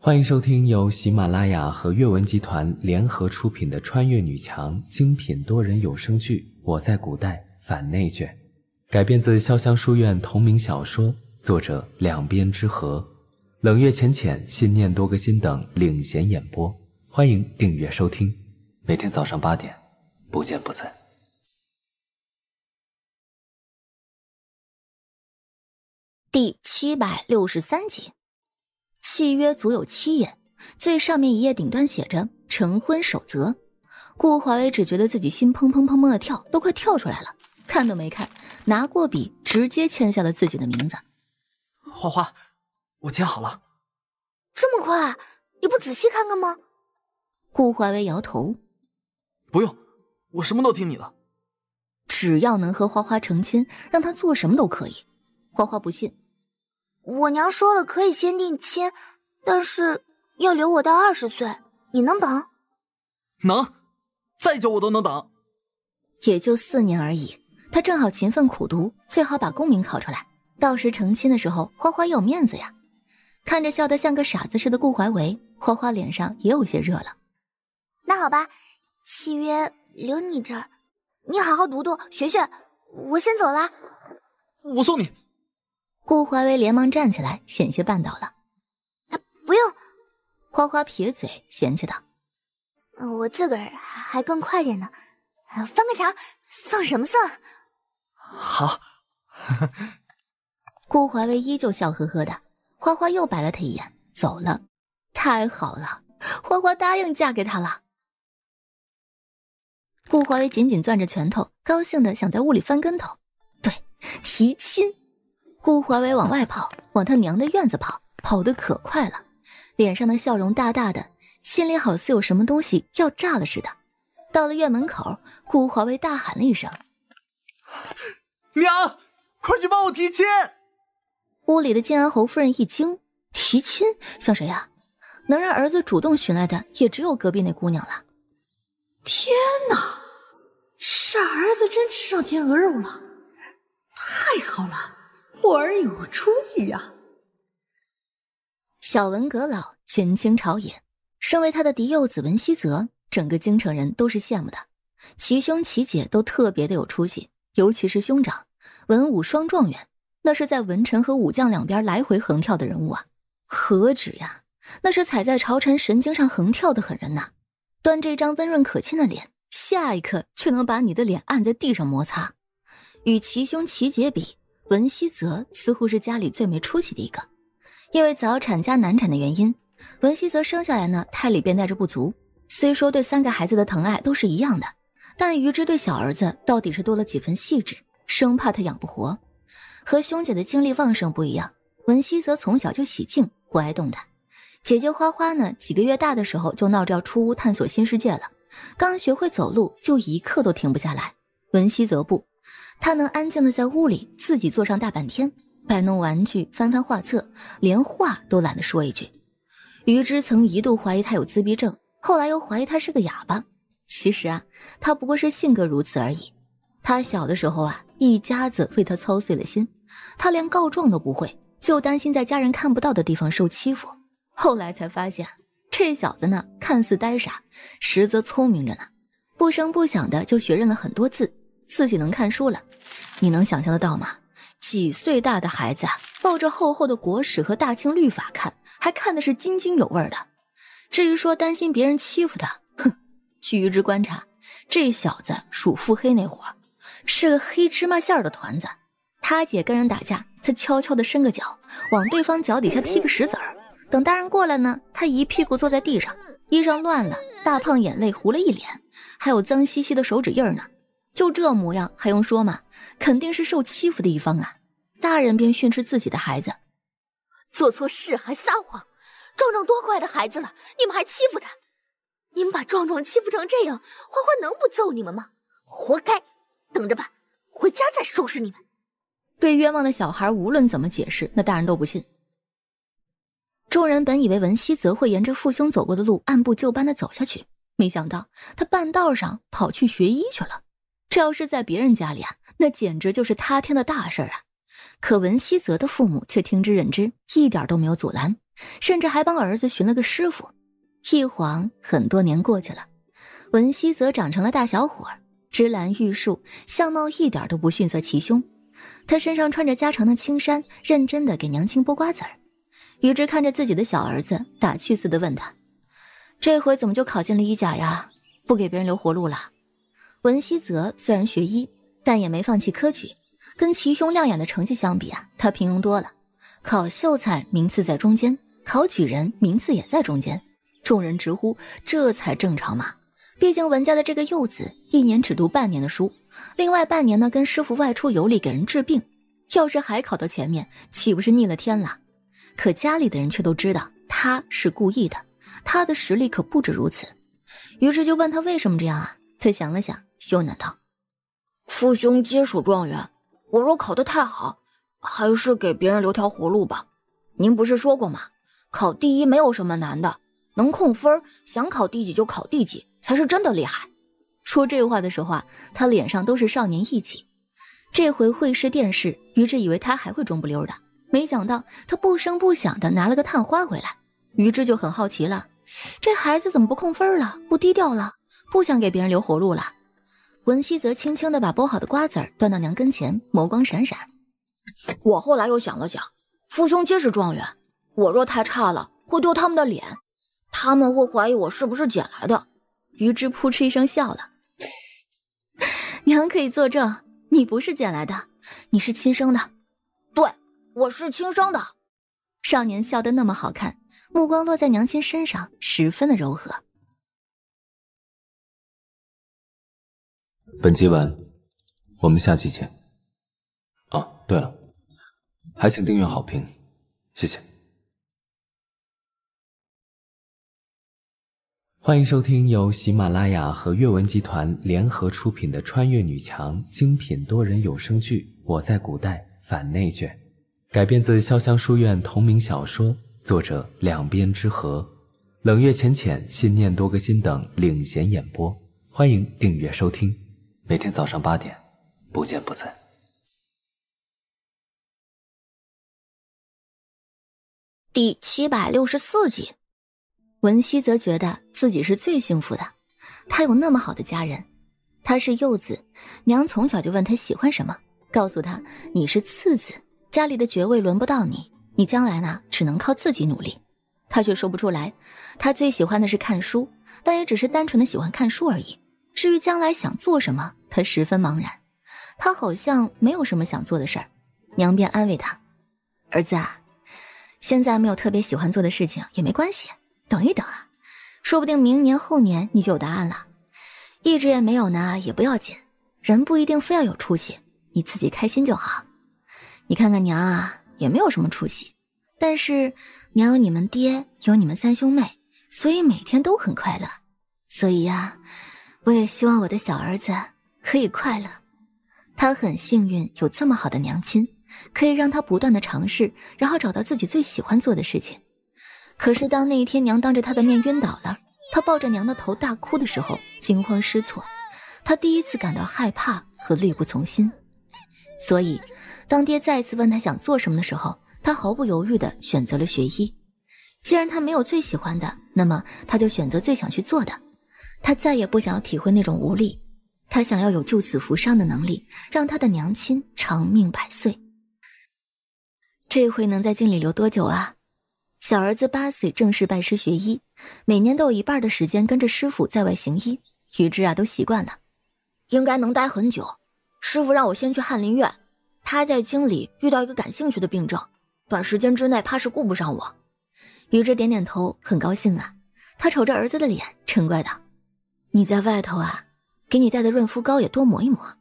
欢迎收听由喜马拉雅和阅文集团联合出品的穿越女强精品多人有声剧《我在古代反内卷》，改编自潇湘书院同名小说，作者两边之和，冷月浅浅、信念多个心等领衔演播。欢迎订阅收听，每天早上八点，不见不散。第七百六十三集。契约足有七页，最上面一页顶端写着“成婚守则”。顾怀威只觉得自己心砰砰砰砰的跳，都快跳出来了，看都没看，拿过笔直接签下了自己的名字。花花，我签好了，这么快？你不仔细看看吗？顾怀威摇头，不用，我什么都听你的，只要能和花花成亲，让他做什么都可以。花花不信。我娘说了，可以先定亲，但是要留我到二十岁。你能等？能，再久我都能等。也就四年而已，他正好勤奋苦读，最好把功名考出来。到时成亲的时候，花花有面子呀。看着笑得像个傻子似的顾怀维，花花脸上也有些热了。那好吧，契约留你这儿，你好好读读学学。我先走了。我送你。顾怀威连忙站起来，险些绊倒了。不用，花花撇嘴嫌弃道：“我自个儿还更快点呢，翻个墙算什么算？好，顾怀威依旧笑呵呵的。花花又白了他一眼，走了。太好了，花花答应嫁给他了。顾怀威紧紧攥着拳头，高兴的想在屋里翻跟头。对，提亲。顾华为往外跑，往他娘的院子跑，跑得可快了，脸上的笑容大大的，心里好似有什么东西要炸了似的。到了院门口，顾华为大喊了一声：“娘，快去帮我提亲！”屋里的晋安侯夫人一惊：“提亲像谁呀？能让儿子主动寻来的也只有隔壁那姑娘了。”天哪，傻儿子真吃上天鹅肉了！太好了！儿有出息呀！小文阁老权倾朝野，身为他的嫡幼子文熙泽，整个京城人都是羡慕的。其兄其姐都特别的有出息，尤其是兄长，文武双状元，那是在文臣和武将两边来回横跳的人物啊，何止呀？那是踩在朝臣神经上横跳的狠人呐！端着一张温润可亲的脸，下一刻却能把你的脸按在地上摩擦。与其兄其姐比。文希泽似乎是家里最没出息的一个，因为早产加难产的原因，文希泽生下来呢胎里便带着不足。虽说对三个孩子的疼爱都是一样的，但于之对小儿子到底是多了几分细致，生怕他养不活。和兄姐的精力旺盛不一样，文希泽从小就喜静不爱动弹。姐姐花花呢几个月大的时候就闹着要出屋探索新世界了，刚学会走路就一刻都停不下来。文希泽不。他能安静的在屋里自己坐上大半天，摆弄玩具，翻翻画册，连话都懒得说一句。于之曾一度怀疑他有自闭症，后来又怀疑他是个哑巴。其实啊，他不过是性格如此而已。他小的时候啊，一家子为他操碎了心。他连告状都不会，就担心在家人看不到的地方受欺负。后来才发现，这小子呢，看似呆傻，实则聪明着呢。不声不响的就学认了很多字。自己能看书了，你能想象得到吗？几岁大的孩子抱着厚厚的国史和大清律法看，还看的是津津有味的。至于说担心别人欺负他，哼，据玉芝观察，这小子属腹黑那伙儿，是个黑芝麻馅儿的团子。他姐跟人打架，他悄悄的伸个脚往对方脚底下踢个石子儿，等大人过来呢，他一屁股坐在地上，衣裳乱了，大胖眼泪糊了一脸，还有脏兮兮的手指印儿呢。就这模样还用说吗？肯定是受欺负的一方啊！大人便训斥自己的孩子：“做错事还撒谎，壮壮多乖的孩子了，你们还欺负他？你们把壮壮欺负成这样，欢欢能不揍你们吗？活该！等着吧，回家再收拾你们。”被冤枉的小孩无论怎么解释，那大人都不信。众人本以为文熙泽会沿着父兄走过的路按部就班的走下去，没想到他半道上跑去学医去了。这要是在别人家里啊，那简直就是塌天的大事儿啊！可文希泽的父母却听之任之，一点都没有阻拦，甚至还帮儿子寻了个师傅。一晃很多年过去了，文希泽长成了大小伙儿，枝兰玉树，相貌一点都不逊色其兄。他身上穿着加长的青衫，认真的给娘亲剥瓜子儿。于之看着自己的小儿子，打趣似的问他：“这回怎么就考进了医甲呀？不给别人留活路了？”文希泽虽然学医，但也没放弃科举。跟齐兄亮眼的成绩相比啊，他平庸多了。考秀才名次在中间，考举人名次也在中间。众人直呼这才正常嘛！毕竟文家的这个幼子一年只读半年的书，另外半年呢跟师傅外出游历给人治病。要是还考到前面，岂不是逆了天了？可家里的人却都知道他是故意的，他的实力可不止如此。于是就问他为什么这样啊？他想了想。羞赧道：“父兄皆属状元，我若考得太好，还是给别人留条活路吧。您不是说过吗？考第一没有什么难的，能控分，想考第几就考第几，才是真的厉害。”说这话的时候啊，他脸上都是少年义气。这回会试殿试，于志以为他还会中不溜的，没想到他不声不响的拿了个探花回来。于志就很好奇了，这孩子怎么不控分了，不低调了，不想给别人留活路了？文熙则轻轻的把剥好的瓜子儿端到娘跟前，眸光闪闪。我后来又想了想，父兄皆是状元，我若太差了，会丢他们的脸，他们会怀疑我是不是捡来的。于之扑哧一声笑了，娘可以作证，你不是捡来的，你是亲生的。对，我是亲生的。少年笑得那么好看，目光落在娘亲身上，十分的柔和。本集完，我们下期见。啊，对了，还请订阅好评，谢谢。欢迎收听由喜马拉雅和阅文集团联合出品的穿越女强精品多人有声剧《我在古代反内卷》，改编自潇湘书院同名小说，作者两边之和，冷月浅浅、信念多个心等领衔演播。欢迎订阅收听。每天早上八点，不见不散。第七百六十四集，文熙则觉得自己是最幸福的。他有那么好的家人。他是幼子，娘从小就问他喜欢什么，告诉他：“你是次子，家里的爵位轮不到你，你将来呢只能靠自己努力。”他却说不出来。他最喜欢的是看书，但也只是单纯的喜欢看书而已。至于将来想做什么，他十分茫然。他好像没有什么想做的事儿。娘便安慰他：“儿子啊，现在没有特别喜欢做的事情也没关系，等一等啊，说不定明年后年你就有答案了。一直也没有呢，也不要紧，人不一定非要有出息，你自己开心就好。你看看娘啊，也没有什么出息，但是娘有你们爹，有你们三兄妹，所以每天都很快乐。所以呀。”我也希望我的小儿子可以快乐，他很幸运有这么好的娘亲，可以让他不断的尝试，然后找到自己最喜欢做的事情。可是当那一天娘当着他的面晕倒了，他抱着娘的头大哭的时候，惊慌失措，他第一次感到害怕和力不从心。所以，当爹再次问他想做什么的时候，他毫不犹豫的选择了学医。既然他没有最喜欢的，那么他就选择最想去做的。他再也不想要体会那种无力，他想要有救死扶伤的能力，让他的娘亲长命百岁。这回能在京里留多久啊？小儿子八岁，正式拜师学医，每年都有一半的时间跟着师傅在外行医。于之啊，都习惯了，应该能待很久。师傅让我先去翰林院，他在京里遇到一个感兴趣的病症，短时间之内怕是顾不上我。于之点点头，很高兴啊。他瞅着儿子的脸，嗔怪道。你在外头啊，给你带的润肤膏也多抹一抹。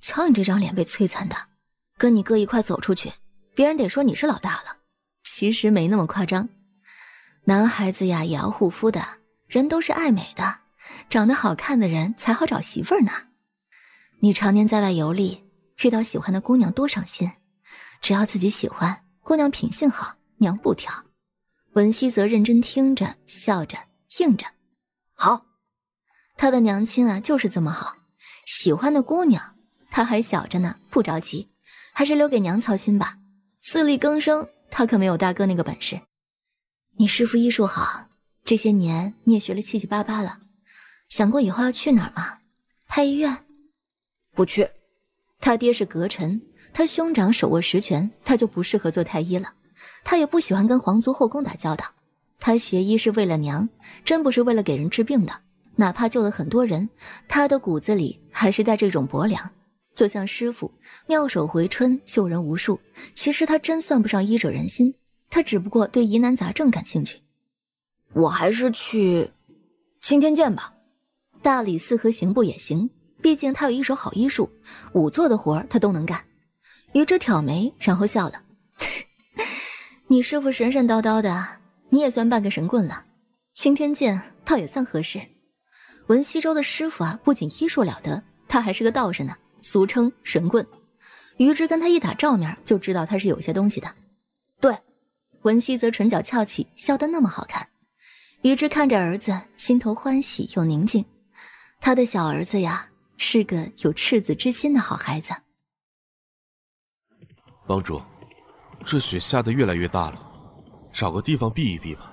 瞧你这张脸被摧残的，跟你哥一块走出去，别人得说你是老大了。其实没那么夸张，男孩子呀也要护肤的。人都是爱美的，长得好看的人才好找媳妇儿呢。你常年在外游历，遇到喜欢的姑娘多上心。只要自己喜欢，姑娘品性好，娘不挑。文熙则认真听着，笑着应着，好。他的娘亲啊，就是这么好，喜欢的姑娘，他还小着呢，不着急，还是留给娘操心吧。自力更生，他可没有大哥那个本事。你师傅医术好，这些年你也学了七七八八了。想过以后要去哪儿吗？太医院？不去。他爹是阁臣，他兄长手握实权，他就不适合做太医了。他也不喜欢跟皇族后宫打交道。他学医是为了娘，真不是为了给人治病的。哪怕救了很多人，他的骨子里还是带这种薄凉。就像师傅，妙手回春，救人无数，其实他真算不上医者仁心，他只不过对疑难杂症感兴趣。我还是去青天剑吧，大理寺和刑部也行，毕竟他有一手好医术，仵作的活他都能干。余者挑眉，然后笑了：“ 你师傅神神叨叨的，你也算半个神棍了。青天剑倒也算合适。”文西州的师傅啊，不仅医术了得，他还是个道士呢，俗称神棍。于之跟他一打照面，就知道他是有些东西的。对，文熙则唇角翘起，笑得那么好看。于之看着儿子，心头欢喜又宁静。他的小儿子呀，是个有赤子之心的好孩子。帮主，这雪下得越来越大了，找个地方避一避吧。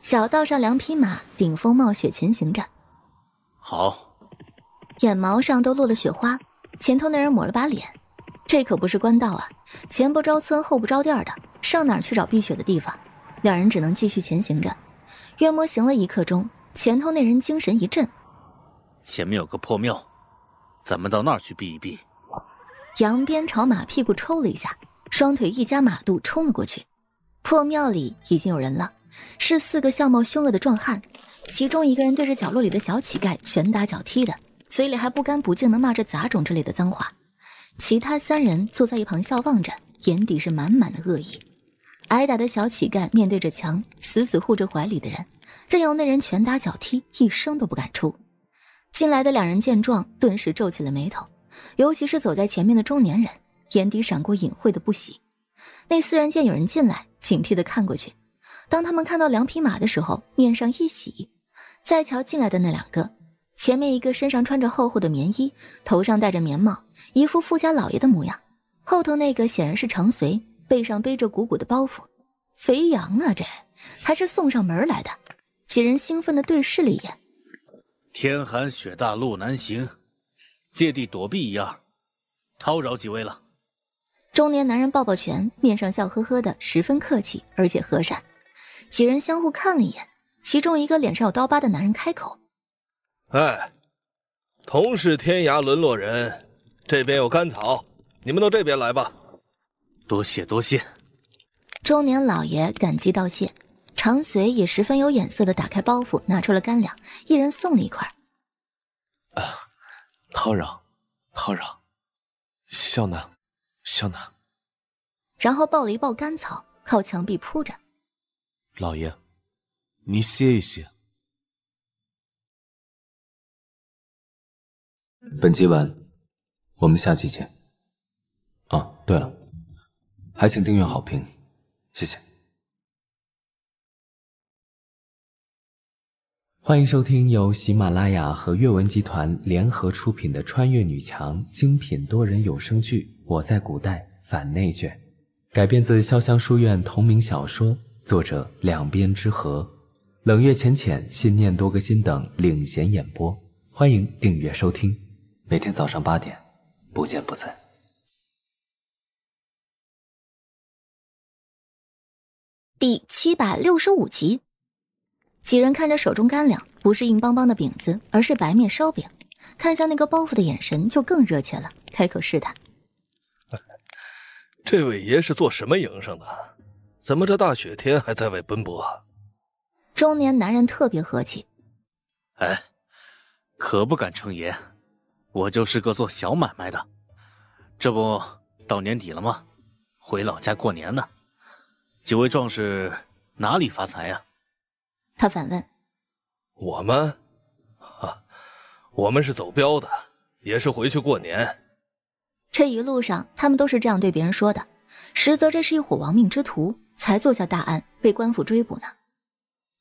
小道上，两匹马顶风冒雪前行着。好，眼毛上都落了雪花。前头那人抹了把脸，这可不是官道啊，前不着村后不着店的，上哪儿去找避雪的地方？两人只能继续前行着。约摸行了一刻钟，前头那人精神一振：“前面有个破庙，咱们到那儿去避一避。”扬鞭朝马屁股抽了一下，双腿一夹马肚冲了过去。破庙里已经有人了，是四个相貌凶恶的壮汉。其中一个人对着角落里的小乞丐拳打脚踢的，嘴里还不干不净的骂着“杂种”之类的脏话。其他三人坐在一旁笑望着，眼底是满满的恶意。挨打的小乞丐面对着墙，死死护着怀里的人，任由那人拳打脚踢，一声都不敢出。进来的两人见状，顿时皱起了眉头，尤其是走在前面的中年人，眼底闪过隐晦的不喜。那四人见有人进来，警惕的看过去。当他们看到两匹马的时候，面上一喜。再瞧进来的那两个，前面一个身上穿着厚厚的棉衣，头上戴着棉帽，一副富家老爷的模样；后头那个显然是长随，背上背着鼓鼓的包袱，肥羊啊，这还是送上门来的。几人兴奋的对视了一眼。天寒雪大路难行，借地躲避一二，叨扰几位了。中年男人抱抱拳，面上笑呵呵的，十分客气而且和善。几人相互看了一眼。其中一个脸上有刀疤的男人开口：“哎，同是天涯沦落人，这边有甘草，你们到这边来吧。”多谢多谢。中年老爷感激道谢，长随也十分有眼色的打开包袱，拿出了干粮，一人送了一块。啊，叨扰，叨扰，笑南，笑南。然后抱了一抱干草，靠墙壁铺着。老爷。你歇一歇。本集完，我们下期见。啊，对了，还请订阅、好评，谢谢。欢迎收听由喜马拉雅和阅文集团联合出品的穿越女强精品多人有声剧《我在古代反内卷》，改编自潇湘书院同名小说，作者两边之和。冷月浅浅、信念多个心等领衔演播，欢迎订阅收听。每天早上八点，不见不散。第七百六十五集，几人看着手中干粮，不是硬邦邦的饼子，而是白面烧饼。看向那个包袱的眼神就更热切了，开口试探：“这位爷是做什么营生的？怎么这大雪天还在外奔波？”中年男人特别和气，哎，可不敢称爷，我就是个做小买卖的。这不到年底了吗？回老家过年呢。几位壮士哪里发财呀？他反问。我们，啊，我们是走镖的，也是回去过年。这一路上，他们都是这样对别人说的，实则这是一伙亡命之徒，才做下大案，被官府追捕呢。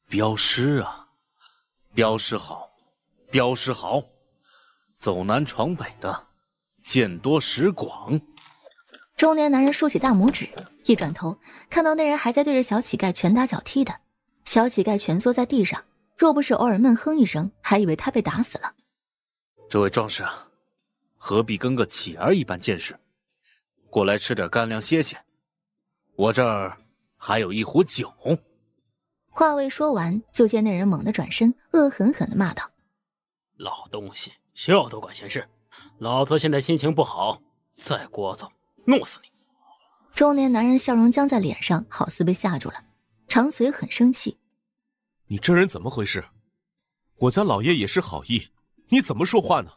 镖师啊，镖师好，镖师好，走南闯北的，见多识广。中年男人竖起大拇指，一转头看到那人还在对着小乞丐拳打脚踢的，小乞丐蜷缩在地上，若不是偶尔闷哼一声，还以为他被打死了。这位壮士啊，何必跟个乞儿一般见识？过来吃点干粮歇歇，我这儿还有一壶酒。话未说完，就见那人猛地转身，恶狠狠地骂道：“老东西，笑要多管闲事！老子现在心情不好，再聒噪，弄死你！”中年男人笑容僵在脸上，好似被吓住了。长随很生气：“你这人怎么回事？我家老爷也是好意，你怎么说话呢？”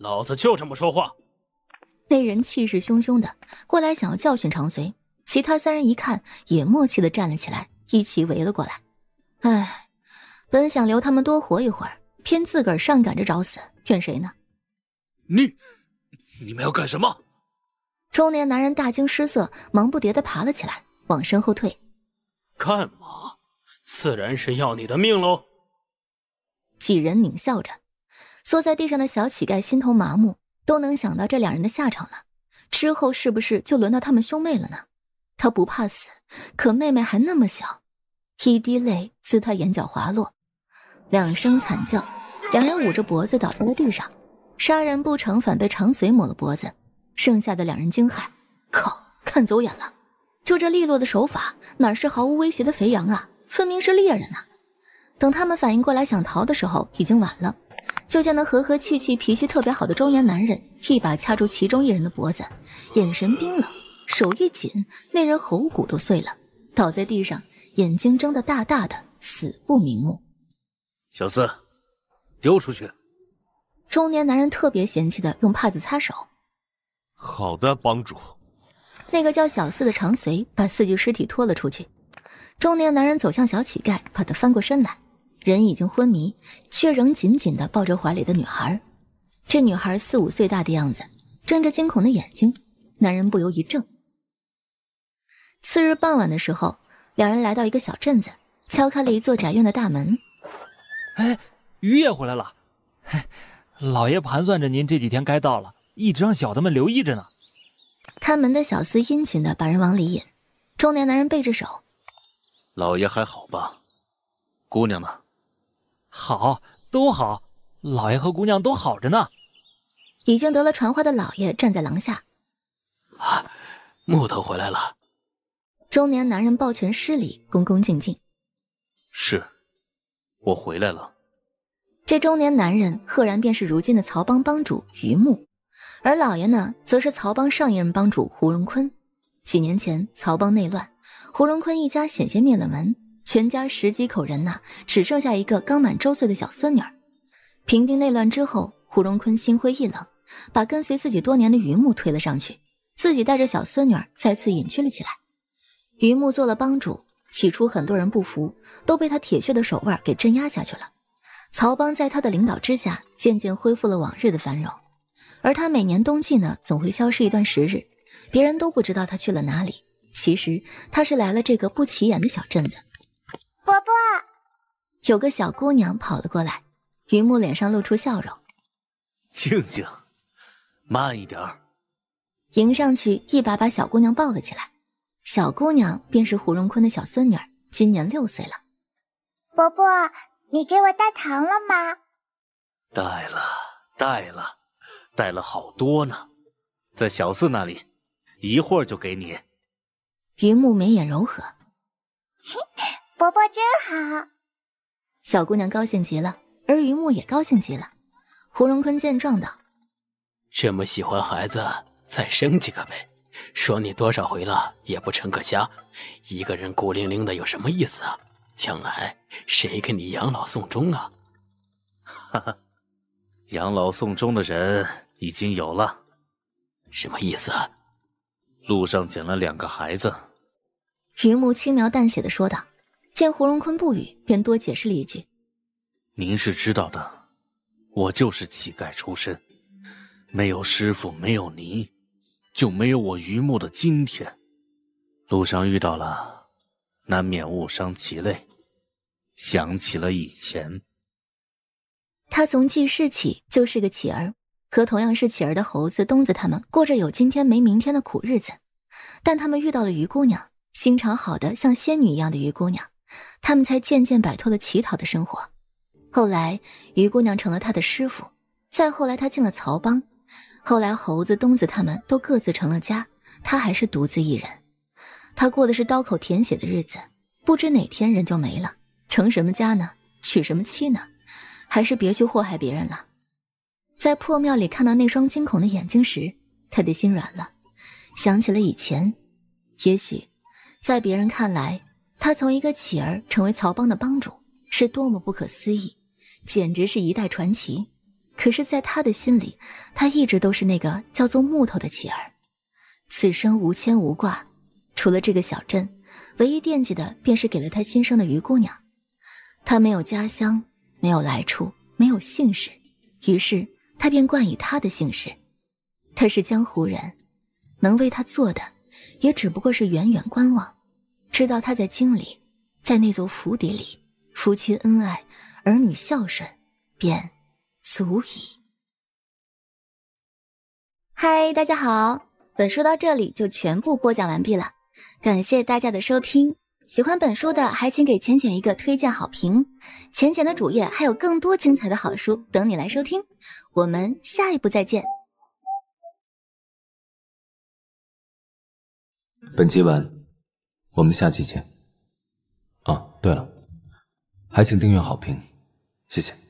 老子就这么说话。那人气势汹汹的过来，想要教训长随。其他三人一看，也默契的站了起来。一起围了过来，哎，本想留他们多活一会儿，偏自个儿上赶着找死，怨谁呢？你，你们要干什么？中年男人大惊失色，忙不迭地爬了起来，往身后退。干嘛？自然是要你的命喽！几人狞笑着，缩在地上的小乞丐心头麻木，都能想到这两人的下场了。之后是不是就轮到他们兄妹了呢？他不怕死，可妹妹还那么小。一滴泪自他眼角滑落，两声惨叫，两人捂着脖子倒在了地上。杀人不成，反被长随抹了脖子。剩下的两人惊骇：靠，看走眼了！就这利落的手法，哪是毫无威胁的肥羊啊？分明是猎人啊！”等他们反应过来想逃的时候，已经晚了。就见那和和气气、脾气特别好的中年男人一把掐住其中一人的脖子，眼神冰冷，手一紧，那人喉骨都碎了，倒在地上。眼睛睁得大大的，死不瞑目。小四，丢出去！中年男人特别嫌弃的用帕子擦手。好的，帮主。那个叫小四的长随把四具尸体拖了出去。中年男人走向小乞丐，把他翻过身来，人已经昏迷，却仍紧紧的抱着怀里的女孩。这女孩四五岁大的样子，睁着惊恐的眼睛，男人不由一怔。次日傍晚的时候。两人来到一个小镇子，敲开了一座宅院的大门。哎，鱼也回来了。老爷盘算着您这几天该到了，一直让小的们留意着呢。看门的小厮殷勤的把人往里引。中年男人背着手，老爷还好吧？姑娘呢？好，都好。老爷和姑娘都好着呢。已经得了传话的老爷站在廊下。啊，木头回来了。中年男人抱拳施礼，恭恭敬敬。是，我回来了。这中年男人赫然便是如今的曹帮帮主于木，而老爷呢，则是曹帮上一任帮主胡荣坤。几年前，曹帮内乱，胡荣坤一家险些灭了门，全家十几口人呐，只剩下一个刚满周岁的小孙女。平定内乱之后，胡荣坤心灰意冷，把跟随自己多年的于木推了上去，自己带着小孙女再次隐居了起来。云木做了帮主，起初很多人不服，都被他铁血的手腕给镇压下去了。曹帮在他的领导之下，渐渐恢复了往日的繁荣。而他每年冬季呢，总会消失一段时日，别人都不知道他去了哪里。其实他是来了这个不起眼的小镇子。伯伯，有个小姑娘跑了过来，云木脸上露出笑容。静静，慢一点。迎上去，一把把小姑娘抱了起来。小姑娘便是胡荣坤的小孙女，今年六岁了。伯伯，你给我带糖了吗？带了，带了，带了好多呢，在小四那里，一会儿就给你。云木眉眼柔和，伯伯真好。小姑娘高兴极了，而云木也高兴极了。胡荣坤见状道：“这么喜欢孩子，再生几个呗。”说你多少回了，也不成个家，一个人孤零零的有什么意思啊？将来谁给你养老送终啊？哈哈，养老送终的人已经有了，什么意思？路上捡了两个孩子。云木轻描淡写的说道，见胡荣坤不语，便多解释了一句：“您是知道的，我就是乞丐出身，没有师傅，没有您。”就没有我于木的今天。路上遇到了，难免误伤其类。想起了以前，他从记事起就是个乞儿，和同样是乞儿的猴子、东子他们过着有今天没明天的苦日子。但他们遇到了于姑娘，心肠好的像仙女一样的于姑娘，他们才渐渐摆脱了乞讨的生活。后来，于姑娘成了他的师傅。再后来，他进了曹帮。后来，猴子、东子他们都各自成了家，他还是独自一人。他过的是刀口舔血的日子，不知哪天人就没了，成什么家呢？娶什么妻呢？还是别去祸害别人了。在破庙里看到那双惊恐的眼睛时，他的心软了，想起了以前。也许，在别人看来，他从一个乞儿成为曹帮的帮主，是多么不可思议，简直是一代传奇。可是，在他的心里，他一直都是那个叫做木头的乞儿，此生无牵无挂，除了这个小镇，唯一惦记的便是给了他新生的余姑娘。他没有家乡，没有来处，没有姓氏，于是他便冠以他的姓氏。他是江湖人，能为他做的，也只不过是远远观望，知道他在京里，在那座府邸里，夫妻恩爱，儿女孝顺，便。足以。嗨，大家好，本书到这里就全部播讲完毕了，感谢大家的收听。喜欢本书的，还请给浅浅一个推荐好评。浅浅的主页还有更多精彩的好书等你来收听。我们下一部再见。本集完，我们下期见。啊，对了，还请订阅好评，谢谢。